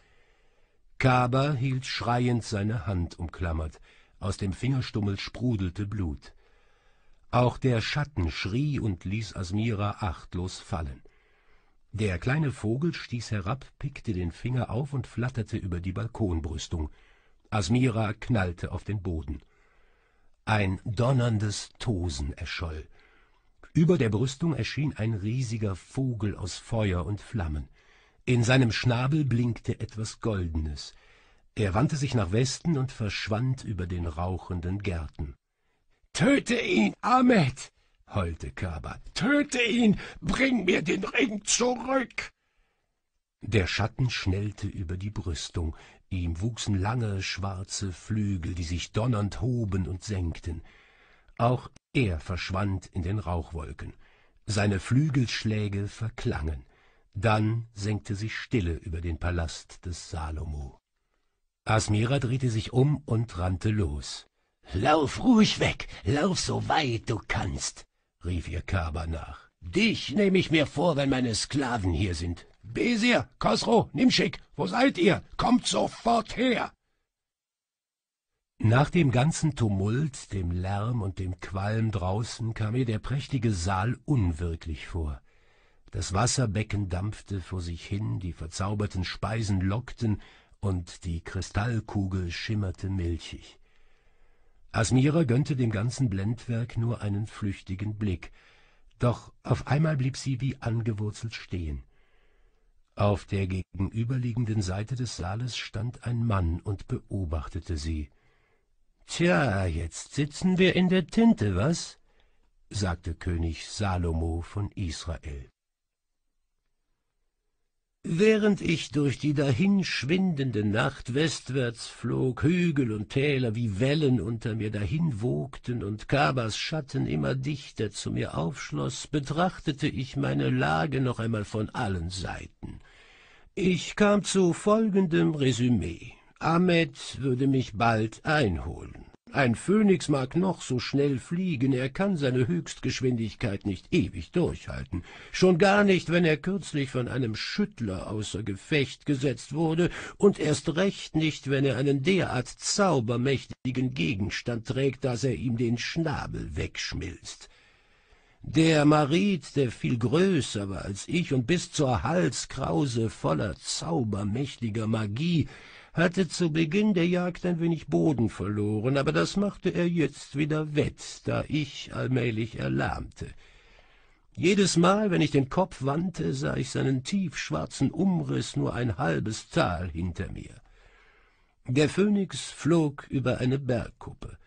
Speaker 1: Kaba hielt schreiend seine Hand umklammert, aus dem Fingerstummel sprudelte Blut. Auch der Schatten schrie und ließ Asmira achtlos fallen. Der kleine Vogel stieß herab, pickte den Finger auf und flatterte über die Balkonbrüstung. Asmira knallte auf den Boden. Ein donnerndes Tosen erscholl. Über der Brüstung erschien ein riesiger Vogel aus Feuer und Flammen. In seinem Schnabel blinkte etwas Goldenes. Er wandte sich nach Westen und verschwand über den rauchenden Gärten. Töte ihn, Ahmed! heulte Kaba. Töte ihn! Bring mir den Ring zurück! Der Schatten schnellte über die Brüstung. Ihm wuchsen lange, schwarze Flügel, die sich donnernd hoben und senkten. Auch er verschwand in den Rauchwolken. Seine Flügelschläge verklangen. Dann senkte sich Stille über den Palast des Salomo. Asmira drehte sich um und rannte los. Lauf ruhig weg, lauf so weit du kannst, rief ihr Kaba nach. Dich nehme ich mir vor, wenn meine Sklaven hier sind. Besir, Kosro, Nimschik, wo seid ihr? Kommt sofort her! Nach dem ganzen Tumult, dem Lärm und dem Qualm draußen kam mir der prächtige Saal unwirklich vor. Das Wasserbecken dampfte vor sich hin, die verzauberten Speisen lockten und die Kristallkugel schimmerte milchig. Asmira gönnte dem ganzen Blendwerk nur einen flüchtigen Blick, doch auf einmal blieb sie wie angewurzelt stehen. Auf der gegenüberliegenden Seite des Saales stand ein Mann und beobachtete sie. Tja, jetzt sitzen wir in der Tinte, was? sagte König Salomo von Israel. Während ich durch die dahinschwindende Nacht westwärts flog, Hügel und Täler wie Wellen unter mir dahinwogten und Kabas Schatten immer dichter zu mir aufschloß, betrachtete ich meine Lage noch einmal von allen Seiten. Ich kam zu folgendem Resümee. Ahmed würde mich bald einholen. Ein Phönix mag noch so schnell fliegen, er kann seine Höchstgeschwindigkeit nicht ewig durchhalten. Schon gar nicht, wenn er kürzlich von einem Schüttler außer Gefecht gesetzt wurde, und erst recht nicht, wenn er einen derart zaubermächtigen Gegenstand trägt, dass er ihm den Schnabel wegschmilzt. Der Marit, der viel größer war als ich und bis zur Halskrause voller zaubermächtiger Magie, hatte zu Beginn der Jagd ein wenig Boden verloren, aber das machte er jetzt wieder wett, da ich allmählich erlahmte. Jedes Mal, wenn ich den Kopf wandte, sah ich seinen tiefschwarzen Umriss nur ein halbes Tal hinter mir. Der Phönix flog über eine Bergkuppe.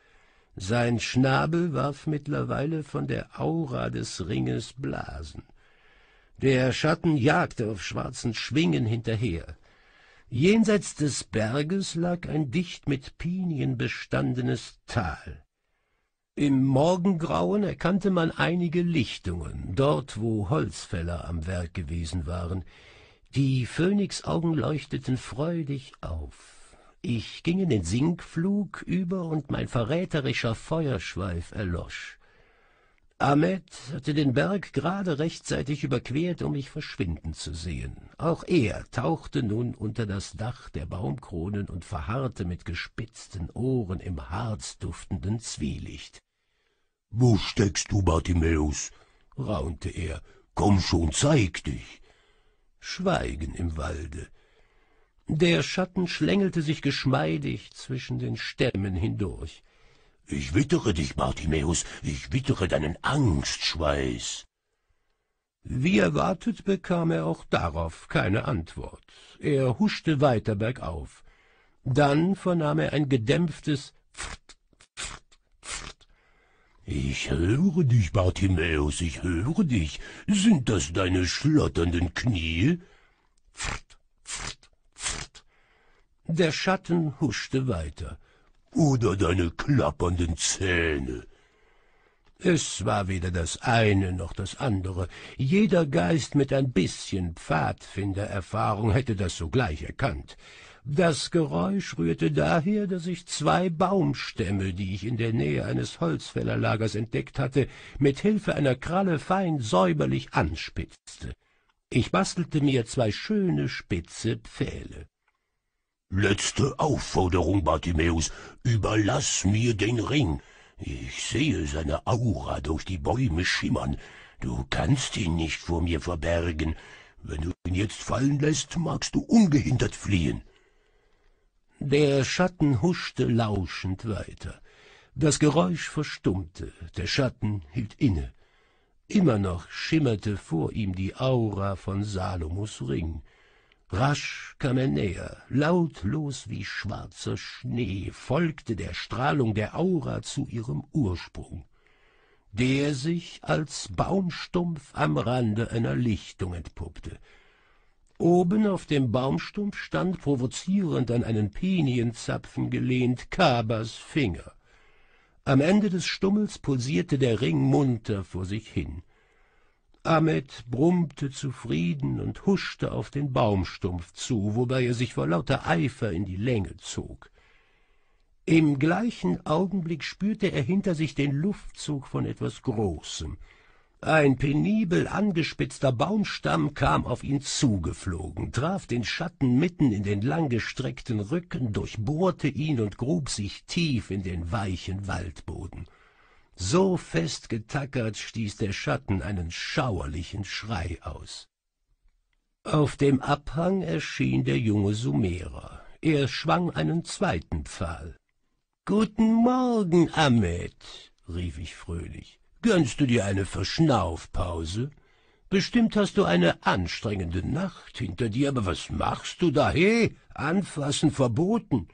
Speaker 1: Sein Schnabel warf mittlerweile von der Aura des Ringes Blasen. Der Schatten jagte auf schwarzen Schwingen hinterher. Jenseits des Berges lag ein dicht mit Pinien bestandenes Tal. Im Morgengrauen erkannte man einige Lichtungen, dort wo Holzfäller am Werk gewesen waren. Die Phönixaugen leuchteten freudig auf. Ich ging in den Sinkflug über und mein verräterischer Feuerschweif erlosch. Ahmed hatte den Berg gerade rechtzeitig überquert, um mich verschwinden zu sehen. Auch er tauchte nun unter das Dach der Baumkronen und verharrte mit gespitzten Ohren im harzduftenden Zwielicht. »Wo steckst du, Bartimäus?« raunte er. »Komm schon, zeig dich!« Schweigen im Walde. Der Schatten schlängelte sich geschmeidig zwischen den Stämmen hindurch. Ich wittere dich, Bartimäus, ich wittere deinen Angstschweiß. Wie erwartet bekam er auch darauf keine Antwort. Er huschte weiter bergauf. Dann vernahm er ein gedämpftes Pfrt, Pfrt, Pfrt. Ich höre dich, Bartimäus, ich höre dich. Sind das deine schlotternden Knie? Pfrt, Pfrt, Pfrt. Der Schatten huschte weiter oder deine klappernden Zähne. Es war weder das eine noch das andere. Jeder Geist mit ein bisschen Pfadfindererfahrung hätte das sogleich erkannt. Das Geräusch rührte daher, dass ich zwei Baumstämme, die ich in der Nähe eines Holzfällerlagers entdeckt hatte, mit Hilfe einer Kralle fein säuberlich anspitzte. Ich bastelte mir zwei schöne spitze Pfähle. Letzte Aufforderung, Bartimäus, überlass mir den Ring. Ich sehe seine Aura durch die Bäume schimmern. Du kannst ihn nicht vor mir verbergen. Wenn du ihn jetzt fallen lässt, magst du ungehindert fliehen. Der Schatten huschte lauschend weiter. Das Geräusch verstummte, der Schatten hielt inne. Immer noch schimmerte vor ihm die Aura von Salomos Ring. Rasch kam er näher, lautlos wie schwarzer Schnee folgte der Strahlung der Aura zu ihrem Ursprung, der sich als Baumstumpf am Rande einer Lichtung entpuppte. Oben auf dem Baumstumpf stand, provozierend an einen Pinienzapfen gelehnt, Kabas Finger. Am Ende des Stummels pulsierte der Ring munter vor sich hin. Ahmed brummte zufrieden und huschte auf den Baumstumpf zu, wobei er sich vor lauter Eifer in die Länge zog. Im gleichen Augenblick spürte er hinter sich den Luftzug von etwas Großem. Ein penibel angespitzter Baumstamm kam auf ihn zugeflogen, traf den Schatten mitten in den langgestreckten Rücken, durchbohrte ihn und grub sich tief in den weichen Waldboden so fest getackert stieß der schatten einen schauerlichen schrei aus auf dem abhang erschien der junge sumerer er schwang einen zweiten pfahl guten morgen ammet rief ich fröhlich gönnst du dir eine verschnaufpause bestimmt hast du eine anstrengende nacht hinter dir aber was machst du da he anfassen verboten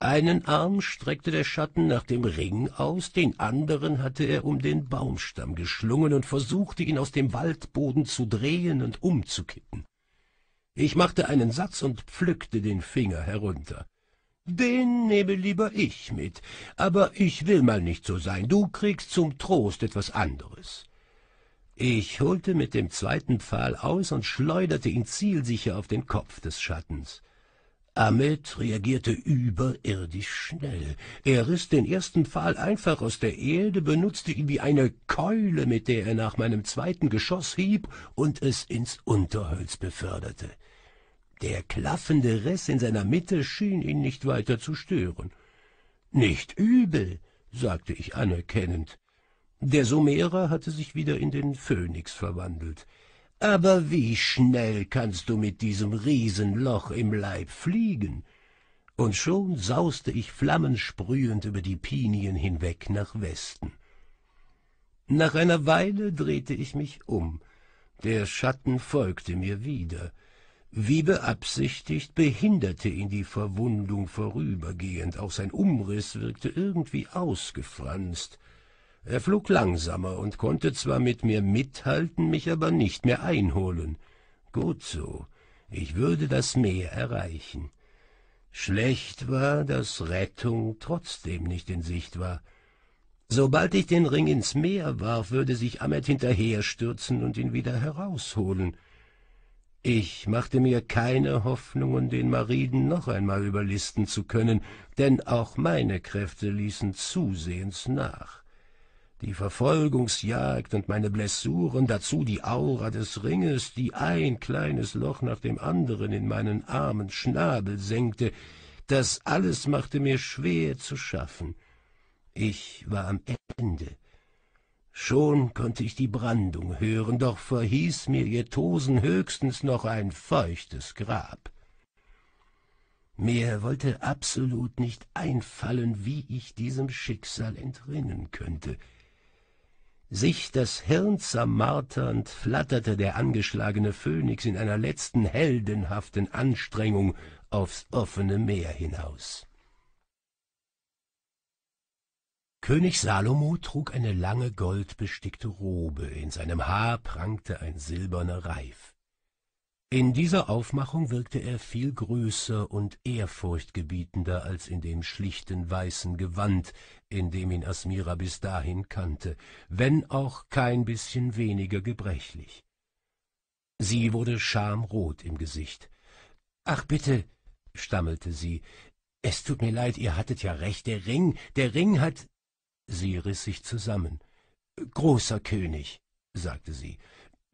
Speaker 1: einen Arm streckte der Schatten nach dem Ring aus, den anderen hatte er um den Baumstamm geschlungen und versuchte ihn aus dem Waldboden zu drehen und umzukippen. Ich machte einen Satz und pflückte den Finger herunter. Den nehme lieber ich mit, aber ich will mal nicht so sein, du kriegst zum Trost etwas anderes. Ich holte mit dem zweiten Pfahl aus und schleuderte ihn zielsicher auf den Kopf des Schattens. Ahmed reagierte überirdisch schnell. Er riss den ersten Pfahl einfach aus der Erde, benutzte ihn wie eine Keule, mit der er nach meinem zweiten Geschoss hieb und es ins Unterholz beförderte. Der klaffende Riss in seiner Mitte schien ihn nicht weiter zu stören. Nicht übel, sagte ich anerkennend. Der Sumerer hatte sich wieder in den Phönix verwandelt aber wie schnell kannst du mit diesem Riesenloch im Leib fliegen? Und schon sauste ich flammensprühend über die Pinien hinweg nach Westen. Nach einer Weile drehte ich mich um. Der Schatten folgte mir wieder. Wie beabsichtigt behinderte ihn die Verwundung vorübergehend, auch sein Umriss wirkte irgendwie ausgefranst. Er flog langsamer und konnte zwar mit mir mithalten, mich aber nicht mehr einholen. Gut so, ich würde das Meer erreichen. Schlecht war, dass Rettung trotzdem nicht in Sicht war. Sobald ich den Ring ins Meer warf, würde sich Ahmed hinterherstürzen und ihn wieder herausholen. Ich machte mir keine Hoffnungen, den Mariden noch einmal überlisten zu können, denn auch meine Kräfte ließen zusehends nach die Verfolgungsjagd und meine Blessuren, dazu die Aura des Ringes, die ein kleines Loch nach dem anderen in meinen armen Schnabel senkte, das alles machte mir schwer zu schaffen. Ich war am Ende. Schon konnte ich die Brandung hören, doch verhieß mir ihr Tosen höchstens noch ein feuchtes Grab. Mir wollte absolut nicht einfallen, wie ich diesem Schicksal entrinnen könnte sich das Hirn zermarternd, flatterte der angeschlagene Phönix in einer letzten heldenhaften Anstrengung aufs offene Meer hinaus. König Salomo trug eine lange goldbestickte Robe, in seinem Haar prangte ein silberner Reif. In dieser Aufmachung wirkte er viel größer und ehrfurchtgebietender als in dem schlichten weißen Gewand, in dem ihn Asmira bis dahin kannte, wenn auch kein bisschen weniger gebrechlich. Sie wurde schamrot im Gesicht. »Ach bitte«, stammelte sie, »es tut mir leid, ihr hattet ja recht, der Ring, der Ring hat...« Sie riss sich zusammen. »Großer König«, sagte sie,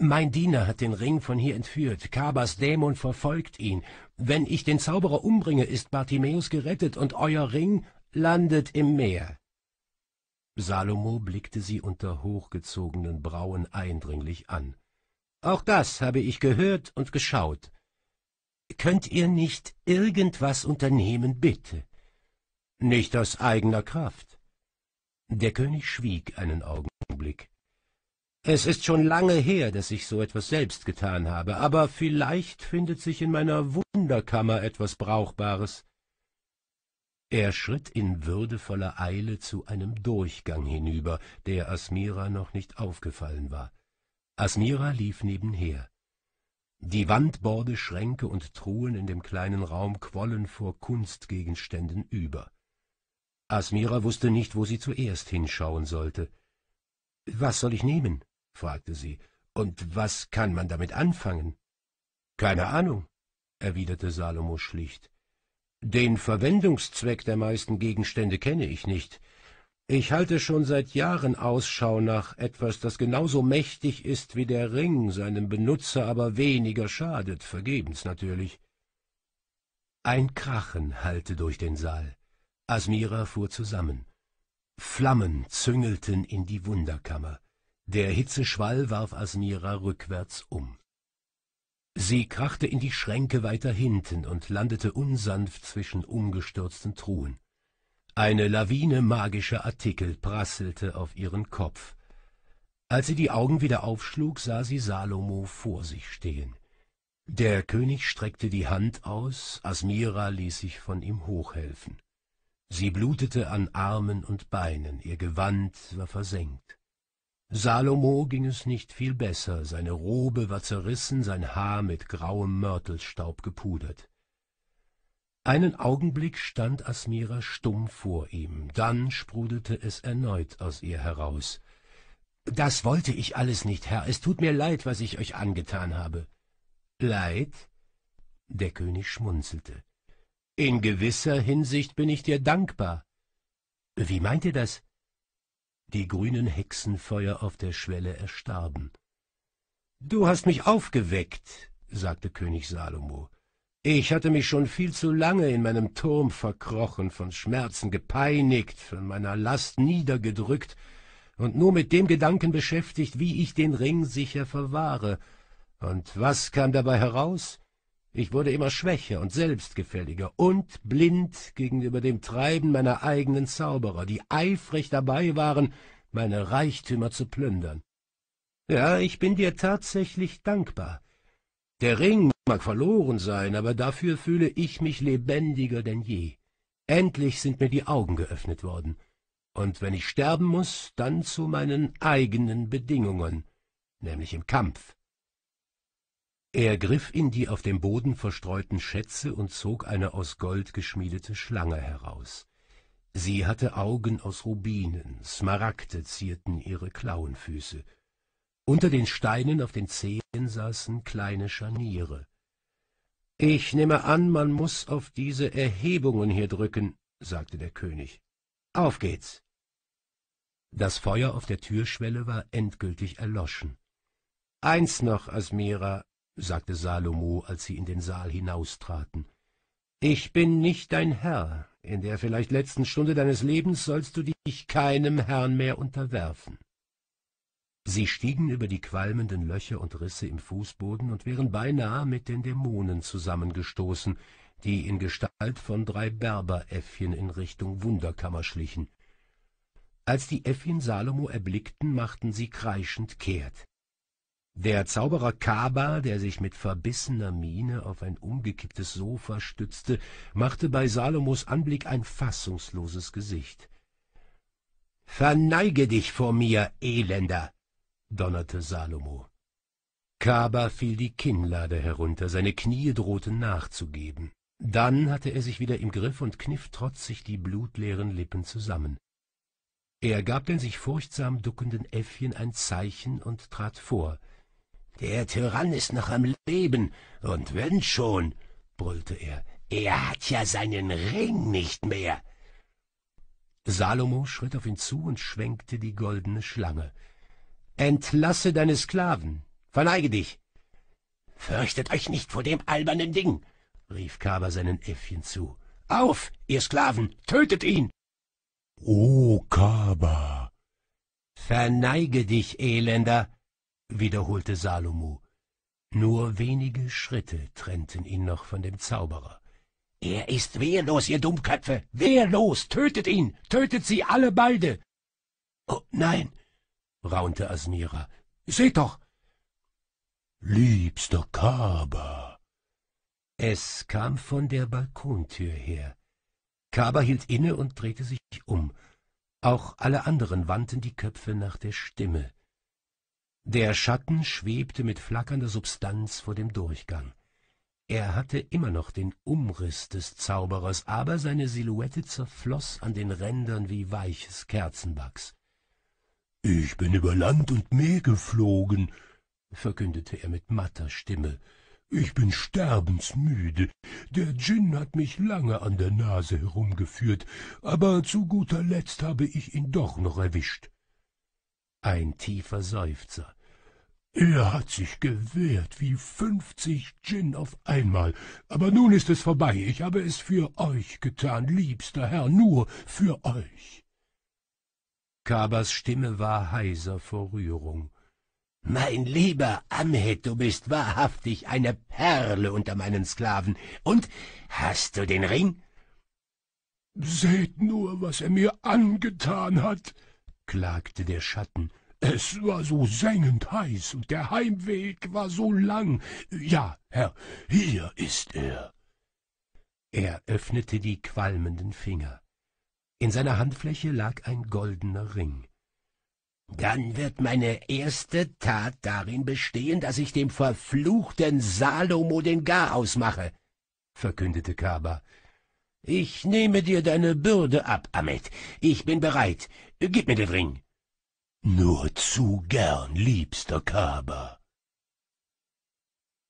Speaker 1: mein Diener hat den Ring von hier entführt, Kabas Dämon verfolgt ihn. Wenn ich den Zauberer umbringe, ist Bartimäus gerettet und euer Ring landet im Meer. Salomo blickte sie unter hochgezogenen Brauen eindringlich an. Auch das habe ich gehört und geschaut. Könnt ihr nicht irgendwas unternehmen, bitte? Nicht aus eigener Kraft. Der König schwieg einen Augenblick. Es ist schon lange her, dass ich so etwas selbst getan habe, aber vielleicht findet sich in meiner Wunderkammer etwas Brauchbares er schritt in würdevoller eile zu einem durchgang hinüber der asmira noch nicht aufgefallen war asmira lief nebenher die wandborde schränke und truhen in dem kleinen raum quollen vor kunstgegenständen über asmira wußte nicht wo sie zuerst hinschauen sollte was soll ich nehmen fragte sie und was kann man damit anfangen keine ahnung erwiderte salomo schlicht den Verwendungszweck der meisten Gegenstände kenne ich nicht. Ich halte schon seit Jahren Ausschau nach etwas, das genauso mächtig ist wie der Ring, seinem Benutzer aber weniger schadet, vergebens natürlich. Ein Krachen hallte durch den Saal. Asmira fuhr zusammen. Flammen züngelten in die Wunderkammer. Der Hitzeschwall warf Asmira rückwärts um. Sie krachte in die Schränke weiter hinten und landete unsanft zwischen umgestürzten Truhen. Eine Lawine magischer Artikel prasselte auf ihren Kopf. Als sie die Augen wieder aufschlug, sah sie Salomo vor sich stehen. Der König streckte die Hand aus, Asmira ließ sich von ihm hochhelfen. Sie blutete an Armen und Beinen, ihr Gewand war versenkt. Salomo ging es nicht viel besser, seine Robe war zerrissen, sein Haar mit grauem Mörtelstaub gepudert. Einen Augenblick stand Asmira stumm vor ihm, dann sprudelte es erneut aus ihr heraus. Das wollte ich alles nicht, Herr, es tut mir leid, was ich euch angetan habe. Leid? Der König schmunzelte. In gewisser Hinsicht bin ich dir dankbar. Wie meint ihr das? Die grünen Hexenfeuer auf der Schwelle erstarben. Du hast mich aufgeweckt, sagte König Salomo. Ich hatte mich schon viel zu lange in meinem Turm verkrochen, von Schmerzen gepeinigt, von meiner Last niedergedrückt und nur mit dem Gedanken beschäftigt, wie ich den Ring sicher verwahre. Und was kam dabei heraus? Ich wurde immer schwächer und selbstgefälliger und blind gegenüber dem Treiben meiner eigenen Zauberer, die eifrig dabei waren, meine Reichtümer zu plündern. Ja, ich bin dir tatsächlich dankbar. Der Ring mag verloren sein, aber dafür fühle ich mich lebendiger denn je. Endlich sind mir die Augen geöffnet worden. Und wenn ich sterben muss, dann zu meinen eigenen Bedingungen, nämlich im Kampf. Er griff in die auf dem Boden verstreuten Schätze und zog eine aus Gold geschmiedete Schlange heraus. Sie hatte Augen aus Rubinen, Smaragde zierten ihre Klauenfüße. Unter den Steinen auf den Zehen saßen kleine Scharniere. Ich nehme an, man muß auf diese Erhebungen hier drücken, sagte der König. Auf geht's. Das Feuer auf der Türschwelle war endgültig erloschen. Eins noch, Asmira, sagte Salomo, als sie in den Saal hinaustraten. Ich bin nicht dein Herr, in der vielleicht letzten Stunde deines Lebens sollst du dich keinem Herrn mehr unterwerfen. Sie stiegen über die qualmenden Löcher und Risse im Fußboden und wären beinahe mit den Dämonen zusammengestoßen, die in Gestalt von drei Berberäffchen in Richtung Wunderkammer schlichen. Als die Äffchen Salomo erblickten, machten sie kreischend kehrt. Der Zauberer Kaba, der sich mit verbissener Miene auf ein umgekipptes Sofa stützte, machte bei Salomos Anblick ein fassungsloses Gesicht. »Verneige dich vor mir, Elender!« donnerte Salomo. Kaba fiel die Kinnlade herunter, seine Knie drohten nachzugeben. Dann hatte er sich wieder im Griff und kniff trotzig die blutleeren Lippen zusammen. Er gab den sich furchtsam duckenden Äffchen ein Zeichen und trat vor — der Tyrann ist noch am Leben, und wenn schon, brüllte er, er hat ja seinen Ring nicht mehr. Salomo schritt auf ihn zu und schwenkte die goldene Schlange. Entlasse deine Sklaven, verneige dich. Fürchtet euch nicht vor dem albernen Ding, rief Kaba seinen Äffchen zu. Auf, ihr Sklaven, tötet ihn! O Kaba! Verneige dich, Elender, wiederholte Salomo. Nur wenige Schritte trennten ihn noch von dem Zauberer. Er ist wehrlos, ihr Dummköpfe! Wehrlos! Tötet ihn! Tötet sie alle beide! Oh, nein! raunte Asmira. Seht doch! Liebster Kaba! Es kam von der Balkontür her. Kaba hielt inne und drehte sich um. Auch alle anderen wandten die Köpfe nach der Stimme. Der Schatten schwebte mit flackernder Substanz vor dem Durchgang. Er hatte immer noch den Umriss des Zauberers, aber seine Silhouette zerfloß an den Rändern wie weiches Kerzenwachs. Ich bin über Land und Meer geflogen, verkündete er mit matter Stimme. Ich bin sterbensmüde. Der Djinn hat mich lange an der Nase herumgeführt, aber zu guter Letzt habe ich ihn doch noch erwischt. Ein tiefer Seufzer. Er hat sich gewehrt wie fünfzig Djinn auf einmal. Aber nun ist es vorbei. Ich habe es für euch getan, liebster Herr, nur für euch. Kabas Stimme war heiser vor Rührung. Mein lieber Amhet, du bist wahrhaftig eine Perle unter meinen Sklaven. Und hast du den Ring? Seht nur, was er mir angetan hat klagte der schatten es war so sengend heiß und der heimweg war so lang ja herr hier ist er er öffnete die qualmenden finger in seiner handfläche lag ein goldener ring dann wird meine erste tat darin bestehen daß ich dem verfluchten salomo den garaus mache verkündete kaba ich nehme dir deine bürde ab Ahmed. Ich bin bereit. Gib mir den Ring. Nur zu gern, liebster Kaba.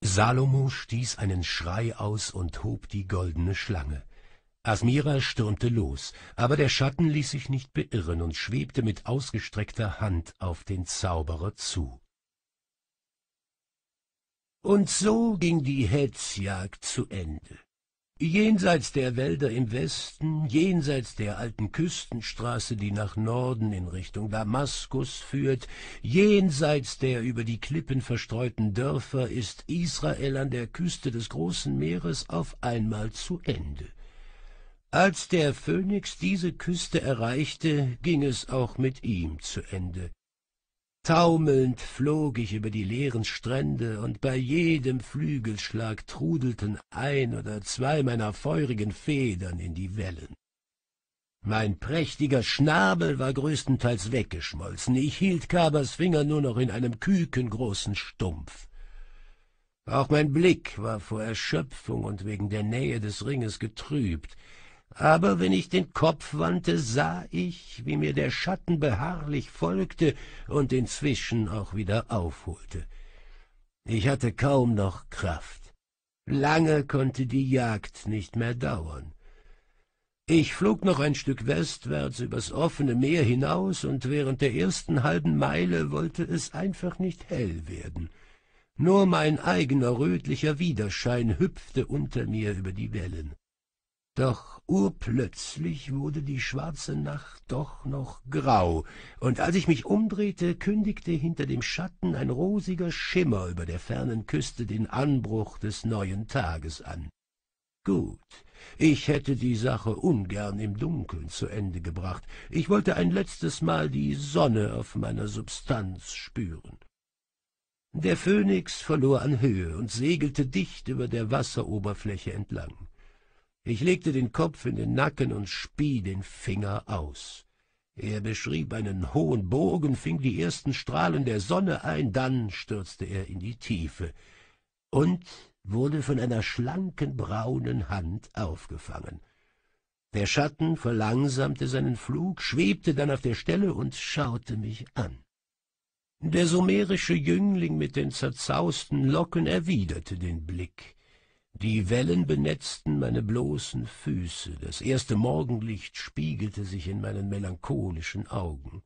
Speaker 1: Salomo stieß einen Schrei aus und hob die goldene Schlange. Asmira stürmte los, aber der Schatten ließ sich nicht beirren und schwebte mit ausgestreckter Hand auf den Zauberer zu. Und so ging die Hetzjagd zu Ende. Jenseits der Wälder im Westen, jenseits der alten Küstenstraße, die nach Norden in Richtung Damaskus führt, jenseits der über die Klippen verstreuten Dörfer ist Israel an der Küste des großen Meeres auf einmal zu Ende. Als der Phönix diese Küste erreichte, ging es auch mit ihm zu Ende. Taumelnd flog ich über die leeren Strände, und bei jedem Flügelschlag trudelten ein oder zwei meiner feurigen Federn in die Wellen. Mein prächtiger Schnabel war größtenteils weggeschmolzen, ich hielt Kabers Finger nur noch in einem kükengroßen Stumpf. Auch mein Blick war vor Erschöpfung und wegen der Nähe des Ringes getrübt, aber wenn ich den Kopf wandte, sah ich, wie mir der Schatten beharrlich folgte und inzwischen auch wieder aufholte. Ich hatte kaum noch Kraft. Lange konnte die Jagd nicht mehr dauern. Ich flog noch ein Stück westwärts übers offene Meer hinaus, und während der ersten halben Meile wollte es einfach nicht hell werden. Nur mein eigener rötlicher Widerschein hüpfte unter mir über die Wellen. Doch urplötzlich wurde die schwarze Nacht doch noch grau, und als ich mich umdrehte, kündigte hinter dem Schatten ein rosiger Schimmer über der fernen Küste den Anbruch des neuen Tages an. Gut, ich hätte die Sache ungern im Dunkeln zu Ende gebracht, ich wollte ein letztes Mal die Sonne auf meiner Substanz spüren. Der Phönix verlor an Höhe und segelte dicht über der Wasseroberfläche entlang. Ich legte den Kopf in den Nacken und spie den Finger aus. Er beschrieb einen hohen Bogen, fing die ersten Strahlen der Sonne ein, dann stürzte er in die Tiefe und wurde von einer schlanken braunen Hand aufgefangen. Der Schatten verlangsamte seinen Flug, schwebte dann auf der Stelle und schaute mich an. Der sumerische Jüngling mit den zerzausten Locken erwiderte den Blick. Die Wellen benetzten meine bloßen Füße, das erste Morgenlicht spiegelte sich in meinen melancholischen Augen.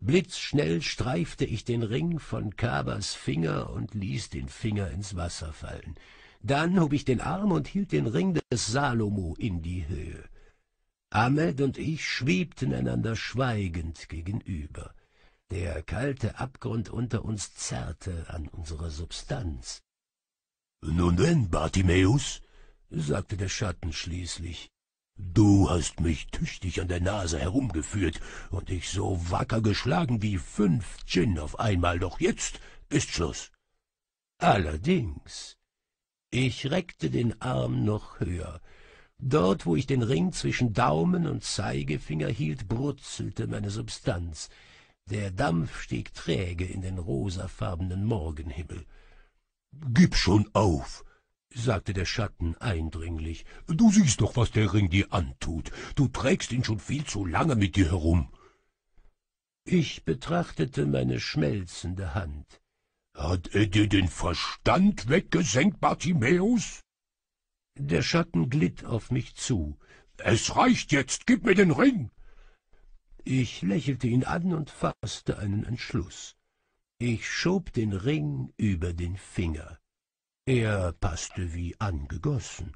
Speaker 1: Blitzschnell streifte ich den Ring von Kabas Finger und ließ den Finger ins Wasser fallen. Dann hob ich den Arm und hielt den Ring des Salomo in die Höhe. Ahmed und ich schwebten einander schweigend gegenüber. Der kalte Abgrund unter uns zerrte an unserer Substanz. Nun denn, Bartimäus, sagte der Schatten schließlich, du hast mich tüchtig an der Nase herumgeführt und dich so wacker geschlagen wie fünf Gin auf einmal, doch jetzt ist Schluss. Allerdings, ich reckte den Arm noch höher. Dort, wo ich den Ring zwischen Daumen und Zeigefinger hielt, brutzelte meine Substanz. Der Dampf stieg träge in den rosafarbenen Morgenhimmel. Gib schon auf, sagte der Schatten eindringlich. Du siehst doch, was der Ring dir antut. Du trägst ihn schon viel zu lange mit dir herum. Ich betrachtete meine schmelzende Hand. Hat er dir den Verstand weggesenkt, Bartimäus? Der Schatten glitt auf mich zu. Es reicht jetzt, gib mir den Ring! Ich lächelte ihn an und fasste einen Entschluss. Ich schob den Ring über den Finger. Er passte wie angegossen.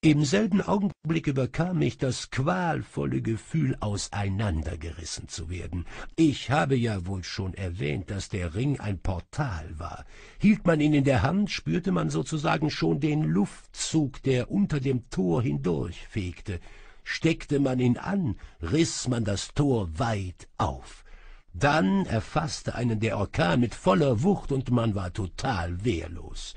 Speaker 1: Im selben Augenblick überkam mich das qualvolle Gefühl, auseinandergerissen zu werden. Ich habe ja wohl schon erwähnt, dass der Ring ein Portal war. Hielt man ihn in der Hand, spürte man sozusagen schon den Luftzug, der unter dem Tor hindurchfegte. Steckte man ihn an, riss man das Tor weit auf. Dann erfasste einen der Orkan mit voller Wucht und man war total wehrlos.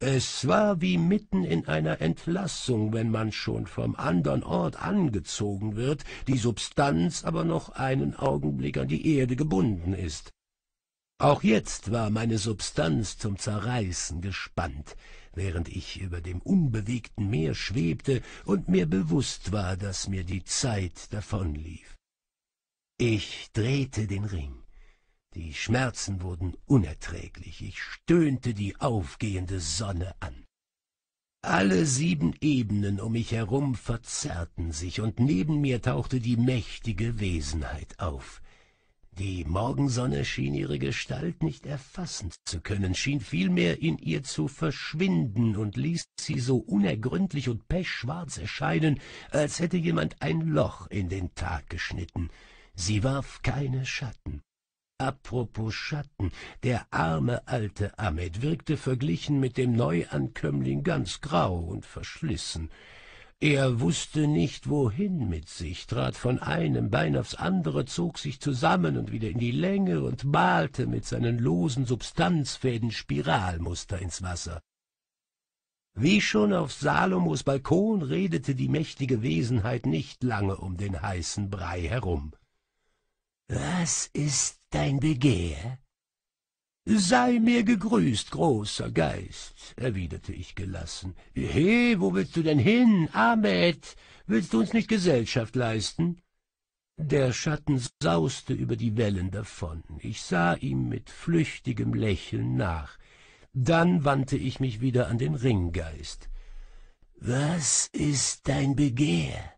Speaker 1: Es war wie mitten in einer Entlassung, wenn man schon vom andern Ort angezogen wird, die Substanz aber noch einen Augenblick an die Erde gebunden ist. Auch jetzt war meine Substanz zum Zerreißen gespannt, während ich über dem unbewegten Meer schwebte und mir bewusst war, daß mir die Zeit davonlief. Ich drehte den Ring. Die Schmerzen wurden unerträglich. Ich stöhnte die aufgehende Sonne an. Alle sieben Ebenen um mich herum verzerrten sich, und neben mir tauchte die mächtige Wesenheit auf. Die Morgensonne schien ihre Gestalt nicht erfassen zu können, schien vielmehr in ihr zu verschwinden und ließ sie so unergründlich und pechschwarz erscheinen, als hätte jemand ein Loch in den Tag geschnitten sie warf keine Schatten. Apropos Schatten, der arme alte Ahmed wirkte verglichen mit dem Neuankömmling ganz grau und verschlissen. Er wußte nicht, wohin mit sich, trat von einem Bein aufs andere, zog sich zusammen und wieder in die Länge und malte mit seinen losen Substanzfäden Spiralmuster ins Wasser. Wie schon auf Salomos Balkon redete die mächtige Wesenheit nicht lange um den heißen Brei herum. Was ist dein Begehr? Sei mir gegrüßt, großer Geist, erwiderte ich gelassen. He, wo willst du denn hin, Ahmed? Willst du uns nicht Gesellschaft leisten? Der Schatten sauste über die Wellen davon. Ich sah ihm mit flüchtigem Lächeln nach. Dann wandte ich mich wieder an den Ringgeist. Was ist dein Begehr?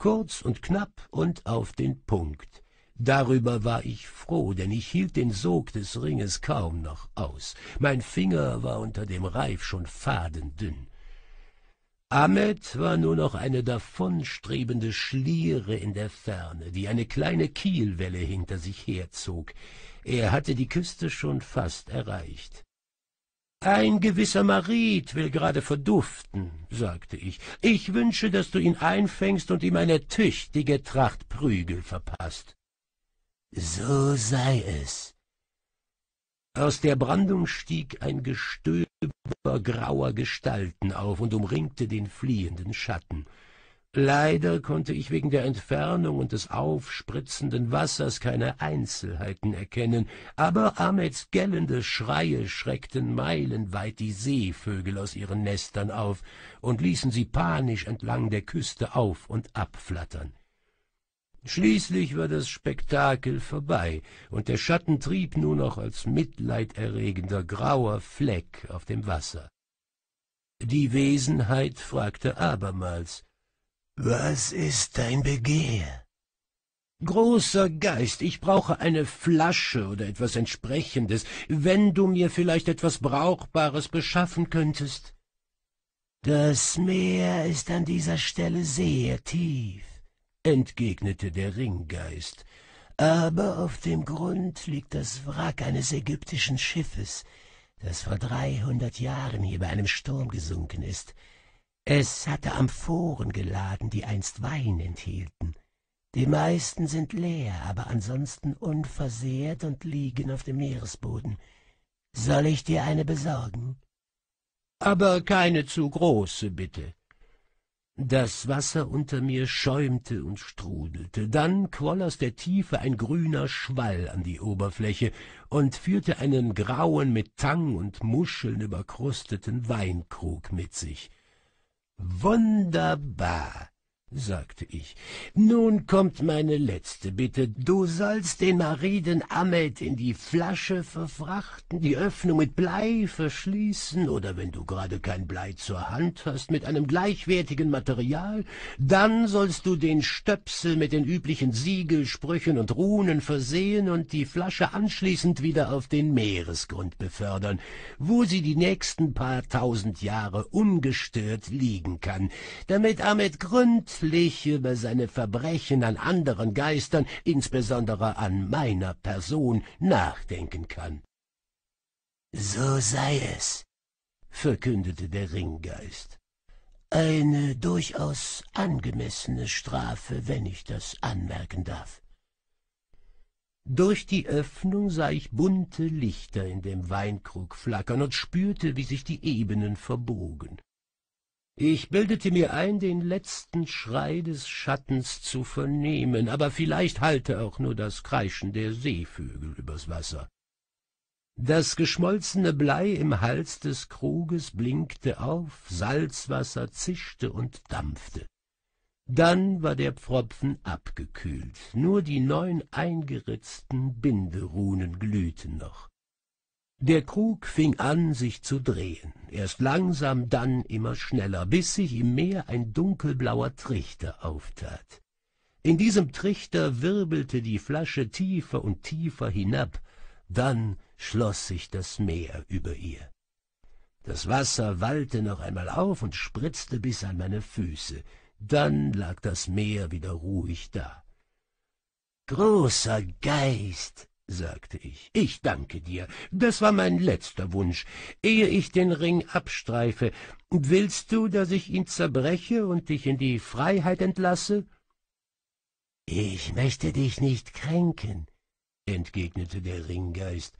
Speaker 1: kurz und knapp und auf den Punkt. Darüber war ich froh, denn ich hielt den Sog des Ringes kaum noch aus. Mein Finger war unter dem Reif schon fadendünn. Ahmed war nur noch eine davonstrebende Schliere in der Ferne, die eine kleine Kielwelle hinter sich herzog. Er hatte die Küste schon fast erreicht. Ein gewisser Marit will gerade verduften, sagte ich. Ich wünsche, dass du ihn einfängst und ihm eine tüchtige Tracht Prügel verpasst. So sei es. Aus der Brandung stieg ein Gestöber grauer Gestalten auf und umringte den fliehenden Schatten. Leider konnte ich wegen der Entfernung und des aufspritzenden Wassers keine Einzelheiten erkennen, aber Ahmeds gellende Schreie schreckten meilenweit die Seevögel aus ihren Nestern auf und ließen sie panisch entlang der Küste auf und abflattern. Schließlich war das Spektakel vorbei, und der Schatten trieb nur noch als mitleiderregender grauer Fleck auf dem Wasser. Die Wesenheit fragte abermals, was ist dein Begehr? Großer Geist, ich brauche eine Flasche oder etwas entsprechendes, wenn du mir vielleicht etwas Brauchbares beschaffen könntest. Das Meer ist an dieser Stelle sehr tief, entgegnete der Ringgeist, aber auf dem Grund liegt das Wrack eines ägyptischen Schiffes, das vor dreihundert Jahren hier bei einem Sturm gesunken ist. Es hatte Amphoren geladen, die einst Wein enthielten. Die meisten sind leer, aber ansonsten unversehrt und liegen auf dem Meeresboden. Soll ich dir eine besorgen? Aber keine zu große, bitte. Das Wasser unter mir schäumte und strudelte, dann quoll aus der Tiefe ein grüner Schwall an die Oberfläche und führte einen grauen, mit Tang und Muscheln überkrusteten Weinkrug mit sich. Wunderbar sagte ich. Nun kommt meine letzte Bitte. Du sollst den mariden Ahmed in die Flasche verfrachten, die Öffnung mit Blei verschließen oder wenn du gerade kein Blei zur Hand hast, mit einem gleichwertigen Material, dann sollst du den Stöpsel mit den üblichen Siegelsprüchen und Runen versehen und die Flasche anschließend wieder auf den Meeresgrund befördern, wo sie die nächsten paar tausend Jahre ungestört liegen kann, damit Ahmed gründlich schriftlich über seine Verbrechen an anderen Geistern, insbesondere an meiner Person, nachdenken kann. So sei es, verkündete der Ringgeist. Eine durchaus angemessene Strafe, wenn ich das anmerken darf. Durch die Öffnung sah ich bunte Lichter in dem Weinkrug flackern und spürte, wie sich die Ebenen verbogen. Ich bildete mir ein, den letzten Schrei des Schattens zu vernehmen, aber vielleicht hallte auch nur das Kreischen der Seevögel übers Wasser. Das geschmolzene Blei im Hals des Kruges blinkte auf, Salzwasser zischte und dampfte. Dann war der Pfropfen abgekühlt, nur die neun eingeritzten Binderunen glühten noch. Der Krug fing an, sich zu drehen, erst langsam, dann immer schneller, bis sich im Meer ein dunkelblauer Trichter auftat. In diesem Trichter wirbelte die Flasche tiefer und tiefer hinab, dann schloss sich das Meer über ihr. Das Wasser wallte noch einmal auf und spritzte bis an meine Füße, dann lag das Meer wieder ruhig da. Großer Geist, sagte ich. Ich danke dir. Das war mein letzter Wunsch. Ehe ich den Ring abstreife, willst du, dass ich ihn zerbreche und dich in die Freiheit entlasse? Ich möchte dich nicht kränken, entgegnete der Ringgeist,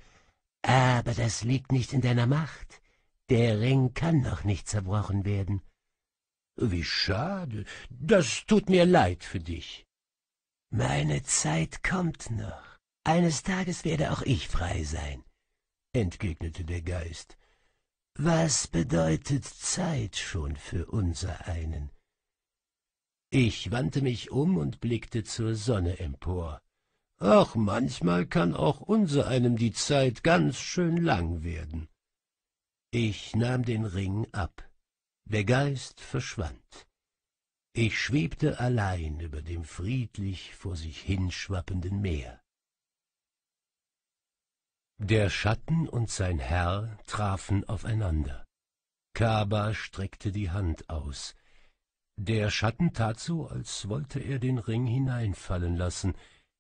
Speaker 1: aber das liegt nicht in deiner Macht. Der Ring kann noch nicht zerbrochen werden. Wie schade. Das tut mir leid für dich. Meine Zeit kommt noch. Eines Tages werde auch ich frei sein, entgegnete der Geist. Was bedeutet Zeit schon für unser einen? Ich wandte mich um und blickte zur Sonne empor. Ach, manchmal kann auch unser einem die Zeit ganz schön lang werden. Ich nahm den Ring ab. Der Geist verschwand. Ich schwebte allein über dem friedlich vor sich hinschwappenden Meer. Der Schatten und sein Herr trafen aufeinander. Kaba streckte die Hand aus. Der Schatten tat so, als wollte er den Ring hineinfallen lassen,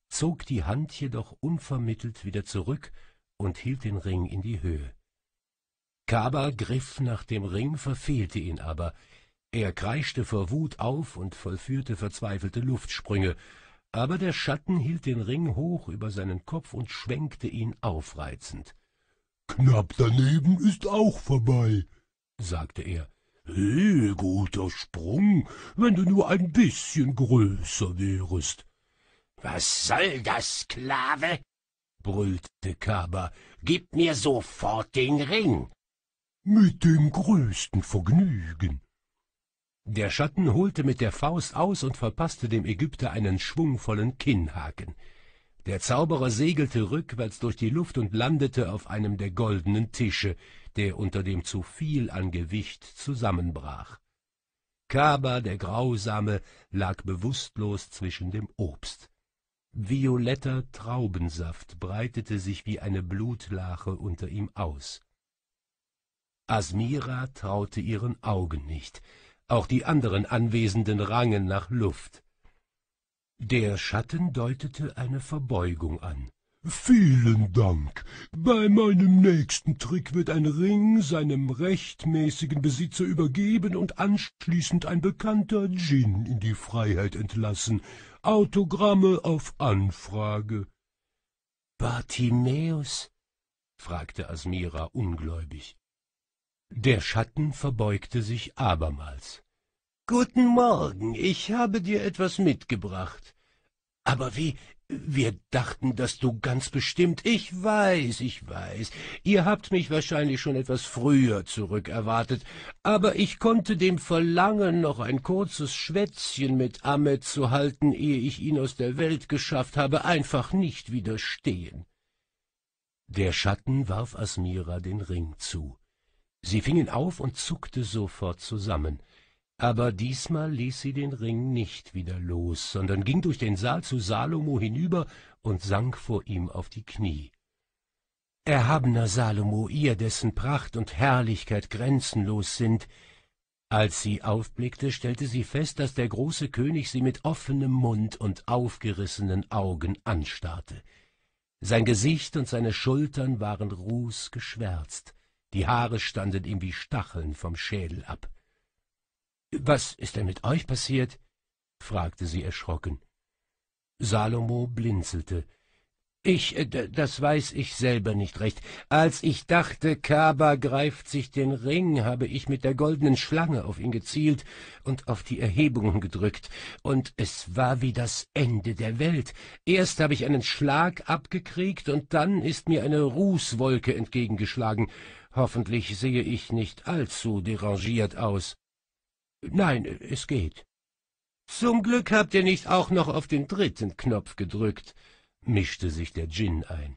Speaker 1: zog die Hand jedoch unvermittelt wieder zurück und hielt den Ring in die Höhe. Kaba griff nach dem Ring, verfehlte ihn aber. Er kreischte vor Wut auf und vollführte verzweifelte Luftsprünge, aber der Schatten hielt den Ring hoch über seinen Kopf und schwenkte ihn aufreizend. Knapp daneben ist auch vorbei, sagte er. Hey, äh, guter Sprung, wenn du nur ein bisschen größer wärest. Was soll das, Sklave? brüllte Kaba. Gib mir sofort den Ring. Mit dem größten Vergnügen, der Schatten holte mit der Faust aus und verpasste dem Ägypter einen schwungvollen Kinnhaken. Der Zauberer segelte rückwärts durch die Luft und landete auf einem der goldenen Tische, der unter dem zu viel an Gewicht zusammenbrach. Kaba, der Grausame, lag bewusstlos zwischen dem Obst. Violetter Traubensaft breitete sich wie eine Blutlache unter ihm aus. Asmira traute ihren Augen nicht. Auch die anderen Anwesenden rangen nach Luft. Der Schatten deutete eine Verbeugung an. Vielen Dank. Bei meinem nächsten Trick wird ein Ring seinem rechtmäßigen Besitzer übergeben und anschließend ein bekannter Djinn in die Freiheit entlassen. Autogramme auf Anfrage. Bartimäus? fragte Asmira ungläubig. Der Schatten verbeugte sich abermals. Guten Morgen, ich habe dir etwas mitgebracht. Aber wie, wir dachten, dass du ganz bestimmt... Ich weiß, ich weiß, ihr habt mich wahrscheinlich schon etwas früher zurückerwartet, aber ich konnte dem Verlangen, noch ein kurzes Schwätzchen mit Ahmed zu halten, ehe ich ihn aus der Welt geschafft habe, einfach nicht widerstehen. Der Schatten warf Asmira den Ring zu. Sie fing ihn auf und zuckte sofort zusammen. Aber diesmal ließ sie den Ring nicht wieder los, sondern ging durch den Saal zu Salomo hinüber und sank vor ihm auf die Knie. Erhabener Salomo, ihr dessen Pracht und Herrlichkeit grenzenlos sind, als sie aufblickte, stellte sie fest, daß der große König sie mit offenem Mund und aufgerissenen Augen anstarrte. Sein Gesicht und seine Schultern waren rußgeschwärzt, die Haare standen ihm wie Stacheln vom Schädel ab. Was ist denn mit euch passiert? fragte sie erschrocken. Salomo blinzelte. Ich, äh, das weiß ich selber nicht recht. Als ich dachte, Kaba greift sich den Ring, habe ich mit der goldenen Schlange auf ihn gezielt und auf die Erhebungen gedrückt, und es war wie das Ende der Welt. Erst habe ich einen Schlag abgekriegt, und dann ist mir eine Rußwolke entgegengeschlagen, Hoffentlich sehe ich nicht allzu derangiert aus. Nein, es geht. Zum Glück habt ihr nicht auch noch auf den dritten Knopf gedrückt, mischte sich der Djinn ein.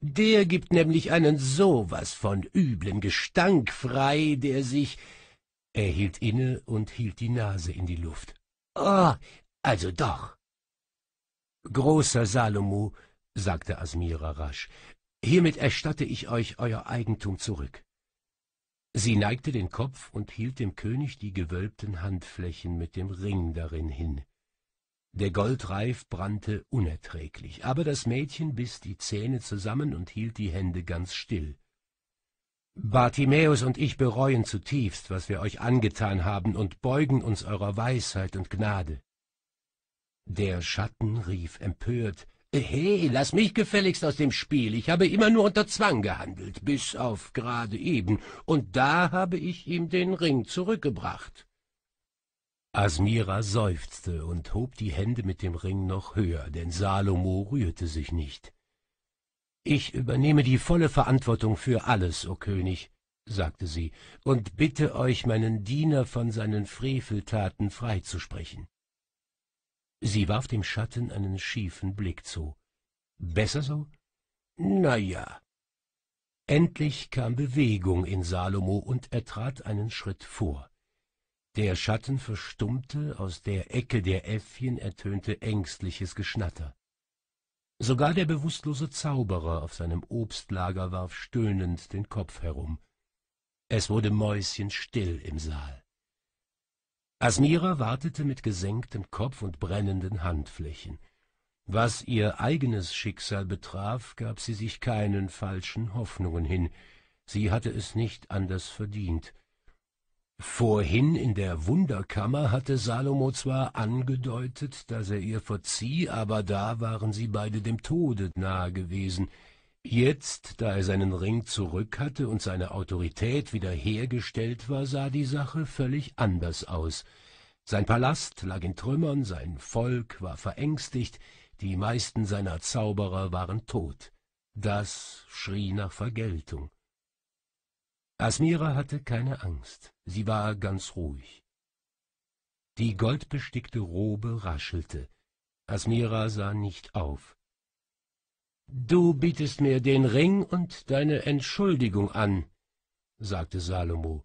Speaker 1: Der gibt nämlich einen so was von üblen Gestank frei, der sich... Er hielt inne und hielt die Nase in die Luft. Oh, also doch. Großer Salomo, sagte Asmira rasch, Hiermit erstatte ich euch euer Eigentum zurück. Sie neigte den Kopf und hielt dem König die gewölbten Handflächen mit dem Ring darin hin. Der Goldreif brannte unerträglich, aber das Mädchen biss die Zähne zusammen und hielt die Hände ganz still. Bartimäus und ich bereuen zutiefst, was wir euch angetan haben, und beugen uns eurer Weisheit und Gnade. Der Schatten rief empört, Hey, lass mich gefälligst aus dem Spiel. Ich habe immer nur unter Zwang gehandelt, bis auf gerade eben, und da habe ich ihm den Ring zurückgebracht. Asmira seufzte und hob die Hände mit dem Ring noch höher, denn Salomo rührte sich nicht. Ich übernehme die volle Verantwortung für alles, o König, sagte sie, und bitte euch, meinen Diener von seinen Freveltaten freizusprechen. Sie warf dem Schatten einen schiefen Blick zu. Besser so? Na ja. Endlich kam Bewegung in Salomo und er trat einen Schritt vor. Der Schatten verstummte, aus der Ecke der Äffchen ertönte ängstliches Geschnatter. Sogar der bewusstlose Zauberer auf seinem Obstlager warf stöhnend den Kopf herum. Es wurde mäuschenstill im Saal. Asmira wartete mit gesenktem Kopf und brennenden Handflächen. Was ihr eigenes Schicksal betraf, gab sie sich keinen falschen Hoffnungen hin. Sie hatte es nicht anders verdient. Vorhin in der Wunderkammer hatte Salomo zwar angedeutet, dass er ihr verzieh, aber da waren sie beide dem Tode nahe gewesen, Jetzt, da er seinen Ring zurück hatte und seine Autorität wiederhergestellt war, sah die Sache völlig anders aus. Sein Palast lag in Trümmern, sein Volk war verängstigt, die meisten seiner Zauberer waren tot. Das schrie nach Vergeltung. Asmira hatte keine Angst, sie war ganz ruhig. Die goldbestickte Robe raschelte. Asmira sah nicht auf. Du bietest mir den Ring und deine Entschuldigung an, sagte Salomo.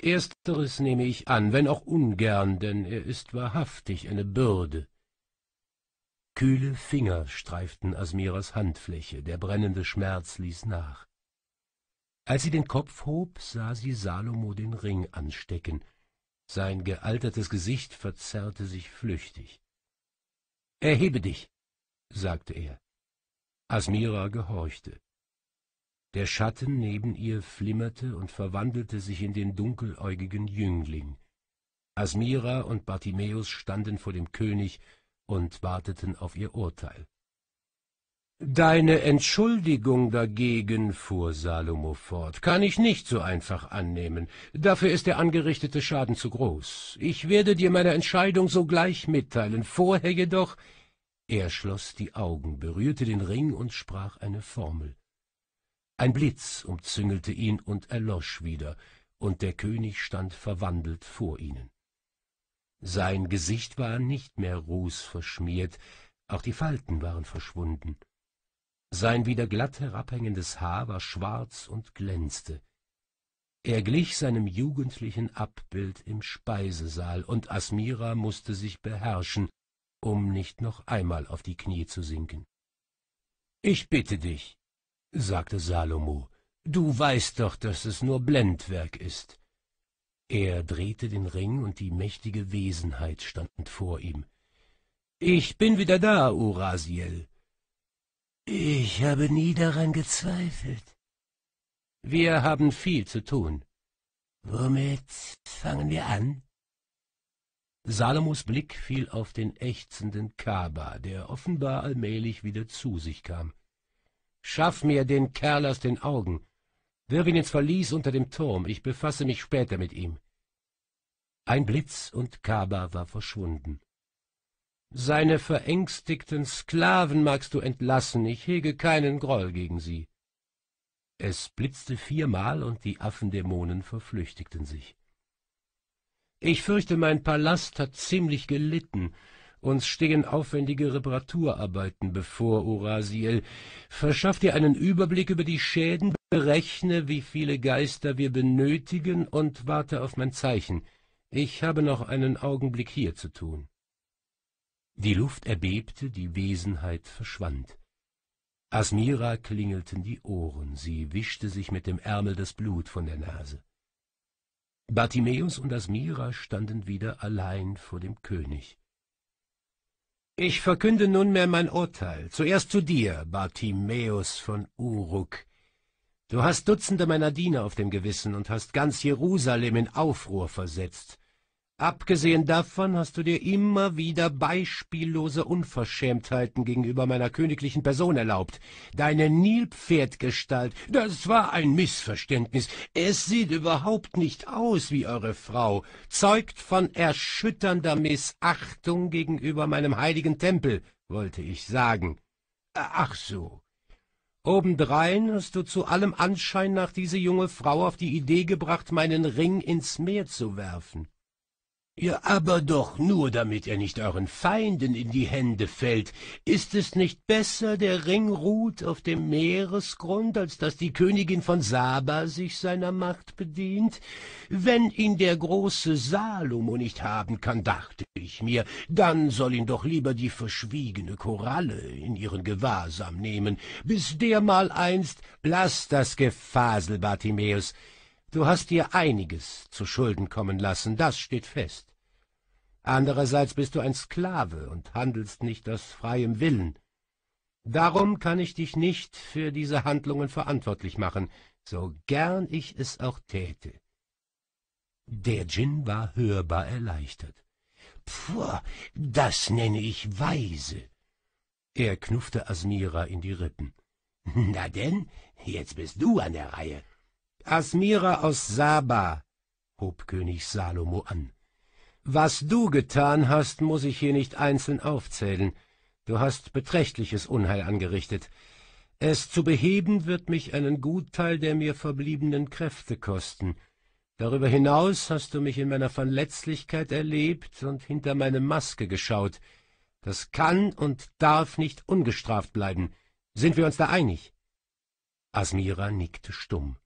Speaker 1: Ersteres nehme ich an, wenn auch ungern, denn er ist wahrhaftig eine Bürde. Kühle Finger streiften Asmiras Handfläche, der brennende Schmerz ließ nach. Als sie den Kopf hob, sah sie Salomo den Ring anstecken. Sein gealtertes Gesicht verzerrte sich flüchtig. Erhebe dich, sagte er. Asmira gehorchte. Der Schatten neben ihr flimmerte und verwandelte sich in den dunkeläugigen Jüngling. Asmira und Bartimäus standen vor dem König und warteten auf ihr Urteil. Deine Entschuldigung dagegen, fuhr Salomo fort, kann ich nicht so einfach annehmen. Dafür ist der angerichtete Schaden zu groß. Ich werde dir meine Entscheidung sogleich mitteilen. Vorher jedoch er schloss die Augen, berührte den Ring und sprach eine Formel. Ein Blitz umzüngelte ihn und erlosch wieder, und der König stand verwandelt vor ihnen. Sein Gesicht war nicht mehr rußverschmiert, auch die Falten waren verschwunden. Sein wieder glatt herabhängendes Haar war schwarz und glänzte. Er glich seinem jugendlichen Abbild im Speisesaal, und Asmira mußte sich beherrschen, um nicht noch einmal auf die Knie zu sinken. Ich bitte dich, sagte Salomo, du weißt doch, dass es nur Blendwerk ist. Er drehte den Ring und die mächtige Wesenheit standen vor ihm. Ich bin wieder da, Urasiel. Ich habe nie daran gezweifelt. Wir haben viel zu tun. Womit fangen wir an? Salomos Blick fiel auf den ächzenden Kaba, der offenbar allmählich wieder zu sich kam. »Schaff mir den Kerl aus den Augen! Wirf ihn ins Verlies unter dem Turm, ich befasse mich später mit ihm!« Ein Blitz und Kaba war verschwunden. »Seine verängstigten Sklaven magst du entlassen, ich hege keinen Groll gegen sie.« Es blitzte viermal, und die Affendämonen verflüchtigten sich. Ich fürchte, mein Palast hat ziemlich gelitten. Uns stehen aufwendige Reparaturarbeiten bevor, Urasiel. Verschaff dir einen Überblick über die Schäden, berechne, wie viele Geister wir benötigen und warte auf mein Zeichen. Ich habe noch einen Augenblick hier zu tun. Die Luft erbebte, die Wesenheit verschwand. Asmira klingelten die Ohren, sie wischte sich mit dem Ärmel das Blut von der Nase. Bartimäus und Asmira standen wieder allein vor dem König. Ich verkünde nunmehr mein Urteil. Zuerst zu dir, Bartimäus von Uruk. Du hast Dutzende meiner Diener auf dem Gewissen und hast ganz Jerusalem in Aufruhr versetzt. Abgesehen davon hast du dir immer wieder beispiellose Unverschämtheiten gegenüber meiner königlichen Person erlaubt. Deine Nilpferdgestalt, das war ein Missverständnis. Es sieht überhaupt nicht aus wie eure Frau, zeugt von erschütternder Missachtung gegenüber meinem heiligen Tempel, wollte ich sagen. Ach so. Obendrein hast du zu allem Anschein nach diese junge Frau auf die Idee gebracht, meinen Ring ins Meer zu werfen. Ihr aber doch nur, damit er nicht euren Feinden in die Hände fällt. Ist es nicht besser, der Ring ruht auf dem Meeresgrund, als dass die Königin von Saba sich seiner Macht bedient? Wenn ihn der große Salomo nicht haben kann, dachte ich mir, dann soll ihn doch lieber die verschwiegene Koralle in ihren Gewahrsam nehmen, bis dermal einst, lass das Gefasel, Bartimäus, Du hast dir einiges zu Schulden kommen lassen, das steht fest. Andererseits bist du ein Sklave und handelst nicht aus freiem Willen. Darum kann ich dich nicht für diese Handlungen verantwortlich machen, so gern ich es auch täte. Der Djinn war hörbar erleichtert. Puh, das nenne ich weise. Er knuffte Asmira in die Rippen. Na denn, jetzt bist du an der Reihe. Asmira aus Saba, hob König Salomo an. Was du getan hast, muß ich hier nicht einzeln aufzählen. Du hast beträchtliches Unheil angerichtet. Es zu beheben wird mich einen Gutteil der mir verbliebenen Kräfte kosten. Darüber hinaus hast du mich in meiner Verletzlichkeit erlebt und hinter meine Maske geschaut. Das kann und darf nicht ungestraft bleiben. Sind wir uns da einig? Asmira nickte stumm.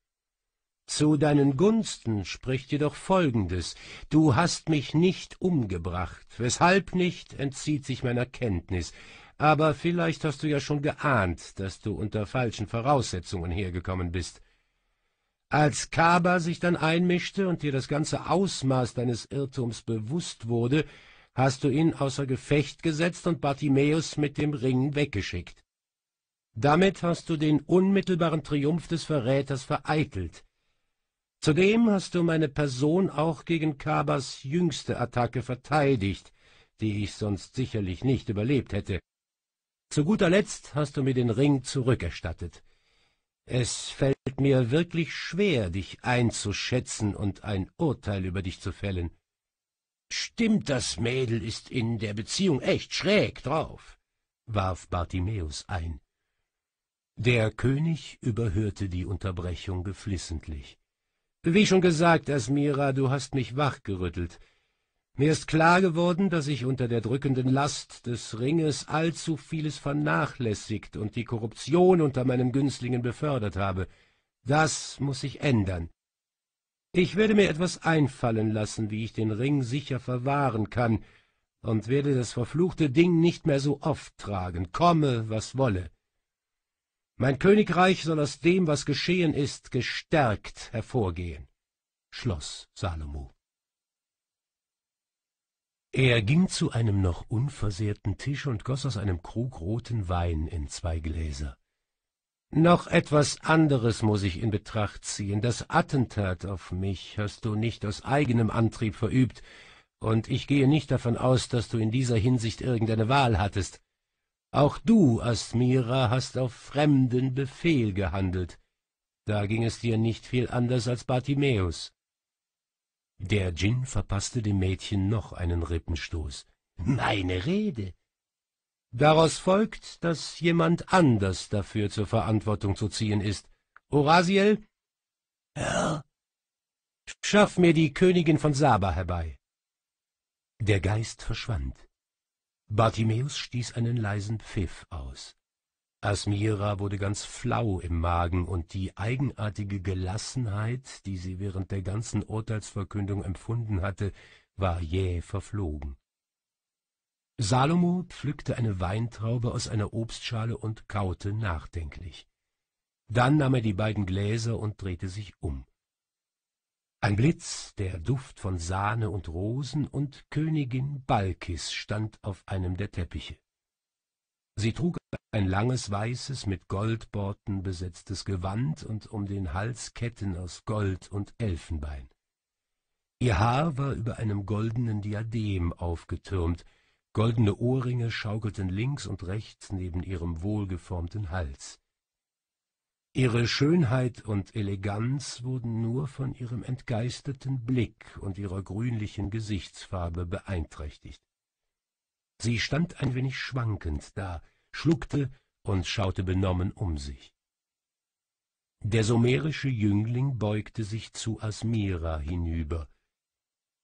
Speaker 1: Zu deinen Gunsten spricht jedoch Folgendes. Du hast mich nicht umgebracht, weshalb nicht, entzieht sich meiner Kenntnis. Aber vielleicht hast du ja schon geahnt, dass du unter falschen Voraussetzungen hergekommen bist. Als Kaba sich dann einmischte und dir das ganze Ausmaß deines Irrtums bewusst wurde, hast du ihn außer Gefecht gesetzt und Bartimäus mit dem Ring weggeschickt. Damit hast du den unmittelbaren Triumph des Verräters vereitelt, Zudem hast du meine Person auch gegen Kabas jüngste Attacke verteidigt, die ich sonst sicherlich nicht überlebt hätte. Zu guter Letzt hast du mir den Ring zurückerstattet. Es fällt mir wirklich schwer, dich einzuschätzen und ein Urteil über dich zu fällen. Stimmt, das Mädel ist in der Beziehung echt schräg drauf, warf Bartimäus ein. Der König überhörte die Unterbrechung geflissentlich. Wie schon gesagt, Asmira, du hast mich wachgerüttelt. Mir ist klar geworden, dass ich unter der drückenden Last des Ringes allzu vieles vernachlässigt und die Korruption unter meinen Günstlingen befördert habe. Das muss sich ändern. Ich werde mir etwas einfallen lassen, wie ich den Ring sicher verwahren kann, und werde das verfluchte Ding nicht mehr so oft tragen, komme, was wolle. Mein Königreich soll aus dem, was geschehen ist, gestärkt hervorgehen, schloss Salomo. Er ging zu einem noch unversehrten Tisch und goss aus einem Krug roten Wein in zwei Gläser. Noch etwas anderes muß ich in Betracht ziehen. Das Attentat auf mich hast du nicht aus eigenem Antrieb verübt, und ich gehe nicht davon aus, dass du in dieser Hinsicht irgendeine Wahl hattest. Auch du, Asmira, hast auf fremden Befehl gehandelt. Da ging es dir nicht viel anders als Bartimäus. Der Djinn verpasste dem Mädchen noch einen Rippenstoß. Meine Rede! Daraus folgt, dass jemand anders dafür zur Verantwortung zu ziehen ist. Orasiel? Herr? Schaff mir die Königin von Saba herbei. Der Geist verschwand. Bartimäus stieß einen leisen Pfiff aus. Asmira wurde ganz flau im Magen, und die eigenartige Gelassenheit, die sie während der ganzen Urteilsverkündung empfunden hatte, war jäh verflogen. Salomo pflückte eine Weintraube aus einer Obstschale und kaute nachdenklich. Dann nahm er die beiden Gläser und drehte sich um. Ein Blitz, der Duft von Sahne und Rosen und Königin Balkis stand auf einem der Teppiche. Sie trug ein langes weißes, mit Goldborten besetztes Gewand und um den Hals Ketten aus Gold und Elfenbein. Ihr Haar war über einem goldenen Diadem aufgetürmt, goldene Ohrringe schaukelten links und rechts neben ihrem wohlgeformten Hals. Ihre Schönheit und Eleganz wurden nur von ihrem entgeisterten Blick und ihrer grünlichen Gesichtsfarbe beeinträchtigt. Sie stand ein wenig schwankend da, schluckte und schaute benommen um sich. Der sumerische Jüngling beugte sich zu Asmira hinüber.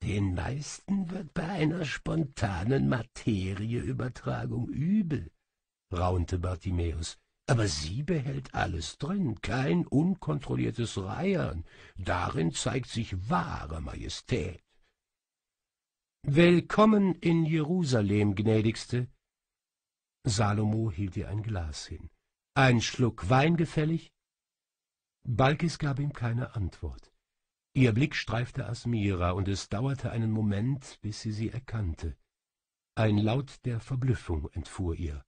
Speaker 1: Den meisten wird bei einer spontanen Materieübertragung übel, raunte Bartimäus. Aber sie behält alles drin, kein unkontrolliertes Reiern. Darin zeigt sich wahre Majestät. Willkommen in Jerusalem, gnädigste. Salomo hielt ihr ein Glas hin. Ein Schluck Wein gefällig? Balkis gab ihm keine Antwort. Ihr Blick streifte Asmira, und es dauerte einen Moment, bis sie sie erkannte. Ein Laut der Verblüffung entfuhr ihr.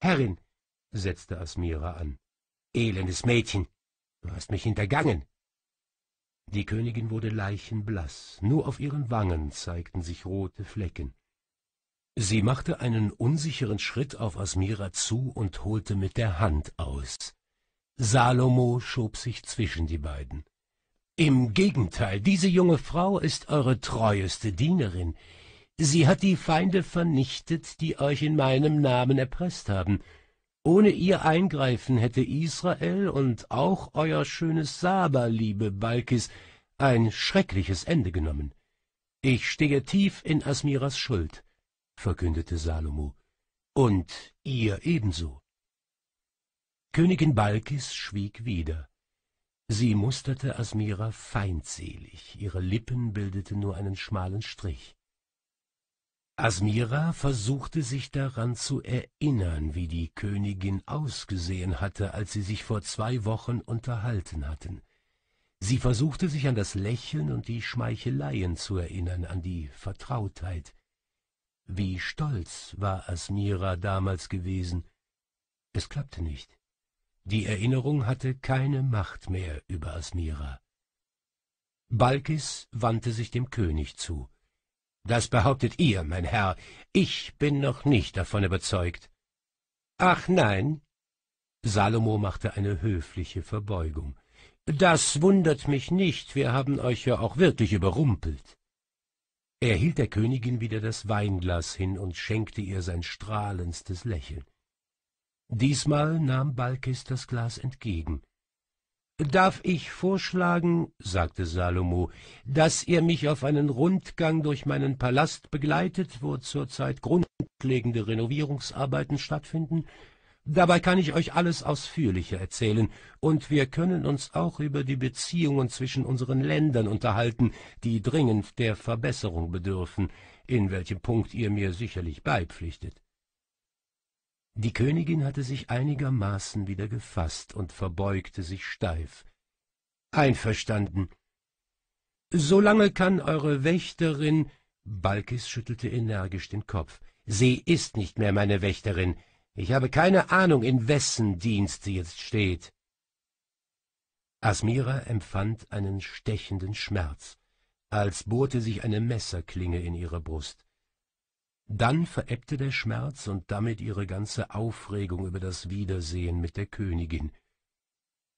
Speaker 1: Herrin, setzte Asmira an. Elendes Mädchen, du hast mich hintergangen. Die Königin wurde leichenblaß, nur auf ihren Wangen zeigten sich rote Flecken. Sie machte einen unsicheren Schritt auf Asmira zu und holte mit der Hand aus. Salomo schob sich zwischen die beiden. Im Gegenteil, diese junge Frau ist eure treueste Dienerin. Sie hat die Feinde vernichtet, die euch in meinem Namen erpresst haben. Ohne ihr Eingreifen hätte Israel und auch euer schönes Saba, liebe Balkis, ein schreckliches Ende genommen. Ich stehe tief in Asmiras Schuld, verkündete Salomo, und ihr ebenso. Königin Balkis schwieg wieder. Sie musterte Asmira feindselig, ihre Lippen bildeten nur einen schmalen Strich. Asmira versuchte sich daran zu erinnern, wie die Königin ausgesehen hatte, als sie sich vor zwei Wochen unterhalten hatten. Sie versuchte sich an das Lächeln und die Schmeicheleien zu erinnern, an die Vertrautheit. Wie stolz war Asmira damals gewesen. Es klappte nicht. Die Erinnerung hatte keine Macht mehr über Asmira. Balkis wandte sich dem König zu. Das behauptet ihr, mein Herr, ich bin noch nicht davon überzeugt. Ach nein. Salomo machte eine höfliche Verbeugung. Das wundert mich nicht, wir haben euch ja auch wirklich überrumpelt. Er hielt der Königin wieder das Weinglas hin und schenkte ihr sein strahlendstes Lächeln. Diesmal nahm Balkis das Glas entgegen. Darf ich vorschlagen, sagte Salomo, dass ihr mich auf einen Rundgang durch meinen Palast begleitet, wo zurzeit grundlegende Renovierungsarbeiten stattfinden? Dabei kann ich euch alles ausführlicher erzählen, und wir können uns auch über die Beziehungen zwischen unseren Ländern unterhalten, die dringend der Verbesserung bedürfen, in welchem Punkt ihr mir sicherlich beipflichtet. Die Königin hatte sich einigermaßen wieder gefasst und verbeugte sich steif. Einverstanden. Solange kann eure Wächterin... Balkis schüttelte energisch den Kopf. Sie ist nicht mehr meine Wächterin. Ich habe keine Ahnung, in wessen Dienst sie jetzt steht. Asmira empfand einen stechenden Schmerz, als bohrte sich eine Messerklinge in ihre Brust. Dann verebbte der Schmerz und damit ihre ganze Aufregung über das Wiedersehen mit der Königin.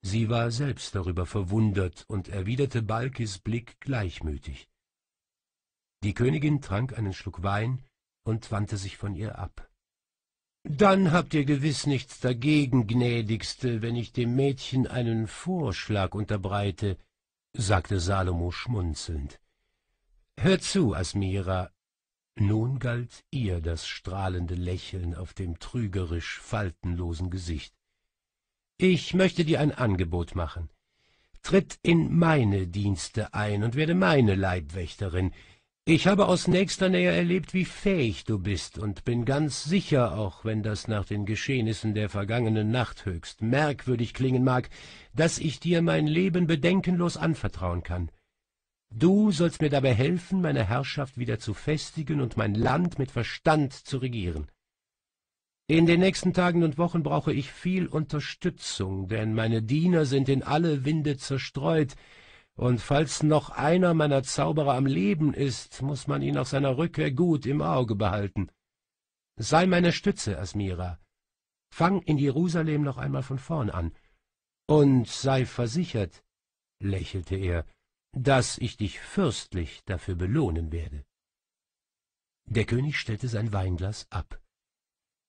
Speaker 1: Sie war selbst darüber verwundert und erwiderte Balkis Blick gleichmütig. Die Königin trank einen Schluck Wein und wandte sich von ihr ab. Dann habt ihr gewiß nichts dagegen, gnädigste, wenn ich dem Mädchen einen Vorschlag unterbreite, sagte Salomo schmunzelnd. Hör zu, Asmira, nun galt ihr das strahlende Lächeln auf dem trügerisch faltenlosen Gesicht. Ich möchte dir ein Angebot machen. Tritt in meine Dienste ein und werde meine Leibwächterin. Ich habe aus nächster Nähe erlebt, wie fähig du bist, und bin ganz sicher, auch wenn das nach den Geschehnissen der vergangenen Nacht höchst merkwürdig klingen mag, dass ich dir mein Leben bedenkenlos anvertrauen kann. Du sollst mir dabei helfen, meine Herrschaft wieder zu festigen und mein Land mit Verstand zu regieren. In den nächsten Tagen und Wochen brauche ich viel Unterstützung, denn meine Diener sind in alle Winde zerstreut, und falls noch einer meiner Zauberer am Leben ist, muß man ihn auf seiner Rückkehr gut im Auge behalten. Sei meine Stütze, Asmira. Fang in Jerusalem noch einmal von vorn an. Und sei versichert, lächelte er, daß ich dich fürstlich dafür belohnen werde. Der König stellte sein Weinglas ab.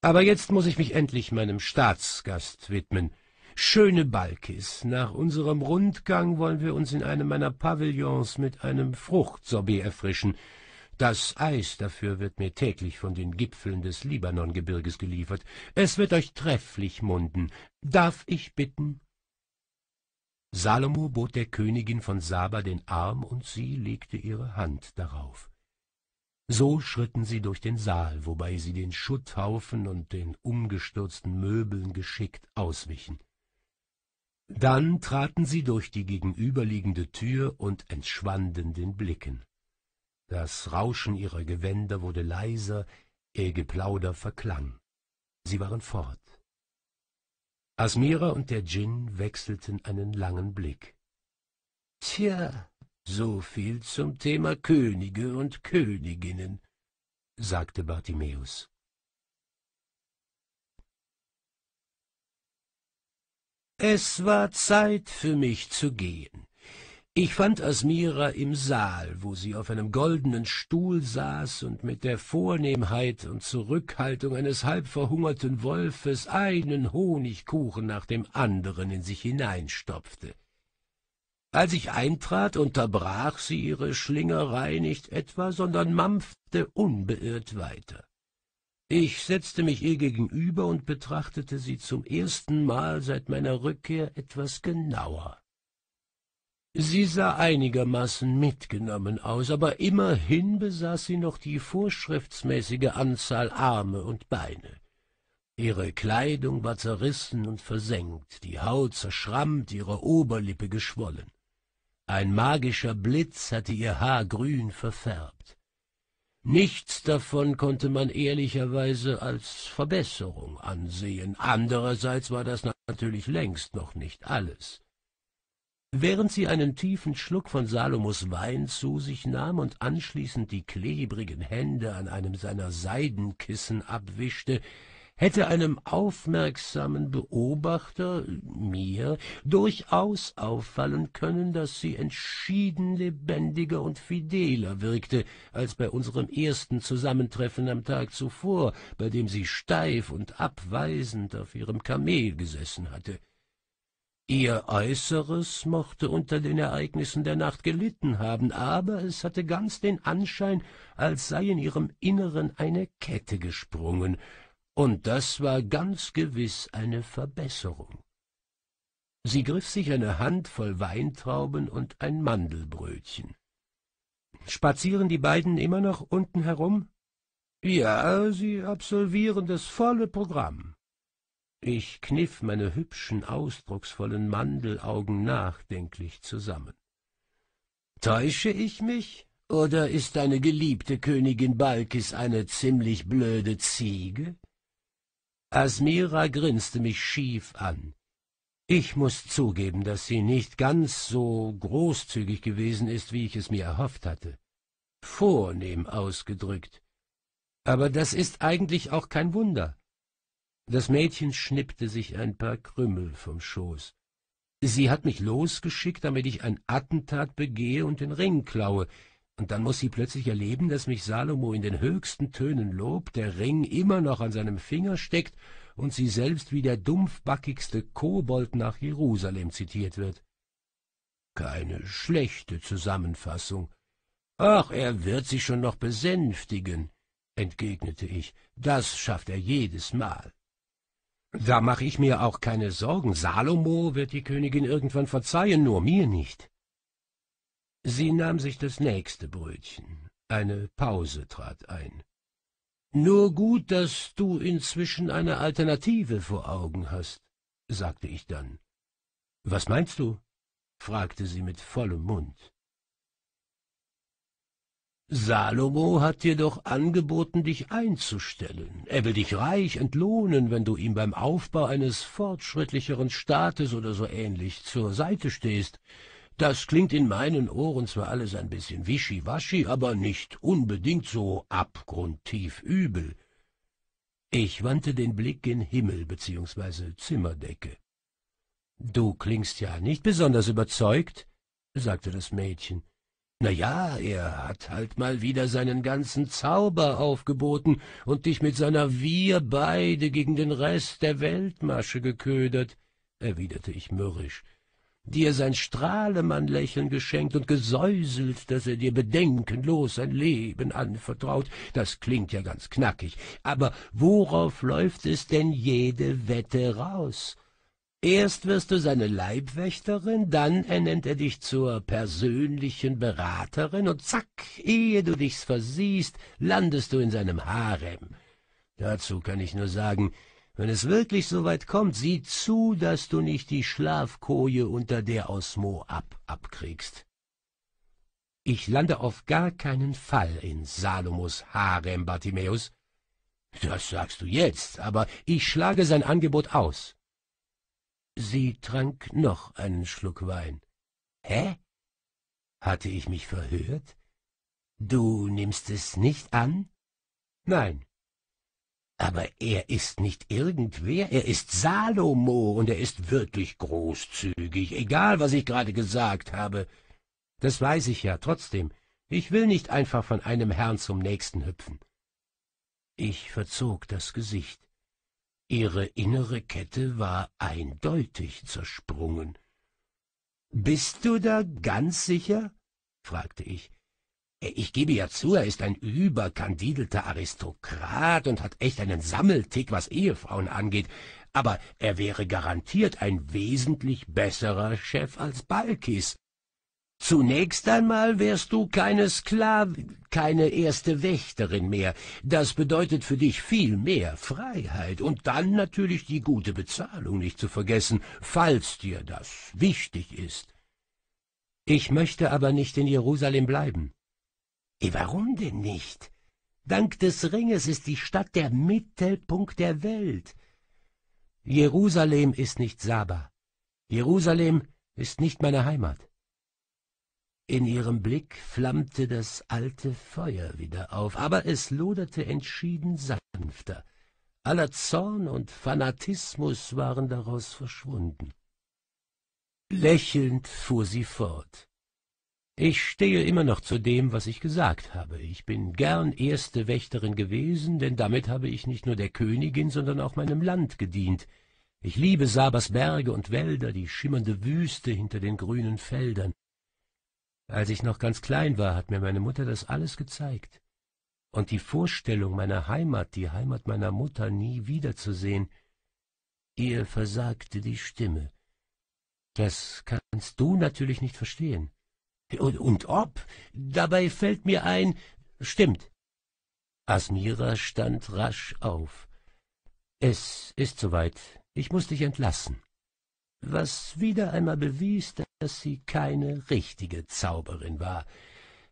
Speaker 1: Aber jetzt muß ich mich endlich meinem Staatsgast widmen. Schöne Balkis, nach unserem Rundgang wollen wir uns in einem meiner Pavillons mit einem Fruchtsorbet erfrischen. Das Eis dafür wird mir täglich von den Gipfeln des Libanongebirges geliefert. Es wird euch trefflich munden. Darf ich bitten, Salomo bot der Königin von Saba den Arm und sie legte ihre Hand darauf. So schritten sie durch den Saal, wobei sie den Schutthaufen und den umgestürzten Möbeln geschickt auswichen. Dann traten sie durch die gegenüberliegende Tür und entschwanden den Blicken. Das Rauschen ihrer Gewänder wurde leiser, ihr Geplauder verklang. Sie waren fort. Asmira und der Djinn wechselten einen langen Blick. Tja, so viel zum Thema Könige und Königinnen, sagte Bartimäus. Es war Zeit für mich zu gehen. Ich fand Asmira im Saal, wo sie auf einem goldenen Stuhl saß und mit der Vornehmheit und Zurückhaltung eines halb verhungerten Wolfes einen Honigkuchen nach dem anderen in sich hineinstopfte. Als ich eintrat, unterbrach sie ihre Schlingerei nicht etwa, sondern mampfte unbeirrt weiter. Ich setzte mich ihr gegenüber und betrachtete sie zum ersten Mal seit meiner Rückkehr etwas genauer. Sie sah einigermaßen mitgenommen aus, aber immerhin besaß sie noch die vorschriftsmäßige Anzahl Arme und Beine. Ihre Kleidung war zerrissen und versenkt, die Haut zerschrammt, ihre Oberlippe geschwollen. Ein magischer Blitz hatte ihr Haar grün verfärbt. Nichts davon konnte man ehrlicherweise als Verbesserung ansehen. Andererseits war das natürlich längst noch nicht alles. Während sie einen tiefen Schluck von Salomos Wein zu sich nahm und anschließend die klebrigen Hände an einem seiner Seidenkissen abwischte, hätte einem aufmerksamen Beobachter, mir, durchaus auffallen können, dass sie entschieden lebendiger und fideler wirkte als bei unserem ersten Zusammentreffen am Tag zuvor, bei dem sie steif und abweisend auf ihrem Kamel gesessen hatte. Ihr Äußeres mochte unter den Ereignissen der Nacht gelitten haben, aber es hatte ganz den Anschein, als sei in ihrem Inneren eine Kette gesprungen, und das war ganz gewiss eine Verbesserung. Sie griff sich eine Handvoll Weintrauben und ein Mandelbrötchen. Spazieren die beiden immer noch unten herum? Ja, sie absolvieren das volle Programm. Ich kniff meine hübschen, ausdrucksvollen Mandelaugen nachdenklich zusammen. Täusche ich mich? Oder ist deine geliebte Königin Balkis eine ziemlich blöde Ziege? Asmira grinste mich schief an. Ich muß zugeben, dass sie nicht ganz so großzügig gewesen ist, wie ich es mir erhofft hatte. Vornehm ausgedrückt. Aber das ist eigentlich auch kein Wunder. Das Mädchen schnippte sich ein paar Krümmel vom Schoß. Sie hat mich losgeschickt, damit ich ein Attentat begehe und den Ring klaue, und dann muß sie plötzlich erleben, dass mich Salomo in den höchsten Tönen lobt, der Ring immer noch an seinem Finger steckt und sie selbst wie der dumpfbackigste Kobold nach Jerusalem zitiert wird. Keine schlechte Zusammenfassung. Ach, er wird sie schon noch besänftigen, entgegnete ich, das schafft er jedes Mal. Da mache ich mir auch keine Sorgen. Salomo wird die Königin irgendwann verzeihen, nur mir nicht. Sie nahm sich das nächste Brötchen. Eine Pause trat ein. Nur gut, dass du inzwischen eine Alternative vor Augen hast, sagte ich dann. Was meinst du? fragte sie mit vollem Mund. Salomo hat dir doch angeboten, dich einzustellen. Er will dich reich entlohnen, wenn du ihm beim Aufbau eines fortschrittlicheren Staates oder so ähnlich zur Seite stehst. Das klingt in meinen Ohren zwar alles ein bisschen wischiwaschi, aber nicht unbedingt so abgrundtief übel. Ich wandte den Blick in Himmel bzw. Zimmerdecke. Du klingst ja nicht besonders überzeugt, sagte das Mädchen. Na ja, er hat halt mal wieder seinen ganzen Zauber aufgeboten und dich mit seiner Wir beide gegen den Rest der Weltmasche geködert, erwiderte ich mürrisch. Dir sein Strahlemann-Lächeln geschenkt und gesäuselt, dass er dir bedenkenlos sein Leben anvertraut, das klingt ja ganz knackig. Aber worauf läuft es denn jede Wette raus? Erst wirst du seine Leibwächterin, dann ernennt er dich zur persönlichen Beraterin und zack, ehe du dich's versiehst, landest du in seinem Harem. Dazu kann ich nur sagen, wenn es wirklich so weit kommt, sieh zu, dass du nicht die Schlafkoje unter der aus Moab abkriegst. Ich lande auf gar keinen Fall in Salomos Harem, Bartimäus. Das sagst du jetzt, aber ich schlage sein Angebot aus. Sie trank noch einen Schluck Wein. Hä? Hatte ich mich verhört? Du nimmst es nicht an? Nein. Aber er ist nicht irgendwer, er ist Salomo und er ist wirklich großzügig, egal was ich gerade gesagt habe. Das weiß ich ja trotzdem. Ich will nicht einfach von einem Herrn zum nächsten hüpfen. Ich verzog das Gesicht. Ihre innere Kette war eindeutig zersprungen. Bist du da ganz sicher? fragte ich. Äh, ich gebe ja zu, er ist ein überkandidelter Aristokrat und hat echt einen Sammeltick, was Ehefrauen angeht, aber er wäre garantiert ein wesentlich besserer Chef als Balkis. Zunächst einmal wärst du keine Sklave, keine erste Wächterin mehr. Das bedeutet für dich viel mehr Freiheit und dann natürlich die gute Bezahlung nicht zu vergessen, falls dir das wichtig ist. Ich möchte aber nicht in Jerusalem bleiben. Eh, warum denn nicht? Dank des Ringes ist die Stadt der Mittelpunkt der Welt. Jerusalem ist nicht Saba. Jerusalem ist nicht meine Heimat. In ihrem Blick flammte das alte Feuer wieder auf, aber es loderte entschieden sanfter. Aller Zorn und Fanatismus waren daraus verschwunden. Lächelnd fuhr sie fort. Ich stehe immer noch zu dem, was ich gesagt habe. Ich bin gern erste Wächterin gewesen, denn damit habe ich nicht nur der Königin, sondern auch meinem Land gedient. Ich liebe Sabers Berge und Wälder, die schimmernde Wüste hinter den grünen Feldern. Als ich noch ganz klein war, hat mir meine Mutter das alles gezeigt. Und die Vorstellung meiner Heimat, die Heimat meiner Mutter nie wiederzusehen, ihr versagte die Stimme. Das kannst du natürlich nicht verstehen. Und, und ob? Dabei fällt mir ein, stimmt. Asmira stand rasch auf. Es ist soweit. Ich muss dich entlassen was wieder einmal bewies, dass sie keine richtige Zauberin war.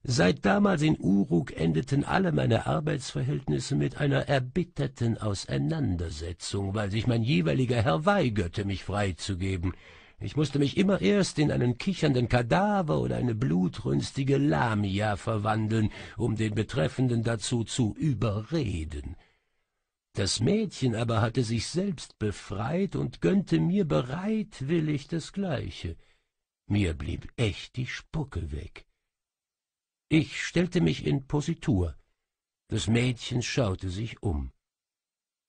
Speaker 1: Seit damals in Uruk endeten alle meine Arbeitsverhältnisse mit einer erbitterten Auseinandersetzung, weil sich mein jeweiliger Herr weigerte, mich freizugeben. Ich musste mich immer erst in einen kichernden Kadaver oder eine blutrünstige Lamia verwandeln, um den Betreffenden dazu zu überreden. Das Mädchen aber hatte sich selbst befreit und gönnte mir bereitwillig das Gleiche. Mir blieb echt die Spucke weg. Ich stellte mich in Positur. Das Mädchen schaute sich um.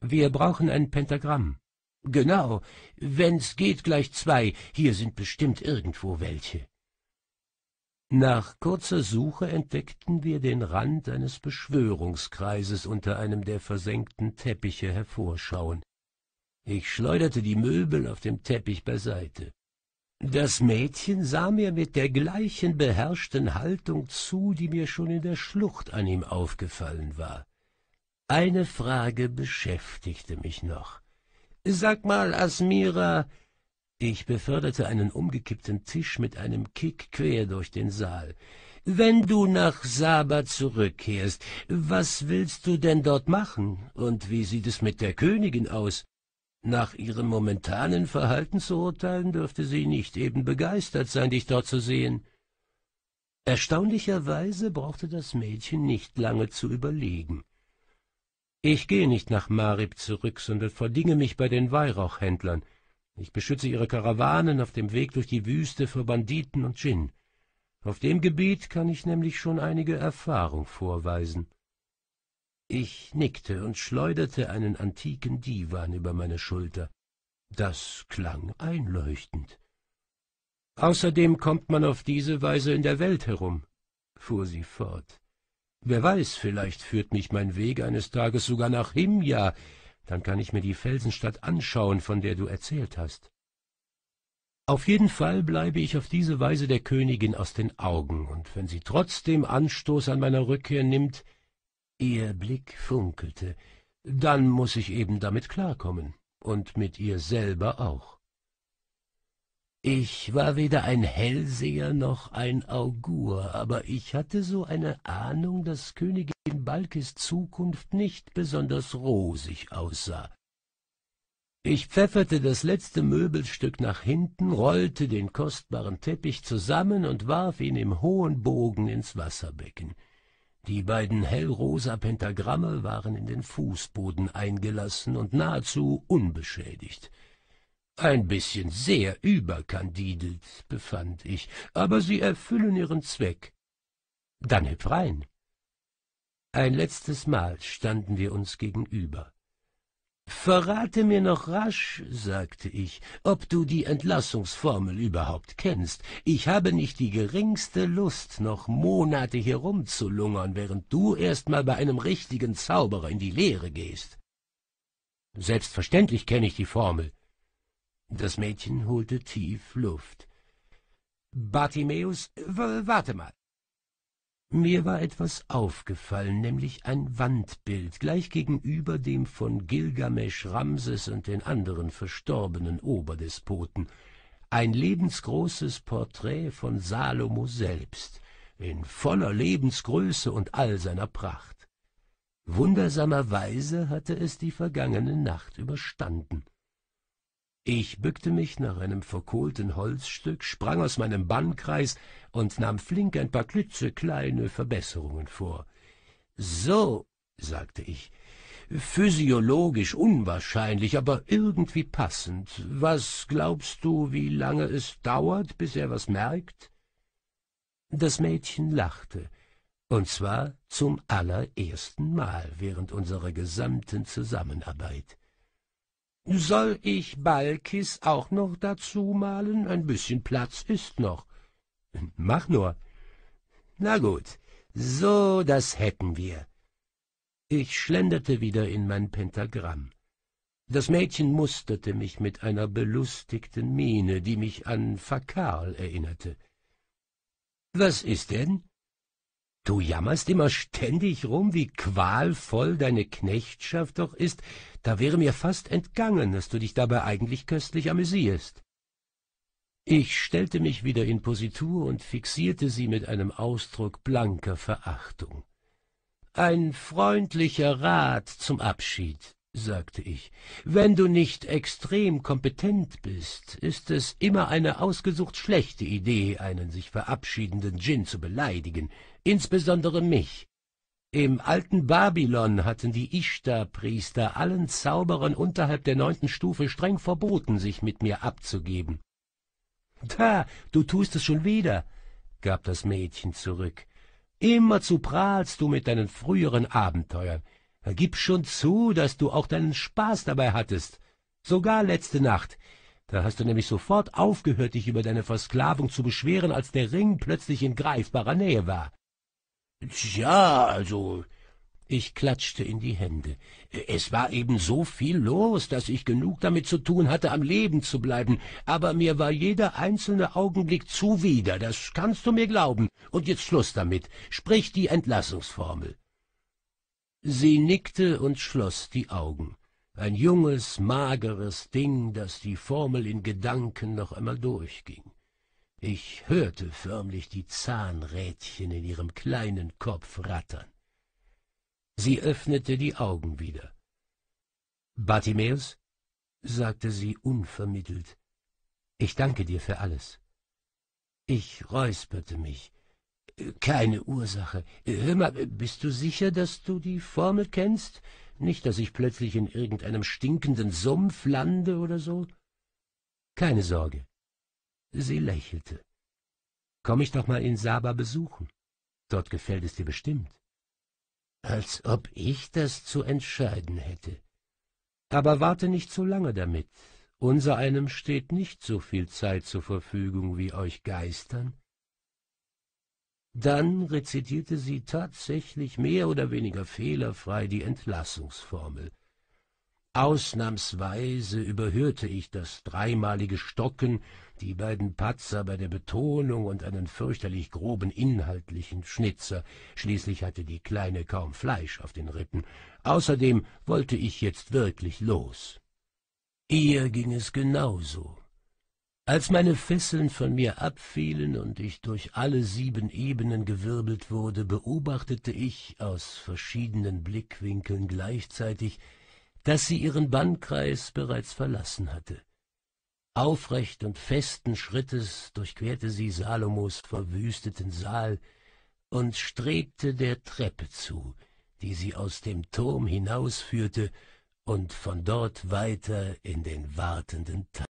Speaker 1: Wir brauchen ein Pentagramm. Genau, wenn's geht gleich zwei, hier sind bestimmt irgendwo welche. Nach kurzer Suche entdeckten wir den Rand eines Beschwörungskreises unter einem der versenkten Teppiche hervorschauen. Ich schleuderte die Möbel auf dem Teppich beiseite. Das Mädchen sah mir mit der gleichen beherrschten Haltung zu, die mir schon in der Schlucht an ihm aufgefallen war. Eine Frage beschäftigte mich noch. Sag mal, Asmira, ich beförderte einen umgekippten Tisch mit einem Kick quer durch den Saal. Wenn du nach Saba zurückkehrst, was willst du denn dort machen? Und wie sieht es mit der Königin aus? Nach ihrem momentanen Verhalten zu urteilen, dürfte sie nicht eben begeistert sein, dich dort zu sehen. Erstaunlicherweise brauchte das Mädchen nicht lange zu überlegen. Ich gehe nicht nach Marib zurück, sondern verdinge mich bei den Weihrauchhändlern. Ich beschütze ihre Karawanen auf dem Weg durch die Wüste vor Banditen und Djinn. Auf dem Gebiet kann ich nämlich schon einige Erfahrung vorweisen. Ich nickte und schleuderte einen antiken Divan über meine Schulter. Das klang einleuchtend. Außerdem kommt man auf diese Weise in der Welt herum, fuhr sie fort. Wer weiß, vielleicht führt mich mein Weg eines Tages sogar nach Himja, dann kann ich mir die Felsenstadt anschauen, von der du erzählt hast. Auf jeden Fall bleibe ich auf diese Weise der Königin aus den Augen, und wenn sie trotzdem Anstoß an meiner Rückkehr nimmt, ihr Blick funkelte, dann muß ich eben damit klarkommen, und mit ihr selber auch. Ich war weder ein Hellseher noch ein Augur, aber ich hatte so eine Ahnung, dass Königin Balkis Zukunft nicht besonders rosig aussah. Ich pfefferte das letzte Möbelstück nach hinten, rollte den kostbaren Teppich zusammen und warf ihn im hohen Bogen ins Wasserbecken. Die beiden hellrosa Pentagramme waren in den Fußboden eingelassen und nahezu unbeschädigt. Ein bisschen sehr überkandidelt, befand ich, aber sie erfüllen ihren Zweck. Dann hüpf rein. Ein letztes Mal standen wir uns gegenüber. Verrate mir noch rasch, sagte ich, ob du die Entlassungsformel überhaupt kennst. Ich habe nicht die geringste Lust, noch Monate herumzulungern, während du erst mal bei einem richtigen Zauberer in die Lehre gehst. Selbstverständlich kenne ich die Formel, das Mädchen holte tief Luft. Bartimäus, warte mal. Mir war etwas aufgefallen, nämlich ein Wandbild, gleich gegenüber dem von Gilgamesch, Ramses und den anderen verstorbenen Oberdespoten. Ein lebensgroßes Porträt von Salomo selbst, in voller Lebensgröße und all seiner Pracht. Wundersamerweise hatte es die vergangene Nacht überstanden. Ich bückte mich nach einem verkohlten Holzstück, sprang aus meinem Bannkreis und nahm flink ein paar klitzekleine Verbesserungen vor. So, sagte ich, physiologisch unwahrscheinlich, aber irgendwie passend. Was glaubst du, wie lange es dauert, bis er was merkt? Das Mädchen lachte, und zwar zum allerersten Mal während unserer gesamten Zusammenarbeit. Soll ich Balkis auch noch dazu malen? Ein bisschen Platz ist noch. Mach nur. Na gut, so das hätten wir. Ich schlenderte wieder in mein Pentagramm. Das Mädchen musterte mich mit einer belustigten Miene, die mich an Fakal erinnerte. Was ist denn? Du jammerst immer ständig rum, wie qualvoll deine Knechtschaft doch ist. Da wäre mir fast entgangen, dass du dich dabei eigentlich köstlich amüsierst. Ich stellte mich wieder in Positur und fixierte sie mit einem Ausdruck blanker Verachtung. Ein freundlicher Rat zum Abschied, sagte ich. Wenn du nicht extrem kompetent bist, ist es immer eine ausgesucht schlechte Idee, einen sich verabschiedenden Djinn zu beleidigen insbesondere mich. Im alten Babylon hatten die Ishtar-Priester allen Zauberern unterhalb der neunten Stufe streng verboten, sich mit mir abzugeben. Da, du tust es schon wieder, gab das Mädchen zurück. Immerzu prahlst du mit deinen früheren Abenteuern. Gib schon zu, dass du auch deinen Spaß dabei hattest. Sogar letzte Nacht. Da hast du nämlich sofort aufgehört, dich über deine Versklavung zu beschweren, als der Ring plötzlich in greifbarer Nähe war. Tja, also. Ich klatschte in die Hände. Es war eben so viel los, dass ich genug damit zu tun hatte, am Leben zu bleiben, aber mir war jeder einzelne Augenblick zuwider, das kannst du mir glauben. Und jetzt Schluss damit. Sprich die Entlassungsformel. Sie nickte und schloss die Augen. Ein junges, mageres Ding, das die Formel in Gedanken noch einmal durchging. Ich hörte förmlich die Zahnrädchen in ihrem kleinen Kopf rattern. Sie öffnete die Augen wieder. Bartimäus, sagte sie unvermittelt, ich danke dir für alles. Ich räusperte mich. Keine Ursache. Hör mal, bist du sicher, dass du die Formel kennst? Nicht, dass ich plötzlich in irgendeinem stinkenden Sumpf lande oder so? Keine Sorge. Sie lächelte. Komm ich doch mal in Saba besuchen. Dort gefällt es dir bestimmt. Als ob ich das zu entscheiden hätte. Aber warte nicht zu lange damit. Unser einem steht nicht so viel Zeit zur Verfügung wie euch Geistern. Dann rezitierte sie tatsächlich mehr oder weniger fehlerfrei die Entlassungsformel. Ausnahmsweise überhörte ich das dreimalige Stocken, die beiden Patzer bei der Betonung und einen fürchterlich groben inhaltlichen Schnitzer. Schließlich hatte die Kleine kaum Fleisch auf den Rippen. Außerdem wollte ich jetzt wirklich los. Ihr ging es genauso. Als meine Fesseln von mir abfielen und ich durch alle sieben Ebenen gewirbelt wurde, beobachtete ich aus verschiedenen Blickwinkeln gleichzeitig, dass sie ihren Bannkreis bereits verlassen hatte. Aufrecht und festen Schrittes durchquerte sie Salomos verwüsteten Saal und strebte der Treppe zu, die sie aus dem Turm hinausführte und von dort weiter in
Speaker 3: den wartenden